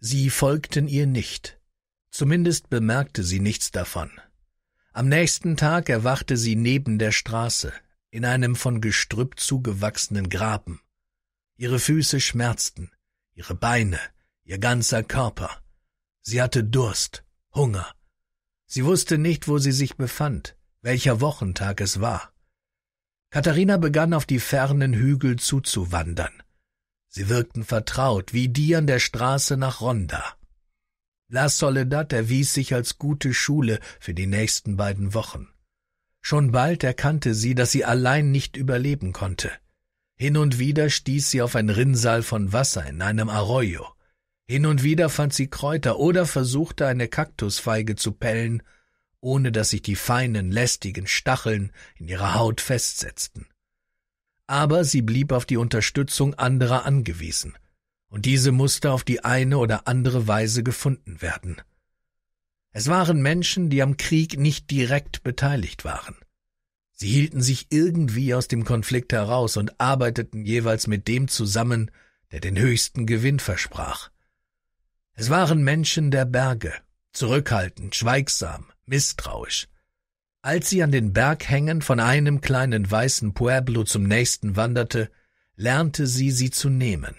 Sie folgten ihr nicht. Zumindest bemerkte sie nichts davon. Am nächsten Tag erwachte sie neben der Straße, in einem von Gestrüpp zugewachsenen Graben. Ihre Füße schmerzten, ihre Beine, ihr ganzer Körper. Sie hatte Durst, Hunger. Sie wusste nicht, wo sie sich befand, welcher Wochentag es war. Katharina begann auf die fernen Hügel zuzuwandern. Sie wirkten vertraut, wie die an der Straße nach Ronda. La Soledad erwies sich als gute Schule für die nächsten beiden Wochen. Schon bald erkannte sie, dass sie allein nicht überleben konnte. Hin und wieder stieß sie auf ein Rinnsal von Wasser in einem Arroyo. Hin und wieder fand sie Kräuter oder versuchte eine Kaktusfeige zu pellen, ohne dass sich die feinen, lästigen Stacheln in ihrer Haut festsetzten. Aber sie blieb auf die Unterstützung anderer angewiesen, und diese musste auf die eine oder andere Weise gefunden werden. Es waren Menschen, die am Krieg nicht direkt beteiligt waren. Sie hielten sich irgendwie aus dem Konflikt heraus und arbeiteten jeweils mit dem zusammen, der den höchsten Gewinn versprach. Es waren Menschen der Berge, zurückhaltend, schweigsam, misstrauisch. Als sie an den Berghängen von einem kleinen weißen Pueblo zum nächsten wanderte, lernte sie sie zu nehmen.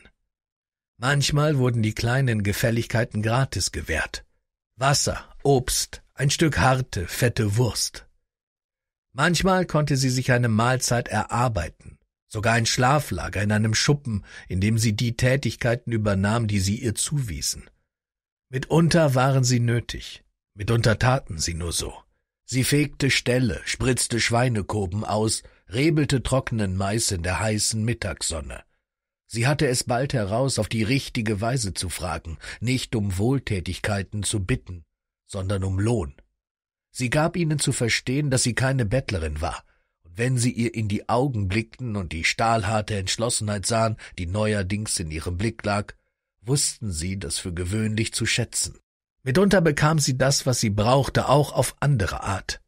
Manchmal wurden die kleinen Gefälligkeiten gratis gewährt. Wasser, Obst, ein Stück harte, fette Wurst. Manchmal konnte sie sich eine Mahlzeit erarbeiten, sogar ein Schlaflager in einem Schuppen, in dem sie die Tätigkeiten übernahm, die sie ihr zuwiesen. Mitunter waren sie nötig, mitunter taten sie nur so. Sie fegte Ställe, spritzte Schweinekoben aus, rebelte trockenen Mais in der heißen Mittagssonne. Sie hatte es bald heraus, auf die richtige Weise zu fragen, nicht um Wohltätigkeiten zu bitten, sondern um Lohn. Sie gab ihnen zu verstehen, dass sie keine Bettlerin war, und wenn sie ihr in die Augen blickten und die stahlharte Entschlossenheit sahen, die neuerdings in ihrem Blick lag, wussten sie das für gewöhnlich zu schätzen. Mitunter bekam sie das, was sie brauchte, auch auf andere Art.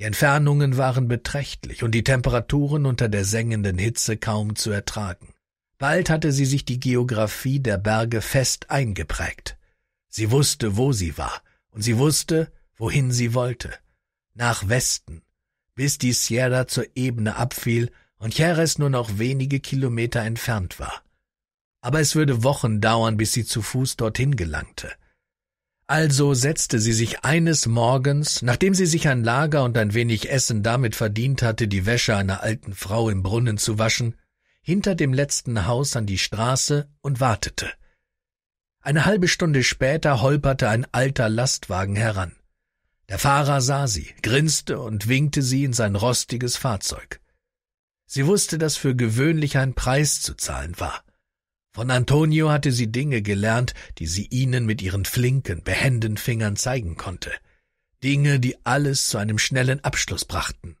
Die Entfernungen waren beträchtlich und die Temperaturen unter der sengenden Hitze kaum zu ertragen. Bald hatte sie sich die Geographie der Berge fest eingeprägt. Sie wusste, wo sie war, und sie wusste, wohin sie wollte. Nach Westen, bis die Sierra zur Ebene abfiel und Jerez nur noch wenige Kilometer entfernt war. Aber es würde Wochen dauern, bis sie zu Fuß dorthin gelangte. Also setzte sie sich eines Morgens, nachdem sie sich ein Lager und ein wenig Essen damit verdient hatte, die Wäsche einer alten Frau im Brunnen zu waschen, hinter dem letzten Haus an die Straße und wartete. Eine halbe Stunde später holperte ein alter Lastwagen heran. Der Fahrer sah sie, grinste und winkte sie in sein rostiges Fahrzeug. Sie wusste, dass für gewöhnlich ein Preis zu zahlen war. Von Antonio hatte sie Dinge gelernt, die sie ihnen mit ihren flinken, behenden Fingern zeigen konnte. Dinge, die alles zu einem schnellen Abschluss brachten.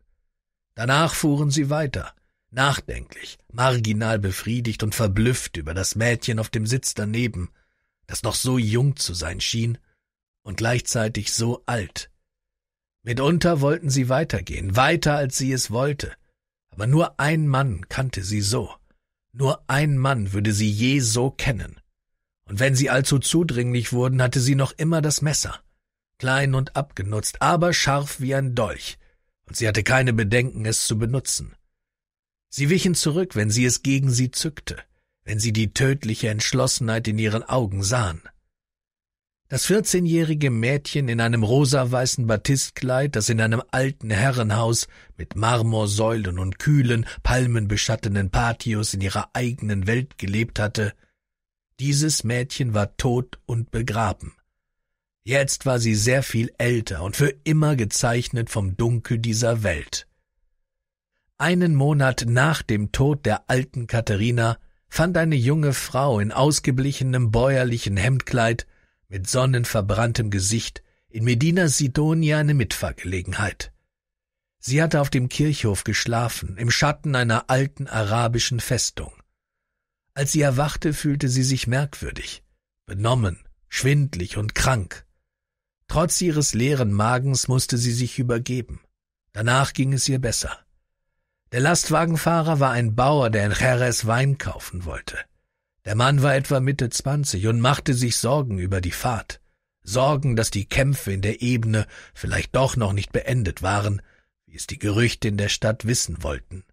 Danach fuhren sie weiter, nachdenklich, marginal befriedigt und verblüfft über das Mädchen auf dem Sitz daneben, das noch so jung zu sein schien und gleichzeitig so alt. Mitunter wollten sie weitergehen, weiter als sie es wollte, aber nur ein Mann kannte sie so, nur ein Mann würde sie je so kennen. Und wenn sie allzu zudringlich wurden, hatte sie noch immer das Messer, klein und abgenutzt, aber scharf wie ein Dolch, und sie hatte keine Bedenken, es zu benutzen. Sie wichen zurück, wenn sie es gegen sie zückte, wenn sie die tödliche Entschlossenheit in ihren Augen sahen. Das vierzehnjährige Mädchen in einem rosaweißen Batistkleid, das in einem alten Herrenhaus mit Marmorsäulen und kühlen, palmenbeschattenen Patios in ihrer eigenen Welt gelebt hatte, dieses Mädchen war tot und begraben. Jetzt war sie sehr viel älter und für immer gezeichnet vom Dunkel dieser Welt. Einen Monat nach dem Tod der alten Katharina fand eine junge Frau in ausgeblichenem bäuerlichen Hemdkleid mit sonnenverbranntem Gesicht in Medina Sidonia eine Mitfahrgelegenheit. Sie hatte auf dem Kirchhof geschlafen, im Schatten einer alten arabischen Festung. Als sie erwachte, fühlte sie sich merkwürdig, benommen, schwindlig und krank. Trotz ihres leeren Magens musste sie sich übergeben. Danach ging es ihr besser. Der Lastwagenfahrer war ein Bauer, der in Jerez Wein kaufen wollte. Der Mann war etwa Mitte zwanzig und machte sich Sorgen über die Fahrt. Sorgen, dass die Kämpfe in der Ebene vielleicht doch noch nicht beendet waren, wie es die Gerüchte in der Stadt wissen wollten.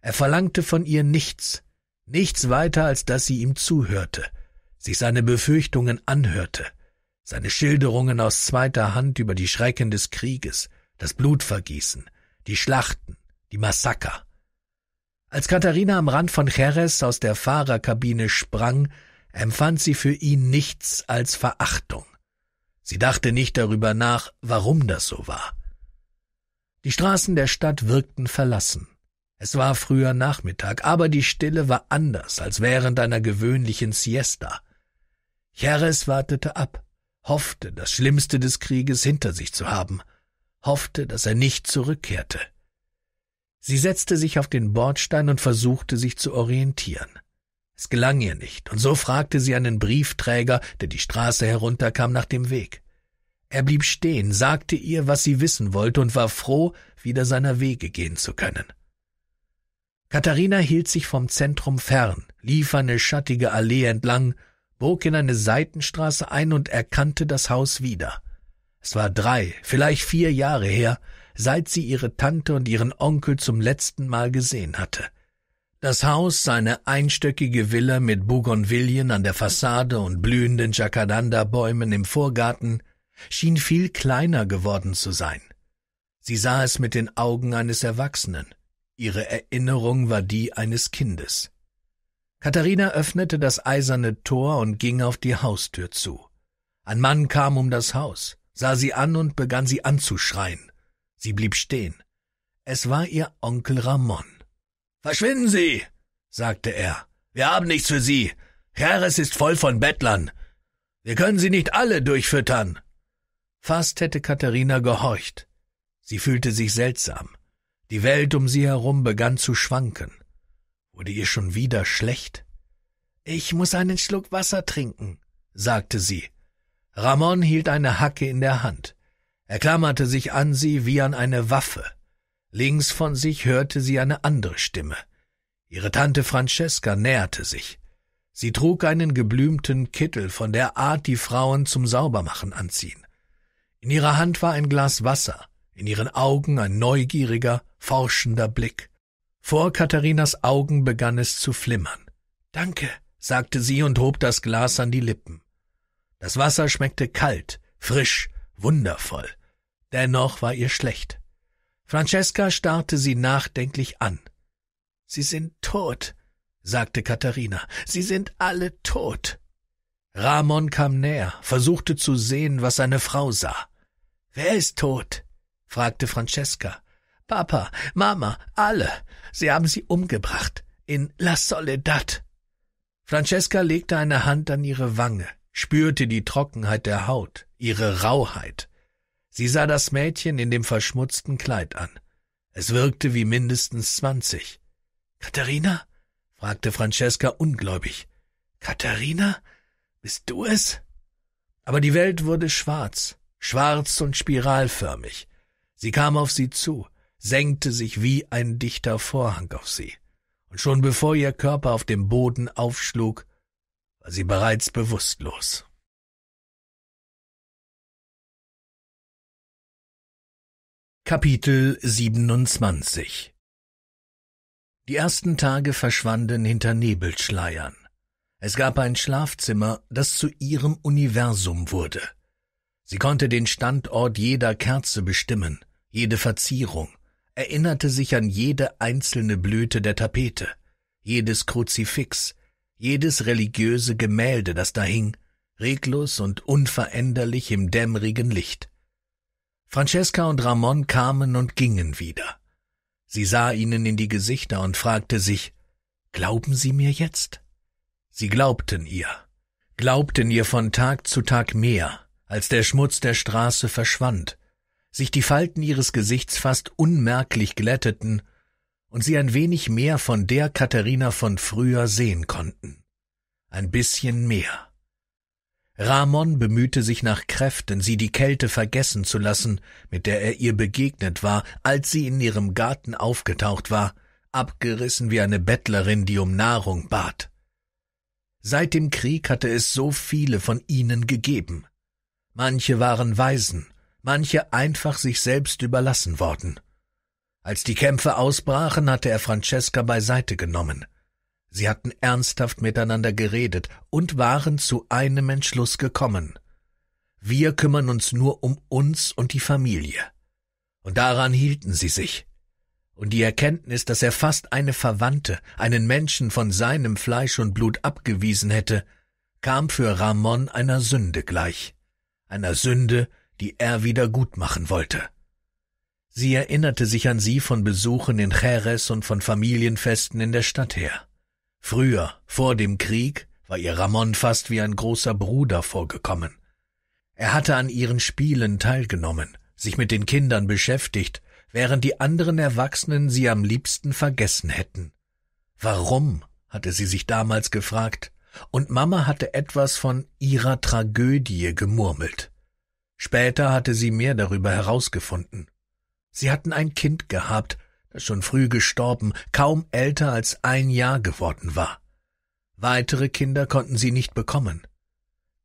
Er verlangte von ihr nichts, nichts weiter, als dass sie ihm zuhörte, sich seine Befürchtungen anhörte, seine Schilderungen aus zweiter Hand über die Schrecken des Krieges, das Blutvergießen, die Schlachten, die Massaker. Als Katharina am Rand von Jerez aus der Fahrerkabine sprang, empfand sie für ihn nichts als Verachtung. Sie dachte nicht darüber nach, warum das so war. Die Straßen der Stadt wirkten verlassen. Es war früher Nachmittag, aber die Stille war anders als während einer gewöhnlichen Siesta. Jerez wartete ab, hoffte, das Schlimmste des Krieges hinter sich zu haben, hoffte, dass er nicht zurückkehrte. Sie setzte sich auf den Bordstein und versuchte sich zu orientieren. Es gelang ihr nicht, und so fragte sie einen Briefträger, der die Straße herunterkam, nach dem Weg. Er blieb stehen, sagte ihr, was sie wissen wollte, und war froh, wieder seiner Wege gehen zu können. Katharina hielt sich vom Zentrum fern, lief eine schattige Allee entlang, bog in eine Seitenstraße ein und erkannte das Haus wieder. Es war drei, vielleicht vier Jahre her, seit sie ihre Tante und ihren Onkel zum letzten Mal gesehen hatte. Das Haus, seine einstöckige Villa mit Bougainvillen an der Fassade und blühenden Jacaranda-Bäumen im Vorgarten, schien viel kleiner geworden zu sein. Sie sah es mit den Augen eines Erwachsenen. Ihre Erinnerung war die eines Kindes. Katharina öffnete das eiserne Tor und ging auf die Haustür zu. Ein Mann kam um das Haus, sah sie an und begann sie anzuschreien. Sie blieb stehen. Es war ihr Onkel Ramon. Verschwinden Sie, sagte er. Wir haben nichts für Sie. Jerez ist voll von Bettlern. Wir können Sie nicht alle durchfüttern. Fast hätte Katharina gehorcht. Sie fühlte sich seltsam. Die Welt um sie herum begann zu schwanken. Wurde ihr schon wieder schlecht? Ich muss einen Schluck Wasser trinken, sagte sie. Ramon hielt eine Hacke in der Hand. Er klammerte sich an sie wie an eine Waffe. Links von sich hörte sie eine andere Stimme. Ihre Tante Francesca näherte sich. Sie trug einen geblümten Kittel von der Art, die Frauen zum Saubermachen anziehen. In ihrer Hand war ein Glas Wasser, in ihren Augen ein neugieriger, forschender Blick. Vor Katharinas Augen begann es zu flimmern. Danke, sagte sie und hob das Glas an die Lippen. Das Wasser schmeckte kalt, frisch, wundervoll. Dennoch war ihr schlecht. Francesca starrte sie nachdenklich an. Sie sind tot, sagte Katharina. Sie sind alle tot. Ramon kam näher, versuchte zu sehen, was seine Frau sah. Wer ist tot? fragte Francesca. Papa, Mama, alle. Sie haben sie umgebracht. In La Soledad. Francesca legte eine Hand an ihre Wange, spürte die Trockenheit der Haut, ihre Rauheit. Sie sah das Mädchen in dem verschmutzten Kleid an. Es wirkte wie mindestens zwanzig. Katharina? fragte Francesca ungläubig. Katharina? Bist du es? Aber die Welt wurde schwarz, schwarz und spiralförmig. Sie kam auf sie zu, senkte sich wie ein dichter Vorhang auf sie. Und schon bevor ihr Körper auf dem Boden aufschlug, war sie bereits bewusstlos. Kapitel 27 Die ersten Tage verschwanden hinter Nebelschleiern. Es gab ein Schlafzimmer, das zu ihrem Universum wurde. Sie konnte den Standort jeder Kerze bestimmen, jede Verzierung, erinnerte sich an jede einzelne Blüte der Tapete, jedes Kruzifix, jedes religiöse Gemälde, das da hing, reglos und unveränderlich im dämmerigen Licht. Francesca und Ramon kamen und gingen wieder. Sie sah ihnen in die Gesichter und fragte sich, Glauben Sie mir jetzt? Sie glaubten ihr, glaubten ihr von Tag zu Tag mehr, als der Schmutz der Straße verschwand, sich die Falten ihres Gesichts fast unmerklich glätteten und sie ein wenig mehr von der Katharina von früher sehen konnten. Ein bisschen mehr. Ramon bemühte sich nach Kräften, sie die Kälte vergessen zu lassen, mit der er ihr begegnet war, als sie in ihrem Garten aufgetaucht war, abgerissen wie eine Bettlerin, die um Nahrung bat. Seit dem Krieg hatte es so viele von ihnen gegeben. Manche waren Waisen, manche einfach sich selbst überlassen worden. Als die Kämpfe ausbrachen, hatte er Francesca beiseite genommen – Sie hatten ernsthaft miteinander geredet und waren zu einem Entschluss gekommen. Wir kümmern uns nur um uns und die Familie. Und daran hielten sie sich. Und die Erkenntnis, dass er fast eine Verwandte, einen Menschen von seinem Fleisch und Blut abgewiesen hätte, kam für Ramon einer Sünde gleich, einer Sünde, die er wieder gut machen wollte. Sie erinnerte sich an sie von Besuchen in Jerez und von Familienfesten in der Stadt her. Früher, vor dem Krieg, war ihr Ramon fast wie ein großer Bruder vorgekommen. Er hatte an ihren Spielen teilgenommen, sich mit den Kindern beschäftigt, während die anderen Erwachsenen sie am liebsten vergessen hätten. Warum, hatte sie sich damals gefragt, und Mama hatte etwas von ihrer Tragödie gemurmelt. Später hatte sie mehr darüber herausgefunden. Sie hatten ein Kind gehabt, schon früh gestorben, kaum älter als ein Jahr geworden war. Weitere Kinder konnten sie nicht bekommen.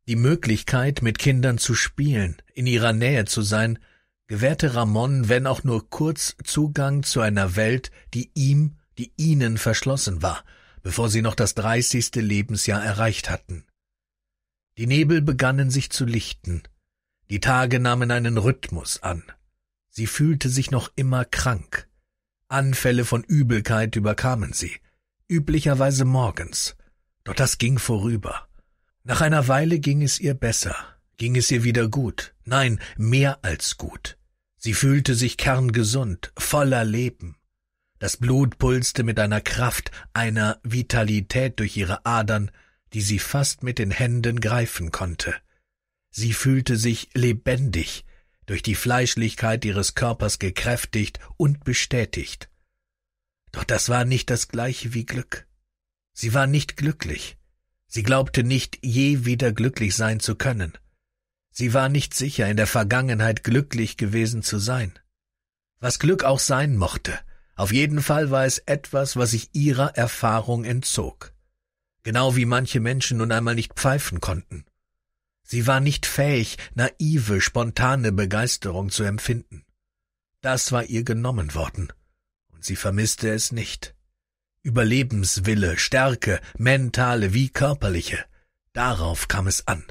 Die Möglichkeit, mit Kindern zu spielen, in ihrer Nähe zu sein, gewährte Ramon, wenn auch nur kurz, Zugang zu einer Welt, die ihm, die ihnen verschlossen war, bevor sie noch das dreißigste Lebensjahr erreicht hatten. Die Nebel begannen sich zu lichten, die Tage nahmen einen Rhythmus an. Sie fühlte sich noch immer krank. Anfälle von Übelkeit überkamen sie, üblicherweise morgens. Doch das ging vorüber. Nach einer Weile ging es ihr besser, ging es ihr wieder gut, nein, mehr als gut. Sie fühlte sich kerngesund, voller Leben. Das Blut pulste mit einer Kraft, einer Vitalität durch ihre Adern, die sie fast mit den Händen greifen konnte. Sie fühlte sich lebendig, durch die Fleischlichkeit ihres Körpers gekräftigt und bestätigt. Doch das war nicht das gleiche wie Glück. Sie war nicht glücklich. Sie glaubte nicht, je wieder glücklich sein zu können. Sie war nicht sicher, in der Vergangenheit glücklich gewesen zu sein. Was Glück auch sein mochte, auf jeden Fall war es etwas, was sich ihrer Erfahrung entzog. Genau wie manche Menschen nun einmal nicht pfeifen konnten. Sie war nicht fähig, naive, spontane Begeisterung zu empfinden. Das war ihr genommen worden, und sie vermisste es nicht. Überlebenswille, Stärke, mentale wie körperliche, darauf kam es an.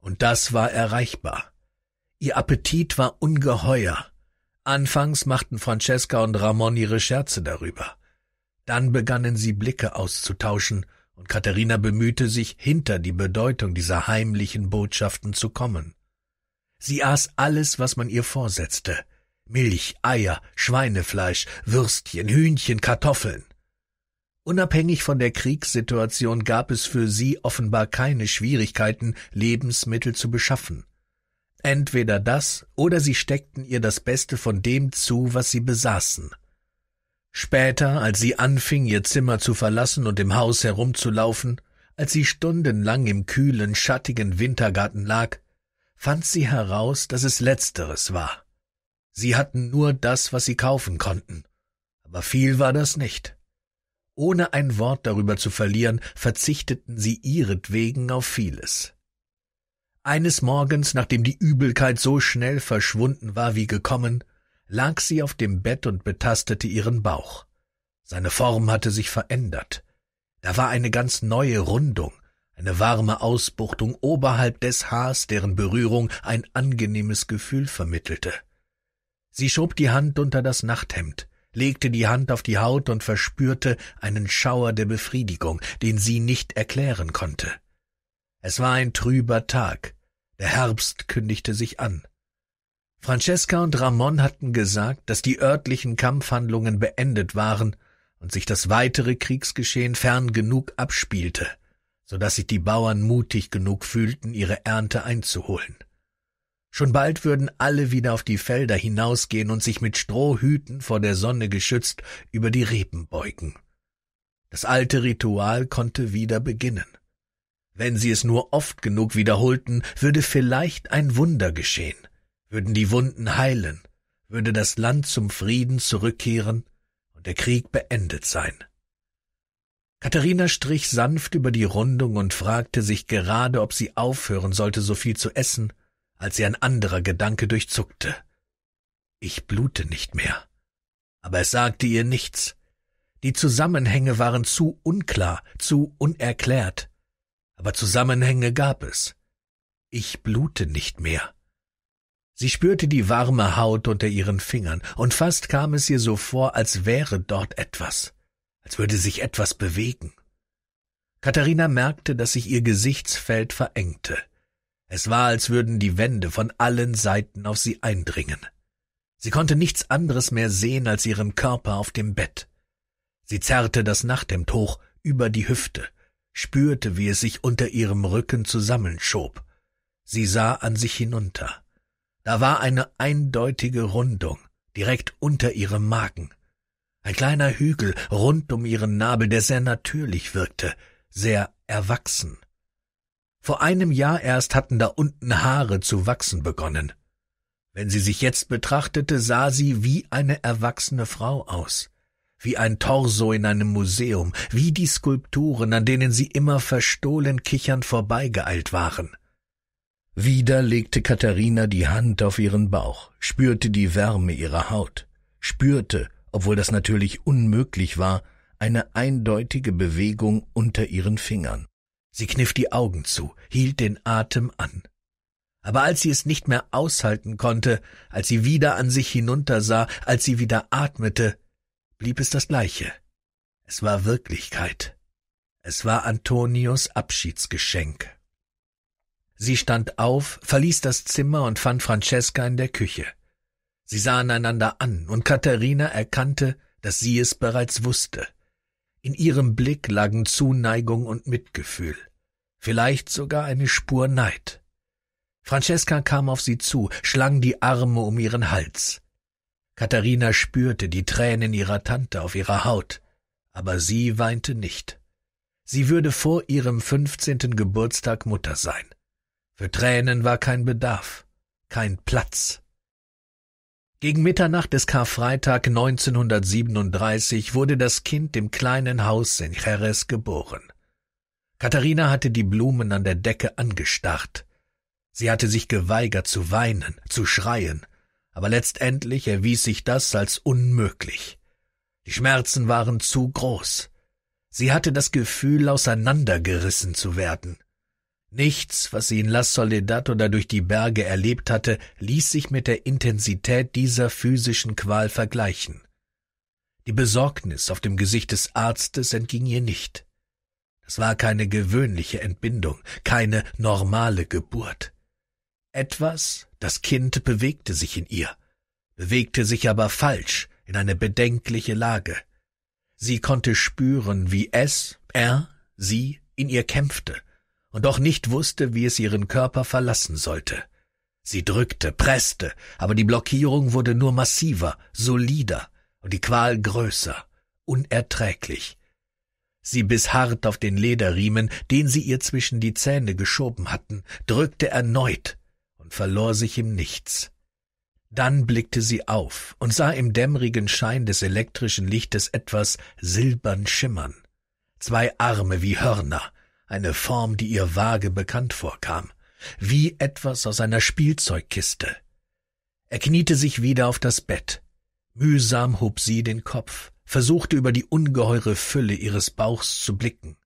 Und das war erreichbar. Ihr Appetit war ungeheuer. Anfangs machten Francesca und Ramon ihre Scherze darüber. Dann begannen sie Blicke auszutauschen und Katharina bemühte sich, hinter die Bedeutung dieser heimlichen Botschaften zu kommen. Sie aß alles, was man ihr vorsetzte Milch, Eier, Schweinefleisch, Würstchen, Hühnchen, Kartoffeln. Unabhängig von der Kriegssituation gab es für sie offenbar keine Schwierigkeiten, Lebensmittel zu beschaffen. Entweder das oder sie steckten ihr das Beste von dem zu, was sie besaßen. Später, als sie anfing, ihr Zimmer zu verlassen und im Haus herumzulaufen, als sie stundenlang im kühlen, schattigen Wintergarten lag, fand sie heraus, dass es letzteres war. Sie hatten nur das, was sie kaufen konnten, aber viel war das nicht. Ohne ein Wort darüber zu verlieren, verzichteten sie ihretwegen auf vieles. Eines Morgens, nachdem die Übelkeit so schnell verschwunden war wie gekommen, lag sie auf dem Bett und betastete ihren Bauch. Seine Form hatte sich verändert. Da war eine ganz neue Rundung, eine warme Ausbuchtung oberhalb des Haars, deren Berührung ein angenehmes Gefühl vermittelte. Sie schob die Hand unter das Nachthemd, legte die Hand auf die Haut und verspürte einen Schauer der Befriedigung, den sie nicht erklären konnte. Es war ein trüber Tag, der Herbst kündigte sich an. Francesca und Ramon hatten gesagt, dass die örtlichen Kampfhandlungen beendet waren und sich das weitere Kriegsgeschehen fern genug abspielte, so dass sich die Bauern mutig genug fühlten, ihre Ernte einzuholen. Schon bald würden alle wieder auf die Felder hinausgehen und sich mit Strohhüten vor der Sonne geschützt über die Reben beugen. Das alte Ritual konnte wieder beginnen. Wenn sie es nur oft genug wiederholten, würde vielleicht ein Wunder geschehen würden die Wunden heilen, würde das Land zum Frieden zurückkehren und der Krieg beendet sein. Katharina strich sanft über die Rundung und fragte sich gerade, ob sie aufhören sollte, so viel zu essen, als sie ein anderer Gedanke durchzuckte. Ich blute nicht mehr. Aber es sagte ihr nichts. Die Zusammenhänge waren zu unklar, zu unerklärt. Aber Zusammenhänge gab es. Ich blute nicht mehr. Sie spürte die warme Haut unter ihren Fingern, und fast kam es ihr so vor, als wäre dort etwas, als würde sich etwas bewegen. Katharina merkte, dass sich ihr Gesichtsfeld verengte. Es war, als würden die Wände von allen Seiten auf sie eindringen. Sie konnte nichts anderes mehr sehen als ihren Körper auf dem Bett. Sie zerrte das Nachthemd hoch über die Hüfte, spürte, wie es sich unter ihrem Rücken zusammenschob. Sie sah an sich hinunter. Da war eine eindeutige Rundung, direkt unter ihrem Magen. Ein kleiner Hügel rund um ihren Nabel, der sehr natürlich wirkte, sehr erwachsen. Vor einem Jahr erst hatten da unten Haare zu wachsen begonnen. Wenn sie sich jetzt betrachtete, sah sie wie eine erwachsene Frau aus, wie ein Torso in einem Museum, wie die Skulpturen, an denen sie immer verstohlen kichernd vorbeigeeilt waren. Wieder legte Katharina die Hand auf ihren Bauch, spürte die Wärme ihrer Haut, spürte, obwohl das natürlich unmöglich war, eine eindeutige Bewegung unter ihren Fingern. Sie kniff die Augen zu, hielt den Atem an. Aber als sie es nicht mehr aushalten konnte, als sie wieder an sich hinuntersah, als sie wieder atmete, blieb es das gleiche. Es war Wirklichkeit. Es war Antonios Abschiedsgeschenk. Sie stand auf, verließ das Zimmer und fand Francesca in der Küche. Sie sahen einander an, und Katharina erkannte, dass sie es bereits wusste. In ihrem Blick lagen Zuneigung und Mitgefühl, vielleicht sogar eine Spur Neid. Francesca kam auf sie zu, schlang die Arme um ihren Hals. Katharina spürte die Tränen ihrer Tante auf ihrer Haut, aber sie weinte nicht. Sie würde vor ihrem fünfzehnten Geburtstag Mutter sein. Für Tränen war kein Bedarf, kein Platz. Gegen Mitternacht des Karfreitag 1937 wurde das Kind im kleinen Haus in Jerez geboren. Katharina hatte die Blumen an der Decke angestarrt. Sie hatte sich geweigert zu weinen, zu schreien, aber letztendlich erwies sich das als unmöglich. Die Schmerzen waren zu groß. Sie hatte das Gefühl, auseinandergerissen zu werden. Nichts, was sie in La Soledad oder durch die Berge erlebt hatte, ließ sich mit der Intensität dieser physischen Qual vergleichen. Die Besorgnis auf dem Gesicht des Arztes entging ihr nicht. Es war keine gewöhnliche Entbindung, keine normale Geburt. Etwas, das Kind bewegte sich in ihr, bewegte sich aber falsch in eine bedenkliche Lage. Sie konnte spüren, wie es, er, sie in ihr kämpfte, und doch nicht wusste, wie es ihren Körper verlassen sollte. Sie drückte, presste, aber die Blockierung wurde nur massiver, solider und die Qual größer, unerträglich. Sie biss hart auf den Lederriemen, den sie ihr zwischen die Zähne geschoben hatten, drückte erneut und verlor sich im Nichts. Dann blickte sie auf und sah im dämmerigen Schein des elektrischen Lichtes etwas silbern schimmern. Zwei Arme wie Hörner, eine Form, die ihr vage bekannt vorkam, wie etwas aus einer Spielzeugkiste. Er kniete sich wieder auf das Bett. Mühsam hob sie den Kopf, versuchte über die ungeheure Fülle ihres Bauchs zu blicken.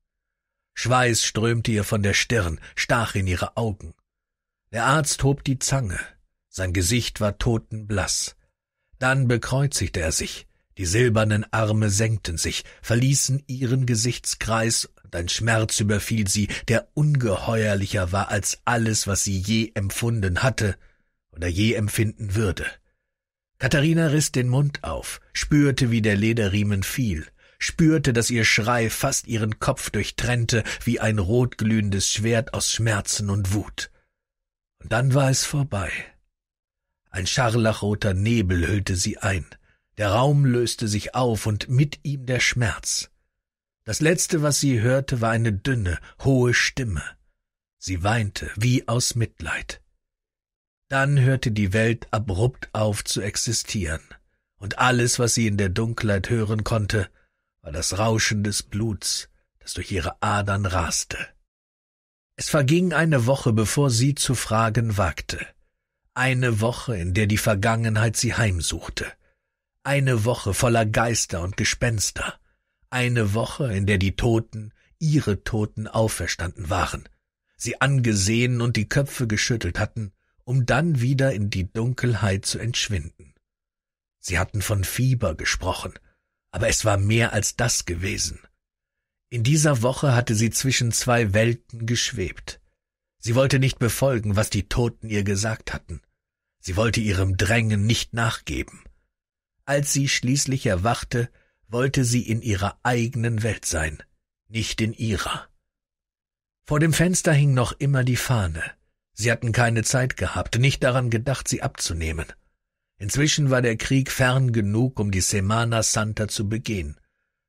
Schweiß strömte ihr von der Stirn, stach in ihre Augen. Der Arzt hob die Zange. Sein Gesicht war totenblass. Dann bekreuzigte er sich. Die silbernen Arme senkten sich, verließen ihren Gesichtskreis ein Schmerz überfiel sie, der ungeheuerlicher war als alles, was sie je empfunden hatte oder je empfinden würde. Katharina riss den Mund auf, spürte, wie der Lederriemen fiel, spürte, dass ihr Schrei fast ihren Kopf durchtrennte, wie ein rotglühendes Schwert aus Schmerzen und Wut. Und dann war es vorbei. Ein scharlachroter Nebel hüllte sie ein, der Raum löste sich auf und mit ihm der Schmerz. Das Letzte, was sie hörte, war eine dünne, hohe Stimme. Sie weinte wie aus Mitleid. Dann hörte die Welt abrupt auf zu existieren, und alles, was sie in der Dunkelheit hören konnte, war das Rauschen des Bluts, das durch ihre Adern raste. Es verging eine Woche, bevor sie zu fragen wagte. Eine Woche, in der die Vergangenheit sie heimsuchte. Eine Woche voller Geister und Gespenster eine Woche, in der die Toten, ihre Toten auferstanden waren, sie angesehen und die Köpfe geschüttelt hatten, um dann wieder in die Dunkelheit zu entschwinden. Sie hatten von Fieber gesprochen, aber es war mehr als das gewesen. In dieser Woche hatte sie zwischen zwei Welten geschwebt. Sie wollte nicht befolgen, was die Toten ihr gesagt hatten. Sie wollte ihrem Drängen nicht nachgeben. Als sie schließlich erwachte, wollte sie in ihrer eigenen Welt sein, nicht in ihrer. Vor dem Fenster hing noch immer die Fahne. Sie hatten keine Zeit gehabt, nicht daran gedacht, sie abzunehmen. Inzwischen war der Krieg fern genug, um die Semana Santa zu begehen,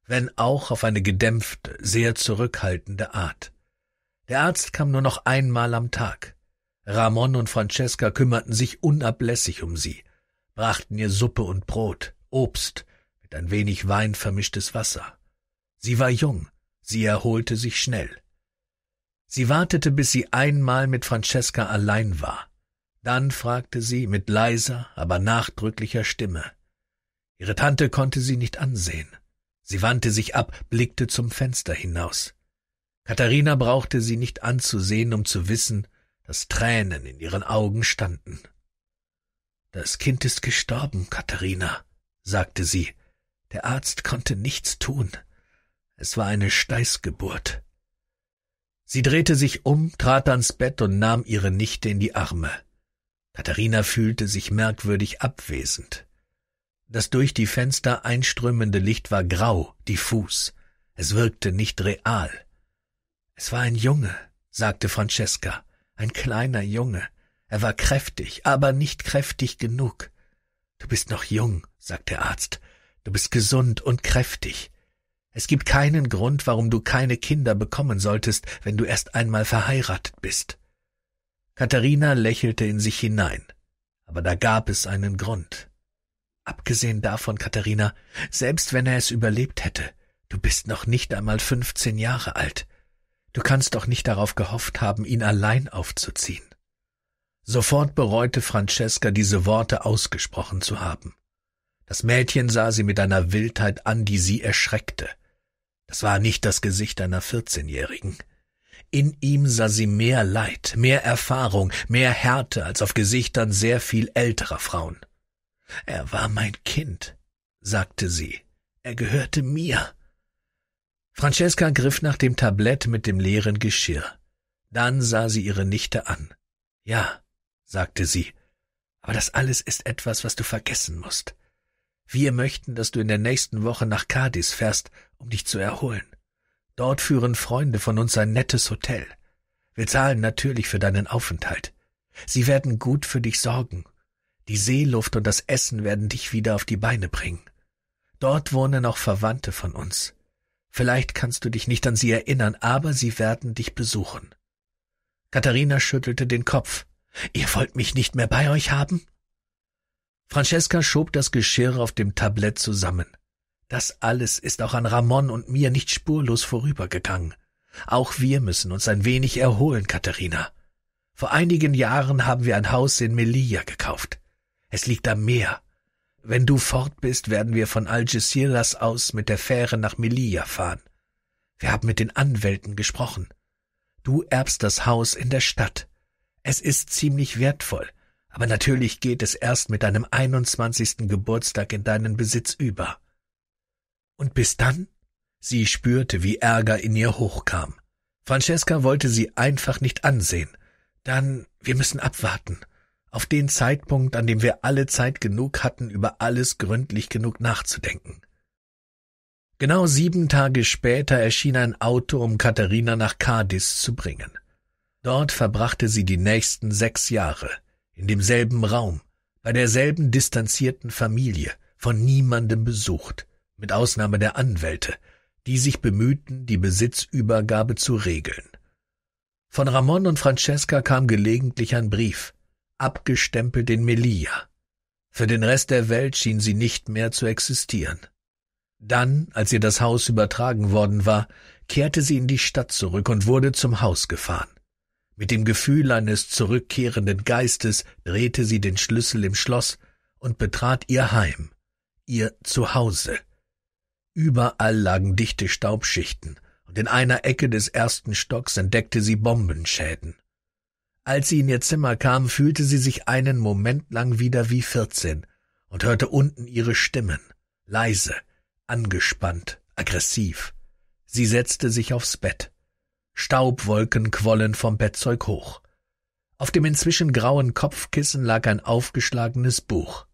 wenn auch auf eine gedämpfte, sehr zurückhaltende Art. Der Arzt kam nur noch einmal am Tag. Ramon und Francesca kümmerten sich unablässig um sie, brachten ihr Suppe und Brot, Obst, ein wenig Wein vermischtes Wasser. Sie war jung, sie erholte sich schnell. Sie wartete, bis sie einmal mit Francesca allein war. Dann fragte sie mit leiser, aber nachdrücklicher Stimme. Ihre Tante konnte sie nicht ansehen. Sie wandte sich ab, blickte zum Fenster hinaus. Katharina brauchte sie nicht anzusehen, um zu wissen, dass Tränen in ihren Augen standen. Das Kind ist gestorben, Katharina, sagte sie, der Arzt konnte nichts tun. Es war eine Steißgeburt. Sie drehte sich um, trat ans Bett und nahm ihre Nichte in die Arme. Katharina fühlte sich merkwürdig abwesend. Das durch die Fenster einströmende Licht war grau, diffus. Es wirkte nicht real. Es war ein Junge, sagte Francesca, ein kleiner Junge. Er war kräftig, aber nicht kräftig genug. Du bist noch jung, sagt der Arzt. Du bist gesund und kräftig. Es gibt keinen Grund, warum du keine Kinder bekommen solltest, wenn du erst einmal verheiratet bist. Katharina lächelte in sich hinein, aber da gab es einen Grund. Abgesehen davon, Katharina, selbst wenn er es überlebt hätte, du bist noch nicht einmal fünfzehn Jahre alt. Du kannst doch nicht darauf gehofft haben, ihn allein aufzuziehen. Sofort bereute Francesca, diese Worte ausgesprochen zu haben. Das Mädchen sah sie mit einer Wildheit an, die sie erschreckte. Das war nicht das Gesicht einer Vierzehnjährigen. In ihm sah sie mehr Leid, mehr Erfahrung, mehr Härte als auf Gesichtern sehr viel älterer Frauen. Er war mein Kind, sagte sie. Er gehörte mir. Francesca griff nach dem Tablett mit dem leeren Geschirr. Dann sah sie ihre Nichte an. Ja, sagte sie, aber das alles ist etwas, was du vergessen musst. Wir möchten, dass du in der nächsten Woche nach Cadiz fährst, um dich zu erholen. Dort führen Freunde von uns ein nettes Hotel. Wir zahlen natürlich für deinen Aufenthalt. Sie werden gut für dich sorgen. Die Seeluft und das Essen werden dich wieder auf die Beine bringen. Dort wohnen auch Verwandte von uns. Vielleicht kannst du dich nicht an sie erinnern, aber sie werden dich besuchen. Katharina schüttelte den Kopf. Ihr wollt mich nicht mehr bei euch haben? Francesca schob das Geschirr auf dem Tablett zusammen. Das alles ist auch an Ramon und mir nicht spurlos vorübergegangen. Auch wir müssen uns ein wenig erholen, Katharina. Vor einigen Jahren haben wir ein Haus in Melilla gekauft. Es liegt am Meer. Wenn du fort bist, werden wir von Algeciras aus mit der Fähre nach Melilla fahren. Wir haben mit den Anwälten gesprochen. Du erbst das Haus in der Stadt. Es ist ziemlich wertvoll aber natürlich geht es erst mit deinem 21. Geburtstag in deinen Besitz über. Und bis dann? Sie spürte, wie Ärger in ihr hochkam. Francesca wollte sie einfach nicht ansehen. Dann, wir müssen abwarten. Auf den Zeitpunkt, an dem wir alle Zeit genug hatten, über alles gründlich genug nachzudenken. Genau sieben Tage später erschien ein Auto, um Katharina nach Cadiz zu bringen. Dort verbrachte sie die nächsten sechs Jahre – in demselben Raum, bei derselben distanzierten Familie, von niemandem besucht, mit Ausnahme der Anwälte, die sich bemühten, die Besitzübergabe zu regeln. Von Ramon und Francesca kam gelegentlich ein Brief, abgestempelt in Melilla. Für den Rest der Welt schien sie nicht mehr zu existieren. Dann, als ihr das Haus übertragen worden war, kehrte sie in die Stadt zurück und wurde zum Haus gefahren. Mit dem Gefühl eines zurückkehrenden Geistes drehte sie den Schlüssel im Schloss und betrat ihr Heim, ihr Zuhause. Überall lagen dichte Staubschichten, und in einer Ecke des ersten Stocks entdeckte sie Bombenschäden. Als sie in ihr Zimmer kam, fühlte sie sich einen Moment lang wieder wie vierzehn und hörte unten ihre Stimmen, leise, angespannt, aggressiv. Sie setzte sich aufs Bett. Staubwolken quollen vom Bettzeug hoch. Auf dem inzwischen grauen Kopfkissen lag ein aufgeschlagenes Buch.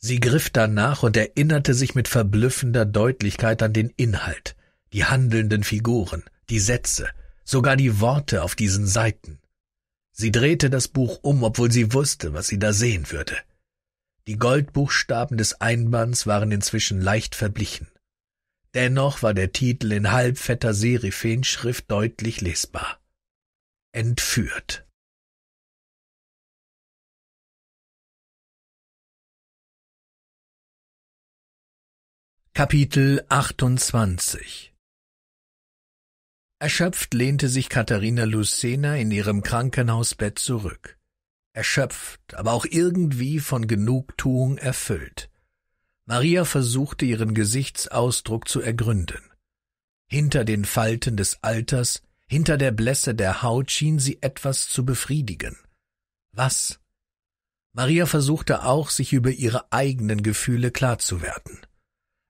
Sie griff danach und erinnerte sich mit verblüffender Deutlichkeit an den Inhalt, die handelnden Figuren, die Sätze, sogar die Worte auf diesen Seiten. Sie drehte das Buch um, obwohl sie wusste, was sie da sehen würde. Die Goldbuchstaben des Einbands waren inzwischen leicht verblichen. Dennoch war der Titel in halbfetter Serifenschrift deutlich lesbar. Entführt. Kapitel 28 Erschöpft lehnte sich Katharina Lucena in ihrem Krankenhausbett zurück. Erschöpft, aber auch irgendwie von Genugtuung erfüllt. Maria versuchte ihren Gesichtsausdruck zu ergründen. Hinter den Falten des Alters, hinter der Blässe der Haut schien sie etwas zu befriedigen. Was? Maria versuchte auch, sich über ihre eigenen Gefühle klar zu werden.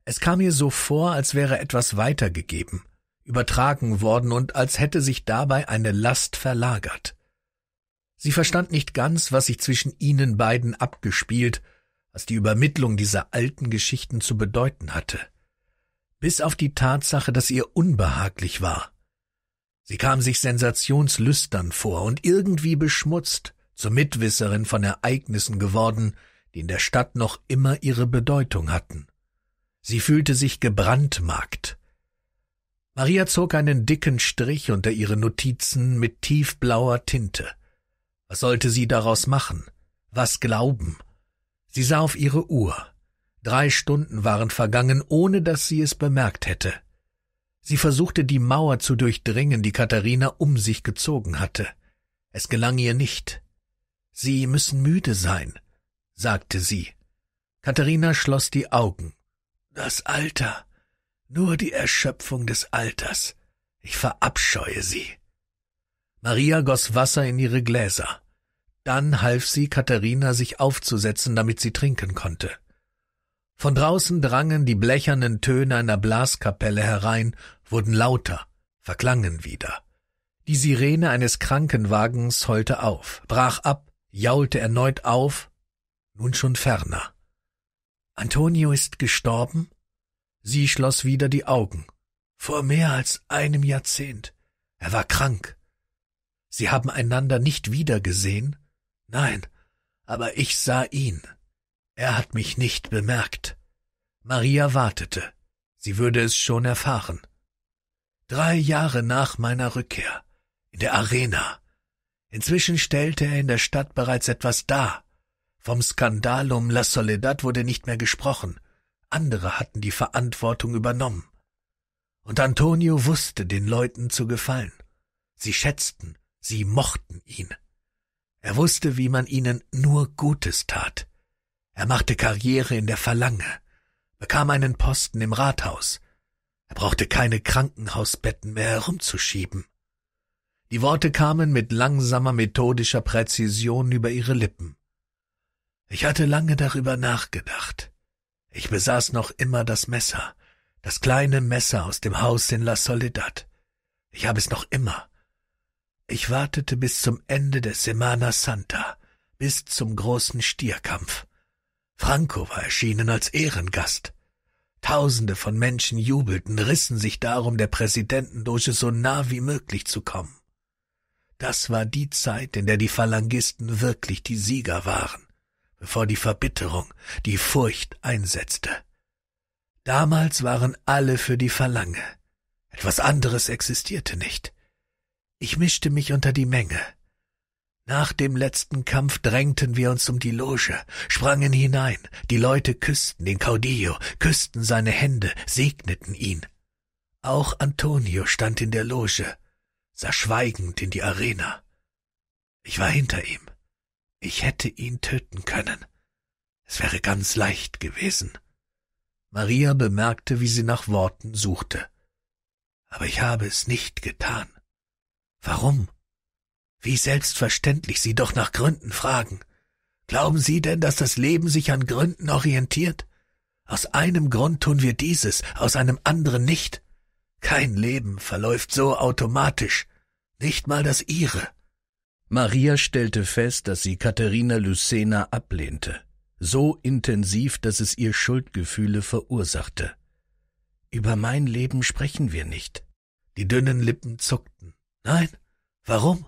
Es kam ihr so vor, als wäre etwas weitergegeben, übertragen worden und als hätte sich dabei eine Last verlagert. Sie verstand nicht ganz, was sich zwischen ihnen beiden abgespielt was die Übermittlung dieser alten Geschichten zu bedeuten hatte, bis auf die Tatsache, dass ihr unbehaglich war. Sie kam sich sensationslüstern vor und irgendwie beschmutzt, zur Mitwisserin von Ereignissen geworden, die in der Stadt noch immer ihre Bedeutung hatten. Sie fühlte sich gebrandmarkt. Maria zog einen dicken Strich unter ihre Notizen mit tiefblauer Tinte. Was sollte sie daraus machen? Was glauben? Sie sah auf ihre Uhr. Drei Stunden waren vergangen, ohne dass sie es bemerkt hätte. Sie versuchte die Mauer zu durchdringen, die Katharina um sich gezogen hatte. Es gelang ihr nicht. Sie müssen müde sein, sagte sie. Katharina schloss die Augen. Das Alter, nur die Erschöpfung des Alters. Ich verabscheue sie. Maria goss Wasser in ihre Gläser. Dann half sie Katharina, sich aufzusetzen, damit sie trinken konnte. Von draußen drangen die blechernen Töne einer Blaskapelle herein, wurden lauter, verklangen wieder. Die Sirene eines Krankenwagens heulte auf, brach ab, jaulte erneut auf, nun schon ferner. Antonio ist gestorben? Sie schloss wieder die Augen. Vor mehr als einem Jahrzehnt. Er war krank. Sie haben einander nicht wiedergesehen? Nein, aber ich sah ihn. Er hat mich nicht bemerkt. Maria wartete. Sie würde es schon erfahren. Drei Jahre nach meiner Rückkehr. In der Arena. Inzwischen stellte er in der Stadt bereits etwas dar. Vom Skandal um La Soledad wurde nicht mehr gesprochen. Andere hatten die Verantwortung übernommen. Und Antonio wusste, den Leuten zu gefallen. Sie schätzten, sie mochten ihn. Er wusste, wie man ihnen nur Gutes tat. Er machte Karriere in der Verlange, bekam einen Posten im Rathaus. Er brauchte keine Krankenhausbetten mehr herumzuschieben. Die Worte kamen mit langsamer methodischer Präzision über ihre Lippen. Ich hatte lange darüber nachgedacht. Ich besaß noch immer das Messer, das kleine Messer aus dem Haus in La Soledad. Ich habe es noch immer, ich wartete bis zum Ende der Semana Santa, bis zum großen Stierkampf. Franco war erschienen als Ehrengast. Tausende von Menschen jubelten, rissen sich darum, der Präsidentendoge so nah wie möglich zu kommen. Das war die Zeit, in der die Phalangisten wirklich die Sieger waren, bevor die Verbitterung, die Furcht einsetzte. Damals waren alle für die Phalange. Etwas anderes existierte nicht. Ich mischte mich unter die Menge. Nach dem letzten Kampf drängten wir uns um die Loge, sprangen hinein, die Leute küssten den Caudillo, küssten seine Hände, segneten ihn. Auch Antonio stand in der Loge, sah schweigend in die Arena. Ich war hinter ihm. Ich hätte ihn töten können. Es wäre ganz leicht gewesen. Maria bemerkte, wie sie nach Worten suchte. Aber ich habe es nicht getan. Warum? Wie selbstverständlich Sie doch nach Gründen fragen. Glauben Sie denn, dass das Leben sich an Gründen orientiert? Aus einem Grund tun wir dieses, aus einem anderen nicht. Kein Leben verläuft so automatisch, nicht mal das Ihre. Maria stellte fest, dass sie Katharina Lucena ablehnte, so intensiv, dass es ihr Schuldgefühle verursachte. Über mein Leben sprechen wir nicht. Die dünnen Lippen zuckten. Nein? Warum?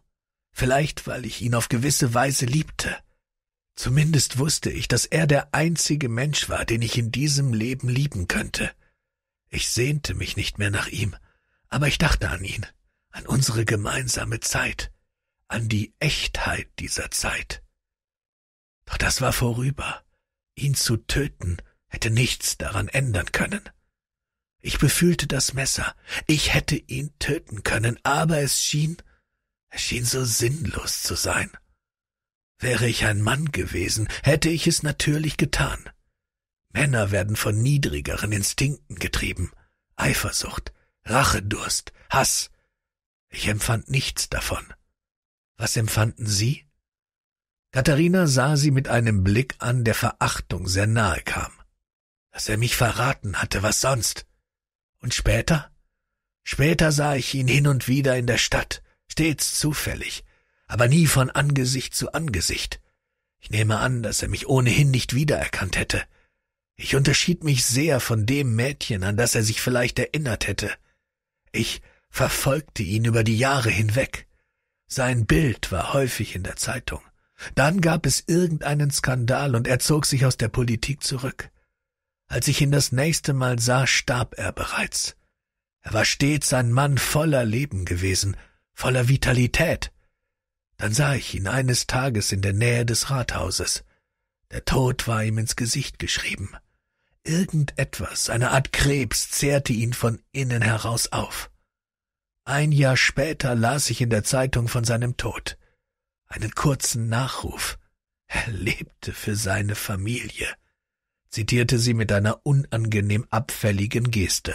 Vielleicht, weil ich ihn auf gewisse Weise liebte. Zumindest wusste ich, dass er der einzige Mensch war, den ich in diesem Leben lieben könnte. Ich sehnte mich nicht mehr nach ihm, aber ich dachte an ihn, an unsere gemeinsame Zeit, an die Echtheit dieser Zeit. Doch das war vorüber. Ihn zu töten hätte nichts daran ändern können. Ich befühlte das Messer. Ich hätte ihn töten können, aber es schien, es schien so sinnlos zu sein. Wäre ich ein Mann gewesen, hätte ich es natürlich getan. Männer werden von niedrigeren Instinkten getrieben. Eifersucht, Rachedurst, Hass. Ich empfand nichts davon. Was empfanden Sie? Katharina sah sie mit einem Blick an, der Verachtung sehr nahe kam. Dass er mich verraten hatte, was sonst? Und später? Später sah ich ihn hin und wieder in der Stadt, stets zufällig, aber nie von Angesicht zu Angesicht. Ich nehme an, dass er mich ohnehin nicht wiedererkannt hätte. Ich unterschied mich sehr von dem Mädchen, an das er sich vielleicht erinnert hätte. Ich verfolgte ihn über die Jahre hinweg. Sein Bild war häufig in der Zeitung. Dann gab es irgendeinen Skandal und er zog sich aus der Politik zurück. Als ich ihn das nächste Mal sah, starb er bereits. Er war stets ein Mann voller Leben gewesen, voller Vitalität. Dann sah ich ihn eines Tages in der Nähe des Rathauses. Der Tod war ihm ins Gesicht geschrieben. Irgendetwas, eine Art Krebs, zehrte ihn von innen heraus auf. Ein Jahr später las ich in der Zeitung von seinem Tod. Einen kurzen Nachruf. Er lebte für seine Familie zitierte sie mit einer unangenehm abfälligen Geste.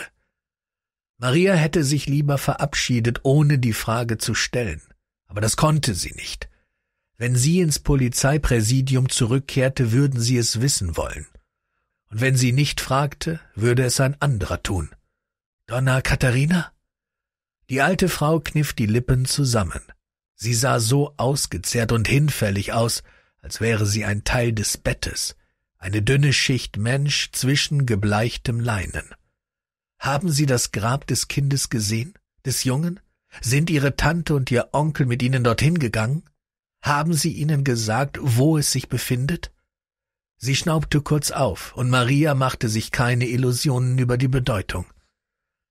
Maria hätte sich lieber verabschiedet, ohne die Frage zu stellen, aber das konnte sie nicht. Wenn sie ins Polizeipräsidium zurückkehrte, würden sie es wissen wollen. Und wenn sie nicht fragte, würde es ein anderer tun. Donna Katharina? Die alte Frau kniff die Lippen zusammen. Sie sah so ausgezehrt und hinfällig aus, als wäre sie ein Teil des Bettes eine dünne Schicht Mensch zwischen gebleichtem Leinen. Haben Sie das Grab des Kindes gesehen, des Jungen? Sind Ihre Tante und Ihr Onkel mit Ihnen dorthin gegangen? Haben Sie ihnen gesagt, wo es sich befindet? Sie schnaubte kurz auf, und Maria machte sich keine Illusionen über die Bedeutung.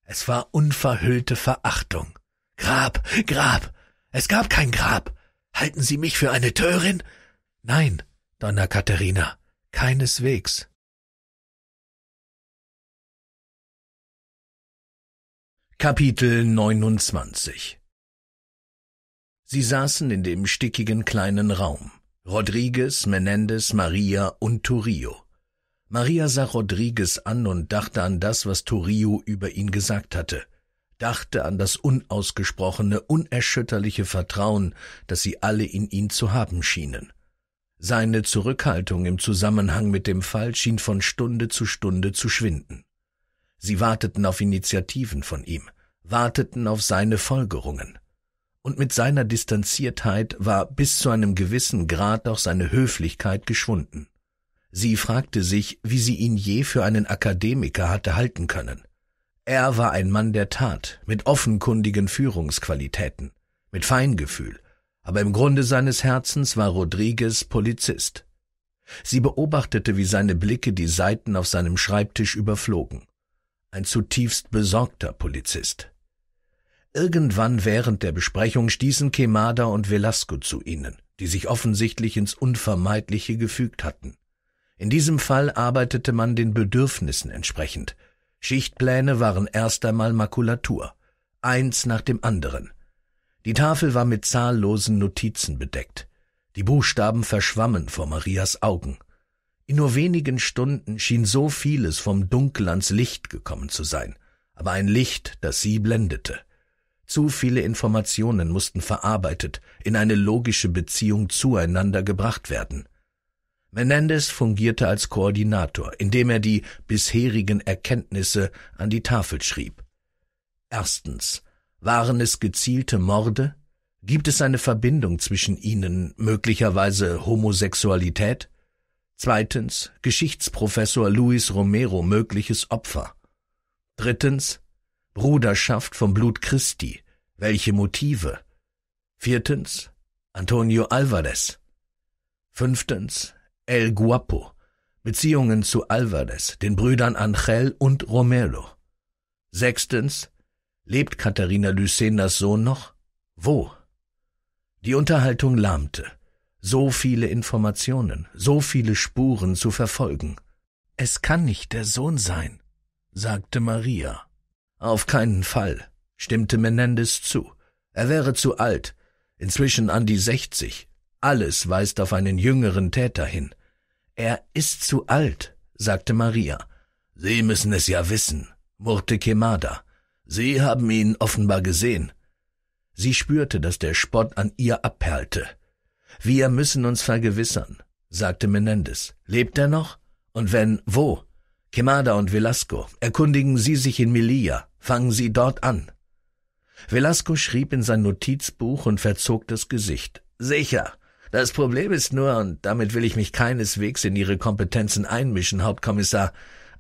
Es war unverhüllte Verachtung. Grab, Grab. Es gab kein Grab. Halten Sie mich für eine Törin? Nein, Donna Katharina, Keineswegs Kapitel 29 Sie saßen in dem stickigen kleinen Raum. Rodriguez, Menendez, Maria und Turillo. Maria sah Rodriguez an und dachte an das, was Turillo über ihn gesagt hatte, dachte an das unausgesprochene, unerschütterliche Vertrauen, das sie alle in ihn zu haben schienen. Seine Zurückhaltung im Zusammenhang mit dem Fall schien von Stunde zu Stunde zu schwinden. Sie warteten auf Initiativen von ihm, warteten auf seine Folgerungen. Und mit seiner Distanziertheit war bis zu einem gewissen Grad auch seine Höflichkeit geschwunden. Sie fragte sich, wie sie ihn je für einen Akademiker hatte halten können. Er war ein Mann der Tat, mit offenkundigen Führungsqualitäten, mit Feingefühl, aber im Grunde seines Herzens war Rodriguez Polizist. Sie beobachtete, wie seine Blicke die Seiten auf seinem Schreibtisch überflogen. Ein zutiefst besorgter Polizist. Irgendwann während der Besprechung stießen Quemada und Velasco zu ihnen, die sich offensichtlich ins Unvermeidliche gefügt hatten. In diesem Fall arbeitete man den Bedürfnissen entsprechend. Schichtpläne waren erst einmal Makulatur, eins nach dem anderen – die Tafel war mit zahllosen Notizen bedeckt. Die Buchstaben verschwammen vor Marias Augen. In nur wenigen Stunden schien so vieles vom Dunkel ans Licht gekommen zu sein, aber ein Licht, das sie blendete. Zu viele Informationen mussten verarbeitet, in eine logische Beziehung zueinander gebracht werden. Menendez fungierte als Koordinator, indem er die bisherigen Erkenntnisse an die Tafel schrieb. Erstens, waren es gezielte Morde? Gibt es eine Verbindung zwischen ihnen, möglicherweise Homosexualität? Zweitens, Geschichtsprofessor Luis Romero mögliches Opfer. Drittens, Bruderschaft vom Blut Christi. Welche Motive? Viertens, Antonio Alvarez. Fünftens, El Guapo. Beziehungen zu Alvarez, den Brüdern Angel und Romero. Sechstens, Lebt Katharina Lycenas Sohn noch? Wo? Die Unterhaltung lahmte. So viele Informationen, so viele Spuren zu verfolgen. Es kann nicht der Sohn sein, sagte Maria. Auf keinen Fall, stimmte Menendez zu. Er wäre zu alt, inzwischen an die sechzig. Alles weist auf einen jüngeren Täter hin. Er ist zu alt, sagte Maria. Sie müssen es ja wissen, murrte Kemada. Sie haben ihn offenbar gesehen. Sie spürte, dass der Spott an ihr abperlte. Wir müssen uns vergewissern, sagte Menendez. Lebt er noch? Und wenn, wo? Kemada und Velasco, erkundigen Sie sich in Melilla, fangen Sie dort an. Velasco schrieb in sein Notizbuch und verzog das Gesicht. Sicher. Das Problem ist nur, und damit will ich mich keineswegs in Ihre Kompetenzen einmischen, Hauptkommissar,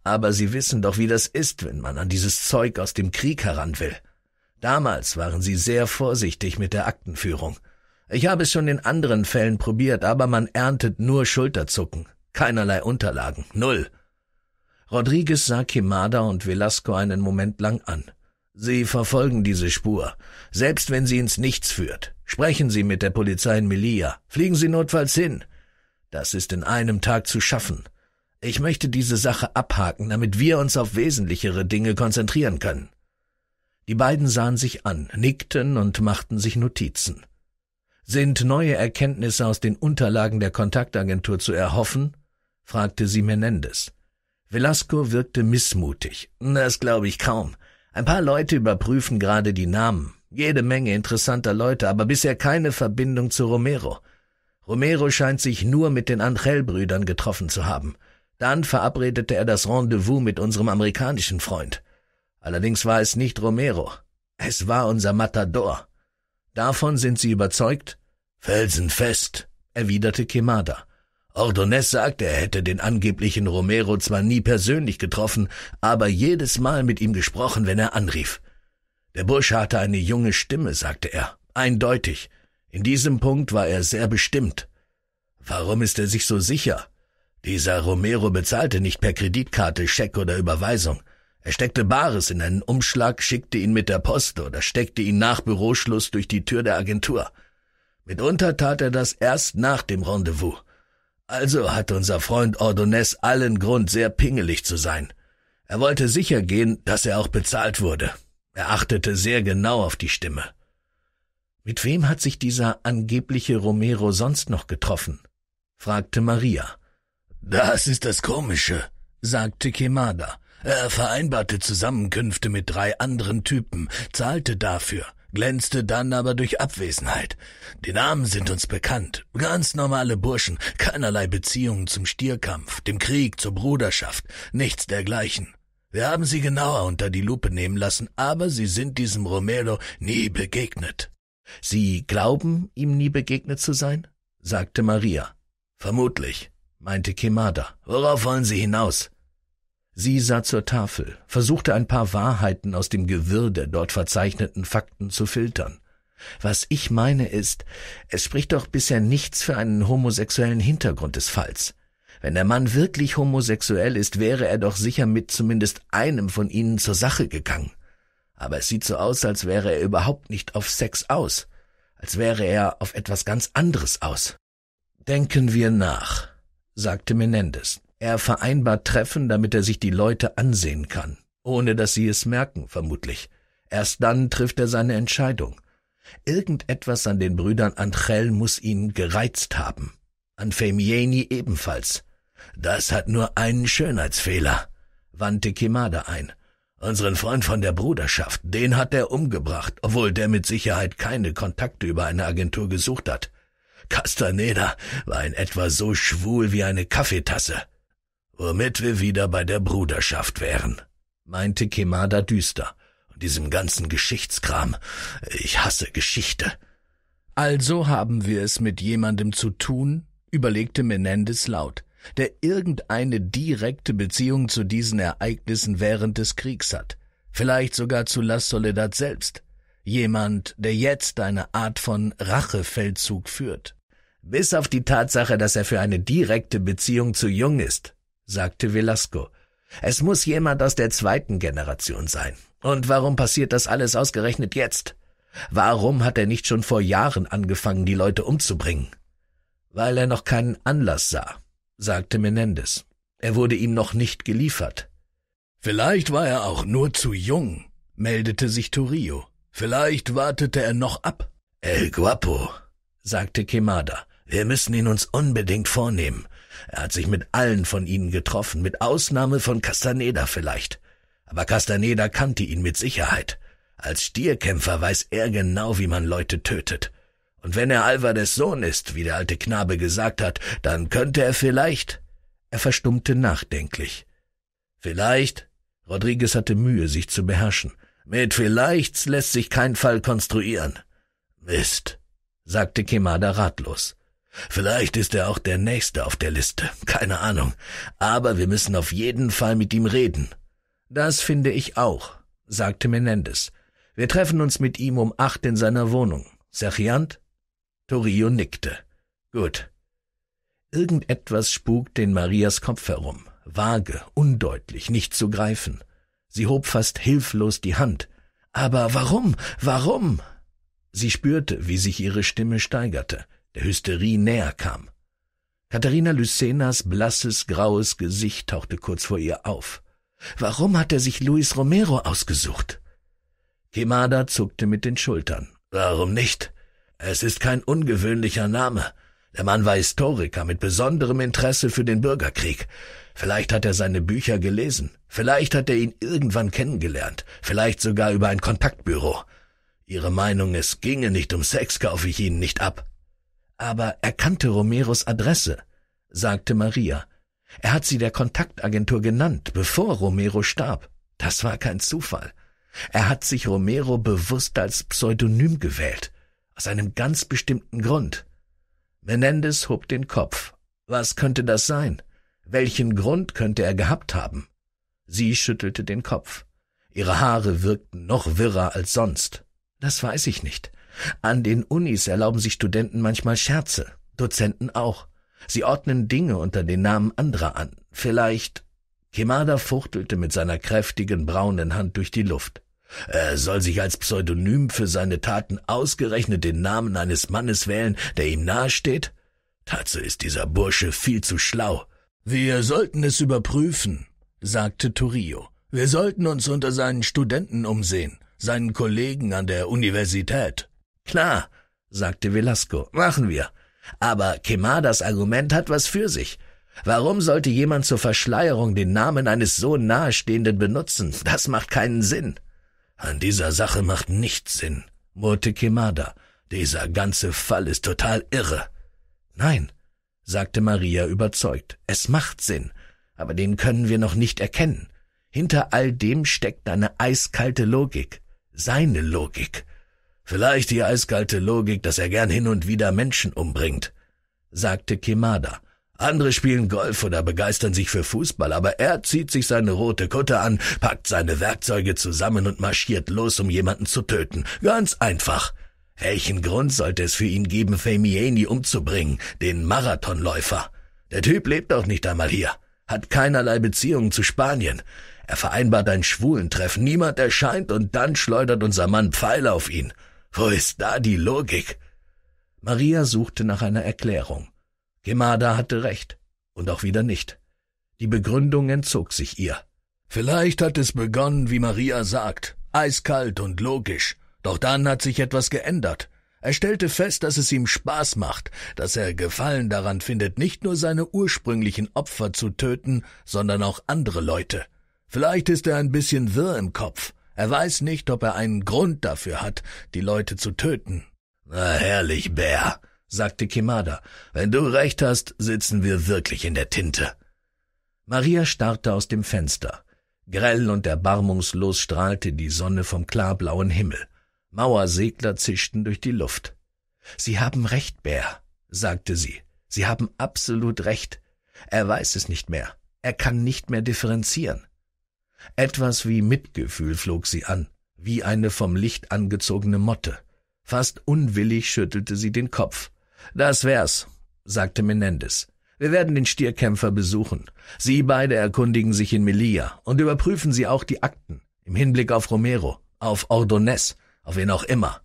aber Sie wissen doch, wie das ist, wenn man an dieses Zeug aus dem Krieg heran will. Damals waren Sie sehr vorsichtig mit der Aktenführung. Ich habe es schon in anderen Fällen probiert, aber man erntet nur Schulterzucken. Keinerlei Unterlagen. Null. Rodriguez sah Kimada und Velasco einen Moment lang an. Sie verfolgen diese Spur, selbst wenn sie ins Nichts führt. Sprechen Sie mit der Polizei in Melilla. Fliegen Sie notfalls hin. Das ist in einem Tag zu schaffen. Ich möchte diese Sache abhaken, damit wir uns auf wesentlichere Dinge konzentrieren können. Die beiden sahen sich an, nickten und machten sich Notizen. Sind neue Erkenntnisse aus den Unterlagen der Kontaktagentur zu erhoffen? fragte sie Menendez. Velasco wirkte missmutig. Das glaube ich kaum. Ein paar Leute überprüfen gerade die Namen. Jede Menge interessanter Leute, aber bisher keine Verbindung zu Romero. Romero scheint sich nur mit den Angel-Brüdern getroffen zu haben. Dann verabredete er das Rendezvous mit unserem amerikanischen Freund. Allerdings war es nicht Romero. Es war unser Matador. Davon sind Sie überzeugt? Felsenfest, erwiderte Kemada. Ordonez sagt, er hätte den angeblichen Romero zwar nie persönlich getroffen, aber jedes Mal mit ihm gesprochen, wenn er anrief. Der Bursche hatte eine junge Stimme, sagte er. Eindeutig. In diesem Punkt war er sehr bestimmt. Warum ist er sich so sicher? Dieser Romero bezahlte nicht per Kreditkarte, Scheck oder Überweisung. Er steckte Bares in einen Umschlag, schickte ihn mit der Post oder steckte ihn nach Büroschluss durch die Tür der Agentur. Mitunter tat er das erst nach dem Rendezvous. Also hatte unser Freund Ordonez allen Grund, sehr pingelig zu sein. Er wollte sicher gehen, dass er auch bezahlt wurde. Er achtete sehr genau auf die Stimme. Mit wem hat sich dieser angebliche Romero sonst noch getroffen? fragte Maria. Das ist das Komische, sagte Kemada. Er vereinbarte Zusammenkünfte mit drei anderen Typen, zahlte dafür, glänzte dann aber durch Abwesenheit. Die Namen sind uns bekannt. Ganz normale Burschen, keinerlei Beziehungen zum Stierkampf, dem Krieg, zur Bruderschaft, nichts dergleichen. Wir haben sie genauer unter die Lupe nehmen lassen, aber sie sind diesem Romero nie begegnet. Sie glauben, ihm nie begegnet zu sein? sagte Maria. Vermutlich meinte Kemada. Worauf wollen Sie hinaus? Sie sah zur Tafel, versuchte ein paar Wahrheiten aus dem Gewirr der dort verzeichneten Fakten zu filtern. Was ich meine ist, es spricht doch bisher nichts für einen homosexuellen Hintergrund des Falls. Wenn der Mann wirklich homosexuell ist, wäre er doch sicher mit zumindest einem von ihnen zur Sache gegangen. Aber es sieht so aus, als wäre er überhaupt nicht auf Sex aus, als wäre er auf etwas ganz anderes aus. Denken wir nach, sagte Menendez. Er vereinbart Treffen, damit er sich die Leute ansehen kann, ohne dass sie es merken, vermutlich. Erst dann trifft er seine Entscheidung. Irgendetwas an den Brüdern Angel muss ihn gereizt haben. An Femieni ebenfalls. Das hat nur einen Schönheitsfehler, wandte Kimada ein. Unseren Freund von der Bruderschaft, den hat er umgebracht, obwohl der mit Sicherheit keine Kontakte über eine Agentur gesucht hat. Castaneda war in etwa so schwul wie eine Kaffeetasse. Womit wir wieder bei der Bruderschaft wären, meinte Kemada düster. Und diesem ganzen Geschichtskram. Ich hasse Geschichte. Also haben wir es mit jemandem zu tun, überlegte Menendez laut, der irgendeine direkte Beziehung zu diesen Ereignissen während des Kriegs hat. Vielleicht sogar zu La Soledad selbst. Jemand, der jetzt eine Art von Rachefeldzug führt. Bis auf die Tatsache, dass er für eine direkte Beziehung zu jung ist, sagte Velasco. Es muss jemand aus der zweiten Generation sein. Und warum passiert das alles ausgerechnet jetzt? Warum hat er nicht schon vor Jahren angefangen, die Leute umzubringen? Weil er noch keinen Anlass sah, sagte Menendez. Er wurde ihm noch nicht geliefert. Vielleicht war er auch nur zu jung, meldete sich Turio. Vielleicht wartete er noch ab. El Guapo, sagte Kemada. Wir müssen ihn uns unbedingt vornehmen. Er hat sich mit allen von ihnen getroffen, mit Ausnahme von Castaneda vielleicht. Aber Castaneda kannte ihn mit Sicherheit. Als Stierkämpfer weiß er genau, wie man Leute tötet. Und wenn er Alvarez Sohn ist, wie der alte Knabe gesagt hat, dann könnte er vielleicht. Er verstummte nachdenklich. Vielleicht. Rodriguez hatte Mühe, sich zu beherrschen. Mit vielleichts lässt sich kein Fall konstruieren. Mist, sagte Kemada ratlos. Vielleicht ist er auch der Nächste auf der Liste, keine Ahnung. Aber wir müssen auf jeden Fall mit ihm reden. Das finde ich auch, sagte Menendez. Wir treffen uns mit ihm um acht in seiner Wohnung. Sergiant? Torio nickte. Gut. Irgendetwas spukt in Marias Kopf herum, vage, undeutlich, nicht zu greifen. Sie hob fast hilflos die Hand. Aber warum? Warum? Sie spürte, wie sich ihre Stimme steigerte, der Hysterie näher kam. Katharina Lycenas blasses, graues Gesicht tauchte kurz vor ihr auf. Warum hat er sich Luis Romero ausgesucht? Kemada zuckte mit den Schultern. Warum nicht? Es ist kein ungewöhnlicher Name. Der Mann war Historiker mit besonderem Interesse für den Bürgerkrieg. Vielleicht hat er seine Bücher gelesen. Vielleicht hat er ihn irgendwann kennengelernt. Vielleicht sogar über ein Kontaktbüro. Ihre Meinung, es ginge nicht um Sex, kaufe ich Ihnen nicht ab. Aber er kannte Romeros Adresse, sagte Maria. Er hat sie der Kontaktagentur genannt, bevor Romero starb. Das war kein Zufall. Er hat sich Romero bewusst als Pseudonym gewählt. Aus einem ganz bestimmten Grund. Menendez hob den Kopf. Was könnte das sein? Welchen Grund könnte er gehabt haben? Sie schüttelte den Kopf. Ihre Haare wirkten noch wirrer als sonst. Das weiß ich nicht. An den Unis erlauben sich Studenten manchmal Scherze, Dozenten auch. Sie ordnen Dinge unter den Namen anderer an. Vielleicht. Kemada fuchtelte mit seiner kräftigen braunen Hand durch die Luft. Er soll sich als Pseudonym für seine Taten ausgerechnet den Namen eines Mannes wählen, der ihm nahesteht? Dazu ist dieser Bursche viel zu schlau. Wir sollten es überprüfen, sagte Torillo. Wir sollten uns unter seinen Studenten umsehen, seinen Kollegen an der Universität. Klar, sagte Velasco, machen wir. Aber Kemadas Argument hat was für sich. Warum sollte jemand zur Verschleierung den Namen eines so nahestehenden benutzen? Das macht keinen Sinn. An dieser Sache macht nichts Sinn, murrte Kemada. Dieser ganze Fall ist total irre. Nein, sagte Maria überzeugt. Es macht Sinn, aber den können wir noch nicht erkennen. Hinter all dem steckt eine eiskalte Logik, seine Logik. Vielleicht die eiskalte Logik, dass er gern hin und wieder Menschen umbringt, sagte Kemada. Andere spielen Golf oder begeistern sich für Fußball, aber er zieht sich seine rote Kutte an, packt seine Werkzeuge zusammen und marschiert los, um jemanden zu töten. Ganz einfach. Welchen Grund sollte es für ihn geben, Femieni umzubringen, den Marathonläufer? Der Typ lebt doch nicht einmal hier, hat keinerlei Beziehungen zu Spanien. Er vereinbart ein Schwulentreffen, niemand erscheint und dann schleudert unser Mann Pfeile auf ihn. Wo ist da die Logik? Maria suchte nach einer Erklärung. Gemada hatte recht und auch wieder nicht. Die Begründung entzog sich ihr. Vielleicht hat es begonnen, wie Maria sagt, eiskalt und logisch. Doch dann hat sich etwas geändert. Er stellte fest, dass es ihm Spaß macht, dass er Gefallen daran findet, nicht nur seine ursprünglichen Opfer zu töten, sondern auch andere Leute. Vielleicht ist er ein bisschen wirr im Kopf. Er weiß nicht, ob er einen Grund dafür hat, die Leute zu töten. Na herrlich, Bär, sagte Kimada. Wenn du recht hast, sitzen wir wirklich in der Tinte. Maria starrte aus dem Fenster. Grell und erbarmungslos strahlte die Sonne vom klarblauen Himmel. Mauersegler zischten durch die Luft. Sie haben recht, Bär, sagte sie. Sie haben absolut recht. Er weiß es nicht mehr. Er kann nicht mehr differenzieren. Etwas wie Mitgefühl flog sie an, wie eine vom Licht angezogene Motte. Fast unwillig schüttelte sie den Kopf. Das wär's, sagte Menendez. Wir werden den Stierkämpfer besuchen. Sie beide erkundigen sich in Melilla und überprüfen Sie auch die Akten im Hinblick auf Romero, auf Ordonez auf wen auch immer.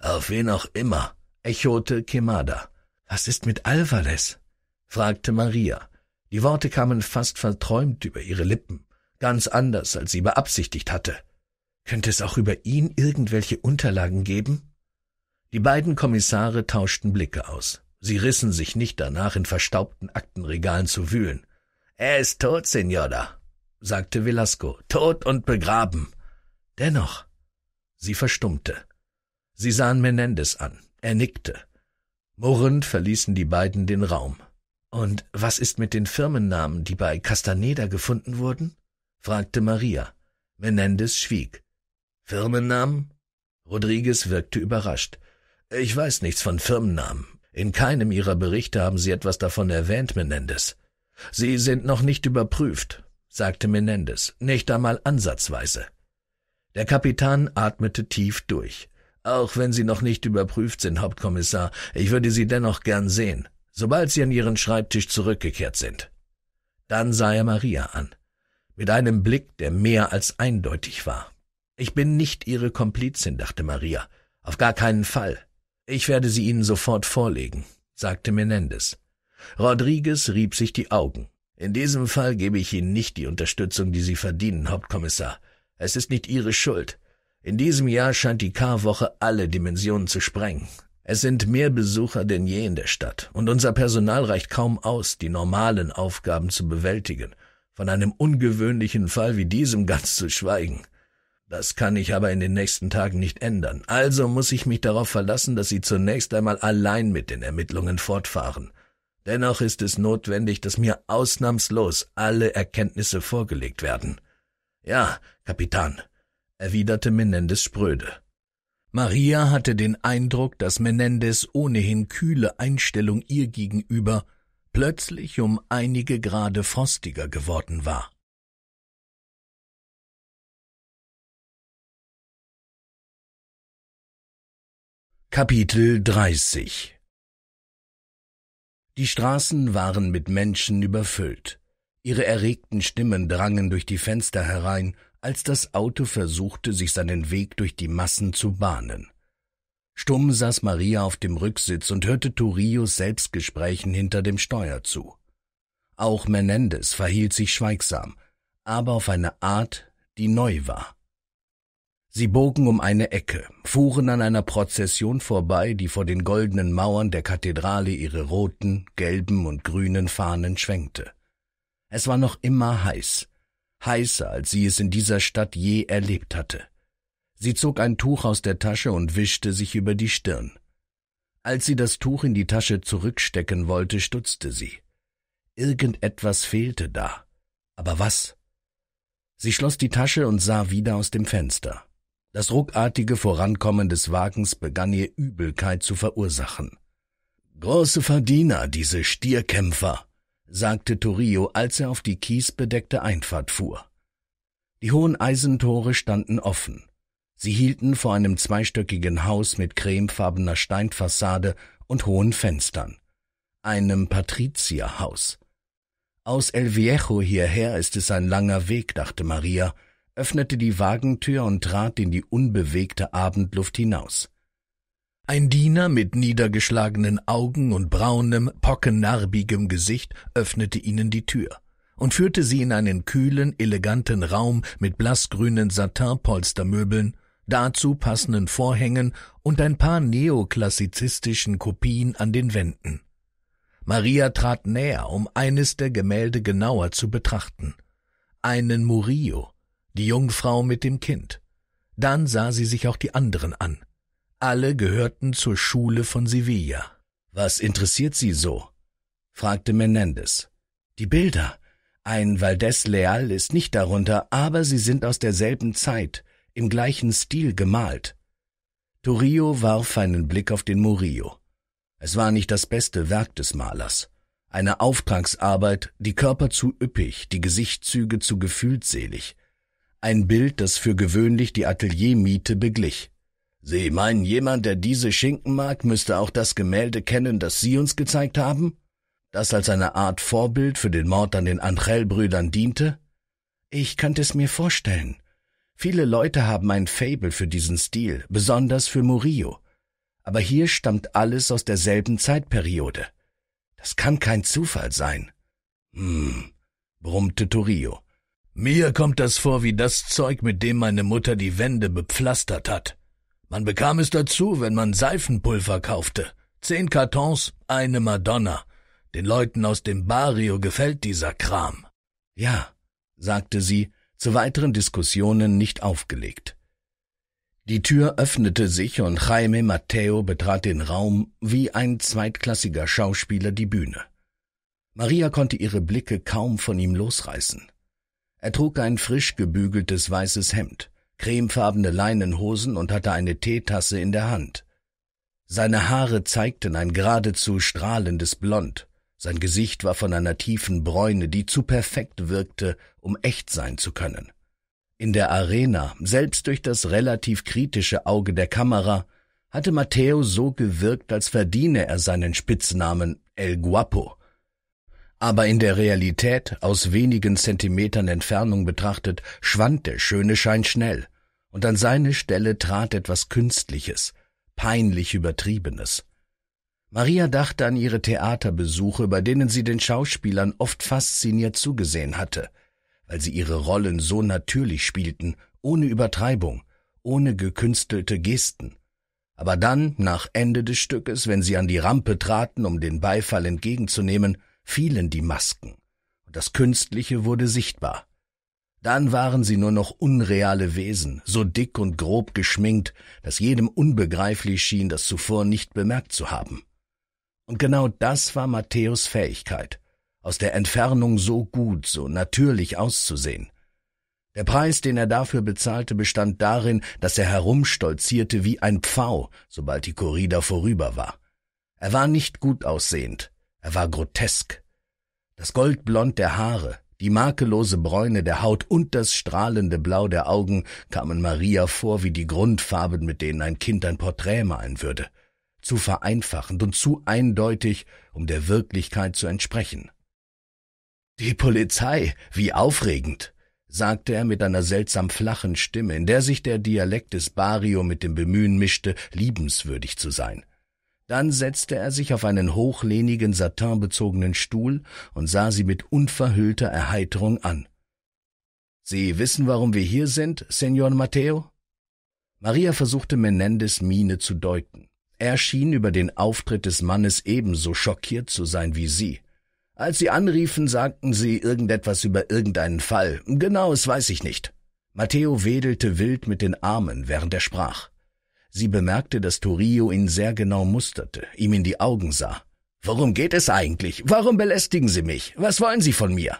Auf wen auch immer, echote Kemada. Was ist mit Alvarez? fragte Maria. Die Worte kamen fast verträumt über ihre Lippen, ganz anders, als sie beabsichtigt hatte. Könnte es auch über ihn irgendwelche Unterlagen geben? Die beiden Kommissare tauschten Blicke aus. Sie rissen sich nicht danach, in verstaubten Aktenregalen zu wühlen. Er ist tot, Senora, sagte Velasco, tot und begraben. Dennoch, Sie verstummte. Sie sahen Menendez an. Er nickte. Murrend verließen die beiden den Raum. Und was ist mit den Firmennamen, die bei Castaneda gefunden wurden? fragte Maria. Menendez schwieg. Firmennamen? Rodriguez wirkte überrascht. Ich weiß nichts von Firmennamen. In keinem ihrer Berichte haben sie etwas davon erwähnt, Menendez. Sie sind noch nicht überprüft, sagte Menendez, nicht einmal ansatzweise. Der Kapitän atmete tief durch. Auch wenn Sie noch nicht überprüft sind, Hauptkommissar, ich würde Sie dennoch gern sehen, sobald Sie an Ihren Schreibtisch zurückgekehrt sind. Dann sah er Maria an, mit einem Blick, der mehr als eindeutig war. Ich bin nicht Ihre Komplizin, dachte Maria, auf gar keinen Fall. Ich werde sie Ihnen sofort vorlegen, sagte Menendez. Rodriguez rieb sich die Augen. In diesem Fall gebe ich Ihnen nicht die Unterstützung, die Sie verdienen, Hauptkommissar. Es ist nicht ihre Schuld. In diesem Jahr scheint die Karwoche alle Dimensionen zu sprengen. Es sind mehr Besucher denn je in der Stadt, und unser Personal reicht kaum aus, die normalen Aufgaben zu bewältigen, von einem ungewöhnlichen Fall wie diesem ganz zu schweigen. Das kann ich aber in den nächsten Tagen nicht ändern, also muss ich mich darauf verlassen, dass Sie zunächst einmal allein mit den Ermittlungen fortfahren. Dennoch ist es notwendig, dass mir ausnahmslos alle Erkenntnisse vorgelegt werden. Ja, Kapitän, erwiderte Menendez spröde. Maria hatte den Eindruck, dass Menendez ohnehin kühle Einstellung ihr gegenüber plötzlich um einige Grade frostiger geworden war. Kapitel 30 Die Straßen waren mit Menschen überfüllt. Ihre erregten Stimmen drangen durch die Fenster herein, als das Auto versuchte, sich seinen Weg durch die Massen zu bahnen. Stumm saß Maria auf dem Rücksitz und hörte Turillos Selbstgesprächen hinter dem Steuer zu. Auch Menendez verhielt sich schweigsam, aber auf eine Art, die neu war. Sie bogen um eine Ecke, fuhren an einer Prozession vorbei, die vor den goldenen Mauern der Kathedrale ihre roten, gelben und grünen Fahnen schwenkte. Es war noch immer heiß, heißer, als sie es in dieser Stadt je erlebt hatte. Sie zog ein Tuch aus der Tasche und wischte sich über die Stirn. Als sie das Tuch in die Tasche zurückstecken wollte, stutzte sie. Irgendetwas fehlte da. Aber was? Sie schloss die Tasche und sah wieder aus dem Fenster. Das ruckartige Vorankommen des Wagens begann ihr Übelkeit zu verursachen. Große Verdiener, diese Stierkämpfer, sagte Torio, als er auf die kiesbedeckte Einfahrt fuhr. Die hohen Eisentore standen offen. Sie hielten vor einem zweistöckigen Haus mit cremefarbener Steinfassade und hohen Fenstern. Einem Patrizierhaus. Aus El Viejo hierher ist es ein langer Weg, dachte Maria, öffnete die Wagentür und trat in die unbewegte Abendluft hinaus. Ein Diener mit niedergeschlagenen Augen und braunem, pockennarbigem Gesicht öffnete ihnen die Tür und führte sie in einen kühlen, eleganten Raum mit blassgrünen Satinpolstermöbeln, dazu passenden Vorhängen und ein paar neoklassizistischen Kopien an den Wänden. Maria trat näher, um eines der Gemälde genauer zu betrachten. Einen Murillo, die Jungfrau mit dem Kind. Dann sah sie sich auch die anderen an. Alle gehörten zur Schule von Sevilla. Was interessiert Sie so? fragte Menendez. Die Bilder. Ein Valdez Leal ist nicht darunter, aber sie sind aus derselben Zeit, im gleichen Stil gemalt. Torillo warf einen Blick auf den Murillo. Es war nicht das beste Werk des Malers. Eine Auftragsarbeit, die Körper zu üppig, die Gesichtszüge zu gefühltselig. Ein Bild, das für gewöhnlich die Ateliermiete beglich. Sie meinen, jemand, der diese Schinken mag, müsste auch das Gemälde kennen, das Sie uns gezeigt haben? Das als eine Art Vorbild für den Mord an den Angel-Brüdern diente? Ich könnte es mir vorstellen. Viele Leute haben ein Fable für diesen Stil, besonders für Murillo. Aber hier stammt alles aus derselben Zeitperiode. Das kann kein Zufall sein. Hm, brummte Turillo. Mir kommt das vor wie das Zeug, mit dem meine Mutter die Wände bepflastert hat. Man bekam es dazu, wenn man Seifenpulver kaufte. Zehn Kartons, eine Madonna. Den Leuten aus dem Barrio gefällt dieser Kram. Ja, sagte sie, zu weiteren Diskussionen nicht aufgelegt. Die Tür öffnete sich und Jaime Matteo betrat den Raum wie ein zweitklassiger Schauspieler die Bühne. Maria konnte ihre Blicke kaum von ihm losreißen. Er trug ein frisch gebügeltes weißes Hemd cremefarbene Leinenhosen und hatte eine Teetasse in der Hand. Seine Haare zeigten ein geradezu strahlendes Blond, sein Gesicht war von einer tiefen Bräune, die zu perfekt wirkte, um echt sein zu können. In der Arena, selbst durch das relativ kritische Auge der Kamera, hatte Matteo so gewirkt, als verdiene er seinen Spitznamen El Guapo. Aber in der Realität, aus wenigen Zentimetern Entfernung betrachtet, schwand der schöne Schein schnell und an seine Stelle trat etwas Künstliches, peinlich Übertriebenes. Maria dachte an ihre Theaterbesuche, bei denen sie den Schauspielern oft fasziniert zugesehen hatte, weil sie ihre Rollen so natürlich spielten, ohne Übertreibung, ohne gekünstelte Gesten. Aber dann, nach Ende des Stückes, wenn sie an die Rampe traten, um den Beifall entgegenzunehmen, fielen die Masken, und das Künstliche wurde sichtbar. Dann waren sie nur noch unreale Wesen, so dick und grob geschminkt, dass jedem unbegreiflich schien, das zuvor nicht bemerkt zu haben. Und genau das war Matthäus Fähigkeit, aus der Entfernung so gut, so natürlich auszusehen. Der Preis, den er dafür bezahlte, bestand darin, dass er herumstolzierte wie ein Pfau, sobald die Corrida vorüber war. Er war nicht gut aussehend, er war grotesk. Das Goldblond der Haare, die makellose Bräune der Haut und das strahlende Blau der Augen kamen Maria vor wie die Grundfarben, mit denen ein Kind ein Porträt malen würde. Zu vereinfachend und zu eindeutig, um der Wirklichkeit zu entsprechen. Die Polizei, wie aufregend, sagte er mit einer seltsam flachen Stimme, in der sich der Dialekt des Barrio mit dem Bemühen mischte, liebenswürdig zu sein. Dann setzte er sich auf einen hochlehnigen satinbezogenen Stuhl und sah sie mit unverhüllter Erheiterung an. Sie wissen, warum wir hier sind, Senor Matteo? Maria versuchte Menendez Miene zu deuten. Er schien über den Auftritt des Mannes ebenso schockiert zu sein wie sie. Als sie anriefen, sagten sie irgendetwas über irgendeinen Fall. Genau, es weiß ich nicht. Matteo wedelte wild mit den Armen, während er sprach. Sie bemerkte, dass Turillo ihn sehr genau musterte, ihm in die Augen sah. Worum geht es eigentlich? Warum belästigen Sie mich? Was wollen Sie von mir?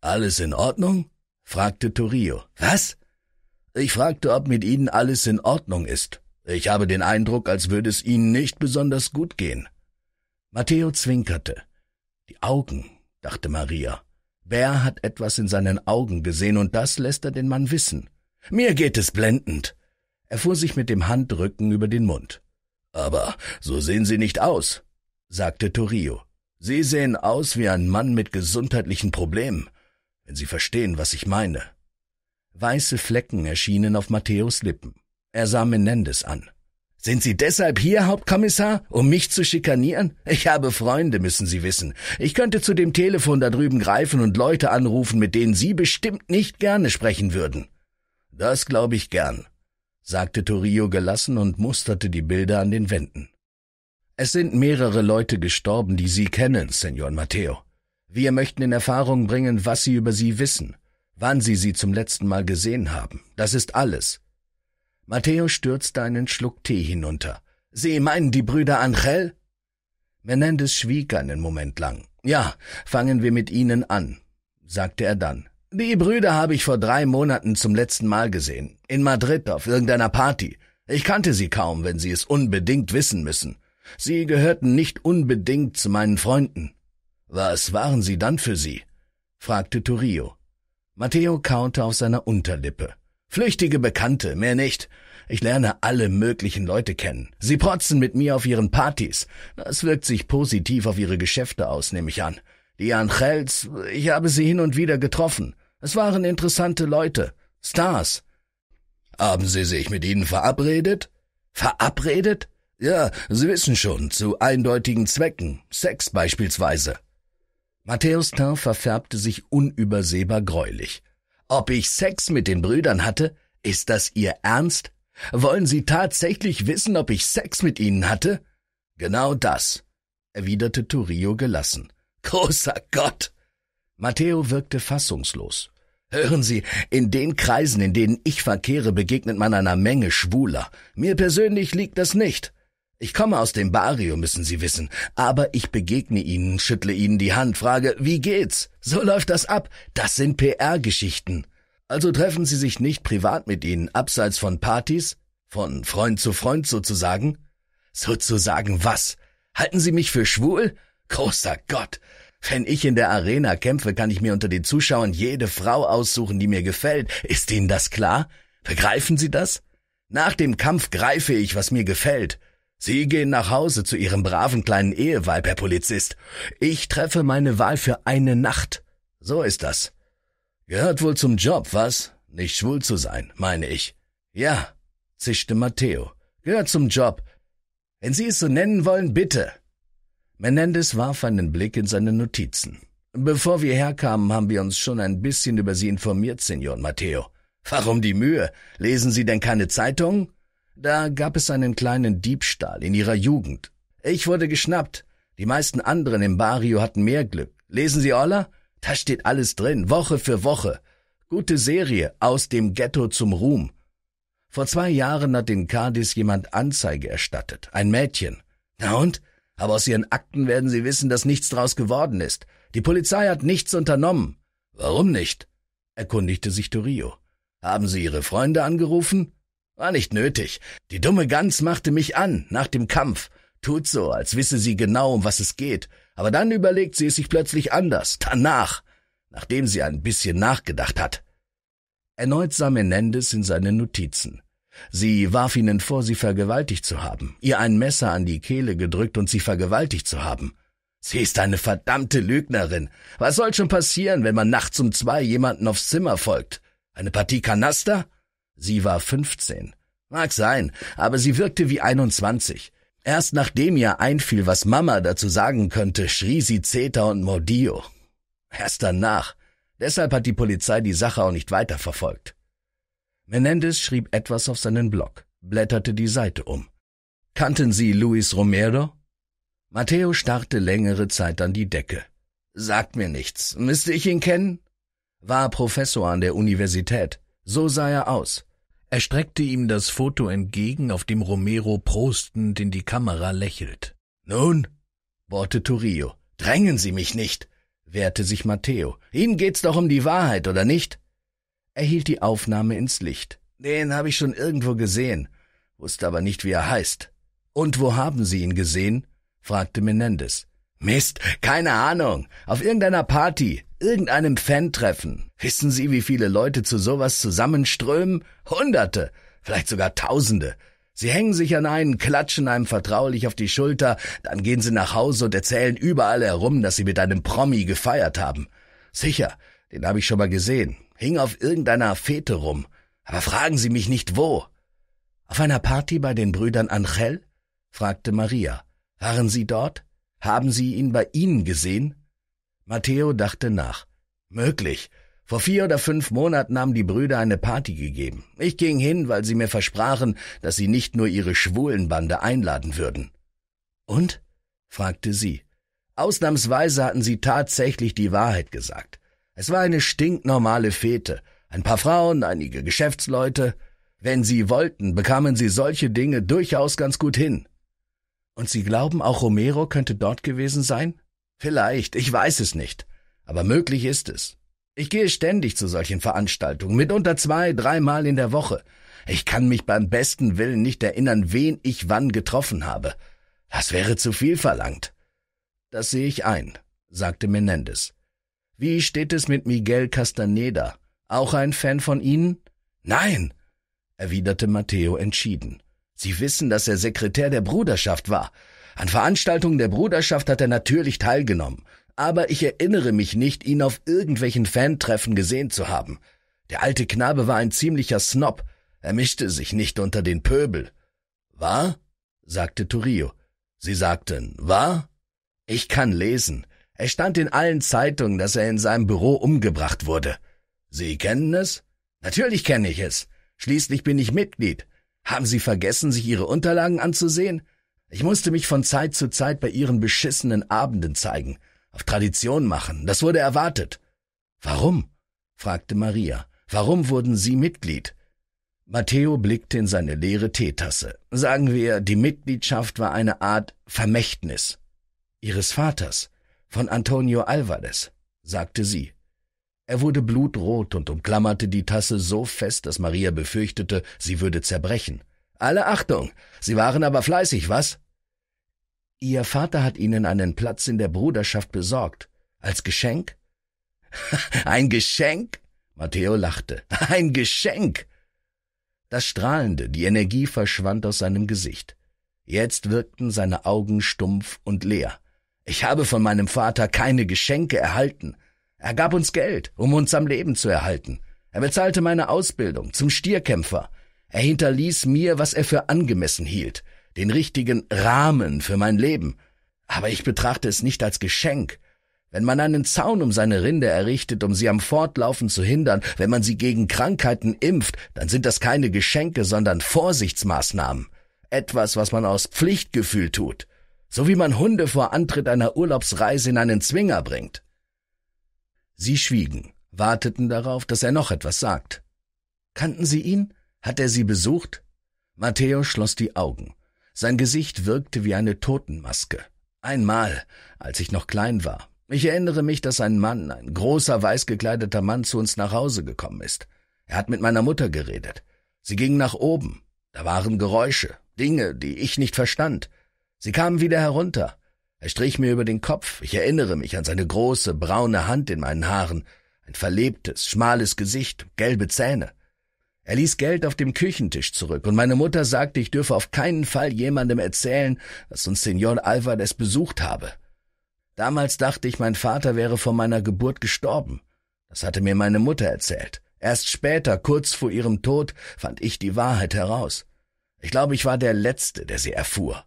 Alles in Ordnung? fragte Turillo. Was? Ich fragte, ob mit Ihnen alles in Ordnung ist. Ich habe den Eindruck, als würde es Ihnen nicht besonders gut gehen. Matteo zwinkerte. Die Augen, dachte Maria. Wer hat etwas in seinen Augen gesehen und das lässt er den Mann wissen. Mir geht es blendend. Er fuhr sich mit dem Handrücken über den Mund. Aber so sehen Sie nicht aus, sagte Torio. Sie sehen aus wie ein Mann mit gesundheitlichen Problemen, wenn Sie verstehen, was ich meine. Weiße Flecken erschienen auf Matthäus Lippen. Er sah Menendez an. Sind Sie deshalb hier, Hauptkommissar, um mich zu schikanieren? Ich habe Freunde, müssen Sie wissen. Ich könnte zu dem Telefon da drüben greifen und Leute anrufen, mit denen Sie bestimmt nicht gerne sprechen würden. Das glaube ich gern, sagte Torio gelassen und musterte die Bilder an den Wänden. Es sind mehrere Leute gestorben, die Sie kennen, Senor Matteo. Wir möchten in Erfahrung bringen, was Sie über Sie wissen, wann Sie sie zum letzten Mal gesehen haben. Das ist alles. Matteo stürzte einen Schluck Tee hinunter. Sie meinen die Brüder Angel? Menendez schwieg einen Moment lang. Ja, fangen wir mit Ihnen an, sagte er dann. Die Brüder habe ich vor drei Monaten zum letzten Mal gesehen. In Madrid auf irgendeiner Party. Ich kannte sie kaum, wenn sie es unbedingt wissen müssen. Sie gehörten nicht unbedingt zu meinen Freunden. Was waren sie dann für sie? fragte Turio. Matteo kaute auf seiner Unterlippe. Flüchtige Bekannte, mehr nicht. Ich lerne alle möglichen Leute kennen. Sie protzen mit mir auf ihren Partys. Das wirkt sich positiv auf ihre Geschäfte aus, nehme ich an. Die Angels, ich habe sie hin und wieder getroffen. Es waren interessante Leute, Stars. Haben Sie sich mit ihnen verabredet? Verabredet? Ja, Sie wissen schon, zu eindeutigen Zwecken, Sex beispielsweise. Matthäus Tain verfärbte sich unübersehbar greulich. Ob ich Sex mit den Brüdern hatte? Ist das Ihr Ernst? Wollen Sie tatsächlich wissen, ob ich Sex mit ihnen hatte? Genau das, erwiderte Turio gelassen. Großer Gott! Matteo wirkte fassungslos. Hören Sie, in den Kreisen, in denen ich verkehre, begegnet man einer Menge Schwuler. Mir persönlich liegt das nicht. Ich komme aus dem Barrio, müssen Sie wissen, aber ich begegne Ihnen, schüttle Ihnen die Hand, frage, wie geht's? So läuft das ab. Das sind PR-Geschichten. Also treffen Sie sich nicht privat mit ihnen, abseits von Partys? Von Freund zu Freund sozusagen? Sozusagen was? Halten Sie mich für schwul? Großer Gott, wenn ich in der Arena kämpfe, kann ich mir unter den Zuschauern jede Frau aussuchen, die mir gefällt. Ist Ihnen das klar? Begreifen Sie das? Nach dem Kampf greife ich, was mir gefällt. Sie gehen nach Hause zu Ihrem braven kleinen Eheweib, Herr Polizist. Ich treffe meine Wahl für eine Nacht. So ist das. Gehört wohl zum Job, was? Nicht schwul zu sein, meine ich. Ja, zischte Matteo. Gehört zum Job. Wenn Sie es so nennen wollen, bitte. Menendez warf einen Blick in seine Notizen. Bevor wir herkamen, haben wir uns schon ein bisschen über Sie informiert, Senor Matteo. Warum die Mühe? Lesen Sie denn keine Zeitung? Da gab es einen kleinen Diebstahl in Ihrer Jugend. Ich wurde geschnappt. Die meisten anderen im Barrio hatten mehr Glück. Lesen Sie Olla? Da steht alles drin, Woche für Woche. Gute Serie, aus dem Ghetto zum Ruhm. Vor zwei Jahren hat in Cadiz jemand Anzeige erstattet. Ein Mädchen. Na und? Aber aus Ihren Akten werden Sie wissen, dass nichts draus geworden ist. Die Polizei hat nichts unternommen. Warum nicht? erkundigte sich Torio. Haben Sie Ihre Freunde angerufen? War nicht nötig. Die dumme Gans machte mich an, nach dem Kampf. Tut so, als wisse sie genau, um was es geht. Aber dann überlegt sie es sich plötzlich anders, danach, nachdem sie ein bisschen nachgedacht hat. Erneut sah Menendez in seine Notizen. Sie warf ihnen vor, sie vergewaltigt zu haben, ihr ein Messer an die Kehle gedrückt und sie vergewaltigt zu haben. Sie ist eine verdammte Lügnerin. Was soll schon passieren, wenn man nachts um zwei jemanden aufs Zimmer folgt? Eine Partie Kanaster? Sie war fünfzehn. Mag sein, aber sie wirkte wie einundzwanzig. Erst nachdem ihr einfiel, was Mama dazu sagen könnte, schrie sie Zeta und Mordio. Erst danach. Deshalb hat die Polizei die Sache auch nicht weiterverfolgt. Menendez schrieb etwas auf seinen Blog, blätterte die Seite um. Kannten Sie Luis Romero? Matteo starrte längere Zeit an die Decke. Sagt mir nichts. Müsste ich ihn kennen? War Professor an der Universität. So sah er aus. Er streckte ihm das Foto entgegen, auf dem Romero prostend in die Kamera lächelt. Nun, bohrte Turillo, drängen Sie mich nicht, wehrte sich Matteo. Ihnen geht's doch um die Wahrheit, oder nicht? Er hielt die Aufnahme ins Licht. Den habe ich schon irgendwo gesehen, wusste aber nicht, wie er heißt. Und wo haben Sie ihn gesehen? fragte Menendez. Mist, keine Ahnung. Auf irgendeiner Party, irgendeinem Fan-Treffen. Wissen Sie, wie viele Leute zu sowas zusammenströmen? Hunderte, vielleicht sogar Tausende. Sie hängen sich an einen, klatschen einem vertraulich auf die Schulter, dann gehen sie nach Hause und erzählen überall herum, dass sie mit einem Promi gefeiert haben. Sicher, den habe ich schon mal gesehen hing auf irgendeiner Fete rum. Aber fragen Sie mich nicht wo. Auf einer Party bei den Brüdern Angel? fragte Maria. Waren Sie dort? Haben Sie ihn bei Ihnen gesehen? Matteo dachte nach. Möglich. Vor vier oder fünf Monaten haben die Brüder eine Party gegeben. Ich ging hin, weil sie mir versprachen, dass sie nicht nur ihre Schwulenbande einladen würden. Und? fragte sie. Ausnahmsweise hatten sie tatsächlich die Wahrheit gesagt. Es war eine stinknormale Fete. Ein paar Frauen, einige Geschäftsleute. Wenn sie wollten, bekamen sie solche Dinge durchaus ganz gut hin. Und Sie glauben, auch Romero könnte dort gewesen sein? Vielleicht, ich weiß es nicht. Aber möglich ist es. Ich gehe ständig zu solchen Veranstaltungen, mitunter zwei, dreimal in der Woche. Ich kann mich beim besten Willen nicht erinnern, wen ich wann getroffen habe. Das wäre zu viel verlangt. Das sehe ich ein, sagte Menendez. Wie steht es mit Miguel Castaneda? Auch ein Fan von Ihnen? Nein, erwiderte Matteo entschieden. Sie wissen, dass er Sekretär der Bruderschaft war. An Veranstaltungen der Bruderschaft hat er natürlich teilgenommen, aber ich erinnere mich nicht, ihn auf irgendwelchen Fantreffen gesehen zu haben. Der alte Knabe war ein ziemlicher Snob, er mischte sich nicht unter den Pöbel. War? sagte Turillo. Sie sagten, war? Ich kann lesen. Es stand in allen Zeitungen, dass er in seinem Büro umgebracht wurde. Sie kennen es? Natürlich kenne ich es. Schließlich bin ich Mitglied. Haben Sie vergessen, sich Ihre Unterlagen anzusehen? Ich musste mich von Zeit zu Zeit bei Ihren beschissenen Abenden zeigen, auf Tradition machen, das wurde erwartet. Warum? fragte Maria. Warum wurden Sie Mitglied? Matteo blickte in seine leere Teetasse. Sagen wir, die Mitgliedschaft war eine Art Vermächtnis. Ihres Vaters. Von Antonio Alvarez, sagte sie. Er wurde blutrot und umklammerte die Tasse so fest, dass Maria befürchtete, sie würde zerbrechen. Alle Achtung! Sie waren aber fleißig, was? Ihr Vater hat Ihnen einen Platz in der Bruderschaft besorgt. Als Geschenk? Ein Geschenk? Matteo lachte. Ein Geschenk! Das Strahlende, die Energie verschwand aus seinem Gesicht. Jetzt wirkten seine Augen stumpf und leer. Ich habe von meinem Vater keine Geschenke erhalten. Er gab uns Geld, um uns am Leben zu erhalten. Er bezahlte meine Ausbildung zum Stierkämpfer. Er hinterließ mir, was er für angemessen hielt, den richtigen Rahmen für mein Leben. Aber ich betrachte es nicht als Geschenk. Wenn man einen Zaun um seine Rinde errichtet, um sie am Fortlaufen zu hindern, wenn man sie gegen Krankheiten impft, dann sind das keine Geschenke, sondern Vorsichtsmaßnahmen. Etwas, was man aus Pflichtgefühl tut so wie man Hunde vor Antritt einer Urlaubsreise in einen Zwinger bringt. Sie schwiegen, warteten darauf, dass er noch etwas sagt. Kannten sie ihn? Hat er sie besucht? Matteo schloss die Augen. Sein Gesicht wirkte wie eine Totenmaske. Einmal, als ich noch klein war. Ich erinnere mich, dass ein Mann, ein großer, weiß gekleideter Mann zu uns nach Hause gekommen ist. Er hat mit meiner Mutter geredet. Sie ging nach oben. Da waren Geräusche, Dinge, die ich nicht verstand. Sie kamen wieder herunter. Er strich mir über den Kopf. Ich erinnere mich an seine große, braune Hand in meinen Haaren, ein verlebtes, schmales Gesicht, gelbe Zähne. Er ließ Geld auf dem Küchentisch zurück, und meine Mutter sagte, ich dürfe auf keinen Fall jemandem erzählen, dass uns Senor Alvarez besucht habe. Damals dachte ich, mein Vater wäre vor meiner Geburt gestorben. Das hatte mir meine Mutter erzählt. Erst später, kurz vor ihrem Tod, fand ich die Wahrheit heraus. Ich glaube, ich war der Letzte, der sie erfuhr.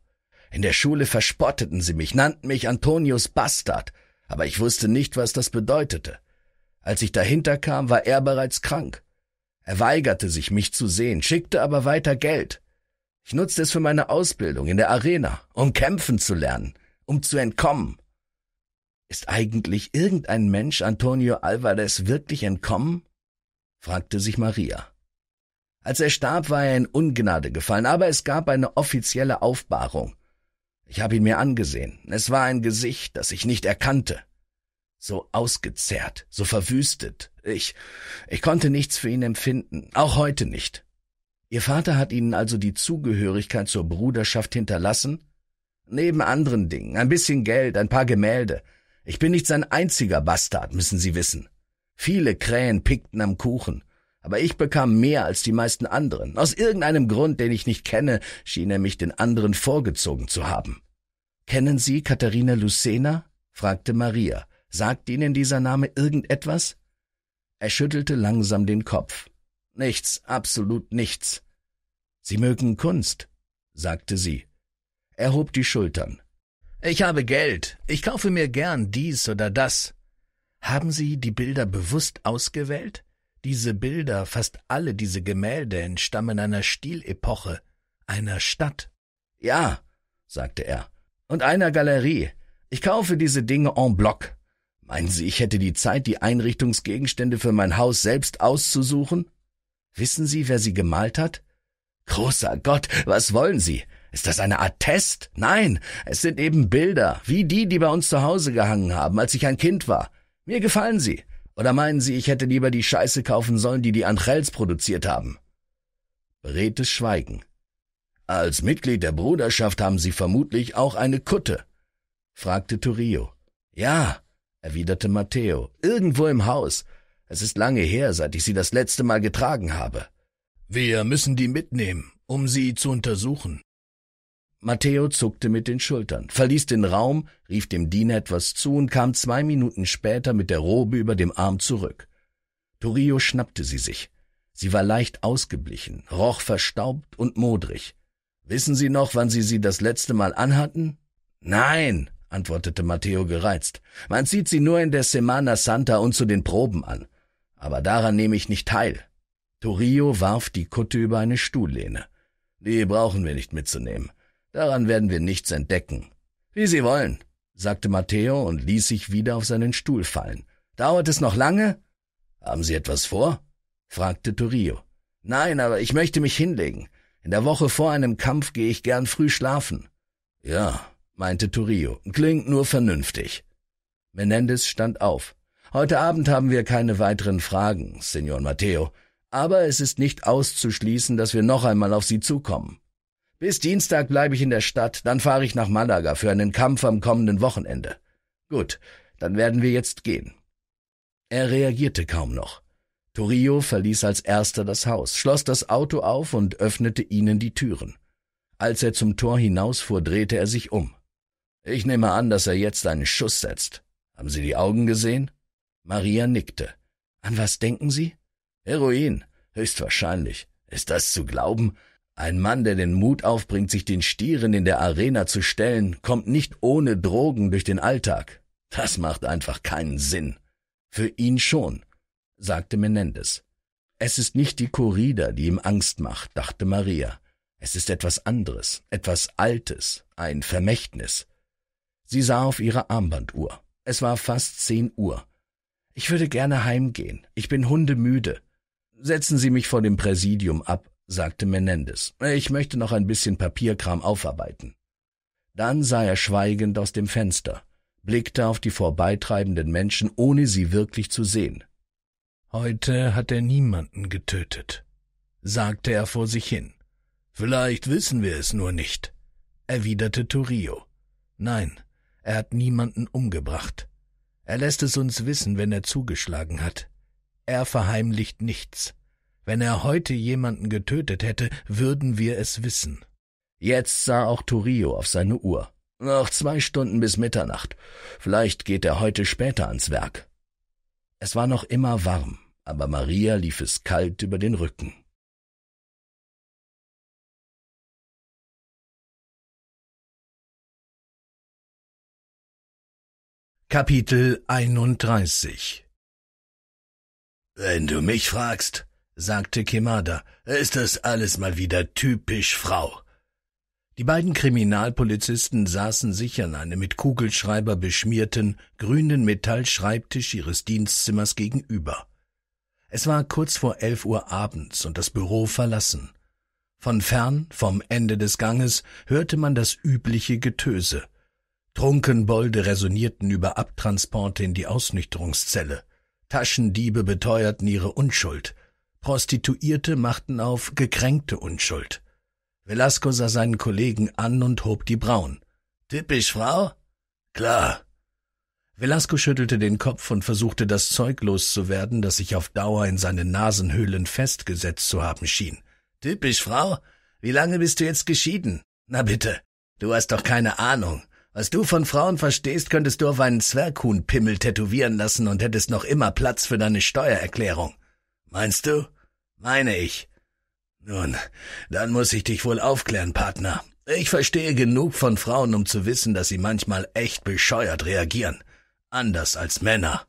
In der Schule verspotteten sie mich, nannten mich Antonius Bastard, aber ich wusste nicht, was das bedeutete. Als ich dahinter kam, war er bereits krank. Er weigerte sich, mich zu sehen, schickte aber weiter Geld. Ich nutzte es für meine Ausbildung in der Arena, um kämpfen zu lernen, um zu entkommen. Ist eigentlich irgendein Mensch Antonio Alvarez wirklich entkommen? fragte sich Maria. Als er starb, war er in Ungnade gefallen, aber es gab eine offizielle Aufbahrung. Ich habe ihn mir angesehen. Es war ein Gesicht, das ich nicht erkannte. So ausgezehrt, so verwüstet. Ich, ich konnte nichts für ihn empfinden, auch heute nicht. Ihr Vater hat Ihnen also die Zugehörigkeit zur Bruderschaft hinterlassen? Neben anderen Dingen, ein bisschen Geld, ein paar Gemälde. Ich bin nicht sein einziger Bastard, müssen Sie wissen. Viele Krähen pickten am Kuchen aber ich bekam mehr als die meisten anderen. Aus irgendeinem Grund, den ich nicht kenne, schien er mich den anderen vorgezogen zu haben. Kennen Sie Katharina Lucena? fragte Maria. Sagt Ihnen dieser Name irgendetwas? Er schüttelte langsam den Kopf. Nichts, absolut nichts. Sie mögen Kunst, sagte sie. Er hob die Schultern. Ich habe Geld. Ich kaufe mir gern dies oder das. Haben Sie die Bilder bewusst ausgewählt? Diese Bilder, fast alle diese Gemälde entstammen einer Stilepoche, einer Stadt. Ja, sagte er, und einer Galerie. Ich kaufe diese Dinge en bloc. Meinen Sie, ich hätte die Zeit, die Einrichtungsgegenstände für mein Haus selbst auszusuchen? Wissen Sie, wer sie gemalt hat? Großer Gott, was wollen Sie? Ist das eine Art Test? Nein, es sind eben Bilder, wie die, die bei uns zu Hause gehangen haben, als ich ein Kind war. Mir gefallen sie. Oder meinen Sie, ich hätte lieber die Scheiße kaufen sollen, die die Antrels produziert haben? Beredtes Schweigen. Als Mitglied der Bruderschaft haben Sie vermutlich auch eine Kutte? fragte Turio. Ja, erwiderte Matteo, irgendwo im Haus. Es ist lange her, seit ich sie das letzte Mal getragen habe. Wir müssen die mitnehmen, um sie zu untersuchen. Matteo zuckte mit den Schultern, verließ den Raum, rief dem Diener etwas zu und kam zwei Minuten später mit der Robe über dem Arm zurück. Torio schnappte sie sich. Sie war leicht ausgeblichen, roch verstaubt und modrig. Wissen Sie noch, wann Sie sie das letzte Mal anhatten? Nein, antwortete Matteo gereizt. Man zieht sie nur in der Semana Santa und zu den Proben an. Aber daran nehme ich nicht teil. Torio warf die Kutte über eine Stuhllehne. Die brauchen wir nicht mitzunehmen. Daran werden wir nichts entdecken. Wie Sie wollen, sagte Matteo und ließ sich wieder auf seinen Stuhl fallen. Dauert es noch lange? Haben Sie etwas vor? fragte Turio. Nein, aber ich möchte mich hinlegen. In der Woche vor einem Kampf gehe ich gern früh schlafen. Ja, meinte Turio, klingt nur vernünftig. Menendez stand auf. Heute Abend haben wir keine weiteren Fragen, Senor Matteo, aber es ist nicht auszuschließen, dass wir noch einmal auf Sie zukommen. Bis Dienstag bleibe ich in der Stadt, dann fahre ich nach Malaga für einen Kampf am kommenden Wochenende. Gut, dann werden wir jetzt gehen. Er reagierte kaum noch. Torillo verließ als erster das Haus, schloss das Auto auf und öffnete ihnen die Türen. Als er zum Tor hinausfuhr, drehte er sich um. Ich nehme an, dass er jetzt einen Schuss setzt. Haben Sie die Augen gesehen? Maria nickte. An was denken Sie? Heroin. Höchstwahrscheinlich. Ist das zu glauben? Ein Mann, der den Mut aufbringt, sich den Stieren in der Arena zu stellen, kommt nicht ohne Drogen durch den Alltag. Das macht einfach keinen Sinn. Für ihn schon, sagte Menendez. Es ist nicht die Corrida, die ihm Angst macht, dachte Maria. Es ist etwas anderes, etwas Altes, ein Vermächtnis. Sie sah auf ihre Armbanduhr. Es war fast zehn Uhr. Ich würde gerne heimgehen. Ich bin hundemüde. Setzen Sie mich vor dem Präsidium ab, sagte Menendez. Ich möchte noch ein bisschen Papierkram aufarbeiten. Dann sah er schweigend aus dem Fenster, blickte auf die vorbeitreibenden Menschen, ohne sie wirklich zu sehen. Heute hat er niemanden getötet, sagte er vor sich hin. Vielleicht wissen wir es nur nicht, erwiderte Turio. Nein, er hat niemanden umgebracht. Er lässt es uns wissen, wenn er zugeschlagen hat. Er verheimlicht nichts. Wenn er heute jemanden getötet hätte, würden wir es wissen. Jetzt sah auch Turio auf seine Uhr. Noch zwei Stunden bis Mitternacht. Vielleicht geht er heute später ans Werk. Es war noch immer warm, aber Maria lief es kalt über den Rücken. Kapitel 31 Wenn du mich fragst, sagte Kemada. Ist das alles mal wieder typisch Frau. Die beiden Kriminalpolizisten saßen sich an einem mit Kugelschreiber beschmierten, grünen Metallschreibtisch ihres Dienstzimmers gegenüber. Es war kurz vor elf Uhr abends und das Büro verlassen. Von fern, vom Ende des Ganges, hörte man das übliche Getöse. Trunkenbolde räsonierten über Abtransporte in die Ausnüchterungszelle. Taschendiebe beteuerten ihre Unschuld. Prostituierte machten auf gekränkte Unschuld. Velasco sah seinen Kollegen an und hob die Brauen. Typisch Frau? Klar. Velasco schüttelte den Kopf und versuchte, das Zeug loszuwerden, das sich auf Dauer in seinen Nasenhöhlen festgesetzt zu haben schien. Typisch Frau? Wie lange bist du jetzt geschieden? Na bitte, du hast doch keine Ahnung. Was du von Frauen verstehst, könntest du auf einen Zwerghuhnpimmel tätowieren lassen und hättest noch immer Platz für deine Steuererklärung. Meinst du? Meine ich. Nun, dann muss ich dich wohl aufklären, Partner. Ich verstehe genug von Frauen, um zu wissen, dass sie manchmal echt bescheuert reagieren. Anders als Männer.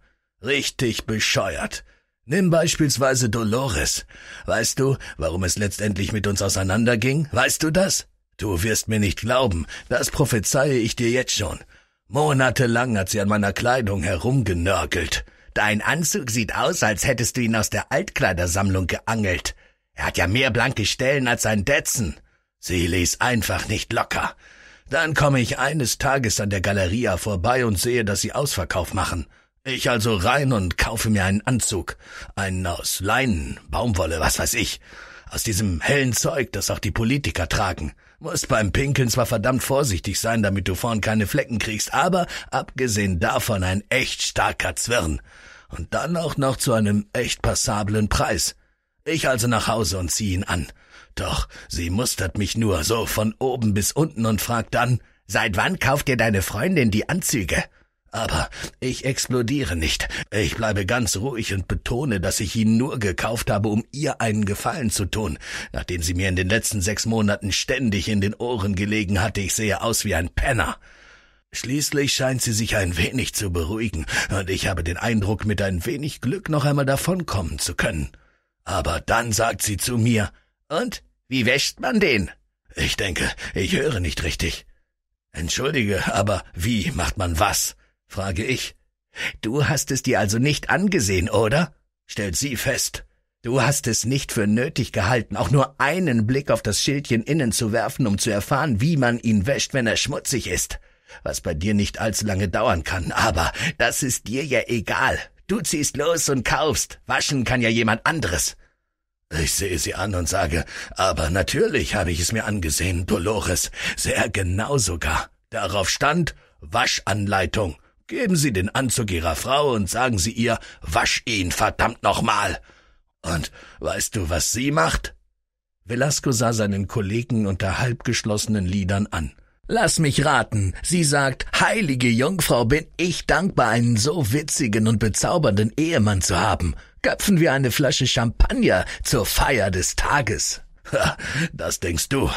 Richtig bescheuert. Nimm beispielsweise Dolores. Weißt du, warum es letztendlich mit uns auseinanderging? Weißt du das? Du wirst mir nicht glauben, das prophezeie ich dir jetzt schon. Monatelang hat sie an meiner Kleidung herumgenörgelt. Dein Anzug sieht aus, als hättest du ihn aus der Altkleidersammlung geangelt. Er hat ja mehr blanke Stellen als ein Detzen. Sie ließ einfach nicht locker. Dann komme ich eines Tages an der Galeria vorbei und sehe, dass sie Ausverkauf machen. Ich also rein und kaufe mir einen Anzug. Einen aus Leinen, Baumwolle, was weiß ich. Aus diesem hellen Zeug, das auch die Politiker tragen. Musst beim Pinkeln zwar verdammt vorsichtig sein, damit du vorn keine Flecken kriegst, aber abgesehen davon ein echt starker Zwirn. Und dann auch noch zu einem echt passablen Preis. Ich also nach Hause und zieh ihn an. Doch sie mustert mich nur so von oben bis unten und fragt dann, seit wann kauft dir deine Freundin die Anzüge? Aber ich explodiere nicht. Ich bleibe ganz ruhig und betone, dass ich ihn nur gekauft habe, um ihr einen Gefallen zu tun, nachdem sie mir in den letzten sechs Monaten ständig in den Ohren gelegen hatte, ich sehe aus wie ein Penner. Schließlich scheint sie sich ein wenig zu beruhigen, und ich habe den Eindruck, mit ein wenig Glück noch einmal davonkommen zu können. Aber dann sagt sie zu mir Und? Wie wäscht man den? Ich denke, ich höre nicht richtig. Entschuldige, aber wie macht man was? frage ich. Du hast es dir also nicht angesehen, oder? stellt sie fest. Du hast es nicht für nötig gehalten, auch nur einen Blick auf das Schildchen innen zu werfen, um zu erfahren, wie man ihn wäscht, wenn er schmutzig ist was bei dir nicht allzu lange dauern kann, aber das ist dir ja egal. Du ziehst los und kaufst. Waschen kann ja jemand anderes. Ich sehe sie an und sage, aber natürlich habe ich es mir angesehen, Dolores, sehr genau sogar. Darauf stand Waschanleitung. Geben Sie den Anzug Ihrer Frau und sagen Sie ihr, wasch ihn verdammt nochmal. Und weißt du, was sie macht? Velasco sah seinen Kollegen unter halbgeschlossenen Lidern an. Lass mich raten. Sie sagt, heilige Jungfrau, bin ich dankbar, einen so witzigen und bezaubernden Ehemann zu haben. Köpfen wir eine Flasche Champagner zur Feier des Tages. Ha, das denkst du.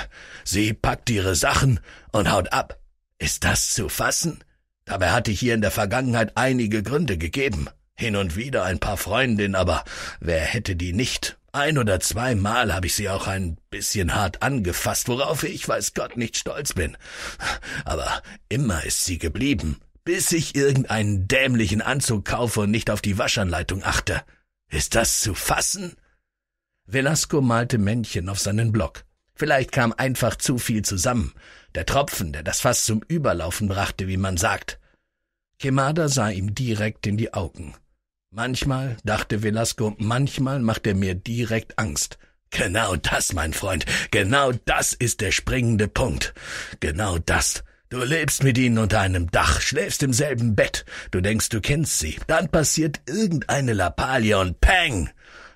Sie packt ihre Sachen und haut ab. Ist das zu fassen? Dabei hatte ich hier in der Vergangenheit einige Gründe gegeben. Hin und wieder ein paar Freundinnen, aber wer hätte die nicht? Ein oder zweimal habe ich sie auch ein bisschen hart angefasst, worauf ich weiß Gott nicht stolz bin. Aber immer ist sie geblieben, bis ich irgendeinen dämlichen Anzug kaufe und nicht auf die Waschanleitung achte. Ist das zu fassen? Velasco malte Männchen auf seinen Block. Vielleicht kam einfach zu viel zusammen. Der Tropfen, der das Fass zum Überlaufen brachte, wie man sagt. Kemada sah ihm direkt in die Augen. Manchmal, dachte Velasco, manchmal macht er mir direkt Angst. Genau das, mein Freund, genau das ist der springende Punkt. Genau das. Du lebst mit ihnen unter einem Dach, schläfst im selben Bett, du denkst, du kennst sie, dann passiert irgendeine Lappalie und Peng!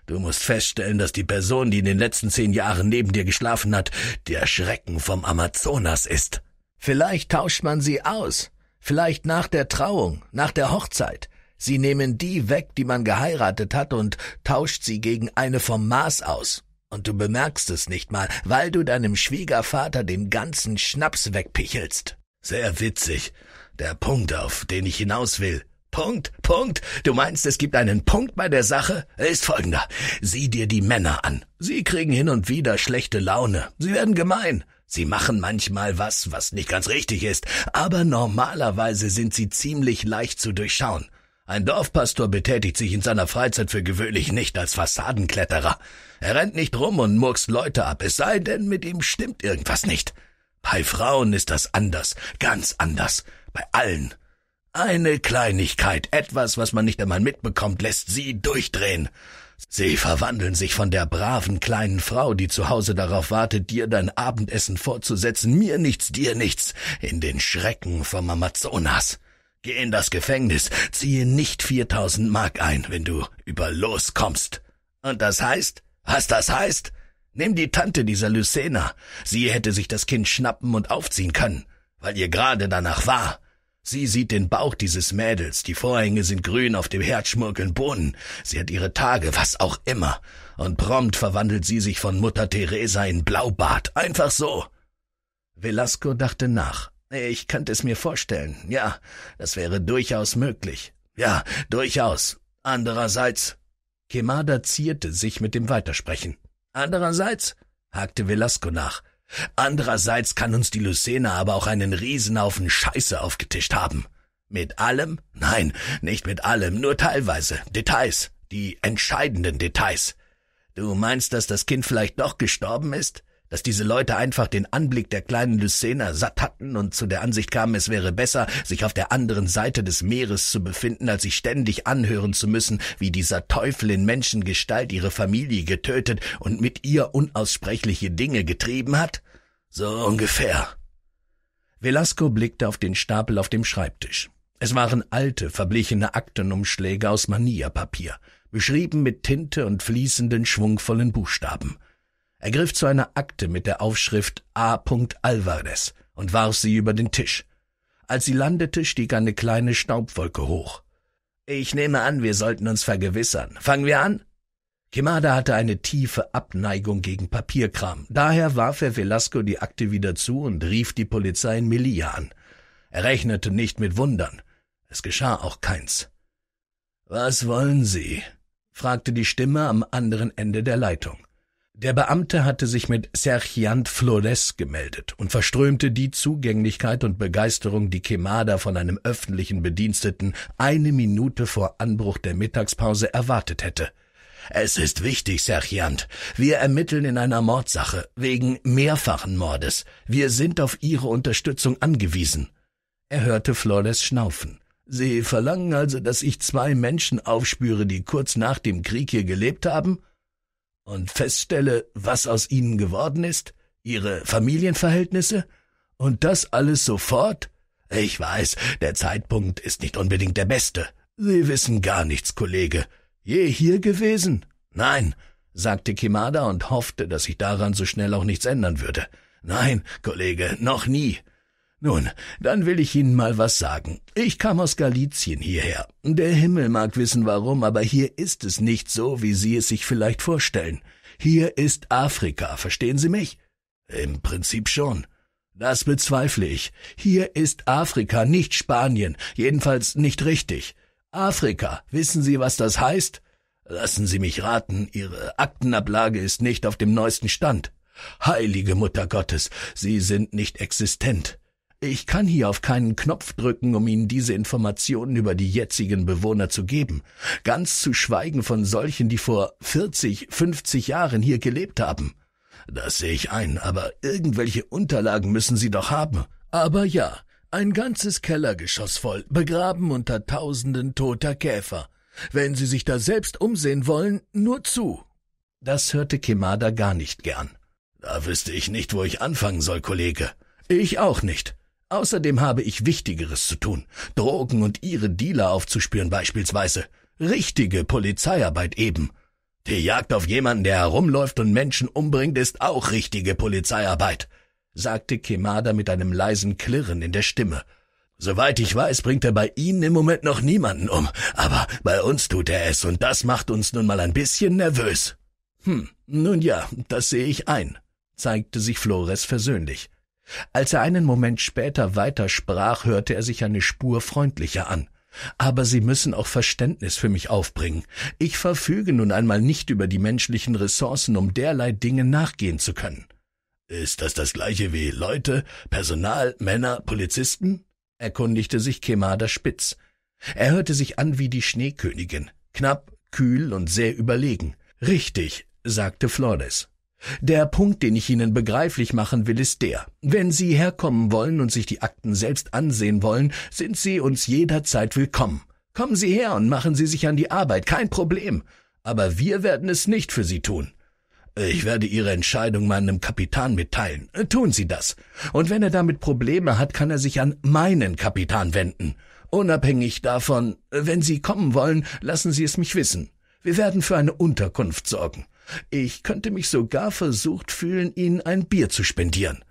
Du musst feststellen, dass die Person, die in den letzten zehn Jahren neben dir geschlafen hat, der Schrecken vom Amazonas ist. Vielleicht tauscht man sie aus, vielleicht nach der Trauung, nach der Hochzeit, Sie nehmen die weg, die man geheiratet hat, und tauscht sie gegen eine vom Mars aus. Und du bemerkst es nicht mal, weil du deinem Schwiegervater den ganzen Schnaps wegpichelst. Sehr witzig. Der Punkt, auf den ich hinaus will. Punkt, Punkt. Du meinst, es gibt einen Punkt bei der Sache? Ist folgender. Sieh dir die Männer an. Sie kriegen hin und wieder schlechte Laune. Sie werden gemein. Sie machen manchmal was, was nicht ganz richtig ist, aber normalerweise sind sie ziemlich leicht zu durchschauen. Ein Dorfpastor betätigt sich in seiner Freizeit für gewöhnlich nicht als Fassadenkletterer. Er rennt nicht rum und murkst Leute ab, es sei denn, mit ihm stimmt irgendwas nicht. Bei Frauen ist das anders, ganz anders, bei allen. Eine Kleinigkeit, etwas, was man nicht einmal mitbekommt, lässt sie durchdrehen. Sie verwandeln sich von der braven kleinen Frau, die zu Hause darauf wartet, dir dein Abendessen vorzusetzen, mir nichts, dir nichts, in den Schrecken vom Amazonas. Geh in das Gefängnis, ziehe nicht 4000 Mark ein, wenn du über Los kommst. Und das heißt? Was das heißt? Nimm die Tante dieser Lucena. Sie hätte sich das Kind schnappen und aufziehen können, weil ihr gerade danach war. Sie sieht den Bauch dieses Mädels, die Vorhänge sind grün auf dem Herd schmurkeln Bohnen. Sie hat ihre Tage, was auch immer. Und prompt verwandelt sie sich von Mutter Teresa in Blaubart. Einfach so. Velasco dachte nach. Ich könnte es mir vorstellen. Ja, das wäre durchaus möglich. Ja, durchaus. Andererseits. Kemada zierte sich mit dem Weitersprechen. Andererseits, hakte Velasco nach. Andererseits kann uns die Lucena aber auch einen Riesenhaufen Scheiße aufgetischt haben. Mit allem? Nein, nicht mit allem, nur teilweise. Details. Die entscheidenden Details. Du meinst, dass das Kind vielleicht doch gestorben ist? dass diese Leute einfach den Anblick der kleinen Lycener satt hatten und zu der Ansicht kamen, es wäre besser, sich auf der anderen Seite des Meeres zu befinden, als sich ständig anhören zu müssen, wie dieser Teufel in Menschengestalt ihre Familie getötet und mit ihr unaussprechliche Dinge getrieben hat? So ungefähr. Velasco blickte auf den Stapel auf dem Schreibtisch. Es waren alte, verblichene Aktenumschläge aus Manilla-Papier, beschrieben mit Tinte und fließenden, schwungvollen Buchstaben. Er griff zu einer Akte mit der Aufschrift A. Alvarez und warf sie über den Tisch. Als sie landete, stieg eine kleine Staubwolke hoch. Ich nehme an, wir sollten uns vergewissern. Fangen wir an? Kimada hatte eine tiefe Abneigung gegen Papierkram. Daher warf er Velasco die Akte wieder zu und rief die Polizei in Melilla an. Er rechnete nicht mit Wundern. Es geschah auch keins. Was wollen Sie? fragte die Stimme am anderen Ende der Leitung. Der Beamte hatte sich mit Sergiant Flores gemeldet und verströmte die Zugänglichkeit und Begeisterung, die Kemada von einem öffentlichen Bediensteten eine Minute vor Anbruch der Mittagspause erwartet hätte. Es ist wichtig, Sergiant. Wir ermitteln in einer Mordsache wegen mehrfachen Mordes. Wir sind auf Ihre Unterstützung angewiesen. Er hörte Flores schnaufen. Sie verlangen also, dass ich zwei Menschen aufspüre, die kurz nach dem Krieg hier gelebt haben? und feststelle, was aus ihnen geworden ist, ihre Familienverhältnisse und das alles sofort? Ich weiß, der Zeitpunkt ist nicht unbedingt der beste. Sie wissen gar nichts, Kollege. Je hier gewesen? Nein, sagte Kimada und hoffte, dass sich daran so schnell auch nichts ändern würde. Nein, Kollege, noch nie. Nun, dann will ich Ihnen mal was sagen. Ich kam aus Galizien hierher. Der Himmel mag wissen warum, aber hier ist es nicht so, wie Sie es sich vielleicht vorstellen. Hier ist Afrika, verstehen Sie mich? Im Prinzip schon. Das bezweifle ich. Hier ist Afrika, nicht Spanien, jedenfalls nicht richtig. Afrika, wissen Sie, was das heißt? Lassen Sie mich raten, Ihre Aktenablage ist nicht auf dem neuesten Stand. Heilige Mutter Gottes, Sie sind nicht existent. Ich kann hier auf keinen Knopf drücken, um Ihnen diese Informationen über die jetzigen Bewohner zu geben, ganz zu schweigen von solchen, die vor 40, 50 Jahren hier gelebt haben. Das sehe ich ein, aber irgendwelche Unterlagen müssen Sie doch haben. Aber ja, ein ganzes Kellergeschoss voll, begraben unter tausenden toter Käfer. Wenn Sie sich da selbst umsehen wollen, nur zu. Das hörte Kemada gar nicht gern. Da wüsste ich nicht, wo ich anfangen soll, Kollege. Ich auch nicht. Außerdem habe ich Wichtigeres zu tun. Drogen und ihre Dealer aufzuspüren beispielsweise. Richtige Polizeiarbeit eben. Die Jagd auf jemanden, der herumläuft und Menschen umbringt, ist auch richtige Polizeiarbeit, sagte Kemada mit einem leisen Klirren in der Stimme. Soweit ich weiß, bringt er bei Ihnen im Moment noch niemanden um, aber bei uns tut er es und das macht uns nun mal ein bisschen nervös. Hm, nun ja, das sehe ich ein, zeigte sich Flores versöhnlich. Als er einen Moment später weitersprach, hörte er sich eine Spur freundlicher an. Aber Sie müssen auch Verständnis für mich aufbringen. Ich verfüge nun einmal nicht über die menschlichen Ressourcen, um derlei Dinge nachgehen zu können. Ist das das gleiche wie Leute, Personal, Männer, Polizisten? erkundigte sich Kemada spitz. Er hörte sich an wie die Schneekönigin, knapp, kühl und sehr überlegen. Richtig, sagte Flores. Der Punkt, den ich Ihnen begreiflich machen will, ist der. Wenn Sie herkommen wollen und sich die Akten selbst ansehen wollen, sind Sie uns jederzeit willkommen. Kommen Sie her und machen Sie sich an die Arbeit, kein Problem. Aber wir werden es nicht für Sie tun. Ich werde Ihre Entscheidung meinem Kapitän mitteilen. Tun Sie das. Und wenn er damit Probleme hat, kann er sich an meinen Kapitän wenden. Unabhängig davon, wenn Sie kommen wollen, lassen Sie es mich wissen. Wir werden für eine Unterkunft sorgen. Ich könnte mich sogar versucht fühlen, Ihnen ein Bier zu spendieren.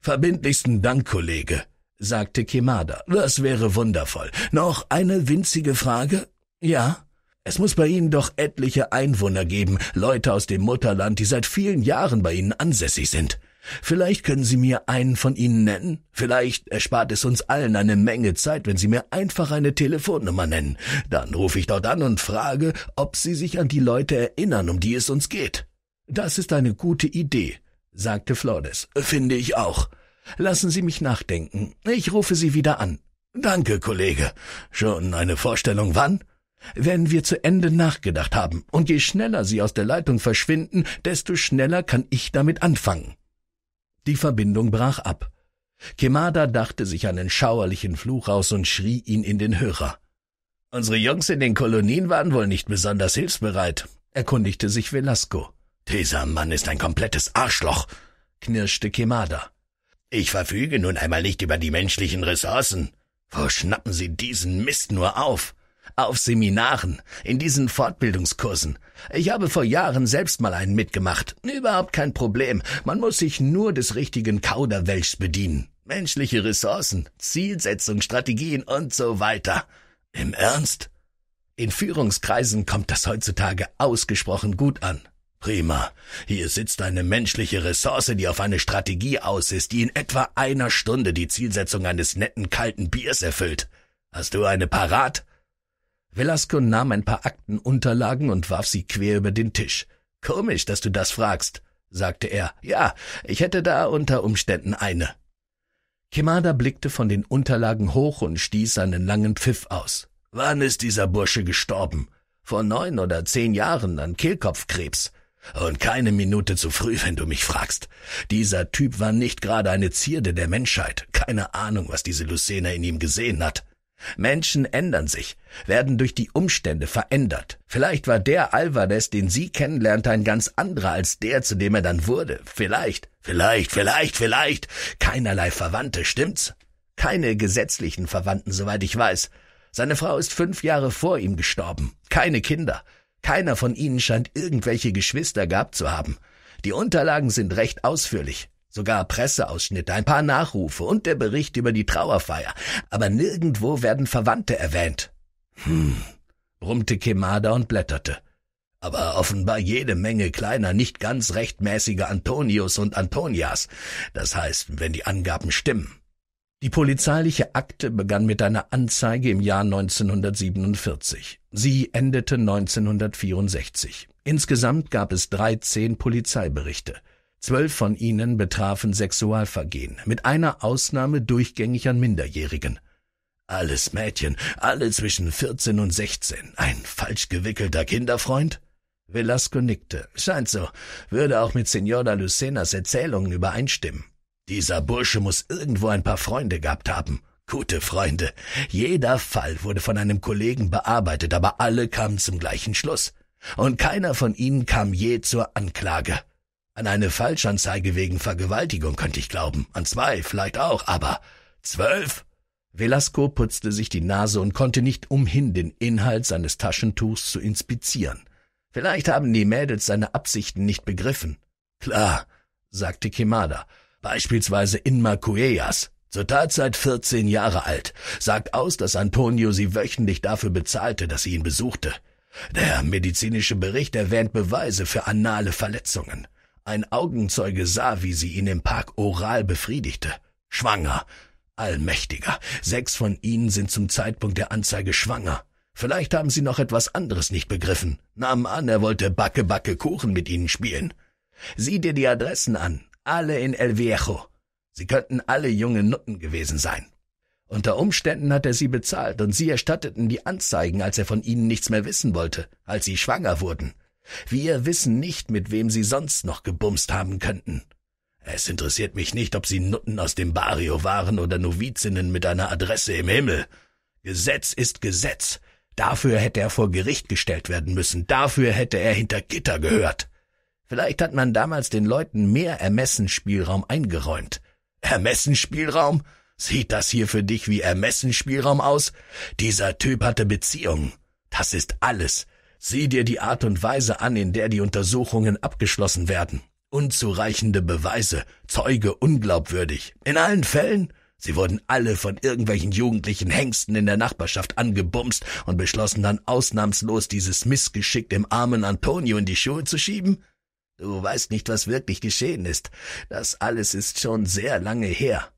Verbindlichsten Dank, Kollege, sagte Kemada. Das wäre wundervoll. Noch eine winzige Frage? Ja? Es muss bei Ihnen doch etliche Einwohner geben, Leute aus dem Mutterland, die seit vielen Jahren bei Ihnen ansässig sind. Vielleicht können Sie mir einen von Ihnen nennen. Vielleicht erspart es uns allen eine Menge Zeit, wenn Sie mir einfach eine Telefonnummer nennen. Dann rufe ich dort an und frage, ob Sie sich an die Leute erinnern, um die es uns geht. Das ist eine gute Idee, sagte Flores. Finde ich auch. Lassen Sie mich nachdenken. Ich rufe Sie wieder an. Danke, Kollege. Schon eine Vorstellung wann? Wenn wir zu Ende nachgedacht haben, und je schneller Sie aus der Leitung verschwinden, desto schneller kann ich damit anfangen. Die Verbindung brach ab. Kemada dachte sich einen schauerlichen Fluch aus und schrie ihn in den Hörer. Unsere Jungs in den Kolonien waren wohl nicht besonders hilfsbereit, erkundigte sich Velasco. Dieser Mann ist ein komplettes Arschloch, knirschte Kemada. Ich verfüge nun einmal nicht über die menschlichen Ressourcen. Wo schnappen Sie diesen Mist nur auf? auf Seminaren, in diesen Fortbildungskursen. Ich habe vor Jahren selbst mal einen mitgemacht. Überhaupt kein Problem. Man muss sich nur des richtigen Kauderwelschs bedienen. Menschliche Ressourcen, Zielsetzung, Strategien und so weiter. Im Ernst? In Führungskreisen kommt das heutzutage ausgesprochen gut an. Prima. Hier sitzt eine menschliche Ressource, die auf eine Strategie aus ist, die in etwa einer Stunde die Zielsetzung eines netten kalten Biers erfüllt. Hast du eine parat? Velasco nahm ein paar Aktenunterlagen und warf sie quer über den Tisch. Komisch, dass du das fragst, sagte er. Ja, ich hätte da unter Umständen eine. Kimada blickte von den Unterlagen hoch und stieß einen langen Pfiff aus. Wann ist dieser Bursche gestorben? Vor neun oder zehn Jahren an Kehlkopfkrebs. Und keine Minute zu früh, wenn du mich fragst. Dieser Typ war nicht gerade eine Zierde der Menschheit. Keine Ahnung, was diese Lucena in ihm gesehen hat. Menschen ändern sich, werden durch die Umstände verändert. Vielleicht war der Alvarez, den Sie kennenlernte, ein ganz anderer als der, zu dem er dann wurde. Vielleicht, vielleicht, vielleicht, vielleicht. Keinerlei Verwandte, stimmt's? Keine gesetzlichen Verwandten, soweit ich weiß. Seine Frau ist fünf Jahre vor ihm gestorben. Keine Kinder. Keiner von ihnen scheint irgendwelche Geschwister gehabt zu haben. Die Unterlagen sind recht ausführlich. Sogar Presseausschnitte, ein paar Nachrufe und der Bericht über die Trauerfeier. Aber nirgendwo werden Verwandte erwähnt. Hm, brummte Kemada und blätterte. Aber offenbar jede Menge kleiner, nicht ganz rechtmäßiger Antonius und Antonias. Das heißt, wenn die Angaben stimmen. Die polizeiliche Akte begann mit einer Anzeige im Jahr 1947. Sie endete 1964. Insgesamt gab es 13 Polizeiberichte. Zwölf von ihnen betrafen Sexualvergehen, mit einer Ausnahme durchgängig an Minderjährigen. Alles Mädchen, alle zwischen 14 und 16. Ein falsch gewickelter Kinderfreund? Velasco nickte. Scheint so. Würde auch mit Senora Lucenas Erzählungen übereinstimmen. Dieser Bursche muss irgendwo ein paar Freunde gehabt haben. Gute Freunde. Jeder Fall wurde von einem Kollegen bearbeitet, aber alle kamen zum gleichen Schluss. Und keiner von ihnen kam je zur Anklage. An eine Falschanzeige wegen Vergewaltigung könnte ich glauben, an zwei vielleicht auch, aber zwölf? Velasco putzte sich die Nase und konnte nicht umhin, den Inhalt seines Taschentuchs zu inspizieren. Vielleicht haben die Mädels seine Absichten nicht begriffen. Klar, sagte Kemada, beispielsweise Inma Cuellas, zur Tatzeit 14 Jahre alt, sagt aus, dass Antonio sie wöchentlich dafür bezahlte, dass sie ihn besuchte. Der medizinische Bericht erwähnt Beweise für anale Verletzungen. Ein Augenzeuge sah, wie sie ihn im Park oral befriedigte. Schwanger. Allmächtiger. Sechs von ihnen sind zum Zeitpunkt der Anzeige schwanger. Vielleicht haben sie noch etwas anderes nicht begriffen, nahmen an, er wollte Backe Backe Kuchen mit ihnen spielen. Sieh dir die Adressen an, alle in El Viejo. Sie könnten alle junge Nutten gewesen sein. Unter Umständen hat er sie bezahlt und sie erstatteten die Anzeigen, als er von ihnen nichts mehr wissen wollte, als sie schwanger wurden. Wir wissen nicht, mit wem Sie sonst noch gebumst haben könnten. Es interessiert mich nicht, ob Sie Nutten aus dem Barrio waren oder Novizinnen mit einer Adresse im Himmel. Gesetz ist Gesetz. Dafür hätte er vor Gericht gestellt werden müssen. Dafür hätte er hinter Gitter gehört. Vielleicht hat man damals den Leuten mehr Ermessensspielraum eingeräumt. Ermessensspielraum? Sieht das hier für dich wie Ermessensspielraum aus? Dieser Typ hatte Beziehungen. Das ist alles. Sieh dir die Art und Weise an, in der die Untersuchungen abgeschlossen werden. Unzureichende Beweise, Zeuge unglaubwürdig. In allen Fällen? Sie wurden alle von irgendwelchen jugendlichen Hengsten in der Nachbarschaft angebumst und beschlossen dann ausnahmslos dieses Missgeschick dem armen Antonio in die Schuhe zu schieben? Du weißt nicht, was wirklich geschehen ist. Das alles ist schon sehr lange her.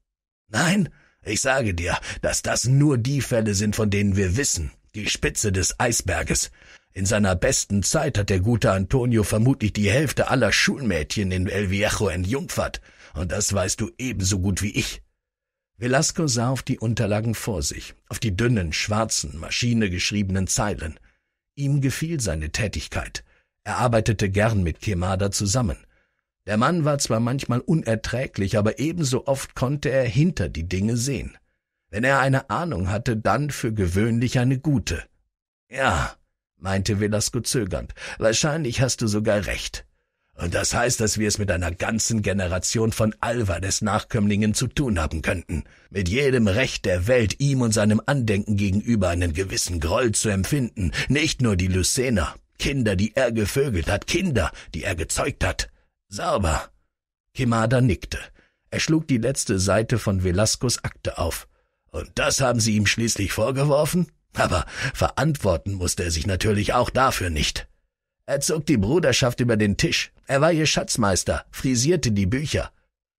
Nein, ich sage dir, dass das nur die Fälle sind, von denen wir wissen. Die Spitze des Eisberges. In seiner besten Zeit hat der gute Antonio vermutlich die Hälfte aller Schulmädchen in El Viejo entjungfert, und das weißt du ebenso gut wie ich. Velasco sah auf die Unterlagen vor sich, auf die dünnen, schwarzen, maschinegeschriebenen Zeilen. Ihm gefiel seine Tätigkeit. Er arbeitete gern mit Kemada zusammen. Der Mann war zwar manchmal unerträglich, aber ebenso oft konnte er hinter die Dinge sehen. Wenn er eine Ahnung hatte, dann für gewöhnlich eine gute. Ja, meinte Velasco zögernd. Wahrscheinlich hast du sogar recht. Und das heißt, dass wir es mit einer ganzen Generation von Alvarez Nachkömmlingen zu tun haben könnten. Mit jedem Recht der Welt, ihm und seinem Andenken gegenüber einen gewissen Groll zu empfinden. Nicht nur die Lycener. Kinder, die er gevögelt hat. Kinder, die er gezeugt hat. Sauber. Kimada nickte. Er schlug die letzte Seite von Velascos Akte auf. Und das haben Sie ihm schließlich vorgeworfen? Aber verantworten musste er sich natürlich auch dafür nicht. Er zog die Bruderschaft über den Tisch. Er war ihr Schatzmeister, frisierte die Bücher.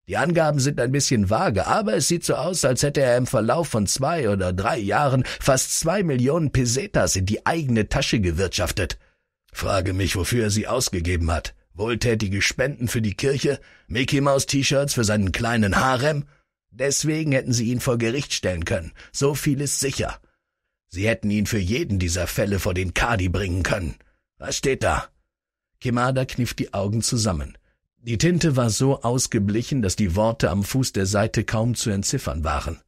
Die Angaben sind ein bisschen vage, aber es sieht so aus, als hätte er im Verlauf von zwei oder drei Jahren fast zwei Millionen Pesetas in die eigene Tasche gewirtschaftet. Frage mich, wofür er sie ausgegeben hat. Wohltätige Spenden für die Kirche, Mickey Maus T-Shirts für seinen kleinen Harem. Deswegen hätten sie ihn vor Gericht stellen können. So viel ist sicher. Sie hätten ihn für jeden dieser Fälle vor den Kadi bringen können. Was steht da? Kemada kniff die Augen zusammen. Die Tinte war so ausgeblichen, dass die Worte am Fuß der Seite kaum zu entziffern waren.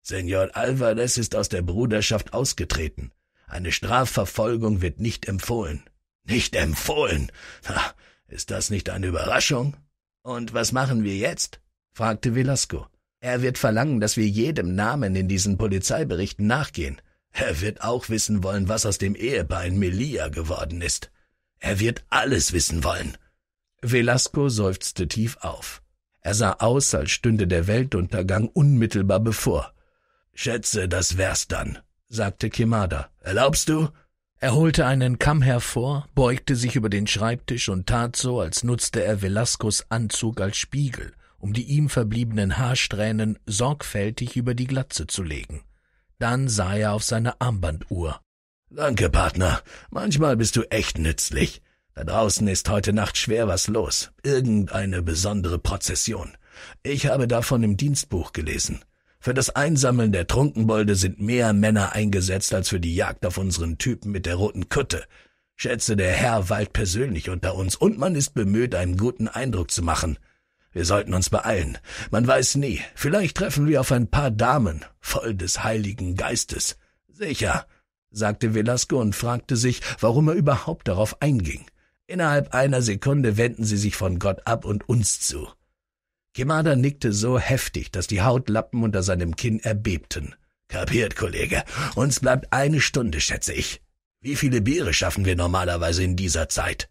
Senor Alvarez ist aus der Bruderschaft ausgetreten. Eine Strafverfolgung wird nicht empfohlen. Nicht empfohlen? Ha, ist das nicht eine Überraschung? Und was machen wir jetzt? fragte Velasco. Er wird verlangen, dass wir jedem Namen in diesen Polizeiberichten nachgehen. Er wird auch wissen wollen, was aus dem Ehebein Melia geworden ist. Er wird alles wissen wollen. Velasco seufzte tief auf. Er sah aus, als stünde der Weltuntergang unmittelbar bevor. Schätze, das wär's dann, sagte Kimada. Erlaubst du? Er holte einen Kamm hervor, beugte sich über den Schreibtisch und tat so, als nutzte er Velascos Anzug als Spiegel, um die ihm verbliebenen Haarsträhnen sorgfältig über die Glatze zu legen. Dann sah er auf seine Armbanduhr. Danke, Partner. Manchmal bist du echt nützlich. Da draußen ist heute Nacht schwer was los. Irgendeine besondere Prozession. Ich habe davon im Dienstbuch gelesen. Für das Einsammeln der Trunkenbolde sind mehr Männer eingesetzt als für die Jagd auf unseren Typen mit der roten Kutte. Schätze der Herr Wald persönlich unter uns und man ist bemüht, einen guten Eindruck zu machen. Wir sollten uns beeilen. Man weiß nie. Vielleicht treffen wir auf ein paar Damen, voll des Heiligen Geistes. Sicher, sagte Velasco und fragte sich, warum er überhaupt darauf einging. Innerhalb einer Sekunde wenden sie sich von Gott ab und uns zu. Kimada nickte so heftig, dass die Hautlappen unter seinem Kinn erbebten. Kapiert, Kollege. Uns bleibt eine Stunde, schätze ich. Wie viele Biere schaffen wir normalerweise in dieser Zeit?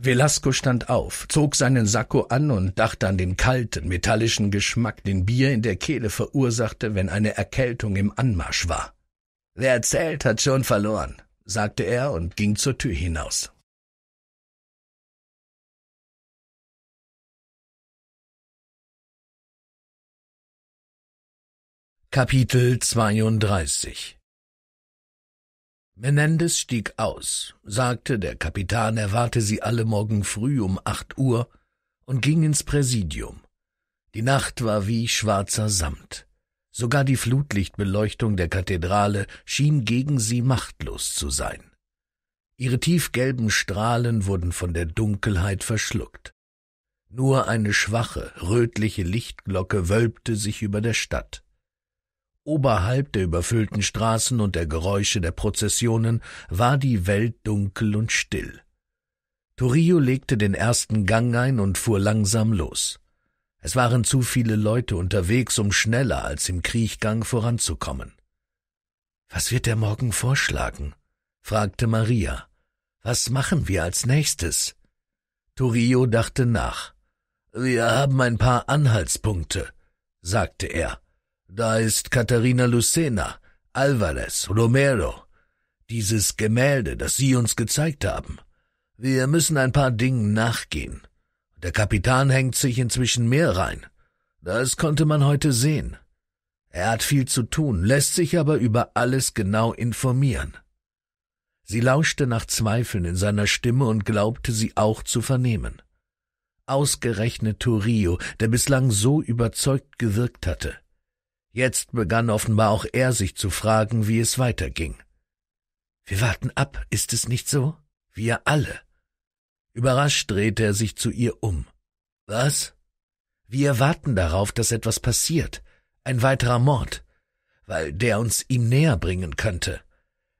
Velasco stand auf, zog seinen Sakko an und dachte an den kalten, metallischen Geschmack, den Bier in der Kehle verursachte, wenn eine Erkältung im Anmarsch war. Wer zählt, hat schon verloren, sagte er und ging zur Tür hinaus. Kapitel 32 Menendez stieg aus, sagte, der Kapitan erwarte sie alle morgen früh um acht Uhr und ging ins Präsidium. Die Nacht war wie schwarzer Samt. Sogar die Flutlichtbeleuchtung der Kathedrale schien gegen sie machtlos zu sein. Ihre tiefgelben Strahlen wurden von der Dunkelheit verschluckt. Nur eine schwache, rötliche Lichtglocke wölbte sich über der Stadt. Oberhalb der überfüllten Straßen und der Geräusche der Prozessionen war die Welt dunkel und still. Torio legte den ersten Gang ein und fuhr langsam los. Es waren zu viele Leute unterwegs, um schneller als im Kriechgang voranzukommen. Was wird er morgen vorschlagen? fragte Maria. Was machen wir als nächstes? Torio dachte nach. Wir haben ein paar Anhaltspunkte, sagte er. Da ist Katharina Lucena, Alvarez, Romero. Dieses Gemälde, das Sie uns gezeigt haben. Wir müssen ein paar Dingen nachgehen. Der Kapitan hängt sich inzwischen mehr rein. Das konnte man heute sehen. Er hat viel zu tun, lässt sich aber über alles genau informieren. Sie lauschte nach Zweifeln in seiner Stimme und glaubte sie auch zu vernehmen. Ausgerechnet Turio, der bislang so überzeugt gewirkt hatte, Jetzt begann offenbar auch er sich zu fragen, wie es weiterging. Wir warten ab, ist es nicht so? Wir alle. Überrascht drehte er sich zu ihr um. Was? Wir warten darauf, dass etwas passiert. Ein weiterer Mord. Weil der uns ihm näher bringen könnte.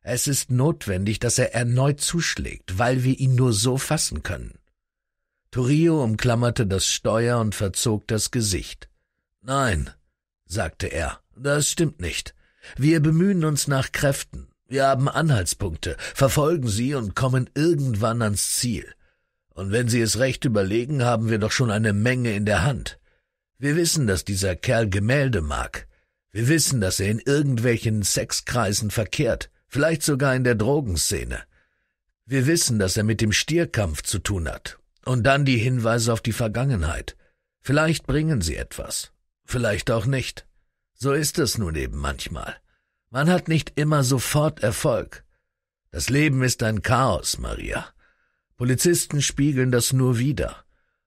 Es ist notwendig, dass er erneut zuschlägt, weil wir ihn nur so fassen können. Torio umklammerte das Steuer und verzog das Gesicht. Nein, sagte er. Das stimmt nicht. Wir bemühen uns nach Kräften. Wir haben Anhaltspunkte, verfolgen sie und kommen irgendwann ans Ziel. Und wenn Sie es recht überlegen, haben wir doch schon eine Menge in der Hand. Wir wissen, dass dieser Kerl Gemälde mag. Wir wissen, dass er in irgendwelchen Sexkreisen verkehrt, vielleicht sogar in der Drogenszene. Wir wissen, dass er mit dem Stierkampf zu tun hat. Und dann die Hinweise auf die Vergangenheit. Vielleicht bringen sie etwas vielleicht auch nicht. So ist es nun eben manchmal. Man hat nicht immer sofort Erfolg. Das Leben ist ein Chaos, Maria. Polizisten spiegeln das nur wieder.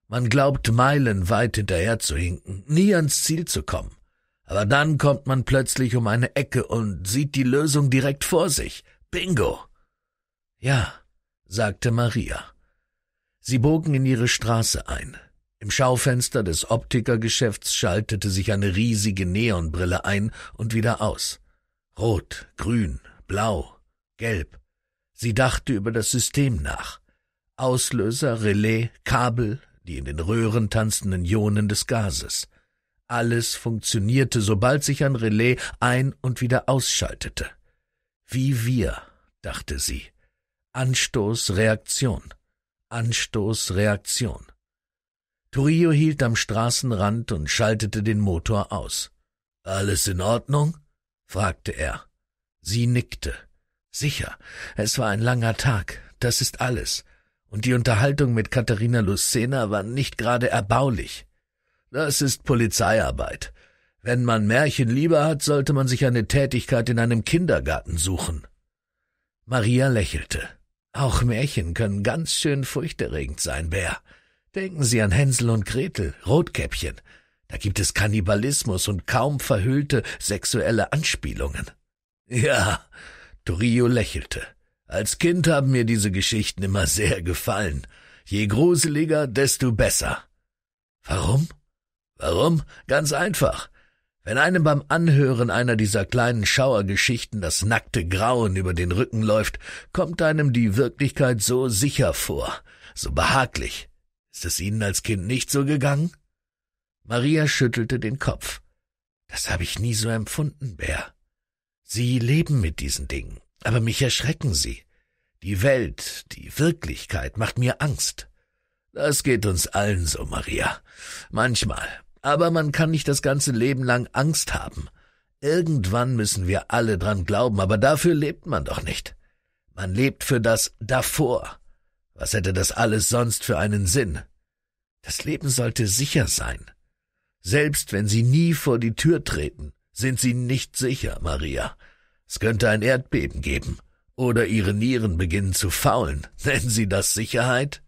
Man glaubt, meilenweit hinterher zu hinken, nie ans Ziel zu kommen. Aber dann kommt man plötzlich um eine Ecke und sieht die Lösung direkt vor sich. Bingo! Ja, sagte Maria. Sie bogen in ihre Straße ein. Im Schaufenster des Optikergeschäfts schaltete sich eine riesige Neonbrille ein und wieder aus. Rot, grün, blau, gelb. Sie dachte über das System nach. Auslöser, Relais, Kabel, die in den Röhren tanzenden Ionen des Gases. Alles funktionierte, sobald sich ein Relais ein- und wieder ausschaltete. Wie wir, dachte sie. Anstoß, Reaktion. Anstoß, Reaktion. Turillo hielt am Straßenrand und schaltete den Motor aus. Alles in Ordnung? fragte er. Sie nickte. Sicher, es war ein langer Tag, das ist alles. Und die Unterhaltung mit Katharina Lucena war nicht gerade erbaulich. Das ist Polizeiarbeit. Wenn man Märchen lieber hat, sollte man sich eine Tätigkeit in einem Kindergarten suchen. Maria lächelte. Auch Märchen können ganz schön furchterregend sein, Bär. Denken Sie an Hänsel und Gretel, Rotkäppchen. Da gibt es Kannibalismus und kaum verhüllte sexuelle Anspielungen. Ja, Torio lächelte. Als Kind haben mir diese Geschichten immer sehr gefallen. Je gruseliger, desto besser. Warum? Warum? Ganz einfach. Wenn einem beim Anhören einer dieser kleinen Schauergeschichten das nackte Grauen über den Rücken läuft, kommt einem die Wirklichkeit so sicher vor, so behaglich, ist es Ihnen als Kind nicht so gegangen? Maria schüttelte den Kopf. Das habe ich nie so empfunden, Bär. Sie leben mit diesen Dingen, aber mich erschrecken sie. Die Welt, die Wirklichkeit macht mir Angst. Das geht uns allen so, Maria. Manchmal. Aber man kann nicht das ganze Leben lang Angst haben. Irgendwann müssen wir alle dran glauben, aber dafür lebt man doch nicht. Man lebt für das davor. Was hätte das alles sonst für einen Sinn? Das Leben sollte sicher sein. Selbst wenn Sie nie vor die Tür treten, sind Sie nicht sicher, Maria. Es könnte ein Erdbeben geben oder Ihre Nieren beginnen zu faulen. Nennen Sie das Sicherheit?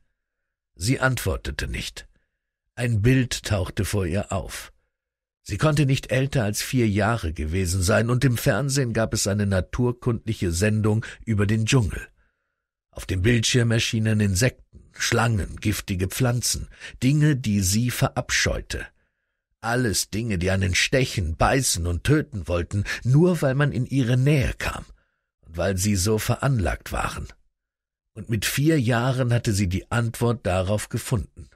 Sie antwortete nicht. Ein Bild tauchte vor ihr auf. Sie konnte nicht älter als vier Jahre gewesen sein, und im Fernsehen gab es eine naturkundliche Sendung über den Dschungel. Auf dem Bildschirm erschienen Insekten, Schlangen, giftige Pflanzen, Dinge, die sie verabscheute. Alles Dinge, die einen stechen, beißen und töten wollten, nur weil man in ihre Nähe kam und weil sie so veranlagt waren. Und mit vier Jahren hatte sie die Antwort darauf gefunden.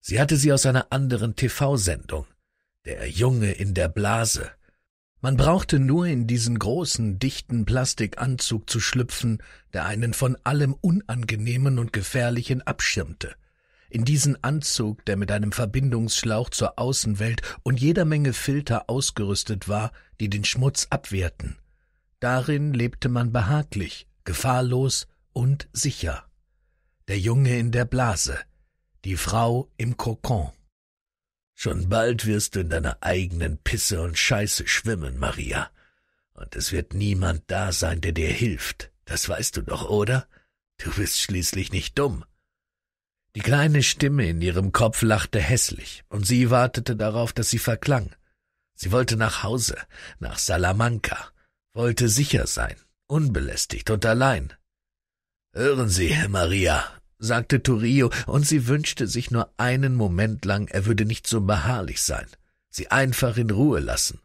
Sie hatte sie aus einer anderen TV-Sendung, der Junge in der Blase, man brauchte nur in diesen großen, dichten Plastikanzug zu schlüpfen, der einen von allem Unangenehmen und Gefährlichen abschirmte. In diesen Anzug, der mit einem Verbindungsschlauch zur Außenwelt und jeder Menge Filter ausgerüstet war, die den Schmutz abwehrten. Darin lebte man behaglich, gefahrlos und sicher. Der Junge in der Blase, die Frau im Kokon. Schon bald wirst du in deiner eigenen Pisse und Scheiße schwimmen, Maria. Und es wird niemand da sein, der dir hilft. Das weißt du doch, oder? Du bist schließlich nicht dumm. Die kleine Stimme in ihrem Kopf lachte hässlich, und sie wartete darauf, dass sie verklang. Sie wollte nach Hause, nach Salamanca, wollte sicher sein, unbelästigt und allein. Hören Sie, Maria, sagte Turio, und sie wünschte sich nur einen Moment lang, er würde nicht so beharrlich sein, sie einfach in Ruhe lassen.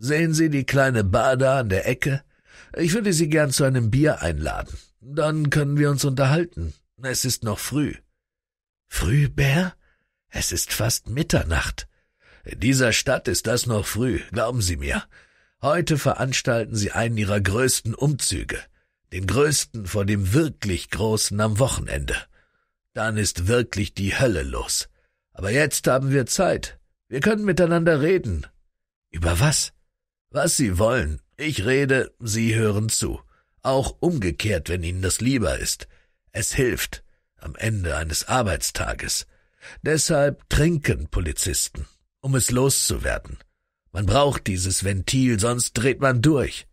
Sehen Sie die kleine Bar da an der Ecke? Ich würde Sie gern zu einem Bier einladen. Dann können wir uns unterhalten. Es ist noch früh. Früh, Bär? Es ist fast Mitternacht. In dieser Stadt ist das noch früh, glauben Sie mir. Heute veranstalten sie einen ihrer größten Umzüge, den größten vor dem wirklich großen am Wochenende. Dann ist wirklich die Hölle los. Aber jetzt haben wir Zeit. Wir können miteinander reden. Über was? Was Sie wollen. Ich rede, Sie hören zu. Auch umgekehrt, wenn Ihnen das lieber ist. Es hilft. Am Ende eines Arbeitstages. Deshalb trinken Polizisten, um es loszuwerden. Man braucht dieses Ventil, sonst dreht man durch.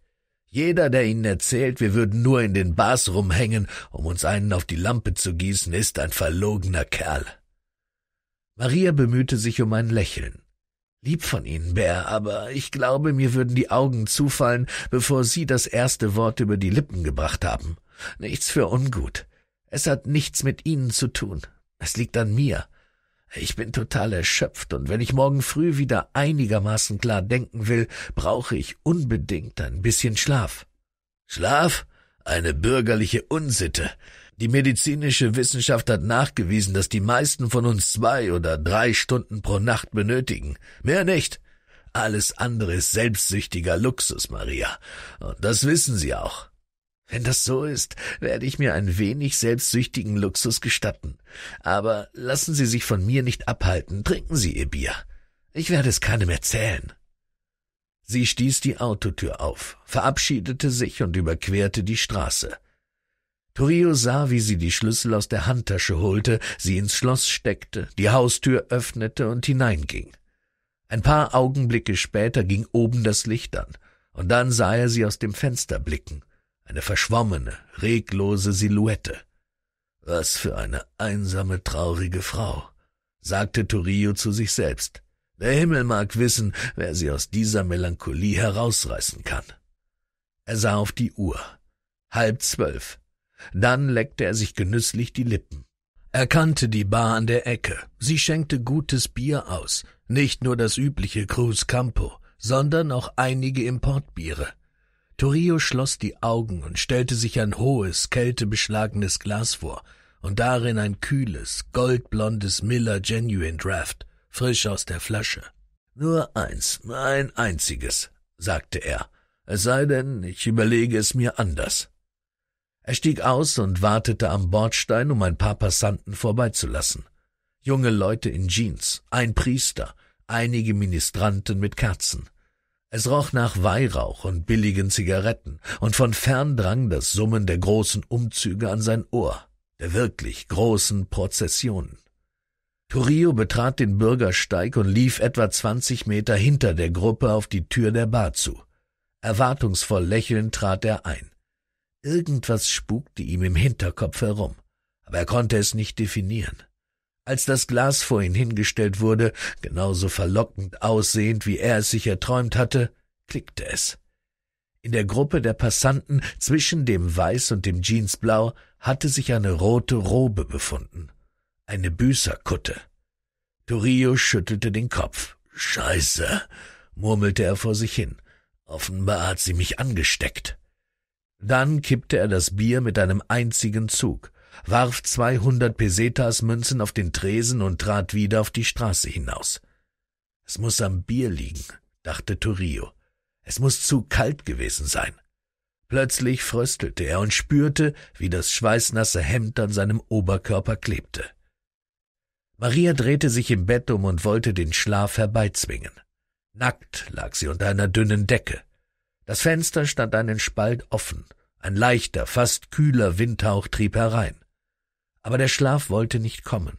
Jeder, der Ihnen erzählt, wir würden nur in den Bars rumhängen, um uns einen auf die Lampe zu gießen, ist ein verlogener Kerl. Maria bemühte sich um ein Lächeln. Lieb von Ihnen, Bär, aber ich glaube, mir würden die Augen zufallen, bevor Sie das erste Wort über die Lippen gebracht haben. Nichts für ungut. Es hat nichts mit Ihnen zu tun. Es liegt an mir. Ich bin total erschöpft und wenn ich morgen früh wieder einigermaßen klar denken will, brauche ich unbedingt ein bisschen Schlaf. Schlaf? Eine bürgerliche Unsitte. Die medizinische Wissenschaft hat nachgewiesen, dass die meisten von uns zwei oder drei Stunden pro Nacht benötigen. Mehr nicht. Alles andere ist selbstsüchtiger Luxus, Maria. Und das wissen Sie auch. Wenn das so ist, werde ich mir ein wenig selbstsüchtigen Luxus gestatten. Aber lassen Sie sich von mir nicht abhalten, trinken Sie Ihr Bier. Ich werde es keinem erzählen. Sie stieß die Autotür auf, verabschiedete sich und überquerte die Straße. Torio sah, wie sie die Schlüssel aus der Handtasche holte, sie ins Schloss steckte, die Haustür öffnete und hineinging. Ein paar Augenblicke später ging oben das Licht an, und dann sah er sie aus dem Fenster blicken eine verschwommene, reglose Silhouette. Was für eine einsame, traurige Frau, sagte Torio zu sich selbst. Der Himmel mag wissen, wer sie aus dieser Melancholie herausreißen kann. Er sah auf die Uhr. Halb zwölf. Dann leckte er sich genüsslich die Lippen. Er kannte die Bar an der Ecke. Sie schenkte gutes Bier aus. Nicht nur das übliche Cruz Campo, sondern auch einige Importbiere. Torio schloss die Augen und stellte sich ein hohes, kältebeschlagenes Glas vor und darin ein kühles, goldblondes Miller Genuine Draft, frisch aus der Flasche. Nur eins, ein einziges, sagte er, es sei denn, ich überlege es mir anders. Er stieg aus und wartete am Bordstein, um ein paar Passanten vorbeizulassen. Junge Leute in Jeans, ein Priester, einige Ministranten mit Kerzen. Es roch nach Weihrauch und billigen Zigaretten, und von fern drang das Summen der großen Umzüge an sein Ohr, der wirklich großen Prozessionen. Turillo betrat den Bürgersteig und lief etwa zwanzig Meter hinter der Gruppe auf die Tür der Bar zu. Erwartungsvoll lächelnd trat er ein. Irgendwas spukte ihm im Hinterkopf herum, aber er konnte es nicht definieren. Als das Glas vor ihn hingestellt wurde, genauso verlockend aussehend, wie er es sich erträumt hatte, klickte es. In der Gruppe der Passanten zwischen dem Weiß und dem Jeansblau hatte sich eine rote Robe befunden. Eine Büßerkutte. Torio schüttelte den Kopf. Scheiße, murmelte er vor sich hin. Offenbar hat sie mich angesteckt. Dann kippte er das Bier mit einem einzigen Zug warf 200 Pesetas-Münzen auf den Tresen und trat wieder auf die Straße hinaus. Es muss am Bier liegen, dachte Turio. Es muss zu kalt gewesen sein. Plötzlich fröstelte er und spürte, wie das schweißnasse Hemd an seinem Oberkörper klebte. Maria drehte sich im Bett um und wollte den Schlaf herbeizwingen. Nackt lag sie unter einer dünnen Decke. Das Fenster stand einen Spalt offen. Ein leichter, fast kühler Windhauch trieb herein aber der Schlaf wollte nicht kommen.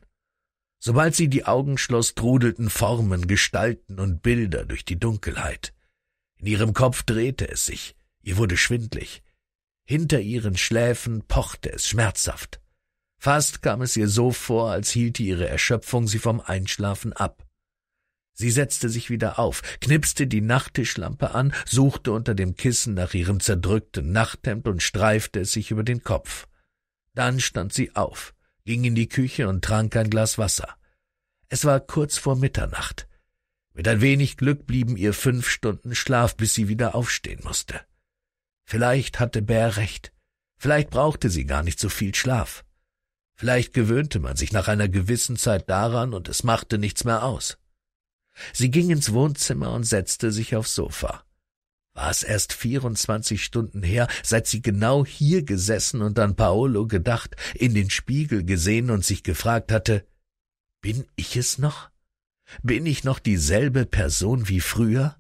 Sobald sie die Augen schloss, trudelten Formen, Gestalten und Bilder durch die Dunkelheit. In ihrem Kopf drehte es sich, ihr wurde schwindlig. Hinter ihren Schläfen pochte es schmerzhaft. Fast kam es ihr so vor, als hielte ihre Erschöpfung sie vom Einschlafen ab. Sie setzte sich wieder auf, knipste die Nachttischlampe an, suchte unter dem Kissen nach ihrem zerdrückten Nachthemd und streifte es sich über den Kopf. Dann stand sie auf ging in die Küche und trank ein Glas Wasser. Es war kurz vor Mitternacht. Mit ein wenig Glück blieben ihr fünf Stunden Schlaf, bis sie wieder aufstehen musste. Vielleicht hatte Bär recht. Vielleicht brauchte sie gar nicht so viel Schlaf. Vielleicht gewöhnte man sich nach einer gewissen Zeit daran und es machte nichts mehr aus. Sie ging ins Wohnzimmer und setzte sich aufs Sofa. War es erst 24 Stunden her, seit sie genau hier gesessen und an Paolo gedacht, in den Spiegel gesehen und sich gefragt hatte, bin ich es noch? Bin ich noch dieselbe Person wie früher?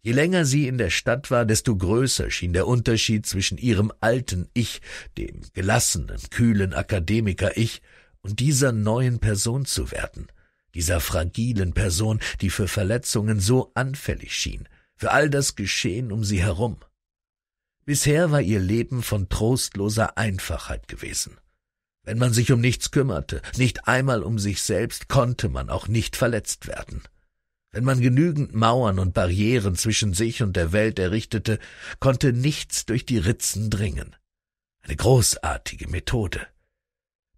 Je länger sie in der Stadt war, desto größer schien der Unterschied zwischen ihrem alten Ich, dem gelassenen, kühlen Akademiker-Ich, und dieser neuen Person zu werden, dieser fragilen Person, die für Verletzungen so anfällig schien, für all das Geschehen um sie herum. Bisher war ihr Leben von trostloser Einfachheit gewesen. Wenn man sich um nichts kümmerte, nicht einmal um sich selbst, konnte man auch nicht verletzt werden. Wenn man genügend Mauern und Barrieren zwischen sich und der Welt errichtete, konnte nichts durch die Ritzen dringen. Eine großartige Methode.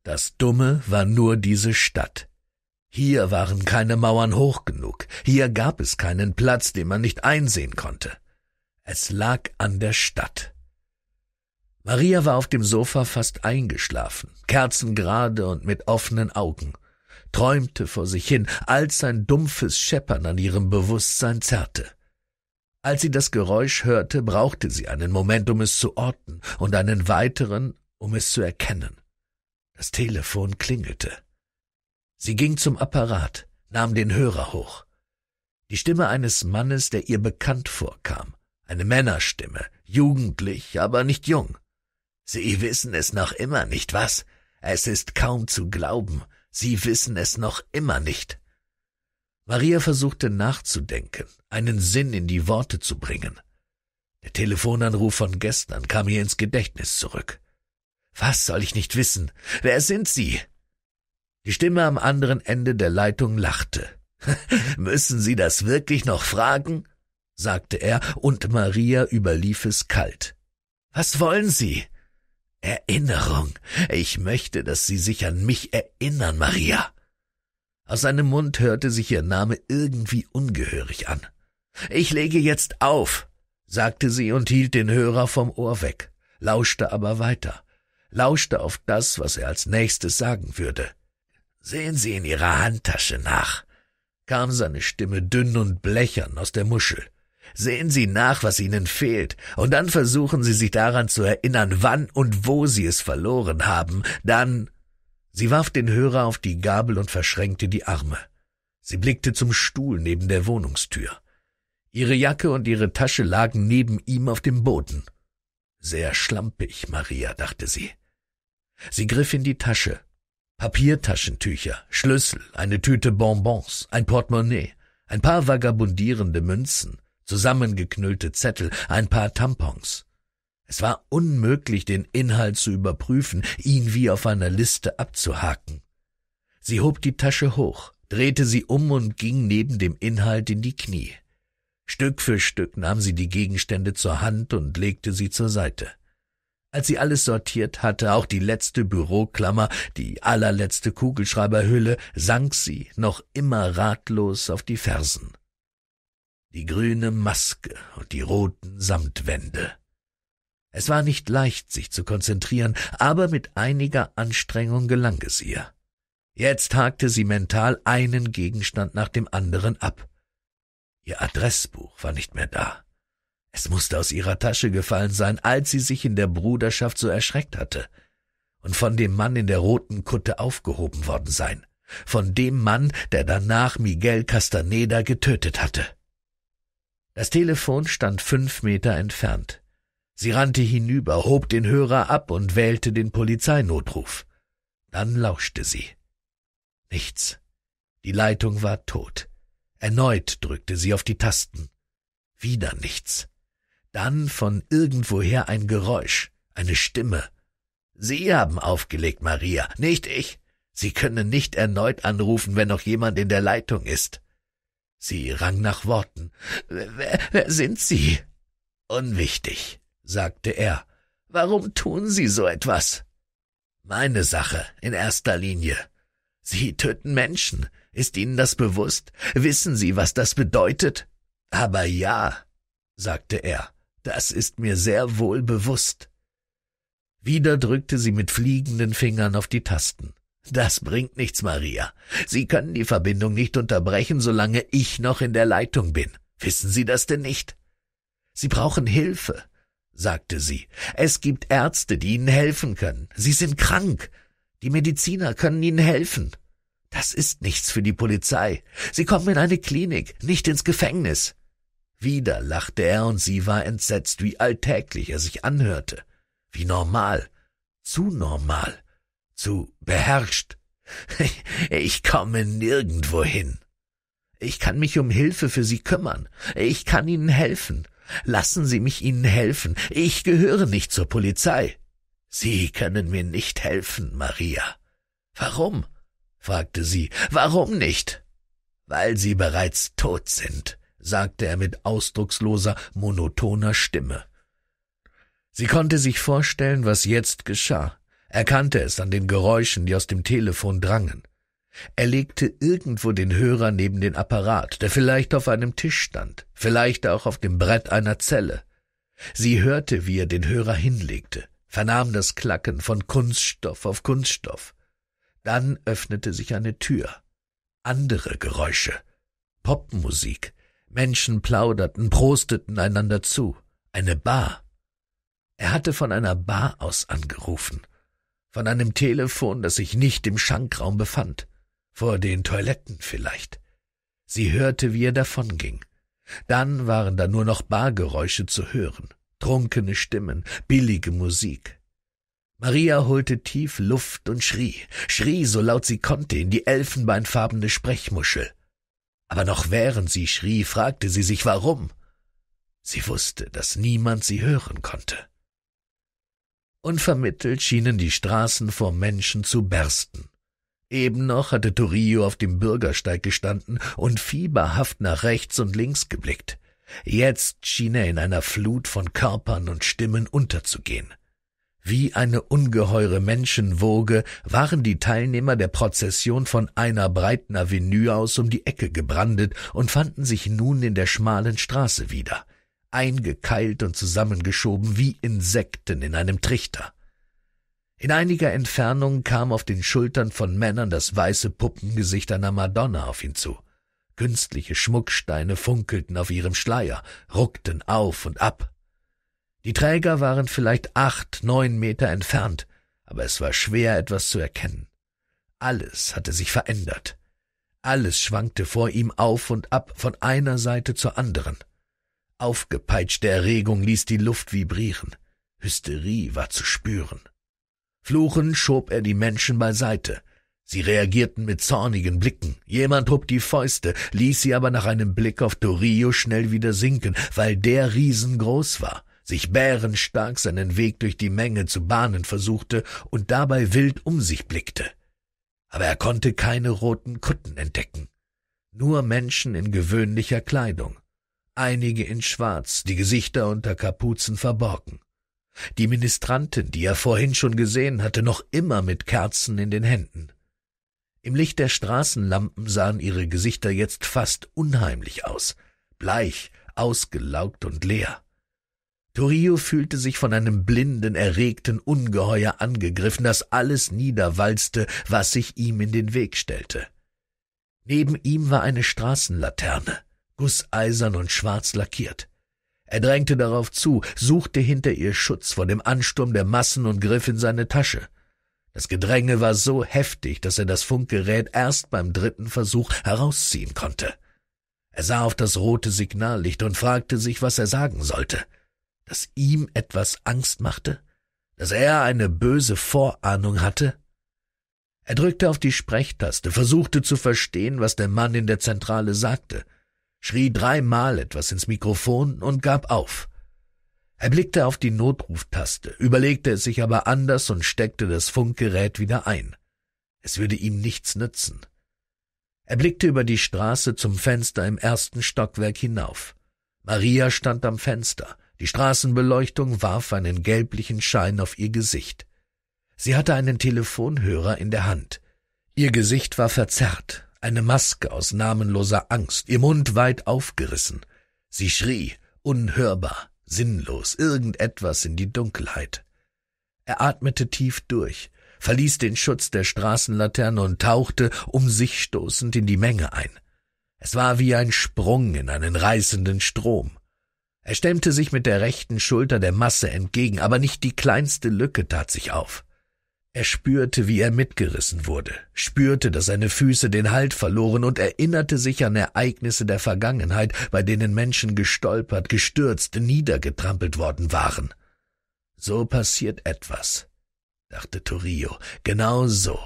Das Dumme war nur diese Stadt. Hier waren keine Mauern hoch genug, hier gab es keinen Platz, den man nicht einsehen konnte. Es lag an der Stadt. Maria war auf dem Sofa fast eingeschlafen, kerzengerade und mit offenen Augen, träumte vor sich hin, als ein dumpfes Scheppern an ihrem Bewusstsein zerrte. Als sie das Geräusch hörte, brauchte sie einen Moment, um es zu orten, und einen weiteren, um es zu erkennen. Das Telefon klingelte. Sie ging zum Apparat, nahm den Hörer hoch. Die Stimme eines Mannes, der ihr bekannt vorkam. Eine Männerstimme, jugendlich, aber nicht jung. Sie wissen es noch immer nicht, was? Es ist kaum zu glauben. Sie wissen es noch immer nicht. Maria versuchte nachzudenken, einen Sinn in die Worte zu bringen. Der Telefonanruf von gestern kam ihr ins Gedächtnis zurück. Was soll ich nicht wissen? Wer sind Sie? Die Stimme am anderen Ende der Leitung lachte. Müssen Sie das wirklich noch fragen? sagte er, und Maria überlief es kalt. Was wollen Sie? Erinnerung. Ich möchte, dass Sie sich an mich erinnern, Maria. Aus seinem Mund hörte sich ihr Name irgendwie ungehörig an. Ich lege jetzt auf, sagte sie und hielt den Hörer vom Ohr weg, lauschte aber weiter, lauschte auf das, was er als nächstes sagen würde. Sehen Sie in Ihrer Handtasche nach, kam seine Stimme dünn und blechern aus der Muschel. Sehen Sie nach, was Ihnen fehlt, und dann versuchen Sie sich daran zu erinnern, wann und wo Sie es verloren haben, dann. Sie warf den Hörer auf die Gabel und verschränkte die Arme. Sie blickte zum Stuhl neben der Wohnungstür. Ihre Jacke und ihre Tasche lagen neben ihm auf dem Boden. Sehr schlampig, Maria, dachte sie. Sie griff in die Tasche, Papiertaschentücher, Schlüssel, eine Tüte Bonbons, ein Portemonnaie, ein paar vagabundierende Münzen, zusammengeknüllte Zettel, ein paar Tampons. Es war unmöglich, den Inhalt zu überprüfen, ihn wie auf einer Liste abzuhaken. Sie hob die Tasche hoch, drehte sie um und ging neben dem Inhalt in die Knie. Stück für Stück nahm sie die Gegenstände zur Hand und legte sie zur Seite. Als sie alles sortiert hatte, auch die letzte Büroklammer, die allerletzte Kugelschreiberhülle, sank sie noch immer ratlos auf die Fersen. Die grüne Maske und die roten Samtwände. Es war nicht leicht, sich zu konzentrieren, aber mit einiger Anstrengung gelang es ihr. Jetzt hakte sie mental einen Gegenstand nach dem anderen ab. Ihr Adressbuch war nicht mehr da. Es musste aus ihrer Tasche gefallen sein, als sie sich in der Bruderschaft so erschreckt hatte, und von dem Mann in der roten Kutte aufgehoben worden sein, von dem Mann, der danach Miguel Castaneda getötet hatte. Das Telefon stand fünf Meter entfernt. Sie rannte hinüber, hob den Hörer ab und wählte den Polizeinotruf. Dann lauschte sie. Nichts. Die Leitung war tot. Erneut drückte sie auf die Tasten. Wieder nichts. Dann von irgendwoher ein Geräusch, eine Stimme. Sie haben aufgelegt, Maria, nicht ich. Sie können nicht erneut anrufen, wenn noch jemand in der Leitung ist. Sie rang nach Worten. Wer, wer sind Sie? Unwichtig, sagte er. Warum tun Sie so etwas? Meine Sache in erster Linie. Sie töten Menschen. Ist Ihnen das bewusst? Wissen Sie, was das bedeutet? Aber ja, sagte er. Das ist mir sehr wohl bewusst. Wieder drückte sie mit fliegenden Fingern auf die Tasten. Das bringt nichts, Maria. Sie können die Verbindung nicht unterbrechen, solange ich noch in der Leitung bin. Wissen Sie das denn nicht? Sie brauchen Hilfe, sagte sie. Es gibt Ärzte, die Ihnen helfen können. Sie sind krank. Die Mediziner können Ihnen helfen. Das ist nichts für die Polizei. Sie kommen in eine Klinik, nicht ins Gefängnis. Wieder lachte er und sie war entsetzt, wie alltäglich er sich anhörte, wie normal, zu normal, zu beherrscht. Ich komme nirgendwo hin. Ich kann mich um Hilfe für Sie kümmern. Ich kann Ihnen helfen. Lassen Sie mich Ihnen helfen. Ich gehöre nicht zur Polizei. Sie können mir nicht helfen, Maria. Warum? fragte sie. Warum nicht? Weil Sie bereits tot sind sagte er mit ausdrucksloser, monotoner Stimme. Sie konnte sich vorstellen, was jetzt geschah, erkannte es an den Geräuschen, die aus dem Telefon drangen. Er legte irgendwo den Hörer neben den Apparat, der vielleicht auf einem Tisch stand, vielleicht auch auf dem Brett einer Zelle. Sie hörte, wie er den Hörer hinlegte, vernahm das Klacken von Kunststoff auf Kunststoff. Dann öffnete sich eine Tür. Andere Geräusche. Popmusik, Menschen plauderten, prosteten einander zu. Eine Bar. Er hatte von einer Bar aus angerufen. Von einem Telefon, das sich nicht im Schankraum befand. Vor den Toiletten vielleicht. Sie hörte, wie er davonging. Dann waren da nur noch Bargeräusche zu hören, trunkene Stimmen, billige Musik. Maria holte tief Luft und schrie, schrie so laut sie konnte in die elfenbeinfarbene Sprechmuschel aber noch während sie schrie, fragte sie sich warum. Sie wusste, dass niemand sie hören konnte. Unvermittelt schienen die Straßen vor Menschen zu bersten. Eben noch hatte Torillo auf dem Bürgersteig gestanden und fieberhaft nach rechts und links geblickt. Jetzt schien er in einer Flut von Körpern und Stimmen unterzugehen. Wie eine ungeheure Menschenwoge waren die Teilnehmer der Prozession von einer breiten Avenue aus um die Ecke gebrandet und fanden sich nun in der schmalen Straße wieder, eingekeilt und zusammengeschoben wie Insekten in einem Trichter. In einiger Entfernung kam auf den Schultern von Männern das weiße Puppengesicht einer Madonna auf ihn zu. Künstliche Schmucksteine funkelten auf ihrem Schleier, ruckten auf und ab. Die Träger waren vielleicht acht, neun Meter entfernt, aber es war schwer, etwas zu erkennen. Alles hatte sich verändert. Alles schwankte vor ihm auf und ab von einer Seite zur anderen. Aufgepeitschte Erregung ließ die Luft vibrieren. Hysterie war zu spüren. Fluchend schob er die Menschen beiseite. Sie reagierten mit zornigen Blicken. Jemand hob die Fäuste, ließ sie aber nach einem Blick auf Torio schnell wieder sinken, weil der riesengroß war sich bärenstark seinen Weg durch die Menge zu bahnen versuchte und dabei wild um sich blickte. Aber er konnte keine roten Kutten entdecken. Nur Menschen in gewöhnlicher Kleidung. Einige in Schwarz, die Gesichter unter Kapuzen verborgen. Die Ministrantin, die er vorhin schon gesehen hatte, noch immer mit Kerzen in den Händen. Im Licht der Straßenlampen sahen ihre Gesichter jetzt fast unheimlich aus, bleich, ausgelaugt und leer. Torio fühlte sich von einem blinden, erregten Ungeheuer angegriffen, das alles niederwalzte, was sich ihm in den Weg stellte. Neben ihm war eine Straßenlaterne, gusseisern und schwarz lackiert. Er drängte darauf zu, suchte hinter ihr Schutz vor dem Ansturm der Massen und griff in seine Tasche. Das Gedränge war so heftig, dass er das Funkgerät erst beim dritten Versuch herausziehen konnte. Er sah auf das rote Signallicht und fragte sich, was er sagen sollte dass ihm etwas Angst machte, dass er eine böse Vorahnung hatte? Er drückte auf die Sprechtaste, versuchte zu verstehen, was der Mann in der Zentrale sagte, schrie dreimal etwas ins Mikrofon und gab auf. Er blickte auf die Notruftaste, überlegte es sich aber anders und steckte das Funkgerät wieder ein. Es würde ihm nichts nützen. Er blickte über die Straße zum Fenster im ersten Stockwerk hinauf. Maria stand am Fenster. Die Straßenbeleuchtung warf einen gelblichen Schein auf ihr Gesicht. Sie hatte einen Telefonhörer in der Hand. Ihr Gesicht war verzerrt, eine Maske aus namenloser Angst, ihr Mund weit aufgerissen. Sie schrie, unhörbar, sinnlos, irgendetwas in die Dunkelheit. Er atmete tief durch, verließ den Schutz der Straßenlaterne und tauchte, um sich stoßend, in die Menge ein. Es war wie ein Sprung in einen reißenden Strom. Er stemmte sich mit der rechten Schulter der Masse entgegen, aber nicht die kleinste Lücke tat sich auf. Er spürte, wie er mitgerissen wurde, spürte, dass seine Füße den Halt verloren und erinnerte sich an Ereignisse der Vergangenheit, bei denen Menschen gestolpert, gestürzt, niedergetrampelt worden waren. So passiert etwas, dachte Torio, genau so.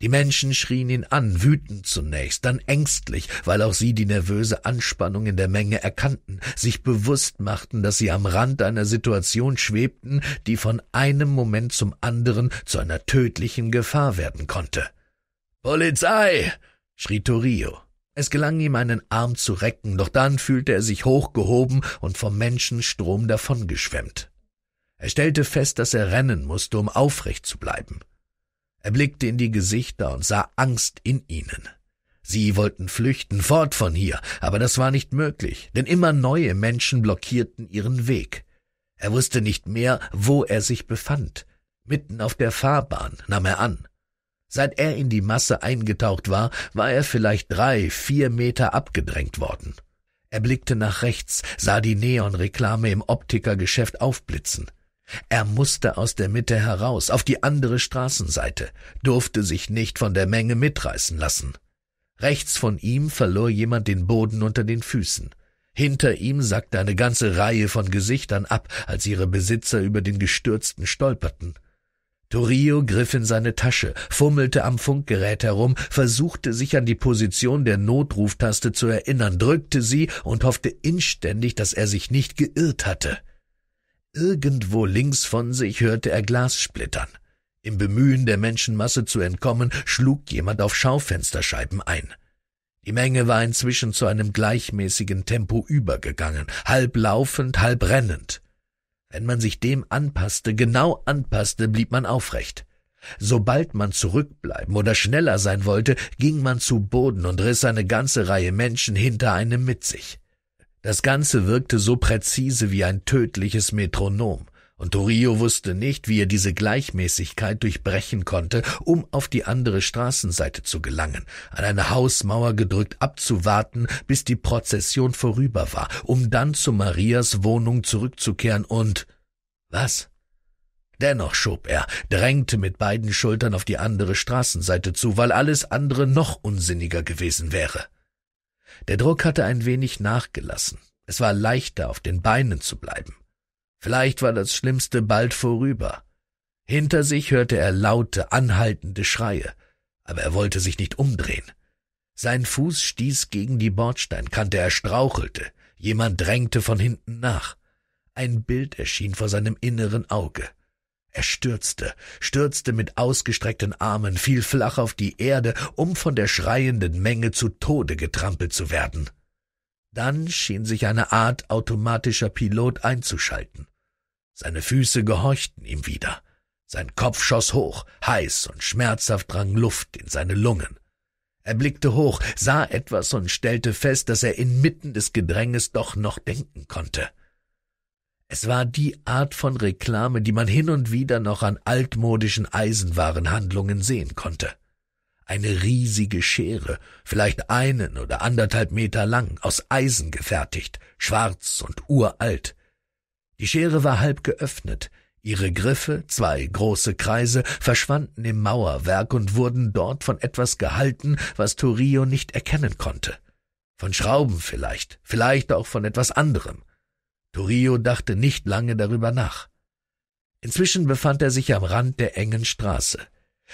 Die Menschen schrien ihn an, wütend zunächst, dann ängstlich, weil auch sie die nervöse Anspannung in der Menge erkannten, sich bewusst machten, dass sie am Rand einer Situation schwebten, die von einem Moment zum anderen zu einer tödlichen Gefahr werden konnte. Polizei! schrie Torio. Es gelang ihm, einen Arm zu recken, doch dann fühlte er sich hochgehoben und vom Menschenstrom davongeschwemmt. Er stellte fest, dass er rennen musste, um aufrecht zu bleiben. Er blickte in die Gesichter und sah Angst in ihnen. Sie wollten flüchten, fort von hier, aber das war nicht möglich, denn immer neue Menschen blockierten ihren Weg. Er wusste nicht mehr, wo er sich befand. Mitten auf der Fahrbahn nahm er an. Seit er in die Masse eingetaucht war, war er vielleicht drei, vier Meter abgedrängt worden. Er blickte nach rechts, sah die Neonreklame im Optikergeschäft aufblitzen. Er musste aus der Mitte heraus, auf die andere Straßenseite, durfte sich nicht von der Menge mitreißen lassen. Rechts von ihm verlor jemand den Boden unter den Füßen. Hinter ihm sackte eine ganze Reihe von Gesichtern ab, als ihre Besitzer über den Gestürzten stolperten. Torio griff in seine Tasche, fummelte am Funkgerät herum, versuchte sich an die Position der Notruftaste zu erinnern, drückte sie und hoffte inständig, dass er sich nicht geirrt hatte. Irgendwo links von sich hörte er Glas splittern. Im Bemühen, der Menschenmasse zu entkommen, schlug jemand auf Schaufensterscheiben ein. Die Menge war inzwischen zu einem gleichmäßigen Tempo übergegangen, halb laufend, halb rennend. Wenn man sich dem anpasste, genau anpasste, blieb man aufrecht. Sobald man zurückbleiben oder schneller sein wollte, ging man zu Boden und riss eine ganze Reihe Menschen hinter einem mit sich. Das Ganze wirkte so präzise wie ein tödliches Metronom, und Torio wusste nicht, wie er diese Gleichmäßigkeit durchbrechen konnte, um auf die andere Straßenseite zu gelangen, an eine Hausmauer gedrückt abzuwarten, bis die Prozession vorüber war, um dann zu Marias Wohnung zurückzukehren und was? Dennoch schob er, drängte mit beiden Schultern auf die andere Straßenseite zu, weil alles andere noch unsinniger gewesen wäre. Der Druck hatte ein wenig nachgelassen. Es war leichter, auf den Beinen zu bleiben. Vielleicht war das Schlimmste bald vorüber. Hinter sich hörte er laute, anhaltende Schreie, aber er wollte sich nicht umdrehen. Sein Fuß stieß gegen die Bordsteinkante, er strauchelte, jemand drängte von hinten nach. Ein Bild erschien vor seinem inneren Auge. Er stürzte, stürzte mit ausgestreckten Armen, fiel flach auf die Erde, um von der schreienden Menge zu Tode getrampelt zu werden. Dann schien sich eine Art automatischer Pilot einzuschalten. Seine Füße gehorchten ihm wieder. Sein Kopf schoss hoch, heiß und schmerzhaft drang Luft in seine Lungen. Er blickte hoch, sah etwas und stellte fest, dass er inmitten des Gedränges doch noch denken konnte. Es war die Art von Reklame, die man hin und wieder noch an altmodischen Eisenwarenhandlungen sehen konnte. Eine riesige Schere, vielleicht einen oder anderthalb Meter lang, aus Eisen gefertigt, schwarz und uralt. Die Schere war halb geöffnet, ihre Griffe, zwei große Kreise, verschwanden im Mauerwerk und wurden dort von etwas gehalten, was Torio nicht erkennen konnte. Von Schrauben vielleicht, vielleicht auch von etwas anderem. Turillo dachte nicht lange darüber nach. Inzwischen befand er sich am Rand der engen Straße.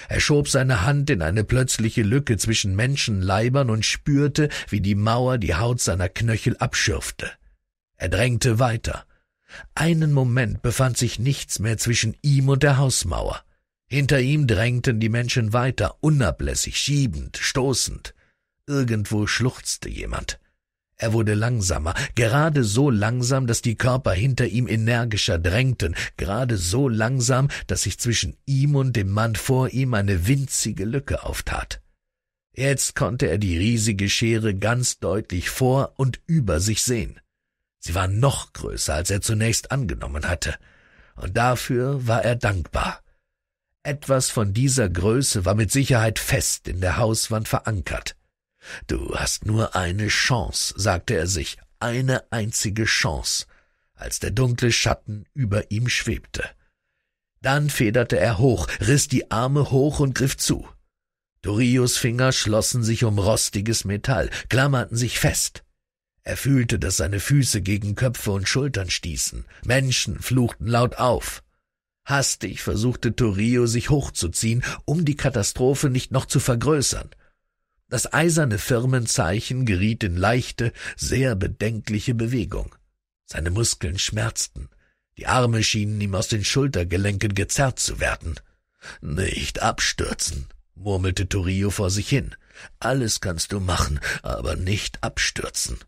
Er schob seine Hand in eine plötzliche Lücke zwischen Menschenleibern und spürte, wie die Mauer die Haut seiner Knöchel abschürfte. Er drängte weiter. Einen Moment befand sich nichts mehr zwischen ihm und der Hausmauer. Hinter ihm drängten die Menschen weiter, unablässig, schiebend, stoßend. Irgendwo schluchzte jemand. Er wurde langsamer, gerade so langsam, dass die Körper hinter ihm energischer drängten, gerade so langsam, dass sich zwischen ihm und dem Mann vor ihm eine winzige Lücke auftat. Jetzt konnte er die riesige Schere ganz deutlich vor und über sich sehen. Sie war noch größer, als er zunächst angenommen hatte, und dafür war er dankbar. Etwas von dieser Größe war mit Sicherheit fest in der Hauswand verankert. Du hast nur eine Chance, sagte er sich, eine einzige Chance, als der dunkle Schatten über ihm schwebte. Dann federte er hoch, riss die Arme hoch und griff zu. Dorios Finger schlossen sich um rostiges Metall, klammerten sich fest. Er fühlte, dass seine Füße gegen Köpfe und Schultern stießen. Menschen fluchten laut auf. Hastig versuchte Torio sich hochzuziehen, um die Katastrophe nicht noch zu vergrößern. Das eiserne Firmenzeichen geriet in leichte, sehr bedenkliche Bewegung. Seine Muskeln schmerzten. Die Arme schienen ihm aus den Schultergelenken gezerrt zu werden. Nicht abstürzen, murmelte Torio vor sich hin. Alles kannst du machen, aber nicht abstürzen.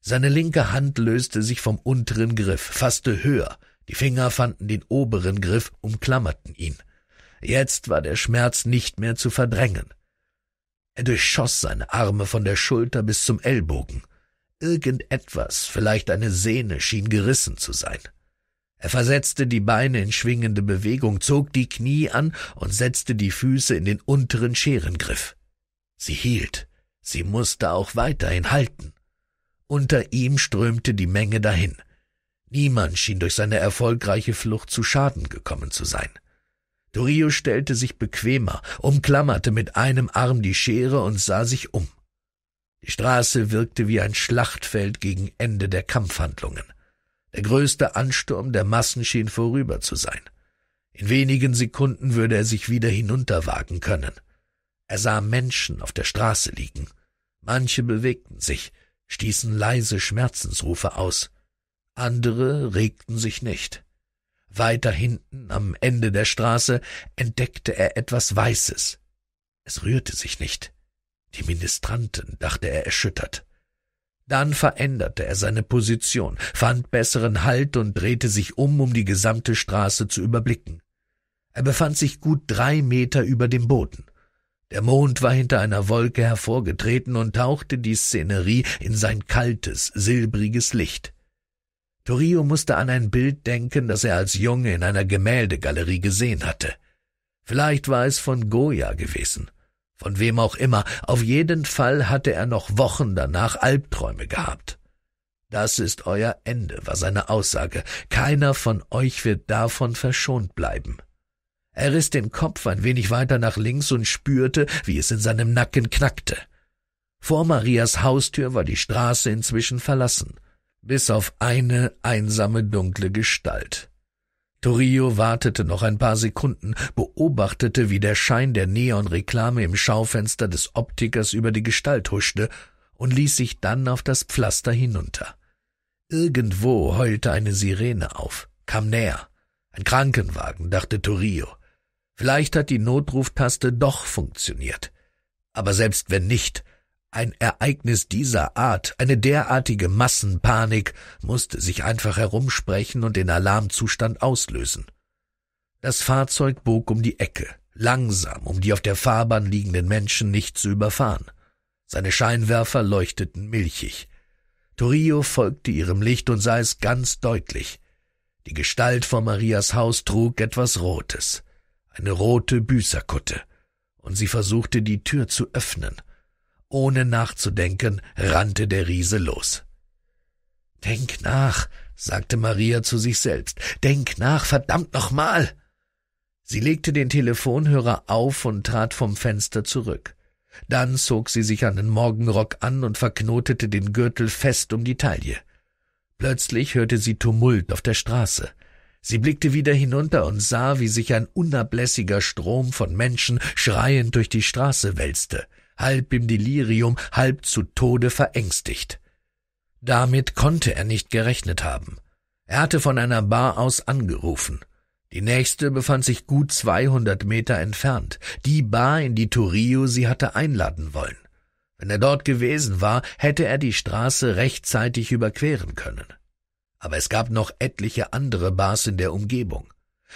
Seine linke Hand löste sich vom unteren Griff, fasste höher. Die Finger fanden den oberen Griff, umklammerten ihn. Jetzt war der Schmerz nicht mehr zu verdrängen. Er durchschoss seine Arme von der Schulter bis zum Ellbogen. Irgendetwas, vielleicht eine Sehne, schien gerissen zu sein. Er versetzte die Beine in schwingende Bewegung, zog die Knie an und setzte die Füße in den unteren Scherengriff. Sie hielt. Sie musste auch weiterhin halten. Unter ihm strömte die Menge dahin. Niemand schien durch seine erfolgreiche Flucht zu Schaden gekommen zu sein. Dorio stellte sich bequemer, umklammerte mit einem Arm die Schere und sah sich um. Die Straße wirkte wie ein Schlachtfeld gegen Ende der Kampfhandlungen. Der größte Ansturm der Massen schien vorüber zu sein. In wenigen Sekunden würde er sich wieder hinunterwagen können. Er sah Menschen auf der Straße liegen. Manche bewegten sich, stießen leise Schmerzensrufe aus. Andere regten sich nicht. Weiter hinten, am Ende der Straße, entdeckte er etwas Weißes. Es rührte sich nicht. Die Ministranten, dachte er erschüttert. Dann veränderte er seine Position, fand besseren Halt und drehte sich um, um die gesamte Straße zu überblicken. Er befand sich gut drei Meter über dem Boden. Der Mond war hinter einer Wolke hervorgetreten und tauchte die Szenerie in sein kaltes, silbriges Licht. Torio musste an ein Bild denken, das er als Junge in einer Gemäldegalerie gesehen hatte. Vielleicht war es von Goya gewesen. Von wem auch immer, auf jeden Fall hatte er noch Wochen danach Albträume gehabt. Das ist euer Ende, war seine Aussage. Keiner von euch wird davon verschont bleiben. Er riss den Kopf ein wenig weiter nach links und spürte, wie es in seinem Nacken knackte. Vor Marias Haustür war die Straße inzwischen verlassen bis auf eine einsame dunkle Gestalt. Torio wartete noch ein paar Sekunden, beobachtete, wie der Schein der Neonreklame im Schaufenster des Optikers über die Gestalt huschte und ließ sich dann auf das Pflaster hinunter. Irgendwo heulte eine Sirene auf, kam näher. Ein Krankenwagen, dachte Torio. Vielleicht hat die Notruftaste doch funktioniert. Aber selbst wenn nicht, ein Ereignis dieser Art, eine derartige Massenpanik, musste sich einfach herumsprechen und den Alarmzustand auslösen. Das Fahrzeug bog um die Ecke, langsam, um die auf der Fahrbahn liegenden Menschen nicht zu überfahren. Seine Scheinwerfer leuchteten milchig. Torio folgte ihrem Licht und sah es ganz deutlich. Die Gestalt vor Marias Haus trug etwas Rotes, eine rote Büßerkutte, und sie versuchte die Tür zu öffnen – ohne nachzudenken, rannte der Riese los. Denk nach, sagte Maria zu sich selbst. Denk nach, verdammt nochmal! Sie legte den Telefonhörer auf und trat vom Fenster zurück. Dann zog sie sich einen Morgenrock an und verknotete den Gürtel fest um die Taille. Plötzlich hörte sie Tumult auf der Straße. Sie blickte wieder hinunter und sah, wie sich ein unablässiger Strom von Menschen schreiend durch die Straße wälzte halb im Delirium, halb zu Tode verängstigt. Damit konnte er nicht gerechnet haben. Er hatte von einer Bar aus angerufen. Die nächste befand sich gut 200 Meter entfernt, die Bar, in die Turio sie hatte einladen wollen. Wenn er dort gewesen war, hätte er die Straße rechtzeitig überqueren können. Aber es gab noch etliche andere Bars in der Umgebung.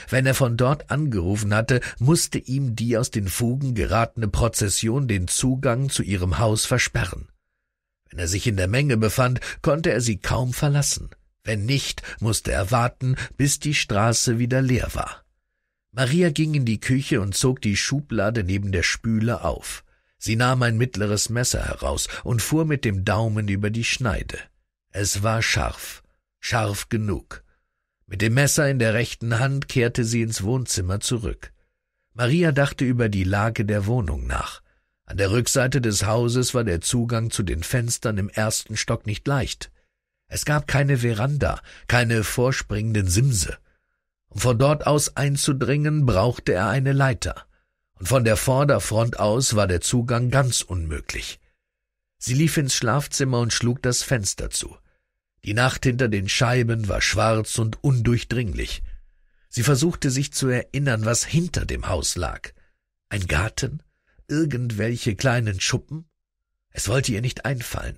Wenn er von dort angerufen hatte, musste ihm die aus den Fugen geratene Prozession den Zugang zu ihrem Haus versperren. Wenn er sich in der Menge befand, konnte er sie kaum verlassen. Wenn nicht, musste er warten, bis die Straße wieder leer war. Maria ging in die Küche und zog die Schublade neben der Spüle auf. Sie nahm ein mittleres Messer heraus und fuhr mit dem Daumen über die Schneide. Es war scharf, scharf genug. Mit dem Messer in der rechten Hand kehrte sie ins Wohnzimmer zurück. Maria dachte über die Lage der Wohnung nach. An der Rückseite des Hauses war der Zugang zu den Fenstern im ersten Stock nicht leicht. Es gab keine Veranda, keine vorspringenden Simse. Um von dort aus einzudringen, brauchte er eine Leiter. Und von der Vorderfront aus war der Zugang ganz unmöglich. Sie lief ins Schlafzimmer und schlug das Fenster zu. Die Nacht hinter den Scheiben war schwarz und undurchdringlich. Sie versuchte sich zu erinnern, was hinter dem Haus lag. Ein Garten? Irgendwelche kleinen Schuppen? Es wollte ihr nicht einfallen.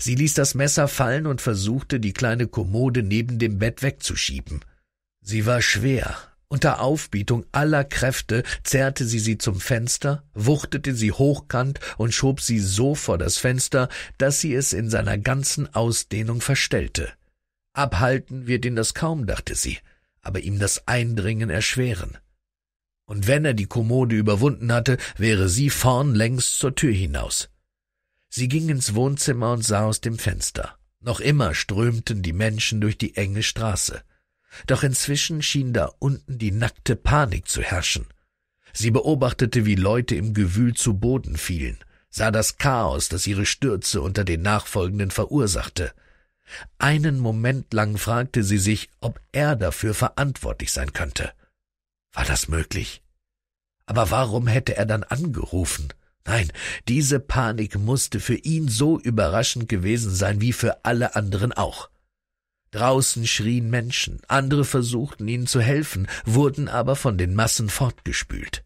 Sie ließ das Messer fallen und versuchte, die kleine Kommode neben dem Bett wegzuschieben. Sie war schwer unter Aufbietung aller Kräfte zerrte sie sie zum Fenster, wuchtete sie hochkant und schob sie so vor das Fenster, dass sie es in seiner ganzen Ausdehnung verstellte. Abhalten wird ihn das kaum, dachte sie, aber ihm das Eindringen erschweren. Und wenn er die Kommode überwunden hatte, wäre sie vorn längst zur Tür hinaus. Sie ging ins Wohnzimmer und sah aus dem Fenster. Noch immer strömten die Menschen durch die enge Straße. Doch inzwischen schien da unten die nackte Panik zu herrschen. Sie beobachtete, wie Leute im Gewühl zu Boden fielen, sah das Chaos, das ihre Stürze unter den Nachfolgenden verursachte. Einen Moment lang fragte sie sich, ob er dafür verantwortlich sein könnte. War das möglich? Aber warum hätte er dann angerufen? Nein, diese Panik musste für ihn so überraschend gewesen sein wie für alle anderen auch. Draußen schrien Menschen, andere versuchten ihnen zu helfen, wurden aber von den Massen fortgespült.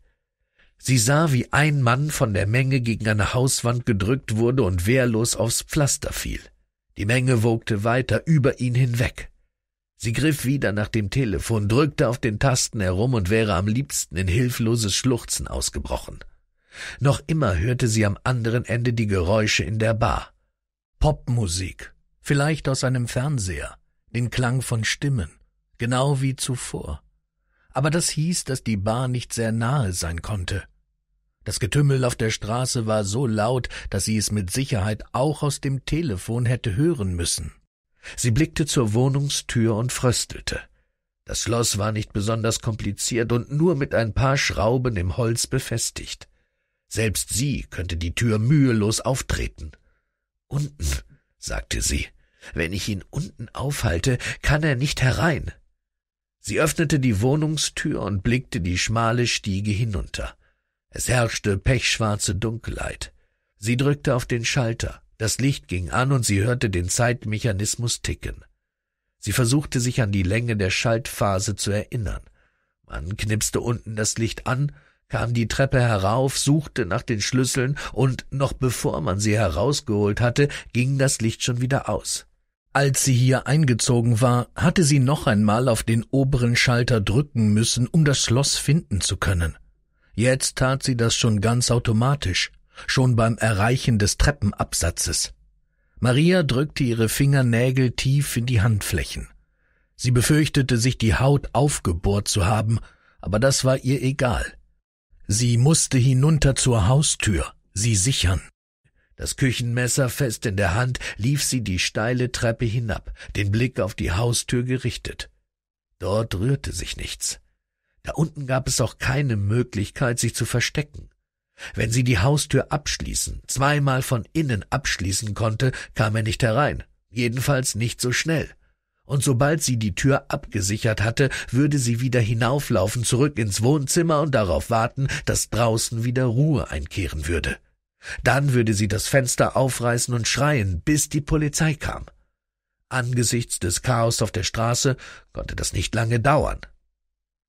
Sie sah, wie ein Mann von der Menge gegen eine Hauswand gedrückt wurde und wehrlos aufs Pflaster fiel. Die Menge wogte weiter über ihn hinweg. Sie griff wieder nach dem Telefon, drückte auf den Tasten herum und wäre am liebsten in hilfloses Schluchzen ausgebrochen. Noch immer hörte sie am anderen Ende die Geräusche in der Bar. Popmusik, vielleicht aus einem Fernseher, den Klang von Stimmen, genau wie zuvor. Aber das hieß, dass die Bar nicht sehr nahe sein konnte. Das Getümmel auf der Straße war so laut, dass sie es mit Sicherheit auch aus dem Telefon hätte hören müssen. Sie blickte zur Wohnungstür und fröstelte. Das Schloss war nicht besonders kompliziert und nur mit ein paar Schrauben im Holz befestigt. Selbst sie könnte die Tür mühelos auftreten. Unten, sagte sie. Wenn ich ihn unten aufhalte, kann er nicht herein. Sie öffnete die Wohnungstür und blickte die schmale Stiege hinunter. Es herrschte pechschwarze Dunkelheit. Sie drückte auf den Schalter. Das Licht ging an und sie hörte den Zeitmechanismus ticken. Sie versuchte sich an die Länge der Schaltphase zu erinnern. Man knipste unten das Licht an, kam die Treppe herauf, suchte nach den Schlüsseln und noch bevor man sie herausgeholt hatte, ging das Licht schon wieder aus. Als sie hier eingezogen war, hatte sie noch einmal auf den oberen Schalter drücken müssen, um das Schloss finden zu können. Jetzt tat sie das schon ganz automatisch, schon beim Erreichen des Treppenabsatzes. Maria drückte ihre Fingernägel tief in die Handflächen. Sie befürchtete, sich die Haut aufgebohrt zu haben, aber das war ihr egal. Sie musste hinunter zur Haustür, sie sichern das Küchenmesser fest in der Hand, lief sie die steile Treppe hinab, den Blick auf die Haustür gerichtet. Dort rührte sich nichts. Da unten gab es auch keine Möglichkeit, sich zu verstecken. Wenn sie die Haustür abschließen, zweimal von innen abschließen konnte, kam er nicht herein, jedenfalls nicht so schnell. Und sobald sie die Tür abgesichert hatte, würde sie wieder hinauflaufen, zurück ins Wohnzimmer und darauf warten, dass draußen wieder Ruhe einkehren würde. Dann würde sie das Fenster aufreißen und schreien, bis die Polizei kam. Angesichts des Chaos auf der Straße konnte das nicht lange dauern.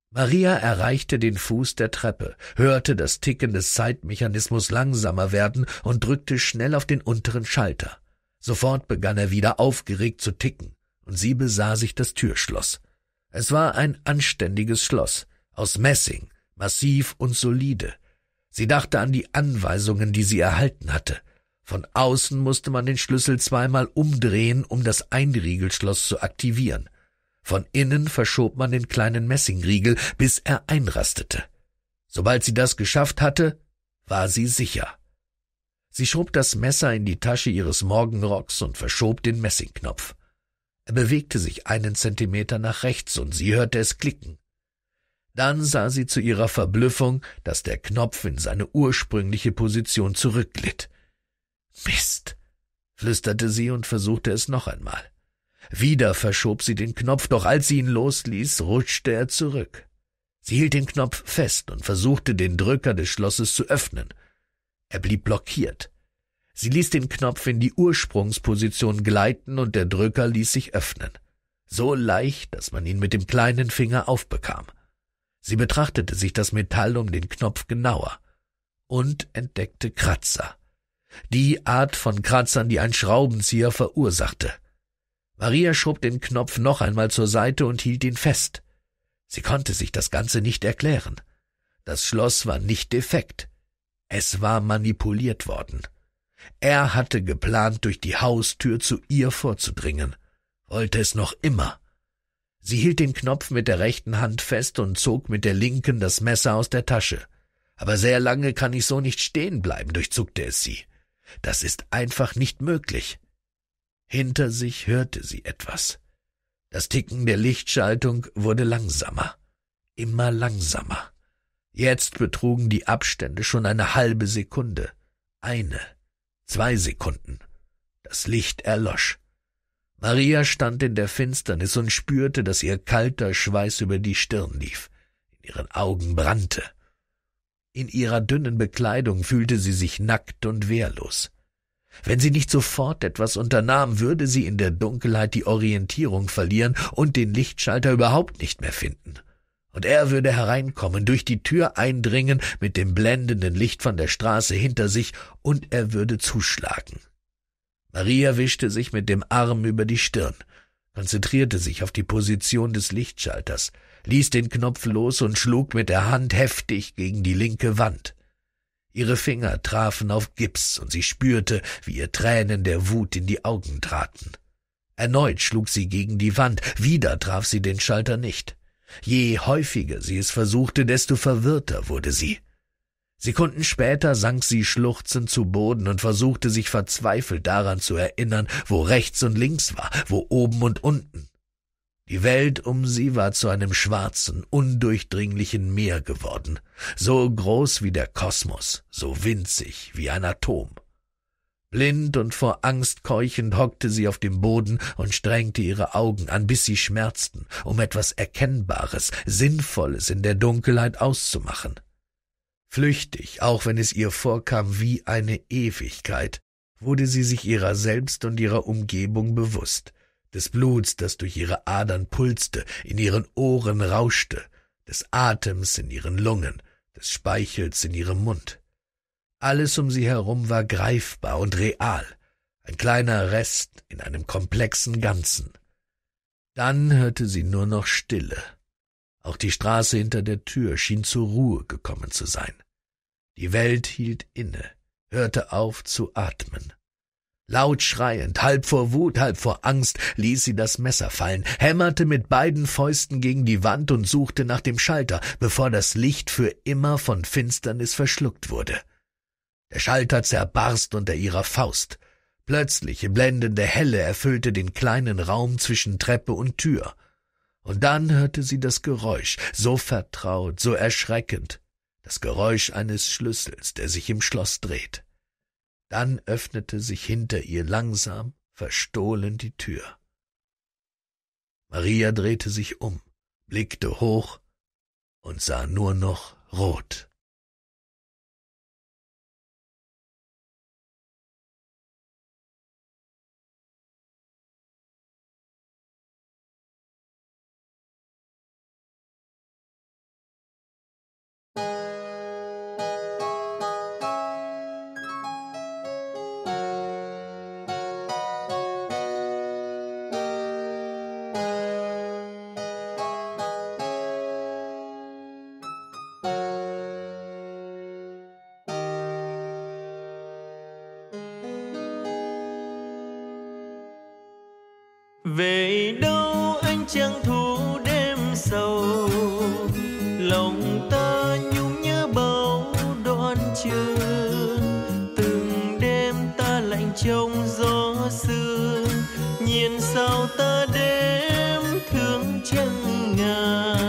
Maria erreichte den Fuß der Treppe, hörte das Ticken des Zeitmechanismus langsamer werden und drückte schnell auf den unteren Schalter. Sofort begann er wieder aufgeregt zu ticken, und sie besah sich das Türschloss. Es war ein anständiges Schloss, aus Messing, massiv und solide, Sie dachte an die Anweisungen, die sie erhalten hatte. Von außen musste man den Schlüssel zweimal umdrehen, um das Einriegelschloss zu aktivieren. Von innen verschob man den kleinen Messingriegel, bis er einrastete. Sobald sie das geschafft hatte, war sie sicher. Sie schob das Messer in die Tasche ihres Morgenrocks und verschob den Messingknopf. Er bewegte sich einen Zentimeter nach rechts und sie hörte es klicken. Dann sah sie zu ihrer Verblüffung, dass der Knopf in seine ursprüngliche Position zurückglitt. Mist, flüsterte sie und versuchte es noch einmal. Wieder verschob sie den Knopf, doch als sie ihn losließ, rutschte er zurück. Sie hielt den Knopf fest und versuchte, den Drücker des Schlosses zu öffnen. Er blieb blockiert. Sie ließ den Knopf in die Ursprungsposition gleiten und der Drücker ließ sich öffnen. So leicht, dass man ihn mit dem kleinen Finger aufbekam. Sie betrachtete sich das Metall um den Knopf genauer und entdeckte Kratzer. Die Art von Kratzern, die ein Schraubenzieher verursachte. Maria schob den Knopf noch einmal zur Seite und hielt ihn fest. Sie konnte sich das Ganze nicht erklären. Das Schloss war nicht defekt. Es war manipuliert worden. Er hatte geplant, durch die Haustür zu ihr vorzudringen, wollte es noch immer. Sie hielt den Knopf mit der rechten Hand fest und zog mit der linken das Messer aus der Tasche. Aber sehr lange kann ich so nicht stehen bleiben, durchzuckte es sie. Das ist einfach nicht möglich. Hinter sich hörte sie etwas. Das Ticken der Lichtschaltung wurde langsamer, immer langsamer. Jetzt betrugen die Abstände schon eine halbe Sekunde, eine, zwei Sekunden. Das Licht erlosch. Maria stand in der Finsternis und spürte, dass ihr kalter Schweiß über die Stirn lief. In ihren Augen brannte. In ihrer dünnen Bekleidung fühlte sie sich nackt und wehrlos. Wenn sie nicht sofort etwas unternahm, würde sie in der Dunkelheit die Orientierung verlieren und den Lichtschalter überhaupt nicht mehr finden. Und er würde hereinkommen, durch die Tür eindringen, mit dem blendenden Licht von der Straße hinter sich, und er würde zuschlagen. Maria wischte sich mit dem Arm über die Stirn, konzentrierte sich auf die Position des Lichtschalters, ließ den Knopf los und schlug mit der Hand heftig gegen die linke Wand. Ihre Finger trafen auf Gips, und sie spürte, wie ihr Tränen der Wut in die Augen traten. Erneut schlug sie gegen die Wand, wieder traf sie den Schalter nicht. Je häufiger sie es versuchte, desto verwirrter wurde sie. Sekunden später sank sie schluchzend zu Boden und versuchte sich verzweifelt daran zu erinnern, wo rechts und links war, wo oben und unten. Die Welt um sie war zu einem schwarzen, undurchdringlichen Meer geworden, so groß wie der Kosmos, so winzig wie ein Atom. Blind und vor Angst keuchend hockte sie auf dem Boden und strengte ihre Augen an, bis sie schmerzten, um etwas Erkennbares, Sinnvolles in der Dunkelheit auszumachen. Flüchtig, auch wenn es ihr vorkam wie eine Ewigkeit, wurde sie sich ihrer selbst und ihrer Umgebung bewusst, des Bluts, das durch ihre Adern pulste, in ihren Ohren rauschte, des Atems in ihren Lungen, des Speichels in ihrem Mund. Alles um sie herum war greifbar und real, ein kleiner Rest in einem komplexen Ganzen. Dann hörte sie nur noch Stille, auch die Straße hinter der Tür schien zur Ruhe gekommen zu sein. Die Welt hielt inne, hörte auf zu atmen. Laut schreiend, halb vor Wut, halb vor Angst, ließ sie das Messer fallen, hämmerte mit beiden Fäusten gegen die Wand und suchte nach dem Schalter, bevor das Licht für immer von Finsternis verschluckt wurde. Der Schalter zerbarst unter ihrer Faust. Plötzliche, blendende Helle erfüllte den kleinen Raum zwischen Treppe und Tür. Und dann hörte sie das Geräusch, so vertraut, so erschreckend, das Geräusch eines Schlüssels, der sich im Schloss dreht. Dann öffnete sich hinter ihr langsam, verstohlen die Tür. Maria drehte sich um, blickte hoch und sah nur noch rot. Música